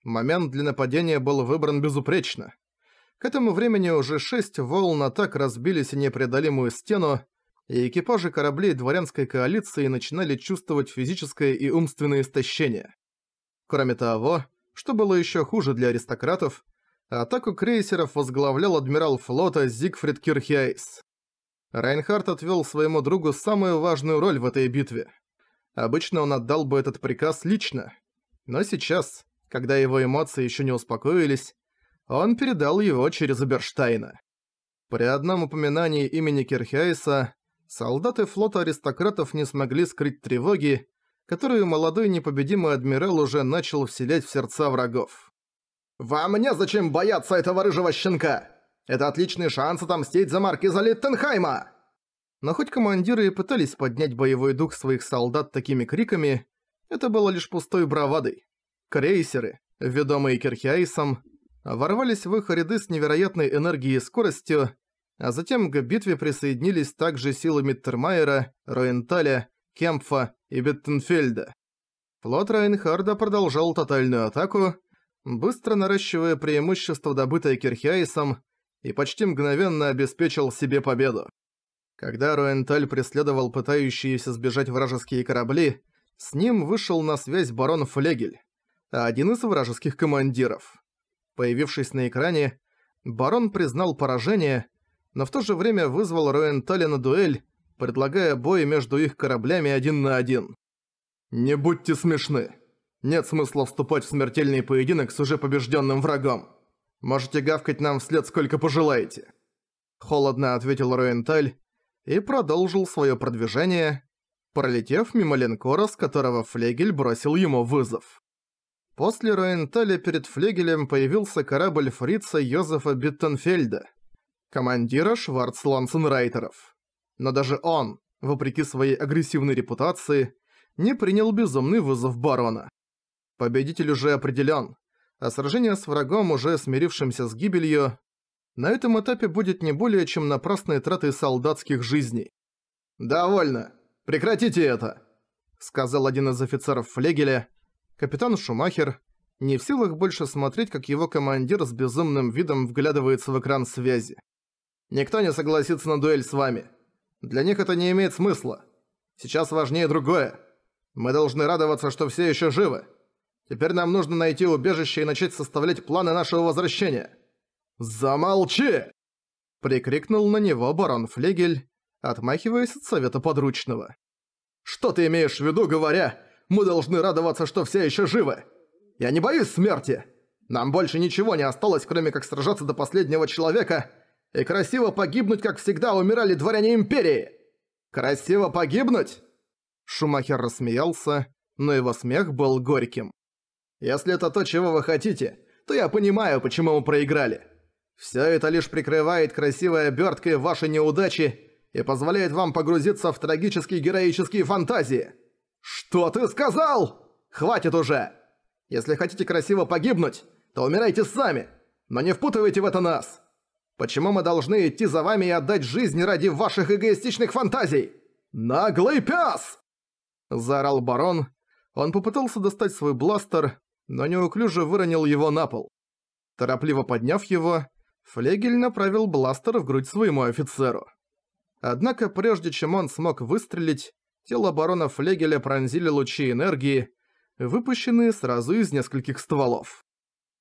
Момент для нападения был выбран безупречно. К этому времени уже шесть волн атак разбили непреодолимую стену, и экипажи кораблей дворянской коалиции начинали чувствовать физическое и умственное истощение. Кроме того, что было еще хуже для аристократов – Атаку крейсеров возглавлял адмирал флота Зигфрид Кирхейс. Райнхард отвел своему другу самую важную роль в этой битве. Обычно он отдал бы этот приказ лично, но сейчас, когда его эмоции еще не успокоились, он передал его через Уберштайна. При одном упоминании имени Кирхейса солдаты флота аристократов не смогли скрыть тревоги, которую молодой непобедимый адмирал уже начал вселять в сердца врагов. «Во мне зачем бояться этого рыжего щенка? Это отличный шанс отомстить за маркиза Литтенхайма!» Но хоть командиры и пытались поднять боевой дух своих солдат такими криками, это было лишь пустой бравадой. Крейсеры, ведомые Кирхиайсом, ворвались в их ряды с невероятной энергией и скоростью, а затем к битве присоединились также силы Миттермайера, Роенталя, Кемпфа и Беттенфельда. Флот Райнхарда продолжал тотальную атаку, быстро наращивая преимущество, добытое Кирхиаисом, и почти мгновенно обеспечил себе победу. Когда Руэнталь преследовал пытающиеся сбежать вражеские корабли, с ним вышел на связь барон Флегель, один из вражеских командиров. Появившись на экране, барон признал поражение, но в то же время вызвал Руэнталя на дуэль, предлагая бой между их кораблями один на один. «Не будьте смешны!» Нет смысла вступать в смертельный поединок с уже побежденным врагом. Можете гавкать нам вслед сколько пожелаете». Холодно ответил Руенталь и продолжил свое продвижение, пролетев мимо линкора, с которого флегель бросил ему вызов. После Руенталя перед флегелем появился корабль фрица Йозефа Биттенфельда, командира Шварц Лансенрайтеров. Но даже он, вопреки своей агрессивной репутации, не принял безумный вызов барона. Победитель уже определен, а сражение с врагом, уже смирившимся с гибелью, на этом этапе будет не более чем напрасные траты солдатских жизней. «Довольно! Прекратите это!» — сказал один из офицеров флегеля, капитан Шумахер, не в силах больше смотреть, как его командир с безумным видом вглядывается в экран связи. «Никто не согласится на дуэль с вами. Для них это не имеет смысла. Сейчас важнее другое. Мы должны радоваться, что все еще живы. Теперь нам нужно найти убежище и начать составлять планы нашего возвращения. Замолчи! Прикрикнул на него барон Флегель, отмахиваясь от совета подручного. Что ты имеешь в виду, говоря, мы должны радоваться, что все еще живы? Я не боюсь смерти! Нам больше ничего не осталось, кроме как сражаться до последнего человека и красиво погибнуть, как всегда умирали дворяне Империи! Красиво погибнуть? Шумахер рассмеялся, но его смех был горьким. Если это то, чего вы хотите, то я понимаю, почему мы проиграли. Все это лишь прикрывает красивой оберткой ваши неудачи и позволяет вам погрузиться в трагические героические фантазии. Что ты сказал? Хватит уже! Если хотите красиво погибнуть, то умирайте сами, но не впутывайте в это нас. Почему мы должны идти за вами и отдать жизнь ради ваших эгоистичных фантазий? Наглый пёс! Заорал барон. Он попытался достать свой бластер, но неуклюже выронил его на пол. Торопливо подняв его, Флегель направил бластер в грудь своему офицеру. Однако прежде чем он смог выстрелить, тело барона Флегеля пронзили лучи энергии, выпущенные сразу из нескольких стволов.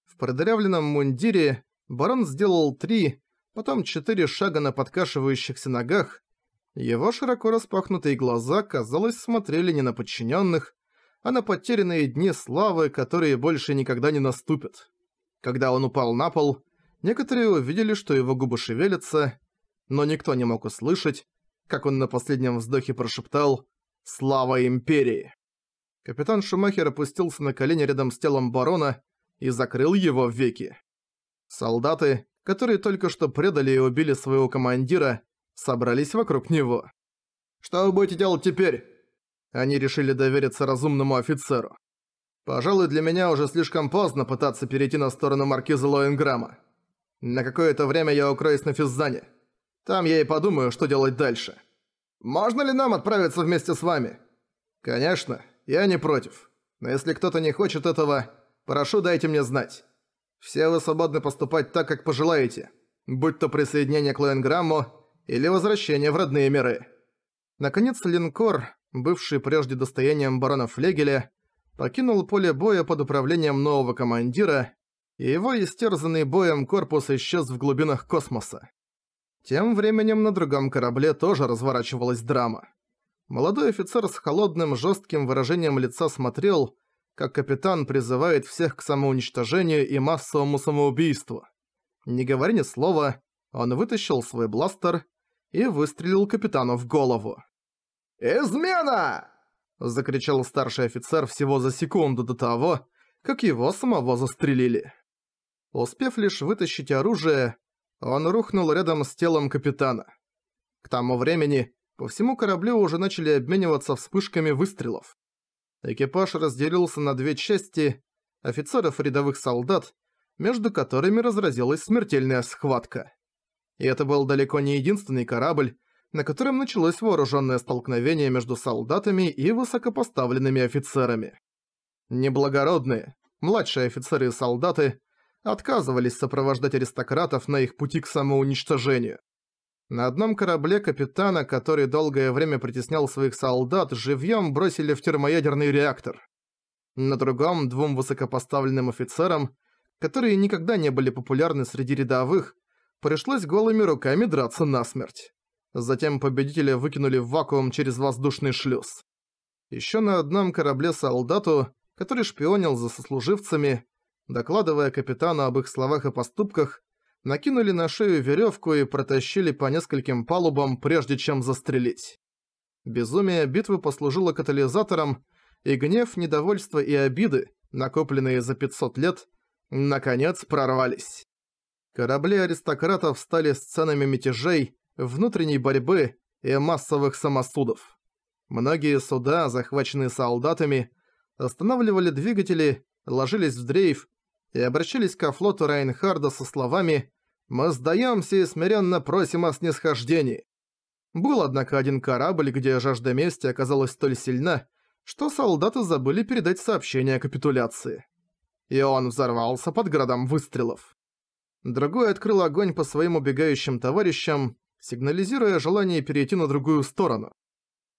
В продырявленном мундире барон сделал три, потом четыре шага на подкашивающихся ногах, его широко распахнутые глаза, казалось, смотрели не на подчиненных, а на потерянные дни славы, которые больше никогда не наступят. Когда он упал на пол, некоторые увидели, что его губы шевелятся, но никто не мог услышать, как он на последнем вздохе прошептал «Слава Империи!». Капитан Шумахер опустился на колени рядом с телом барона и закрыл его веки. Солдаты, которые только что предали и убили своего командира, собрались вокруг него. «Что вы будете делать теперь?» Они решили довериться разумному офицеру. Пожалуй, для меня уже слишком поздно пытаться перейти на сторону маркиза Лоенграма. На какое-то время я укроюсь на Физзане. Там я и подумаю, что делать дальше. Можно ли нам отправиться вместе с вами? Конечно, я не против. Но если кто-то не хочет этого, прошу дайте мне знать. Все вы свободны поступать так, как пожелаете. Будь то присоединение к Лоенграмму или возвращение в родные миры. Наконец линкор, бывший прежде достоянием барона Флегеля, покинул поле боя под управлением нового командира, и его истерзанный боем корпус исчез в глубинах космоса. Тем временем на другом корабле тоже разворачивалась драма. Молодой офицер с холодным жестким выражением лица смотрел, как капитан призывает всех к самоуничтожению и массовому самоубийству. Не говоря ни слова, он вытащил свой бластер и выстрелил капитану в голову. «Измена!» – закричал старший офицер всего за секунду до того, как его самого застрелили. Успев лишь вытащить оружие, он рухнул рядом с телом капитана. К тому времени по всему кораблю уже начали обмениваться вспышками выстрелов. Экипаж разделился на две части – офицеров и рядовых солдат, между которыми разразилась смертельная схватка. И это был далеко не единственный корабль, на котором началось вооруженное столкновение между солдатами и высокопоставленными офицерами. Неблагородные, младшие офицеры и солдаты, отказывались сопровождать аристократов на их пути к самоуничтожению. На одном корабле капитана, который долгое время притеснял своих солдат, живьем бросили в термоядерный реактор. На другом двум высокопоставленным офицерам, которые никогда не были популярны среди рядовых, пришлось голыми руками драться насмерть. Затем победителя выкинули в вакуум через воздушный шлюз. Еще на одном корабле солдату, который шпионил за сослуживцами, докладывая капитану об их словах и поступках, накинули на шею веревку и протащили по нескольким палубам, прежде чем застрелить. Безумие битвы послужило катализатором, и гнев, недовольство и обиды, накопленные за 500 лет, наконец прорвались. Корабли аристократов стали сценами мятежей, внутренней борьбы и массовых самосудов. Многие суда, захваченные солдатами, останавливали двигатели, ложились в дрейф и обращались ко флоту Райнхарда со словами «Мы сдаемся и смиренно просим о снисхождении». Был, однако, один корабль, где жажда мести оказалась столь сильна, что солдаты забыли передать сообщение о капитуляции. И он взорвался под градом выстрелов. Другой открыл огонь по своим убегающим товарищам, сигнализируя желание перейти на другую сторону.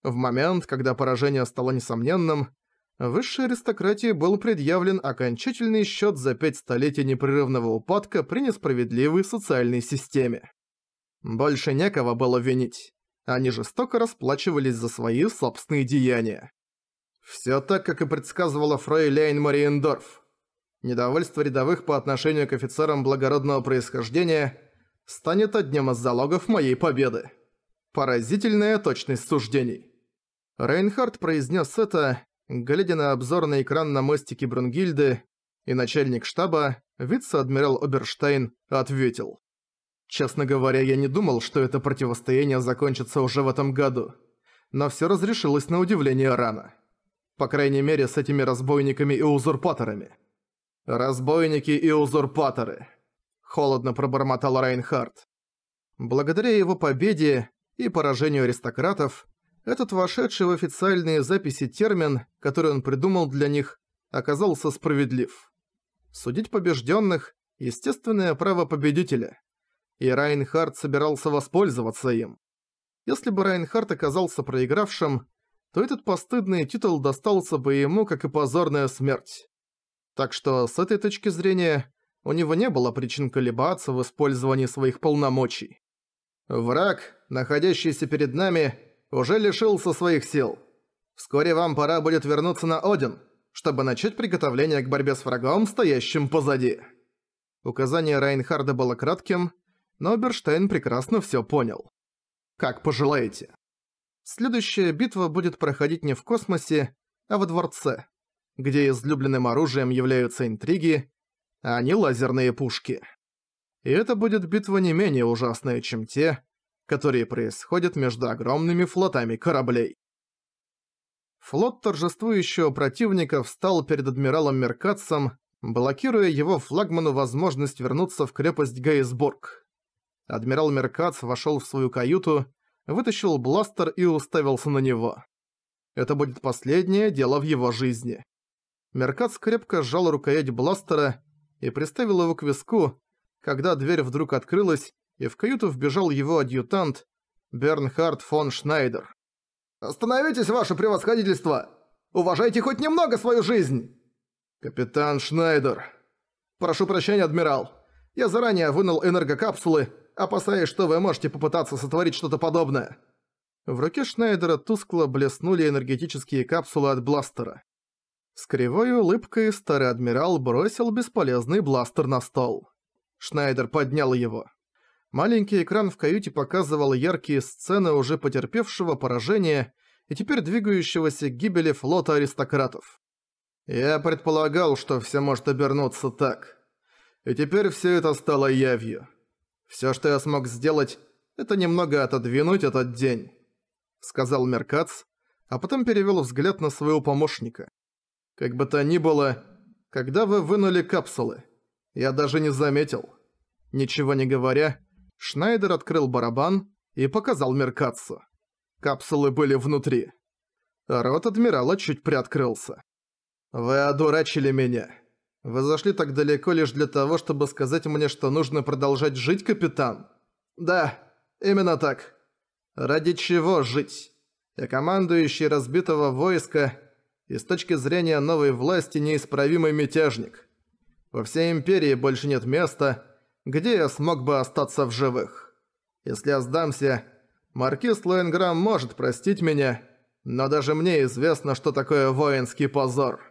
В момент, когда поражение стало несомненным, высшей аристократии был предъявлен окончательный счет за пять столетий непрерывного упадка при несправедливой социальной системе. Больше некого было винить. Они жестоко расплачивались за свои собственные деяния. Все так, как и предсказывала Лейн Мариендорф. Недовольство рядовых по отношению к офицерам благородного происхождения – станет одним из залогов моей победы. Поразительная точность суждений. Рейнхард произнес это, глядя на обзорный экран на мостике Брунгильды, и начальник штаба, вице-адмирал Оберштейн, ответил. «Честно говоря, я не думал, что это противостояние закончится уже в этом году, но все разрешилось на удивление рано. По крайней мере, с этими разбойниками и узурпаторами». «Разбойники и узурпаторы», холодно пробормотал Райнхард. Благодаря его победе и поражению аристократов, этот вошедший в официальные записи термин, который он придумал для них, оказался справедлив. Судить побежденных – естественное право победителя. И Райнхард собирался воспользоваться им. Если бы Райнхард оказался проигравшим, то этот постыдный титул достался бы ему, как и позорная смерть. Так что, с этой точки зрения, у него не было причин колебаться в использовании своих полномочий. «Враг, находящийся перед нами, уже лишился своих сил. Вскоре вам пора будет вернуться на Один, чтобы начать приготовление к борьбе с врагом, стоящим позади». Указание Райнхарда было кратким, но Берштейн прекрасно всё понял. «Как пожелаете». Следующая битва будет проходить не в космосе, а во дворце, где излюбленным оружием являются интриги, а не лазерные пушки. И это будет битва не менее ужасная, чем те, которые происходят между огромными флотами кораблей. Флот торжествующего противника встал перед адмиралом Меркатсом, блокируя его флагману возможность вернуться в крепость Гейсбург. Адмирал Меркац вошел в свою каюту, вытащил бластер и уставился на него. Это будет последнее дело в его жизни. Меркац крепко сжал рукоять бластера и приставил его к виску, когда дверь вдруг открылась, и в каюту вбежал его адъютант Бернхард фон Шнайдер. «Остановитесь, ваше превосходительство! Уважайте хоть немного свою жизнь!» «Капитан Шнайдер!» «Прошу прощения, адмирал. Я заранее вынул энергокапсулы, опасаясь, что вы можете попытаться сотворить что-то подобное». В руке Шнайдера тускло блеснули энергетические капсулы от бластера. С кривой улыбкой старый адмирал бросил бесполезный бластер на стол. Шнайдер поднял его. Маленький экран в каюте показывал яркие сцены уже потерпевшего поражения и теперь двигающегося к гибели флота аристократов. «Я предполагал, что все может обернуться так. И теперь все это стало явью. Все, что я смог сделать, это немного отодвинуть этот день», — сказал Меркац, а потом перевел взгляд на своего помощника. Как бы то ни было, когда вы вынули капсулы, я даже не заметил. Ничего не говоря, Шнайдер открыл барабан и показал Меркатсу. Капсулы были внутри. Рот адмирала чуть приоткрылся. «Вы одурачили меня. Вы зашли так далеко лишь для того, чтобы сказать мне, что нужно продолжать жить, капитан?» «Да, именно так. Ради чего жить? Я командующий разбитого войска, и с точки зрения новой власти неисправимый мятежник. Во всей империи больше нет места, где я смог бы остаться в живых. Если я сдамся, маркиз Лоенграм может простить меня, но даже мне известно, что такое воинский позор.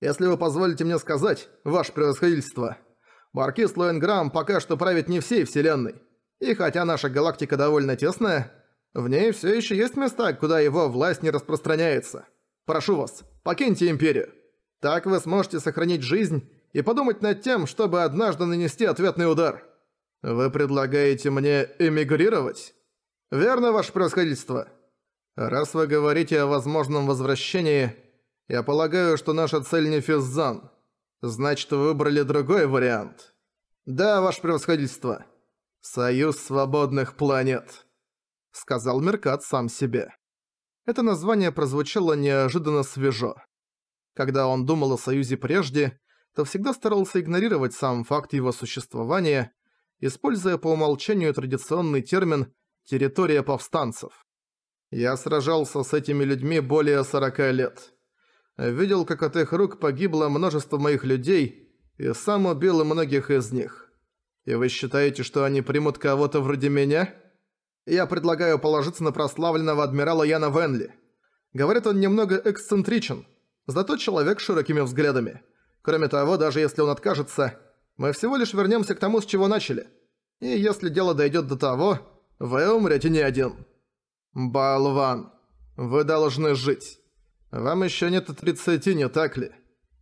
Если вы позволите мне сказать, ваше превосходительство, маркиз Лоенграм пока что правит не всей вселенной. И хотя наша галактика довольно тесная, в ней все еще есть места, куда его власть не распространяется. Прошу вас, покиньте Империю. Так вы сможете сохранить жизнь и подумать над тем, чтобы однажды нанести ответный удар. Вы предлагаете мне эмигрировать? Верно, ваше превосходительство. Раз вы говорите о возможном возвращении, я полагаю, что наша цель не Физзан. Значит, вы выбрали другой вариант. Да, ваше превосходительство. Союз свободных планет. Сказал Меркат сам себе. Это название прозвучало неожиданно свежо. Когда он думал о Союзе прежде, то всегда старался игнорировать сам факт его существования, используя по умолчанию традиционный термин «территория повстанцев». Я сражался с этими людьми более 40 лет. Видел, как от их рук погибло множество моих людей, и сам убил многих из них. И вы считаете, что они примут кого-то вроде меня?» Я предлагаю положиться на прославленного адмирала Яна Венли. Говорят, он немного эксцентричен, зато человек с широкими взглядами. Кроме того, даже если он откажется, мы всего лишь вернемся к тому, с чего начали. И если дело дойдет до того, вы умрете не один. Балван, вы должны жить. Вам еще нет и 30, не так ли?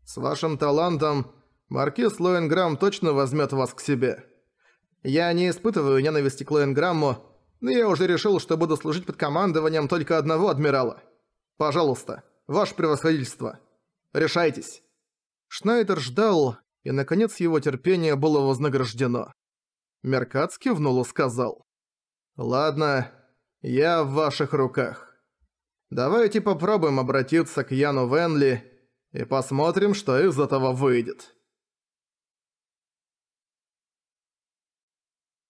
С вашим талантом маркиз Лоенграмм точно возьмет вас к себе. Я не испытываю ненависти к Лоенграмму, но я уже решил, что буду служить под командованием только одного адмирала. Пожалуйста, ваше превосходительство, решайтесь». Шнайдер ждал, и, наконец, его терпение было вознаграждено. Меркац кивнул сказал. «Ладно, я в ваших руках. Давайте попробуем обратиться к Яну Венли и посмотрим, что из этого выйдет».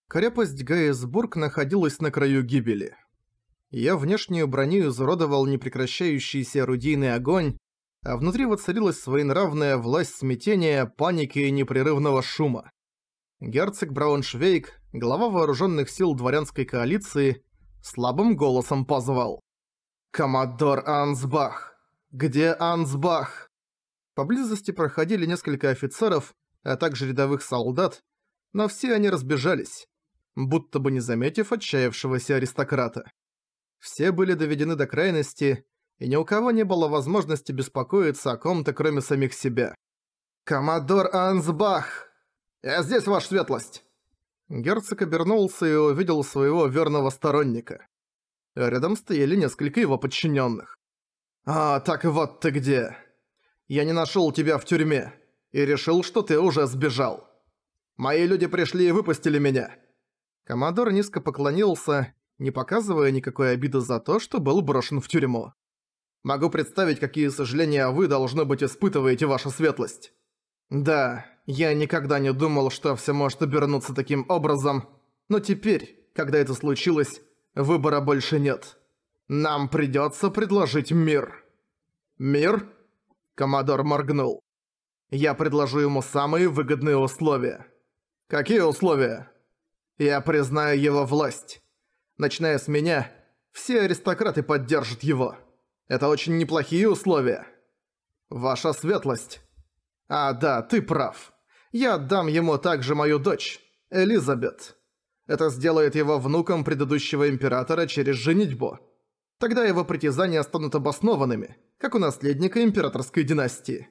Крепость Гейсбург находилась на краю гибели. Я внешнюю броню изуродовал непрекращающийся орудийный огонь, а внутри воцарилась своенравная власть смятения, паники и непрерывного шума. Герцог Брауншвейк, глава вооруженных сил дворянской коалиции, слабым голосом позвал. «Коммодор Ансбах! Где Ансбах?» Поблизости проходили несколько офицеров, а также рядовых солдат, но все они разбежались будто бы не заметив отчаявшегося аристократа. Все были доведены до крайности, и ни у кого не было возможности беспокоиться о ком-то, кроме самих себя. «Коммодор Ансбах! Я здесь, ваша светлость!» Герцог обернулся и увидел своего верного сторонника. Рядом стояли несколько его подчиненных. «А, так вот ты где! Я не нашел тебя в тюрьме и решил, что ты уже сбежал. Мои люди пришли и выпустили меня!» Коммодор низко поклонился, не показывая никакой обиды за то, что был брошен в тюрьму. «Могу представить, какие сожаления вы, должно быть, испытываете, ваша светлость». «Да, я никогда не думал, что все может обернуться таким образом, но теперь, когда это случилось, выбора больше нет. Нам придется предложить мир». «Мир?» Коммодор моргнул. «Я предложу ему самые выгодные условия». «Какие условия?» Я признаю его власть. Начиная с меня, все аристократы поддержат его. Это очень неплохие условия. Ваша светлость. А, да, ты прав. Я отдам ему также мою дочь, Элизабет. Это сделает его внуком предыдущего императора через женитьбу. Тогда его притязания станут обоснованными, как у наследника императорской династии.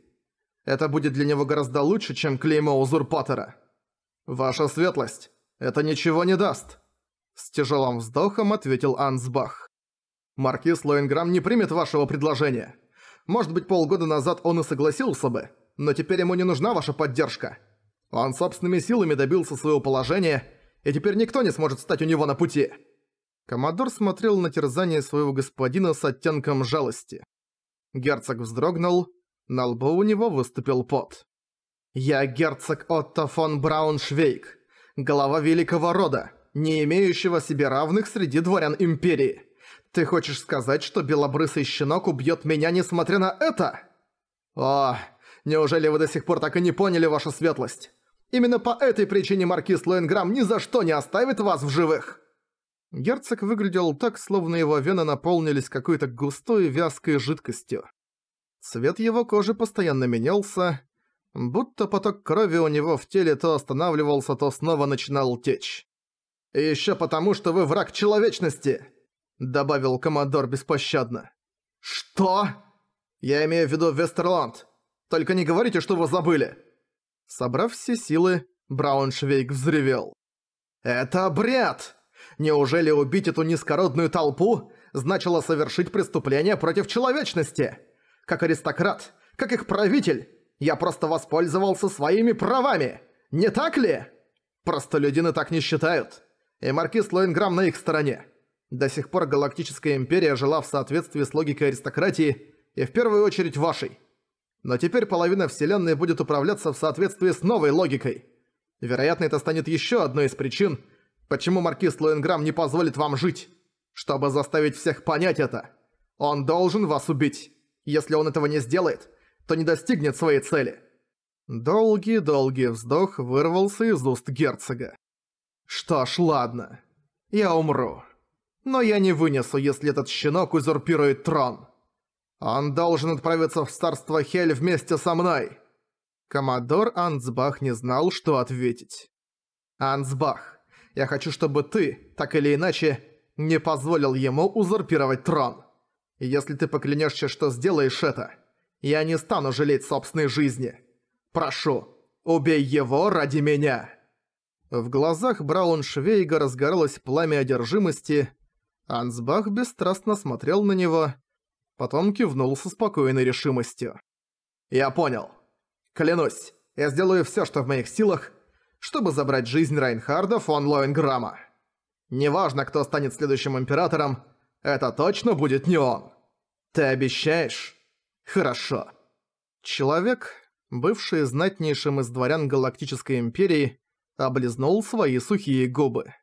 Это будет для него гораздо лучше, чем клеймо узурпатора. Ваша светлость это ничего не даст!» С тяжелым вздохом ответил Ансбах. «Маркиз Лоинграм не примет вашего предложения. Может быть, полгода назад он и согласился бы, но теперь ему не нужна ваша поддержка. Он собственными силами добился своего положения, и теперь никто не сможет стать у него на пути». Коммодор смотрел на терзание своего господина с оттенком жалости. Герцог вздрогнул, на лбу у него выступил пот. «Я герцог Отто фон Брауншвейк. Глава великого рода, не имеющего себе равных среди дворян Империи. Ты хочешь сказать, что белобрысый щенок убьет меня, несмотря на это? О, неужели вы до сих пор так и не поняли вашу светлость? Именно по этой причине маркиз Лоенграм ни за что не оставит вас в живых!» Герцог выглядел так, словно его вены наполнились какой-то густой вязкой жидкостью. Цвет его кожи постоянно менялся, будто поток крови у него в теле то останавливался, то снова начинал течь. «И ещё потому, что вы враг человечности!» – добавил Коммодор беспощадно. «Что?» «Я имею в виду Вестерланд. Только не говорите, что вы забыли!» Собрав все силы, Брауншвейк взревел. «Это бред! Неужели убить эту низкородную толпу значило совершить преступление против человечности? Как аристократ, как их правитель, я просто воспользовался своими правами! Не так ли?» Простолюдины так не считают. И маркиз Лоинграм на их стороне. До сих пор Галактическая Империя жила в соответствии с логикой аристократии и в первую очередь вашей. Но теперь половина Вселенной будет управляться в соответствии с новой логикой. Вероятно, это станет еще одной из причин, почему маркиз Лоинграм не позволит вам жить. Чтобы заставить всех понять это, он должен вас убить. Если он этого не сделает, то не достигнет своей цели. Долгий-долгий вздох вырвался из уст герцога. Что ж, ладно. Я умру. Но я не вынесу, если этот щенок узурпирует трон. Он должен отправиться в царство Хель вместе со мной. Коммодор Ансбах не знал, что ответить. Ансбах, я хочу, чтобы ты, так или иначе, не позволил ему узурпировать трон. Если ты поклянешься, что сделаешь это, я не стану жалеть собственной жизни. Прошу, убей его ради меня!» В глазах Брауншвейга разгоралось пламя одержимости. Ансбах бесстрастно смотрел на него, потом кивнул со спокойной решимостью. «Я понял. Клянусь, я сделаю все, что в моих силах, чтобы забрать жизнь Райнхарда фон Лоенграма. Неважно, кто станет следующим императором, это точно будет не он. Ты обещаешь?» Хорошо. Человек, бывший знатнейшим из дворян Галактической Империи, облизнул свои сухие губы.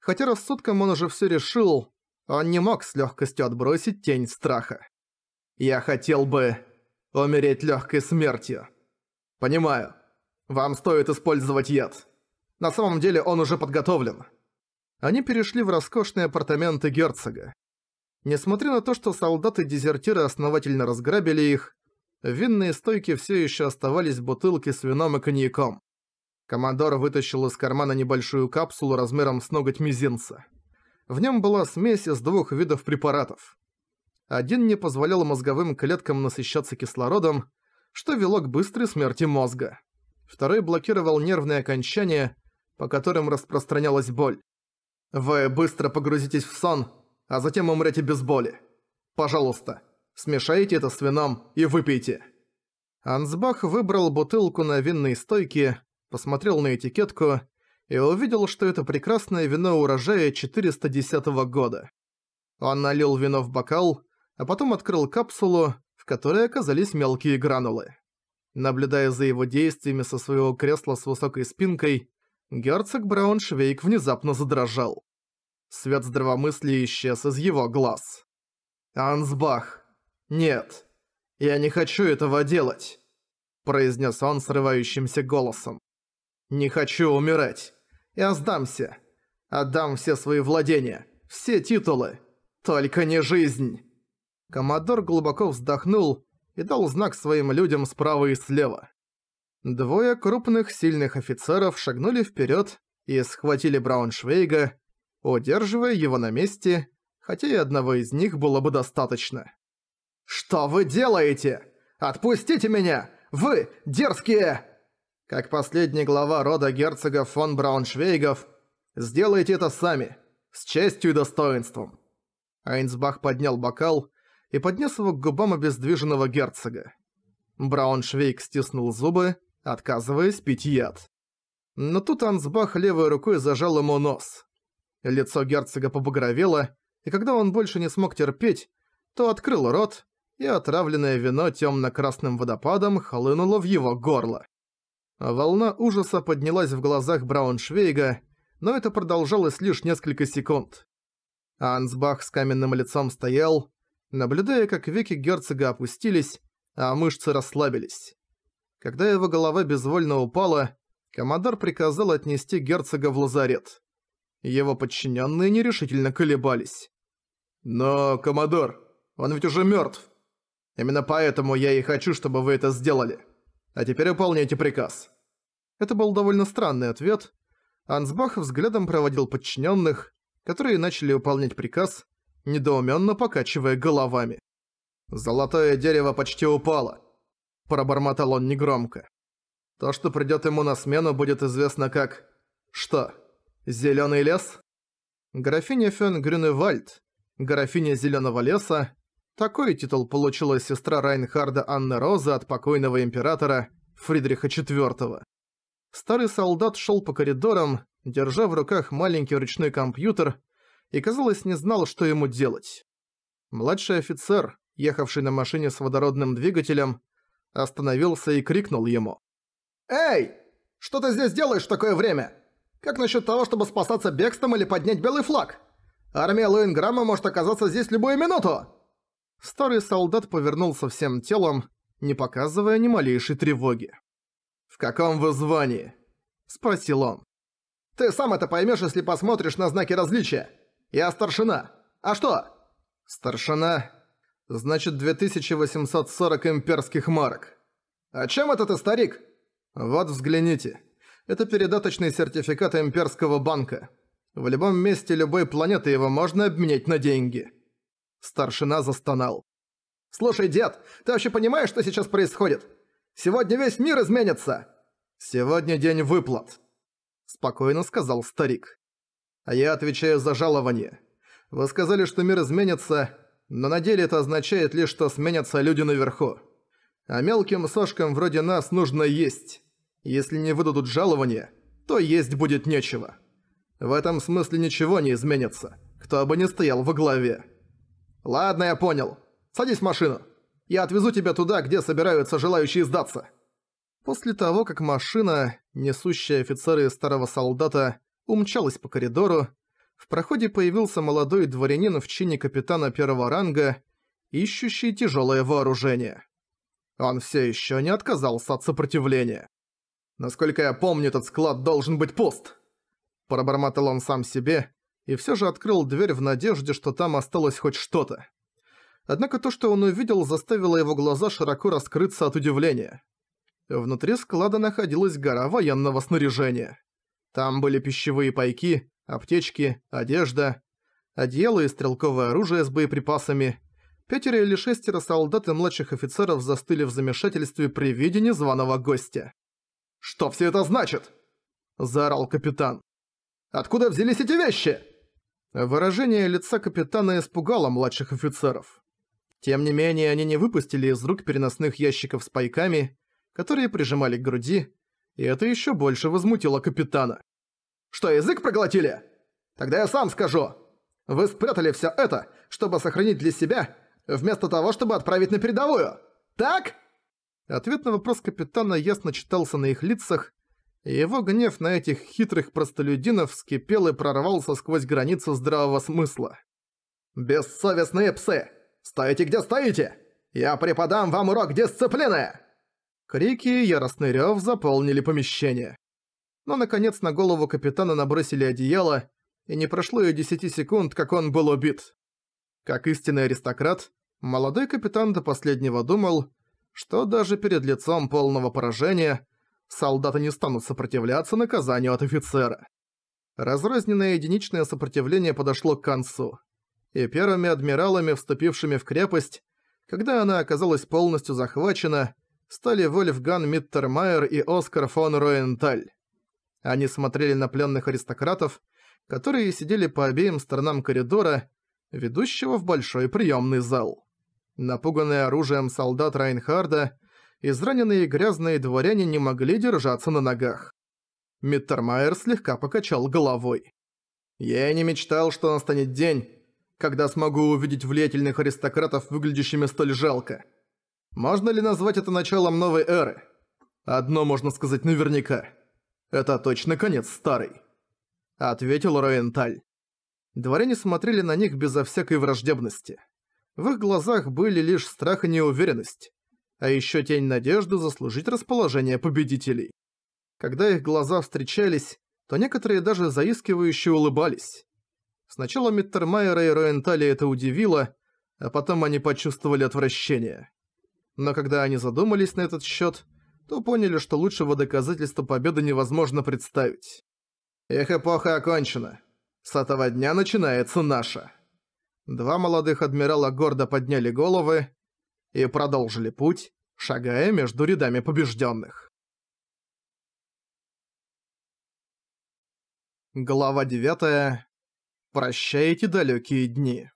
Хотя рассудком он уже все решил, он не мог с легкостью отбросить тень страха. «Я хотел бы умереть легкой смертью». «Понимаю. Вам стоит использовать яд. На самом деле он уже подготовлен». Они перешли в роскошные апартаменты герцога. Несмотря на то, что солдаты-дезертиры основательно разграбили их, винные стойки все еще оставались бутылки с вином и коньяком. Командор вытащил из кармана небольшую капсулу размером с ноготь мизинца. В нем была смесь из двух видов препаратов. Один не позволял мозговым клеткам насыщаться кислородом, что вело к быстрой смерти мозга. Второй блокировал нервные окончания, по которым распространялась боль. «Вы быстро погрузитесь в сон а затем умрете без боли. Пожалуйста, смешайте это с вином и выпейте». Ансбах выбрал бутылку на винной стойке, посмотрел на этикетку и увидел, что это прекрасное вино урожая 410 года. Он налил вино в бокал, а потом открыл капсулу, в которой оказались мелкие гранулы. Наблюдая за его действиями со своего кресла с высокой спинкой, герцог Брауншвейк внезапно задрожал. Свет здравомыслия исчез из его глаз. «Ансбах! Нет! Я не хочу этого делать!» произнес он срывающимся голосом. «Не хочу умирать! Я сдамся! Отдам все свои владения, все титулы! Только не жизнь!» Коммодор глубоко вздохнул и дал знак своим людям справа и слева. Двое крупных сильных офицеров шагнули вперед и схватили Брауншвейга, удерживая его на месте, хотя и одного из них было бы достаточно. «Что вы делаете? Отпустите меня! Вы дерзкие!» Как последний глава рода герцогов фон Брауншвейгов, сделайте это сами, с честью и достоинством. Айнсбах поднял бокал и поднес его к губам обездвиженного герцога. Брауншвейг стиснул зубы, отказываясь пить яд. Но тут Ансбах левой рукой зажал ему нос. Лицо герцога побагровело, и когда он больше не смог терпеть, то открыл рот, и отравленное вино темно-красным водопадом хлынуло в его горло. Волна ужаса поднялась в глазах Брауншвейга, но это продолжалось лишь несколько секунд. Ансбах с каменным лицом стоял, наблюдая, как веки герцога опустились, а мышцы расслабились. Когда его голова безвольно упала, командор приказал отнести герцога в лазарет. Его подчиненные нерешительно колебались. «Но, коммодор, он ведь уже мертв. Именно поэтому я и хочу, чтобы вы это сделали. А теперь выполняйте приказ». Это был довольно странный ответ. Ансбах взглядом проводил подчиненных, которые начали выполнять приказ, недоуменно покачивая головами. «Золотое дерево почти упало», – пробормотал он негромко. «То, что придет ему на смену, будет известно как... что?» Зелёный лес. Графиня Фен Грюневальд, графиня Зелёного леса. Такой титул получила сестра Райнхарда Анна Роза от покойного императора Фридриха IV. Старый солдат шёл по коридорам, держа в руках маленький ручной компьютер, и, казалось, не знал, что ему делать. Младший офицер, ехавший на машине с водородным двигателем, остановился и крикнул ему. «Эй! Что ты здесь делаешь в такое время? Как насчет того, чтобы спасаться бегством или поднять белый флаг? Армия Луинграмма может оказаться здесь любую минуту!» Старый солдат повернулся всем телом, не показывая ни малейшей тревоги. «В каком вы звании?» – спросил он. «Ты сам это поймешь, если посмотришь на знаки различия. Я старшина. А что?» «Старшина. Значит, 2840 имперских марок». «А чем этот старик?» «Вот взгляните». Это передаточный сертификат имперского банка. В любом месте любой планеты его можно обменять на деньги. Старшина застонал. «Слушай, дед, ты вообще понимаешь, что сейчас происходит? Сегодня весь мир изменится!» «Сегодня день выплат», — спокойно сказал старик. «А я отвечаю за жалование. Вы сказали, что мир изменится, но на деле это означает лишь, что сменятся люди наверху. А мелким сошкам вроде нас нужно есть. Если не выдадут жалование, то есть будет нечего. В этом смысле ничего не изменится, кто бы ни стоял во главе. Ладно, я понял. Садись в машину. Я отвезу тебя туда, где собираются желающие сдаться. После того, как машина, несущая офицеры старого солдата, умчалась по коридору, в проходе появился молодой дворянин в чине капитана первого ранга, ищущий тяжелое вооружение. Он все еще не отказался от сопротивления. Насколько я помню, этот склад должен быть пуст. Пробормотал он сам себе и все же открыл дверь в надежде, что там осталось хоть что-то. Однако то, что он увидел, заставило его глаза широко раскрыться от удивления. Внутри склада находилась гора военного снаряжения. Там были пищевые пайки, аптечки, одежда, одеяло и стрелковое оружие с боеприпасами. Пятеро или шестеро солдат и младших офицеров застыли в замешательстве при виде незваного гостя. Что все это значит?» Заорал капитан. «Откуда взялись эти вещи?» Выражение лица капитана испугало младших офицеров. Тем не менее, они не выпустили из рук переносных ящиков с пайками, которые прижимали к груди, и это еще больше возмутило капитана. «Что, язык проглотили? Тогда я сам скажу! Вы спрятали все это, чтобы сохранить для себя, вместо того, чтобы отправить на передовую! Так?» Ответ на вопрос капитана ясно читался на их лицах, и его гнев на этих хитрых простолюдинов вскипел и прорвался сквозь границу здравого смысла. «Бессовестные псы! Стоите, где стоите! Я преподам вам урок дисциплины!» Крики и яростный рёв заполнили помещение. Но, наконец, на голову капитана набросили одеяло, и не прошло и десяти секунд, как он был убит. Как истинный аристократ, молодой капитан до последнего думал, что даже перед лицом полного поражения солдаты не станут сопротивляться наказанию от офицера. Разрозненное единичное сопротивление подошло к концу, и первыми адмиралами, вступившими в крепость, когда она оказалась полностью захвачена, стали Вольфган Миттермайер и Оскар фон Роенталь. Они смотрели на пленных аристократов, которые сидели по обеим сторонам коридора, ведущего в большой приемный зал. Напуганный оружием солдат Райнхарда, израненные и грязные дворяне не могли держаться на ногах. Миттермайер слегка покачал головой. «Я не мечтал, что настанет день, когда смогу увидеть влиятельных аристократов, выглядящими столь жалко. Можно ли назвать это началом новой эры? Одно можно сказать наверняка. Это точно конец старый. ответил Роенталь. Дворяне смотрели на них безо всякой враждебности. В их глазах были лишь страх и неуверенность, а еще тень надежды заслужить расположение победителей. Когда их глаза встречались, то некоторые даже заискивающе улыбались. Сначала Миттермайера и Роентали это удивило, а потом они почувствовали отвращение. Но когда они задумались на этот счет, то поняли, что лучшего доказательства победы невозможно представить. Их эпоха окончена. С этого дня начинается наша. Два молодых адмирала гордо подняли головы и продолжили путь, шагая между рядами побежденных. Глава 9. Прощайте далекие дни.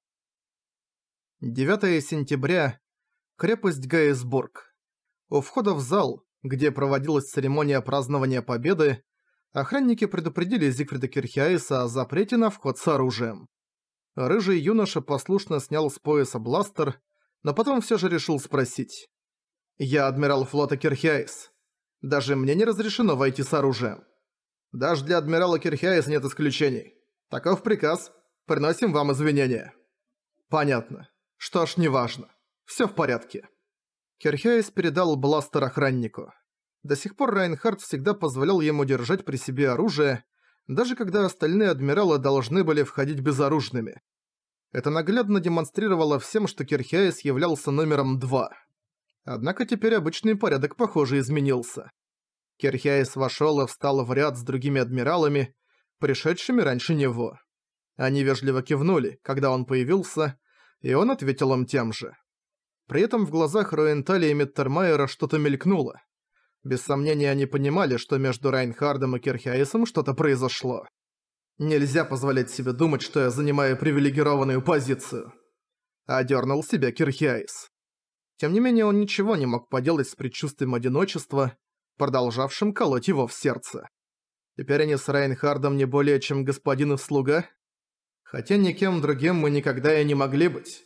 9 сентября. Крепость Гейсбург. У входа в зал, где проводилась церемония празднования Победы, охранники предупредили Зигфрида Кирхиаиса о запрете на вход с оружием. Рыжий юноша послушно снял с пояса бластер, но потом все же решил спросить. «Я адмирал флота Кирхиайс. Даже мне не разрешено войти с оружием. Даже для адмирала Кирхиайса нет исключений. Таков приказ. Приносим вам извинения». «Понятно. Что ж, неважно. Все в порядке». Кирхиайс передал бластер охраннику. До сих пор Райнхард всегда позволял ему держать при себе оружие, даже когда остальные адмиралы должны были входить безоружными. Это наглядно демонстрировало всем, что Кирхиаис являлся номером два. Однако теперь обычный порядок, похоже, изменился. Кирхиаис вошел и встал в ряд с другими адмиралами, пришедшими раньше него. Они вежливо кивнули, когда он появился, и он ответил им тем же. При этом в глазах Роентали и Миттермайера что-то мелькнуло. Без сомнения, они понимали, что между Райнхардом и Кирхиаисом что-то произошло. Нельзя позволять себе думать, что я занимаю привилегированную позицию. Одернул себя Кирхиаис. Тем не менее, он ничего не мог поделать с предчувствием одиночества, продолжавшим колоть его в сердце. Теперь они с Райнхардом не более чем господин и слуга. Хотя никем другим мы никогда и не могли быть,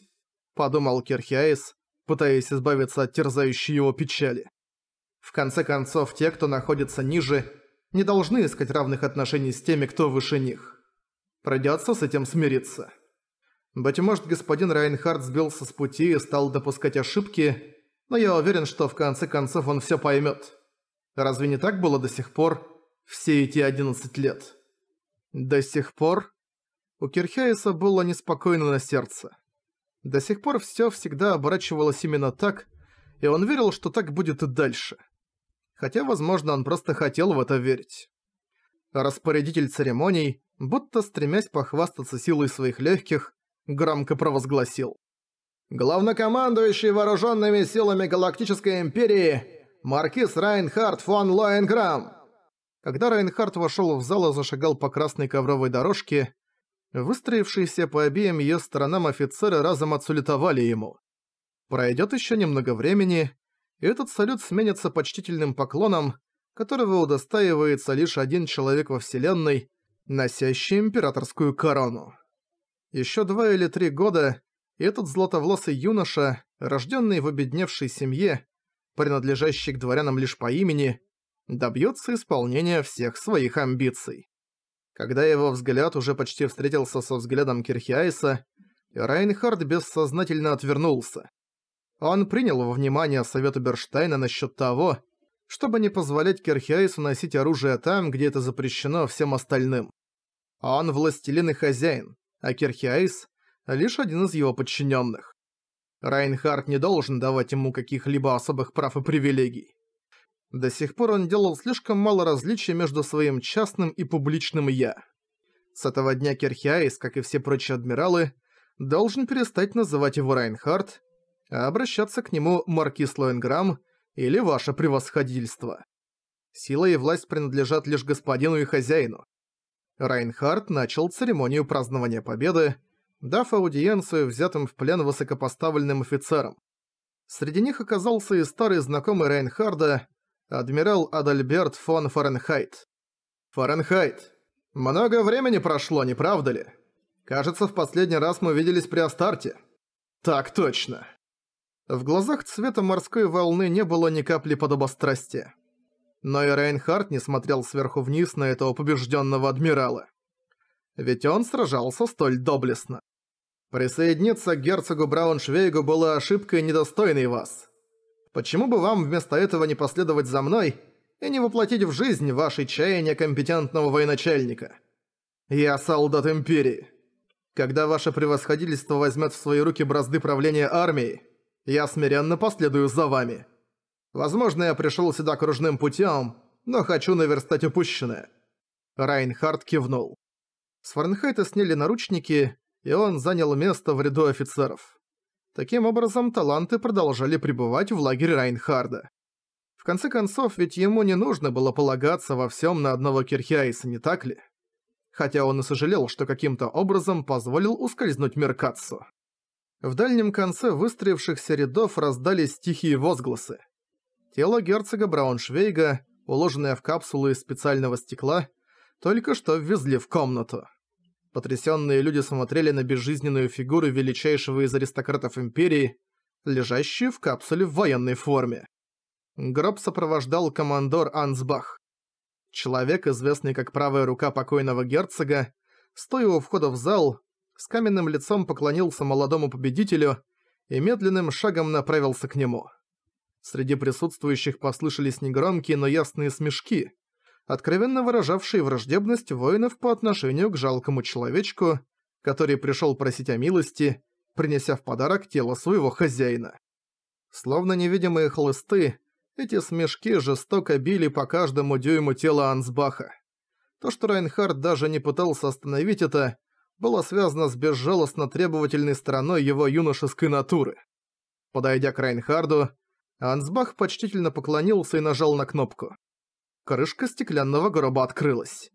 подумал Кирхиаис, пытаясь избавиться от терзающей его печали. В конце концов, те, кто находится ниже, не должны искать равных отношений с теми, кто выше них. Придется с этим смириться. Быть может, господин Райнхард сбился с пути и стал допускать ошибки, но я уверен, что в конце концов он все поймет. Разве не так было до сих пор, все эти 11 лет? До сих пор? У Кирхейса было неспокойно на сердце. До сих пор все всегда оборачивалось именно так, и он верил, что так будет и дальше хотя, возможно, он просто хотел в это верить. Распорядитель церемоний, будто стремясь похвастаться силой своих легких, громко провозгласил. «Главнокомандующий вооруженными силами Галактической Империи, маркиз Райнхард фон Лоенграм!» Когда Райнхард вошел в зал и зашагал по красной ковровой дорожке, выстроившиеся по обеим ее сторонам офицеры разом отсулитовали ему. Пройдет еще немного времени, этот салют сменится почтительным поклоном, которого удостаивается лишь один человек во Вселенной, носящий императорскую корону. Еще два или три года, и этот златовласый юноша, рожденный в обедневшей семье, принадлежащий к дворянам лишь по имени, добьется исполнения всех своих амбиций. Когда его взгляд уже почти встретился со взглядом Кирхиайса, Райнхард бессознательно отвернулся. Он принял во внимание совет Берштейна насчет того, чтобы не позволять Керхиайсу носить оружие там, где это запрещено всем остальным. Он властелин и хозяин, а Керхиайс – лишь один из его подчиненных. Райнхард не должен давать ему каких-либо особых прав и привилегий. До сих пор он делал слишком мало различий между своим частным и публичным «я». С этого дня Керхиайс, как и все прочие адмиралы, должен перестать называть его Райнхард – а обращаться к нему маркиз Лоенграм или ваше превосходительство. Сила и власть принадлежат лишь господину и хозяину. Райнхард начал церемонию празднования победы, дав аудиенцию взятым в плен высокопоставленным офицерам. Среди них оказался и старый знакомый Райнхарда, адмирал Адальберт фон Фаренхайт. «Фаренхайт, много времени прошло, не правда ли? Кажется, в последний раз мы виделись при Астарте». «Так точно». В глазах цвета морской волны не было ни капли подобострастия. Но и Рейнхард не смотрел сверху вниз на этого побежденного адмирала. Ведь он сражался столь доблестно. Присоединиться к герцогу Брауншвейгу было ошибкой, недостойной вас. Почему бы вам вместо этого не последовать за мной и не воплотить в жизнь ваши чаяния компетентного военачальника? Я солдат Империи. Когда ваше превосходительство возьмет в свои руки бразды правления армией, я смиренно последую за вами. Возможно, я пришел сюда кружным путем, но хочу наверстать упущенное». Райнхард кивнул. С Фаренхайта сняли наручники, и он занял место в ряду офицеров. Таким образом, таланты продолжали пребывать в лагере Райнхарда. В конце концов, ведь ему не нужно было полагаться во всем на одного Кирхиайса, не так ли? Хотя он и сожалел, что каким-то образом позволил ускользнуть Меркатсу. В дальнем конце выстроившихся рядов раздались тихие возгласы. Тело герцога Брауншвейга, уложенное в капсулы из специального стекла, только что ввезли в комнату. Потрясенные люди смотрели на безжизненную фигуру величайшего из аристократов Империи, лежащую в капсуле в военной форме. Гроб сопровождал командор Ансбах. Человек, известный как правая рука покойного герцога, стоя у входа в зал, с каменным лицом поклонился молодому победителю и медленным шагом направился к нему. Среди присутствующих послышались негромкие, но ясные смешки, откровенно выражавшие враждебность воинов по отношению к жалкому человечку, который пришел просить о милости, принеся в подарок тело своего хозяина. Словно невидимые хлысты, эти смешки жестоко били по каждому дюйму тела Ансбаха. То, что Райнхард даже не пытался остановить это, было связано с безжалостно требовательной стороной его юношеской натуры. Подойдя к Райнхарду, Ансбах почтительно поклонился и нажал на кнопку. Крышка стеклянного гроба открылась.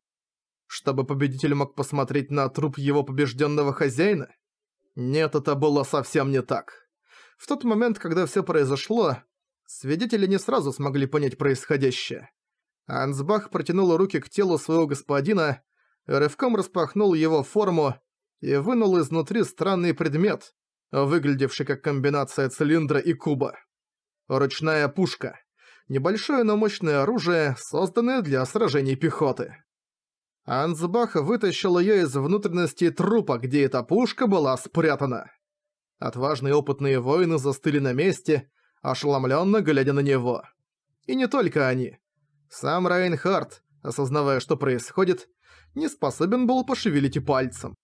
Чтобы победитель мог посмотреть на труп его побежденного хозяина? Нет, это было совсем не так. В тот момент, когда все произошло, свидетели не сразу смогли понять происходящее. Ансбах протянул руки к телу своего господина, рывком распахнул его форму и вынул изнутри странный предмет, выглядевший как комбинация цилиндра и куба. Ручная пушка. Небольшое, но мощное оружие, созданное для сражений пехоты. Ансбах вытащил ее из внутренности трупа, где эта пушка была спрятана. Отважные опытные воины застыли на месте, ошеломленно глядя на него. И не только они. Сам Райнхард, осознавая, что происходит, не способен был пошевелить и пальцем.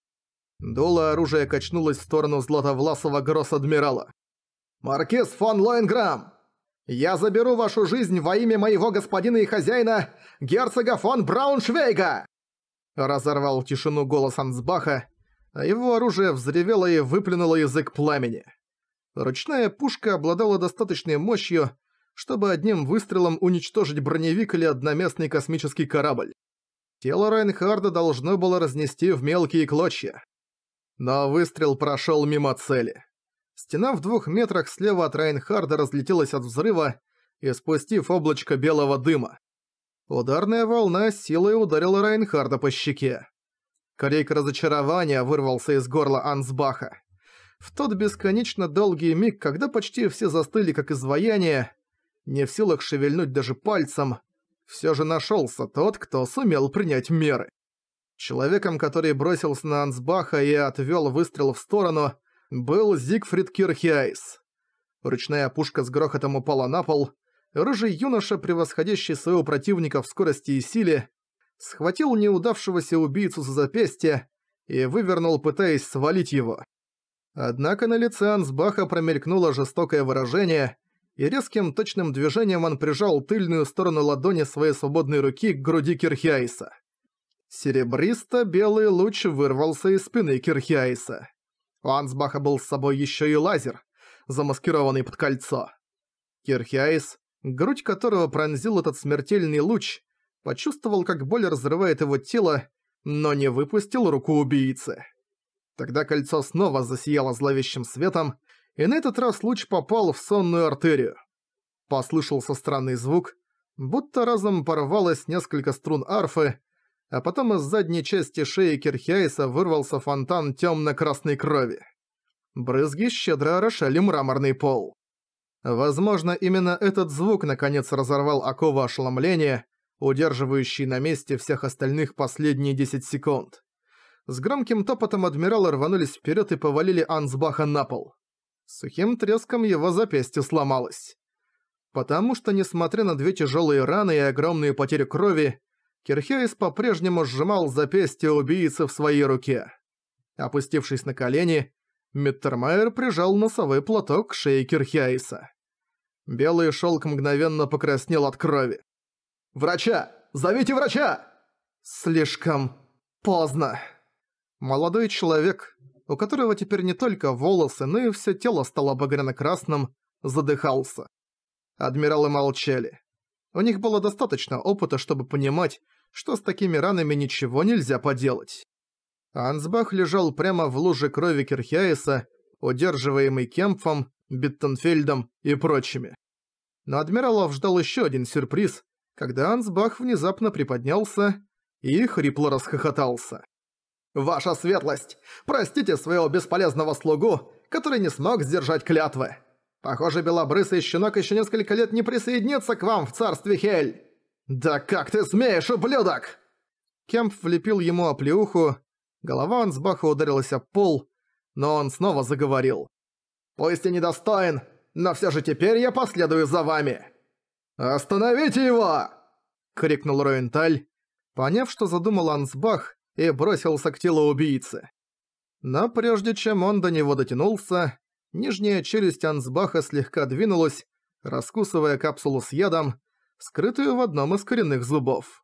Дуло оружия качнулось в сторону златовласого гросс-адмирала. «Маркиз фон Лоенграм! Я заберу вашу жизнь во имя моего господина и хозяина, герцога фон Брауншвейга!» Разорвал тишину голос Ансбаха, а его оружие взревело и выплюнуло язык пламени. Ручная пушка обладала достаточной мощью, чтобы одним выстрелом уничтожить броневик или одноместный космический корабль. Тело Райнхарда должно было разнести в мелкие клочья. Но выстрел прошел мимо цели. Стена в двух метрах слева от Райнхарда разлетелась от взрыва, и спустив облачко белого дыма. Ударная волна силой ударила Райнхарда по щеке. Крик разочарования вырвался из горла Ансбаха. В тот бесконечно долгий миг, когда почти все застыли как изваяние, не в силах шевельнуть даже пальцем, все же нашелся тот, кто сумел принять меры. Человеком, который бросился на Ансбаха и отвел выстрел в сторону, был Зигфрид Кирхиайс. Ручная пушка с грохотом упала на пол. Рыжий юноша, превосходящий своего противника в скорости и силе, схватил неудавшегося убийцу за запястье и вывернул, пытаясь свалить его. Однако на лице Ансбаха промелькнуло жестокое выражение, и резким точным движением он прижал тыльную сторону ладони своей свободной руки к груди Кирхиаиса. Серебристо-белый луч вырвался из спины Кирхиаиса. У Ансбаха был с собой еще и лазер, замаскированный под кольцо. Кирхиаис, грудь которого пронзил этот смертельный луч, почувствовал, как боль разрывает его тело, но не выпустил руку убийцы. Тогда кольцо снова засияло зловещим светом, и на этот раз луч попал в сонную артерию. Послышался странный звук, будто разом порвалось несколько струн арфы, а потом из задней части шеи Кирхиайса вырвался фонтан темно-красной крови. Брызги щедро орошали мраморный пол. Возможно, именно этот звук наконец разорвал оковы ошеломления, удерживающие на месте всех остальных последние 10 секунд. С громким топотом адмиралы рванулись вперед и повалили Ансбаха на пол сухим треском его запястье сломалось. Потому что, несмотря на две тяжелые раны и огромные потери крови, Кирхейс по-прежнему сжимал запястье убийцы в своей руке. Опустившись на колени, Миттермайер прижал носовой платок к шее Кирхиаиса. Белый шелк мгновенно покраснел от крови. «Врача! Зовите врача!» «Слишком поздно!» Молодой человек, у которого теперь не только волосы, но и все тело стало багряно-красным, задыхался. Адмиралы молчали. У них было достаточно опыта, чтобы понимать, что с такими ранами ничего нельзя поделать. Ансбах лежал прямо в луже крови Кирхиаиса, удерживаемый Кемпфом, Биттенфельдом и прочими. Но адмиралов ждал еще один сюрприз, когда Ансбах внезапно приподнялся и хрипло расхохотался. «Ваша светлость, простите своего бесполезного слугу, который не смог сдержать клятвы. Похоже, белобрысый щенок еще несколько лет не присоединится к вам в царстве Хель. Да как ты смеешь, ублюдок!» Кемп влепил ему оплеуху, голова Ансбаха ударилась о пол, но он снова заговорил. «Пусть и недостоин, но все же теперь я последую за вами!» «Остановите его!» — крикнул Роенталь. Поняв, что задумал Ансбах, и бросился к телу убийцы. Но прежде чем он до него дотянулся, нижняя челюсть Ансбаха слегка двинулась, раскусывая капсулу с ядом, скрытую в одном из коренных зубов.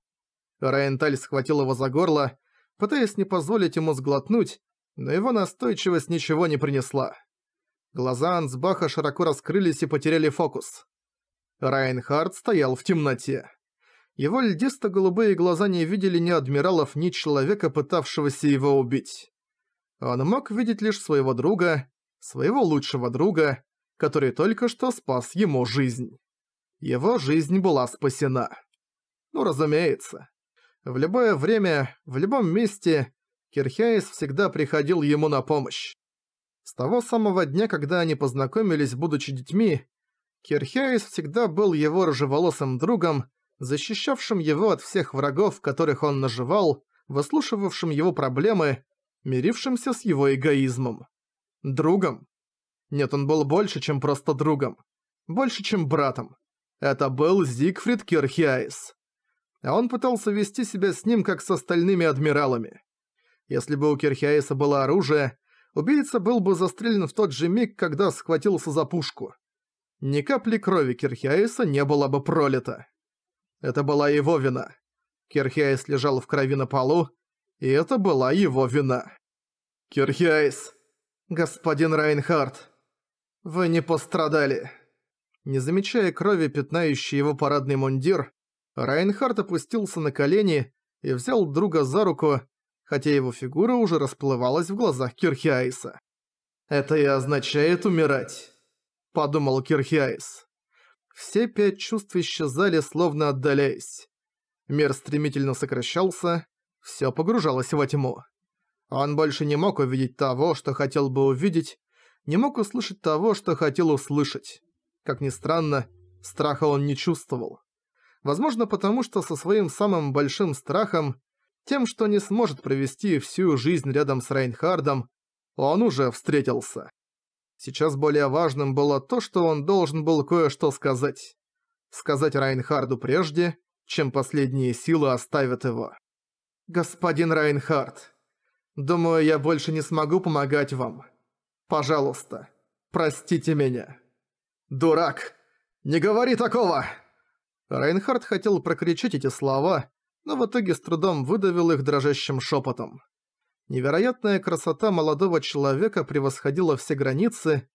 Райенталь схватил его за горло, пытаясь не позволить ему сглотнуть, но его настойчивость ничего не принесла. Глаза Ансбаха широко раскрылись и потеряли фокус. Райнхард стоял в темноте. Его льдисто-голубые глаза не видели ни адмиралов, ни человека, пытавшегося его убить. Он мог видеть лишь своего друга, своего лучшего друга, который только что спас ему жизнь. Его жизнь была спасена. Ну, разумеется. В любое время, в любом месте Кирхейс всегда приходил ему на помощь. С того самого дня, когда они познакомились, будучи детьми, Кирхейс всегда был его рыжеволосым другом, защищавшим его от всех врагов, которых он наживал, выслушивавшим его проблемы, мирившимся с его эгоизмом. Другом. Нет, он был больше, чем просто другом. Больше, чем братом. Это был Зигфрид Кирхиайс. А он пытался вести себя с ним, как с остальными адмиралами. Если бы у Кирхиайса было оружие, убийца был бы застрелен в тот же миг, когда схватился за пушку. Ни капли крови Кирхиайса не было бы пролито. Это была его вина. Кирхиайс лежал в крови на полу, и это была его вина. «Кирхиайс!» «Господин Райнхард, вы не пострадали!» Не замечая крови, пятнающей его парадный мундир, Райнхард опустился на колени и взял друга за руку, хотя его фигура уже расплывалась в глазах Кирхиайса. «Это и означает умирать», — подумал Кирхиайс. Все пять чувств исчезали, словно отдаляясь. Мир стремительно сокращался, все погружалось во тьму. Он больше не мог увидеть того, что хотел бы увидеть, не мог услышать того, что хотел услышать. Как ни странно, страха он не чувствовал. Возможно, потому что со своим самым большим страхом, тем, что не сможет провести всю жизнь рядом с Рейнхардом, он уже встретился. Сейчас более важным было то, что он должен был кое-что сказать. Сказать Райнхарду прежде, чем последние силы оставят его. «Господин Райнхард, думаю, я больше не смогу помогать вам. Пожалуйста, простите меня». «Дурак! Не говори такого!» Райнхард хотел прокричать эти слова, но в итоге с трудом выдавил их дрожащим шепотом. Невероятная красота молодого человека превосходила все границы.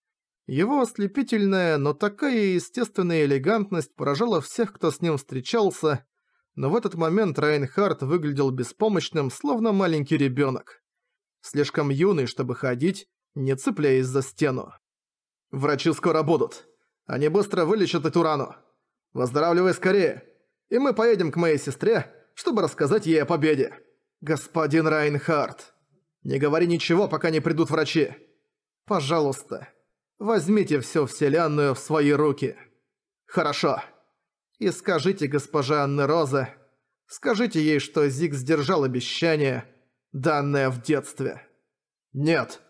Его ослепительная, но такая естественная элегантность поражала всех, кто с ним встречался, но в этот момент Райнхард выглядел беспомощным, словно маленький ребенок. Слишком юный, чтобы ходить, не цепляясь за стену. «Врачи скоро будут. Они быстро вылечат эту рану. Воздоравливай скорее, и мы поедем к моей сестре, чтобы рассказать ей о победе. Господин Райнхард!» Не говори ничего, пока не придут врачи. Пожалуйста, возьмите всю вселенную в свои руки. Хорошо. И скажите госпоже Анны Роза, скажите ей, что Зиг сдержал обещание, данное в детстве. Нет.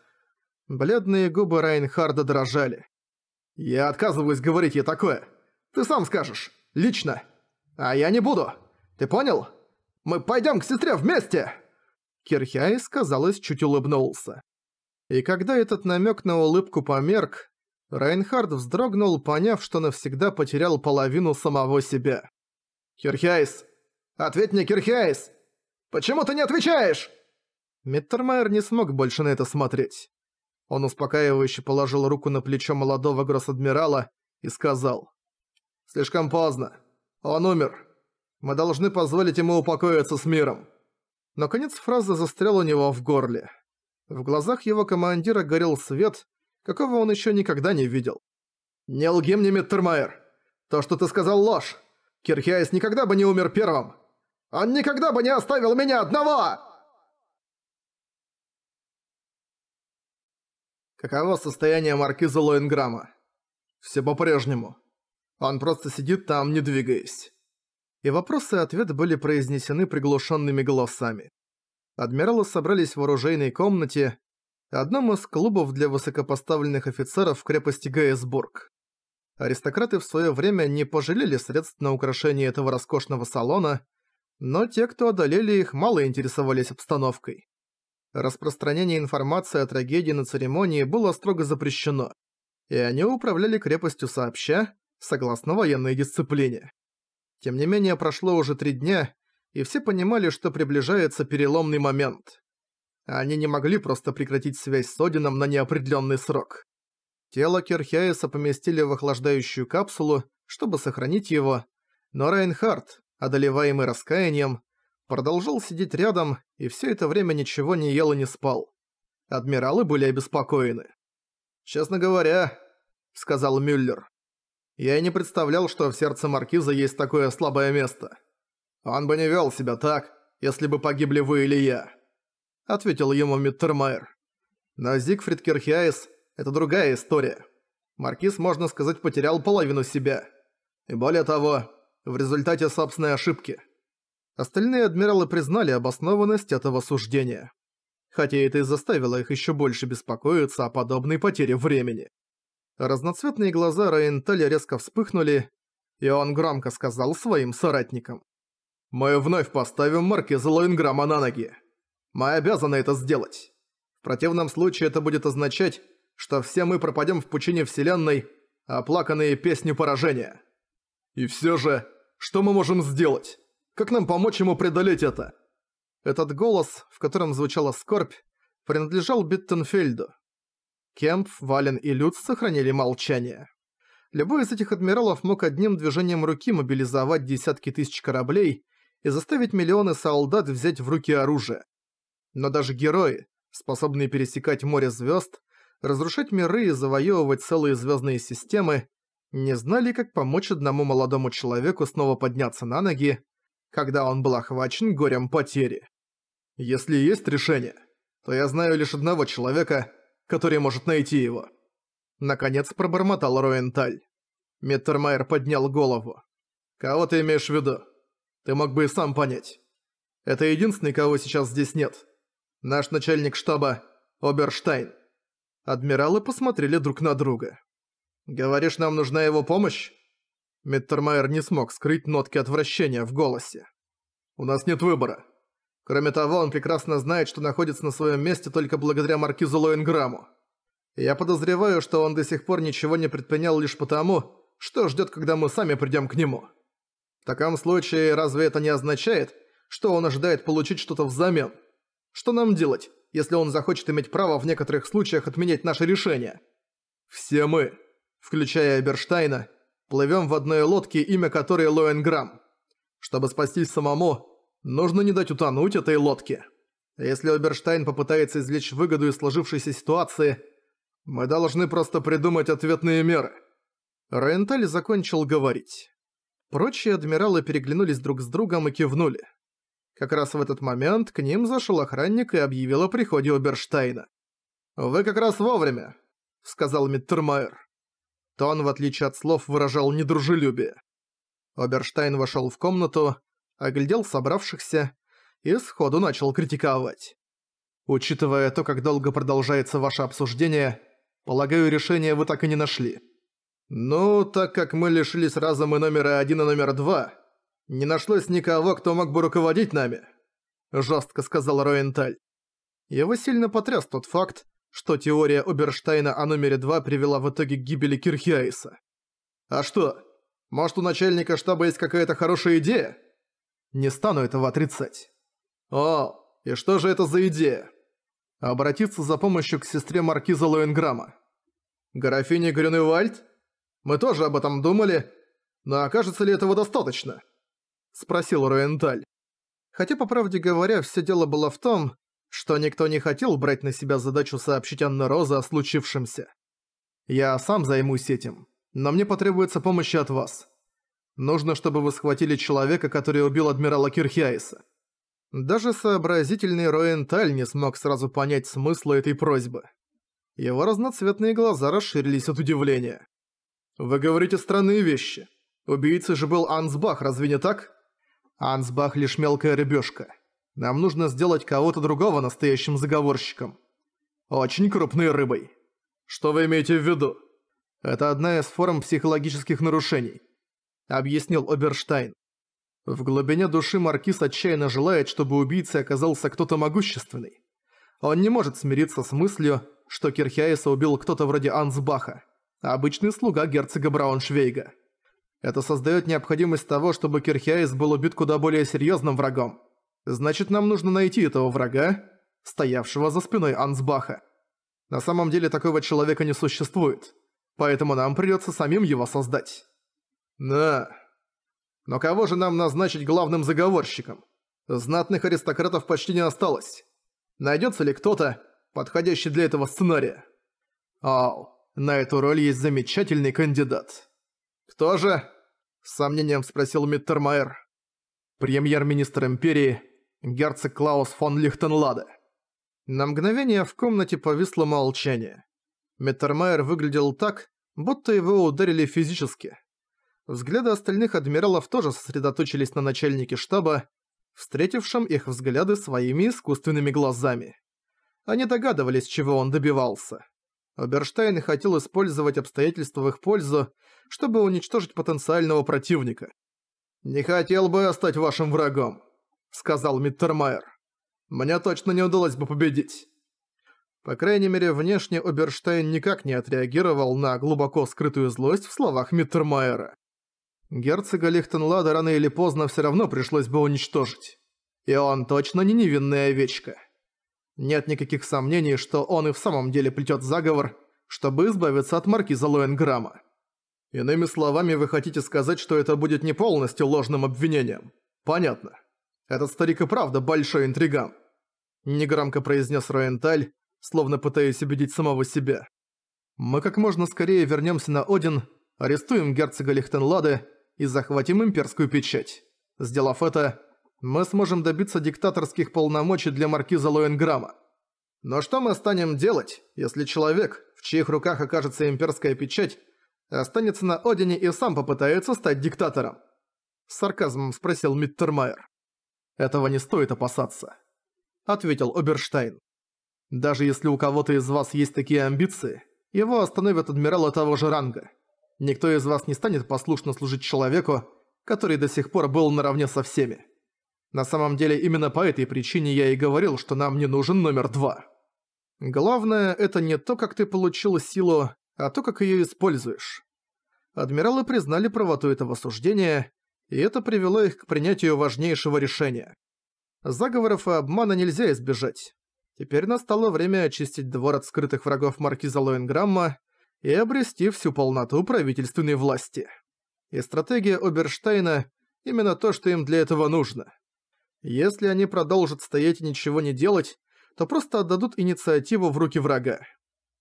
Бледные губы Райнхарда дрожали. Я отказываюсь говорить ей такое. Ты сам скажешь. Лично. А я не буду. Ты понял? Мы пойдем к сестре вместе!» Кирхиайс, казалось, чуть улыбнулся. И когда этот намек на улыбку померк, Рейнхард вздрогнул, поняв, что навсегда потерял половину самого себя. «Кирхиайс! Ответь мне, Кирхиайс! Почему ты не отвечаешь?» Миттермайер не смог больше на это смотреть. Он успокаивающе положил руку на плечо молодого гросс-адмирала и сказал. «Слишком поздно. Он умер. Мы должны позволить ему упокоиться с миром». Но конец фразы застрял у него в горле. В глазах его командира горел свет, какого он еще никогда не видел. «Не лги мне, Миттермайер! То, что ты сказал, ложь! Кирхиайс никогда бы не умер первым! Он никогда бы не оставил меня одного!» Каково состояние маркиза Лоинграма? Все по-прежнему. Он просто сидит там, не двигаясь и вопрос и ответ были произнесены приглушенными голосами. Адмиралы собрались в оружейной комнате, одном из клубов для высокопоставленных офицеров в крепости Гейсбург. Аристократы в свое время не пожалели средств на украшение этого роскошного салона, но те, кто одолели их, мало интересовались обстановкой. Распространение информации о трагедии на церемонии было строго запрещено, и они управляли крепостью сообща, согласно военной дисциплине. Тем не менее, прошло уже три дня, и все понимали, что приближается переломный момент. Они не могли просто прекратить связь с Одином на неопределенный срок. Тело Керхиаеса поместили в охлаждающую капсулу, чтобы сохранить его, но Райнхард, одолеваемый раскаянием, продолжал сидеть рядом и все это время ничего не ел и не спал. Адмиралы были обеспокоены. «Честно говоря», — сказал Мюллер, я и не представлял, что в сердце Маркиза есть такое слабое место. Он бы не вел себя так, если бы погибли вы или я», — ответил ему Миттермайер. «Но Зигфрид Кирхиайс — это другая история. Маркиз, можно сказать, потерял половину себя. И более того, в результате собственной ошибки». Остальные адмиралы признали обоснованность этого суждения. Хотя это и заставило их еще больше беспокоиться о подобной потере времени. Разноцветные глаза Райенталя резко вспыхнули, и он громко сказал своим соратникам. «Мы вновь поставим маркиза Лоинграма на ноги. Мы обязаны это сделать. В противном случае это будет означать, что все мы пропадем в пучине Вселенной, оплаканные песню поражения. И все же, что мы можем сделать? Как нам помочь ему преодолеть это?» Этот голос, в котором звучала скорбь, принадлежал Биттенфельду. Кемп, Вален и Люц сохранили молчание. Любой из этих адмиралов мог одним движением руки мобилизовать десятки тысяч кораблей и заставить миллионы солдат взять в руки оружие. Но даже герои, способные пересекать море звезд, разрушать миры и завоевывать целые звездные системы, не знали, как помочь одному молодому человеку снова подняться на ноги, когда он был охвачен горем потери. «Если есть решение, то я знаю лишь одного человека, который может найти его. Наконец пробормотал Роенталь. Миттермайер поднял голову. «Кого ты имеешь в виду? Ты мог бы и сам понять. Это единственный, кого сейчас здесь нет. Наш начальник штаба – Оберштайн». Адмиралы посмотрели друг на друга. «Говоришь, нам нужна его помощь?» Миттермайер не смог скрыть нотки отвращения в голосе. «У нас нет выбора. Кроме того, он прекрасно знает, что находится на своем месте только благодаря маркизу Лоинграмму. Я подозреваю, что он до сих пор ничего не предпринял лишь потому, что ждет, когда мы сами придем к нему. В таком случае, разве это не означает, что он ожидает получить что-то взамен? Что нам делать, если он захочет иметь право в некоторых случаях отменять наше решение? Все мы, включая Эберштейна, плывем в одной лодке, имя которой Лоенграмм. Чтобы спастись самому, Нужно не дать утонуть этой лодке. Если Оберштайн попытается извлечь выгоду из сложившейся ситуации, мы должны просто придумать ответные меры». Ренталь закончил говорить. Прочие адмиралы переглянулись друг с другом и кивнули. Как раз в этот момент к ним зашел охранник и объявил о приходе Оберштайна. «Вы как раз вовремя», — сказал Миттермайер. Тон, в отличие от слов, выражал недружелюбие. Оберштайн вошел в комнату, оглядел собравшихся и сходу начал критиковать. «Учитывая то, как долго продолжается ваше обсуждение, полагаю, решение вы так и не нашли». «Ну, так как мы лишились разума номера один и номер два, не нашлось никого, кто мог бы руководить нами», – жестко сказал Роенталь. Его сильно потряс тот факт, что теория Оберштейна о номере два привела в итоге к гибели Кирхиайса. «А что, может у начальника штаба есть какая-то хорошая идея?» Не стану этого отрицать. О, и что же это за идея? Обратиться за помощью к сестре маркиза Лоенграма. Графине Грюневальд? Мы тоже об этом думали, но окажется ли этого достаточно? Спросил Руенталь. Хотя, по правде говоря, все дело было в том, что никто не хотел брать на себя задачу сообщить Анна Розе о случившемся. Я сам займусь этим, но мне потребуется помощь от вас. Нужно, чтобы вы схватили человека, который убил адмирала Кирхиайса. Даже сообразительный Роенталь не смог сразу понять смысла этой просьбы. Его разноцветные глаза расширились от удивления. «Вы говорите странные вещи. Убийцей же был Ансбах, разве не так?» «Ансбах лишь мелкая рыбешка. Нам нужно сделать кого-то другого настоящим заговорщиком. Очень крупной рыбой. Что вы имеете в виду?» «Это одна из форм психологических нарушений. – объяснил Оберштайн. В глубине души Маркиз отчаянно желает, чтобы убийцей оказался кто-то могущественный. Он не может смириться с мыслью, что Кирхиаиса убил кто-то вроде Ансбаха, а обычный слуга герцога Брауншвейга. Это создает необходимость того, чтобы Кирхиаис был убит куда более серьезным врагом. Значит, нам нужно найти этого врага, стоявшего за спиной Ансбаха. На самом деле такого человека не существует, поэтому нам придется самим его создать. «Да. Но кого же нам назначить главным заговорщиком? Знатных аристократов почти не осталось. Найдется ли кто-то, подходящий для этого сценария?» «Ау, на эту роль есть замечательный кандидат». «Кто же?» – с сомнением спросил Миттермайер. «Премьер-министр Империи, герцог Клаус фон Лихтенладе. На мгновение в комнате повисло молчание. Миттермайер выглядел так, будто его ударили физически – Взгляды остальных адмиралов тоже сосредоточились на начальнике штаба, встретившем их взгляды своими искусственными глазами. Они догадывались, чего он добивался. Оберштейн хотел использовать обстоятельства в их пользу, чтобы уничтожить потенциального противника. «Не хотел бы я стать вашим врагом», — сказал Миттермайер. «Мне точно не удалось бы победить». По крайней мере, внешне Оберштейн никак не отреагировал на глубоко скрытую злость в словах Миттермайера. Герцога Лихтенлада рано или поздно все равно пришлось бы уничтожить. И он точно не невинная овечка. Нет никаких сомнений, что он и в самом деле плетет заговор, чтобы избавиться от маркиза Лоенграмма. Иными словами, вы хотите сказать, что это будет не полностью ложным обвинением. Понятно. Этот старик и правда большой интриган. Негромко произнес Роенталь, словно пытаясь убедить самого себя. Мы как можно скорее вернемся на Один, арестуем герцога Лихтенлады и захватим имперскую печать. Сделав это, мы сможем добиться диктаторских полномочий для маркиза Лоенграмма. Но что мы станем делать, если человек, в чьих руках окажется имперская печать, останется на Одине и сам попытается стать диктатором?» С сарказмом спросил Миттермайер. «Этого не стоит опасаться», — ответил Оберштайн. «Даже если у кого-то из вас есть такие амбиции, его остановит адмирал того же ранга. Никто из вас не станет послушно служить человеку, который до сих пор был наравне со всеми. На самом деле именно по этой причине я и говорил, что нам не нужен номер два. Главное, это не то, как ты получил силу, а то, как ее используешь. Адмиралы признали правоту этого суждения, и это привело их к принятию важнейшего решения. Заговоров и обмана нельзя избежать. Теперь настало время очистить двор от скрытых врагов маркиза Лоенграмма, и обрести всю полноту правительственной власти. И стратегия Оберштейна – именно то, что им для этого нужно. Если они продолжат стоять и ничего не делать, то просто отдадут инициативу в руки врага.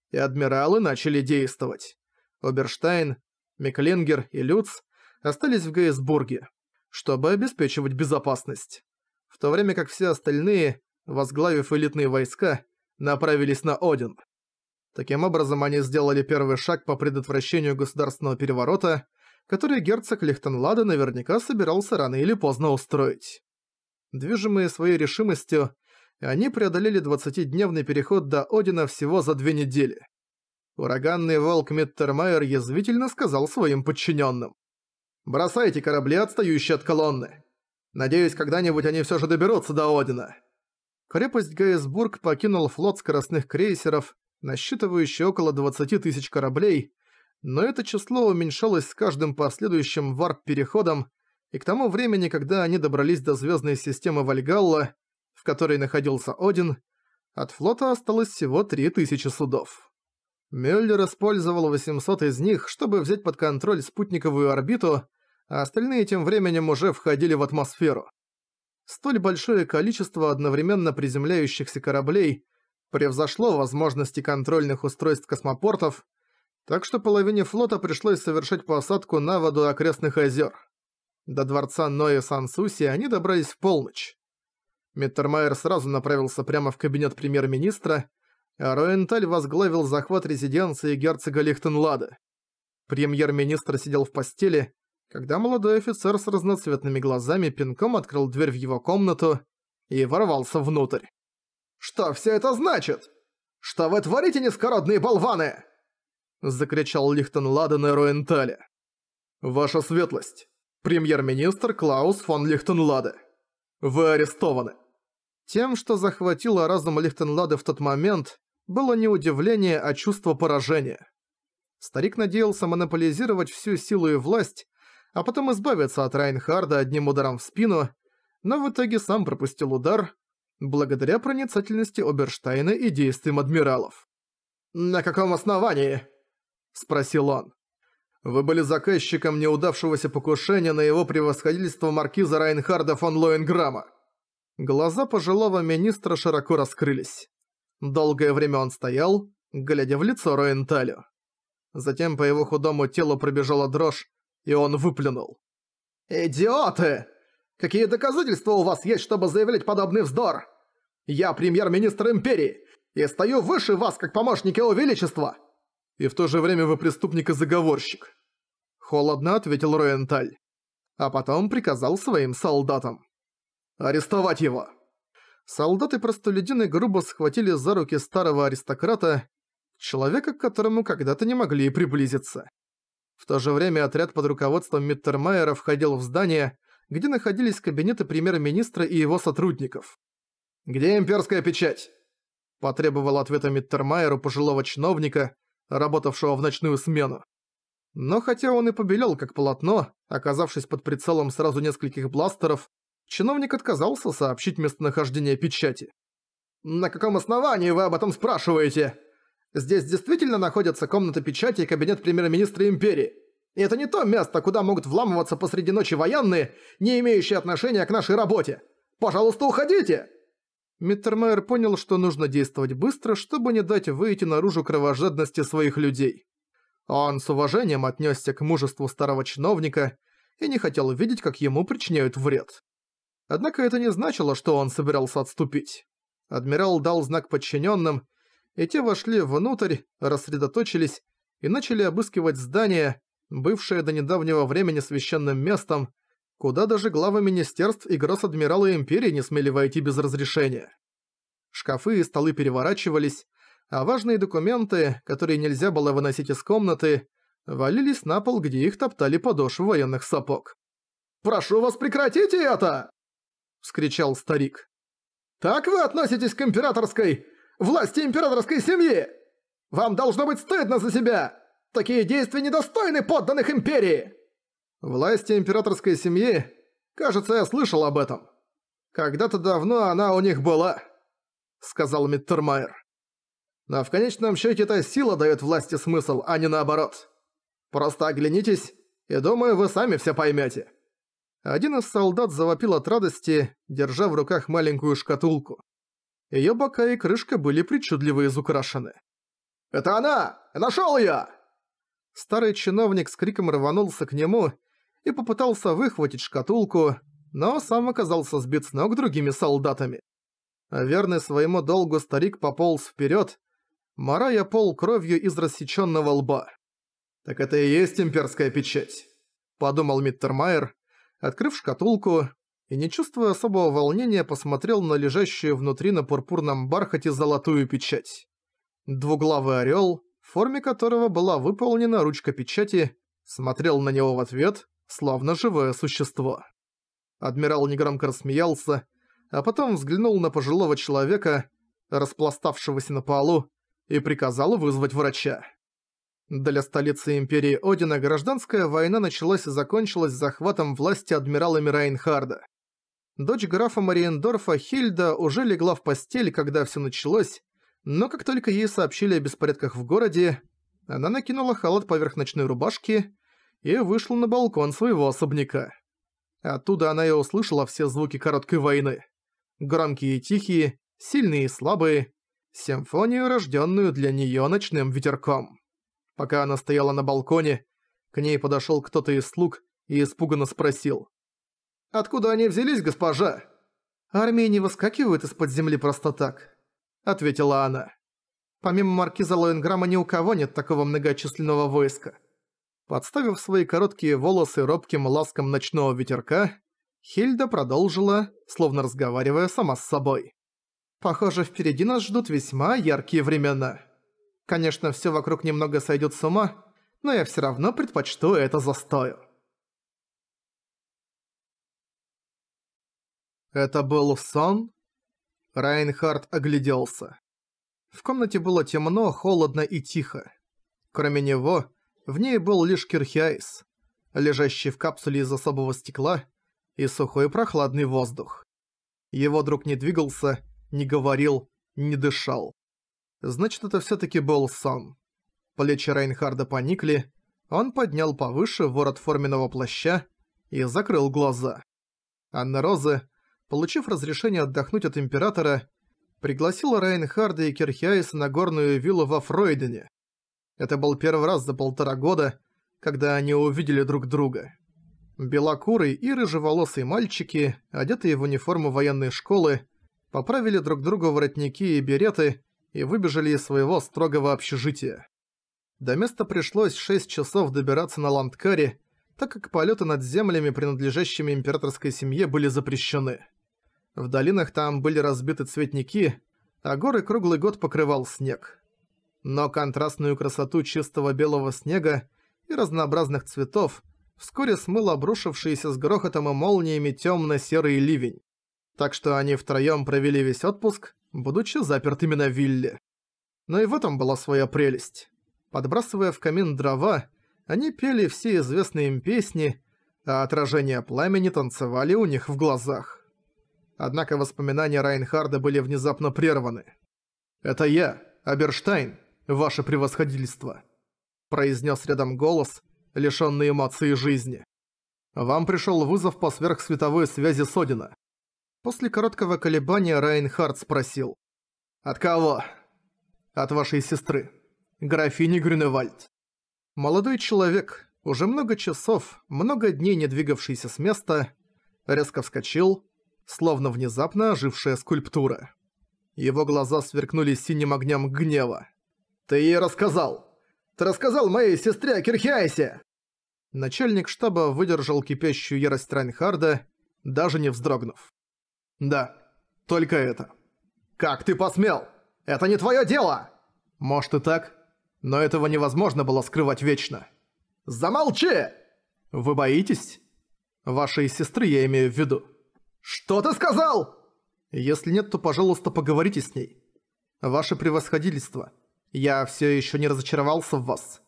И адмиралы начали действовать. Оберштейн, Мекленгер и Люц остались в Гейсбурге, чтобы обеспечивать безопасность. В то время как все остальные, возглавив элитные войска, направились на Один. Таким образом, они сделали первый шаг по предотвращению государственного переворота, который герцог Лихтенлада наверняка собирался рано или поздно устроить. Движимые своей решимостью, они преодолели 20-дневный переход до Одина всего за две недели. Ураганный волк Миттермайер язвительно сказал своим подчиненным. «Бросайте корабли, отстающие от колонны. Надеюсь, когда-нибудь они все же доберутся до Одина». Крепость Гейсбург покинул флот скоростных крейсеров, насчитывающий около 20 тысяч кораблей, но это число уменьшалось с каждым последующим варп-переходом, и к тому времени, когда они добрались до звездной системы Вальгалла, в которой находился Один, от флота осталось всего 3000 судов. Мюллер использовал 800 из них, чтобы взять под контроль спутниковую орбиту, а остальные тем временем уже входили в атмосферу. Столь большое количество одновременно приземляющихся кораблей превзошло возможности контрольных устройств космопортов, так что половине флота пришлось совершить посадку на воду окрестных озер. До дворца Ноя Сансуси они добрались в полночь. Миттермайер сразу направился прямо в кабинет премьер-министра, а Роенталь возглавил захват резиденции герцога Лихтенлада. Премьер-министр сидел в постели, когда молодой офицер с разноцветными глазами пинком открыл дверь в его комнату и ворвался внутрь. Что все это значит? Что вы творите, низкородные болваны?» Закричал Лихтен Ладен и Руентале. «Ваша светлость, премьер-министр Клаус фон Лихтенладе. Вы арестованы». Тем, что захватило разум Лихтенлада в тот момент, было не удивление, а чувство поражения. Старик надеялся монополизировать всю силу и власть, а потом избавиться от Райнхарда одним ударом в спину, но в итоге сам пропустил удар, благодаря проницательности Оберштейна и действиям адмиралов. «На каком основании?» – спросил он. «Вы были заказчиком неудавшегося покушения на его превосходительство маркиза Райнхарда фон Лоенграма». Глаза пожилого министра широко раскрылись. Долгое время он стоял, глядя в лицо Роенталю. Затем по его худому телу пробежала дрожь, и он выплюнул. «Идиоты!» Какие доказательства у вас есть, чтобы заявлять подобный вздор? Я премьер-министр империи и стою выше вас, как помощник его величества. И в то же время вы преступник и заговорщик. Холодно ответил Роенталь. А потом приказал своим солдатам. Арестовать его. Солдаты-простолюдины грубо схватили за руки старого аристократа, человека, к которому когда-то не могли и приблизиться. В то же время отряд под руководством Миттермайера входил в здание, где находились кабинеты премьер-министра и его сотрудников. «Где имперская печать?» Потребовал ответа Миттермайеру пожилого чиновника, работавшего в ночную смену. Но хотя он и побелел как полотно, оказавшись под прицелом сразу нескольких бластеров, чиновник отказался сообщить местонахождение печати. «На каком основании вы об этом спрашиваете? Здесь действительно находятся комната печати и кабинет премьер-министра Империи это не то место, куда могут вламываться посреди ночи военные, не имеющие отношения к нашей работе. Пожалуйста, уходите!» Миттермайер понял, что нужно действовать быстро, чтобы не дать выйти наружу кровожадности своих людей. Он с уважением отнесся к мужеству старого чиновника и не хотел видеть, как ему причиняют вред. Однако это не значило, что он собирался отступить. Адмирал дал знак подчиненным, и те вошли внутрь, рассредоточились и начали обыскивать здание, бывшее до недавнего времени священным местом, куда даже главы министерств и гросс-адмиралы Империи не смели войти без разрешения. Шкафы и столы переворачивались, а важные документы, которые нельзя было выносить из комнаты, валились на пол, где их топтали подошвы военных сапог. «Прошу вас, прекратите это!» – вскричал старик. «Так вы относитесь к императорской, власти императорской семьи! Вам должно быть стыдно за себя! Такие действия недостойны подданных Империи!» Власти императорской семьи... Кажется, я слышал об этом. Когда-то давно она у них была, сказал Миттермайер. Но в конечном счете эта сила дает власти смысл, а не наоборот. Просто оглянитесь, и думаю, вы сами все поймете. Один из солдат завопил от радости, держа в руках маленькую шкатулку. Ее бока и крышка были причудливо изукрашены. «Это она! Я нашел ее!» Старый чиновник с криком рванулся к нему и попытался выхватить шкатулку, но сам оказался сбит с ног другими солдатами. А верный своему долгу старик пополз вперед, морая пол кровью из рассеченного лба. «Так это и есть имперская печать», — подумал Миттермайер, открыв шкатулку и, не чувствуя особого волнения, посмотрел на лежащую внутри на пурпурном бархате золотую печать. Двуглавый орел, форме которого была выполнена ручка печати, смотрел на него в ответ, словно живое существо. Адмирал негромко рассмеялся, а потом взглянул на пожилого человека, распластавшегося на полу, и приказал вызвать врача. Для столицы Империи Одина гражданская война началась и закончилась захватом власти адмиралами Райнхарда. Дочь графа Мариендорфа Хильда уже легла в постель, когда все началось, но как только ей сообщили о беспорядках в городе, она накинула халат поверх ночной рубашки и вышла на балкон своего особняка. Оттуда она и услышала все звуки короткой войны. Громкие и тихие, сильные и слабые, симфонию, рожденную для нее ночным ветерком. Пока она стояла на балконе, к ней подошел кто-то из слуг и испуганно спросил. «Откуда они взялись, госпожа?» «Армии не выскакивают из-под земли просто так», ответила она. Помимо маркиза Лоинграма ни у кого нет такого многочисленного войска. Подставив свои короткие волосы робким ласком ночного ветерка, Хильда продолжила, словно разговаривая сама с собой. «Похоже, впереди нас ждут весьма яркие времена. Конечно, все вокруг немного сойдет с ума, но я все равно предпочту это застою». Это был сон? Райнхард огляделся. В комнате было темно, холодно и тихо. Кроме него, в ней был лишь Кирхиайс, лежащий в капсуле из особого стекла, и сухой прохладный воздух. Его друг не двигался, не говорил, не дышал. Значит, это всё-таки был сам. Плечи Райнхарда поникли, он поднял повыше ворот форменного плаща и закрыл глаза. Анна Розы, получив разрешение отдохнуть от Императора, пригласила Райнхарда и Кирхиайса на горную виллу во Фройдене. Это был первый раз за полтора года, когда они увидели друг друга. Белокурый и рыжеволосый мальчики, одетые в униформу военной школы, поправили друг другу воротники и береты и выбежали из своего строгого общежития. До места пришлось 6 часов добираться на Ландкаре, так как полеты над землями, принадлежащими императорской семье, были запрещены. В долинах там были разбиты цветники, а горы круглый год покрывал снег. Но контрастную красоту чистого белого снега и разнообразных цветов вскоре смыл обрушившийся с грохотом и молниями темно-серый ливень. Так что они втроем провели весь отпуск, будучи запертыми на вилле. Но и в этом была своя прелесть. Подбрасывая в камин дрова, они пели все известные им песни, а отражения пламени танцевали у них в глазах. Однако воспоминания Райнхарда были внезапно прерваны. «Это я, Аберштайн, ваше превосходительство», – произнес рядом голос, лишенный эмоций жизни. «Вам пришел вызов по сверхсветовой связи Содина». После короткого колебания Райнхард спросил. «От кого?» «От вашей сестры, графини Грюневальд». Молодой человек, уже много часов, много дней не двигавшийся с места, резко вскочил, словно внезапно ожившая скульптура. Его глаза сверкнули синим огнем гнева. «Ты ей рассказал! Ты рассказал моей сестре Кирхиайсе!» Начальник штаба выдержал кипящую ярость Райнхарда, даже не вздрогнув. «Да, только это». «Как ты посмел? Это не твое дело!» «Может и так, но этого невозможно было скрывать вечно». «Замолчи!» «Вы боитесь?» «Вашей сестры я имею в виду». «Что ты сказал?» «Если нет, то, пожалуйста, поговорите с ней. Ваше превосходительство, я все еще не разочаровался в вас.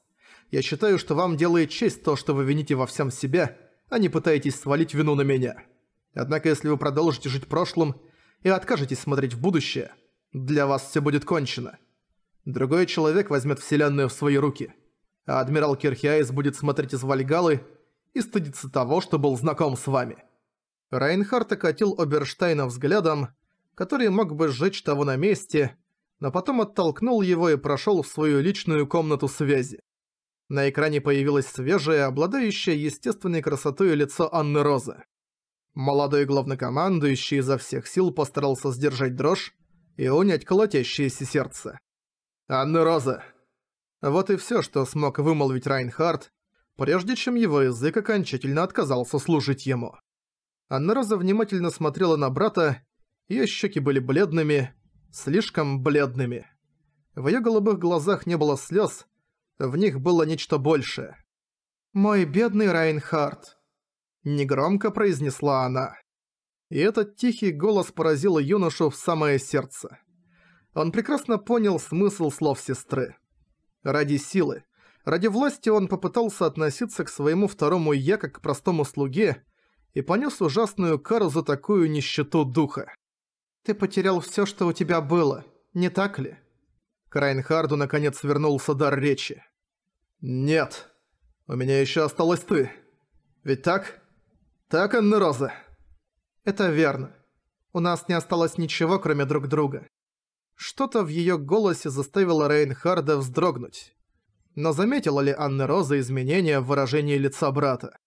Я считаю, что вам делает честь то, что вы вините во всем себя, а не пытаетесь свалить вину на меня. Однако, если вы продолжите жить прошлым и откажетесь смотреть в будущее, для вас все будет кончено. Другой человек возьмет Вселенную в свои руки, а адмирал Кирхиаис будет смотреть из Вальгалы и стыдиться того, что был знаком с вами». Райнхард окатил Оберштайна взглядом, который мог бы сжечь того на месте, но потом оттолкнул его и прошел в свою личную комнату связи. На экране появилось свежее, обладающее естественной красотой лицо Анны Розы. Молодой главнокомандующий изо всех сил постарался сдержать дрожь и унять колотящееся сердце. «Анна Роза!» Вот и все, что смог вымолвить Райнхард, прежде чем его язык окончательно отказался служить ему. Аннероза внимательно смотрела на брата, её щеки были бледными, слишком бледными. В её голубых глазах не было слез, в них было нечто большее. «Мой бедный Райнхард», — негромко произнесла она. И этот тихий голос поразил юношу в самое сердце. Он прекрасно понял смысл слов сестры. Ради силы, ради власти он попытался относиться к своему второму «я» как к простому слуге, и понес ужасную кару за такую нищету духа. «Ты потерял все, что у тебя было, не так ли?» К Райнхарду наконец вернулся дар речи. «Нет, у меня еще осталась ты. Ведь так? Так, Анна Роза?» «Это верно. У нас не осталось ничего, кроме друг друга». Что-то в её голосе заставило Рейнхарда вздрогнуть. Но заметила ли Анна Роза изменения в выражении лица брата?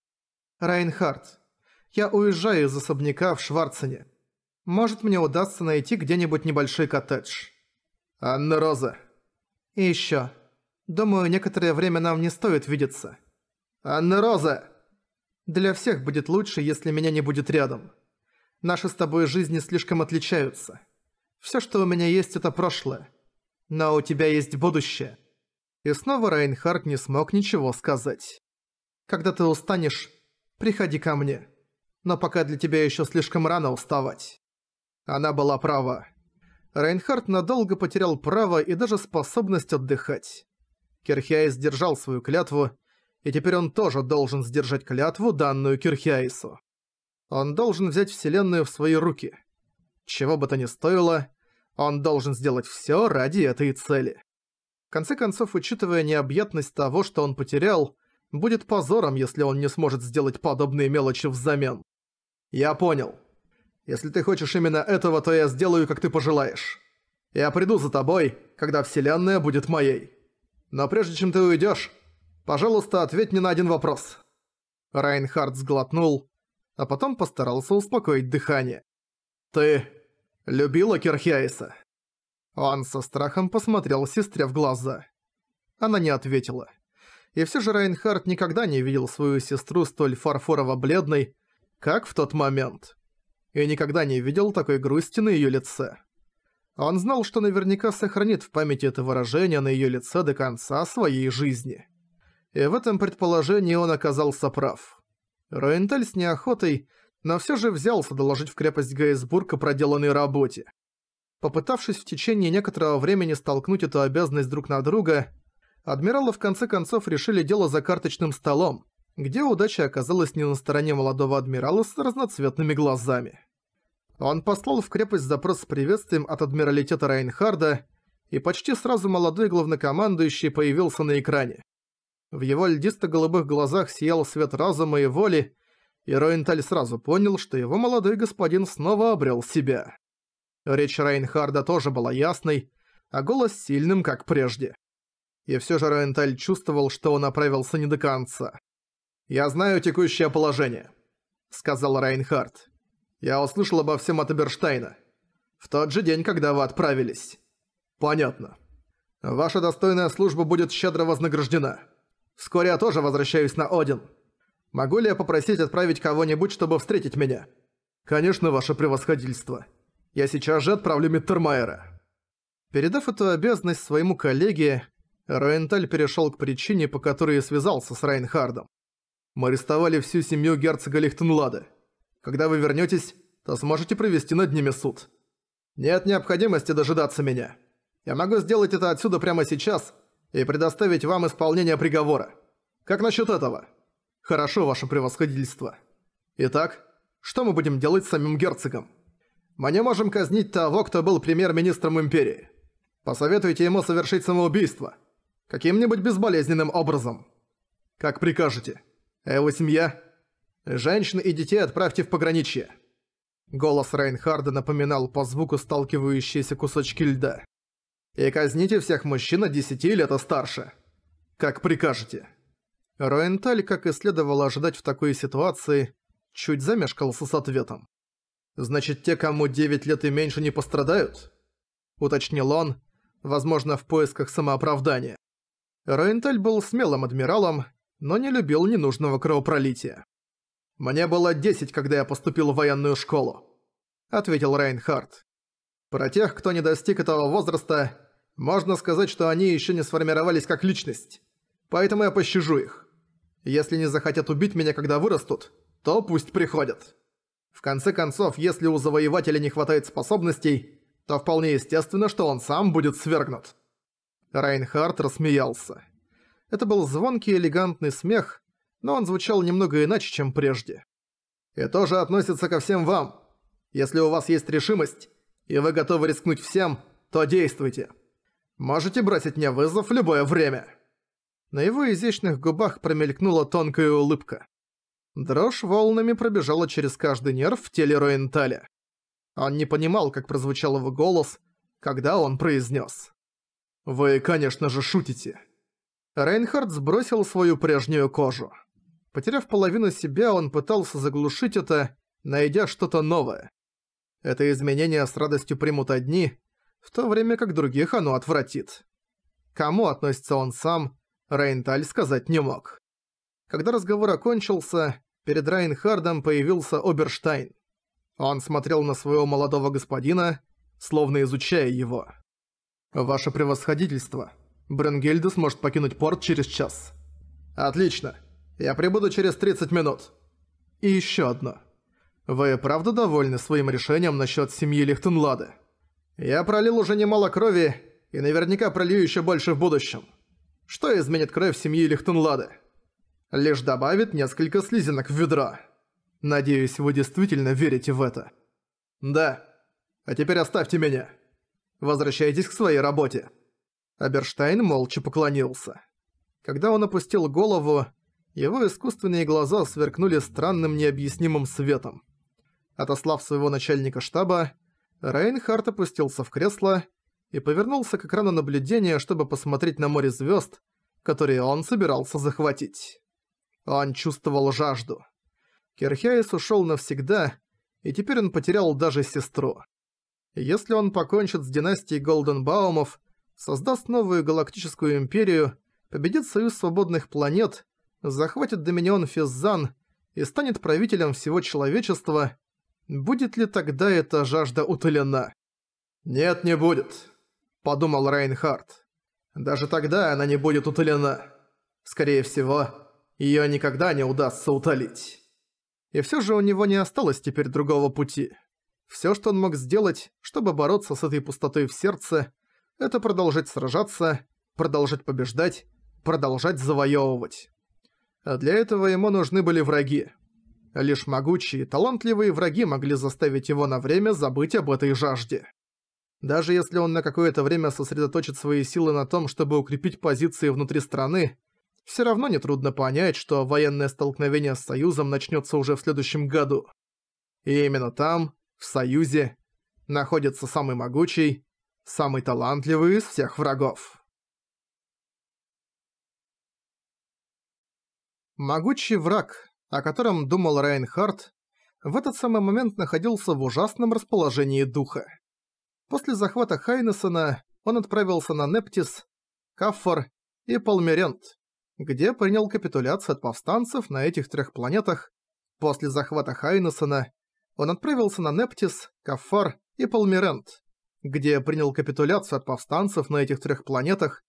Райнхард я уезжаю из особняка в Шварцене. Может, мне удастся найти где-нибудь небольшой коттедж. Анна Роза. И ещё. Думаю, некоторое время нам не стоит видеться. Анна Роза! Для всех будет лучше, если меня не будет рядом. Наши с тобой жизни слишком отличаются. Всё, что у меня есть, это прошлое. Но у тебя есть будущее. И снова Рейнхард не смог ничего сказать. Когда ты устанешь, приходи ко мне но пока для тебя еще слишком рано уставать». Она была права. Рейнхард надолго потерял право и даже способность отдыхать. Кирхиаис сдержал свою клятву, и теперь он тоже должен сдержать клятву, данную Кирхиаису. Он должен взять Вселенную в свои руки. Чего бы то ни стоило, он должен сделать все ради этой цели. В конце концов, учитывая необъятность того, что он потерял, будет позором, если он не сможет сделать подобные мелочи взамен. «Я понял. Если ты хочешь именно этого, то я сделаю, как ты пожелаешь. Я приду за тобой, когда Вселенная будет моей. Но прежде чем ты уйдешь, пожалуйста, ответь мне на один вопрос». Райнхард сглотнул, а потом постарался успокоить дыхание. «Ты любила Кирхиаиса?» Он со страхом посмотрел сестре в глаза. Она не ответила. И все же Райнхард никогда не видел свою сестру столь фарфорово-бледной, как в тот момент. И никогда не видел такой грусти на её лице. Он знал, что наверняка сохранит в памяти это выражение на её лице до конца своей жизни. И в этом предположении он оказался прав. Роентель с неохотой, но всё же взялся доложить в крепость Гейсбург о проделанной работе. Попытавшись в течение некоторого времени столкнуть эту обязанность друг на друга, адмиралы в конце концов решили дело за карточным столом, где удача оказалась не на стороне молодого адмирала с разноцветными глазами. Он послал в крепость запрос с приветствием от адмиралитета Райнхарда, и почти сразу молодой главнокомандующий появился на экране. В его льдисто-голубых глазах сиял свет разума и воли, и Роенталь сразу понял, что его молодой господин снова обрел себя. Речь Райнхарда тоже была ясной, а голос сильным, как прежде. И все же Роенталь чувствовал, что он оправился не до конца. «Я знаю текущее положение», — сказал Райнхард. «Я услышал обо всем от Эберштейна. В тот же день, когда вы отправились». «Понятно. Ваша достойная служба будет щедро вознаграждена. Вскоре я тоже возвращаюсь на Один. Могу ли я попросить отправить кого-нибудь, чтобы встретить меня?» «Конечно, ваше превосходительство. Я сейчас же отправлю Миттермайера». Передав эту обязанность своему коллеге, Роенталь перешел к причине, по которой связался с Райнхардом. Мы арестовали всю семью герцога Лихтенлада. Когда вы вернётесь, то сможете провести над ними суд. Нет необходимости дожидаться меня. Я могу сделать это отсюда прямо сейчас и предоставить вам исполнение приговора. Как насчёт этого? Хорошо, ваше превосходительство. Итак, что мы будем делать с самим герцогом? Мы не можем казнить того, кто был премьер-министром империи. Посоветуйте ему совершить самоубийство. Каким-нибудь безболезненным образом. Как прикажете. А э, его семья? Женщин и детей отправьте в пограничье. Голос Рейнхарда напоминал по звуку сталкивающиеся кусочки льда. И казните всех мужчин от 10 лет и старше. Как прикажете. Роенталь, как и следовало ожидать в такой ситуации, чуть замешкался с ответом. «Значит, те, кому 9 лет и меньше, не пострадают?» Уточнил он, возможно, в поисках самооправдания. Роенталь был смелым адмиралом, но не любил ненужного кровопролития. «Мне было 10, когда я поступил в военную школу», — ответил Рейнхард. «Про тех, кто не достиг этого возраста, можно сказать, что они еще не сформировались как личность. Поэтому я пощажу их. Если не захотят убить меня, когда вырастут, то пусть приходят. В конце концов, если у завоевателя не хватает способностей, то вполне естественно, что он сам будет свергнут». Райнхард рассмеялся. Это был звонкий элегантный смех, но он звучал немного иначе, чем прежде. «И тоже относится ко всем вам. Если у вас есть решимость, и вы готовы рискнуть всем, то действуйте. Можете бросить мне вызов в любое время». На его изящных губах промелькнула тонкая улыбка. Дрожь волнами пробежала через каждый нерв в теле Роенталя. Он не понимал, как прозвучал его голос, когда он произнес. «Вы, конечно же, шутите». Рейнхард сбросил свою прежнюю кожу. Потеряв половину себя, он пытался заглушить это, найдя что-то новое. Это изменение с радостью примут одни, в то время как других оно отвратит. Кому относится он сам, Рейнталь сказать не мог. Когда разговор окончился, перед Рейнхардом появился Оберштайн. Он смотрел на своего молодого господина, словно изучая его. «Ваше превосходительство», Бренгельда сможет покинуть порт через час. Отлично. Я прибуду через 30 минут. И еще одно. Вы правда довольны своим решением насчет семьи Лихтенлады? Я пролил уже немало крови, и наверняка пролью еще больше в будущем. Что изменит кровь семьи Лихтенлады? Лишь добавит несколько слизинок в ведро. Надеюсь, вы действительно верите в это. Да. А теперь оставьте меня. Возвращайтесь к своей работе. Аберштайн молча поклонился. Когда он опустил голову, его искусственные глаза сверкнули странным необъяснимым светом. Отослав своего начальника штаба, Рейнхард опустился в кресло и повернулся к экрану наблюдения, чтобы посмотреть на море звезд, которые он собирался захватить. Он чувствовал жажду. Кирхиаис ушел навсегда, и теперь он потерял даже сестру. Если он покончит с династией Голденбаумов, создаст новую галактическую империю, победит Союз Свободных Планет, захватит Доминион Физзан и станет правителем всего человечества, будет ли тогда эта жажда утолена? «Нет, не будет», — подумал Райнхард. «Даже тогда она не будет утолена. Скорее всего, её никогда не удастся утолить». И всё же у него не осталось теперь другого пути. Всё, что он мог сделать, чтобы бороться с этой пустотой в сердце, это продолжать сражаться, продолжать побеждать, продолжать завоевывать. А для этого ему нужны были враги. Лишь могучие, талантливые враги могли заставить его на время забыть об этой жажде. Даже если он на какое-то время сосредоточит свои силы на том, чтобы укрепить позиции внутри страны, все равно нетрудно понять, что военное столкновение с Союзом начнется уже в следующем году. И именно там, в Союзе, находится самый могучий, самый талантливый из всех врагов. Могучий враг, о котором думал Рейнхард, в этот самый момент находился в ужасном расположении духа. После захвата Хайнессона он отправился на Нептис, Каффор и Палмерент, где принял капитуляцию от повстанцев на этих трех планетах. После захвата Хайнессона он отправился на Нептис, Каффор и Палмерент, где принял капитуляцию от повстанцев на этих трех планетах,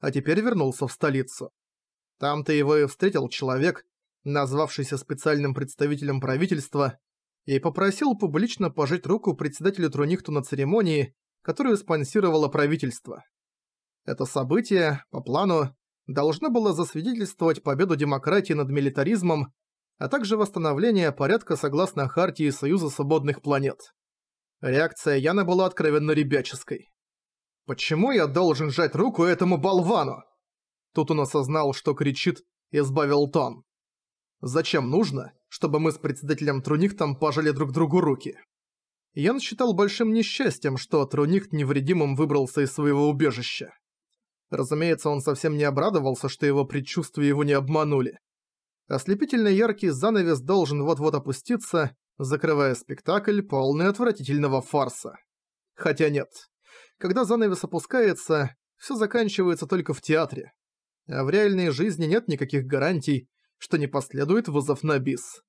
а теперь вернулся в столицу. Там-то его и встретил человек, назвавшийся специальным представителем правительства, и попросил публично пожать руку председателю Тронихту на церемонии, которую спонсировало правительство. Это событие, по плану, должно было засвидетельствовать победу демократии над милитаризмом, а также восстановление порядка согласно Хартии Союза Свободных Планет. Реакция Яна была откровенно ребяческой. «Почему я должен жать руку этому болвану?» Тут он осознал, что кричит, и сбавил тон. «Зачем нужно, чтобы мы с председателем Трунихтом пожали друг другу руки?» Ян считал большим несчастьем, что Трунихт невредимым выбрался из своего убежища. Разумеется, он совсем не обрадовался, что его предчувствия его не обманули. Ослепительно яркий занавес должен вот-вот опуститься, закрывая спектакль, полный отвратительного фарса. Хотя нет. Когда занавес опускается, все заканчивается только в театре. А в реальной жизни нет никаких гарантий, что не последует вызов на бис.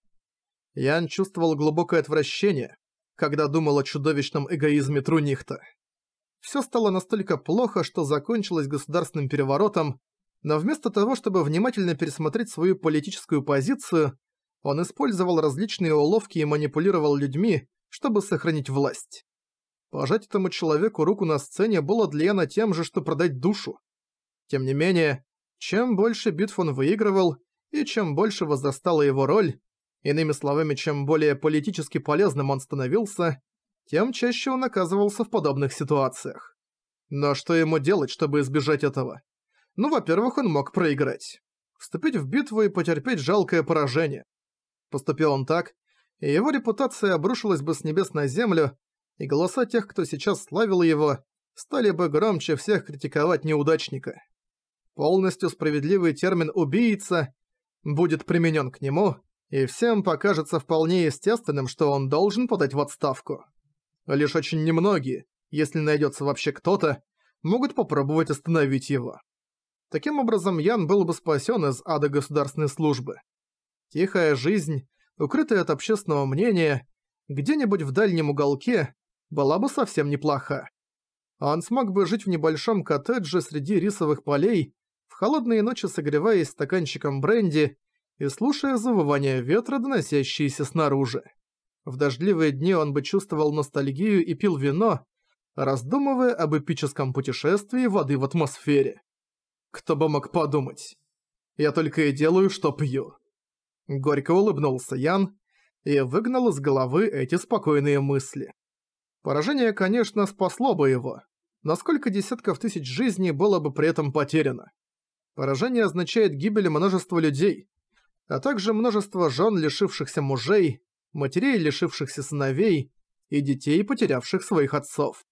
Ян чувствовал глубокое отвращение, когда думал о чудовищном эгоизме Трунихта. Все стало настолько плохо, что закончилось государственным переворотом, но вместо того, чтобы внимательно пересмотреть свою политическую позицию, он использовал различные уловки и манипулировал людьми, чтобы сохранить власть. Пожать этому человеку руку на сцене было для Яна тем же, что продать душу. Тем не менее, чем больше битв он выигрывал, и чем больше возрастала его роль, иными словами, чем более политически полезным он становился, тем чаще он оказывался в подобных ситуациях. Но что ему делать, чтобы избежать этого? Ну, во-первых, он мог проиграть. Вступить в битву и потерпеть жалкое поражение. Поступил он так, и его репутация обрушилась бы с небес на землю, и голоса тех, кто сейчас славил его, стали бы громче всех критиковать неудачника. Полностью справедливый термин «убийца» будет применен к нему, и всем покажется вполне естественным, что он должен подать в отставку. Лишь очень немногие, если найдется вообще кто-то, могут попробовать остановить его. Таким образом, Ян был бы спасен из ада государственной службы. Тихая жизнь, укрытая от общественного мнения, где-нибудь в дальнем уголке, была бы совсем неплоха. Он смог бы жить в небольшом коттедже среди рисовых полей, в холодные ночи согреваясь стаканчиком бренди и слушая завывание ветра, доносящиеся снаружи. В дождливые дни он бы чувствовал ностальгию и пил вино, раздумывая об эпическом путешествии воды в атмосфере. Кто бы мог подумать? Я только и делаю, что пью. Горько улыбнулся Ян и выгнал из головы эти спокойные мысли. Поражение, конечно, спасло бы его, но сколько десятков тысяч жизней было бы при этом потеряно? Поражение означает гибель множества людей, а также множество жен, лишившихся мужей, матерей, лишившихся сыновей и детей, потерявших своих отцов.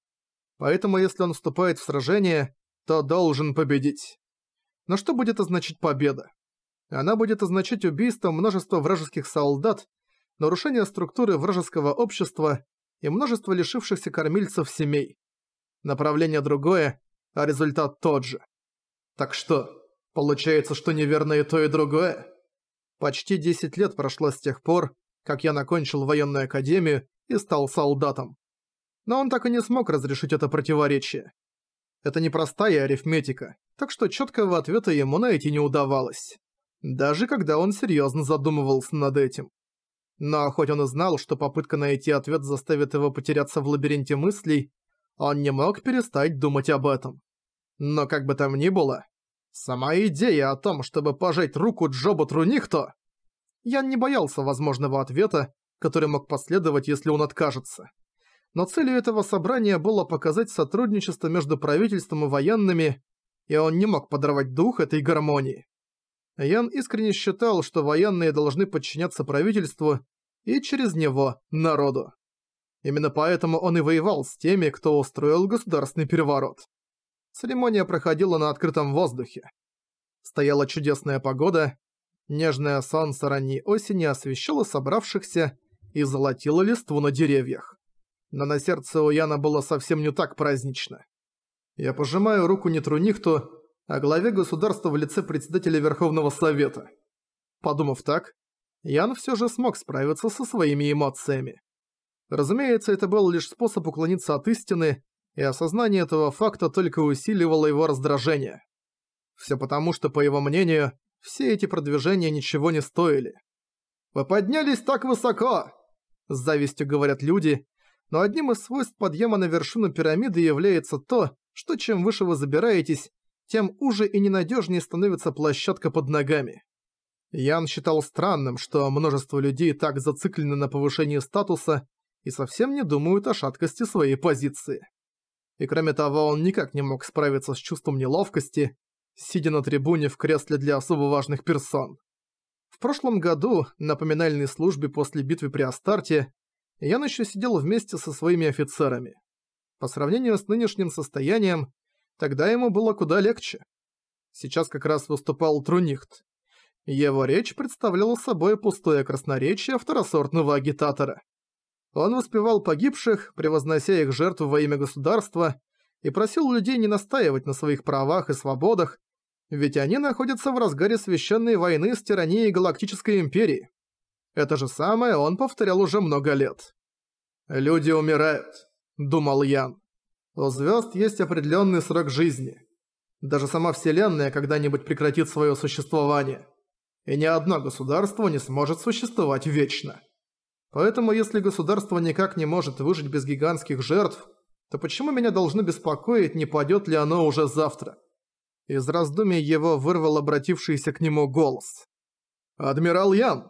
Поэтому если он вступает в сражение, то должен победить. Но что будет означать победа? Она будет означать убийство множества вражеских солдат, нарушение структуры вражеского общества и множество лишившихся кормильцев семей. Направление другое, а результат тот же. Так что, получается, что неверно и то, и другое? Почти 10 лет прошло с тех пор, как я накончил военную академию и стал солдатом. Но он так и не смог разрешить это противоречие. Это непростая арифметика, так что четкого ответа ему найти не удавалось даже когда он серьезно задумывался над этим. Но хоть он и знал, что попытка найти ответ заставит его потеряться в лабиринте мыслей, он не мог перестать думать об этом. Но как бы там ни было, сама идея о том, чтобы пожать руку Джобу Трунихто... Я не боялся возможного ответа, который мог последовать, если он откажется. Но целью этого собрания было показать сотрудничество между правительством и военными, и он не мог подорвать дух этой гармонии. Ян искренне считал, что военные должны подчиняться правительству и через него – народу. Именно поэтому он и воевал с теми, кто устроил государственный переворот. Церемония проходила на открытом воздухе. Стояла чудесная погода, нежное солнце ранней осени освещало собравшихся и золотило листву на деревьях. Но на сердце у Яна было совсем не так празднично. Я пожимаю руку Нетрунихту, о главе государства в лице председателя Верховного Совета. Подумав так, Ян все же смог справиться со своими эмоциями. Разумеется, это был лишь способ уклониться от истины, и осознание этого факта только усиливало его раздражение. Все потому, что, по его мнению, все эти продвижения ничего не стоили. «Вы поднялись так высоко!» – с завистью говорят люди, но одним из свойств подъема на вершину пирамиды является то, что чем выше вы забираетесь, тем уже и ненадежнее становится площадка под ногами. Ян считал странным, что множество людей так зациклены на повышении статуса и совсем не думают о шаткости своей позиции. И кроме того, он никак не мог справиться с чувством неловкости, сидя на трибуне в кресле для особо важных персон. В прошлом году, на поминальной службе после битвы при Астарте, Ян еще сидел вместе со своими офицерами. По сравнению с нынешним состоянием, Тогда ему было куда легче. Сейчас как раз выступал Трунихт. Его речь представляла собой пустое красноречие второсортного агитатора. Он воспевал погибших, превознося их жертву во имя государства, и просил людей не настаивать на своих правах и свободах, ведь они находятся в разгаре священной войны с тиранией Галактической Империи. Это же самое он повторял уже много лет. «Люди умирают», — думал Ян. У звезд есть определенный срок жизни. Даже сама Вселенная когда-нибудь прекратит свое существование. И ни одно государство не сможет существовать вечно. Поэтому если государство никак не может выжить без гигантских жертв, то почему меня должны беспокоить, не падет ли оно уже завтра? Из раздумий его вырвал обратившийся к нему голос. «Адмирал Ян!»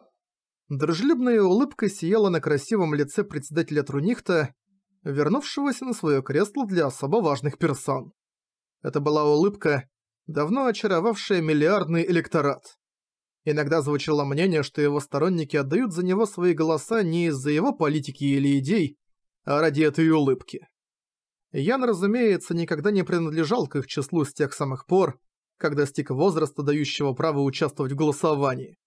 Дружелюбная улыбка сияла на красивом лице председателя Трунихта, вернувшегося на свое кресло для особо важных персон. Это была улыбка, давно очаровавшая миллиардный электорат. Иногда звучало мнение, что его сторонники отдают за него свои голоса не из-за его политики или идей, а ради этой улыбки. Ян, разумеется, никогда не принадлежал к их числу с тех самых пор, как достиг возраста, дающего право участвовать в голосовании.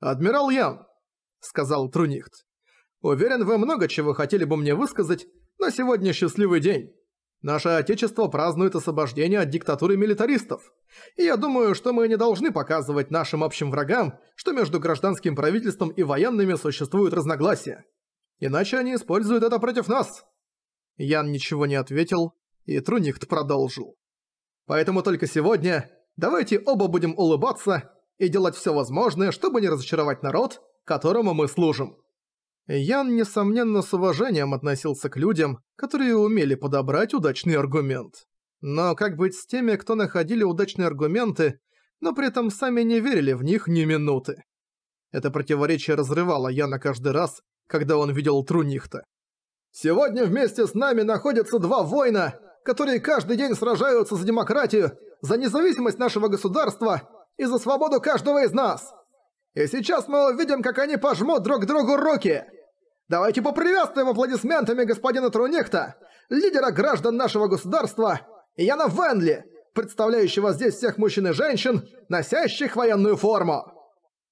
«Адмирал Ян», — сказал Трунихт, — «уверен, вы много чего хотели бы мне высказать, но сегодня счастливый день. Наше Отечество празднует освобождение от диктатуры милитаристов. И я думаю, что мы не должны показывать нашим общим врагам, что между гражданским правительством и военными существуют разногласия. Иначе они используют это против нас. Ян ничего не ответил, и Трунихт продолжил. Поэтому только сегодня давайте оба будем улыбаться и делать все возможное, чтобы не разочаровать народ, которому мы служим. Ян, несомненно, с уважением относился к людям, которые умели подобрать удачный аргумент. Но как быть с теми, кто находили удачные аргументы, но при этом сами не верили в них ни минуты? Это противоречие разрывало Яна каждый раз, когда он видел Трунихта. «Сегодня вместе с нами находятся два воина, которые каждый день сражаются за демократию, за независимость нашего государства и за свободу каждого из нас!» И сейчас мы увидим, как они пожмут друг другу руки. Давайте поприветствуем аплодисментами господина Трунихта, лидера граждан нашего государства, Яна Венли, представляющего здесь всех мужчин и женщин, носящих военную форму.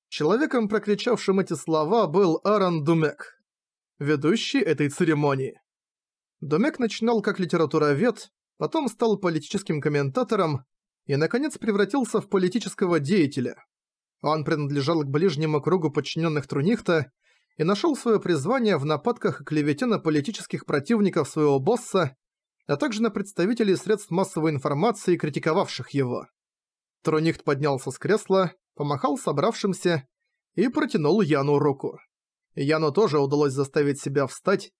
Человеком, прокричавшим эти слова, был Аарон Думек, ведущий этой церемонии. Думек начинал как литературовед, потом стал политическим комментатором и, наконец, превратился в политического деятеля – он принадлежал к ближнему кругу подчиненных Трунихта и нашел свое призвание в нападках и клевете на политических противников своего босса, а также на представителей средств массовой информации, критиковавших его. Трунихт поднялся с кресла, помахал собравшимся и протянул Яну руку. Яну тоже удалось заставить себя встать,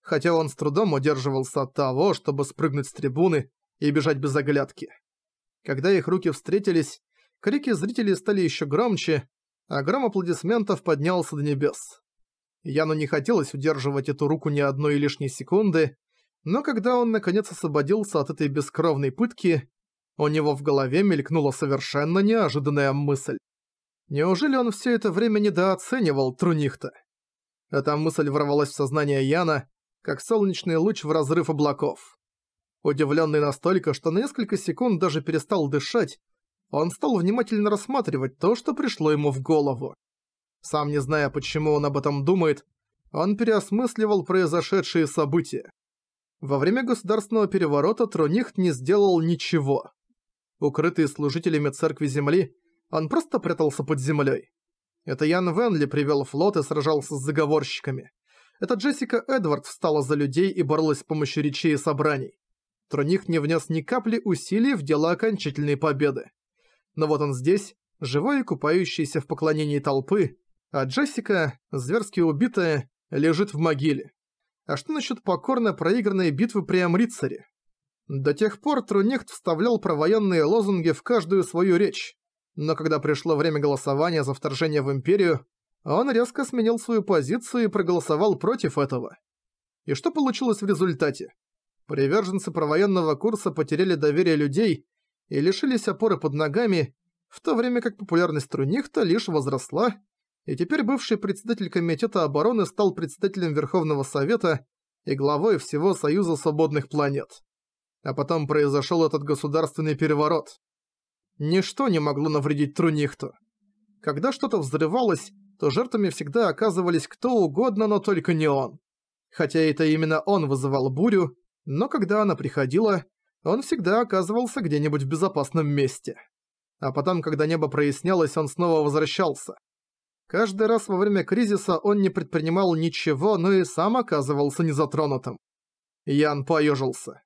хотя он с трудом удерживался от того, чтобы спрыгнуть с трибуны и бежать без оглядки. Когда их руки встретились, Крики зрителей стали еще громче, а гром аплодисментов поднялся до небес. Яну не хотелось удерживать эту руку ни одной лишней секунды, но когда он наконец освободился от этой бескровной пытки, у него в голове мелькнула совершенно неожиданная мысль. Неужели он все это время недооценивал Трунихта? Эта мысль ворвалась в сознание Яна, как солнечный луч в разрыв облаков. Удивленный настолько, что на несколько секунд даже перестал дышать, он стал внимательно рассматривать то, что пришло ему в голову. Сам не зная, почему он об этом думает, он переосмысливал произошедшие события. Во время государственного переворота Тронихт не сделал ничего. Укрытый служителями церкви земли, он просто прятался под землей. Это Ян Венли привел флот и сражался с заговорщиками. Это Джессика Эдвард встала за людей и боролась с помощью речей и собраний. Тронихт не внес ни капли усилий в дело окончательной победы. Но вот он здесь, живой и купающийся в поклонении толпы, а Джессика, зверски убитая, лежит в могиле. А что насчет покорно проигранной битвы при Амрицаре? До тех пор Трунехт вставлял провоенные лозунги в каждую свою речь. Но когда пришло время голосования за вторжение в Империю, он резко сменил свою позицию и проголосовал против этого. И что получилось в результате? Приверженцы провоенного курса потеряли доверие людей и лишились опоры под ногами, в то время как популярность Трунихта лишь возросла, и теперь бывший председатель Комитета обороны стал председателем Верховного Совета и главой всего Союза Свободных Планет. А потом произошел этот государственный переворот. Ничто не могло навредить Трунихту. Когда что-то взрывалось, то жертвами всегда оказывались кто угодно, но только не он. Хотя это именно он вызывал бурю, но когда она приходила, он всегда оказывался где-нибудь в безопасном месте. А потом, когда небо прояснялось, он снова возвращался. Каждый раз во время кризиса он не предпринимал ничего, но и сам оказывался незатронутым. Ян поёжился.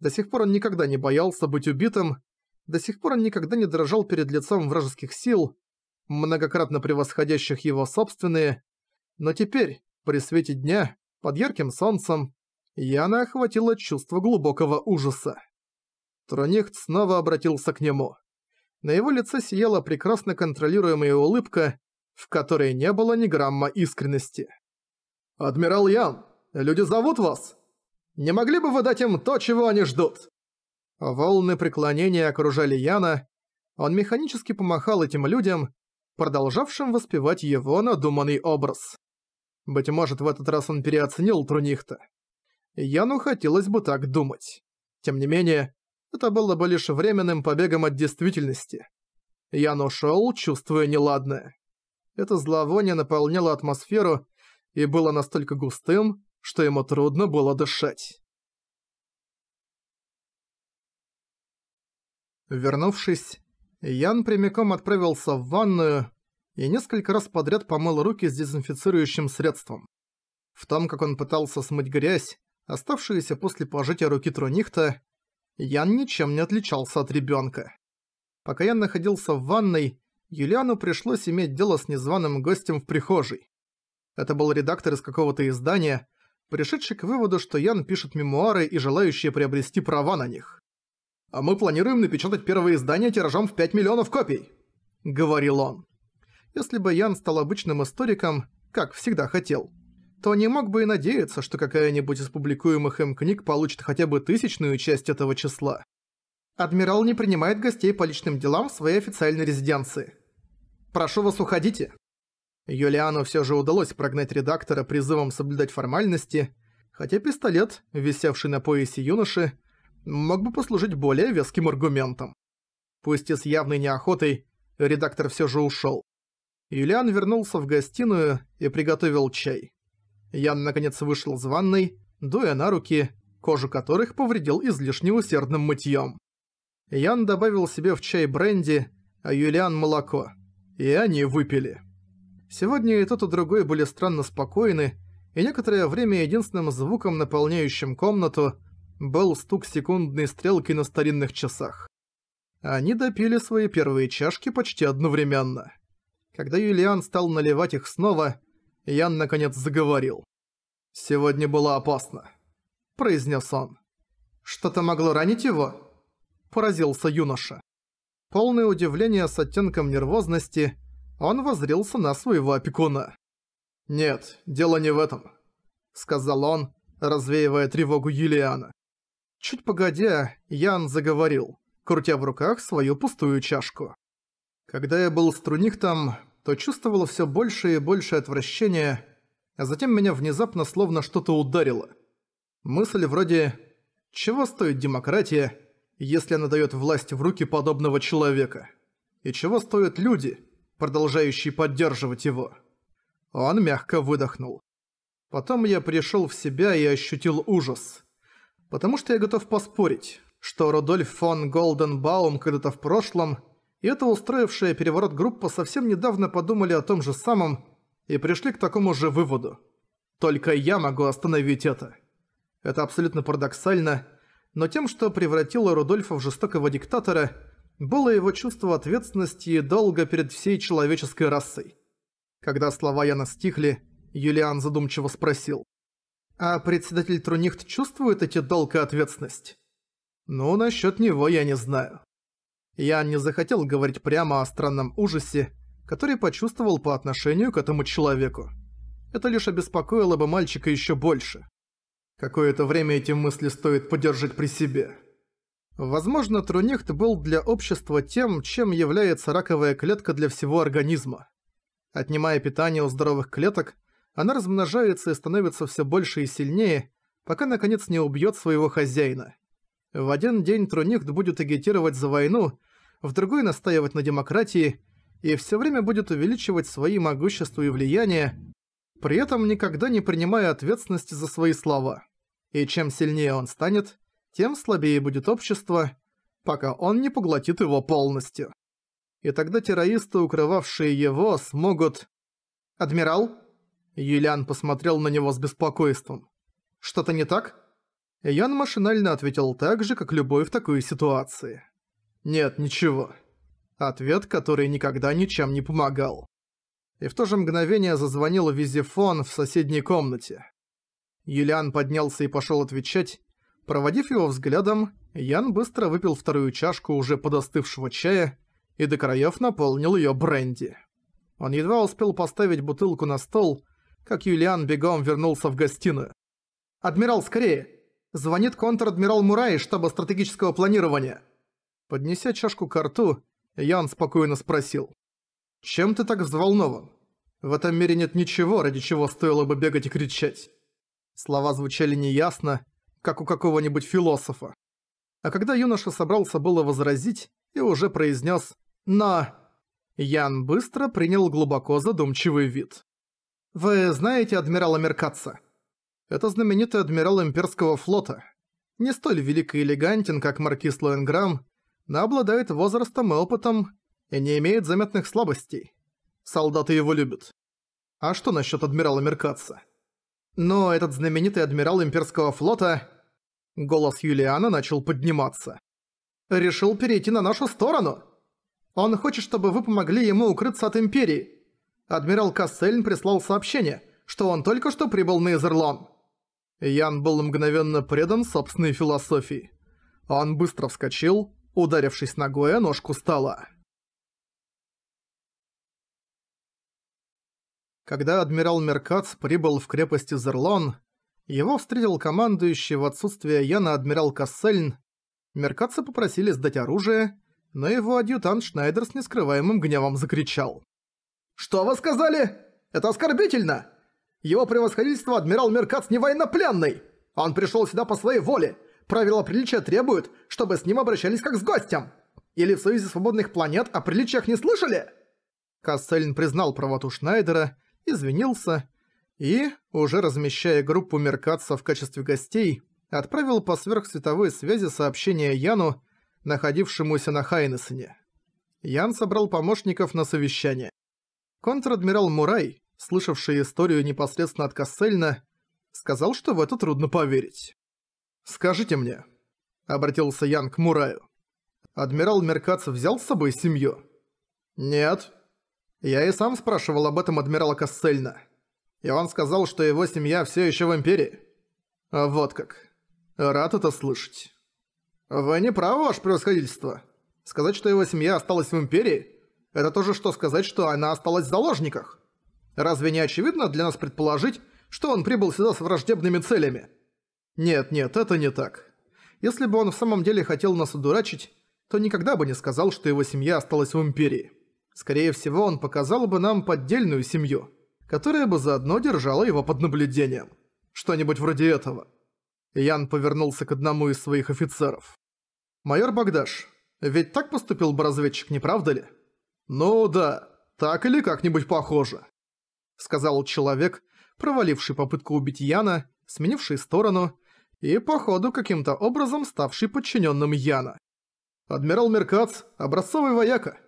До сих пор он никогда не боялся быть убитым, до сих пор он никогда не дрожал перед лицом вражеских сил, многократно превосходящих его собственные, но теперь, при свете дня, под ярким солнцем, Яна охватило чувство глубокого ужаса. Тронихт снова обратился к нему. На его лице сияла прекрасно контролируемая улыбка, в которой не было ни грамма искренности. «Адмирал Ян, люди зовут вас? Не могли бы вы дать им то, чего они ждут?» Волны преклонения окружали Яна. Он механически помахал этим людям, продолжавшим воспевать его надуманный образ. Быть может, в этот раз он переоценил Трунихта. Яну хотелось бы так думать. Тем не менее, это было бы лишь временным побегом от действительности. Ян ушел, чувствуя неладное. Это зловоние наполняло атмосферу и было настолько густым, что ему трудно было дышать. Вернувшись, Ян прямиком отправился в ванную и несколько раз подряд помыл руки с дезинфицирующим средством. В том, как он пытался смыть грязь, оставшуюся после пожития руки Трунихта, Ян ничем не отличался от ребенка. Пока Ян находился в ванной, Юлиану пришлось иметь дело с незваным гостем в прихожей. Это был редактор из какого-то издания, пришедший к выводу, что Ян пишет мемуары и желающие приобрести права на них. «А мы планируем напечатать первое издание тиражом в 5 миллионов копий», — говорил он. Если бы Ян стал обычным историком, как всегда хотел — то не мог бы и надеяться, что какая-нибудь из публикуемых им книг получит хотя бы тысячную часть этого числа. Адмирал не принимает гостей по личным делам в своей официальной резиденции. Прошу вас, уходите. Юлиану все же удалось прогнать редактора призывом соблюдать формальности, хотя пистолет, висевший на поясе юноши, мог бы послужить более веским аргументом. Пусть и с явной неохотой, редактор все же ушел. Юлиан вернулся в гостиную и приготовил чай. Я наконец вышел из ванной, дуя на руки, кожу которых повредил излишне усердным мытьем. Ян добавил себе в чай бренди, а Юлиан молоко. И они выпили. Сегодня и тот, и другой были странно спокойны, и некоторое время единственным звуком, наполняющим комнату, был стук секундной стрелки на старинных часах. Они допили свои первые чашки почти одновременно. Когда Юлиан стал наливать их снова, Ян наконец заговорил. «Сегодня было опасно», – произнес он. «Что-то могло ранить его?» – поразился юноша. Полное удивление с оттенком нервозности, он возрился на своего опекуна. «Нет, дело не в этом», – сказал он, развеивая тревогу Юлиана. Чуть погодя, Ян заговорил, крутя в руках свою пустую чашку. «Когда я был с Трунихтом, то чувствовал все больше и больше отвращения, а затем меня внезапно словно что-то ударило. Мысль вроде «Чего стоит демократия, если она дает власть в руки подобного человека? И чего стоят люди, продолжающие поддерживать его?» Он мягко выдохнул. Потом я пришел в себя и ощутил ужас. Потому что я готов поспорить, что Рудольф фон Голденбаум когда-то в прошлом – и эта устроившая переворот группа совсем недавно подумали о том же самом и пришли к такому же выводу. Только я могу остановить это. Это абсолютно парадоксально, но тем, что превратило Рудольфа в жестокого диктатора, было его чувство ответственности и долга перед всей человеческой расой. Когда слова Яна стихли, Юлиан задумчиво спросил. «А председатель Трунихт чувствует эти долг и ответственность?» «Ну, насчет него я не знаю». Я не захотел говорить прямо о странном ужасе, который почувствовал по отношению к этому человеку. Это лишь обеспокоило бы мальчика еще больше. Какое-то время эти мысли стоит подержать при себе. Возможно, Трунихт был для общества тем, чем является раковая клетка для всего организма. Отнимая питание у здоровых клеток, она размножается и становится все больше и сильнее, пока наконец не убьет своего хозяина. В один день Троникт будет агитировать за войну, в другой настаивать на демократии и все время будет увеличивать свои могущества и влияние, при этом никогда не принимая ответственности за свои слова. И чем сильнее он станет, тем слабее будет общество, пока он не поглотит его полностью. И тогда террористы, укрывавшие его, смогут... «Адмирал?» Юлиан посмотрел на него с беспокойством. «Что-то не так?» Ян машинально ответил так же, как любой в такой ситуации. «Нет, ничего». Ответ, который никогда ничем не помогал. И в то же мгновение зазвонил визифон в соседней комнате. Юлиан поднялся и пошел отвечать. Проводив его взглядом, Ян быстро выпил вторую чашку уже подостывшего чая и до краев наполнил ее бренди. Он едва успел поставить бутылку на стол, как Юлиан бегом вернулся в гостиную. «Адмирал, скорее! Звонит контр-адмирал Мурай из штаба стратегического планирования. Поднеся чашку к рту, Ян спокойно спросил. «Чем ты так взволнован? В этом мире нет ничего, ради чего стоило бы бегать и кричать». Слова звучали неясно, как у какого-нибудь философа. А когда юноша собрался было возразить и уже произнес «на...» Ян быстро принял глубоко задумчивый вид. «Вы знаете адмирала Меркатца?» Это знаменитый адмирал имперского флота. Не столь велик и элегантен, как маркиз Лоенграм, но обладает возрастом и опытом и не имеет заметных слабостей. Солдаты его любят. А что насчет адмирала Меркатца? Но этот знаменитый адмирал имперского флота... Голос Юлиана начал подниматься. «Решил перейти на нашу сторону!» Он хочет, чтобы вы помогли ему укрыться от Империи. Адмирал Кассельн прислал сообщение, что он только что прибыл на Изерлон. Ян был мгновенно предан собственной философии. Он быстро вскочил, ударившись ногой о ножку стола. Когда адмирал Меркац прибыл в крепость Зерлон, его встретил командующий в отсутствие Яна адмирал Кассельн. Меркаца попросили сдать оружие, но его адъютант Шнайдер с нескрываемым гневом закричал. «Что вы сказали? Это оскорбительно! Его превосходительство адмирал Меркац не военнопленный! Он пришел сюда по своей воле! Правила приличия требуют, чтобы с ним обращались как с гостем! Или в Союзе Свободных Планет о приличиях не слышали?» Касселин признал правоту Шнайдера, извинился и, уже размещая группу Меркатца в качестве гостей, отправил по сверхсветовой связи сообщение Яну, находившемуся на Хайнесене. Ян собрал помощников на совещание. Контр-адмирал Мурай, слышавший историю непосредственно от Кассельна, сказал, что в это трудно поверить. «Скажите мне», — обратился Ян к Мураю, — «адмирал Меркац взял с собой семью?» «Нет». Я и сам спрашивал об этом адмирала Кассельна. И он сказал, что его семья все еще в Империи. А вот как. Рад это слышать. «Вы не правы, ваше превосходительство. Сказать, что его семья осталась в Империи, это то же, что сказать, что она осталась в заложниках. Разве не очевидно для нас предположить, что он прибыл сюда с враждебными целями? Нет, нет, это не так. Если бы он в самом деле хотел нас удурачить, то никогда бы не сказал, что его семья осталась в Империи. Скорее всего, он показал бы нам поддельную семью, которая бы заодно держала его под наблюдением. Что-нибудь вроде этого. Ян повернулся к одному из своих офицеров. «Майор Багдаш, ведь так поступил бы разведчик, не правда ли?» «Ну да, так или как-нибудь похоже». — сказал человек, проваливший попытку убить Яна, сменивший сторону и, походу, каким-то образом ставший подчиненным Яна. «Адмирал Меркац — образцовый вояка.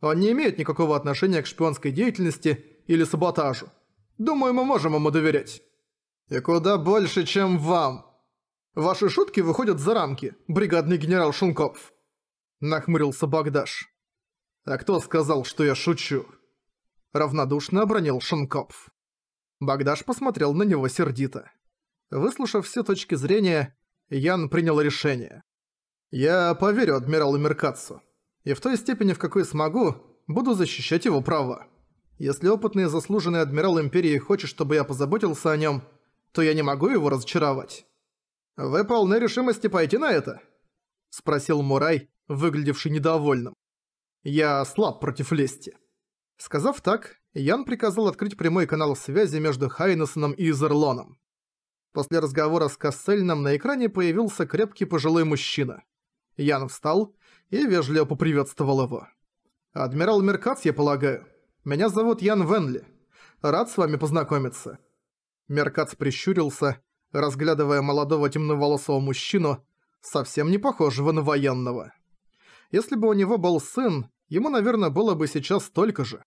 Он не имеет никакого отношения к шпионской деятельности или саботажу. Думаю, мы можем ему доверять». «И куда больше, чем вам!» «Ваши шутки выходят за рамки, бригадный генерал Шунков!» Нахмурился Багдаш. «А кто сказал, что я шучу?» равнодушно обронил Шинкопф. Багдаш посмотрел на него сердито. Выслушав все точки зрения, Ян принял решение. «Я поверю адмиралу Меркацу, и в той степени, в какой смогу, буду защищать его права. Если опытный и заслуженный адмирал Империи хочет, чтобы я позаботился о нем, то я не могу его разочаровать». «Вы полны решимости пойти на это?» – спросил Мурай, выглядевший недовольным. «Я слаб против лести». Сказав так, Ян приказал открыть прямой канал связи между Хайнесоном и Изерлоном. После разговора с Кассельном на экране появился крепкий пожилой мужчина. Ян встал и вежливо поприветствовал его. «Адмирал Меркац, я полагаю. Меня зовут Ян Венли. Рад с вами познакомиться». Меркац прищурился, разглядывая молодого темноволосого мужчину, совсем не похожего на военного. Если бы у него был сын, Ему, наверное, было бы сейчас столько же.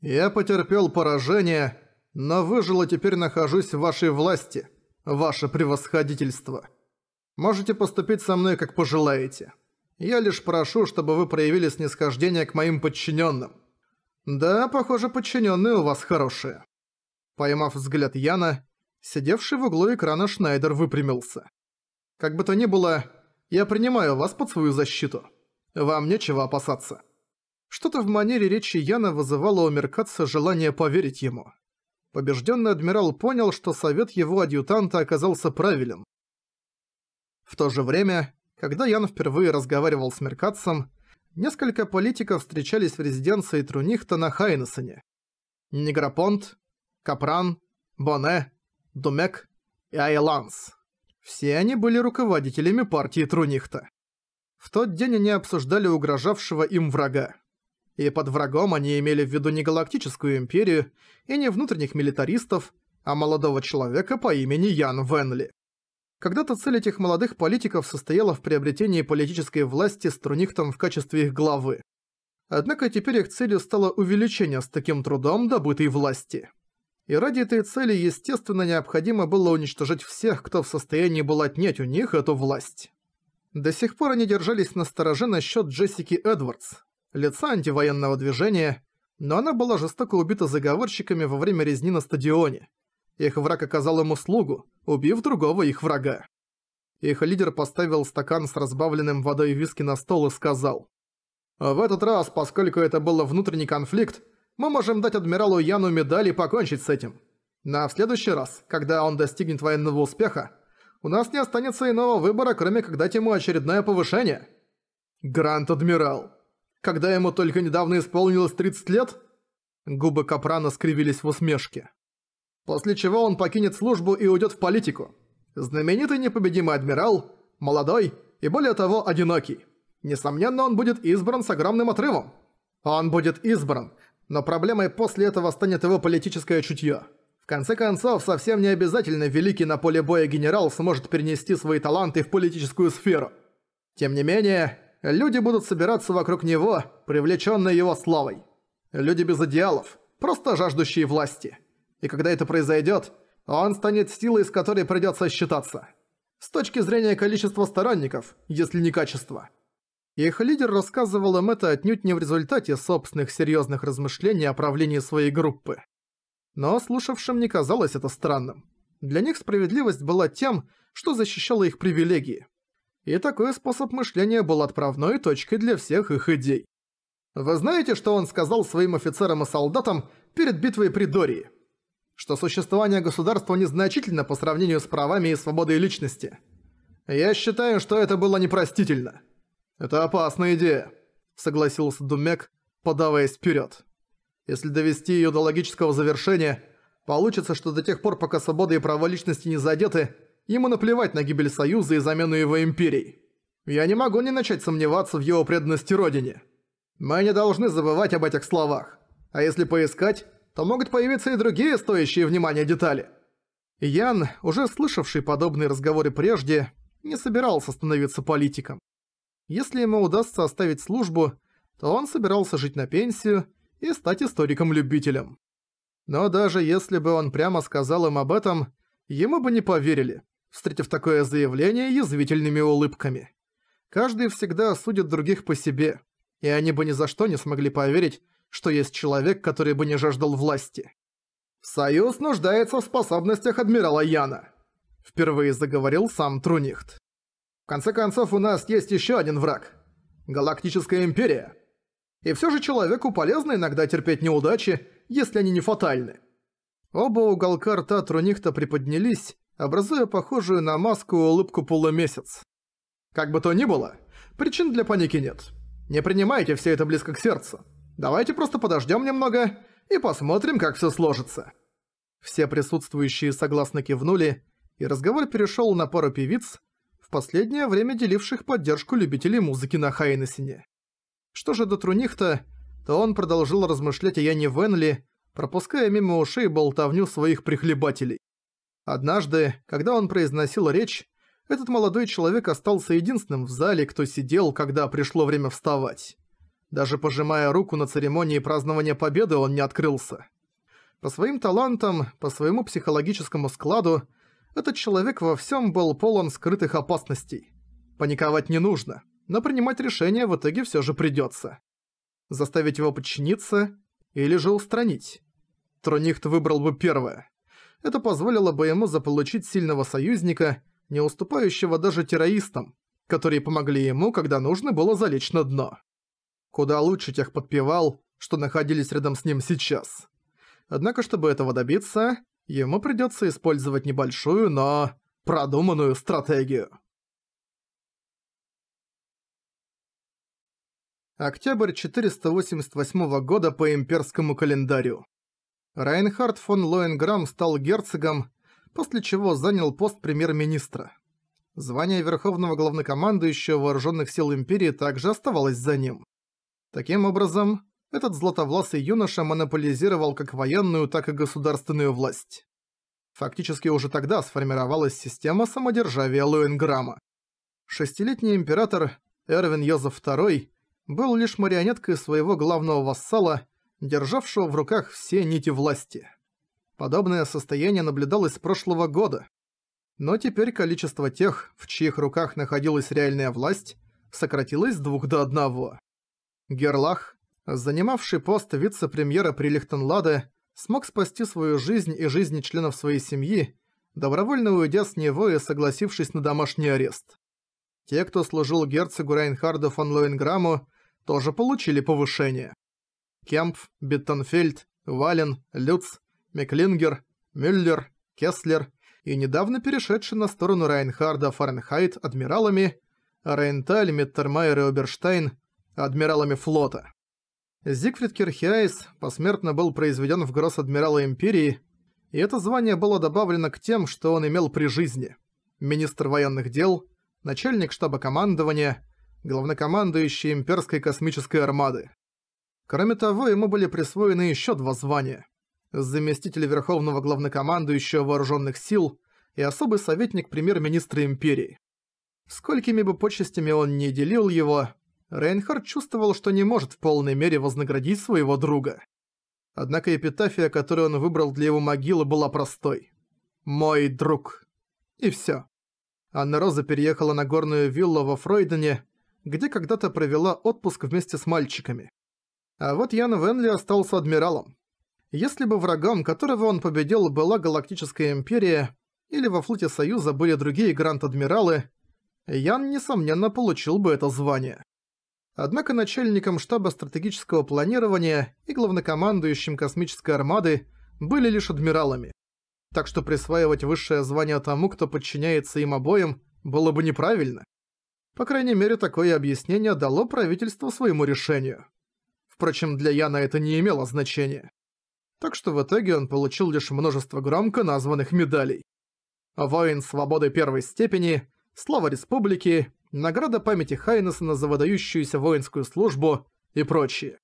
«Я потерпел поражение, но выжил и теперь нахожусь в вашей власти, ваше превосходительство. Можете поступить со мной, как пожелаете. Я лишь прошу, чтобы вы проявили снисхождение к моим подчиненным. Да, похоже, подчиненные у вас хорошие». Поймав взгляд Яна, сидевший в углу экрана Шнайдер выпрямился. «Как бы то ни было, я принимаю вас под свою защиту. Вам нечего опасаться». Что-то в манере речи Яна вызывало у Меркатса желание поверить ему. Побежденный адмирал понял, что совет его адъютанта оказался правилен. В то же время, когда Ян впервые разговаривал с Меркатсом, несколько политиков встречались в резиденции Трунихта на Хайнесене. Негропонт, Капран, Боне, Думек и Айланс. Все они были руководителями партии Трунихта. В тот день они обсуждали угрожавшего им врага. И под врагом они имели в виду не Галактическую Империю и не внутренних милитаристов, а молодого человека по имени Ян Венли. Когда-то цель этих молодых политиков состояла в приобретении политической власти с Трунихтом в качестве их главы. Однако теперь их целью стало увеличение с таким трудом добытой власти. И ради этой цели, естественно, необходимо было уничтожить всех, кто в состоянии был отнять у них эту власть. До сих пор они держались на стороже насчет Джессики Эдвардс, лица антивоенного движения, но она была жестоко убита заговорщиками во время резни на стадионе. Их враг оказал ему услугу, убив другого их врага. Их лидер поставил стакан с разбавленным водой виски на стол и сказал. «В этот раз, поскольку это был внутренний конфликт, мы можем дать адмиралу Яну медаль и покончить с этим. Но в следующий раз, когда он достигнет военного успеха, у нас не останется иного выбора, кроме как дать ему очередное повышение». «Гранд-адмирал», когда ему только недавно исполнилось 30 лет? Губы Капрана скривились в усмешке. После чего он покинет службу и уйдет в политику. Знаменитый непобедимый адмирал, молодой и более того одинокий. Несомненно, он будет избран с огромным отрывом. Он будет избран, но проблемой после этого станет его политическое чутье. В конце концов, совсем не обязательно великий на поле боя генерал сможет перенести свои таланты в политическую сферу. Тем не менее, люди будут собираться вокруг него, привлеченные его славой. Люди без идеалов, просто жаждущие власти. И когда это произойдет, он станет силой, с которой придется считаться. С точки зрения количества сторонников, если не качества. Их лидер рассказывал им это отнюдь не в результате собственных серьезных размышлений о правлении своей группы. Но слушавшим не казалось это странным. Для них справедливость была тем, что защищала их привилегии и такой способ мышления был отправной точкой для всех их идей. Вы знаете, что он сказал своим офицерам и солдатам перед битвой при Дории? Что существование государства незначительно по сравнению с правами и свободой личности. Я считаю, что это было непростительно. Это опасная идея, согласился Думек, подаваясь вперед. Если довести ее до логического завершения, получится, что до тех пор, пока свобода и права личности не задеты, Ему наплевать на гибель Союза и замену его империй. Я не могу не начать сомневаться в его преданности Родине. Мы не должны забывать об этих словах. А если поискать, то могут появиться и другие стоящие внимания детали. Ян, уже слышавший подобные разговоры прежде, не собирался становиться политиком. Если ему удастся оставить службу, то он собирался жить на пенсию и стать историком-любителем. Но даже если бы он прямо сказал им об этом, ему бы не поверили встретив такое заявление язвительными улыбками. Каждый всегда судит других по себе, и они бы ни за что не смогли поверить, что есть человек, который бы не жаждал власти. «Союз нуждается в способностях адмирала Яна», — впервые заговорил сам Трунихт. «В конце концов, у нас есть еще один враг — Галактическая Империя. И все же человеку полезно иногда терпеть неудачи, если они не фатальны». Оба уголка рта Трунихта приподнялись, образуя похожую на маску улыбку полумесяц. Как бы то ни было, причин для паники нет. Не принимайте все это близко к сердцу. Давайте просто подождем немного и посмотрим, как все сложится. Все присутствующие согласно кивнули, и разговор перешел на пару певиц, в последнее время деливших поддержку любителей музыки на Хайнесине. Что же до Трунихта, то он продолжил размышлять о Яне Венли, пропуская мимо ушей болтовню своих прихлебателей. Однажды, когда он произносил речь, этот молодой человек остался единственным в зале, кто сидел, когда пришло время вставать. Даже пожимая руку на церемонии празднования победы, он не открылся. По своим талантам, по своему психологическому складу, этот человек во всем был полон скрытых опасностей. Паниковать не нужно, но принимать решение в итоге все же придется. Заставить его подчиниться или же устранить. Тронихт выбрал бы первое. Это позволило бы ему заполучить сильного союзника, не уступающего даже террористам, которые помогли ему, когда нужно было залечь на дно. Куда лучше тех подпевал, что находились рядом с ним сейчас. Однако, чтобы этого добиться, ему придется использовать небольшую, но продуманную стратегию. Октябрь 488 года по имперскому календарю. Райнхард фон Лоенграм стал герцогом, после чего занял пост премьер-министра. Звание Верховного Главнокомандующего Вооруженных Сил Империи также оставалось за ним. Таким образом, этот златовласый юноша монополизировал как военную, так и государственную власть. Фактически уже тогда сформировалась система самодержавия Луэнграма. Шестилетний император Эрвин Йозеф II был лишь марионеткой своего главного вассала державшего в руках все нити власти. Подобное состояние наблюдалось с прошлого года. Но теперь количество тех, в чьих руках находилась реальная власть, сократилось с двух до одного. Герлах, занимавший пост вице-премьера при Лихтенладе, смог спасти свою жизнь и жизни членов своей семьи, добровольно уйдя с него и согласившись на домашний арест. Те, кто служил герцогу Райнхарду фон Лоенграмму, тоже получили повышение. Кемпф, Беттенфельд, Вален, Люц, Меклингер, Мюллер, Кеслер и недавно перешедший на сторону Райнхарда Фаренхайт адмиралами Рейнталь, Миттермайер и Оберштайн адмиралами флота. Зигфрид Кирхиайс посмертно был произведен в гросс-адмирала Империи, и это звание было добавлено к тем, что он имел при жизни. Министр военных дел, начальник штаба командования, главнокомандующий Имперской космической армады. Кроме того, ему были присвоены еще два звания. Заместитель Верховного Главнокомандующего Вооруженных Сил и особый советник премьер-министра Империи. Сколькими бы почестями он не делил его, Рейнхард чувствовал, что не может в полной мере вознаградить своего друга. Однако эпитафия, которую он выбрал для его могилы, была простой. «Мой друг». И всё. Анна Роза переехала на горную виллу во Фройдене, где когда-то провела отпуск вместе с мальчиками. А вот Ян Венли остался адмиралом. Если бы врагом, которого он победил, была Галактическая Империя, или во флоте Союза были другие гранд-адмиралы, Ян, несомненно, получил бы это звание. Однако начальником штаба стратегического планирования и главнокомандующим космической армады были лишь адмиралами. Так что присваивать высшее звание тому, кто подчиняется им обоим, было бы неправильно. По крайней мере, такое объяснение дало правительство своему решению. Впрочем, для Яна это не имело значения. Так что в итоге он получил лишь множество громко названных медалей. Воин свободы первой степени, слава республики, награда памяти Хайнессона за выдающуюся воинскую службу и прочее.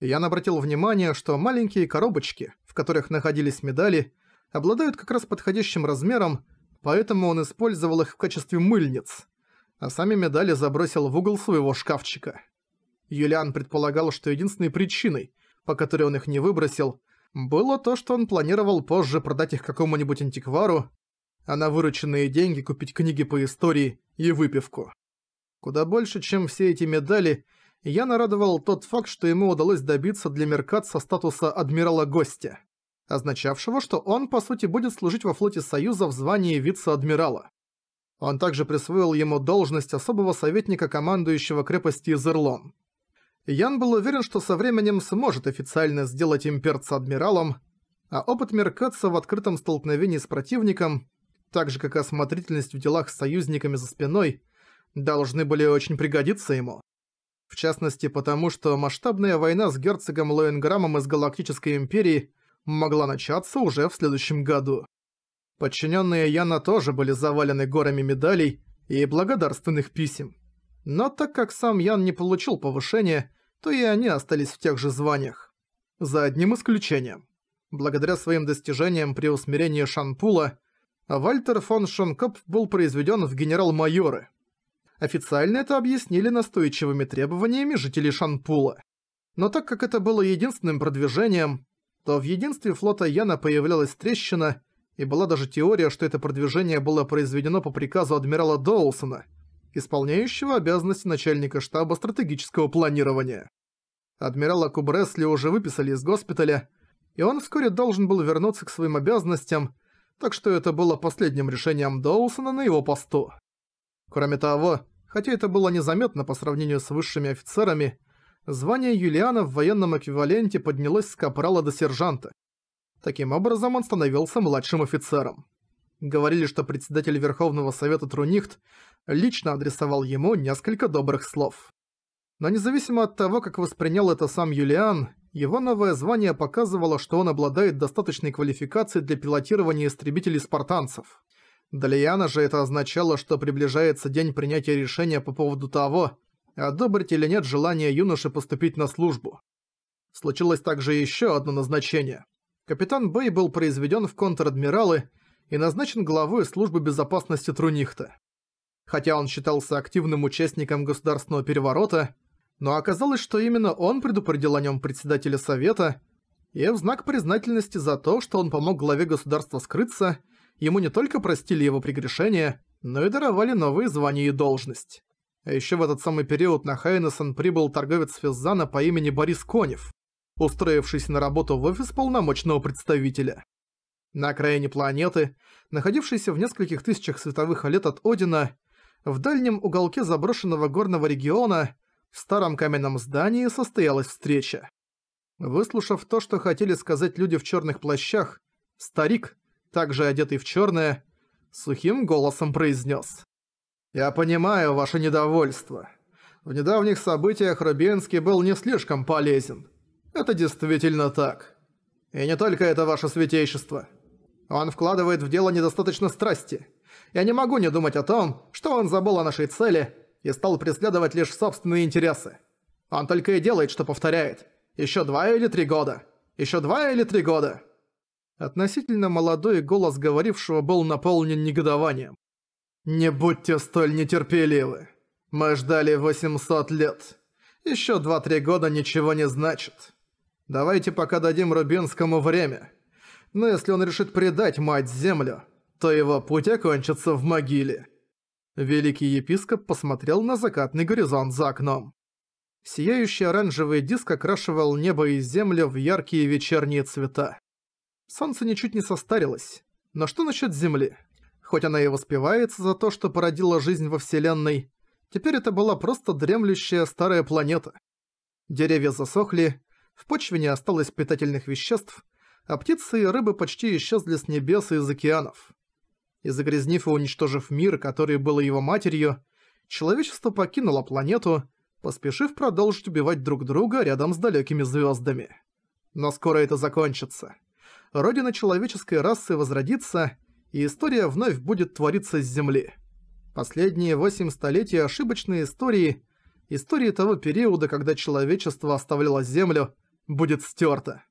Ян обратил внимание, что маленькие коробочки, в которых находились медали, обладают как раз подходящим размером, поэтому он использовал их в качестве мыльниц, а сами медали забросил в угол своего шкафчика. Юлиан предполагал, что единственной причиной, по которой он их не выбросил, было то, что он планировал позже продать их какому-нибудь антиквару, а на вырученные деньги купить книги по истории и выпивку. Куда больше, чем все эти медали, я нарадовал тот факт, что ему удалось добиться для Меркат статуса адмирала-гостя, означавшего, что он, по сути, будет служить во флоте Союза в звании вице-адмирала. Он также присвоил ему должность особого советника командующего крепости Изерлон. Ян был уверен, что со временем сможет официально сделать имперца адмиралом, а опыт Меркатса в открытом столкновении с противником, так же как осмотрительность в делах с союзниками за спиной, должны были очень пригодиться ему. В частности, потому что масштабная война с герцогом Лоенграммом из Галактической Империи могла начаться уже в следующем году. Подчиненные Яна тоже были завалены горами медалей и благодарственных писем. Но так как сам Ян не получил повышения, то и они остались в тех же званиях. За одним исключением. Благодаря своим достижениям при усмирении Шанпула, Вальтер фон Шонкоп был произведен в генерал-майоры. Официально это объяснили настойчивыми требованиями жителей Шанпула. Но так как это было единственным продвижением, то в единстве флота Яна появлялась трещина, и была даже теория, что это продвижение было произведено по приказу адмирала Доусона – исполняющего обязанности начальника штаба стратегического планирования. Адмирала Кубресли уже выписали из госпиталя, и он вскоре должен был вернуться к своим обязанностям, так что это было последним решением Доусона на его посту. Кроме того, хотя это было незаметно по сравнению с высшими офицерами, звание Юлиана в военном эквиваленте поднялось с капрала до сержанта. Таким образом, он становился младшим офицером. Говорили, что председатель Верховного Совета Трунихт лично адресовал ему несколько добрых слов. Но независимо от того, как воспринял это сам Юлиан, его новое звание показывало, что он обладает достаточной квалификацией для пилотирования истребителей-спартанцев. Для Яна же это означало, что приближается день принятия решения по поводу того, одобрить или нет желание юноши поступить на службу. Случилось также еще одно назначение. Капитан Бэй был произведен в контр-адмиралы и назначен главой службы безопасности Трунихта хотя он считался активным участником государственного переворота, но оказалось, что именно он предупредил о нем председателя совета, и в знак признательности за то, что он помог главе государства скрыться, ему не только простили его прегрешения, но и даровали новые звания и должность. А еще в этот самый период на Хайнесон прибыл торговец Физзана по имени Борис Конев, устроившийся на работу в офис полномочного представителя. На окраине планеты, находившейся в нескольких тысячах световых лет от Одина, в дальнем уголке заброшенного горного региона, в старом каменном здании состоялась встреча. Выслушав то, что хотели сказать люди в черных плащах, старик, также одетый в черное, сухим голосом произнес. «Я понимаю ваше недовольство. В недавних событиях Рубинский был не слишком полезен. Это действительно так. И не только это ваше святейшество. Он вкладывает в дело недостаточно страсти» я не могу не думать о том, что он забыл о нашей цели и стал преследовать лишь собственные интересы. Он только и делает, что повторяет. Еще два или три года. Еще два или три года. Относительно молодой голос говорившего был наполнен негодованием. «Не будьте столь нетерпеливы. Мы ждали 800 лет. Еще два-три года ничего не значит. Давайте пока дадим Рубинскому время. Но если он решит предать мать-землю, то его путь окончится в могиле. Великий епископ посмотрел на закатный горизонт за окном. Сияющий оранжевый диск окрашивал небо и землю в яркие вечерние цвета. Солнце ничуть не состарилось. Но что насчет Земли? Хоть она и воспевается за то, что породила жизнь во Вселенной, теперь это была просто дремлющая старая планета. Деревья засохли, в почве не осталось питательных веществ, а птицы и рыбы почти исчезли с небес и из океанов и загрязнив и уничтожив мир, который был его матерью, человечество покинуло планету, поспешив продолжить убивать друг друга рядом с далекими звездами. Но скоро это закончится. Родина человеческой расы возродится, и история вновь будет твориться с Земли. Последние восемь столетий ошибочной истории, истории того периода, когда человечество оставляло Землю, будет стерто.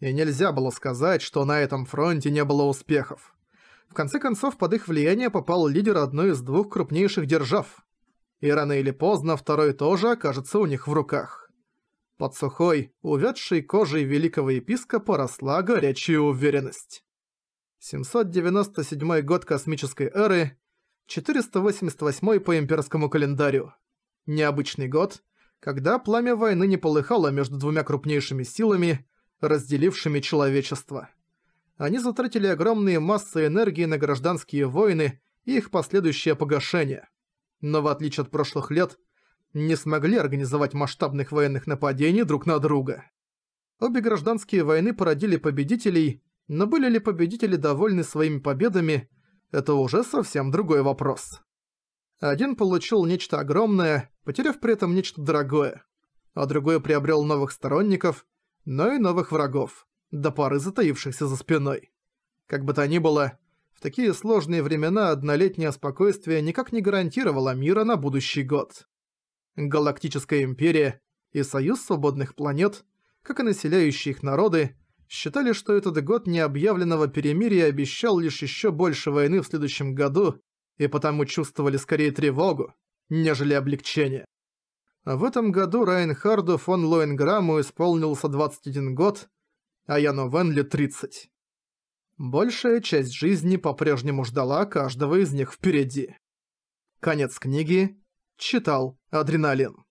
И нельзя было сказать, что на этом фронте не было успехов. В конце концов, под их влияние попал лидер одной из двух крупнейших держав. И рано или поздно второй тоже окажется у них в руках. Под сухой, увядшей кожей великого епископа росла горячая уверенность. 797 год космической эры, 488 по имперскому календарю. Необычный год, когда пламя войны не полыхало между двумя крупнейшими силами, разделившими человечество они затратили огромные массы энергии на гражданские войны и их последующее погашение. Но в отличие от прошлых лет, не смогли организовать масштабных военных нападений друг на друга. Обе гражданские войны породили победителей, но были ли победители довольны своими победами, это уже совсем другой вопрос. Один получил нечто огромное, потеряв при этом нечто дорогое, а другой приобрел новых сторонников, но и новых врагов до пары затаившихся за спиной. Как бы то ни было, в такие сложные времена однолетнее спокойствие никак не гарантировало мира на будущий год. Галактическая империя и Союз свободных планет, как и населяющие их народы, считали, что этот год необъявленного перемирия обещал лишь еще больше войны в следующем году, и потому чувствовали скорее тревогу, нежели облегчение. В этом году Райнхарду фон Лоенграмму исполнился 21 год, а Яну Венли 30. Большая часть жизни по-прежнему ждала каждого из них впереди. Конец книги. Читал Адреналин.